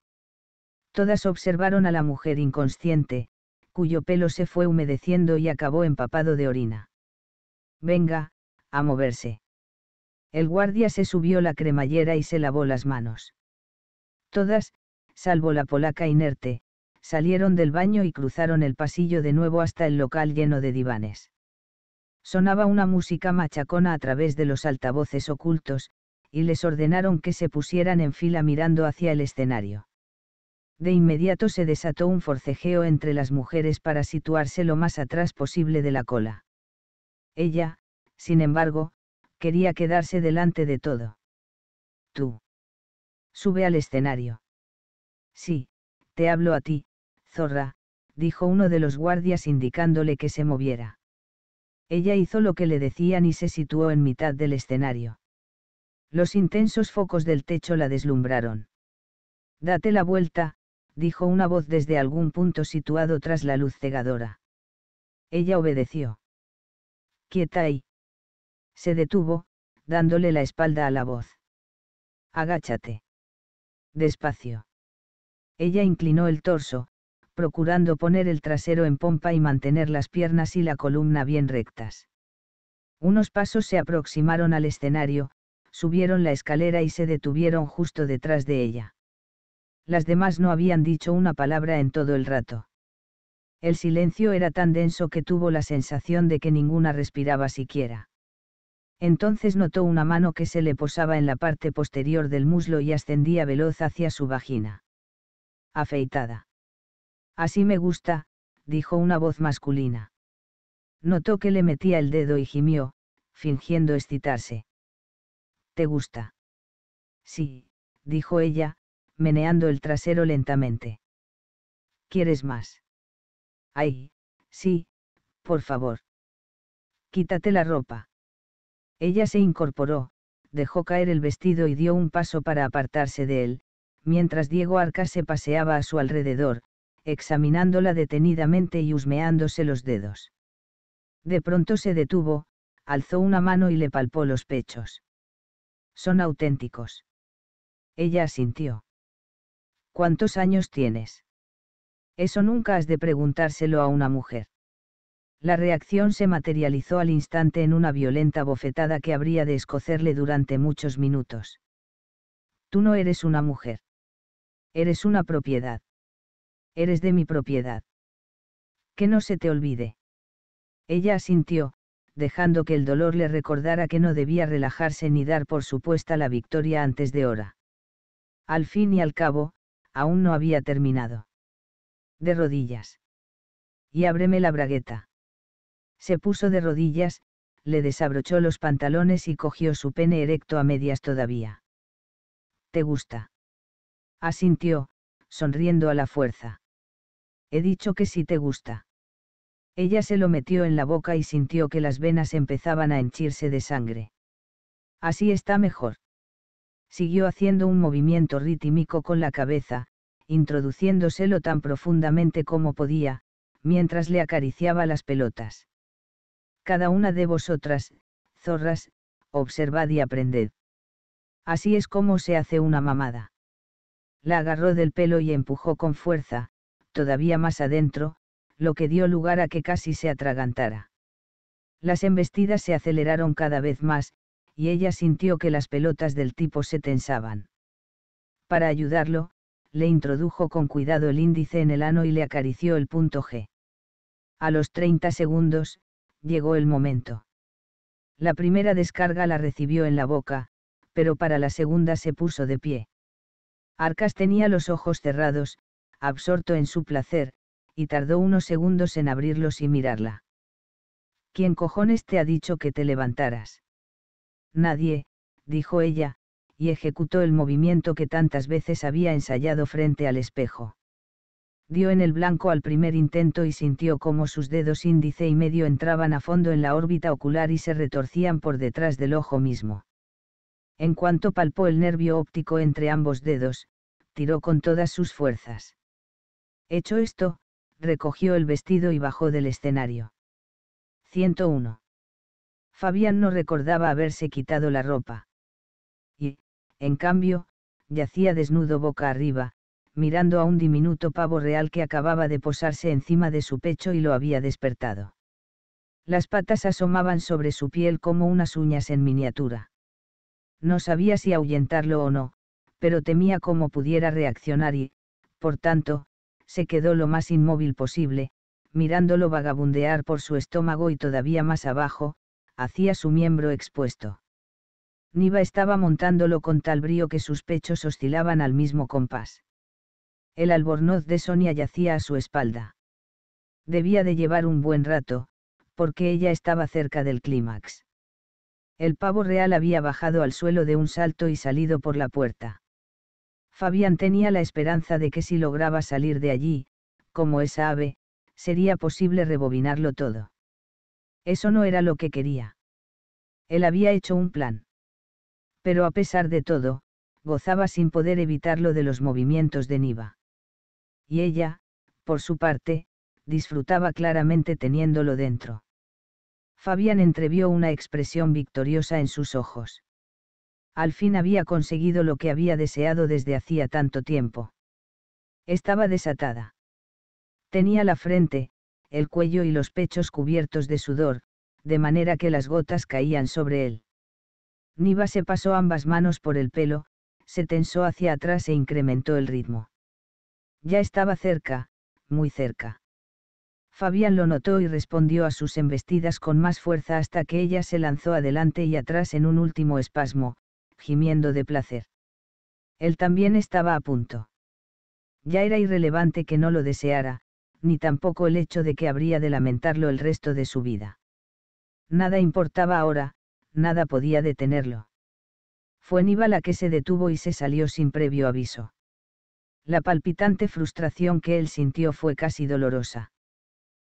Todas observaron a la mujer inconsciente, cuyo pelo se fue humedeciendo y acabó empapado de orina. Venga, a moverse. El guardia se subió la cremallera y se lavó las manos. Todas, salvo la polaca inerte, salieron del baño y cruzaron el pasillo de nuevo hasta el local lleno de divanes. Sonaba una música machacona a través de los altavoces ocultos, y les ordenaron que se pusieran en fila mirando hacia el escenario. De inmediato se desató un forcejeo entre las mujeres para situarse lo más atrás posible de la cola. Ella, sin embargo, quería quedarse delante de todo. Tú. Sube al escenario. Sí, te hablo a ti, zorra, dijo uno de los guardias indicándole que se moviera. Ella hizo lo que le decían y se situó en mitad del escenario. Los intensos focos del techo la deslumbraron. Date la vuelta, dijo una voz desde algún punto situado tras la luz cegadora. Ella obedeció. Quieta ahí. Se detuvo, dándole la espalda a la voz. Agáchate. Despacio. Ella inclinó el torso, procurando poner el trasero en pompa y mantener las piernas y la columna bien rectas. Unos pasos se aproximaron al escenario, subieron la escalera y se detuvieron justo detrás de ella. Las demás no habían dicho una palabra en todo el rato. El silencio era tan denso que tuvo la sensación de que ninguna respiraba siquiera. Entonces notó una mano que se le posaba en la parte posterior del muslo y ascendía veloz hacia su vagina. Afeitada. Así me gusta, dijo una voz masculina. Notó que le metía el dedo y gimió, fingiendo excitarse. ¿Te gusta? Sí, dijo ella, meneando el trasero lentamente. ¿Quieres más? Ay, sí, por favor. Quítate la ropa. Ella se incorporó, dejó caer el vestido y dio un paso para apartarse de él, mientras Diego Arca se paseaba a su alrededor, examinándola detenidamente y husmeándose los dedos. De pronto se detuvo, alzó una mano y le palpó los pechos. Son auténticos. Ella asintió. ¿Cuántos años tienes? Eso nunca has de preguntárselo a una mujer. La reacción se materializó al instante en una violenta bofetada que habría de escocerle durante muchos minutos. Tú no eres una mujer. Eres una propiedad. Eres de mi propiedad. Que no se te olvide. Ella asintió, dejando que el dolor le recordara que no debía relajarse ni dar por supuesta la victoria antes de hora. Al fin y al cabo, aún no había terminado. De rodillas. Y ábreme la bragueta. Se puso de rodillas, le desabrochó los pantalones y cogió su pene erecto a medias todavía. ¿Te gusta? Asintió, sonriendo a la fuerza. He dicho que sí te gusta. Ella se lo metió en la boca y sintió que las venas empezaban a henchirse de sangre. Así está mejor. Siguió haciendo un movimiento rítmico con la cabeza, introduciéndoselo tan profundamente como podía, mientras le acariciaba las pelotas. Cada una de vosotras, zorras, observad y aprended. Así es como se hace una mamada. La agarró del pelo y empujó con fuerza, todavía más adentro, lo que dio lugar a que casi se atragantara. Las embestidas se aceleraron cada vez más, y ella sintió que las pelotas del tipo se tensaban. Para ayudarlo, le introdujo con cuidado el índice en el ano y le acarició el punto G. A los 30 segundos, llegó el momento. La primera descarga la recibió en la boca, pero para la segunda se puso de pie. Arcas tenía los ojos cerrados, absorto en su placer, y tardó unos segundos en abrirlos y mirarla. ¿Quién cojones te ha dicho que te levantaras? Nadie, dijo ella, y ejecutó el movimiento que tantas veces había ensayado frente al espejo. Dio en el blanco al primer intento y sintió cómo sus dedos índice y medio entraban a fondo en la órbita ocular y se retorcían por detrás del ojo mismo. En cuanto palpó el nervio óptico entre ambos dedos, tiró con todas sus fuerzas. Hecho esto, recogió el vestido y bajó del escenario. 101. Fabián no recordaba haberse quitado la ropa. Y, en cambio, yacía desnudo boca arriba, mirando a un diminuto pavo real que acababa de posarse encima de su pecho y lo había despertado. Las patas asomaban sobre su piel como unas uñas en miniatura. No sabía si ahuyentarlo o no, pero temía cómo pudiera reaccionar y, por tanto, se quedó lo más inmóvil posible, mirándolo vagabundear por su estómago y todavía más abajo, hacia su miembro expuesto. Niva estaba montándolo con tal brío que sus pechos oscilaban al mismo compás. El albornoz de Sonia yacía a su espalda. Debía de llevar un buen rato, porque ella estaba cerca del clímax. El pavo real había bajado al suelo de un salto y salido por la puerta. Fabián tenía la esperanza de que si lograba salir de allí, como esa ave, sería posible rebobinarlo todo. Eso no era lo que quería. Él había hecho un plan. Pero a pesar de todo, gozaba sin poder evitarlo de los movimientos de Niva. Y ella, por su parte, disfrutaba claramente teniéndolo dentro. Fabián entrevió una expresión victoriosa en sus ojos. Al fin había conseguido lo que había deseado desde hacía tanto tiempo. Estaba desatada. Tenía la frente, el cuello y los pechos cubiertos de sudor, de manera que las gotas caían sobre él. Niva se pasó ambas manos por el pelo, se tensó hacia atrás e incrementó el ritmo. Ya estaba cerca, muy cerca. Fabián lo notó y respondió a sus embestidas con más fuerza hasta que ella se lanzó adelante y atrás en un último espasmo, gimiendo de placer. Él también estaba a punto. Ya era irrelevante que no lo deseara, ni tampoco el hecho de que habría de lamentarlo el resto de su vida. Nada importaba ahora, nada podía detenerlo. Fue Niva la que se detuvo y se salió sin previo aviso. La palpitante frustración que él sintió fue casi dolorosa.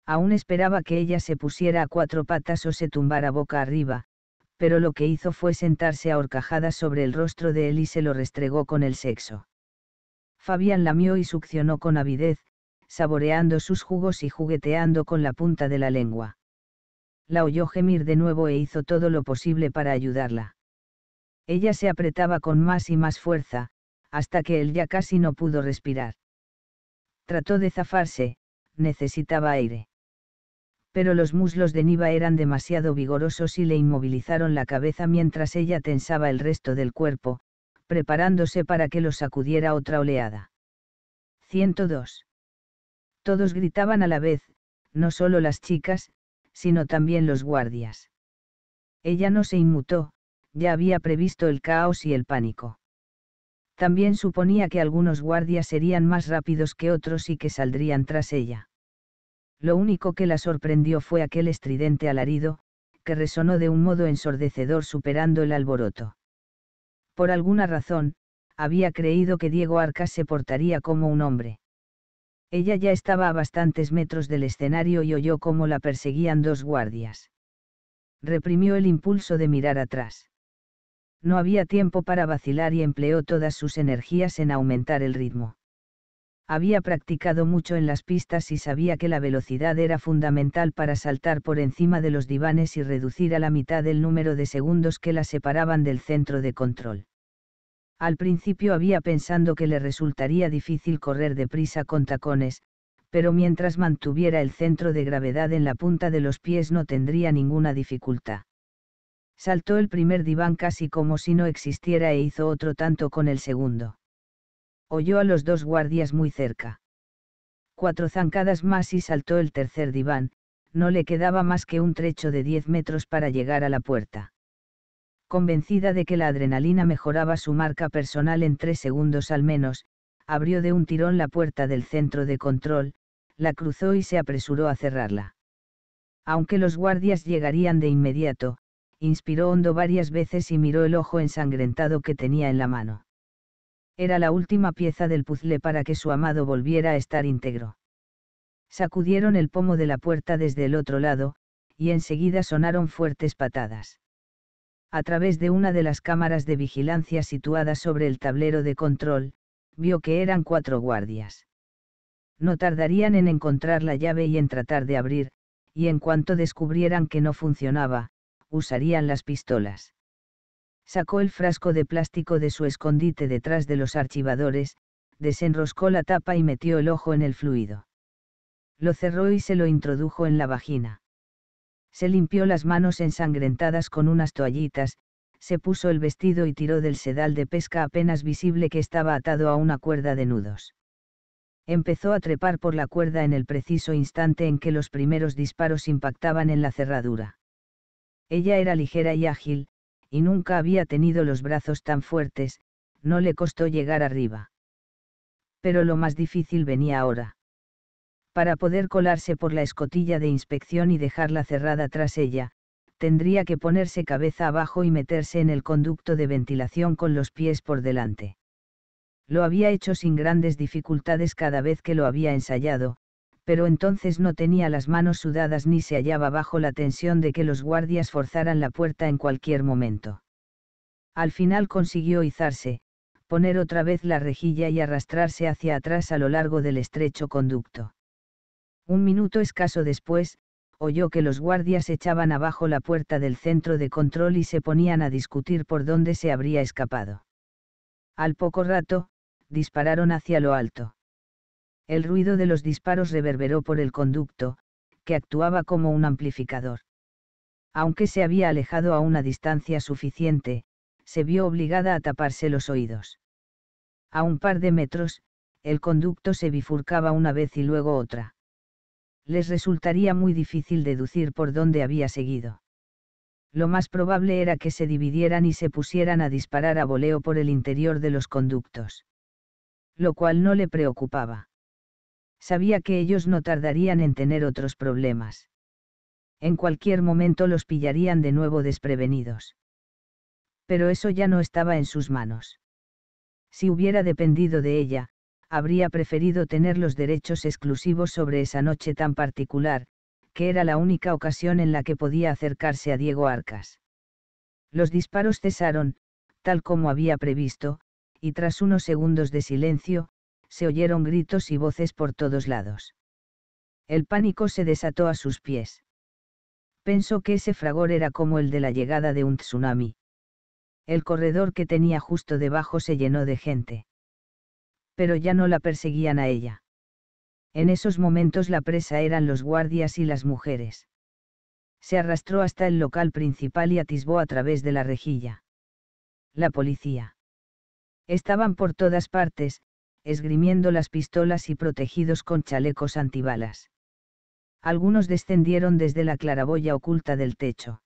Aún esperaba que ella se pusiera a cuatro patas o se tumbara boca arriba, pero lo que hizo fue sentarse a sobre el rostro de él y se lo restregó con el sexo. Fabián lamió y succionó con avidez, saboreando sus jugos y jugueteando con la punta de la lengua. La oyó gemir de nuevo e hizo todo lo posible para ayudarla. Ella se apretaba con más y más fuerza, hasta que él ya casi no pudo respirar. Trató de zafarse, necesitaba aire pero los muslos de Niva eran demasiado vigorosos y le inmovilizaron la cabeza mientras ella tensaba el resto del cuerpo, preparándose para que lo sacudiera otra oleada. 102. Todos gritaban a la vez, no solo las chicas, sino también los guardias. Ella no se inmutó, ya había previsto el caos y el pánico. También suponía que algunos guardias serían más rápidos que otros y que saldrían tras ella. Lo único que la sorprendió fue aquel estridente alarido, que resonó de un modo ensordecedor superando el alboroto. Por alguna razón, había creído que Diego Arcas se portaría como un hombre. Ella ya estaba a bastantes metros del escenario y oyó cómo la perseguían dos guardias. Reprimió el impulso de mirar atrás. No había tiempo para vacilar y empleó todas sus energías en aumentar el ritmo había practicado mucho en las pistas y sabía que la velocidad era fundamental para saltar por encima de los divanes y reducir a la mitad el número de segundos que la separaban del centro de control. Al principio había pensado que le resultaría difícil correr deprisa con tacones, pero mientras mantuviera el centro de gravedad en la punta de los pies no tendría ninguna dificultad. Saltó el primer diván casi como si no existiera e hizo otro tanto con el segundo oyó a los dos guardias muy cerca. Cuatro zancadas más y saltó el tercer diván, no le quedaba más que un trecho de diez metros para llegar a la puerta. Convencida de que la adrenalina mejoraba su marca personal en tres segundos al menos, abrió de un tirón la puerta del centro de control, la cruzó y se apresuró a cerrarla. Aunque los guardias llegarían de inmediato, inspiró hondo varias veces y miró el ojo ensangrentado que tenía en la mano. Era la última pieza del puzzle para que su amado volviera a estar íntegro. Sacudieron el pomo de la puerta desde el otro lado, y enseguida sonaron fuertes patadas. A través de una de las cámaras de vigilancia situadas sobre el tablero de control, vio que eran cuatro guardias. No tardarían en encontrar la llave y en tratar de abrir, y en cuanto descubrieran que no funcionaba, usarían las pistolas. Sacó el frasco de plástico de su escondite detrás de los archivadores, desenroscó la tapa y metió el ojo en el fluido. Lo cerró y se lo introdujo en la vagina. Se limpió las manos ensangrentadas con unas toallitas, se puso el vestido y tiró del sedal de pesca apenas visible que estaba atado a una cuerda de nudos. Empezó a trepar por la cuerda en el preciso instante en que los primeros disparos impactaban en la cerradura. Ella era ligera y ágil, y nunca había tenido los brazos tan fuertes, no le costó llegar arriba. Pero lo más difícil venía ahora. Para poder colarse por la escotilla de inspección y dejarla cerrada tras ella, tendría que ponerse cabeza abajo y meterse en el conducto de ventilación con los pies por delante. Lo había hecho sin grandes dificultades cada vez que lo había ensayado, pero entonces no tenía las manos sudadas ni se hallaba bajo la tensión de que los guardias forzaran la puerta en cualquier momento. Al final consiguió izarse, poner otra vez la rejilla y arrastrarse hacia atrás a lo largo del estrecho conducto. Un minuto escaso después, oyó que los guardias echaban abajo la puerta del centro de control y se ponían a discutir por dónde se habría escapado. Al poco rato, dispararon hacia lo alto. El ruido de los disparos reverberó por el conducto, que actuaba como un amplificador. Aunque se había alejado a una distancia suficiente, se vio obligada a taparse los oídos. A un par de metros, el conducto se bifurcaba una vez y luego otra. Les resultaría muy difícil deducir por dónde había seguido. Lo más probable era que se dividieran y se pusieran a disparar a voleo por el interior de los conductos. Lo cual no le preocupaba sabía que ellos no tardarían en tener otros problemas. En cualquier momento los pillarían de nuevo desprevenidos. Pero eso ya no estaba en sus manos. Si hubiera dependido de ella, habría preferido tener los derechos exclusivos sobre esa noche tan particular, que era la única ocasión en la que podía acercarse a Diego Arcas. Los disparos cesaron, tal como había previsto, y tras unos segundos de silencio, se oyeron gritos y voces por todos lados. El pánico se desató a sus pies. Pensó que ese fragor era como el de la llegada de un tsunami. El corredor que tenía justo debajo se llenó de gente. Pero ya no la perseguían a ella. En esos momentos la presa eran los guardias y las mujeres. Se arrastró hasta el local principal y atisbó a través de la rejilla. La policía. Estaban por todas partes, esgrimiendo las pistolas y protegidos con chalecos antibalas. Algunos descendieron desde la claraboya oculta del techo.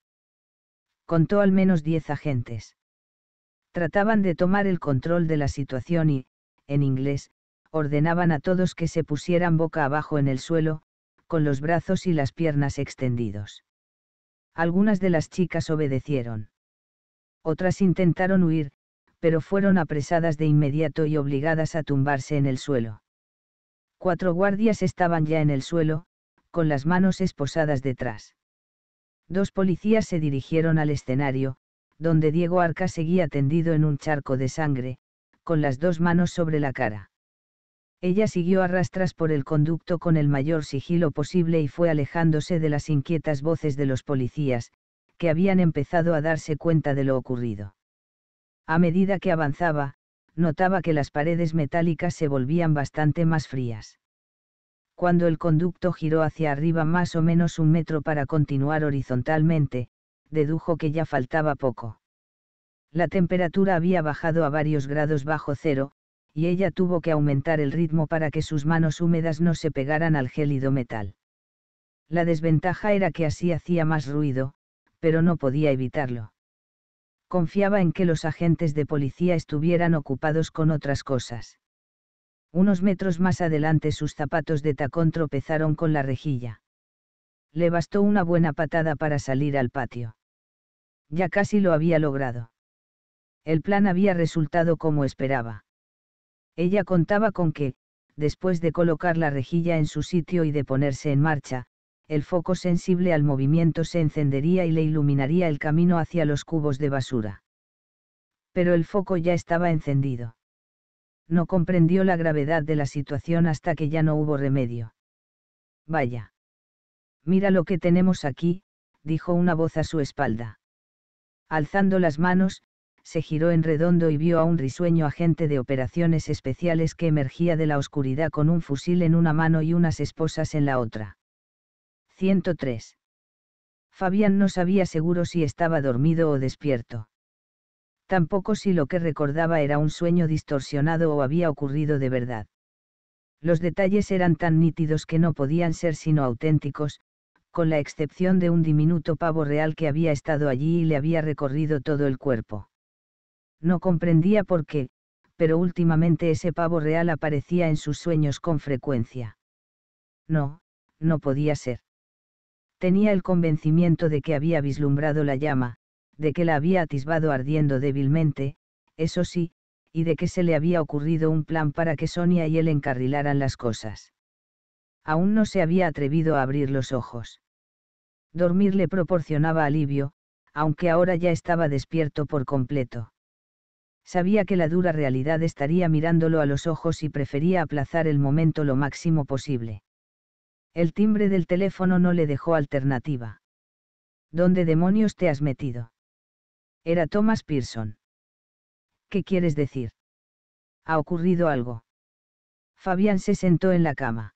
Contó al menos diez agentes. Trataban de tomar el control de la situación y, en inglés, ordenaban a todos que se pusieran boca abajo en el suelo, con los brazos y las piernas extendidos. Algunas de las chicas obedecieron. Otras intentaron huir, pero fueron apresadas de inmediato y obligadas a tumbarse en el suelo. Cuatro guardias estaban ya en el suelo, con las manos esposadas detrás. Dos policías se dirigieron al escenario, donde Diego Arca seguía tendido en un charco de sangre, con las dos manos sobre la cara. Ella siguió a rastras por el conducto con el mayor sigilo posible y fue alejándose de las inquietas voces de los policías, que habían empezado a darse cuenta de lo ocurrido. A medida que avanzaba, notaba que las paredes metálicas se volvían bastante más frías. Cuando el conducto giró hacia arriba más o menos un metro para continuar horizontalmente, dedujo que ya faltaba poco. La temperatura había bajado a varios grados bajo cero, y ella tuvo que aumentar el ritmo para que sus manos húmedas no se pegaran al gélido metal. La desventaja era que así hacía más ruido, pero no podía evitarlo confiaba en que los agentes de policía estuvieran ocupados con otras cosas. Unos metros más adelante sus zapatos de tacón tropezaron con la rejilla. Le bastó una buena patada para salir al patio. Ya casi lo había logrado. El plan había resultado como esperaba. Ella contaba con que, después de colocar la rejilla en su sitio y de ponerse en marcha, el foco sensible al movimiento se encendería y le iluminaría el camino hacia los cubos de basura. Pero el foco ya estaba encendido. No comprendió la gravedad de la situación hasta que ya no hubo remedio. Vaya. Mira lo que tenemos aquí, dijo una voz a su espalda. Alzando las manos, se giró en redondo y vio a un risueño agente de operaciones especiales que emergía de la oscuridad con un fusil en una mano y unas esposas en la otra. 103. Fabián no sabía seguro si estaba dormido o despierto. Tampoco si lo que recordaba era un sueño distorsionado o había ocurrido de verdad. Los detalles eran tan nítidos que no podían ser sino auténticos, con la excepción de un diminuto pavo real que había estado allí y le había recorrido todo el cuerpo. No comprendía por qué, pero últimamente ese pavo real aparecía en sus sueños con frecuencia. No, no podía ser. Tenía el convencimiento de que había vislumbrado la llama, de que la había atisbado ardiendo débilmente, eso sí, y de que se le había ocurrido un plan para que Sonia y él encarrilaran las cosas. Aún no se había atrevido a abrir los ojos. Dormir le proporcionaba alivio, aunque ahora ya estaba despierto por completo. Sabía que la dura realidad estaría mirándolo a los ojos y prefería aplazar el momento lo máximo posible. El timbre del teléfono no le dejó alternativa. ¿Dónde demonios te has metido? Era Thomas Pearson. ¿Qué quieres decir? ¿Ha ocurrido algo? Fabián se sentó en la cama.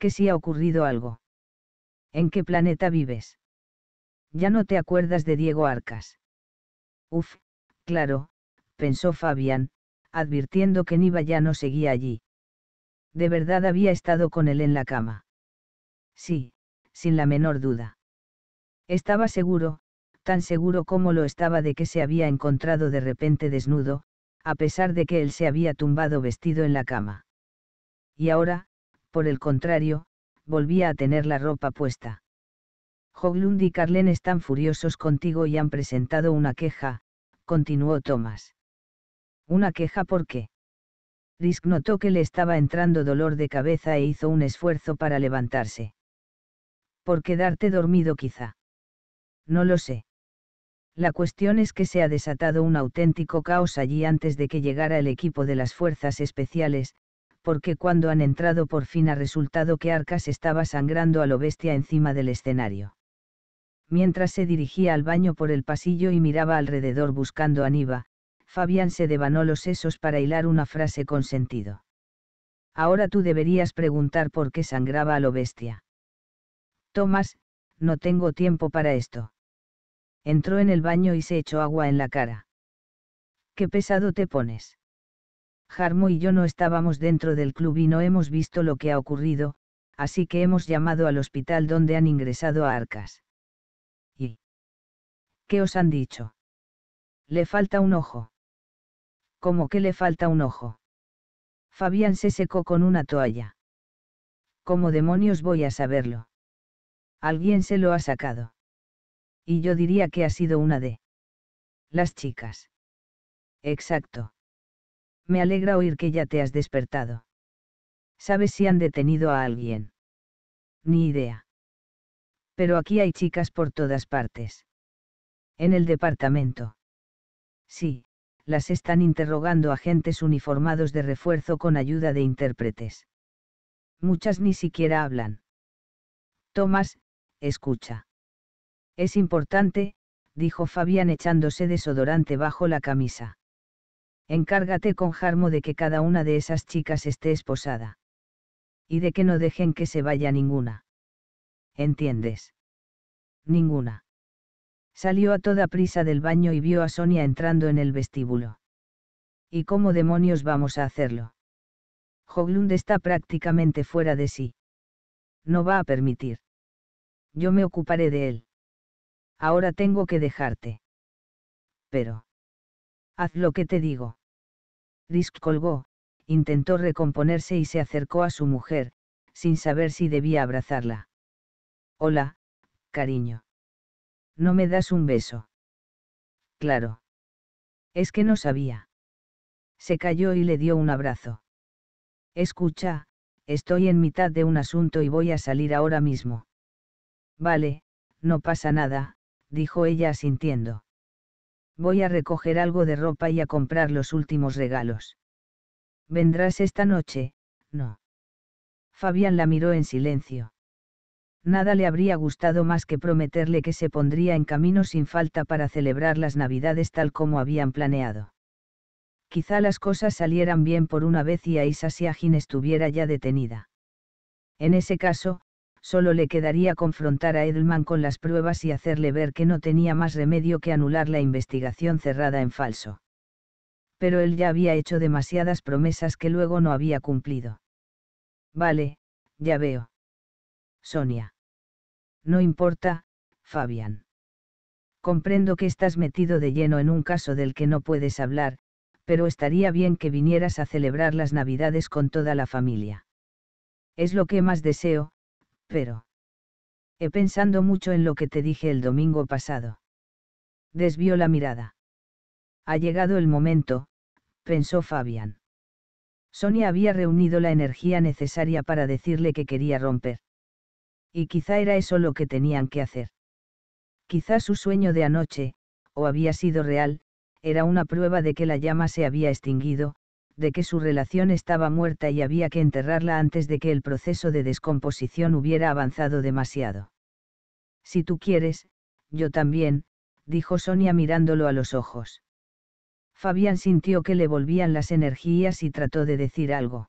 ¿Qué si ha ocurrido algo? ¿En qué planeta vives? Ya no te acuerdas de Diego Arcas. Uf, claro, pensó Fabián, advirtiendo que Niva ya no seguía allí de verdad había estado con él en la cama. Sí, sin la menor duda. Estaba seguro, tan seguro como lo estaba de que se había encontrado de repente desnudo, a pesar de que él se había tumbado vestido en la cama. Y ahora, por el contrario, volvía a tener la ropa puesta. «Hoglund y Carlen están furiosos contigo y han presentado una queja, continuó Thomas. ¿Una queja por qué? Risk notó que le estaba entrando dolor de cabeza e hizo un esfuerzo para levantarse. ¿Por quedarte dormido quizá? No lo sé. La cuestión es que se ha desatado un auténtico caos allí antes de que llegara el equipo de las fuerzas especiales, porque cuando han entrado por fin ha resultado que Arcas estaba sangrando a lo bestia encima del escenario. Mientras se dirigía al baño por el pasillo y miraba alrededor buscando a Niva, Fabián se devanó los sesos para hilar una frase con sentido. Ahora tú deberías preguntar por qué sangraba a lo bestia. Tomás, no tengo tiempo para esto. Entró en el baño y se echó agua en la cara. Qué pesado te pones. Jarmo y yo no estábamos dentro del club y no hemos visto lo que ha ocurrido, así que hemos llamado al hospital donde han ingresado a Arcas. ¿Y? ¿Qué os han dicho? Le falta un ojo como que le falta un ojo. Fabián se secó con una toalla. ¿Cómo demonios voy a saberlo? Alguien se lo ha sacado. Y yo diría que ha sido una de las chicas. Exacto. Me alegra oír que ya te has despertado. ¿Sabes si han detenido a alguien? Ni idea. Pero aquí hay chicas por todas partes. En el departamento. Sí, las están interrogando agentes uniformados de refuerzo con ayuda de intérpretes. Muchas ni siquiera hablan. Tomás, escucha. Es importante, dijo Fabián echándose desodorante bajo la camisa. Encárgate con Jarmo de que cada una de esas chicas esté esposada. Y de que no dejen que se vaya ninguna. ¿Entiendes? Ninguna. Salió a toda prisa del baño y vio a Sonia entrando en el vestíbulo. ¿Y cómo demonios vamos a hacerlo? Joglund está prácticamente fuera de sí. No va a permitir. Yo me ocuparé de él. Ahora tengo que dejarte. Pero. Haz lo que te digo. Risk colgó, intentó recomponerse y se acercó a su mujer, sin saber si debía abrazarla. Hola, cariño. No me das un beso. Claro. Es que no sabía. Se calló y le dio un abrazo. Escucha, estoy en mitad de un asunto y voy a salir ahora mismo. Vale, no pasa nada, dijo ella asintiendo. Voy a recoger algo de ropa y a comprar los últimos regalos. ¿Vendrás esta noche? No. Fabián la miró en silencio nada le habría gustado más que prometerle que se pondría en camino sin falta para celebrar las Navidades tal como habían planeado. Quizá las cosas salieran bien por una vez y Aisa Siagin estuviera ya detenida. En ese caso, solo le quedaría confrontar a Edelman con las pruebas y hacerle ver que no tenía más remedio que anular la investigación cerrada en falso. Pero él ya había hecho demasiadas promesas que luego no había cumplido. Vale, ya veo Sonia. No importa, Fabián. Comprendo que estás metido de lleno en un caso del que no puedes hablar, pero estaría bien que vinieras a celebrar las Navidades con toda la familia. Es lo que más deseo, pero... He pensado mucho en lo que te dije el domingo pasado. Desvió la mirada. Ha llegado el momento, pensó Fabián. Sonia había reunido la energía necesaria para decirle que quería romper y quizá era eso lo que tenían que hacer. Quizá su sueño de anoche, o había sido real, era una prueba de que la llama se había extinguido, de que su relación estaba muerta y había que enterrarla antes de que el proceso de descomposición hubiera avanzado demasiado. Si tú quieres, yo también, dijo Sonia mirándolo a los ojos. Fabián sintió que le volvían las energías y trató de decir algo.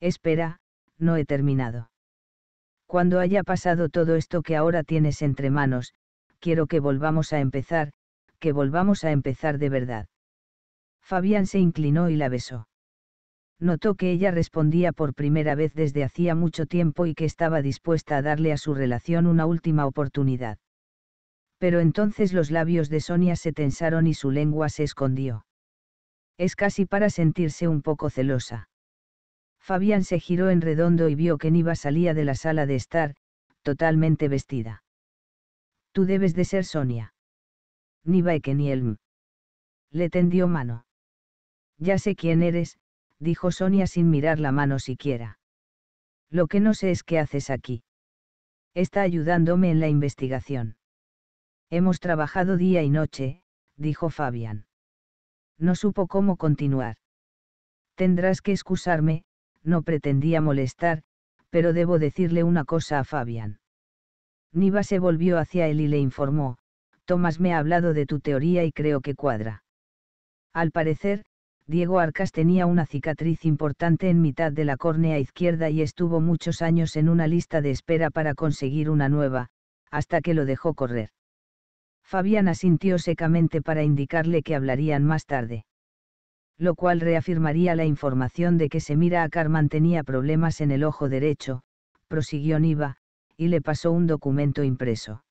Espera, no he terminado. Cuando haya pasado todo esto que ahora tienes entre manos, quiero que volvamos a empezar, que volvamos a empezar de verdad. Fabián se inclinó y la besó. Notó que ella respondía por primera vez desde hacía mucho tiempo y que estaba dispuesta a darle a su relación una última oportunidad. Pero entonces los labios de Sonia se tensaron y su lengua se escondió. Es casi para sentirse un poco celosa. Fabián se giró en redondo y vio que Niva salía de la sala de estar, totalmente vestida. Tú debes de ser Sonia. Niva Ekenielm. Le tendió mano. Ya sé quién eres, dijo Sonia sin mirar la mano siquiera. Lo que no sé es qué haces aquí. Está ayudándome en la investigación. Hemos trabajado día y noche, dijo Fabián. No supo cómo continuar. Tendrás que excusarme, no pretendía molestar, pero debo decirle una cosa a Fabián. Niva se volvió hacia él y le informó, Tomás me ha hablado de tu teoría y creo que cuadra. Al parecer, Diego Arcas tenía una cicatriz importante en mitad de la córnea izquierda y estuvo muchos años en una lista de espera para conseguir una nueva, hasta que lo dejó correr. Fabián asintió secamente para indicarle que hablarían más tarde lo cual reafirmaría la información de que Semira Akar tenía problemas en el ojo derecho, prosiguió Niva, y le pasó un documento impreso.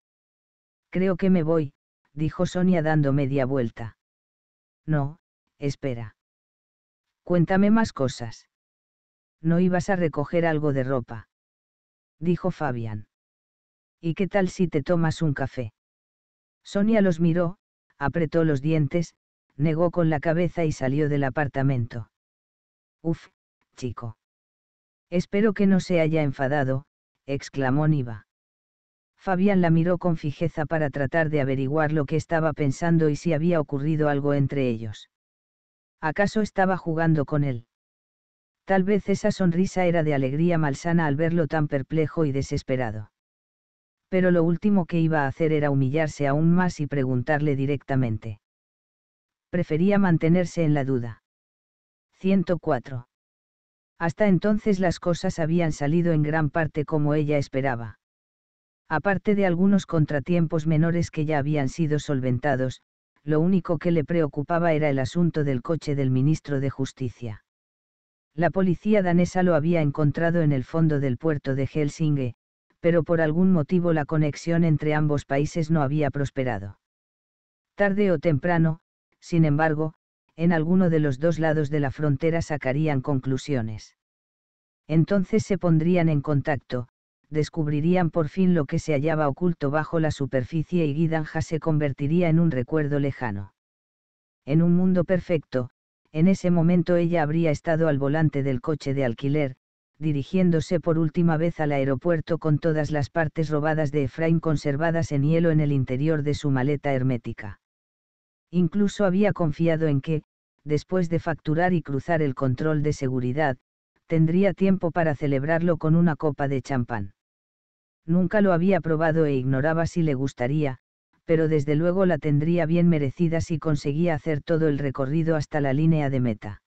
Creo que me voy, dijo Sonia dando media vuelta. No, espera. Cuéntame más cosas. ¿No ibas a recoger algo de ropa? Dijo Fabián. ¿Y qué tal si te tomas un café? Sonia los miró, apretó los dientes, negó con la cabeza y salió del apartamento. Uf, chico. Espero que no se haya enfadado, exclamó Niva. Fabián la miró con fijeza para tratar de averiguar lo que estaba pensando y si había ocurrido algo entre ellos. ¿Acaso estaba jugando con él? Tal vez esa sonrisa era de alegría malsana al verlo tan perplejo y desesperado. Pero lo último que iba a hacer era humillarse aún más y preguntarle directamente prefería mantenerse en la duda. 104. Hasta entonces las cosas habían salido en gran parte como ella esperaba. Aparte de algunos contratiempos menores que ya habían sido solventados, lo único que le preocupaba era el asunto del coche del ministro de Justicia. La policía danesa lo había encontrado en el fondo del puerto de Helsinge, pero por algún motivo la conexión entre ambos países no había prosperado. Tarde o temprano, sin embargo, en alguno de los dos lados de la frontera sacarían conclusiones. Entonces se pondrían en contacto, descubrirían por fin lo que se hallaba oculto bajo la superficie y Guidanja se convertiría en un recuerdo lejano. En un mundo perfecto, en ese momento ella habría estado al volante del coche de alquiler, dirigiéndose por última vez al aeropuerto con todas las partes robadas de Efraín conservadas en hielo en el interior de su maleta hermética. Incluso había confiado en que, después de facturar y cruzar el control de seguridad, tendría tiempo para celebrarlo con una copa de champán. Nunca lo había probado e ignoraba si le gustaría, pero desde luego la tendría bien merecida si conseguía hacer todo el recorrido hasta la línea de meta.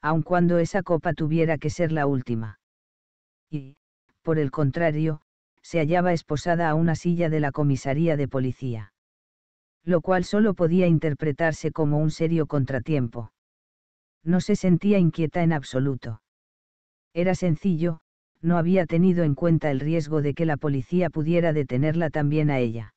Aun cuando esa copa tuviera que ser la última. Y, por el contrario, se hallaba esposada a una silla de la comisaría de policía lo cual solo podía interpretarse como un serio contratiempo. No se sentía inquieta en absoluto. Era sencillo, no había tenido en cuenta el riesgo de que la policía pudiera detenerla también a ella.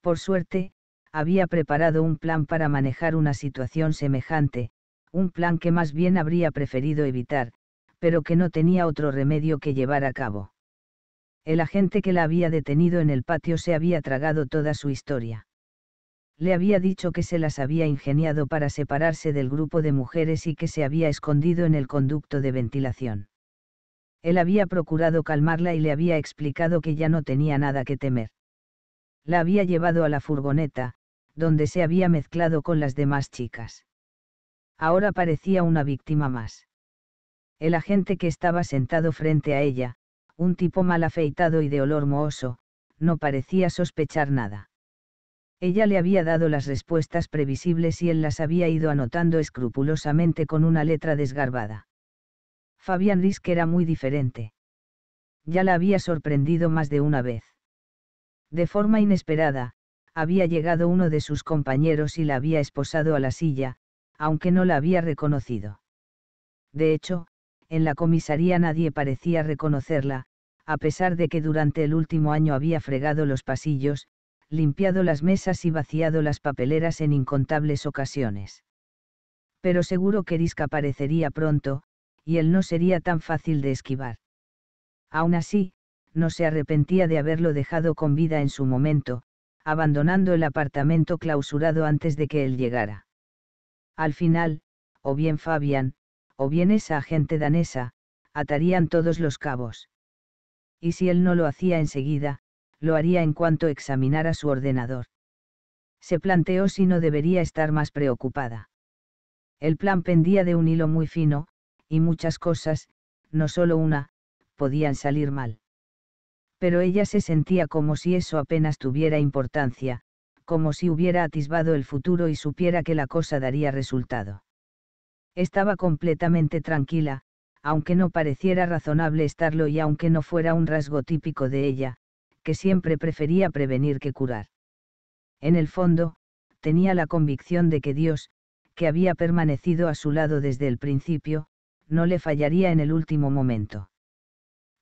Por suerte, había preparado un plan para manejar una situación semejante, un plan que más bien habría preferido evitar, pero que no tenía otro remedio que llevar a cabo. El agente que la había detenido en el patio se había tragado toda su historia le había dicho que se las había ingeniado para separarse del grupo de mujeres y que se había escondido en el conducto de ventilación. Él había procurado calmarla y le había explicado que ya no tenía nada que temer. La había llevado a la furgoneta, donde se había mezclado con las demás chicas. Ahora parecía una víctima más. El agente que estaba sentado frente a ella, un tipo mal afeitado y de olor mohoso, no parecía sospechar nada ella le había dado las respuestas previsibles y él las había ido anotando escrupulosamente con una letra desgarbada. Fabián Risk era muy diferente. Ya la había sorprendido más de una vez. De forma inesperada, había llegado uno de sus compañeros y la había esposado a la silla, aunque no la había reconocido. De hecho, en la comisaría nadie parecía reconocerla, a pesar de que durante el último año había fregado los pasillos, limpiado las mesas y vaciado las papeleras en incontables ocasiones. Pero seguro que desaparecería aparecería pronto, y él no sería tan fácil de esquivar. Aún así, no se arrepentía de haberlo dejado con vida en su momento, abandonando el apartamento clausurado antes de que él llegara. Al final, o bien Fabian, o bien esa agente danesa, atarían todos los cabos. Y si él no lo hacía enseguida, lo haría en cuanto examinara su ordenador. Se planteó si no debería estar más preocupada. El plan pendía de un hilo muy fino, y muchas cosas, no solo una, podían salir mal. Pero ella se sentía como si eso apenas tuviera importancia, como si hubiera atisbado el futuro y supiera que la cosa daría resultado. Estaba completamente tranquila, aunque no pareciera razonable estarlo y aunque no fuera un rasgo típico de ella, que siempre prefería prevenir que curar. En el fondo, tenía la convicción de que Dios, que había permanecido a su lado desde el principio, no le fallaría en el último momento.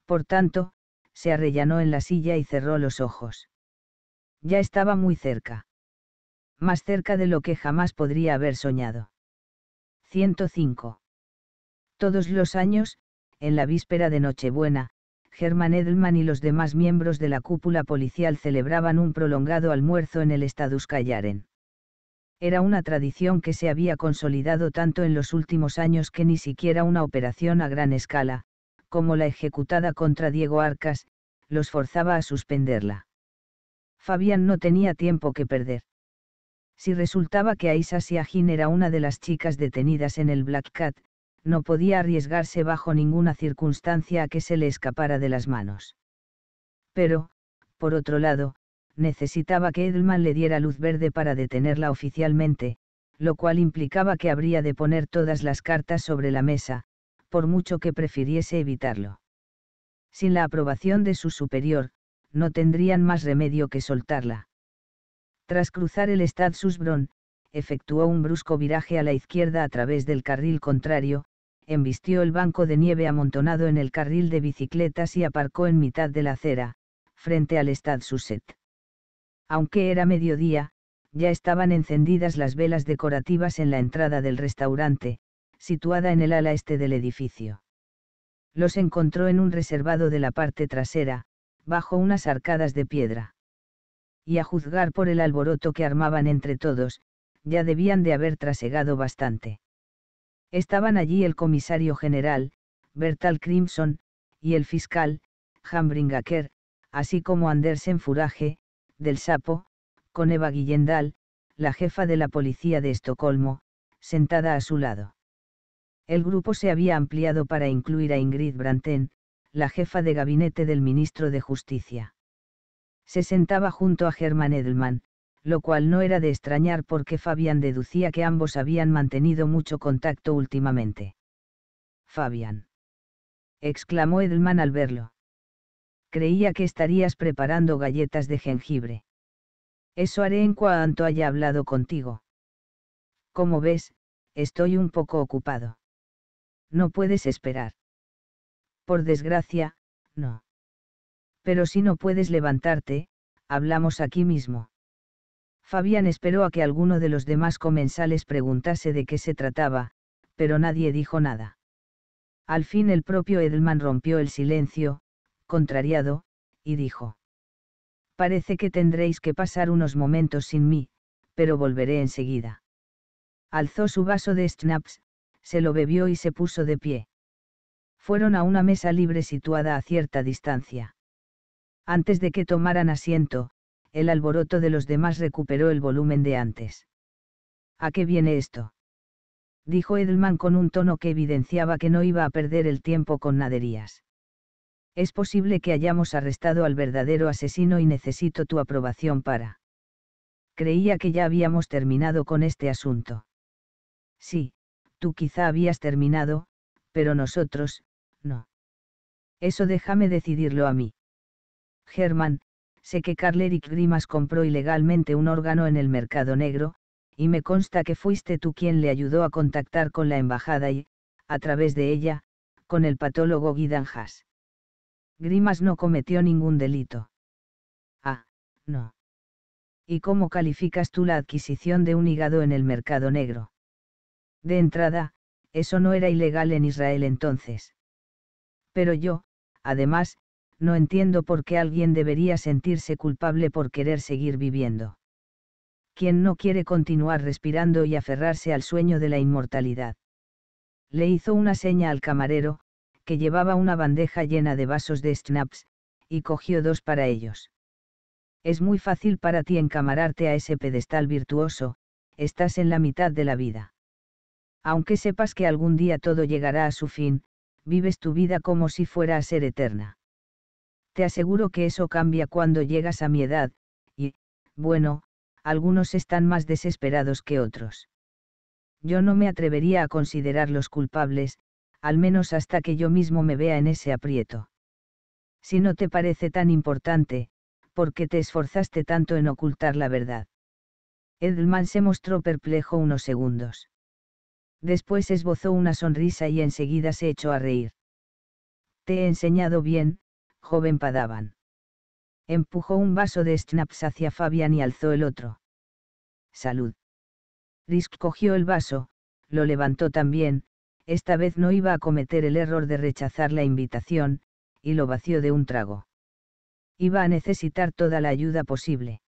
Por tanto, se arrellanó en la silla y cerró los ojos. Ya estaba muy cerca. Más cerca de lo que jamás podría haber soñado. 105. Todos los años, en la víspera de Nochebuena, Germán Edelman y los demás miembros de la cúpula policial celebraban un prolongado almuerzo en el Callaren. Era una tradición que se había consolidado tanto en los últimos años que ni siquiera una operación a gran escala, como la ejecutada contra Diego Arcas, los forzaba a suspenderla. Fabián no tenía tiempo que perder. Si resultaba que Aisha Siahin era una de las chicas detenidas en el Black Cat, no podía arriesgarse bajo ninguna circunstancia a que se le escapara de las manos. Pero, por otro lado, necesitaba que Edelman le diera luz verde para detenerla oficialmente, lo cual implicaba que habría de poner todas las cartas sobre la mesa, por mucho que prefiriese evitarlo. Sin la aprobación de su superior, no tendrían más remedio que soltarla. Tras cruzar el Stad Susbron, efectuó un brusco viraje a la izquierda a través del carril contrario, embistió el banco de nieve amontonado en el carril de bicicletas y aparcó en mitad de la acera, frente al Stad Susset. Aunque era mediodía, ya estaban encendidas las velas decorativas en la entrada del restaurante, situada en el ala este del edificio. Los encontró en un reservado de la parte trasera, bajo unas arcadas de piedra. Y a juzgar por el alboroto que armaban entre todos, ya debían de haber trasegado bastante. Estaban allí el comisario general, Bertal Crimson, y el fiscal, Hambringaker, así como Andersen Furage, del Sapo, con Eva Guillendal, la jefa de la policía de Estocolmo, sentada a su lado. El grupo se había ampliado para incluir a Ingrid Branten, la jefa de gabinete del ministro de Justicia. Se sentaba junto a Germán Edelman, lo cual no era de extrañar porque Fabián deducía que ambos habían mantenido mucho contacto últimamente. Fabián. exclamó Edelman al verlo. Creía que estarías preparando galletas de jengibre. Eso haré en cuanto haya hablado contigo. Como ves, estoy un poco ocupado. No puedes esperar. Por desgracia, no. Pero si no puedes levantarte, hablamos aquí mismo. Fabián esperó a que alguno de los demás comensales preguntase de qué se trataba, pero nadie dijo nada. Al fin el propio Edelman rompió el silencio, contrariado, y dijo. Parece que tendréis que pasar unos momentos sin mí, pero volveré enseguida. Alzó su vaso de schnapps, se lo bebió y se puso de pie. Fueron a una mesa libre situada a cierta distancia. Antes de que tomaran asiento, el alboroto de los demás recuperó el volumen de antes. ¿A qué viene esto? dijo Edelman con un tono que evidenciaba que no iba a perder el tiempo con naderías. Es posible que hayamos arrestado al verdadero asesino y necesito tu aprobación para. Creía que ya habíamos terminado con este asunto. Sí, tú quizá habías terminado, pero nosotros, no. Eso déjame decidirlo a mí. Germán, Sé que Carl Eric Grimas compró ilegalmente un órgano en el mercado negro, y me consta que fuiste tú quien le ayudó a contactar con la embajada y, a través de ella, con el patólogo Guidan Haas. Grimas no cometió ningún delito. Ah, no. ¿Y cómo calificas tú la adquisición de un hígado en el mercado negro? De entrada, eso no era ilegal en Israel entonces. Pero yo, además, no entiendo por qué alguien debería sentirse culpable por querer seguir viviendo. ¿Quién no quiere continuar respirando y aferrarse al sueño de la inmortalidad? Le hizo una seña al camarero, que llevaba una bandeja llena de vasos de snaps, y cogió dos para ellos. Es muy fácil para ti encamararte a ese pedestal virtuoso, estás en la mitad de la vida. Aunque sepas que algún día todo llegará a su fin, vives tu vida como si fuera a ser eterna. Te aseguro que eso cambia cuando llegas a mi edad, y, bueno, algunos están más desesperados que otros. Yo no me atrevería a considerarlos culpables, al menos hasta que yo mismo me vea en ese aprieto. Si no te parece tan importante, ¿por qué te esforzaste tanto en ocultar la verdad? Edelman se mostró perplejo unos segundos. Después esbozó una sonrisa y enseguida se echó a reír. Te he enseñado bien, joven padaban. Empujó un vaso de schnapps hacia Fabian y alzó el otro. Salud. Risk cogió el vaso, lo levantó también, esta vez no iba a cometer el error de rechazar la invitación, y lo vació de un trago. Iba a necesitar toda la ayuda posible.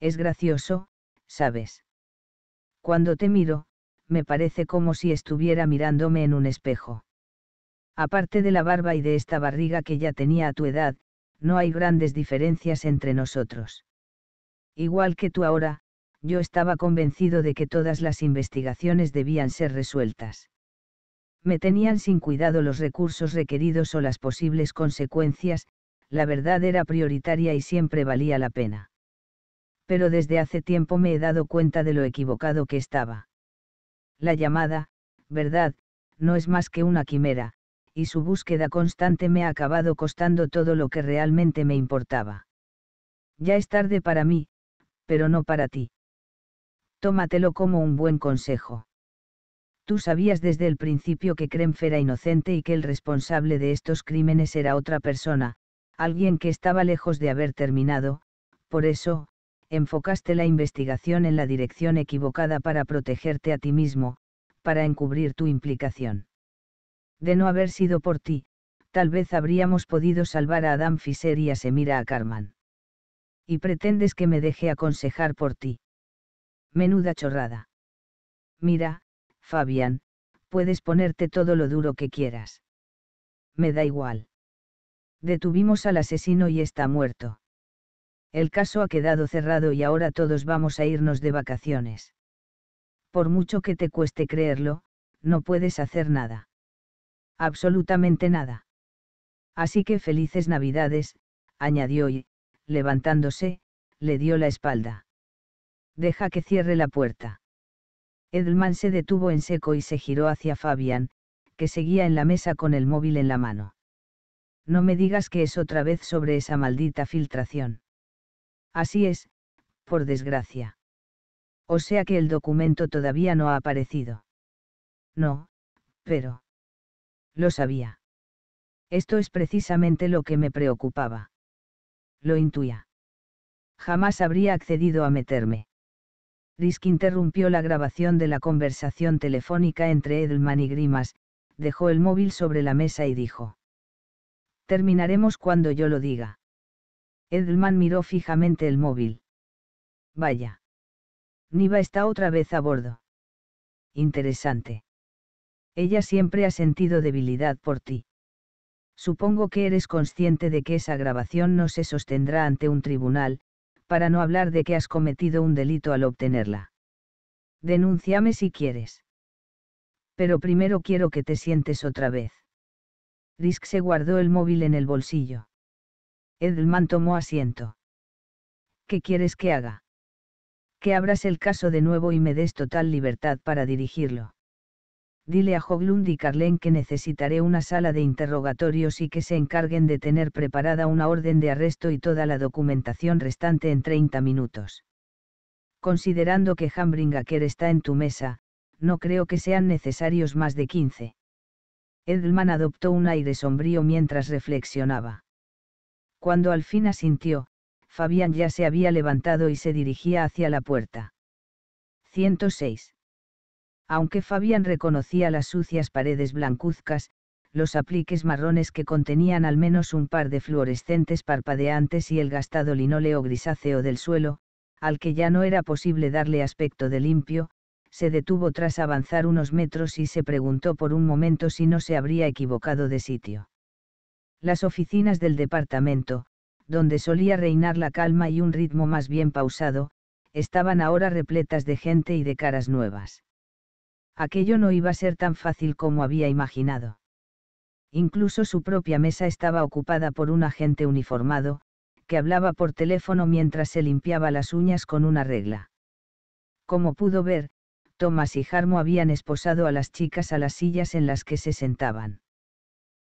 Es gracioso, ¿sabes? Cuando te miro, me parece como si estuviera mirándome en un espejo. Aparte de la barba y de esta barriga que ya tenía a tu edad, no hay grandes diferencias entre nosotros. Igual que tú ahora, yo estaba convencido de que todas las investigaciones debían ser resueltas. Me tenían sin cuidado los recursos requeridos o las posibles consecuencias, la verdad era prioritaria y siempre valía la pena. Pero desde hace tiempo me he dado cuenta de lo equivocado que estaba. La llamada, verdad, no es más que una quimera, y su búsqueda constante me ha acabado costando todo lo que realmente me importaba. Ya es tarde para mí, pero no para ti. Tómatelo como un buen consejo. Tú sabías desde el principio que Krempf era inocente y que el responsable de estos crímenes era otra persona, alguien que estaba lejos de haber terminado, por eso, enfocaste la investigación en la dirección equivocada para protegerte a ti mismo, para encubrir tu implicación. De no haber sido por ti, tal vez habríamos podido salvar a Adam Fisher y a Semira a Carman. Y pretendes que me deje aconsejar por ti. Menuda chorrada. Mira, Fabián, puedes ponerte todo lo duro que quieras. Me da igual. Detuvimos al asesino y está muerto. El caso ha quedado cerrado y ahora todos vamos a irnos de vacaciones. Por mucho que te cueste creerlo, no puedes hacer nada. Absolutamente nada. Así que felices Navidades, añadió y, levantándose, le dio la espalda. Deja que cierre la puerta. Edelman se detuvo en seco y se giró hacia Fabian, que seguía en la mesa con el móvil en la mano. No me digas que es otra vez sobre esa maldita filtración. Así es, por desgracia. O sea que el documento todavía no ha aparecido. No, pero... Lo sabía. Esto es precisamente lo que me preocupaba. Lo intuía. Jamás habría accedido a meterme. Risk interrumpió la grabación de la conversación telefónica entre Edelman y Grimas, dejó el móvil sobre la mesa y dijo. Terminaremos cuando yo lo diga. Edelman miró fijamente el móvil. Vaya. Niva está otra vez a bordo. Interesante. Ella siempre ha sentido debilidad por ti. Supongo que eres consciente de que esa grabación no se sostendrá ante un tribunal, para no hablar de que has cometido un delito al obtenerla. Denúnciame si quieres. Pero primero quiero que te sientes otra vez. Risk se guardó el móvil en el bolsillo. Edelman tomó asiento. ¿Qué quieres que haga? Que abras el caso de nuevo y me des total libertad para dirigirlo. Dile a Hoglund y Carlen que necesitaré una sala de interrogatorios y que se encarguen de tener preparada una orden de arresto y toda la documentación restante en 30 minutos. Considerando que Hambringaker está en tu mesa, no creo que sean necesarios más de 15. Edelman adoptó un aire sombrío mientras reflexionaba. Cuando al fin asintió, Fabián ya se había levantado y se dirigía hacia la puerta. 106 aunque Fabián reconocía las sucias paredes blancuzcas, los apliques marrones que contenían al menos un par de fluorescentes parpadeantes y el gastado linóleo grisáceo del suelo, al que ya no era posible darle aspecto de limpio, se detuvo tras avanzar unos metros y se preguntó por un momento si no se habría equivocado de sitio. Las oficinas del departamento, donde solía reinar la calma y un ritmo más bien pausado, estaban ahora repletas de gente y de caras nuevas aquello no iba a ser tan fácil como había imaginado. Incluso su propia mesa estaba ocupada por un agente uniformado, que hablaba por teléfono mientras se limpiaba las uñas con una regla. Como pudo ver, Thomas y jarmo habían esposado a las chicas a las sillas en las que se sentaban.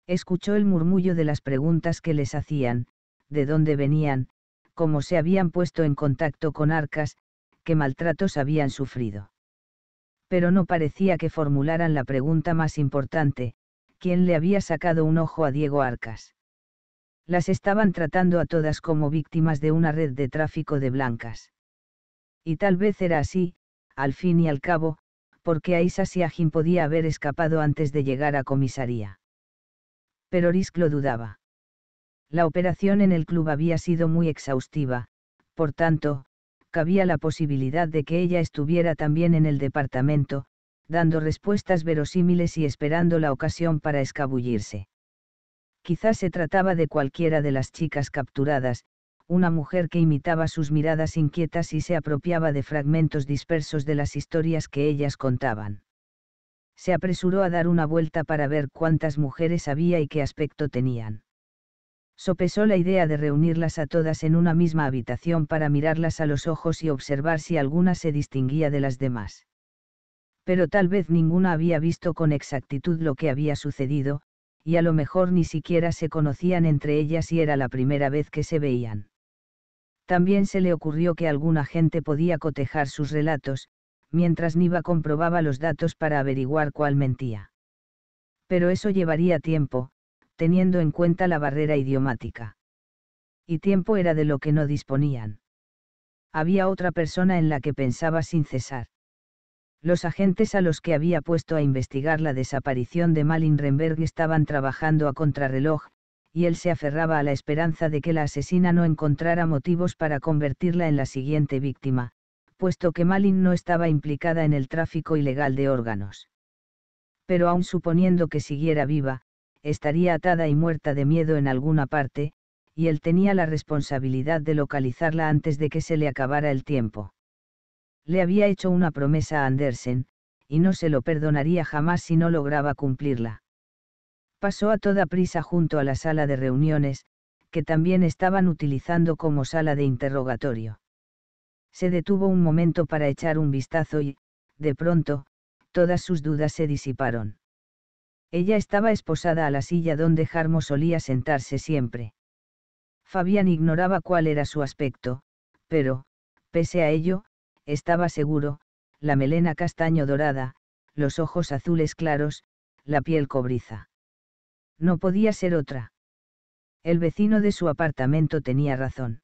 Escuchó el murmullo de las preguntas que les hacían, de dónde venían, cómo se habían puesto en contacto con arcas, qué maltratos habían sufrido pero no parecía que formularan la pregunta más importante, ¿quién le había sacado un ojo a Diego Arcas? Las estaban tratando a todas como víctimas de una red de tráfico de blancas. Y tal vez era así, al fin y al cabo, porque Aisa Siajin podía haber escapado antes de llegar a comisaría. Pero Risk lo dudaba. La operación en el club había sido muy exhaustiva, por tanto, cabía la posibilidad de que ella estuviera también en el departamento, dando respuestas verosímiles y esperando la ocasión para escabullirse. Quizás se trataba de cualquiera de las chicas capturadas, una mujer que imitaba sus miradas inquietas y se apropiaba de fragmentos dispersos de las historias que ellas contaban. Se apresuró a dar una vuelta para ver cuántas mujeres había y qué aspecto tenían sopesó la idea de reunirlas a todas en una misma habitación para mirarlas a los ojos y observar si alguna se distinguía de las demás. Pero tal vez ninguna había visto con exactitud lo que había sucedido, y a lo mejor ni siquiera se conocían entre ellas y era la primera vez que se veían. También se le ocurrió que alguna gente podía cotejar sus relatos, mientras Niva comprobaba los datos para averiguar cuál mentía. Pero eso llevaría tiempo, teniendo en cuenta la barrera idiomática. Y tiempo era de lo que no disponían. Había otra persona en la que pensaba sin cesar. Los agentes a los que había puesto a investigar la desaparición de Malin Remberg estaban trabajando a contrarreloj, y él se aferraba a la esperanza de que la asesina no encontrara motivos para convertirla en la siguiente víctima, puesto que Malin no estaba implicada en el tráfico ilegal de órganos. Pero aun suponiendo que siguiera viva, estaría atada y muerta de miedo en alguna parte, y él tenía la responsabilidad de localizarla antes de que se le acabara el tiempo. Le había hecho una promesa a Andersen, y no se lo perdonaría jamás si no lograba cumplirla. Pasó a toda prisa junto a la sala de reuniones, que también estaban utilizando como sala de interrogatorio. Se detuvo un momento para echar un vistazo y, de pronto, todas sus dudas se disiparon. Ella estaba esposada a la silla donde Jarmo solía sentarse siempre. Fabián ignoraba cuál era su aspecto, pero, pese a ello, estaba seguro, la melena castaño dorada, los ojos azules claros, la piel cobriza. No podía ser otra. El vecino de su apartamento tenía razón.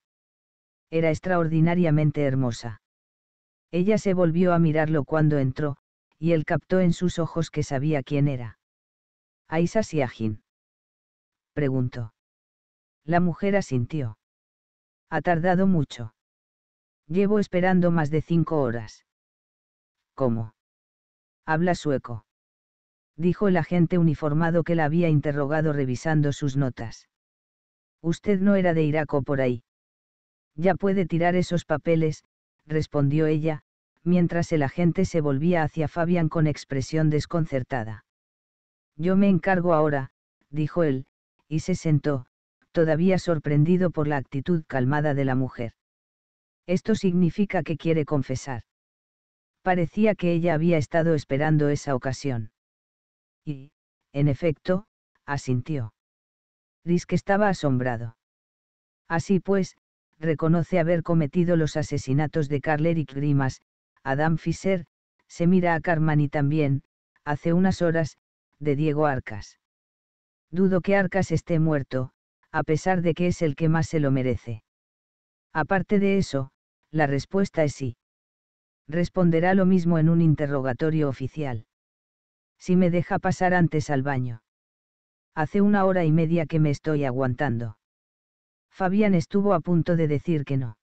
Era extraordinariamente hermosa. Ella se volvió a mirarlo cuando entró, y él captó en sus ojos que sabía quién era. ¿A Siagin? Preguntó. La mujer asintió. Ha tardado mucho. Llevo esperando más de cinco horas. ¿Cómo? Habla sueco. Dijo el agente uniformado que la había interrogado revisando sus notas. Usted no era de Irak por ahí. Ya puede tirar esos papeles, respondió ella, mientras el agente se volvía hacia Fabián con expresión desconcertada. Yo me encargo ahora, dijo él, y se sentó, todavía sorprendido por la actitud calmada de la mujer. Esto significa que quiere confesar. Parecía que ella había estado esperando esa ocasión. Y, en efecto, asintió. Risk estaba asombrado. Así pues, reconoce haber cometido los asesinatos de Carl Eric Grimas, Adam Fischer, se mira a Carman y también, hace unas horas, de Diego Arcas. Dudo que Arcas esté muerto, a pesar de que es el que más se lo merece. Aparte de eso, la respuesta es sí. Responderá lo mismo en un interrogatorio oficial. Si me deja pasar antes al baño. Hace una hora y media que me estoy aguantando. Fabián estuvo a punto de decir que no.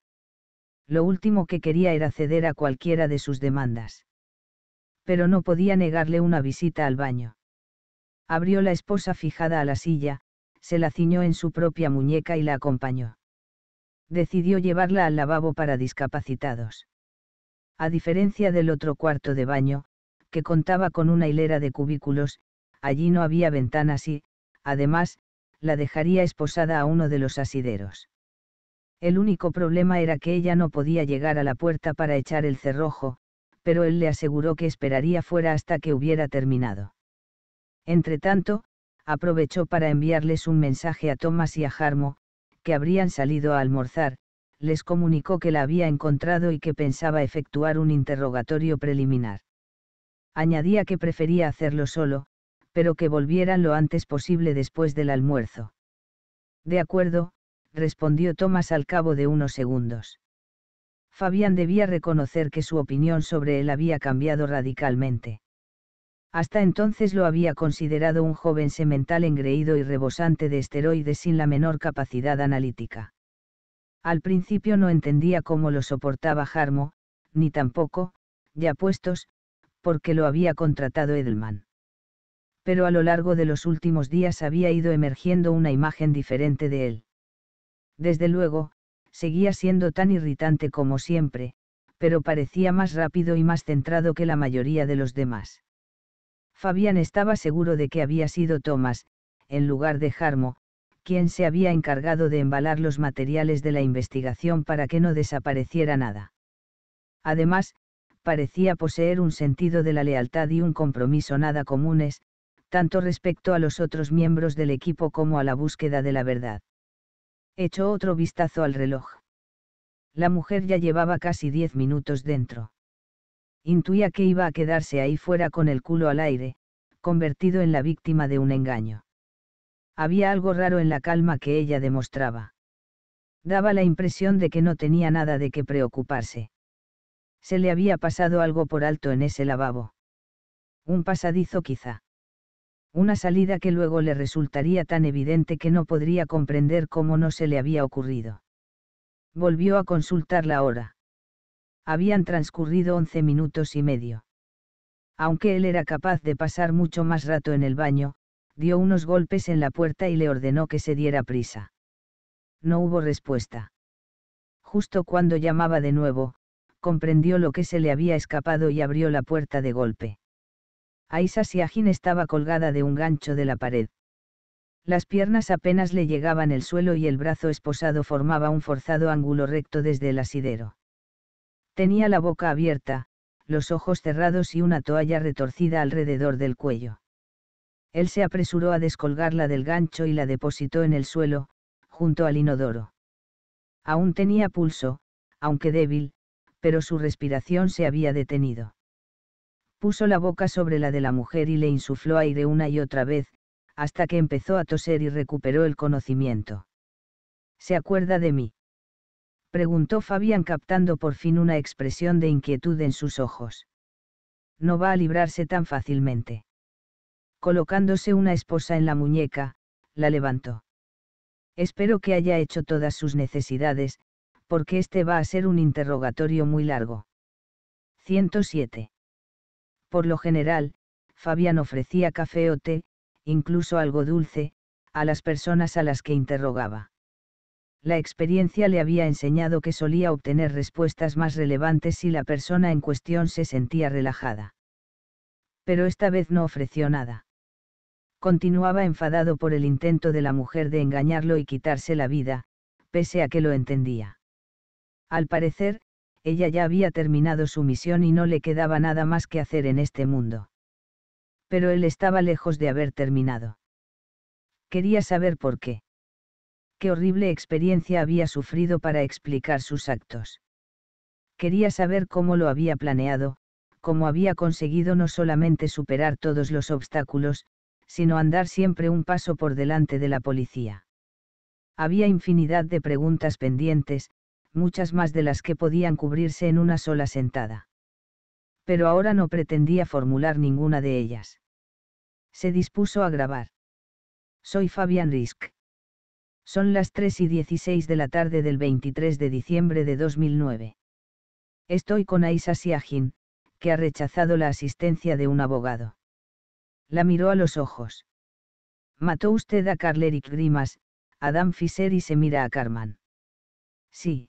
Lo último que quería era ceder a cualquiera de sus demandas. Pero no podía negarle una visita al baño abrió la esposa fijada a la silla, se la ciñó en su propia muñeca y la acompañó. Decidió llevarla al lavabo para discapacitados. A diferencia del otro cuarto de baño, que contaba con una hilera de cubículos, allí no había ventanas y, además, la dejaría esposada a uno de los asideros. El único problema era que ella no podía llegar a la puerta para echar el cerrojo, pero él le aseguró que esperaría fuera hasta que hubiera terminado. Entretanto, aprovechó para enviarles un mensaje a Thomas y a Jarmo, que habrían salido a almorzar, les comunicó que la había encontrado y que pensaba efectuar un interrogatorio preliminar. Añadía que prefería hacerlo solo, pero que volvieran lo antes posible después del almuerzo. De acuerdo, respondió Thomas al cabo de unos segundos. Fabián debía reconocer que su opinión sobre él había cambiado radicalmente. Hasta entonces lo había considerado un joven semental engreído y rebosante de esteroides sin la menor capacidad analítica. Al principio no entendía cómo lo soportaba Jarmo, ni tampoco, ya puestos, porque lo había contratado Edelman. Pero a lo largo de los últimos días había ido emergiendo una imagen diferente de él. Desde luego, seguía siendo tan irritante como siempre, pero parecía más rápido y más centrado que la mayoría de los demás. Fabián estaba seguro de que había sido Thomas, en lugar de Jarmo, quien se había encargado de embalar los materiales de la investigación para que no desapareciera nada. Además, parecía poseer un sentido de la lealtad y un compromiso nada comunes, tanto respecto a los otros miembros del equipo como a la búsqueda de la verdad. Echó otro vistazo al reloj. La mujer ya llevaba casi diez minutos dentro intuía que iba a quedarse ahí fuera con el culo al aire, convertido en la víctima de un engaño. Había algo raro en la calma que ella demostraba. Daba la impresión de que no tenía nada de qué preocuparse. Se le había pasado algo por alto en ese lavabo. Un pasadizo quizá. Una salida que luego le resultaría tan evidente que no podría comprender cómo no se le había ocurrido. Volvió a consultar la hora habían transcurrido once minutos y medio. Aunque él era capaz de pasar mucho más rato en el baño, dio unos golpes en la puerta y le ordenó que se diera prisa. No hubo respuesta. Justo cuando llamaba de nuevo, comprendió lo que se le había escapado y abrió la puerta de golpe. Aisa Siajin estaba colgada de un gancho de la pared. Las piernas apenas le llegaban el suelo y el brazo esposado formaba un forzado ángulo recto desde el asidero. Tenía la boca abierta, los ojos cerrados y una toalla retorcida alrededor del cuello. Él se apresuró a descolgarla del gancho y la depositó en el suelo, junto al inodoro. Aún tenía pulso, aunque débil, pero su respiración se había detenido. Puso la boca sobre la de la mujer y le insufló aire una y otra vez, hasta que empezó a toser y recuperó el conocimiento. ¿Se acuerda de mí? preguntó Fabián captando por fin una expresión de inquietud en sus ojos. No va a librarse tan fácilmente. Colocándose una esposa en la muñeca, la levantó. Espero que haya hecho todas sus necesidades, porque este va a ser un interrogatorio muy largo. 107. Por lo general, Fabián ofrecía café o té, incluso algo dulce, a las personas a las que interrogaba la experiencia le había enseñado que solía obtener respuestas más relevantes si la persona en cuestión se sentía relajada. Pero esta vez no ofreció nada. Continuaba enfadado por el intento de la mujer de engañarlo y quitarse la vida, pese a que lo entendía. Al parecer, ella ya había terminado su misión y no le quedaba nada más que hacer en este mundo. Pero él estaba lejos de haber terminado. Quería saber por qué qué horrible experiencia había sufrido para explicar sus actos. Quería saber cómo lo había planeado, cómo había conseguido no solamente superar todos los obstáculos, sino andar siempre un paso por delante de la policía. Había infinidad de preguntas pendientes, muchas más de las que podían cubrirse en una sola sentada. Pero ahora no pretendía formular ninguna de ellas. Se dispuso a grabar. Soy Fabian Risk son las 3 y 16 de la tarde del 23 de diciembre de 2009. Estoy con Aisa Siagin, que ha rechazado la asistencia de un abogado. La miró a los ojos. Mató usted a Carl Eric Grimas, Adam Fischer y se mira a Carman. Sí,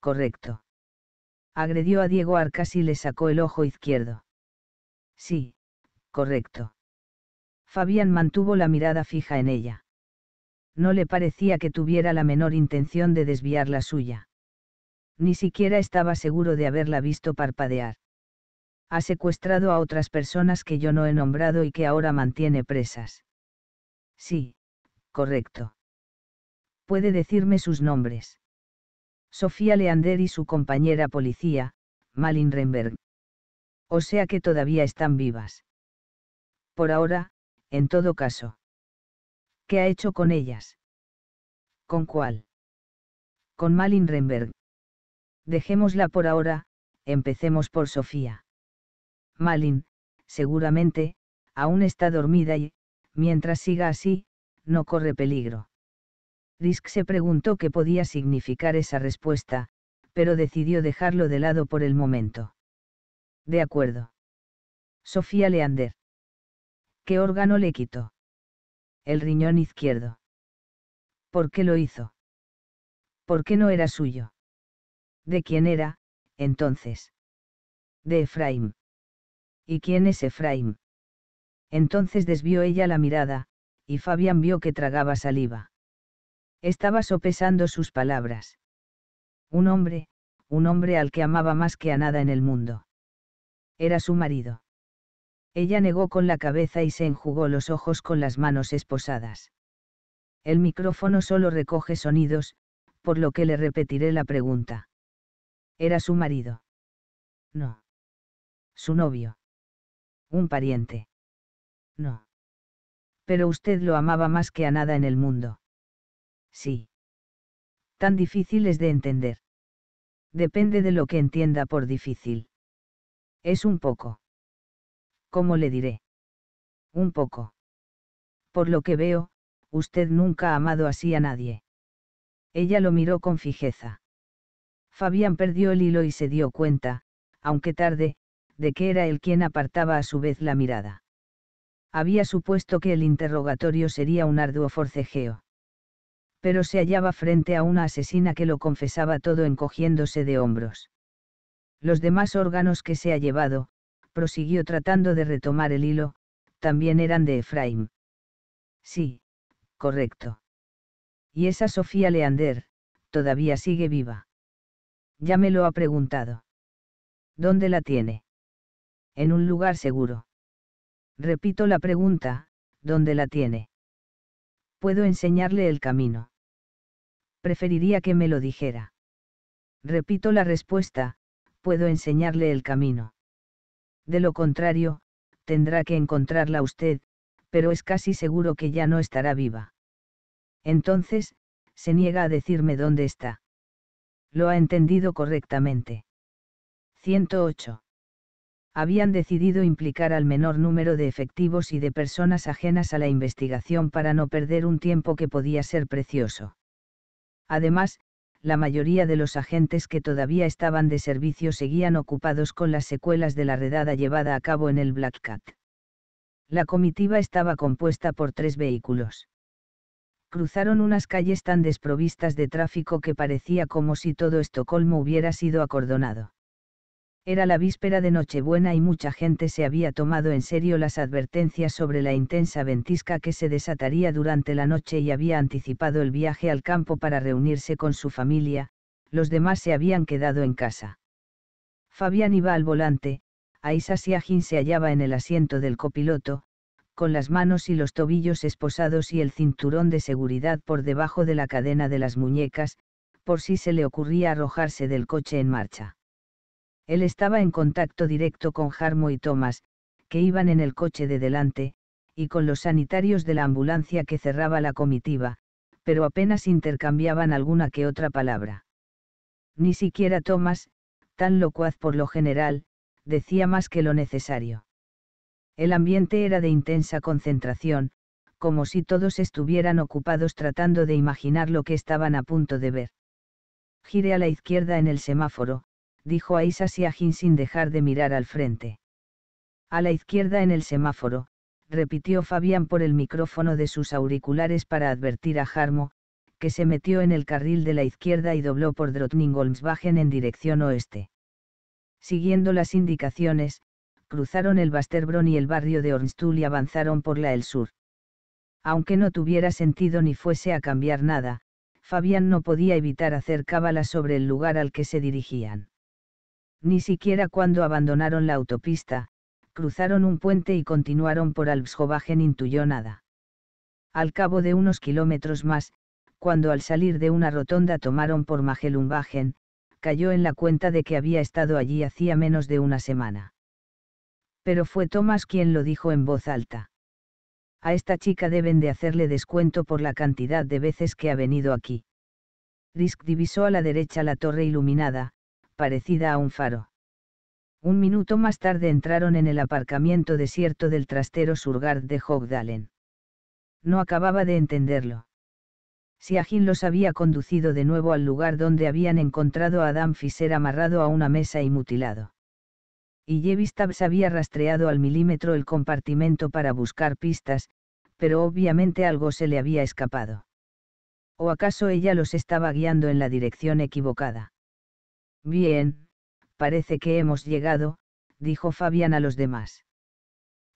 correcto. Agredió a Diego Arcas y le sacó el ojo izquierdo. Sí, correcto. Fabián mantuvo la mirada fija en ella no le parecía que tuviera la menor intención de desviar la suya. Ni siquiera estaba seguro de haberla visto parpadear. Ha secuestrado a otras personas que yo no he nombrado y que ahora mantiene presas. Sí, correcto. Puede decirme sus nombres. Sofía Leander y su compañera policía, Malin Renberg. O sea que todavía están vivas. Por ahora, en todo caso. ¿Qué ha hecho con ellas? ¿Con cuál? Con Malin Renberg. Dejémosla por ahora, empecemos por Sofía. Malin, seguramente, aún está dormida y, mientras siga así, no corre peligro. Risk se preguntó qué podía significar esa respuesta, pero decidió dejarlo de lado por el momento. De acuerdo. Sofía Leander. ¿Qué órgano le quitó? El riñón izquierdo. ¿Por qué lo hizo? ¿Por qué no era suyo? ¿De quién era, entonces? De Efraim? ¿Y quién es Efraim? Entonces desvió ella la mirada, y Fabián vio que tragaba saliva. Estaba sopesando sus palabras. Un hombre, un hombre al que amaba más que a nada en el mundo. Era su marido. Ella negó con la cabeza y se enjugó los ojos con las manos esposadas. El micrófono solo recoge sonidos, por lo que le repetiré la pregunta. ¿Era su marido? No. ¿Su novio? ¿Un pariente? No. Pero usted lo amaba más que a nada en el mundo. Sí. Tan difícil es de entender. Depende de lo que entienda por difícil. Es un poco. ¿cómo le diré? Un poco. Por lo que veo, usted nunca ha amado así a nadie. Ella lo miró con fijeza. Fabián perdió el hilo y se dio cuenta, aunque tarde, de que era él quien apartaba a su vez la mirada. Había supuesto que el interrogatorio sería un arduo forcejeo. Pero se hallaba frente a una asesina que lo confesaba todo encogiéndose de hombros. Los demás órganos que se ha llevado, prosiguió tratando de retomar el hilo, también eran de Efraim. Sí, correcto. Y esa Sofía Leander, todavía sigue viva. Ya me lo ha preguntado. ¿Dónde la tiene? En un lugar seguro. Repito la pregunta, ¿dónde la tiene? Puedo enseñarle el camino. Preferiría que me lo dijera. Repito la respuesta, puedo enseñarle el camino. De lo contrario, tendrá que encontrarla usted, pero es casi seguro que ya no estará viva. Entonces, se niega a decirme dónde está. Lo ha entendido correctamente. 108. Habían decidido implicar al menor número de efectivos y de personas ajenas a la investigación para no perder un tiempo que podía ser precioso. Además, la mayoría de los agentes que todavía estaban de servicio seguían ocupados con las secuelas de la redada llevada a cabo en el Black Cat. La comitiva estaba compuesta por tres vehículos. Cruzaron unas calles tan desprovistas de tráfico que parecía como si todo Estocolmo hubiera sido acordonado. Era la víspera de Nochebuena y mucha gente se había tomado en serio las advertencias sobre la intensa ventisca que se desataría durante la noche y había anticipado el viaje al campo para reunirse con su familia, los demás se habían quedado en casa. Fabián iba al volante, Aisa Siagin se hallaba en el asiento del copiloto, con las manos y los tobillos esposados y el cinturón de seguridad por debajo de la cadena de las muñecas, por si se le ocurría arrojarse del coche en marcha. Él estaba en contacto directo con Jarmo y Thomas, que iban en el coche de delante, y con los sanitarios de la ambulancia que cerraba la comitiva, pero apenas intercambiaban alguna que otra palabra. Ni siquiera Thomas, tan locuaz por lo general, decía más que lo necesario. El ambiente era de intensa concentración, como si todos estuvieran ocupados tratando de imaginar lo que estaban a punto de ver. Giré a la izquierda en el semáforo, dijo Aisa y sin dejar de mirar al frente. A la izquierda en el semáforo, repitió Fabián por el micrófono de sus auriculares para advertir a Jarmo, que se metió en el carril de la izquierda y dobló por Drottningholmsbachen en dirección oeste. Siguiendo las indicaciones, cruzaron el Basterbron y el barrio de Ornstuhl y avanzaron por la el sur. Aunque no tuviera sentido ni fuese a cambiar nada, Fabián no podía evitar hacer cábalas sobre el lugar al que se dirigían ni siquiera cuando abandonaron la autopista, cruzaron un puente y continuaron por Alpsjobagen intuyó nada. Al cabo de unos kilómetros más, cuando al salir de una rotonda tomaron por Magelumbagen, cayó en la cuenta de que había estado allí hacía menos de una semana. Pero fue Tomás quien lo dijo en voz alta. A esta chica deben de hacerle descuento por la cantidad de veces que ha venido aquí. Risk divisó a la derecha la torre iluminada, parecida a un faro. Un minuto más tarde entraron en el aparcamiento desierto del trastero Surgard de Hogdalen. No acababa de entenderlo. agin los había conducido de nuevo al lugar donde habían encontrado a Adam Fisher amarrado a una mesa y mutilado. Y Jevistabs había rastreado al milímetro el compartimento para buscar pistas, pero obviamente algo se le había escapado. ¿O acaso ella los estaba guiando en la dirección equivocada? Bien, parece que hemos llegado, dijo Fabián a los demás.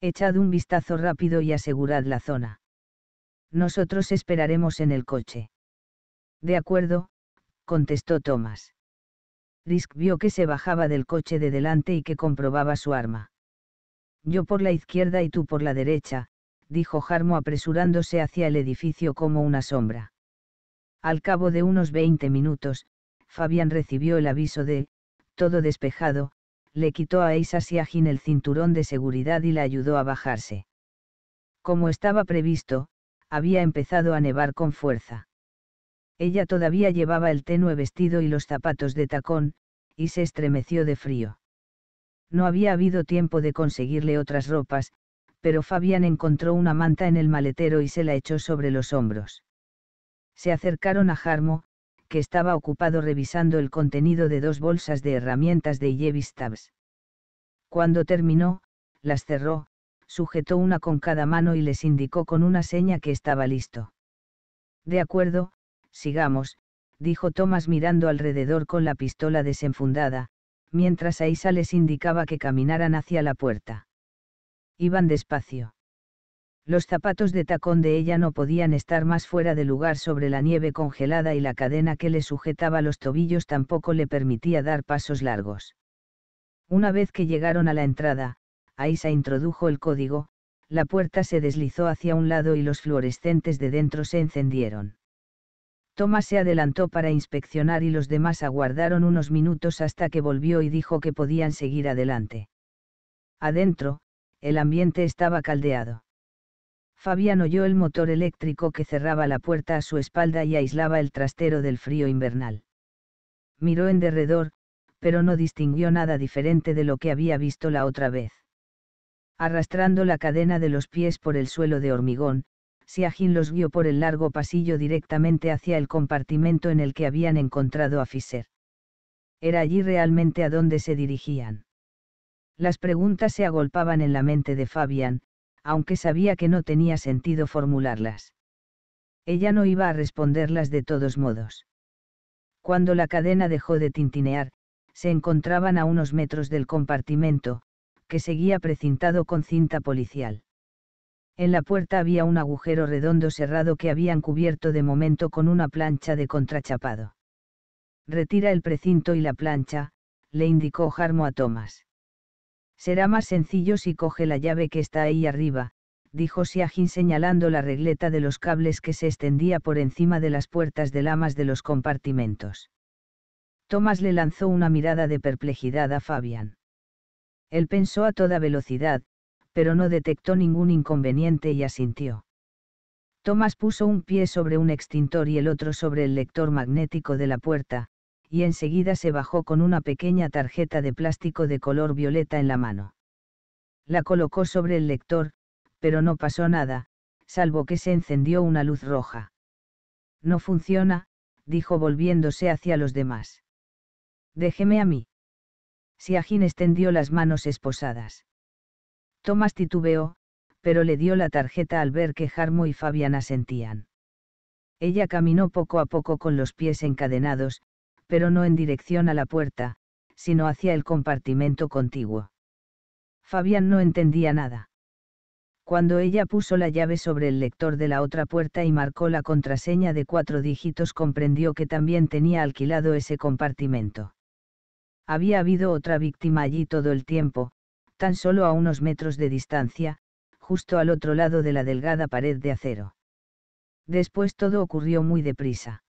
Echad un vistazo rápido y asegurad la zona. Nosotros esperaremos en el coche. De acuerdo, contestó Thomas. Risk vio que se bajaba del coche de delante y que comprobaba su arma. Yo por la izquierda y tú por la derecha, dijo Jarmo apresurándose hacia el edificio como una sombra. Al cabo de unos 20 minutos, Fabián recibió el aviso de, todo despejado, le quitó a Eisa Siagin el cinturón de seguridad y la ayudó a bajarse. Como estaba previsto, había empezado a nevar con fuerza. Ella todavía llevaba el tenue vestido y los zapatos de tacón, y se estremeció de frío. No había habido tiempo de conseguirle otras ropas, pero Fabián encontró una manta en el maletero y se la echó sobre los hombros. Se acercaron a Jarmo, que estaba ocupado revisando el contenido de dos bolsas de herramientas de Illevis Cuando terminó, las cerró, sujetó una con cada mano y les indicó con una seña que estaba listo. De acuerdo, sigamos, dijo Thomas mirando alrededor con la pistola desenfundada, mientras Aisa les indicaba que caminaran hacia la puerta. Iban despacio. Los zapatos de tacón de ella no podían estar más fuera de lugar sobre la nieve congelada y la cadena que le sujetaba los tobillos tampoco le permitía dar pasos largos. Una vez que llegaron a la entrada, Aisa introdujo el código, la puerta se deslizó hacia un lado y los fluorescentes de dentro se encendieron. Thomas se adelantó para inspeccionar y los demás aguardaron unos minutos hasta que volvió y dijo que podían seguir adelante. Adentro, el ambiente estaba caldeado Fabián oyó el motor eléctrico que cerraba la puerta a su espalda y aislaba el trastero del frío invernal. Miró en derredor, pero no distinguió nada diferente de lo que había visto la otra vez. Arrastrando la cadena de los pies por el suelo de hormigón, Siagin los guió por el largo pasillo directamente hacia el compartimento en el que habían encontrado a Fisher. Era allí realmente a donde se dirigían. Las preguntas se agolpaban en la mente de Fabián, aunque sabía que no tenía sentido formularlas. Ella no iba a responderlas de todos modos. Cuando la cadena dejó de tintinear, se encontraban a unos metros del compartimento, que seguía precintado con cinta policial. En la puerta había un agujero redondo cerrado que habían cubierto de momento con una plancha de contrachapado. Retira el precinto y la plancha, le indicó Jarmo a Thomas. Será más sencillo si coge la llave que está ahí arriba, dijo Siagin señalando la regleta de los cables que se extendía por encima de las puertas de lamas de los compartimentos. Tomás le lanzó una mirada de perplejidad a Fabian. Él pensó a toda velocidad, pero no detectó ningún inconveniente y asintió. Tomás puso un pie sobre un extintor y el otro sobre el lector magnético de la puerta, y enseguida se bajó con una pequeña tarjeta de plástico de color violeta en la mano. La colocó sobre el lector, pero no pasó nada, salvo que se encendió una luz roja. No funciona, dijo volviéndose hacia los demás. Déjeme a mí. Siajín extendió las manos esposadas. Tomás titubeó, pero le dio la tarjeta al ver que Jarmo y Fabiana sentían. Ella caminó poco a poco con los pies encadenados, pero no en dirección a la puerta, sino hacia el compartimento contiguo. Fabián no entendía nada. Cuando ella puso la llave sobre el lector de la otra puerta y marcó la contraseña de cuatro dígitos comprendió que también tenía alquilado ese compartimento. Había habido otra víctima allí todo el tiempo, tan solo a unos metros de distancia, justo al otro lado de la delgada pared de acero. Después todo ocurrió muy deprisa.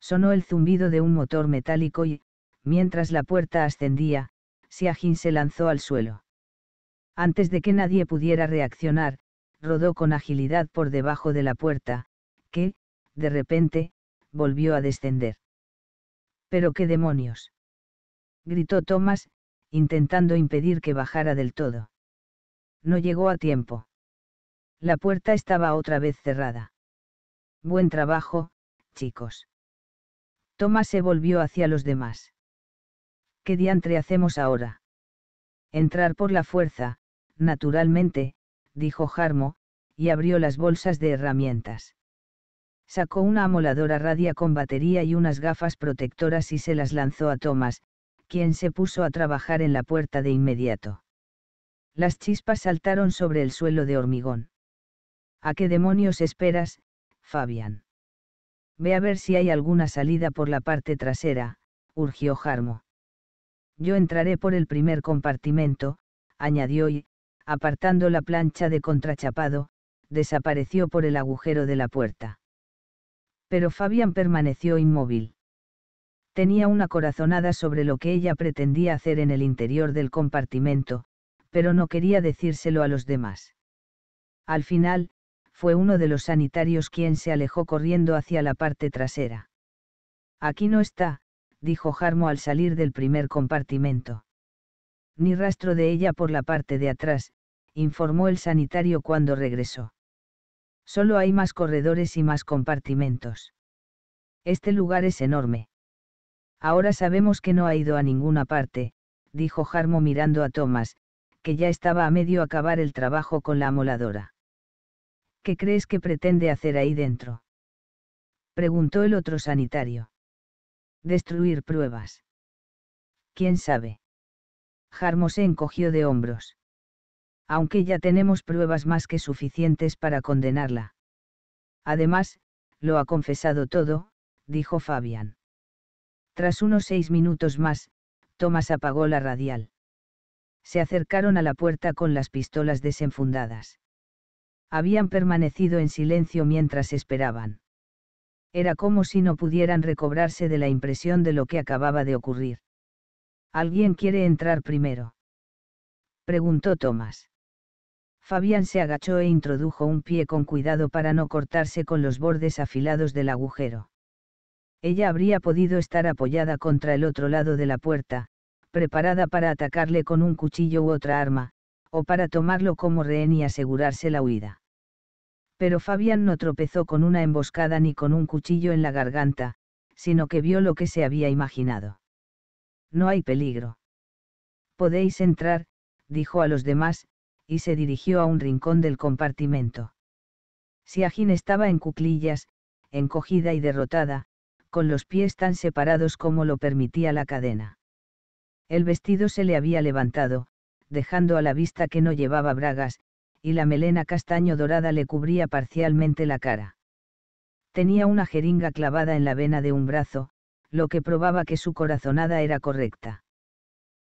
Sonó el zumbido de un motor metálico y, mientras la puerta ascendía, Siajin se lanzó al suelo. Antes de que nadie pudiera reaccionar, rodó con agilidad por debajo de la puerta, que, de repente, volvió a descender. ¿Pero qué demonios? gritó Thomas, intentando impedir que bajara del todo. No llegó a tiempo. La puerta estaba otra vez cerrada. Buen trabajo, chicos. Tomás se volvió hacia los demás. ¿Qué diantre hacemos ahora? Entrar por la fuerza, naturalmente, dijo Jarmo, y abrió las bolsas de herramientas. Sacó una amoladora radia con batería y unas gafas protectoras y se las lanzó a Thomas, quien se puso a trabajar en la puerta de inmediato. Las chispas saltaron sobre el suelo de hormigón. ¿A qué demonios esperas, Fabián? Ve a ver si hay alguna salida por la parte trasera, urgió Jarmo. Yo entraré por el primer compartimento, añadió y, apartando la plancha de contrachapado, desapareció por el agujero de la puerta. Pero Fabián permaneció inmóvil. Tenía una corazonada sobre lo que ella pretendía hacer en el interior del compartimento, pero no quería decírselo a los demás. Al final, fue uno de los sanitarios quien se alejó corriendo hacia la parte trasera. Aquí no está, dijo Jarmo al salir del primer compartimento. Ni rastro de ella por la parte de atrás, informó el sanitario cuando regresó. Solo hay más corredores y más compartimentos. Este lugar es enorme. Ahora sabemos que no ha ido a ninguna parte, dijo Jarmo mirando a Thomas, que ya estaba a medio acabar el trabajo con la amoladora. ¿qué crees que pretende hacer ahí dentro? Preguntó el otro sanitario. Destruir pruebas. ¿Quién sabe? Jarmo se encogió de hombros. Aunque ya tenemos pruebas más que suficientes para condenarla. Además, lo ha confesado todo, dijo Fabián. Tras unos seis minutos más, Thomas apagó la radial. Se acercaron a la puerta con las pistolas desenfundadas habían permanecido en silencio mientras esperaban. Era como si no pudieran recobrarse de la impresión de lo que acababa de ocurrir. ¿Alguien quiere entrar primero? preguntó Tomás. Fabián se agachó e introdujo un pie con cuidado para no cortarse con los bordes afilados del agujero. Ella habría podido estar apoyada contra el otro lado de la puerta, preparada para atacarle con un cuchillo u otra arma, o para tomarlo como rehén y asegurarse la huida. Pero Fabián no tropezó con una emboscada ni con un cuchillo en la garganta, sino que vio lo que se había imaginado. No hay peligro. Podéis entrar, dijo a los demás, y se dirigió a un rincón del compartimento. Siajin estaba en cuclillas, encogida y derrotada, con los pies tan separados como lo permitía la cadena. El vestido se le había levantado, dejando a la vista que no llevaba bragas, y la melena castaño dorada le cubría parcialmente la cara. Tenía una jeringa clavada en la vena de un brazo, lo que probaba que su corazonada era correcta.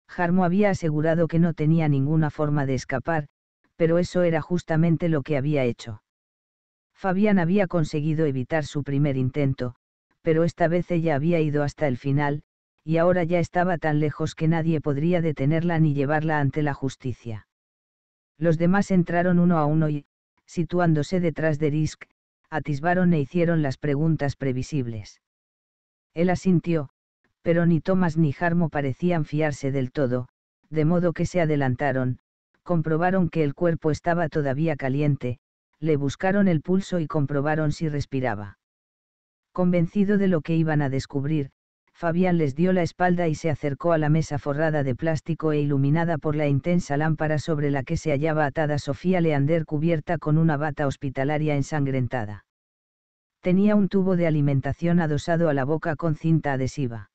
Jarmo había asegurado que no tenía ninguna forma de escapar, pero eso era justamente lo que había hecho. Fabián había conseguido evitar su primer intento, pero esta vez ella había ido hasta el final, y ahora ya estaba tan lejos que nadie podría detenerla ni llevarla ante la justicia. Los demás entraron uno a uno y, situándose detrás de Risk, atisbaron e hicieron las preguntas previsibles. Él asintió, pero ni Thomas ni Jarmo parecían fiarse del todo, de modo que se adelantaron, comprobaron que el cuerpo estaba todavía caliente, le buscaron el pulso y comprobaron si respiraba. Convencido de lo que iban a descubrir, Fabián les dio la espalda y se acercó a la mesa forrada de plástico e iluminada por la intensa lámpara sobre la que se hallaba atada Sofía Leander cubierta con una bata hospitalaria ensangrentada. Tenía un tubo de alimentación adosado a la boca con cinta adhesiva.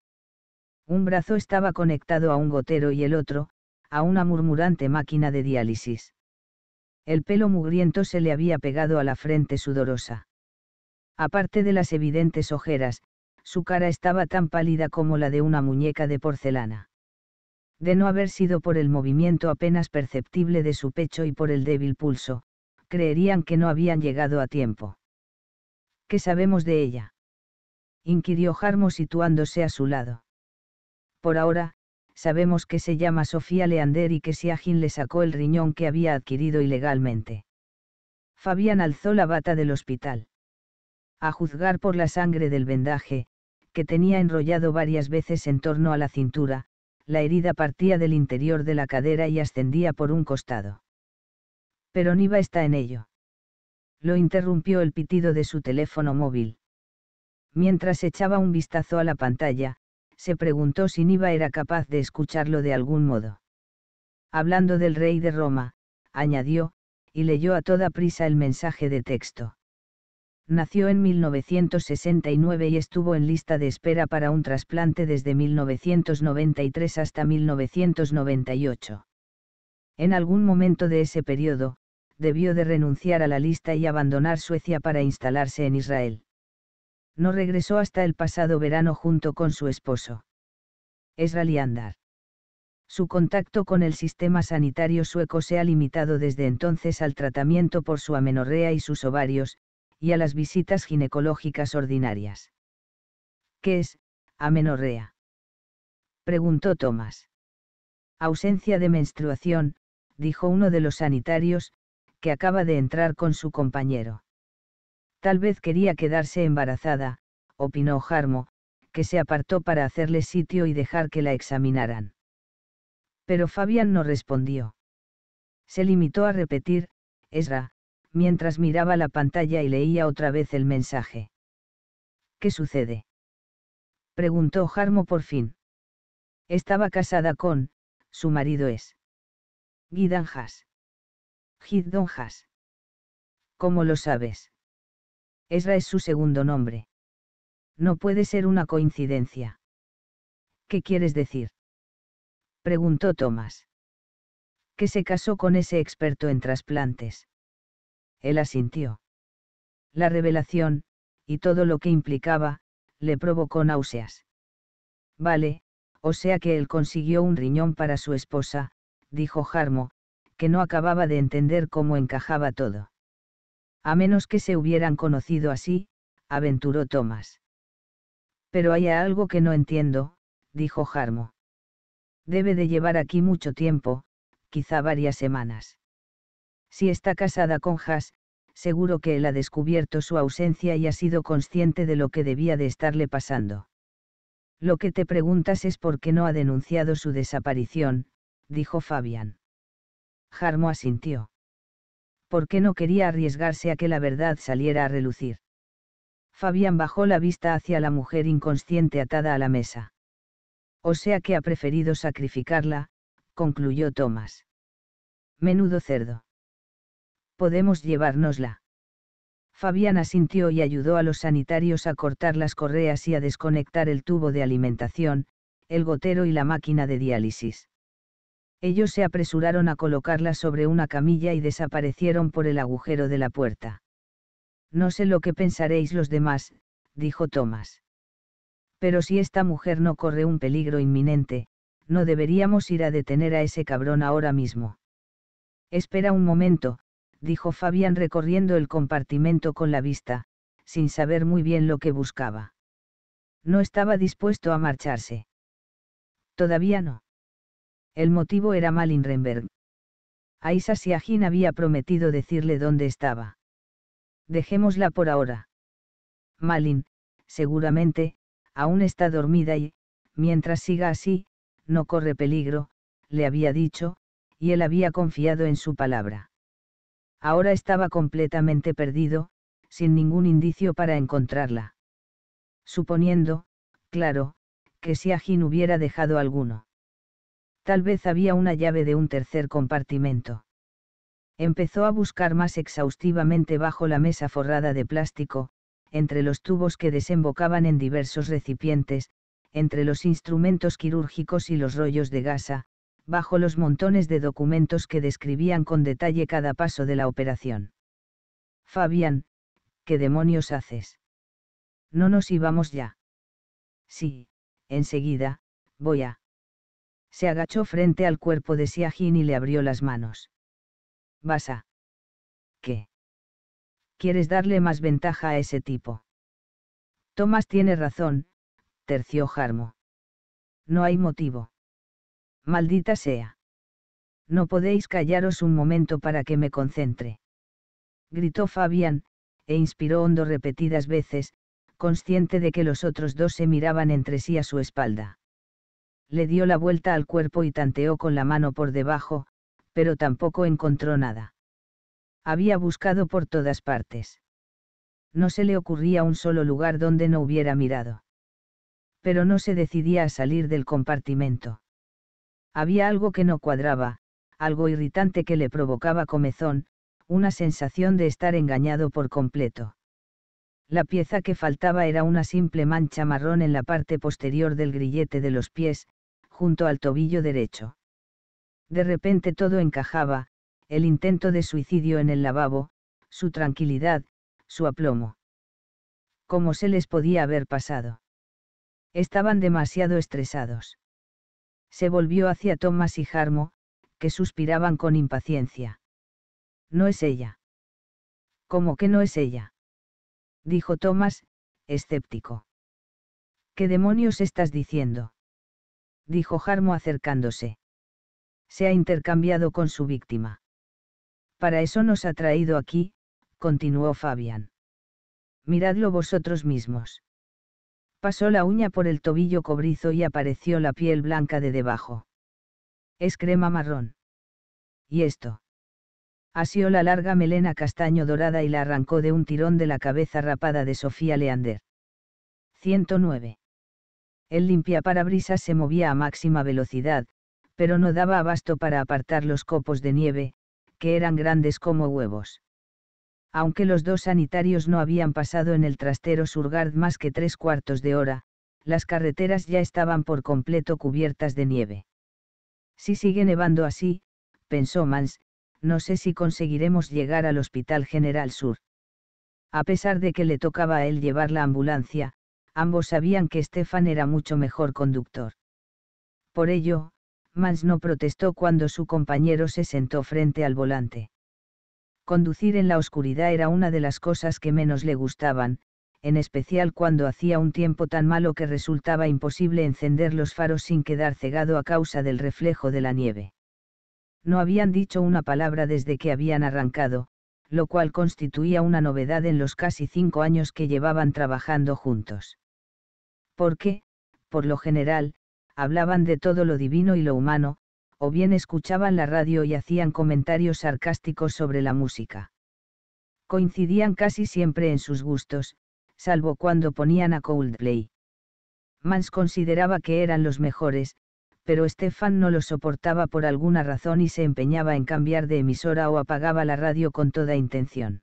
Un brazo estaba conectado a un gotero y el otro, a una murmurante máquina de diálisis. El pelo mugriento se le había pegado a la frente sudorosa. Aparte de las evidentes ojeras, su cara estaba tan pálida como la de una muñeca de porcelana. De no haber sido por el movimiento apenas perceptible de su pecho y por el débil pulso, creerían que no habían llegado a tiempo. ¿Qué sabemos de ella? inquirió Jarmo situándose a su lado. Por ahora, sabemos que se llama Sofía Leander y que Siagin le sacó el riñón que había adquirido ilegalmente. Fabián alzó la bata del hospital a juzgar por la sangre del vendaje, que tenía enrollado varias veces en torno a la cintura, la herida partía del interior de la cadera y ascendía por un costado. Pero Niva está en ello. Lo interrumpió el pitido de su teléfono móvil. Mientras echaba un vistazo a la pantalla, se preguntó si Niva era capaz de escucharlo de algún modo. Hablando del rey de Roma, añadió, y leyó a toda prisa el mensaje de texto nació en 1969 y estuvo en lista de espera para un trasplante desde 1993 hasta 1998. En algún momento de ese periodo, debió de renunciar a la lista y abandonar Suecia para instalarse en Israel. No regresó hasta el pasado verano junto con su esposo. Esra Liandar. Su contacto con el sistema sanitario sueco se ha limitado desde entonces al tratamiento por su amenorrea y sus ovarios, y a las visitas ginecológicas ordinarias. ¿Qué es, amenorrea? Preguntó Tomás. Ausencia de menstruación, dijo uno de los sanitarios, que acaba de entrar con su compañero. Tal vez quería quedarse embarazada, opinó Jarmo, que se apartó para hacerle sitio y dejar que la examinaran. Pero Fabián no respondió. Se limitó a repetir, Esra, mientras miraba la pantalla y leía otra vez el mensaje. ¿Qué sucede? preguntó Jarmo por fin. Estaba casada con, su marido es. Guidanjas. Giddonjas. ¿Cómo lo sabes? Esra es su segundo nombre. No puede ser una coincidencia. ¿Qué quieres decir? Preguntó Tomás. Que se casó con ese experto en trasplantes. Él asintió. La revelación, y todo lo que implicaba, le provocó náuseas. Vale, o sea que él consiguió un riñón para su esposa, dijo Jarmo, que no acababa de entender cómo encajaba todo. A menos que se hubieran conocido así, aventuró Thomas. Pero hay algo que no entiendo, dijo Jarmo. Debe de llevar aquí mucho tiempo, quizá varias semanas. Si está casada con Jas, seguro que él ha descubierto su ausencia y ha sido consciente de lo que debía de estarle pasando. Lo que te preguntas es por qué no ha denunciado su desaparición, dijo Fabián. Jarmo asintió. ¿Por qué no quería arriesgarse a que la verdad saliera a relucir? Fabián bajó la vista hacia la mujer inconsciente atada a la mesa. O sea que ha preferido sacrificarla, concluyó Tomás. Menudo cerdo podemos llevárnosla. Fabián asintió y ayudó a los sanitarios a cortar las correas y a desconectar el tubo de alimentación, el gotero y la máquina de diálisis. Ellos se apresuraron a colocarla sobre una camilla y desaparecieron por el agujero de la puerta. No sé lo que pensaréis los demás, dijo Tomás. Pero si esta mujer no corre un peligro inminente, no deberíamos ir a detener a ese cabrón ahora mismo. Espera un momento, dijo Fabián recorriendo el compartimento con la vista, sin saber muy bien lo que buscaba. No estaba dispuesto a marcharse. Todavía no. El motivo era malin A Isa Siagin había prometido decirle dónde estaba. Dejémosla por ahora. Malin, seguramente, aún está dormida y, mientras siga así, no corre peligro, le había dicho, y él había confiado en su palabra. Ahora estaba completamente perdido, sin ningún indicio para encontrarla. Suponiendo, claro, que si Agin hubiera dejado alguno. Tal vez había una llave de un tercer compartimento. Empezó a buscar más exhaustivamente bajo la mesa forrada de plástico, entre los tubos que desembocaban en diversos recipientes, entre los instrumentos quirúrgicos y los rollos de gasa, bajo los montones de documentos que describían con detalle cada paso de la operación. Fabián, ¿qué demonios haces? No nos íbamos ya. Sí, enseguida, voy a. Se agachó frente al cuerpo de Siajin y le abrió las manos. Vas a. ¿Qué? Quieres darle más ventaja a ese tipo. Tomás tiene razón, terció Jarmo. No hay motivo. Maldita sea. No podéis callaros un momento para que me concentre. Gritó Fabián, e inspiró hondo repetidas veces, consciente de que los otros dos se miraban entre sí a su espalda. Le dio la vuelta al cuerpo y tanteó con la mano por debajo, pero tampoco encontró nada. Había buscado por todas partes. No se le ocurría un solo lugar donde no hubiera mirado. Pero no se decidía a salir del compartimento. Había algo que no cuadraba, algo irritante que le provocaba comezón, una sensación de estar engañado por completo. La pieza que faltaba era una simple mancha marrón en la parte posterior del grillete de los pies, junto al tobillo derecho. De repente todo encajaba, el intento de suicidio en el lavabo, su tranquilidad, su aplomo. ¿Cómo se les podía haber pasado? Estaban demasiado estresados se volvió hacia Thomas y Harmo, que suspiraban con impaciencia. No es ella. ¿Cómo que no es ella? dijo Thomas, escéptico. ¿Qué demonios estás diciendo? dijo Harmo acercándose. Se ha intercambiado con su víctima. Para eso nos ha traído aquí, continuó Fabian. Miradlo vosotros mismos. Pasó la uña por el tobillo cobrizo y apareció la piel blanca de debajo. Es crema marrón. ¿Y esto? Asió la larga melena castaño dorada y la arrancó de un tirón de la cabeza rapada de Sofía Leander. 109. El limpiaparabrisas se movía a máxima velocidad, pero no daba abasto para apartar los copos de nieve, que eran grandes como huevos. Aunque los dos sanitarios no habían pasado en el trastero Surgard más que tres cuartos de hora, las carreteras ya estaban por completo cubiertas de nieve. Si sigue nevando así, pensó Mans, no sé si conseguiremos llegar al Hospital General Sur. A pesar de que le tocaba a él llevar la ambulancia, ambos sabían que Stefan era mucho mejor conductor. Por ello, Mans no protestó cuando su compañero se sentó frente al volante. Conducir en la oscuridad era una de las cosas que menos le gustaban, en especial cuando hacía un tiempo tan malo que resultaba imposible encender los faros sin quedar cegado a causa del reflejo de la nieve. No habían dicho una palabra desde que habían arrancado, lo cual constituía una novedad en los casi cinco años que llevaban trabajando juntos. Porque, por lo general, hablaban de todo lo divino y lo humano, o bien escuchaban la radio y hacían comentarios sarcásticos sobre la música. Coincidían casi siempre en sus gustos, salvo cuando ponían a Coldplay. Mans consideraba que eran los mejores, pero Stefan no lo soportaba por alguna razón y se empeñaba en cambiar de emisora o apagaba la radio con toda intención.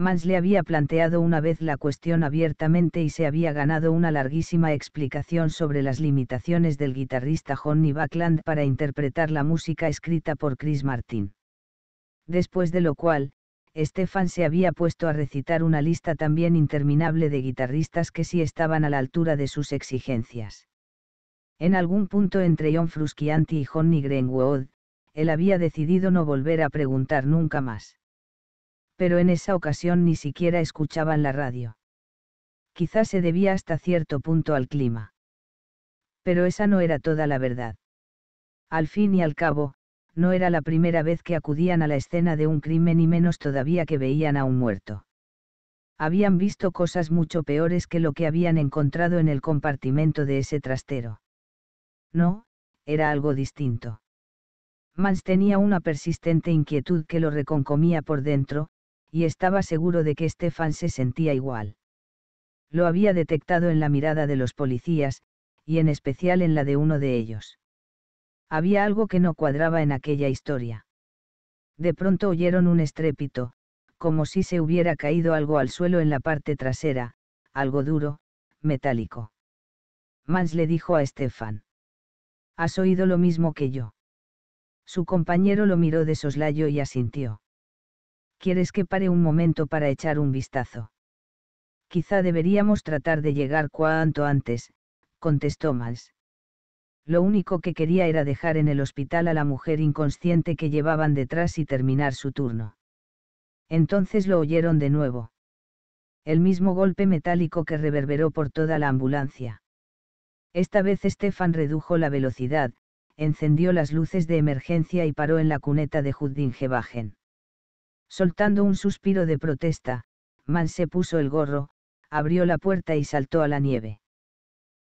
Mans le había planteado una vez la cuestión abiertamente y se había ganado una larguísima explicación sobre las limitaciones del guitarrista Johnny Backland para interpretar la música escrita por Chris Martin. Después de lo cual, Stefan se había puesto a recitar una lista también interminable de guitarristas que sí estaban a la altura de sus exigencias. En algún punto entre John Frusciante y Johnny Greenwood, él había decidido no volver a preguntar nunca más pero en esa ocasión ni siquiera escuchaban la radio. Quizás se debía hasta cierto punto al clima. Pero esa no era toda la verdad. Al fin y al cabo, no era la primera vez que acudían a la escena de un crimen y menos todavía que veían a un muerto. Habían visto cosas mucho peores que lo que habían encontrado en el compartimento de ese trastero. No, era algo distinto. Mans tenía una persistente inquietud que lo reconcomía por dentro, y estaba seguro de que Estefan se sentía igual. Lo había detectado en la mirada de los policías, y en especial en la de uno de ellos. Había algo que no cuadraba en aquella historia. De pronto oyeron un estrépito, como si se hubiera caído algo al suelo en la parte trasera, algo duro, metálico. Mans le dijo a Estefan. ¿Has oído lo mismo que yo? Su compañero lo miró de soslayo y asintió. ¿quieres que pare un momento para echar un vistazo? Quizá deberíamos tratar de llegar cuanto antes, contestó Mals. Lo único que quería era dejar en el hospital a la mujer inconsciente que llevaban detrás y terminar su turno. Entonces lo oyeron de nuevo. El mismo golpe metálico que reverberó por toda la ambulancia. Esta vez Stefan redujo la velocidad, encendió las luces de emergencia y paró en la cuneta de Juddin Soltando un suspiro de protesta, Man se puso el gorro, abrió la puerta y saltó a la nieve.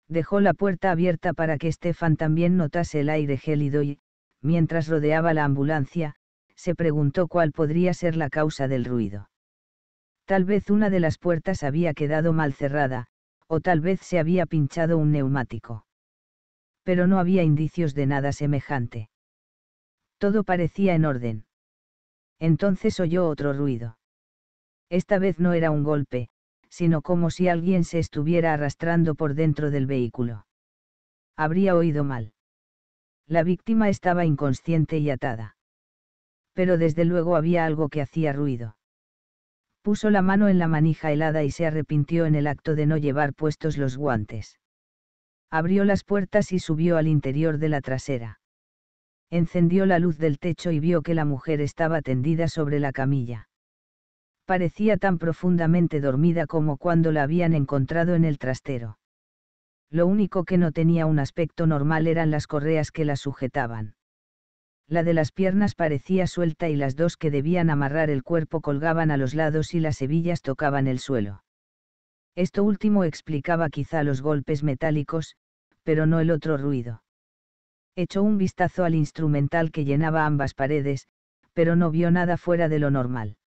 Dejó la puerta abierta para que Estefan también notase el aire gélido y, mientras rodeaba la ambulancia, se preguntó cuál podría ser la causa del ruido. Tal vez una de las puertas había quedado mal cerrada, o tal vez se había pinchado un neumático. Pero no había indicios de nada semejante. Todo parecía en orden. Entonces oyó otro ruido. Esta vez no era un golpe, sino como si alguien se estuviera arrastrando por dentro del vehículo. Habría oído mal. La víctima estaba inconsciente y atada. Pero desde luego había algo que hacía ruido. Puso la mano en la manija helada y se arrepintió en el acto de no llevar puestos los guantes. Abrió las puertas y subió al interior de la trasera encendió la luz del techo y vio que la mujer estaba tendida sobre la camilla. Parecía tan profundamente dormida como cuando la habían encontrado en el trastero. Lo único que no tenía un aspecto normal eran las correas que la sujetaban. La de las piernas parecía suelta y las dos que debían amarrar el cuerpo colgaban a los lados y las hebillas tocaban el suelo. Esto último explicaba quizá los golpes metálicos, pero no el otro ruido. Echó un vistazo al instrumental que llenaba ambas paredes, pero no vio nada fuera de lo normal.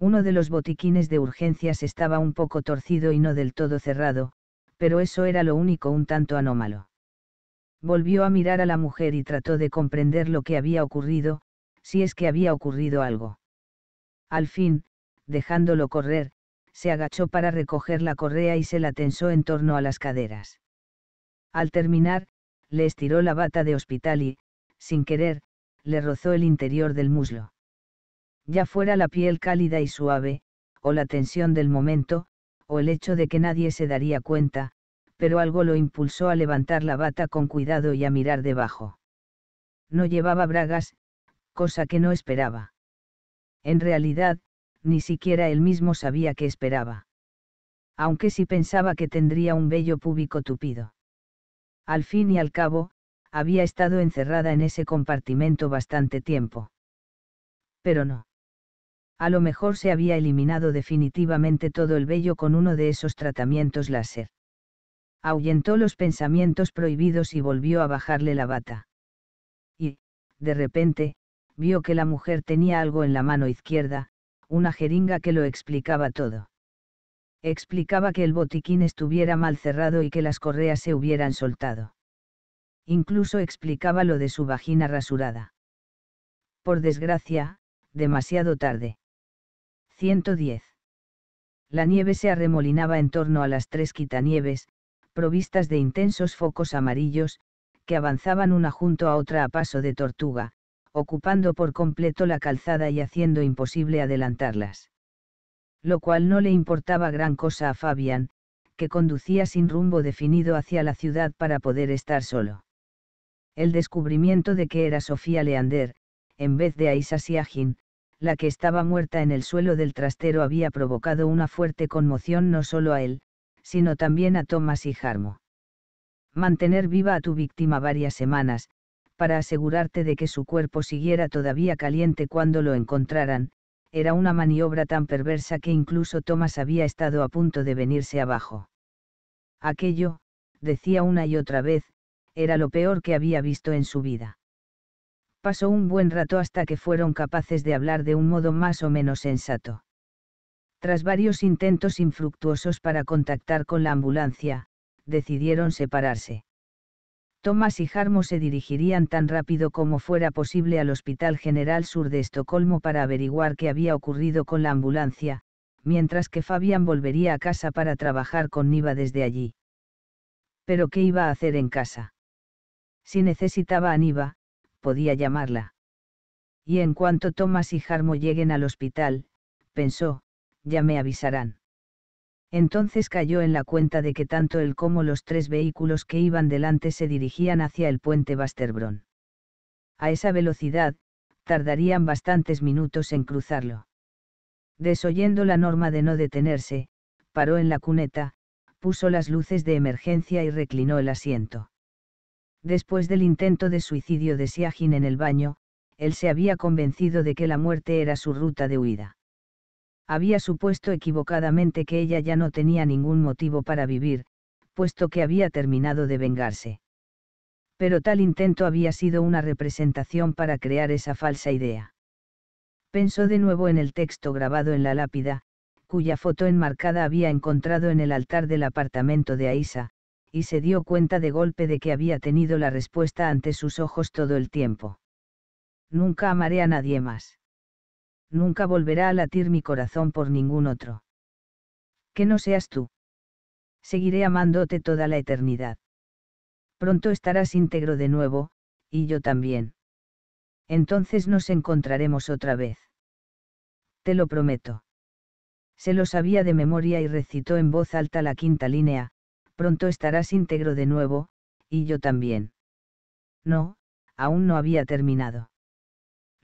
Uno de los botiquines de urgencias estaba un poco torcido y no del todo cerrado, pero eso era lo único un tanto anómalo. Volvió a mirar a la mujer y trató de comprender lo que había ocurrido, si es que había ocurrido algo. Al fin, dejándolo correr, se agachó para recoger la correa y se la tensó en torno a las caderas. Al terminar, le estiró la bata de hospital y, sin querer, le rozó el interior del muslo. Ya fuera la piel cálida y suave, o la tensión del momento, o el hecho de que nadie se daría cuenta, pero algo lo impulsó a levantar la bata con cuidado y a mirar debajo. No llevaba bragas, cosa que no esperaba. En realidad, ni siquiera él mismo sabía que esperaba. Aunque sí pensaba que tendría un bello púbico tupido al fin y al cabo, había estado encerrada en ese compartimento bastante tiempo. Pero no. A lo mejor se había eliminado definitivamente todo el vello con uno de esos tratamientos láser. Ahuyentó los pensamientos prohibidos y volvió a bajarle la bata. Y, de repente, vio que la mujer tenía algo en la mano izquierda, una jeringa que lo explicaba todo explicaba que el botiquín estuviera mal cerrado y que las correas se hubieran soltado. Incluso explicaba lo de su vagina rasurada. Por desgracia, demasiado tarde. 110. La nieve se arremolinaba en torno a las tres quitanieves, provistas de intensos focos amarillos, que avanzaban una junto a otra a paso de tortuga, ocupando por completo la calzada y haciendo imposible adelantarlas lo cual no le importaba gran cosa a Fabián, que conducía sin rumbo definido hacia la ciudad para poder estar solo. El descubrimiento de que era Sofía Leander, en vez de Aisa Siagin, la que estaba muerta en el suelo del trastero había provocado una fuerte conmoción no solo a él, sino también a Thomas y Jarmo. Mantener viva a tu víctima varias semanas, para asegurarte de que su cuerpo siguiera todavía caliente cuando lo encontraran, era una maniobra tan perversa que incluso Thomas había estado a punto de venirse abajo. Aquello, decía una y otra vez, era lo peor que había visto en su vida. Pasó un buen rato hasta que fueron capaces de hablar de un modo más o menos sensato. Tras varios intentos infructuosos para contactar con la ambulancia, decidieron separarse. Thomas y Jarmo se dirigirían tan rápido como fuera posible al Hospital General Sur de Estocolmo para averiguar qué había ocurrido con la ambulancia, mientras que Fabián volvería a casa para trabajar con Niva desde allí. Pero ¿qué iba a hacer en casa? Si necesitaba a Niva, podía llamarla. Y en cuanto Tomás y Jarmo lleguen al hospital, pensó, ya me avisarán entonces cayó en la cuenta de que tanto él como los tres vehículos que iban delante se dirigían hacia el puente Basterbron. A esa velocidad, tardarían bastantes minutos en cruzarlo. Desoyendo la norma de no detenerse, paró en la cuneta, puso las luces de emergencia y reclinó el asiento. Después del intento de suicidio de Siagin en el baño, él se había convencido de que la muerte era su ruta de huida había supuesto equivocadamente que ella ya no tenía ningún motivo para vivir, puesto que había terminado de vengarse. Pero tal intento había sido una representación para crear esa falsa idea. Pensó de nuevo en el texto grabado en la lápida, cuya foto enmarcada había encontrado en el altar del apartamento de Aisa, y se dio cuenta de golpe de que había tenido la respuesta ante sus ojos todo el tiempo. Nunca amaré a nadie más nunca volverá a latir mi corazón por ningún otro. Que no seas tú. Seguiré amándote toda la eternidad. Pronto estarás íntegro de nuevo, y yo también. Entonces nos encontraremos otra vez. Te lo prometo. Se lo sabía de memoria y recitó en voz alta la quinta línea, pronto estarás íntegro de nuevo, y yo también. No, aún no había terminado.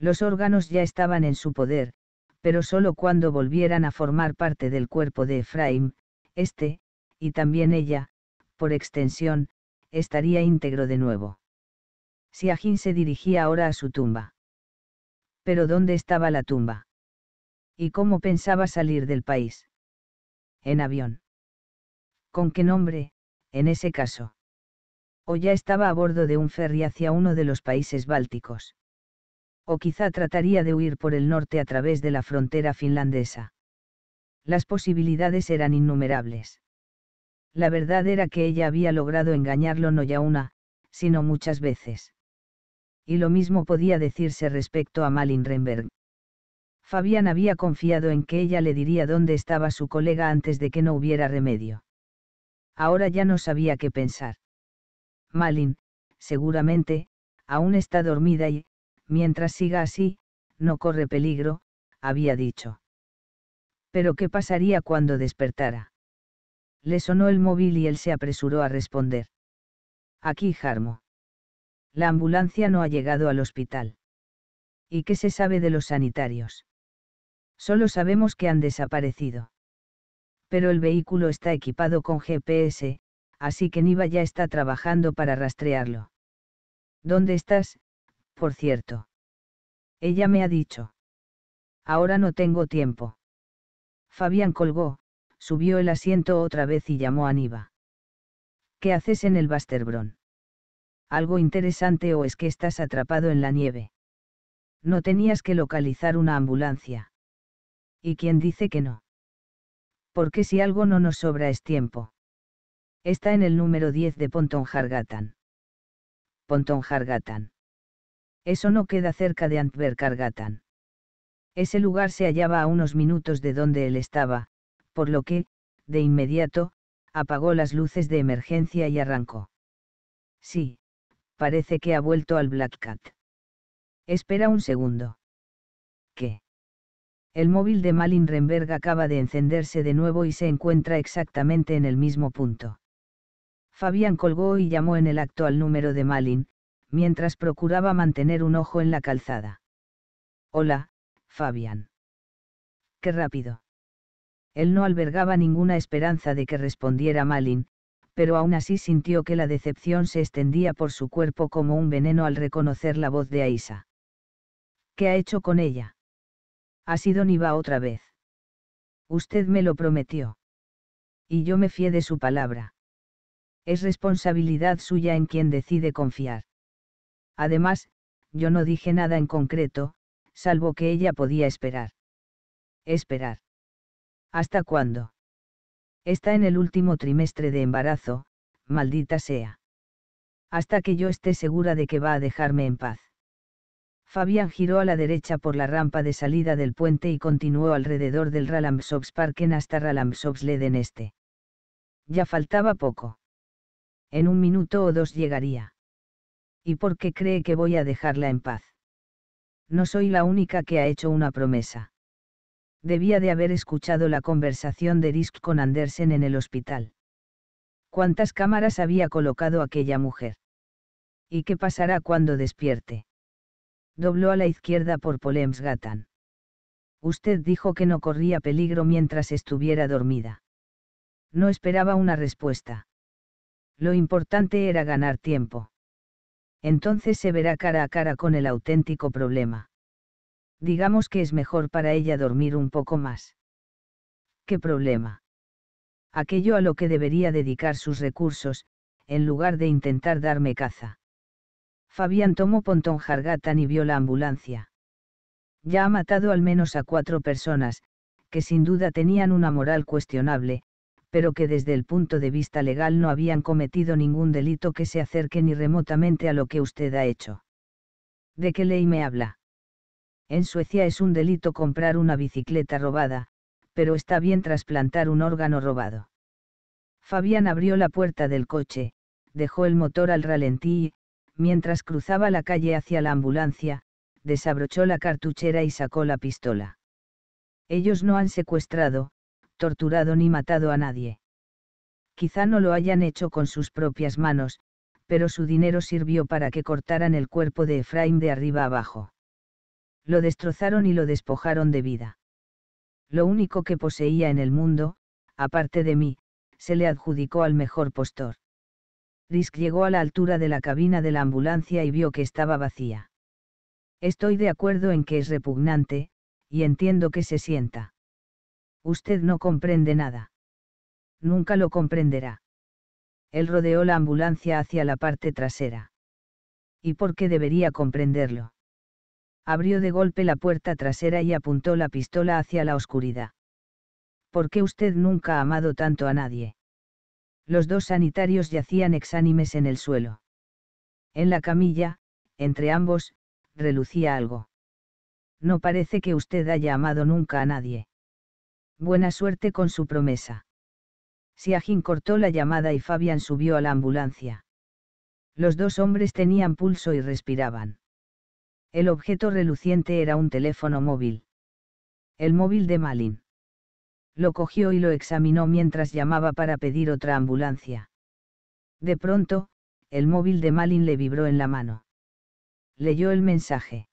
Los órganos ya estaban en su poder, pero solo cuando volvieran a formar parte del cuerpo de Efraim, este, y también ella, por extensión, estaría íntegro de nuevo. Si Ajín se dirigía ahora a su tumba. Pero ¿dónde estaba la tumba? ¿Y cómo pensaba salir del país? En avión. ¿Con qué nombre, en ese caso? O ya estaba a bordo de un ferry hacia uno de los países bálticos o quizá trataría de huir por el norte a través de la frontera finlandesa. Las posibilidades eran innumerables. La verdad era que ella había logrado engañarlo no ya una, sino muchas veces. Y lo mismo podía decirse respecto a Malin Renberg. Fabián había confiado en que ella le diría dónde estaba su colega antes de que no hubiera remedio. Ahora ya no sabía qué pensar. Malin, seguramente, aún está dormida y, Mientras siga así, no corre peligro, había dicho. Pero ¿qué pasaría cuando despertara? Le sonó el móvil y él se apresuró a responder. Aquí, Jarmo. La ambulancia no ha llegado al hospital. ¿Y qué se sabe de los sanitarios? Solo sabemos que han desaparecido. Pero el vehículo está equipado con GPS, así que Niva ya está trabajando para rastrearlo. ¿Dónde estás, por cierto. Ella me ha dicho. Ahora no tengo tiempo. Fabián colgó, subió el asiento otra vez y llamó a Niva. ¿Qué haces en el Basterbron? ¿Algo interesante o es que estás atrapado en la nieve? No tenías que localizar una ambulancia. ¿Y quién dice que no? Porque si algo no nos sobra es tiempo. Está en el número 10 de Ponton jargatan Ponton eso no queda cerca de Antwerp-Cargatan. Ese lugar se hallaba a unos minutos de donde él estaba, por lo que, de inmediato, apagó las luces de emergencia y arrancó. Sí, parece que ha vuelto al Black Cat. Espera un segundo. ¿Qué? El móvil de Malin Remberg acaba de encenderse de nuevo y se encuentra exactamente en el mismo punto. Fabián colgó y llamó en el acto al número de Malin, mientras procuraba mantener un ojo en la calzada. Hola, Fabián. Qué rápido. Él no albergaba ninguna esperanza de que respondiera Malin, pero aún así sintió que la decepción se extendía por su cuerpo como un veneno al reconocer la voz de Aisa. ¿Qué ha hecho con ella? Ha sido Niva otra vez. Usted me lo prometió. Y yo me fié de su palabra. Es responsabilidad suya en quien decide confiar. Además, yo no dije nada en concreto, salvo que ella podía esperar. Esperar. ¿Hasta cuándo? Está en el último trimestre de embarazo, maldita sea. Hasta que yo esté segura de que va a dejarme en paz. Fabián giró a la derecha por la rampa de salida del puente y continuó alrededor del Ralamsops Parken hasta Ralamsops Leden Este. Ya faltaba poco. En un minuto o dos llegaría y por qué cree que voy a dejarla en paz. No soy la única que ha hecho una promesa. Debía de haber escuchado la conversación de Risk con Andersen en el hospital. ¿Cuántas cámaras había colocado aquella mujer? ¿Y qué pasará cuando despierte? Dobló a la izquierda por Polemsgatan. Usted dijo que no corría peligro mientras estuviera dormida. No esperaba una respuesta. Lo importante era ganar tiempo entonces se verá cara a cara con el auténtico problema. Digamos que es mejor para ella dormir un poco más. ¿Qué problema? Aquello a lo que debería dedicar sus recursos, en lugar de intentar darme caza. Fabián tomó Pontón Jargatan y vio la ambulancia. Ya ha matado al menos a cuatro personas, que sin duda tenían una moral cuestionable, pero que desde el punto de vista legal no habían cometido ningún delito que se acerque ni remotamente a lo que usted ha hecho. ¿De qué ley me habla? En Suecia es un delito comprar una bicicleta robada, pero está bien trasplantar un órgano robado. Fabián abrió la puerta del coche, dejó el motor al ralentí y, mientras cruzaba la calle hacia la ambulancia, desabrochó la cartuchera y sacó la pistola. Ellos no han secuestrado, torturado ni matado a nadie. Quizá no lo hayan hecho con sus propias manos, pero su dinero sirvió para que cortaran el cuerpo de Efraín de arriba abajo. Lo destrozaron y lo despojaron de vida. Lo único que poseía en el mundo, aparte de mí, se le adjudicó al mejor postor. Risk llegó a la altura de la cabina de la ambulancia y vio que estaba vacía. Estoy de acuerdo en que es repugnante, y entiendo que se sienta Usted no comprende nada. Nunca lo comprenderá. Él rodeó la ambulancia hacia la parte trasera. ¿Y por qué debería comprenderlo? Abrió de golpe la puerta trasera y apuntó la pistola hacia la oscuridad. ¿Por qué usted nunca ha amado tanto a nadie? Los dos sanitarios yacían exánimes en el suelo. En la camilla, entre ambos, relucía algo. No parece que usted haya amado nunca a nadie. Buena suerte con su promesa. Siajin cortó la llamada y Fabian subió a la ambulancia. Los dos hombres tenían pulso y respiraban. El objeto reluciente era un teléfono móvil. El móvil de Malin. Lo cogió y lo examinó mientras llamaba para pedir otra ambulancia. De pronto, el móvil de Malin le vibró en la mano. Leyó el mensaje.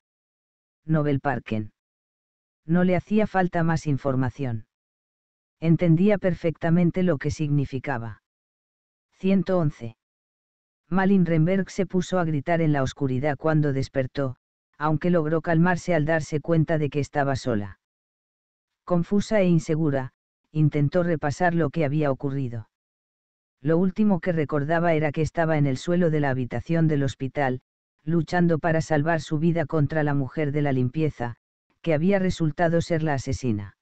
Nobel Parken. No le hacía falta más información. Entendía perfectamente lo que significaba. 111. Malin Renberg se puso a gritar en la oscuridad cuando despertó, aunque logró calmarse al darse cuenta de que estaba sola. Confusa e insegura, intentó repasar lo que había ocurrido. Lo último que recordaba era que estaba en el suelo de la habitación del hospital, luchando para salvar su vida contra la mujer de la limpieza, que había resultado ser la asesina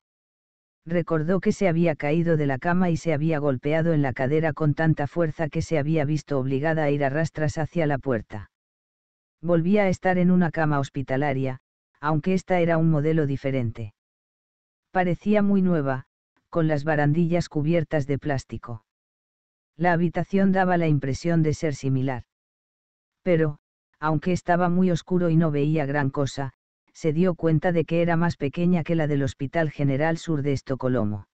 recordó que se había caído de la cama y se había golpeado en la cadera con tanta fuerza que se había visto obligada a ir a rastras hacia la puerta. Volvía a estar en una cama hospitalaria, aunque esta era un modelo diferente. Parecía muy nueva, con las barandillas cubiertas de plástico. La habitación daba la impresión de ser similar. Pero, aunque estaba muy oscuro y no veía gran cosa, se dio cuenta de que era más pequeña que la del Hospital General Sur de Estocolmo.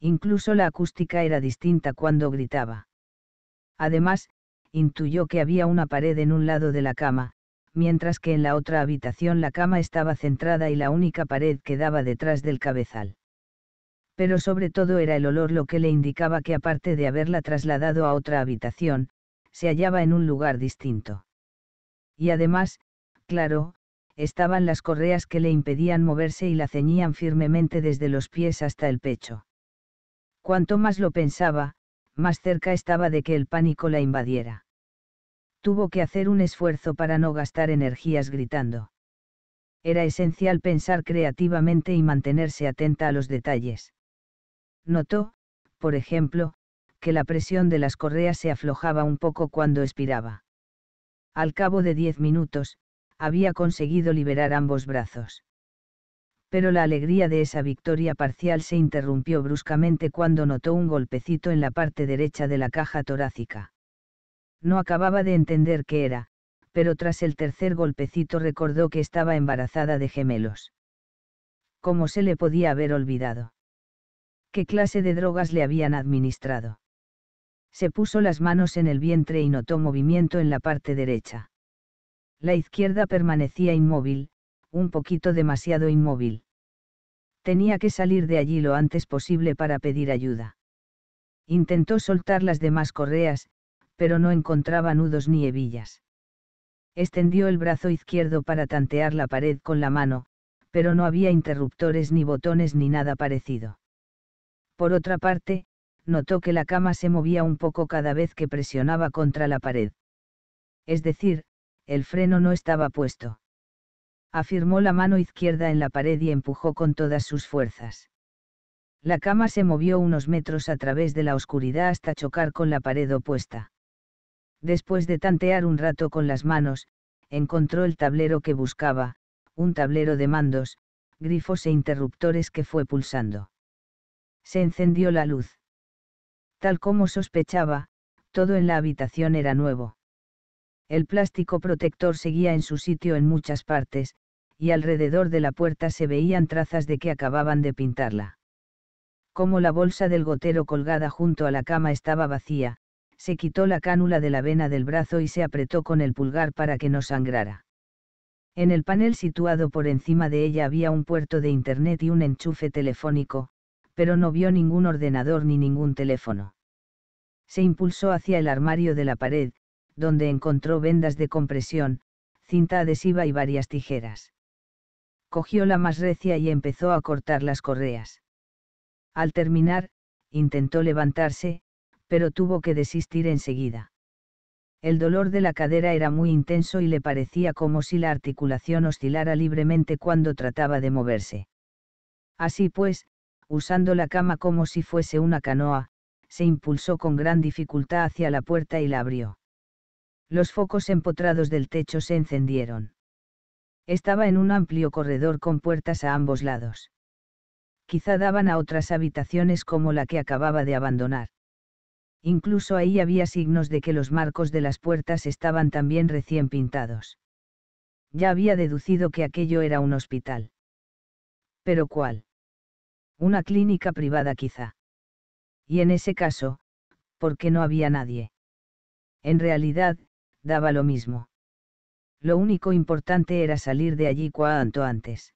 Incluso la acústica era distinta cuando gritaba. Además, intuyó que había una pared en un lado de la cama, mientras que en la otra habitación la cama estaba centrada y la única pared quedaba detrás del cabezal. Pero sobre todo era el olor lo que le indicaba que aparte de haberla trasladado a otra habitación, se hallaba en un lugar distinto. Y además, claro, estaban las correas que le impedían moverse y la ceñían firmemente desde los pies hasta el pecho. Cuanto más lo pensaba, más cerca estaba de que el pánico la invadiera. Tuvo que hacer un esfuerzo para no gastar energías gritando. Era esencial pensar creativamente y mantenerse atenta a los detalles. Notó, por ejemplo, que la presión de las correas se aflojaba un poco cuando expiraba. Al cabo de diez minutos, había conseguido liberar ambos brazos. Pero la alegría de esa victoria parcial se interrumpió bruscamente cuando notó un golpecito en la parte derecha de la caja torácica. No acababa de entender qué era, pero tras el tercer golpecito recordó que estaba embarazada de gemelos. ¿Cómo se le podía haber olvidado? ¿Qué clase de drogas le habían administrado? Se puso las manos en el vientre y notó movimiento en la parte derecha. La izquierda permanecía inmóvil, un poquito demasiado inmóvil. Tenía que salir de allí lo antes posible para pedir ayuda. Intentó soltar las demás correas, pero no encontraba nudos ni hebillas. Extendió el brazo izquierdo para tantear la pared con la mano, pero no había interruptores ni botones ni nada parecido. Por otra parte, notó que la cama se movía un poco cada vez que presionaba contra la pared. Es decir, el freno no estaba puesto. Afirmó la mano izquierda en la pared y empujó con todas sus fuerzas. La cama se movió unos metros a través de la oscuridad hasta chocar con la pared opuesta. Después de tantear un rato con las manos, encontró el tablero que buscaba, un tablero de mandos, grifos e interruptores que fue pulsando. Se encendió la luz. Tal como sospechaba, todo en la habitación era nuevo. El plástico protector seguía en su sitio en muchas partes, y alrededor de la puerta se veían trazas de que acababan de pintarla. Como la bolsa del gotero colgada junto a la cama estaba vacía, se quitó la cánula de la vena del brazo y se apretó con el pulgar para que no sangrara. En el panel situado por encima de ella había un puerto de internet y un enchufe telefónico, pero no vio ningún ordenador ni ningún teléfono. Se impulsó hacia el armario de la pared, donde encontró vendas de compresión, cinta adhesiva y varias tijeras. Cogió la más recia y empezó a cortar las correas. Al terminar, intentó levantarse, pero tuvo que desistir enseguida. El dolor de la cadera era muy intenso y le parecía como si la articulación oscilara libremente cuando trataba de moverse. Así pues, usando la cama como si fuese una canoa, se impulsó con gran dificultad hacia la puerta y la abrió. Los focos empotrados del techo se encendieron. Estaba en un amplio corredor con puertas a ambos lados. Quizá daban a otras habitaciones como la que acababa de abandonar. Incluso ahí había signos de que los marcos de las puertas estaban también recién pintados. Ya había deducido que aquello era un hospital. ¿Pero cuál? Una clínica privada quizá. Y en ese caso, ¿por qué no había nadie? En realidad, daba lo mismo. Lo único importante era salir de allí cuanto antes.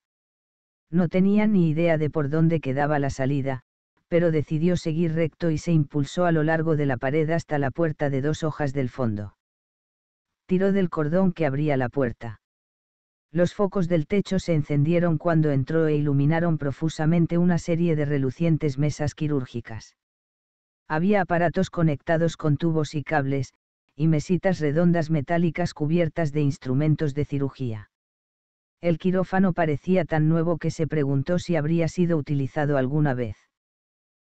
No tenía ni idea de por dónde quedaba la salida, pero decidió seguir recto y se impulsó a lo largo de la pared hasta la puerta de dos hojas del fondo. Tiró del cordón que abría la puerta. Los focos del techo se encendieron cuando entró e iluminaron profusamente una serie de relucientes mesas quirúrgicas. Había aparatos conectados con tubos y cables, y mesitas redondas metálicas cubiertas de instrumentos de cirugía. El quirófano parecía tan nuevo que se preguntó si habría sido utilizado alguna vez.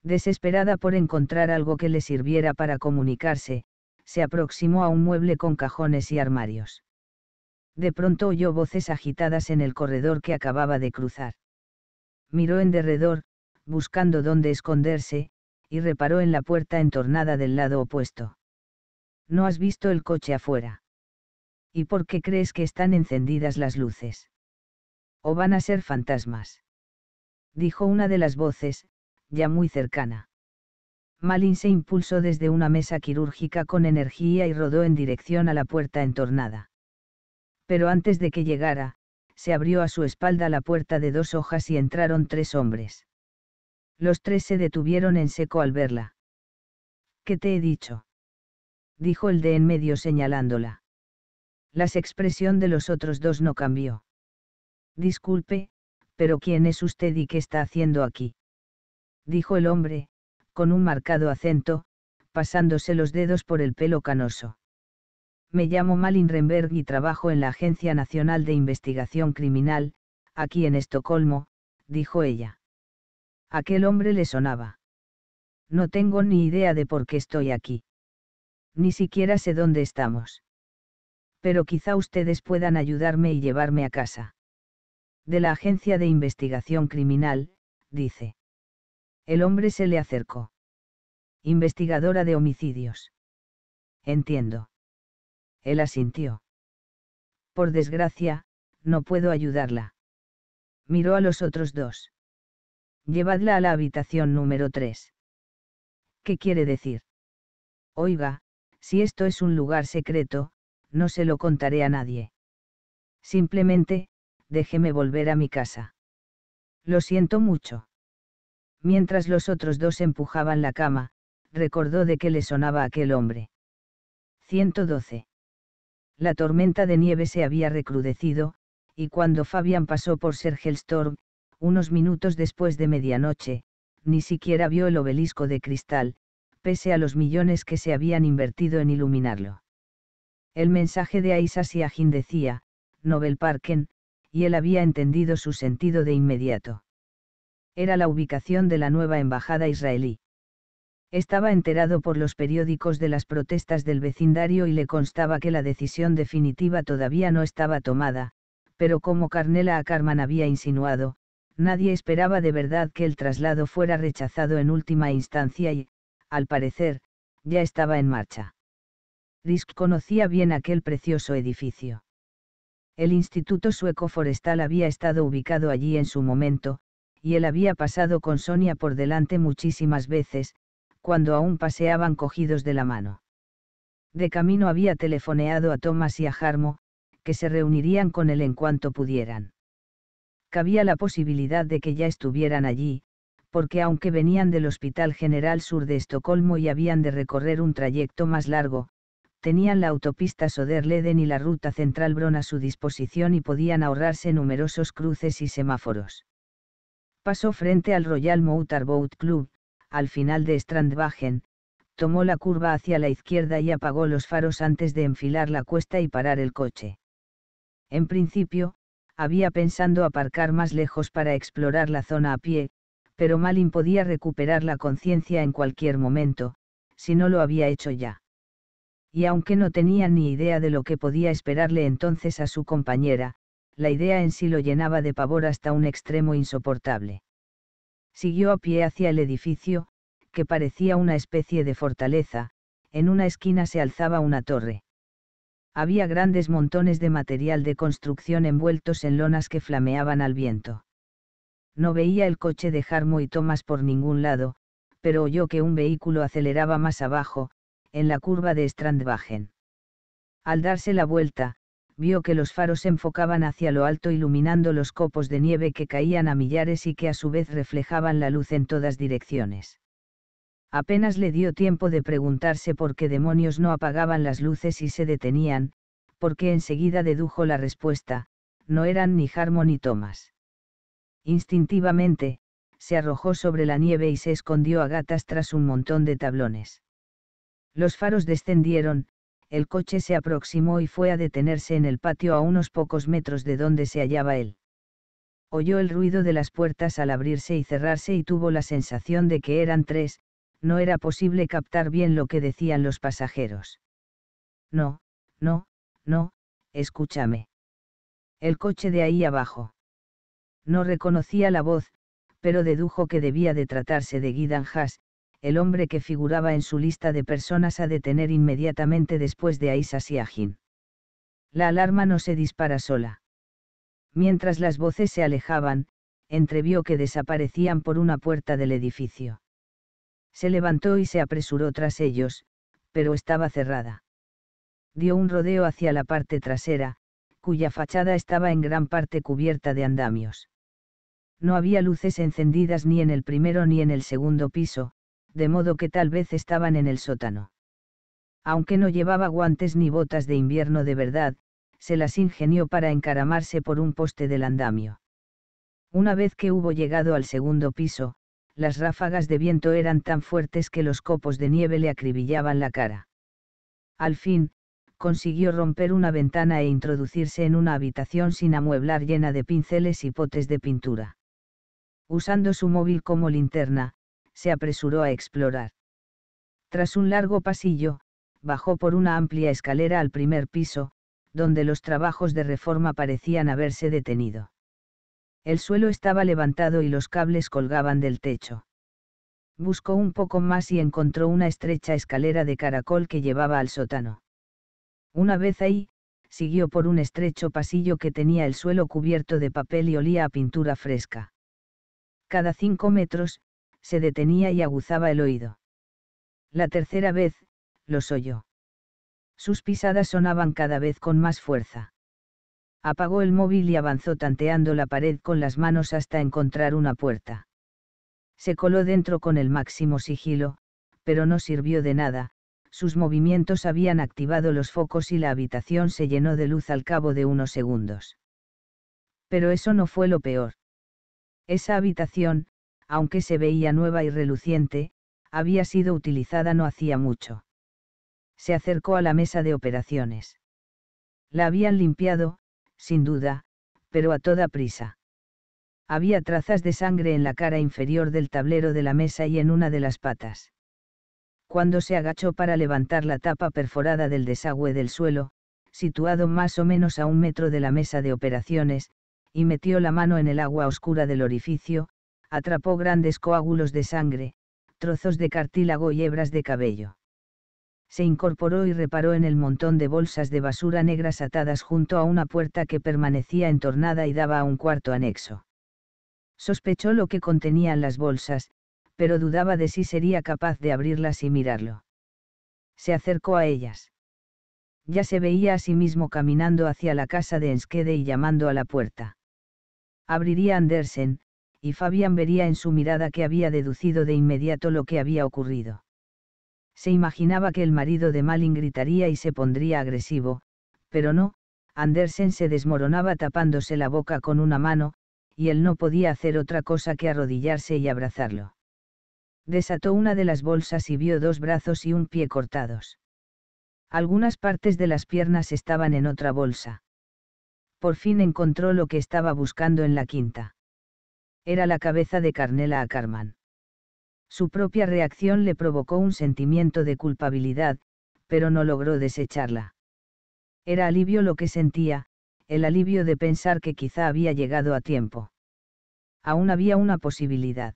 Desesperada por encontrar algo que le sirviera para comunicarse, se aproximó a un mueble con cajones y armarios. De pronto oyó voces agitadas en el corredor que acababa de cruzar. Miró en derredor, buscando dónde esconderse, y reparó en la puerta entornada del lado opuesto. No has visto el coche afuera. ¿Y por qué crees que están encendidas las luces? ¿O van a ser fantasmas? Dijo una de las voces, ya muy cercana. Malin se impulsó desde una mesa quirúrgica con energía y rodó en dirección a la puerta entornada. Pero antes de que llegara, se abrió a su espalda la puerta de dos hojas y entraron tres hombres. Los tres se detuvieron en seco al verla. ¿Qué te he dicho? dijo el de en medio señalándola. Las expresión de los otros dos no cambió. Disculpe, pero ¿quién es usted y qué está haciendo aquí? dijo el hombre, con un marcado acento, pasándose los dedos por el pelo canoso. Me llamo Malin Renberg y trabajo en la Agencia Nacional de Investigación Criminal, aquí en Estocolmo, dijo ella. Aquel hombre le sonaba. No tengo ni idea de por qué estoy aquí. Ni siquiera sé dónde estamos. Pero quizá ustedes puedan ayudarme y llevarme a casa. De la Agencia de Investigación Criminal, dice. El hombre se le acercó. Investigadora de homicidios. Entiendo. Él asintió. Por desgracia, no puedo ayudarla. Miró a los otros dos. Llevadla a la habitación número 3. ¿Qué quiere decir? Oiga, si esto es un lugar secreto, no se lo contaré a nadie. Simplemente, déjeme volver a mi casa. Lo siento mucho. Mientras los otros dos empujaban la cama, recordó de qué le sonaba aquel hombre. 112. La tormenta de nieve se había recrudecido, y cuando Fabian pasó por Sergelstorm, unos minutos después de medianoche, ni siquiera vio el obelisco de cristal, pese a los millones que se habían invertido en iluminarlo. El mensaje de Aisa Siahin decía, Nobel Parken, y él había entendido su sentido de inmediato. Era la ubicación de la nueva embajada israelí. Estaba enterado por los periódicos de las protestas del vecindario y le constaba que la decisión definitiva todavía no estaba tomada, pero como Carnela Akarman había insinuado, nadie esperaba de verdad que el traslado fuera rechazado en última instancia y, al parecer, ya estaba en marcha. Risk conocía bien aquel precioso edificio. El Instituto Sueco Forestal había estado ubicado allí en su momento, y él había pasado con Sonia por delante muchísimas veces, cuando aún paseaban cogidos de la mano. De camino había telefoneado a Thomas y a Harmo, que se reunirían con él en cuanto pudieran. Cabía la posibilidad de que ya estuvieran allí, porque aunque venían del Hospital General Sur de Estocolmo y habían de recorrer un trayecto más largo, tenían la autopista Soderleden y la ruta central Bron a su disposición y podían ahorrarse numerosos cruces y semáforos. Pasó frente al Royal Motor Boat Club, al final de Strandwagen, tomó la curva hacia la izquierda y apagó los faros antes de enfilar la cuesta y parar el coche. En principio, había pensado aparcar más lejos para explorar la zona a pie, pero Malin podía recuperar la conciencia en cualquier momento, si no lo había hecho ya. Y aunque no tenía ni idea de lo que podía esperarle entonces a su compañera, la idea en sí lo llenaba de pavor hasta un extremo insoportable. Siguió a pie hacia el edificio, que parecía una especie de fortaleza, en una esquina se alzaba una torre. Había grandes montones de material de construcción envueltos en lonas que flameaban al viento. No veía el coche de Jarmo y Thomas por ningún lado, pero oyó que un vehículo aceleraba más abajo, en la curva de Strandwagen. Al darse la vuelta, vio que los faros se enfocaban hacia lo alto iluminando los copos de nieve que caían a millares y que a su vez reflejaban la luz en todas direcciones. Apenas le dio tiempo de preguntarse por qué demonios no apagaban las luces y se detenían, porque enseguida dedujo la respuesta, no eran ni Harmon ni Thomas. Instintivamente, se arrojó sobre la nieve y se escondió a gatas tras un montón de tablones. Los faros descendieron, el coche se aproximó y fue a detenerse en el patio a unos pocos metros de donde se hallaba él. Oyó el ruido de las puertas al abrirse y cerrarse y tuvo la sensación de que eran tres, no era posible captar bien lo que decían los pasajeros. No, no, no, escúchame. El coche de ahí abajo. No reconocía la voz, pero dedujo que debía de tratarse de Gidan Haas, el hombre que figuraba en su lista de personas a detener inmediatamente después de Aisa Siajin. La alarma no se dispara sola. Mientras las voces se alejaban, entrevió que desaparecían por una puerta del edificio. Se levantó y se apresuró tras ellos, pero estaba cerrada. Dio un rodeo hacia la parte trasera, cuya fachada estaba en gran parte cubierta de andamios. No había luces encendidas ni en el primero ni en el segundo piso, de modo que tal vez estaban en el sótano. Aunque no llevaba guantes ni botas de invierno de verdad, se las ingenió para encaramarse por un poste del andamio. Una vez que hubo llegado al segundo piso, las ráfagas de viento eran tan fuertes que los copos de nieve le acribillaban la cara. Al fin, consiguió romper una ventana e introducirse en una habitación sin amueblar llena de pinceles y potes de pintura usando su móvil como linterna, se apresuró a explorar. Tras un largo pasillo, bajó por una amplia escalera al primer piso, donde los trabajos de reforma parecían haberse detenido. El suelo estaba levantado y los cables colgaban del techo. Buscó un poco más y encontró una estrecha escalera de caracol que llevaba al sótano. Una vez ahí, siguió por un estrecho pasillo que tenía el suelo cubierto de papel y olía a pintura fresca cada cinco metros, se detenía y aguzaba el oído. La tercera vez, los oyó. Sus pisadas sonaban cada vez con más fuerza. Apagó el móvil y avanzó tanteando la pared con las manos hasta encontrar una puerta. Se coló dentro con el máximo sigilo, pero no sirvió de nada, sus movimientos habían activado los focos y la habitación se llenó de luz al cabo de unos segundos. Pero eso no fue lo peor. Esa habitación, aunque se veía nueva y reluciente, había sido utilizada no hacía mucho. Se acercó a la mesa de operaciones. La habían limpiado, sin duda, pero a toda prisa. Había trazas de sangre en la cara inferior del tablero de la mesa y en una de las patas. Cuando se agachó para levantar la tapa perforada del desagüe del suelo, situado más o menos a un metro de la mesa de operaciones, y metió la mano en el agua oscura del orificio, atrapó grandes coágulos de sangre, trozos de cartílago y hebras de cabello. Se incorporó y reparó en el montón de bolsas de basura negras atadas junto a una puerta que permanecía entornada y daba a un cuarto anexo. Sospechó lo que contenían las bolsas, pero dudaba de si sería capaz de abrirlas y mirarlo. Se acercó a ellas. Ya se veía a sí mismo caminando hacia la casa de Enskede y llamando a la puerta abriría Andersen, y Fabián vería en su mirada que había deducido de inmediato lo que había ocurrido. Se imaginaba que el marido de Malin gritaría y se pondría agresivo, pero no, Andersen se desmoronaba tapándose la boca con una mano, y él no podía hacer otra cosa que arrodillarse y abrazarlo. Desató una de las bolsas y vio dos brazos y un pie cortados. Algunas partes de las piernas estaban en otra bolsa por fin encontró lo que estaba buscando en la quinta. Era la cabeza de Carnela a Carman. Su propia reacción le provocó un sentimiento de culpabilidad, pero no logró desecharla. Era alivio lo que sentía, el alivio de pensar que quizá había llegado a tiempo. Aún había una posibilidad.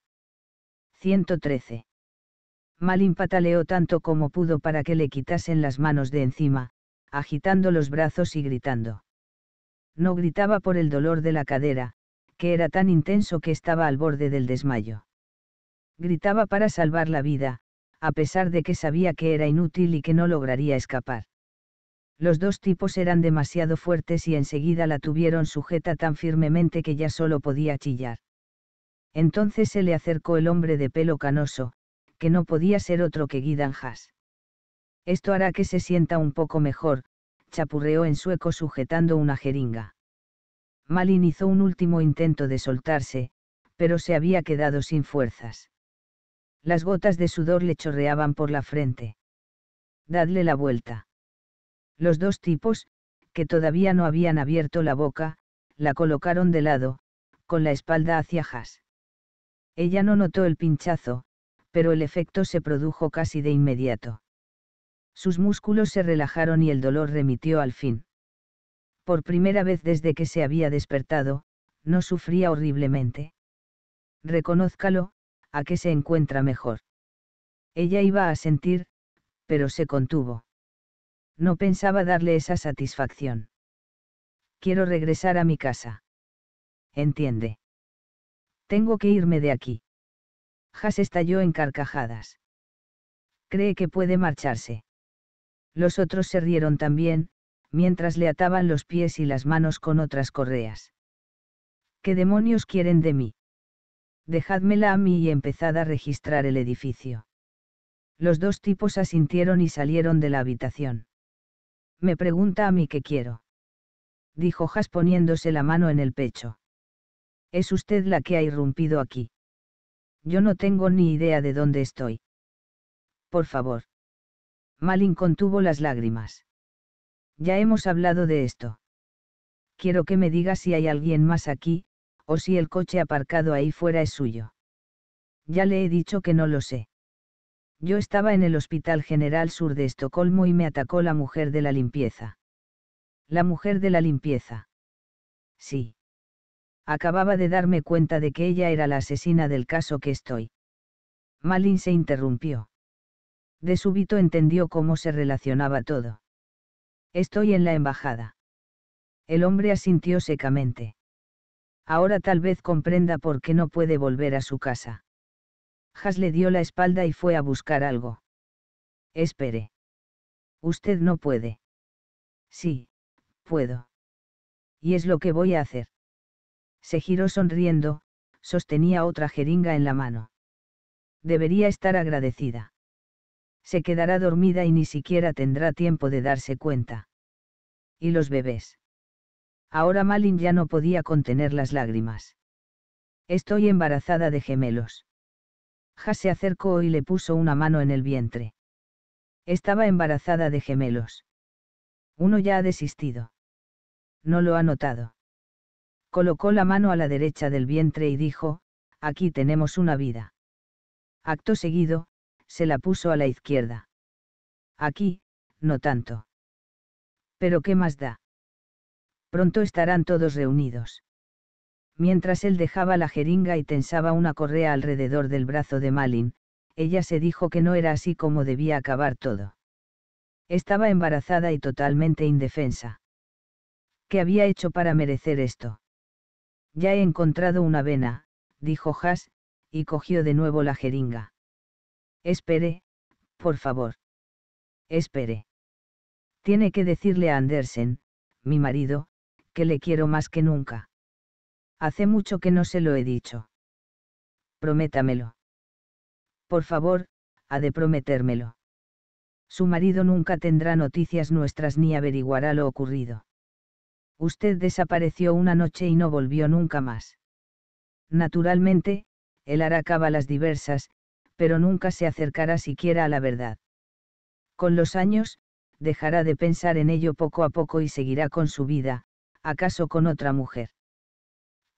113. Malin pataleó tanto como pudo para que le quitasen las manos de encima, agitando los brazos y gritando no gritaba por el dolor de la cadera, que era tan intenso que estaba al borde del desmayo. Gritaba para salvar la vida, a pesar de que sabía que era inútil y que no lograría escapar. Los dos tipos eran demasiado fuertes y enseguida la tuvieron sujeta tan firmemente que ya solo podía chillar. Entonces se le acercó el hombre de pelo canoso, que no podía ser otro que Guidanjas. Esto hará que se sienta un poco mejor, chapurreó en sueco sujetando una jeringa. Malin hizo un último intento de soltarse, pero se había quedado sin fuerzas. Las gotas de sudor le chorreaban por la frente. Dadle la vuelta. Los dos tipos, que todavía no habían abierto la boca, la colocaron de lado, con la espalda hacia Haas. Ella no notó el pinchazo, pero el efecto se produjo casi de inmediato. Sus músculos se relajaron y el dolor remitió al fin. Por primera vez desde que se había despertado, no sufría horriblemente. Reconózcalo, a que se encuentra mejor. Ella iba a sentir, pero se contuvo. No pensaba darle esa satisfacción. Quiero regresar a mi casa. Entiende. Tengo que irme de aquí. Has estalló en carcajadas. Cree que puede marcharse. Los otros se rieron también, mientras le ataban los pies y las manos con otras correas. ¿Qué demonios quieren de mí? Dejádmela a mí y empezad a registrar el edificio. Los dos tipos asintieron y salieron de la habitación. Me pregunta a mí qué quiero. Dijo Jas poniéndose la mano en el pecho. Es usted la que ha irrumpido aquí. Yo no tengo ni idea de dónde estoy. Por favor. Malin contuvo las lágrimas. Ya hemos hablado de esto. Quiero que me diga si hay alguien más aquí, o si el coche aparcado ahí fuera es suyo. Ya le he dicho que no lo sé. Yo estaba en el Hospital General Sur de Estocolmo y me atacó la mujer de la limpieza. La mujer de la limpieza. Sí. Acababa de darme cuenta de que ella era la asesina del caso que estoy. Malin se interrumpió. De súbito entendió cómo se relacionaba todo. Estoy en la embajada. El hombre asintió secamente. Ahora tal vez comprenda por qué no puede volver a su casa. Has le dio la espalda y fue a buscar algo. Espere. Usted no puede. Sí, puedo. Y es lo que voy a hacer. Se giró sonriendo, sostenía otra jeringa en la mano. Debería estar agradecida se quedará dormida y ni siquiera tendrá tiempo de darse cuenta. ¿Y los bebés? Ahora Malin ya no podía contener las lágrimas. Estoy embarazada de gemelos. Ja se acercó y le puso una mano en el vientre. Estaba embarazada de gemelos. Uno ya ha desistido. No lo ha notado. Colocó la mano a la derecha del vientre y dijo, aquí tenemos una vida. Acto seguido, se la puso a la izquierda. Aquí, no tanto. Pero ¿qué más da? Pronto estarán todos reunidos. Mientras él dejaba la jeringa y tensaba una correa alrededor del brazo de Malin, ella se dijo que no era así como debía acabar todo. Estaba embarazada y totalmente indefensa. ¿Qué había hecho para merecer esto? Ya he encontrado una vena, dijo Has, y cogió de nuevo la jeringa. Espere, por favor. Espere. Tiene que decirle a Andersen, mi marido, que le quiero más que nunca. Hace mucho que no se lo he dicho. Prométamelo. Por favor, ha de prometérmelo. Su marido nunca tendrá noticias nuestras ni averiguará lo ocurrido. Usted desapareció una noche y no volvió nunca más. Naturalmente, él hará las diversas, pero nunca se acercará siquiera a la verdad. Con los años, dejará de pensar en ello poco a poco y seguirá con su vida, acaso con otra mujer.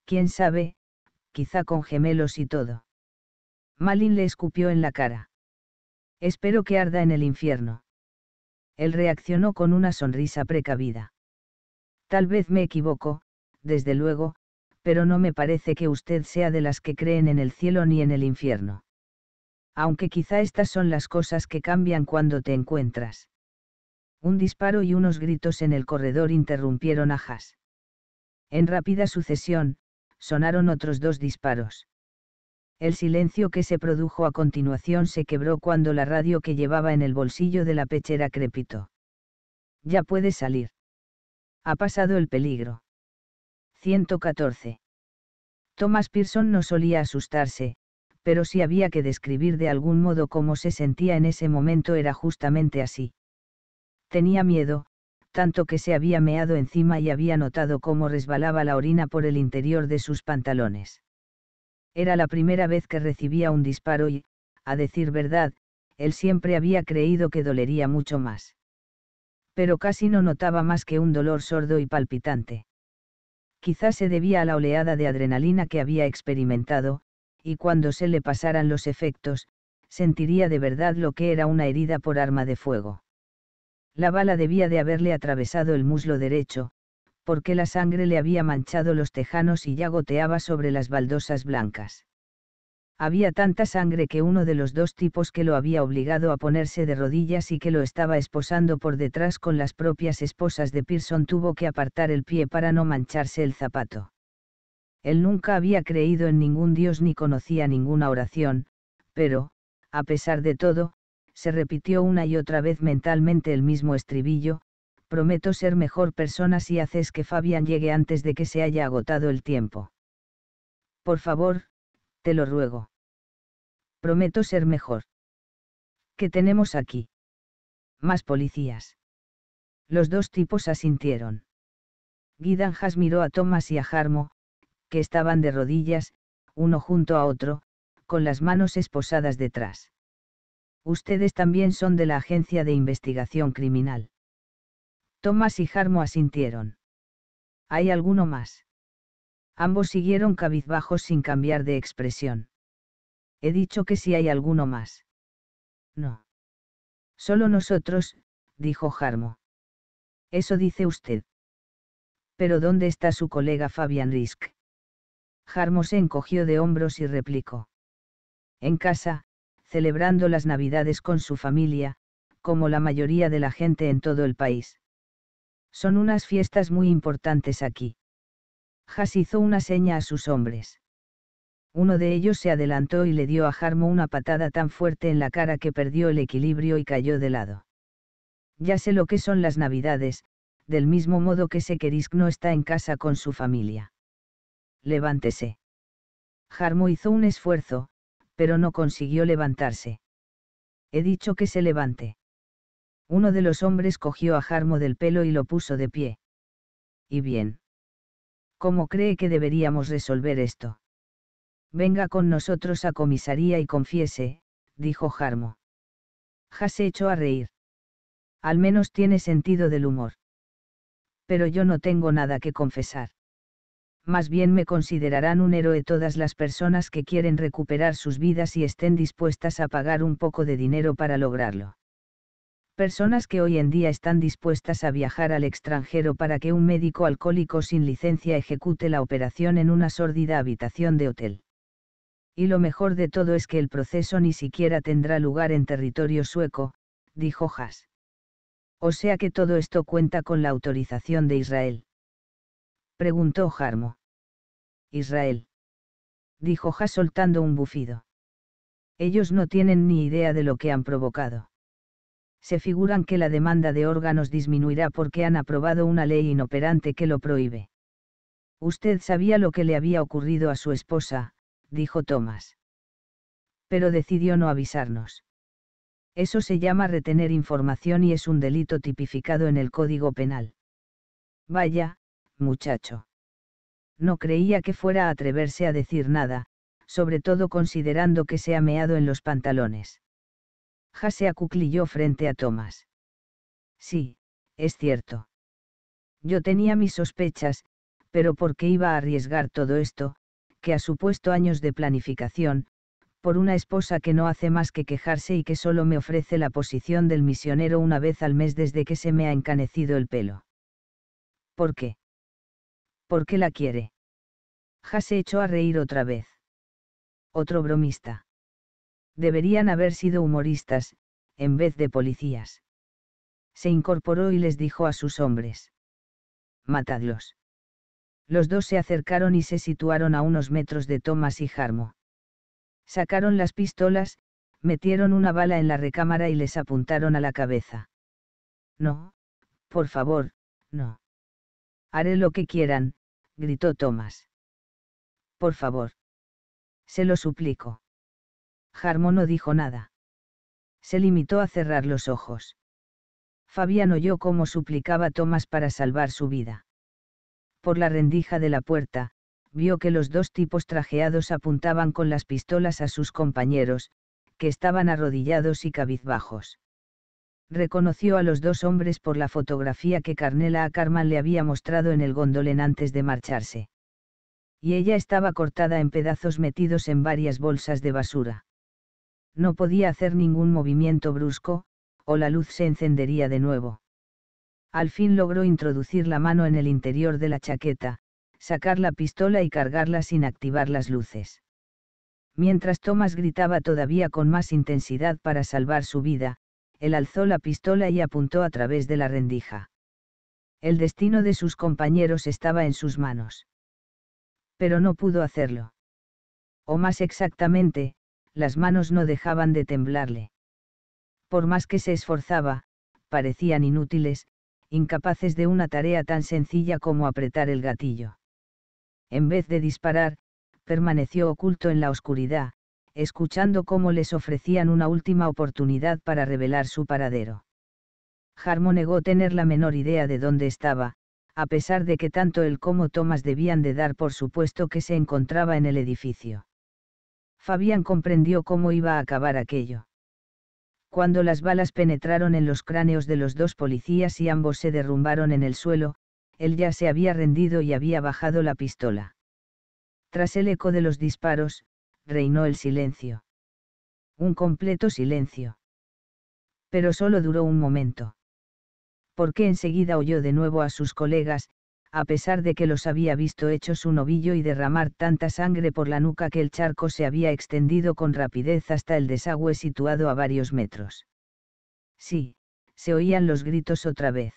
Quién sabe, quizá con gemelos y todo. Malin le escupió en la cara. Espero que arda en el infierno. Él reaccionó con una sonrisa precavida. Tal vez me equivoco, desde luego, pero no me parece que usted sea de las que creen en el cielo ni en el infierno aunque quizá estas son las cosas que cambian cuando te encuentras. Un disparo y unos gritos en el corredor interrumpieron a Haas. En rápida sucesión, sonaron otros dos disparos. El silencio que se produjo a continuación se quebró cuando la radio que llevaba en el bolsillo de la pechera crepitó. Ya puedes salir. Ha pasado el peligro. 114. Thomas Pearson no solía asustarse, pero si había que describir de algún modo cómo se sentía en ese momento era justamente así. Tenía miedo, tanto que se había meado encima y había notado cómo resbalaba la orina por el interior de sus pantalones. Era la primera vez que recibía un disparo y, a decir verdad, él siempre había creído que dolería mucho más. Pero casi no notaba más que un dolor sordo y palpitante. Quizás se debía a la oleada de adrenalina que había experimentado, y cuando se le pasaran los efectos, sentiría de verdad lo que era una herida por arma de fuego. La bala debía de haberle atravesado el muslo derecho, porque la sangre le había manchado los tejanos y ya goteaba sobre las baldosas blancas. Había tanta sangre que uno de los dos tipos que lo había obligado a ponerse de rodillas y que lo estaba esposando por detrás con las propias esposas de Pearson tuvo que apartar el pie para no mancharse el zapato. Él nunca había creído en ningún Dios ni conocía ninguna oración, pero, a pesar de todo, se repitió una y otra vez mentalmente el mismo estribillo, prometo ser mejor persona si haces que Fabián llegue antes de que se haya agotado el tiempo. Por favor, te lo ruego. Prometo ser mejor. ¿Qué tenemos aquí? Más policías. Los dos tipos asintieron. Guidanjas miró a Thomas y a Harmo, estaban de rodillas, uno junto a otro, con las manos esposadas detrás. Ustedes también son de la Agencia de Investigación Criminal. Tomás y Jarmo asintieron. ¿Hay alguno más? Ambos siguieron cabizbajos sin cambiar de expresión. He dicho que si hay alguno más. No. Solo nosotros, dijo Jarmo. Eso dice usted. Pero ¿dónde está su colega Fabian Risk? Jarmo se encogió de hombros y replicó. En casa, celebrando las Navidades con su familia, como la mayoría de la gente en todo el país. Son unas fiestas muy importantes aquí. Has hizo una seña a sus hombres. Uno de ellos se adelantó y le dio a Jarmo una patada tan fuerte en la cara que perdió el equilibrio y cayó de lado. Ya sé lo que son las navidades, del mismo modo que Sekerisk no está en casa con su familia levántese. Jarmo hizo un esfuerzo, pero no consiguió levantarse. He dicho que se levante. Uno de los hombres cogió a Jarmo del pelo y lo puso de pie. ¿Y bien? ¿Cómo cree que deberíamos resolver esto? Venga con nosotros a comisaría y confiese, dijo Jarmo. Jase se echó a reír. Al menos tiene sentido del humor. Pero yo no tengo nada que confesar más bien me considerarán un héroe todas las personas que quieren recuperar sus vidas y estén dispuestas a pagar un poco de dinero para lograrlo. Personas que hoy en día están dispuestas a viajar al extranjero para que un médico alcohólico sin licencia ejecute la operación en una sórdida habitación de hotel. Y lo mejor de todo es que el proceso ni siquiera tendrá lugar en territorio sueco, dijo Haas. O sea que todo esto cuenta con la autorización de Israel preguntó Jarmo. Israel. Dijo Ja soltando un bufido. Ellos no tienen ni idea de lo que han provocado. Se figuran que la demanda de órganos disminuirá porque han aprobado una ley inoperante que lo prohíbe. Usted sabía lo que le había ocurrido a su esposa, dijo Thomas. Pero decidió no avisarnos. Eso se llama retener información y es un delito tipificado en el Código Penal. Vaya, muchacho. No creía que fuera a atreverse a decir nada, sobre todo considerando que se ha meado en los pantalones. Jase acuclilló frente a Tomás. Sí, es cierto. Yo tenía mis sospechas, pero ¿por qué iba a arriesgar todo esto, que ha supuesto años de planificación, por una esposa que no hace más que quejarse y que solo me ofrece la posición del misionero una vez al mes desde que se me ha encanecido el pelo? ¿Por qué? ¿Por qué la quiere? Ja echó a reír otra vez. Otro bromista. Deberían haber sido humoristas, en vez de policías. Se incorporó y les dijo a sus hombres. Matadlos. Los dos se acercaron y se situaron a unos metros de Thomas y Jarmo. Sacaron las pistolas, metieron una bala en la recámara y les apuntaron a la cabeza. No, por favor, no. Haré lo que quieran, gritó Thomas. Por favor. Se lo suplico. Harmon no dijo nada. Se limitó a cerrar los ojos. Fabián oyó cómo suplicaba Tomás Thomas para salvar su vida. Por la rendija de la puerta, vio que los dos tipos trajeados apuntaban con las pistolas a sus compañeros, que estaban arrodillados y cabizbajos reconoció a los dos hombres por la fotografía que Carnela a le había mostrado en el gondolen antes de marcharse. Y ella estaba cortada en pedazos metidos en varias bolsas de basura. No podía hacer ningún movimiento brusco, o la luz se encendería de nuevo. Al fin logró introducir la mano en el interior de la chaqueta, sacar la pistola y cargarla sin activar las luces. Mientras Thomas gritaba todavía con más intensidad para salvar su vida, él alzó la pistola y apuntó a través de la rendija. El destino de sus compañeros estaba en sus manos. Pero no pudo hacerlo. O más exactamente, las manos no dejaban de temblarle. Por más que se esforzaba, parecían inútiles, incapaces de una tarea tan sencilla como apretar el gatillo. En vez de disparar, permaneció oculto en la oscuridad, escuchando cómo les ofrecían una última oportunidad para revelar su paradero. Jarmo negó tener la menor idea de dónde estaba, a pesar de que tanto él como Thomas debían de dar por supuesto que se encontraba en el edificio. Fabián comprendió cómo iba a acabar aquello. Cuando las balas penetraron en los cráneos de los dos policías y ambos se derrumbaron en el suelo, él ya se había rendido y había bajado la pistola. Tras el eco de los disparos, reinó el silencio. Un completo silencio. Pero solo duró un momento. Porque enseguida oyó de nuevo a sus colegas, a pesar de que los había visto hechos un ovillo y derramar tanta sangre por la nuca que el charco se había extendido con rapidez hasta el desagüe situado a varios metros. Sí, se oían los gritos otra vez.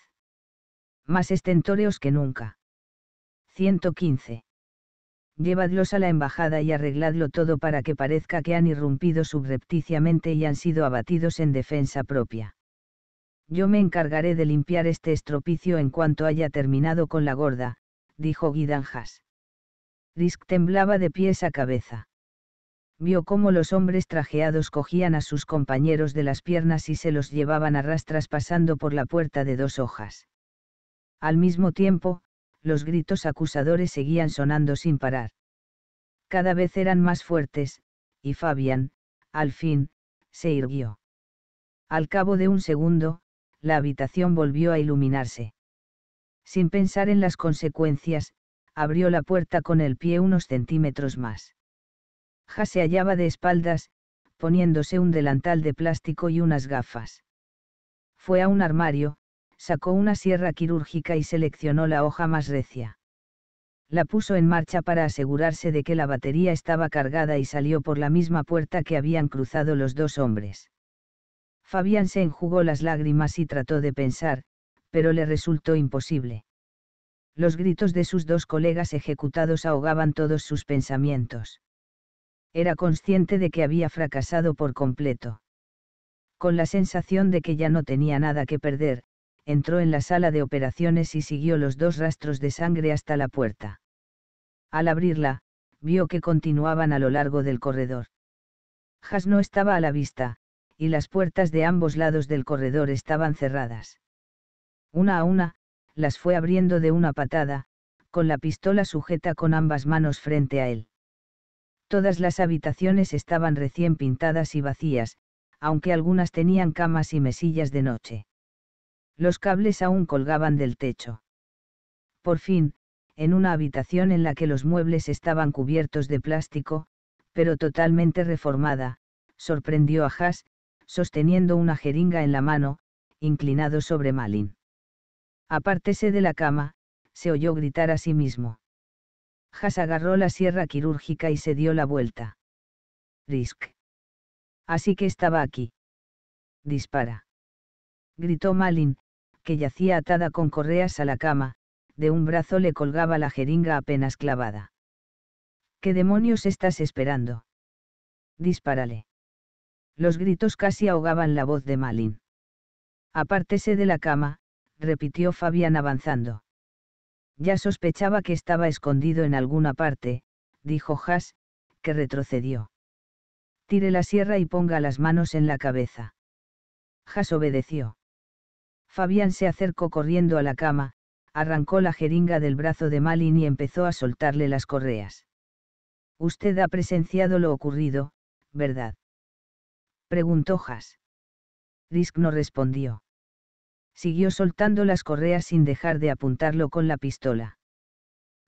Más estentóreos que nunca. 115 llevadlos a la embajada y arregladlo todo para que parezca que han irrumpido subrepticiamente y han sido abatidos en defensa propia. Yo me encargaré de limpiar este estropicio en cuanto haya terminado con la gorda, dijo Guidanjas. Risk temblaba de pies a cabeza. Vio cómo los hombres trajeados cogían a sus compañeros de las piernas y se los llevaban a rastras pasando por la puerta de dos hojas. Al mismo tiempo, los gritos acusadores seguían sonando sin parar. Cada vez eran más fuertes, y Fabián, al fin, se irguió. Al cabo de un segundo, la habitación volvió a iluminarse. Sin pensar en las consecuencias, abrió la puerta con el pie unos centímetros más. Ja se hallaba de espaldas, poniéndose un delantal de plástico y unas gafas. Fue a un armario, sacó una sierra quirúrgica y seleccionó la hoja más recia. La puso en marcha para asegurarse de que la batería estaba cargada y salió por la misma puerta que habían cruzado los dos hombres. Fabián se enjugó las lágrimas y trató de pensar, pero le resultó imposible. Los gritos de sus dos colegas ejecutados ahogaban todos sus pensamientos. Era consciente de que había fracasado por completo. Con la sensación de que ya no tenía nada que perder, entró en la sala de operaciones y siguió los dos rastros de sangre hasta la puerta. Al abrirla, vio que continuaban a lo largo del corredor. Jas no estaba a la vista, y las puertas de ambos lados del corredor estaban cerradas. Una a una, las fue abriendo de una patada, con la pistola sujeta con ambas manos frente a él. Todas las habitaciones estaban recién pintadas y vacías, aunque algunas tenían camas y mesillas de noche. Los cables aún colgaban del techo. Por fin, en una habitación en la que los muebles estaban cubiertos de plástico, pero totalmente reformada, sorprendió a Haas, sosteniendo una jeringa en la mano, inclinado sobre Malin. Apártese de la cama, se oyó gritar a sí mismo. Haas agarró la sierra quirúrgica y se dio la vuelta. Risk. Así que estaba aquí. Dispara. Gritó Malin, que yacía atada con correas a la cama, de un brazo le colgaba la jeringa apenas clavada. ¿Qué demonios estás esperando? Dispárale. Los gritos casi ahogaban la voz de Malin. Apártese de la cama, repitió Fabián avanzando. Ya sospechaba que estaba escondido en alguna parte, dijo Jas, que retrocedió. Tire la sierra y ponga las manos en la cabeza. Jas obedeció. Fabián se acercó corriendo a la cama, arrancó la jeringa del brazo de Malin y empezó a soltarle las correas. Usted ha presenciado lo ocurrido, ¿verdad? Preguntó Haas. Risk no respondió. Siguió soltando las correas sin dejar de apuntarlo con la pistola.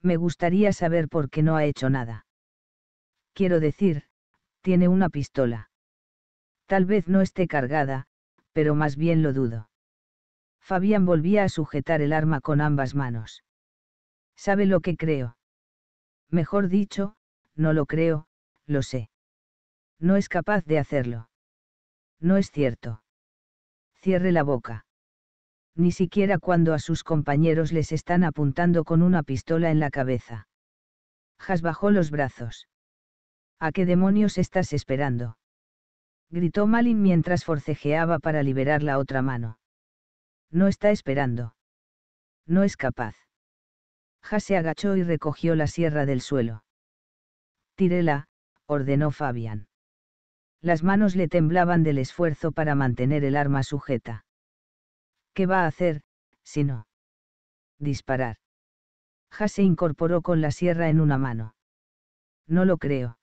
Me gustaría saber por qué no ha hecho nada. Quiero decir, tiene una pistola. Tal vez no esté cargada, pero más bien lo dudo. Fabián volvía a sujetar el arma con ambas manos. ¿Sabe lo que creo? Mejor dicho, no lo creo, lo sé. No es capaz de hacerlo. No es cierto. Cierre la boca. Ni siquiera cuando a sus compañeros les están apuntando con una pistola en la cabeza. Has bajó los brazos. ¿A qué demonios estás esperando? Gritó Malin mientras forcejeaba para liberar la otra mano. No está esperando. No es capaz. Ja se agachó y recogió la sierra del suelo. Tírela, ordenó Fabián. Las manos le temblaban del esfuerzo para mantener el arma sujeta. ¿Qué va a hacer, si no? Disparar. Ja se incorporó con la sierra en una mano. No lo creo.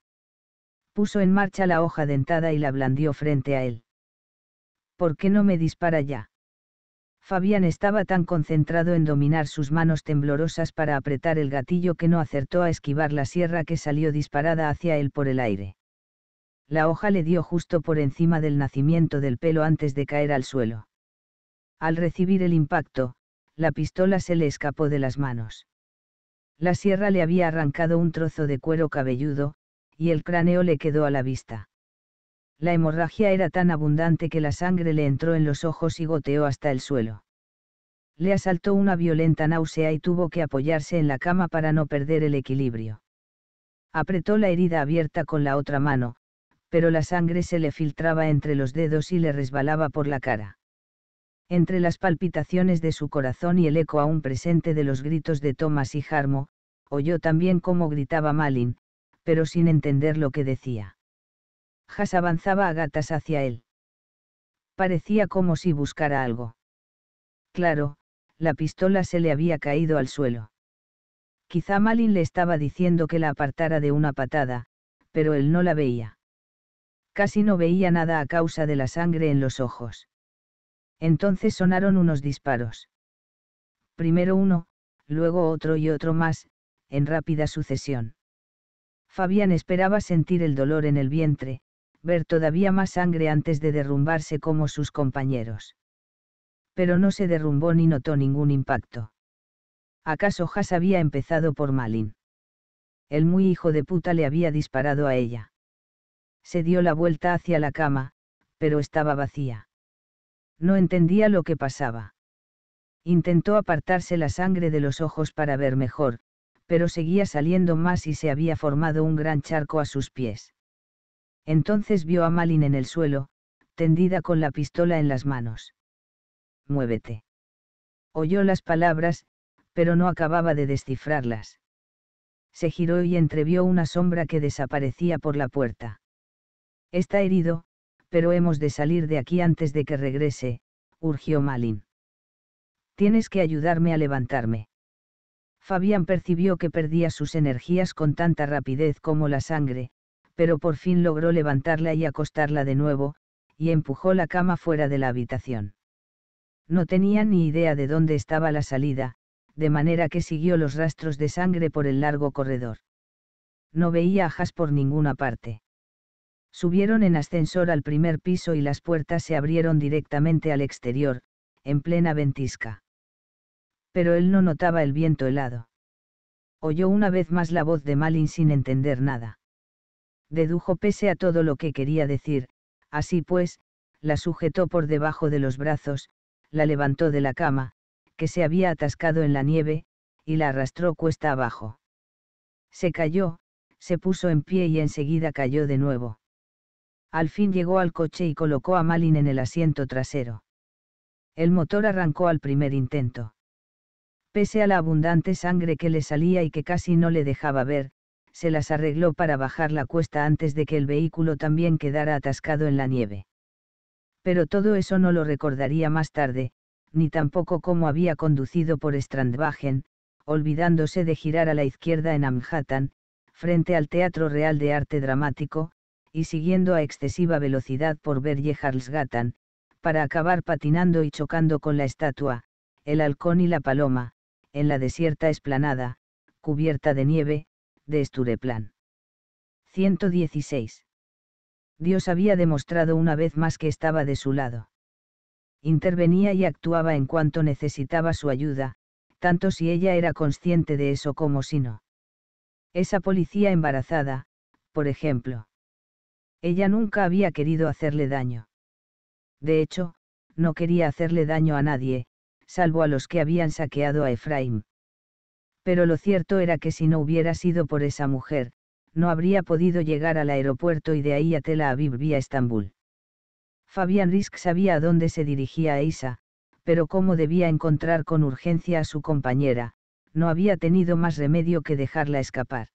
Puso en marcha la hoja dentada y la blandió frente a él. ¿Por qué no me dispara ya? Fabián estaba tan concentrado en dominar sus manos temblorosas para apretar el gatillo que no acertó a esquivar la sierra que salió disparada hacia él por el aire. La hoja le dio justo por encima del nacimiento del pelo antes de caer al suelo. Al recibir el impacto, la pistola se le escapó de las manos. La sierra le había arrancado un trozo de cuero cabelludo, y el cráneo le quedó a la vista. La hemorragia era tan abundante que la sangre le entró en los ojos y goteó hasta el suelo. Le asaltó una violenta náusea y tuvo que apoyarse en la cama para no perder el equilibrio. Apretó la herida abierta con la otra mano, pero la sangre se le filtraba entre los dedos y le resbalaba por la cara. Entre las palpitaciones de su corazón y el eco aún presente de los gritos de Thomas y Jarmo, oyó también cómo gritaba Malin, pero sin entender lo que decía. Has avanzaba a gatas hacia él. Parecía como si buscara algo. Claro, la pistola se le había caído al suelo. Quizá Malin le estaba diciendo que la apartara de una patada, pero él no la veía. Casi no veía nada a causa de la sangre en los ojos. Entonces sonaron unos disparos. Primero uno, luego otro y otro más, en rápida sucesión. Fabián esperaba sentir el dolor en el vientre, ver todavía más sangre antes de derrumbarse como sus compañeros. Pero no se derrumbó ni notó ningún impacto. ¿Acaso Jas había empezado por Malin? El muy hijo de puta le había disparado a ella. Se dio la vuelta hacia la cama, pero estaba vacía. No entendía lo que pasaba. Intentó apartarse la sangre de los ojos para ver mejor, pero seguía saliendo más y se había formado un gran charco a sus pies. Entonces vio a Malin en el suelo, tendida con la pistola en las manos. Muévete. Oyó las palabras, pero no acababa de descifrarlas. Se giró y entrevió una sombra que desaparecía por la puerta. Está herido, pero hemos de salir de aquí antes de que regrese, urgió Malin. Tienes que ayudarme a levantarme. Fabián percibió que perdía sus energías con tanta rapidez como la sangre, pero por fin logró levantarla y acostarla de nuevo, y empujó la cama fuera de la habitación. No tenía ni idea de dónde estaba la salida, de manera que siguió los rastros de sangre por el largo corredor. No veía a por ninguna parte. Subieron en ascensor al primer piso y las puertas se abrieron directamente al exterior, en plena ventisca. Pero él no notaba el viento helado. Oyó una vez más la voz de Malin sin entender nada dedujo pese a todo lo que quería decir, así pues, la sujetó por debajo de los brazos, la levantó de la cama, que se había atascado en la nieve, y la arrastró cuesta abajo. Se cayó, se puso en pie y enseguida cayó de nuevo. Al fin llegó al coche y colocó a Malin en el asiento trasero. El motor arrancó al primer intento. Pese a la abundante sangre que le salía y que casi no le dejaba ver, se las arregló para bajar la cuesta antes de que el vehículo también quedara atascado en la nieve. Pero todo eso no lo recordaría más tarde, ni tampoco cómo había conducido por Strandwagen, olvidándose de girar a la izquierda en Amhattan, frente al Teatro Real de Arte Dramático, y siguiendo a excesiva velocidad por Berge Harlsgatan, para acabar patinando y chocando con la estatua, el halcón y la paloma, en la desierta esplanada, cubierta de nieve, de Estureplan. 116. Dios había demostrado una vez más que estaba de su lado. Intervenía y actuaba en cuanto necesitaba su ayuda, tanto si ella era consciente de eso como si no. Esa policía embarazada, por ejemplo. Ella nunca había querido hacerle daño. De hecho, no quería hacerle daño a nadie, salvo a los que habían saqueado a Efraín pero lo cierto era que si no hubiera sido por esa mujer, no habría podido llegar al aeropuerto y de ahí a Tel Aviv vía Estambul. Fabián Risk sabía a dónde se dirigía Aisa, pero cómo debía encontrar con urgencia a su compañera, no había tenido más remedio que dejarla escapar.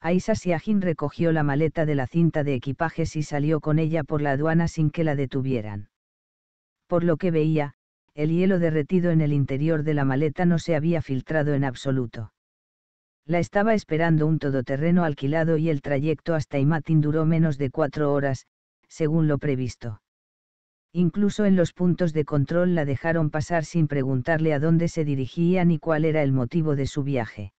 Aisa Siajin recogió la maleta de la cinta de equipajes y salió con ella por la aduana sin que la detuvieran. Por lo que veía, el hielo derretido en el interior de la maleta no se había filtrado en absoluto. La estaba esperando un todoterreno alquilado y el trayecto hasta Imatin duró menos de cuatro horas, según lo previsto. Incluso en los puntos de control la dejaron pasar sin preguntarle a dónde se dirigía ni cuál era el motivo de su viaje.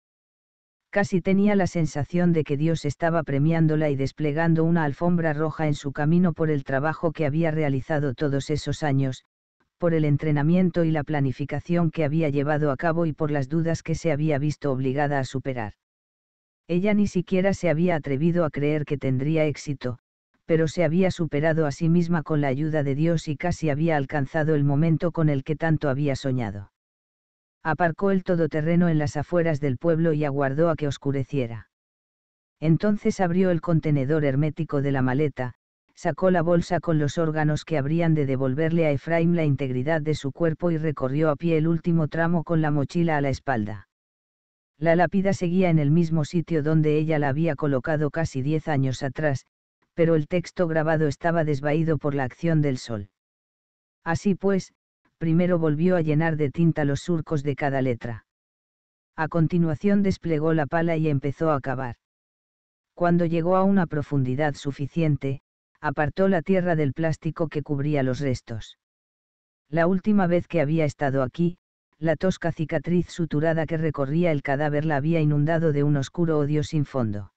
Casi tenía la sensación de que Dios estaba premiándola y desplegando una alfombra roja en su camino por el trabajo que había realizado todos esos años, por el entrenamiento y la planificación que había llevado a cabo y por las dudas que se había visto obligada a superar. Ella ni siquiera se había atrevido a creer que tendría éxito, pero se había superado a sí misma con la ayuda de Dios y casi había alcanzado el momento con el que tanto había soñado. Aparcó el todoterreno en las afueras del pueblo y aguardó a que oscureciera. Entonces abrió el contenedor hermético de la maleta, sacó la bolsa con los órganos que habrían de devolverle a Efraim la integridad de su cuerpo y recorrió a pie el último tramo con la mochila a la espalda. La lápida seguía en el mismo sitio donde ella la había colocado casi diez años atrás, pero el texto grabado estaba desvaído por la acción del sol. Así pues, primero volvió a llenar de tinta los surcos de cada letra. A continuación desplegó la pala y empezó a cavar. Cuando llegó a una profundidad suficiente, apartó la tierra del plástico que cubría los restos. La última vez que había estado aquí, la tosca cicatriz suturada que recorría el cadáver la había inundado de un oscuro odio sin fondo.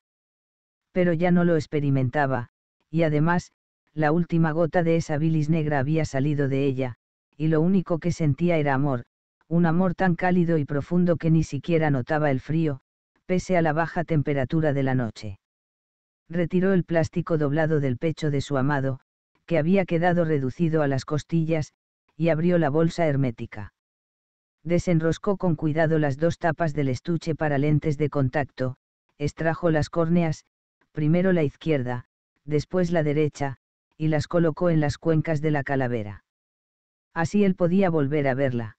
Pero ya no lo experimentaba, y además, la última gota de esa bilis negra había salido de ella, y lo único que sentía era amor, un amor tan cálido y profundo que ni siquiera notaba el frío, pese a la baja temperatura de la noche retiró el plástico doblado del pecho de su amado, que había quedado reducido a las costillas, y abrió la bolsa hermética. Desenroscó con cuidado las dos tapas del estuche para lentes de contacto, extrajo las córneas, primero la izquierda, después la derecha, y las colocó en las cuencas de la calavera. Así él podía volver a verla.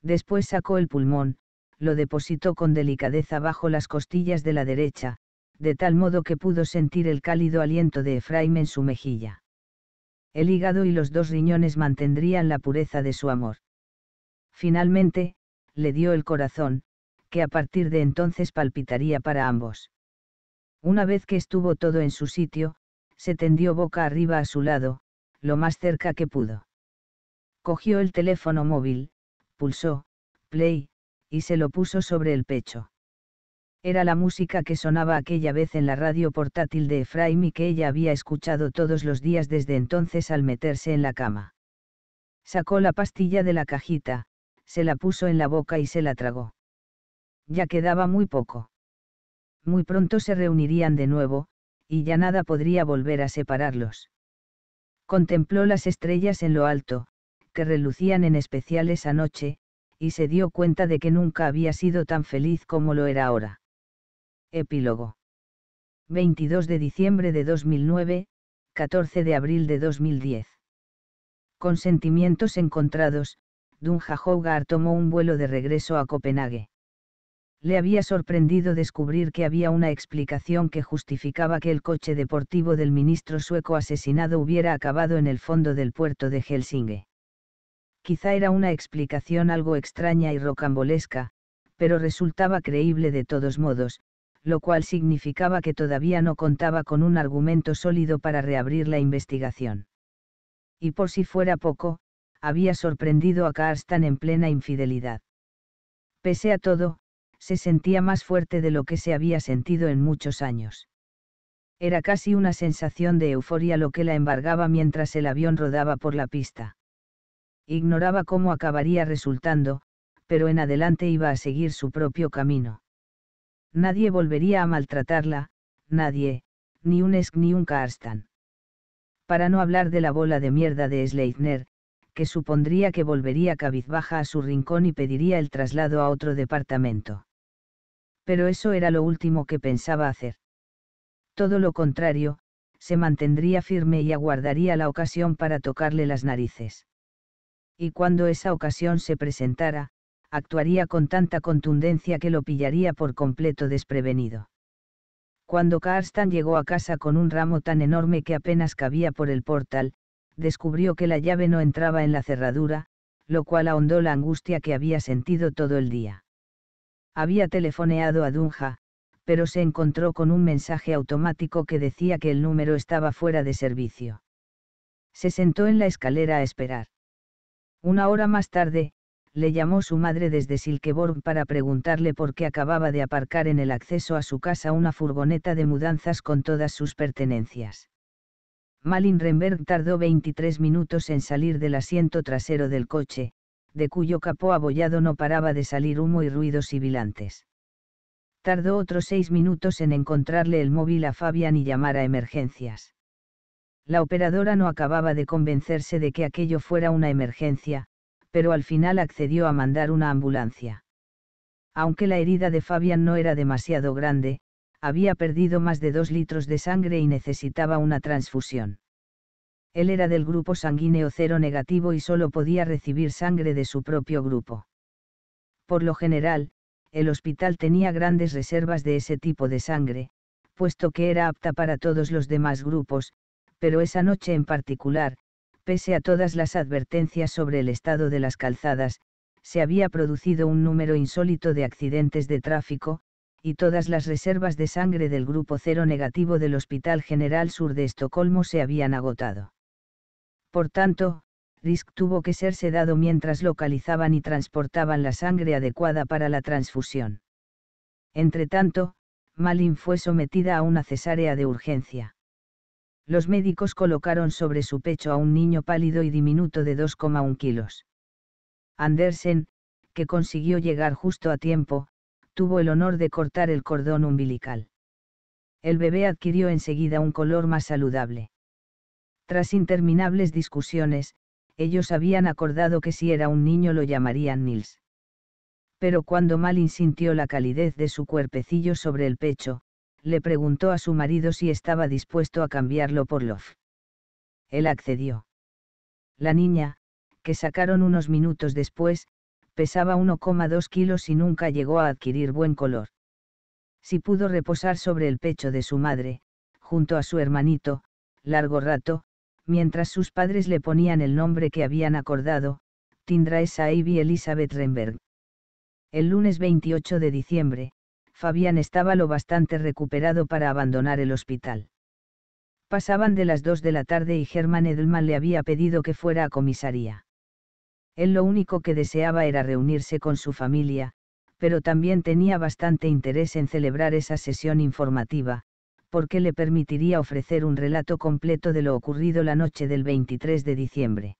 Después sacó el pulmón, lo depositó con delicadeza bajo las costillas de la derecha, de tal modo que pudo sentir el cálido aliento de Efraim en su mejilla. El hígado y los dos riñones mantendrían la pureza de su amor. Finalmente, le dio el corazón, que a partir de entonces palpitaría para ambos. Una vez que estuvo todo en su sitio, se tendió boca arriba a su lado, lo más cerca que pudo. Cogió el teléfono móvil, pulsó, play, y se lo puso sobre el pecho. Era la música que sonaba aquella vez en la radio portátil de Efraim y que ella había escuchado todos los días desde entonces al meterse en la cama. Sacó la pastilla de la cajita, se la puso en la boca y se la tragó. Ya quedaba muy poco. Muy pronto se reunirían de nuevo, y ya nada podría volver a separarlos. Contempló las estrellas en lo alto, que relucían en especial esa noche, y se dio cuenta de que nunca había sido tan feliz como lo era ahora. Epílogo. 22 de diciembre de 2009, 14 de abril de 2010. Con sentimientos encontrados, Dunja Hogar tomó un vuelo de regreso a Copenhague. Le había sorprendido descubrir que había una explicación que justificaba que el coche deportivo del ministro sueco asesinado hubiera acabado en el fondo del puerto de Helsinge. Quizá era una explicación algo extraña y rocambolesca, pero resultaba creíble de todos modos, lo cual significaba que todavía no contaba con un argumento sólido para reabrir la investigación. Y por si fuera poco, había sorprendido a tan en plena infidelidad. Pese a todo, se sentía más fuerte de lo que se había sentido en muchos años. Era casi una sensación de euforia lo que la embargaba mientras el avión rodaba por la pista. Ignoraba cómo acabaría resultando, pero en adelante iba a seguir su propio camino. Nadie volvería a maltratarla, nadie, ni un Esk ni un Karstan. Para no hablar de la bola de mierda de Sleitner, que supondría que volvería cabizbaja a su rincón y pediría el traslado a otro departamento. Pero eso era lo último que pensaba hacer. Todo lo contrario, se mantendría firme y aguardaría la ocasión para tocarle las narices. Y cuando esa ocasión se presentara, actuaría con tanta contundencia que lo pillaría por completo desprevenido. Cuando Karstan llegó a casa con un ramo tan enorme que apenas cabía por el portal, descubrió que la llave no entraba en la cerradura, lo cual ahondó la angustia que había sentido todo el día. Había telefoneado a Dunja, pero se encontró con un mensaje automático que decía que el número estaba fuera de servicio. Se sentó en la escalera a esperar. Una hora más tarde, le llamó su madre desde Silkeborg para preguntarle por qué acababa de aparcar en el acceso a su casa una furgoneta de mudanzas con todas sus pertenencias. Malin Renberg tardó 23 minutos en salir del asiento trasero del coche, de cuyo capó abollado no paraba de salir humo y ruidos sibilantes. Tardó otros seis minutos en encontrarle el móvil a Fabian y llamar a emergencias. La operadora no acababa de convencerse de que aquello fuera una emergencia, pero al final accedió a mandar una ambulancia. Aunque la herida de Fabian no era demasiado grande, había perdido más de dos litros de sangre y necesitaba una transfusión. Él era del grupo sanguíneo cero negativo y solo podía recibir sangre de su propio grupo. Por lo general, el hospital tenía grandes reservas de ese tipo de sangre, puesto que era apta para todos los demás grupos, pero esa noche en particular, Pese a todas las advertencias sobre el estado de las calzadas, se había producido un número insólito de accidentes de tráfico, y todas las reservas de sangre del grupo cero negativo del Hospital General Sur de Estocolmo se habían agotado. Por tanto, Risk tuvo que ser sedado mientras localizaban y transportaban la sangre adecuada para la transfusión. Entretanto, Malin fue sometida a una cesárea de urgencia los médicos colocaron sobre su pecho a un niño pálido y diminuto de 2,1 kilos. Andersen, que consiguió llegar justo a tiempo, tuvo el honor de cortar el cordón umbilical. El bebé adquirió enseguida un color más saludable. Tras interminables discusiones, ellos habían acordado que si era un niño lo llamarían Nils. Pero cuando Malin sintió la calidez de su cuerpecillo sobre el pecho, le preguntó a su marido si estaba dispuesto a cambiarlo por Love. Él accedió. La niña, que sacaron unos minutos después, pesaba 1,2 kilos y nunca llegó a adquirir buen color. Si pudo reposar sobre el pecho de su madre, junto a su hermanito, largo rato, mientras sus padres le ponían el nombre que habían acordado, Tindra es Elizabeth Renberg. El lunes 28 de diciembre, Fabián estaba lo bastante recuperado para abandonar el hospital. Pasaban de las dos de la tarde y Germán Edelman le había pedido que fuera a comisaría. Él lo único que deseaba era reunirse con su familia, pero también tenía bastante interés en celebrar esa sesión informativa, porque le permitiría ofrecer un relato completo de lo ocurrido la noche del 23 de diciembre.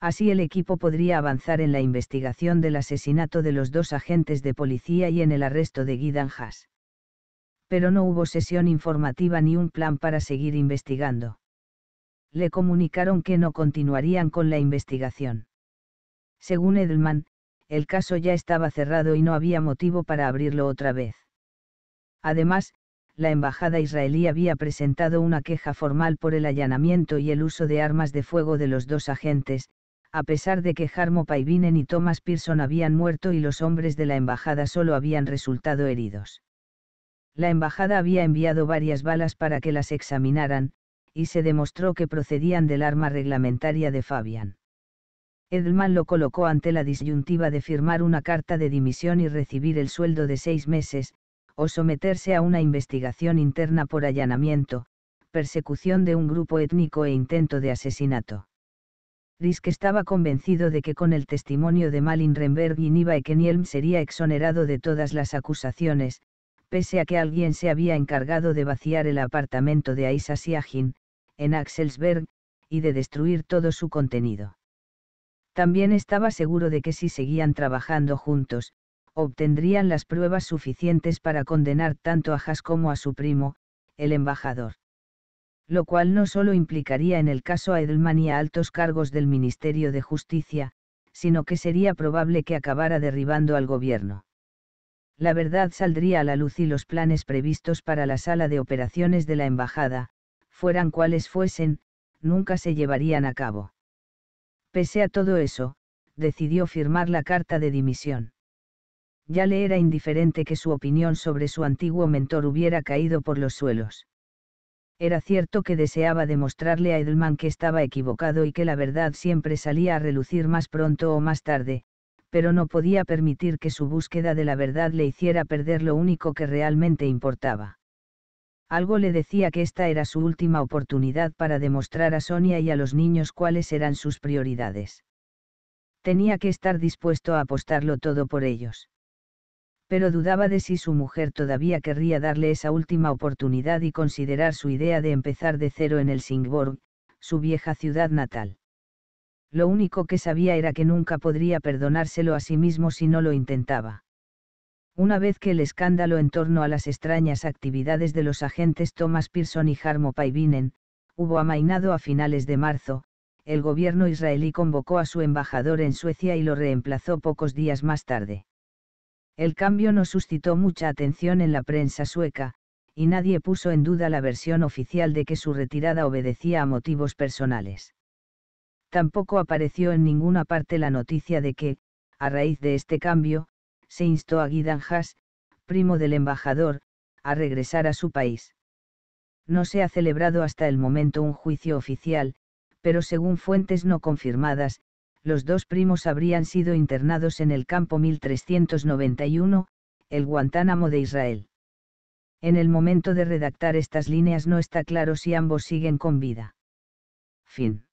Así el equipo podría avanzar en la investigación del asesinato de los dos agentes de policía y en el arresto de Gidan Haas. Pero no hubo sesión informativa ni un plan para seguir investigando. Le comunicaron que no continuarían con la investigación. Según Edelman, el caso ya estaba cerrado y no había motivo para abrirlo otra vez. Además, la embajada israelí había presentado una queja formal por el allanamiento y el uso de armas de fuego de los dos agentes, a pesar de que Jarmo Paivinen y Thomas Pearson habían muerto y los hombres de la embajada solo habían resultado heridos. La embajada había enviado varias balas para que las examinaran, y se demostró que procedían del arma reglamentaria de Fabian. Edelman lo colocó ante la disyuntiva de firmar una carta de dimisión y recibir el sueldo de seis meses, o someterse a una investigación interna por allanamiento, persecución de un grupo étnico e intento de asesinato. Risk estaba convencido de que con el testimonio de Malin Remberg y Niva Ekenielm sería exonerado de todas las acusaciones, pese a que alguien se había encargado de vaciar el apartamento de Aisa Siagin, en Axelsberg, y de destruir todo su contenido. También estaba seguro de que si seguían trabajando juntos, obtendrían las pruebas suficientes para condenar tanto a Haas como a su primo, el embajador lo cual no solo implicaría en el caso a Edelman y a altos cargos del Ministerio de Justicia, sino que sería probable que acabara derribando al gobierno. La verdad saldría a la luz y los planes previstos para la sala de operaciones de la embajada, fueran cuales fuesen, nunca se llevarían a cabo. Pese a todo eso, decidió firmar la carta de dimisión. Ya le era indiferente que su opinión sobre su antiguo mentor hubiera caído por los suelos era cierto que deseaba demostrarle a Edelman que estaba equivocado y que la verdad siempre salía a relucir más pronto o más tarde, pero no podía permitir que su búsqueda de la verdad le hiciera perder lo único que realmente importaba. Algo le decía que esta era su última oportunidad para demostrar a Sonia y a los niños cuáles eran sus prioridades. Tenía que estar dispuesto a apostarlo todo por ellos pero dudaba de si su mujer todavía querría darle esa última oportunidad y considerar su idea de empezar de cero en el Singborg, su vieja ciudad natal. Lo único que sabía era que nunca podría perdonárselo a sí mismo si no lo intentaba. Una vez que el escándalo en torno a las extrañas actividades de los agentes Thomas Pearson y Harmo Paivinen, hubo amainado a finales de marzo, el gobierno israelí convocó a su embajador en Suecia y lo reemplazó pocos días más tarde. El cambio no suscitó mucha atención en la prensa sueca, y nadie puso en duda la versión oficial de que su retirada obedecía a motivos personales. Tampoco apareció en ninguna parte la noticia de que, a raíz de este cambio, se instó a Guidanjas, primo del embajador, a regresar a su país. No se ha celebrado hasta el momento un juicio oficial, pero según fuentes no confirmadas, los dos primos habrían sido internados en el campo 1391, el Guantánamo de Israel. En el momento de redactar estas líneas no está claro si ambos siguen con vida. Fin.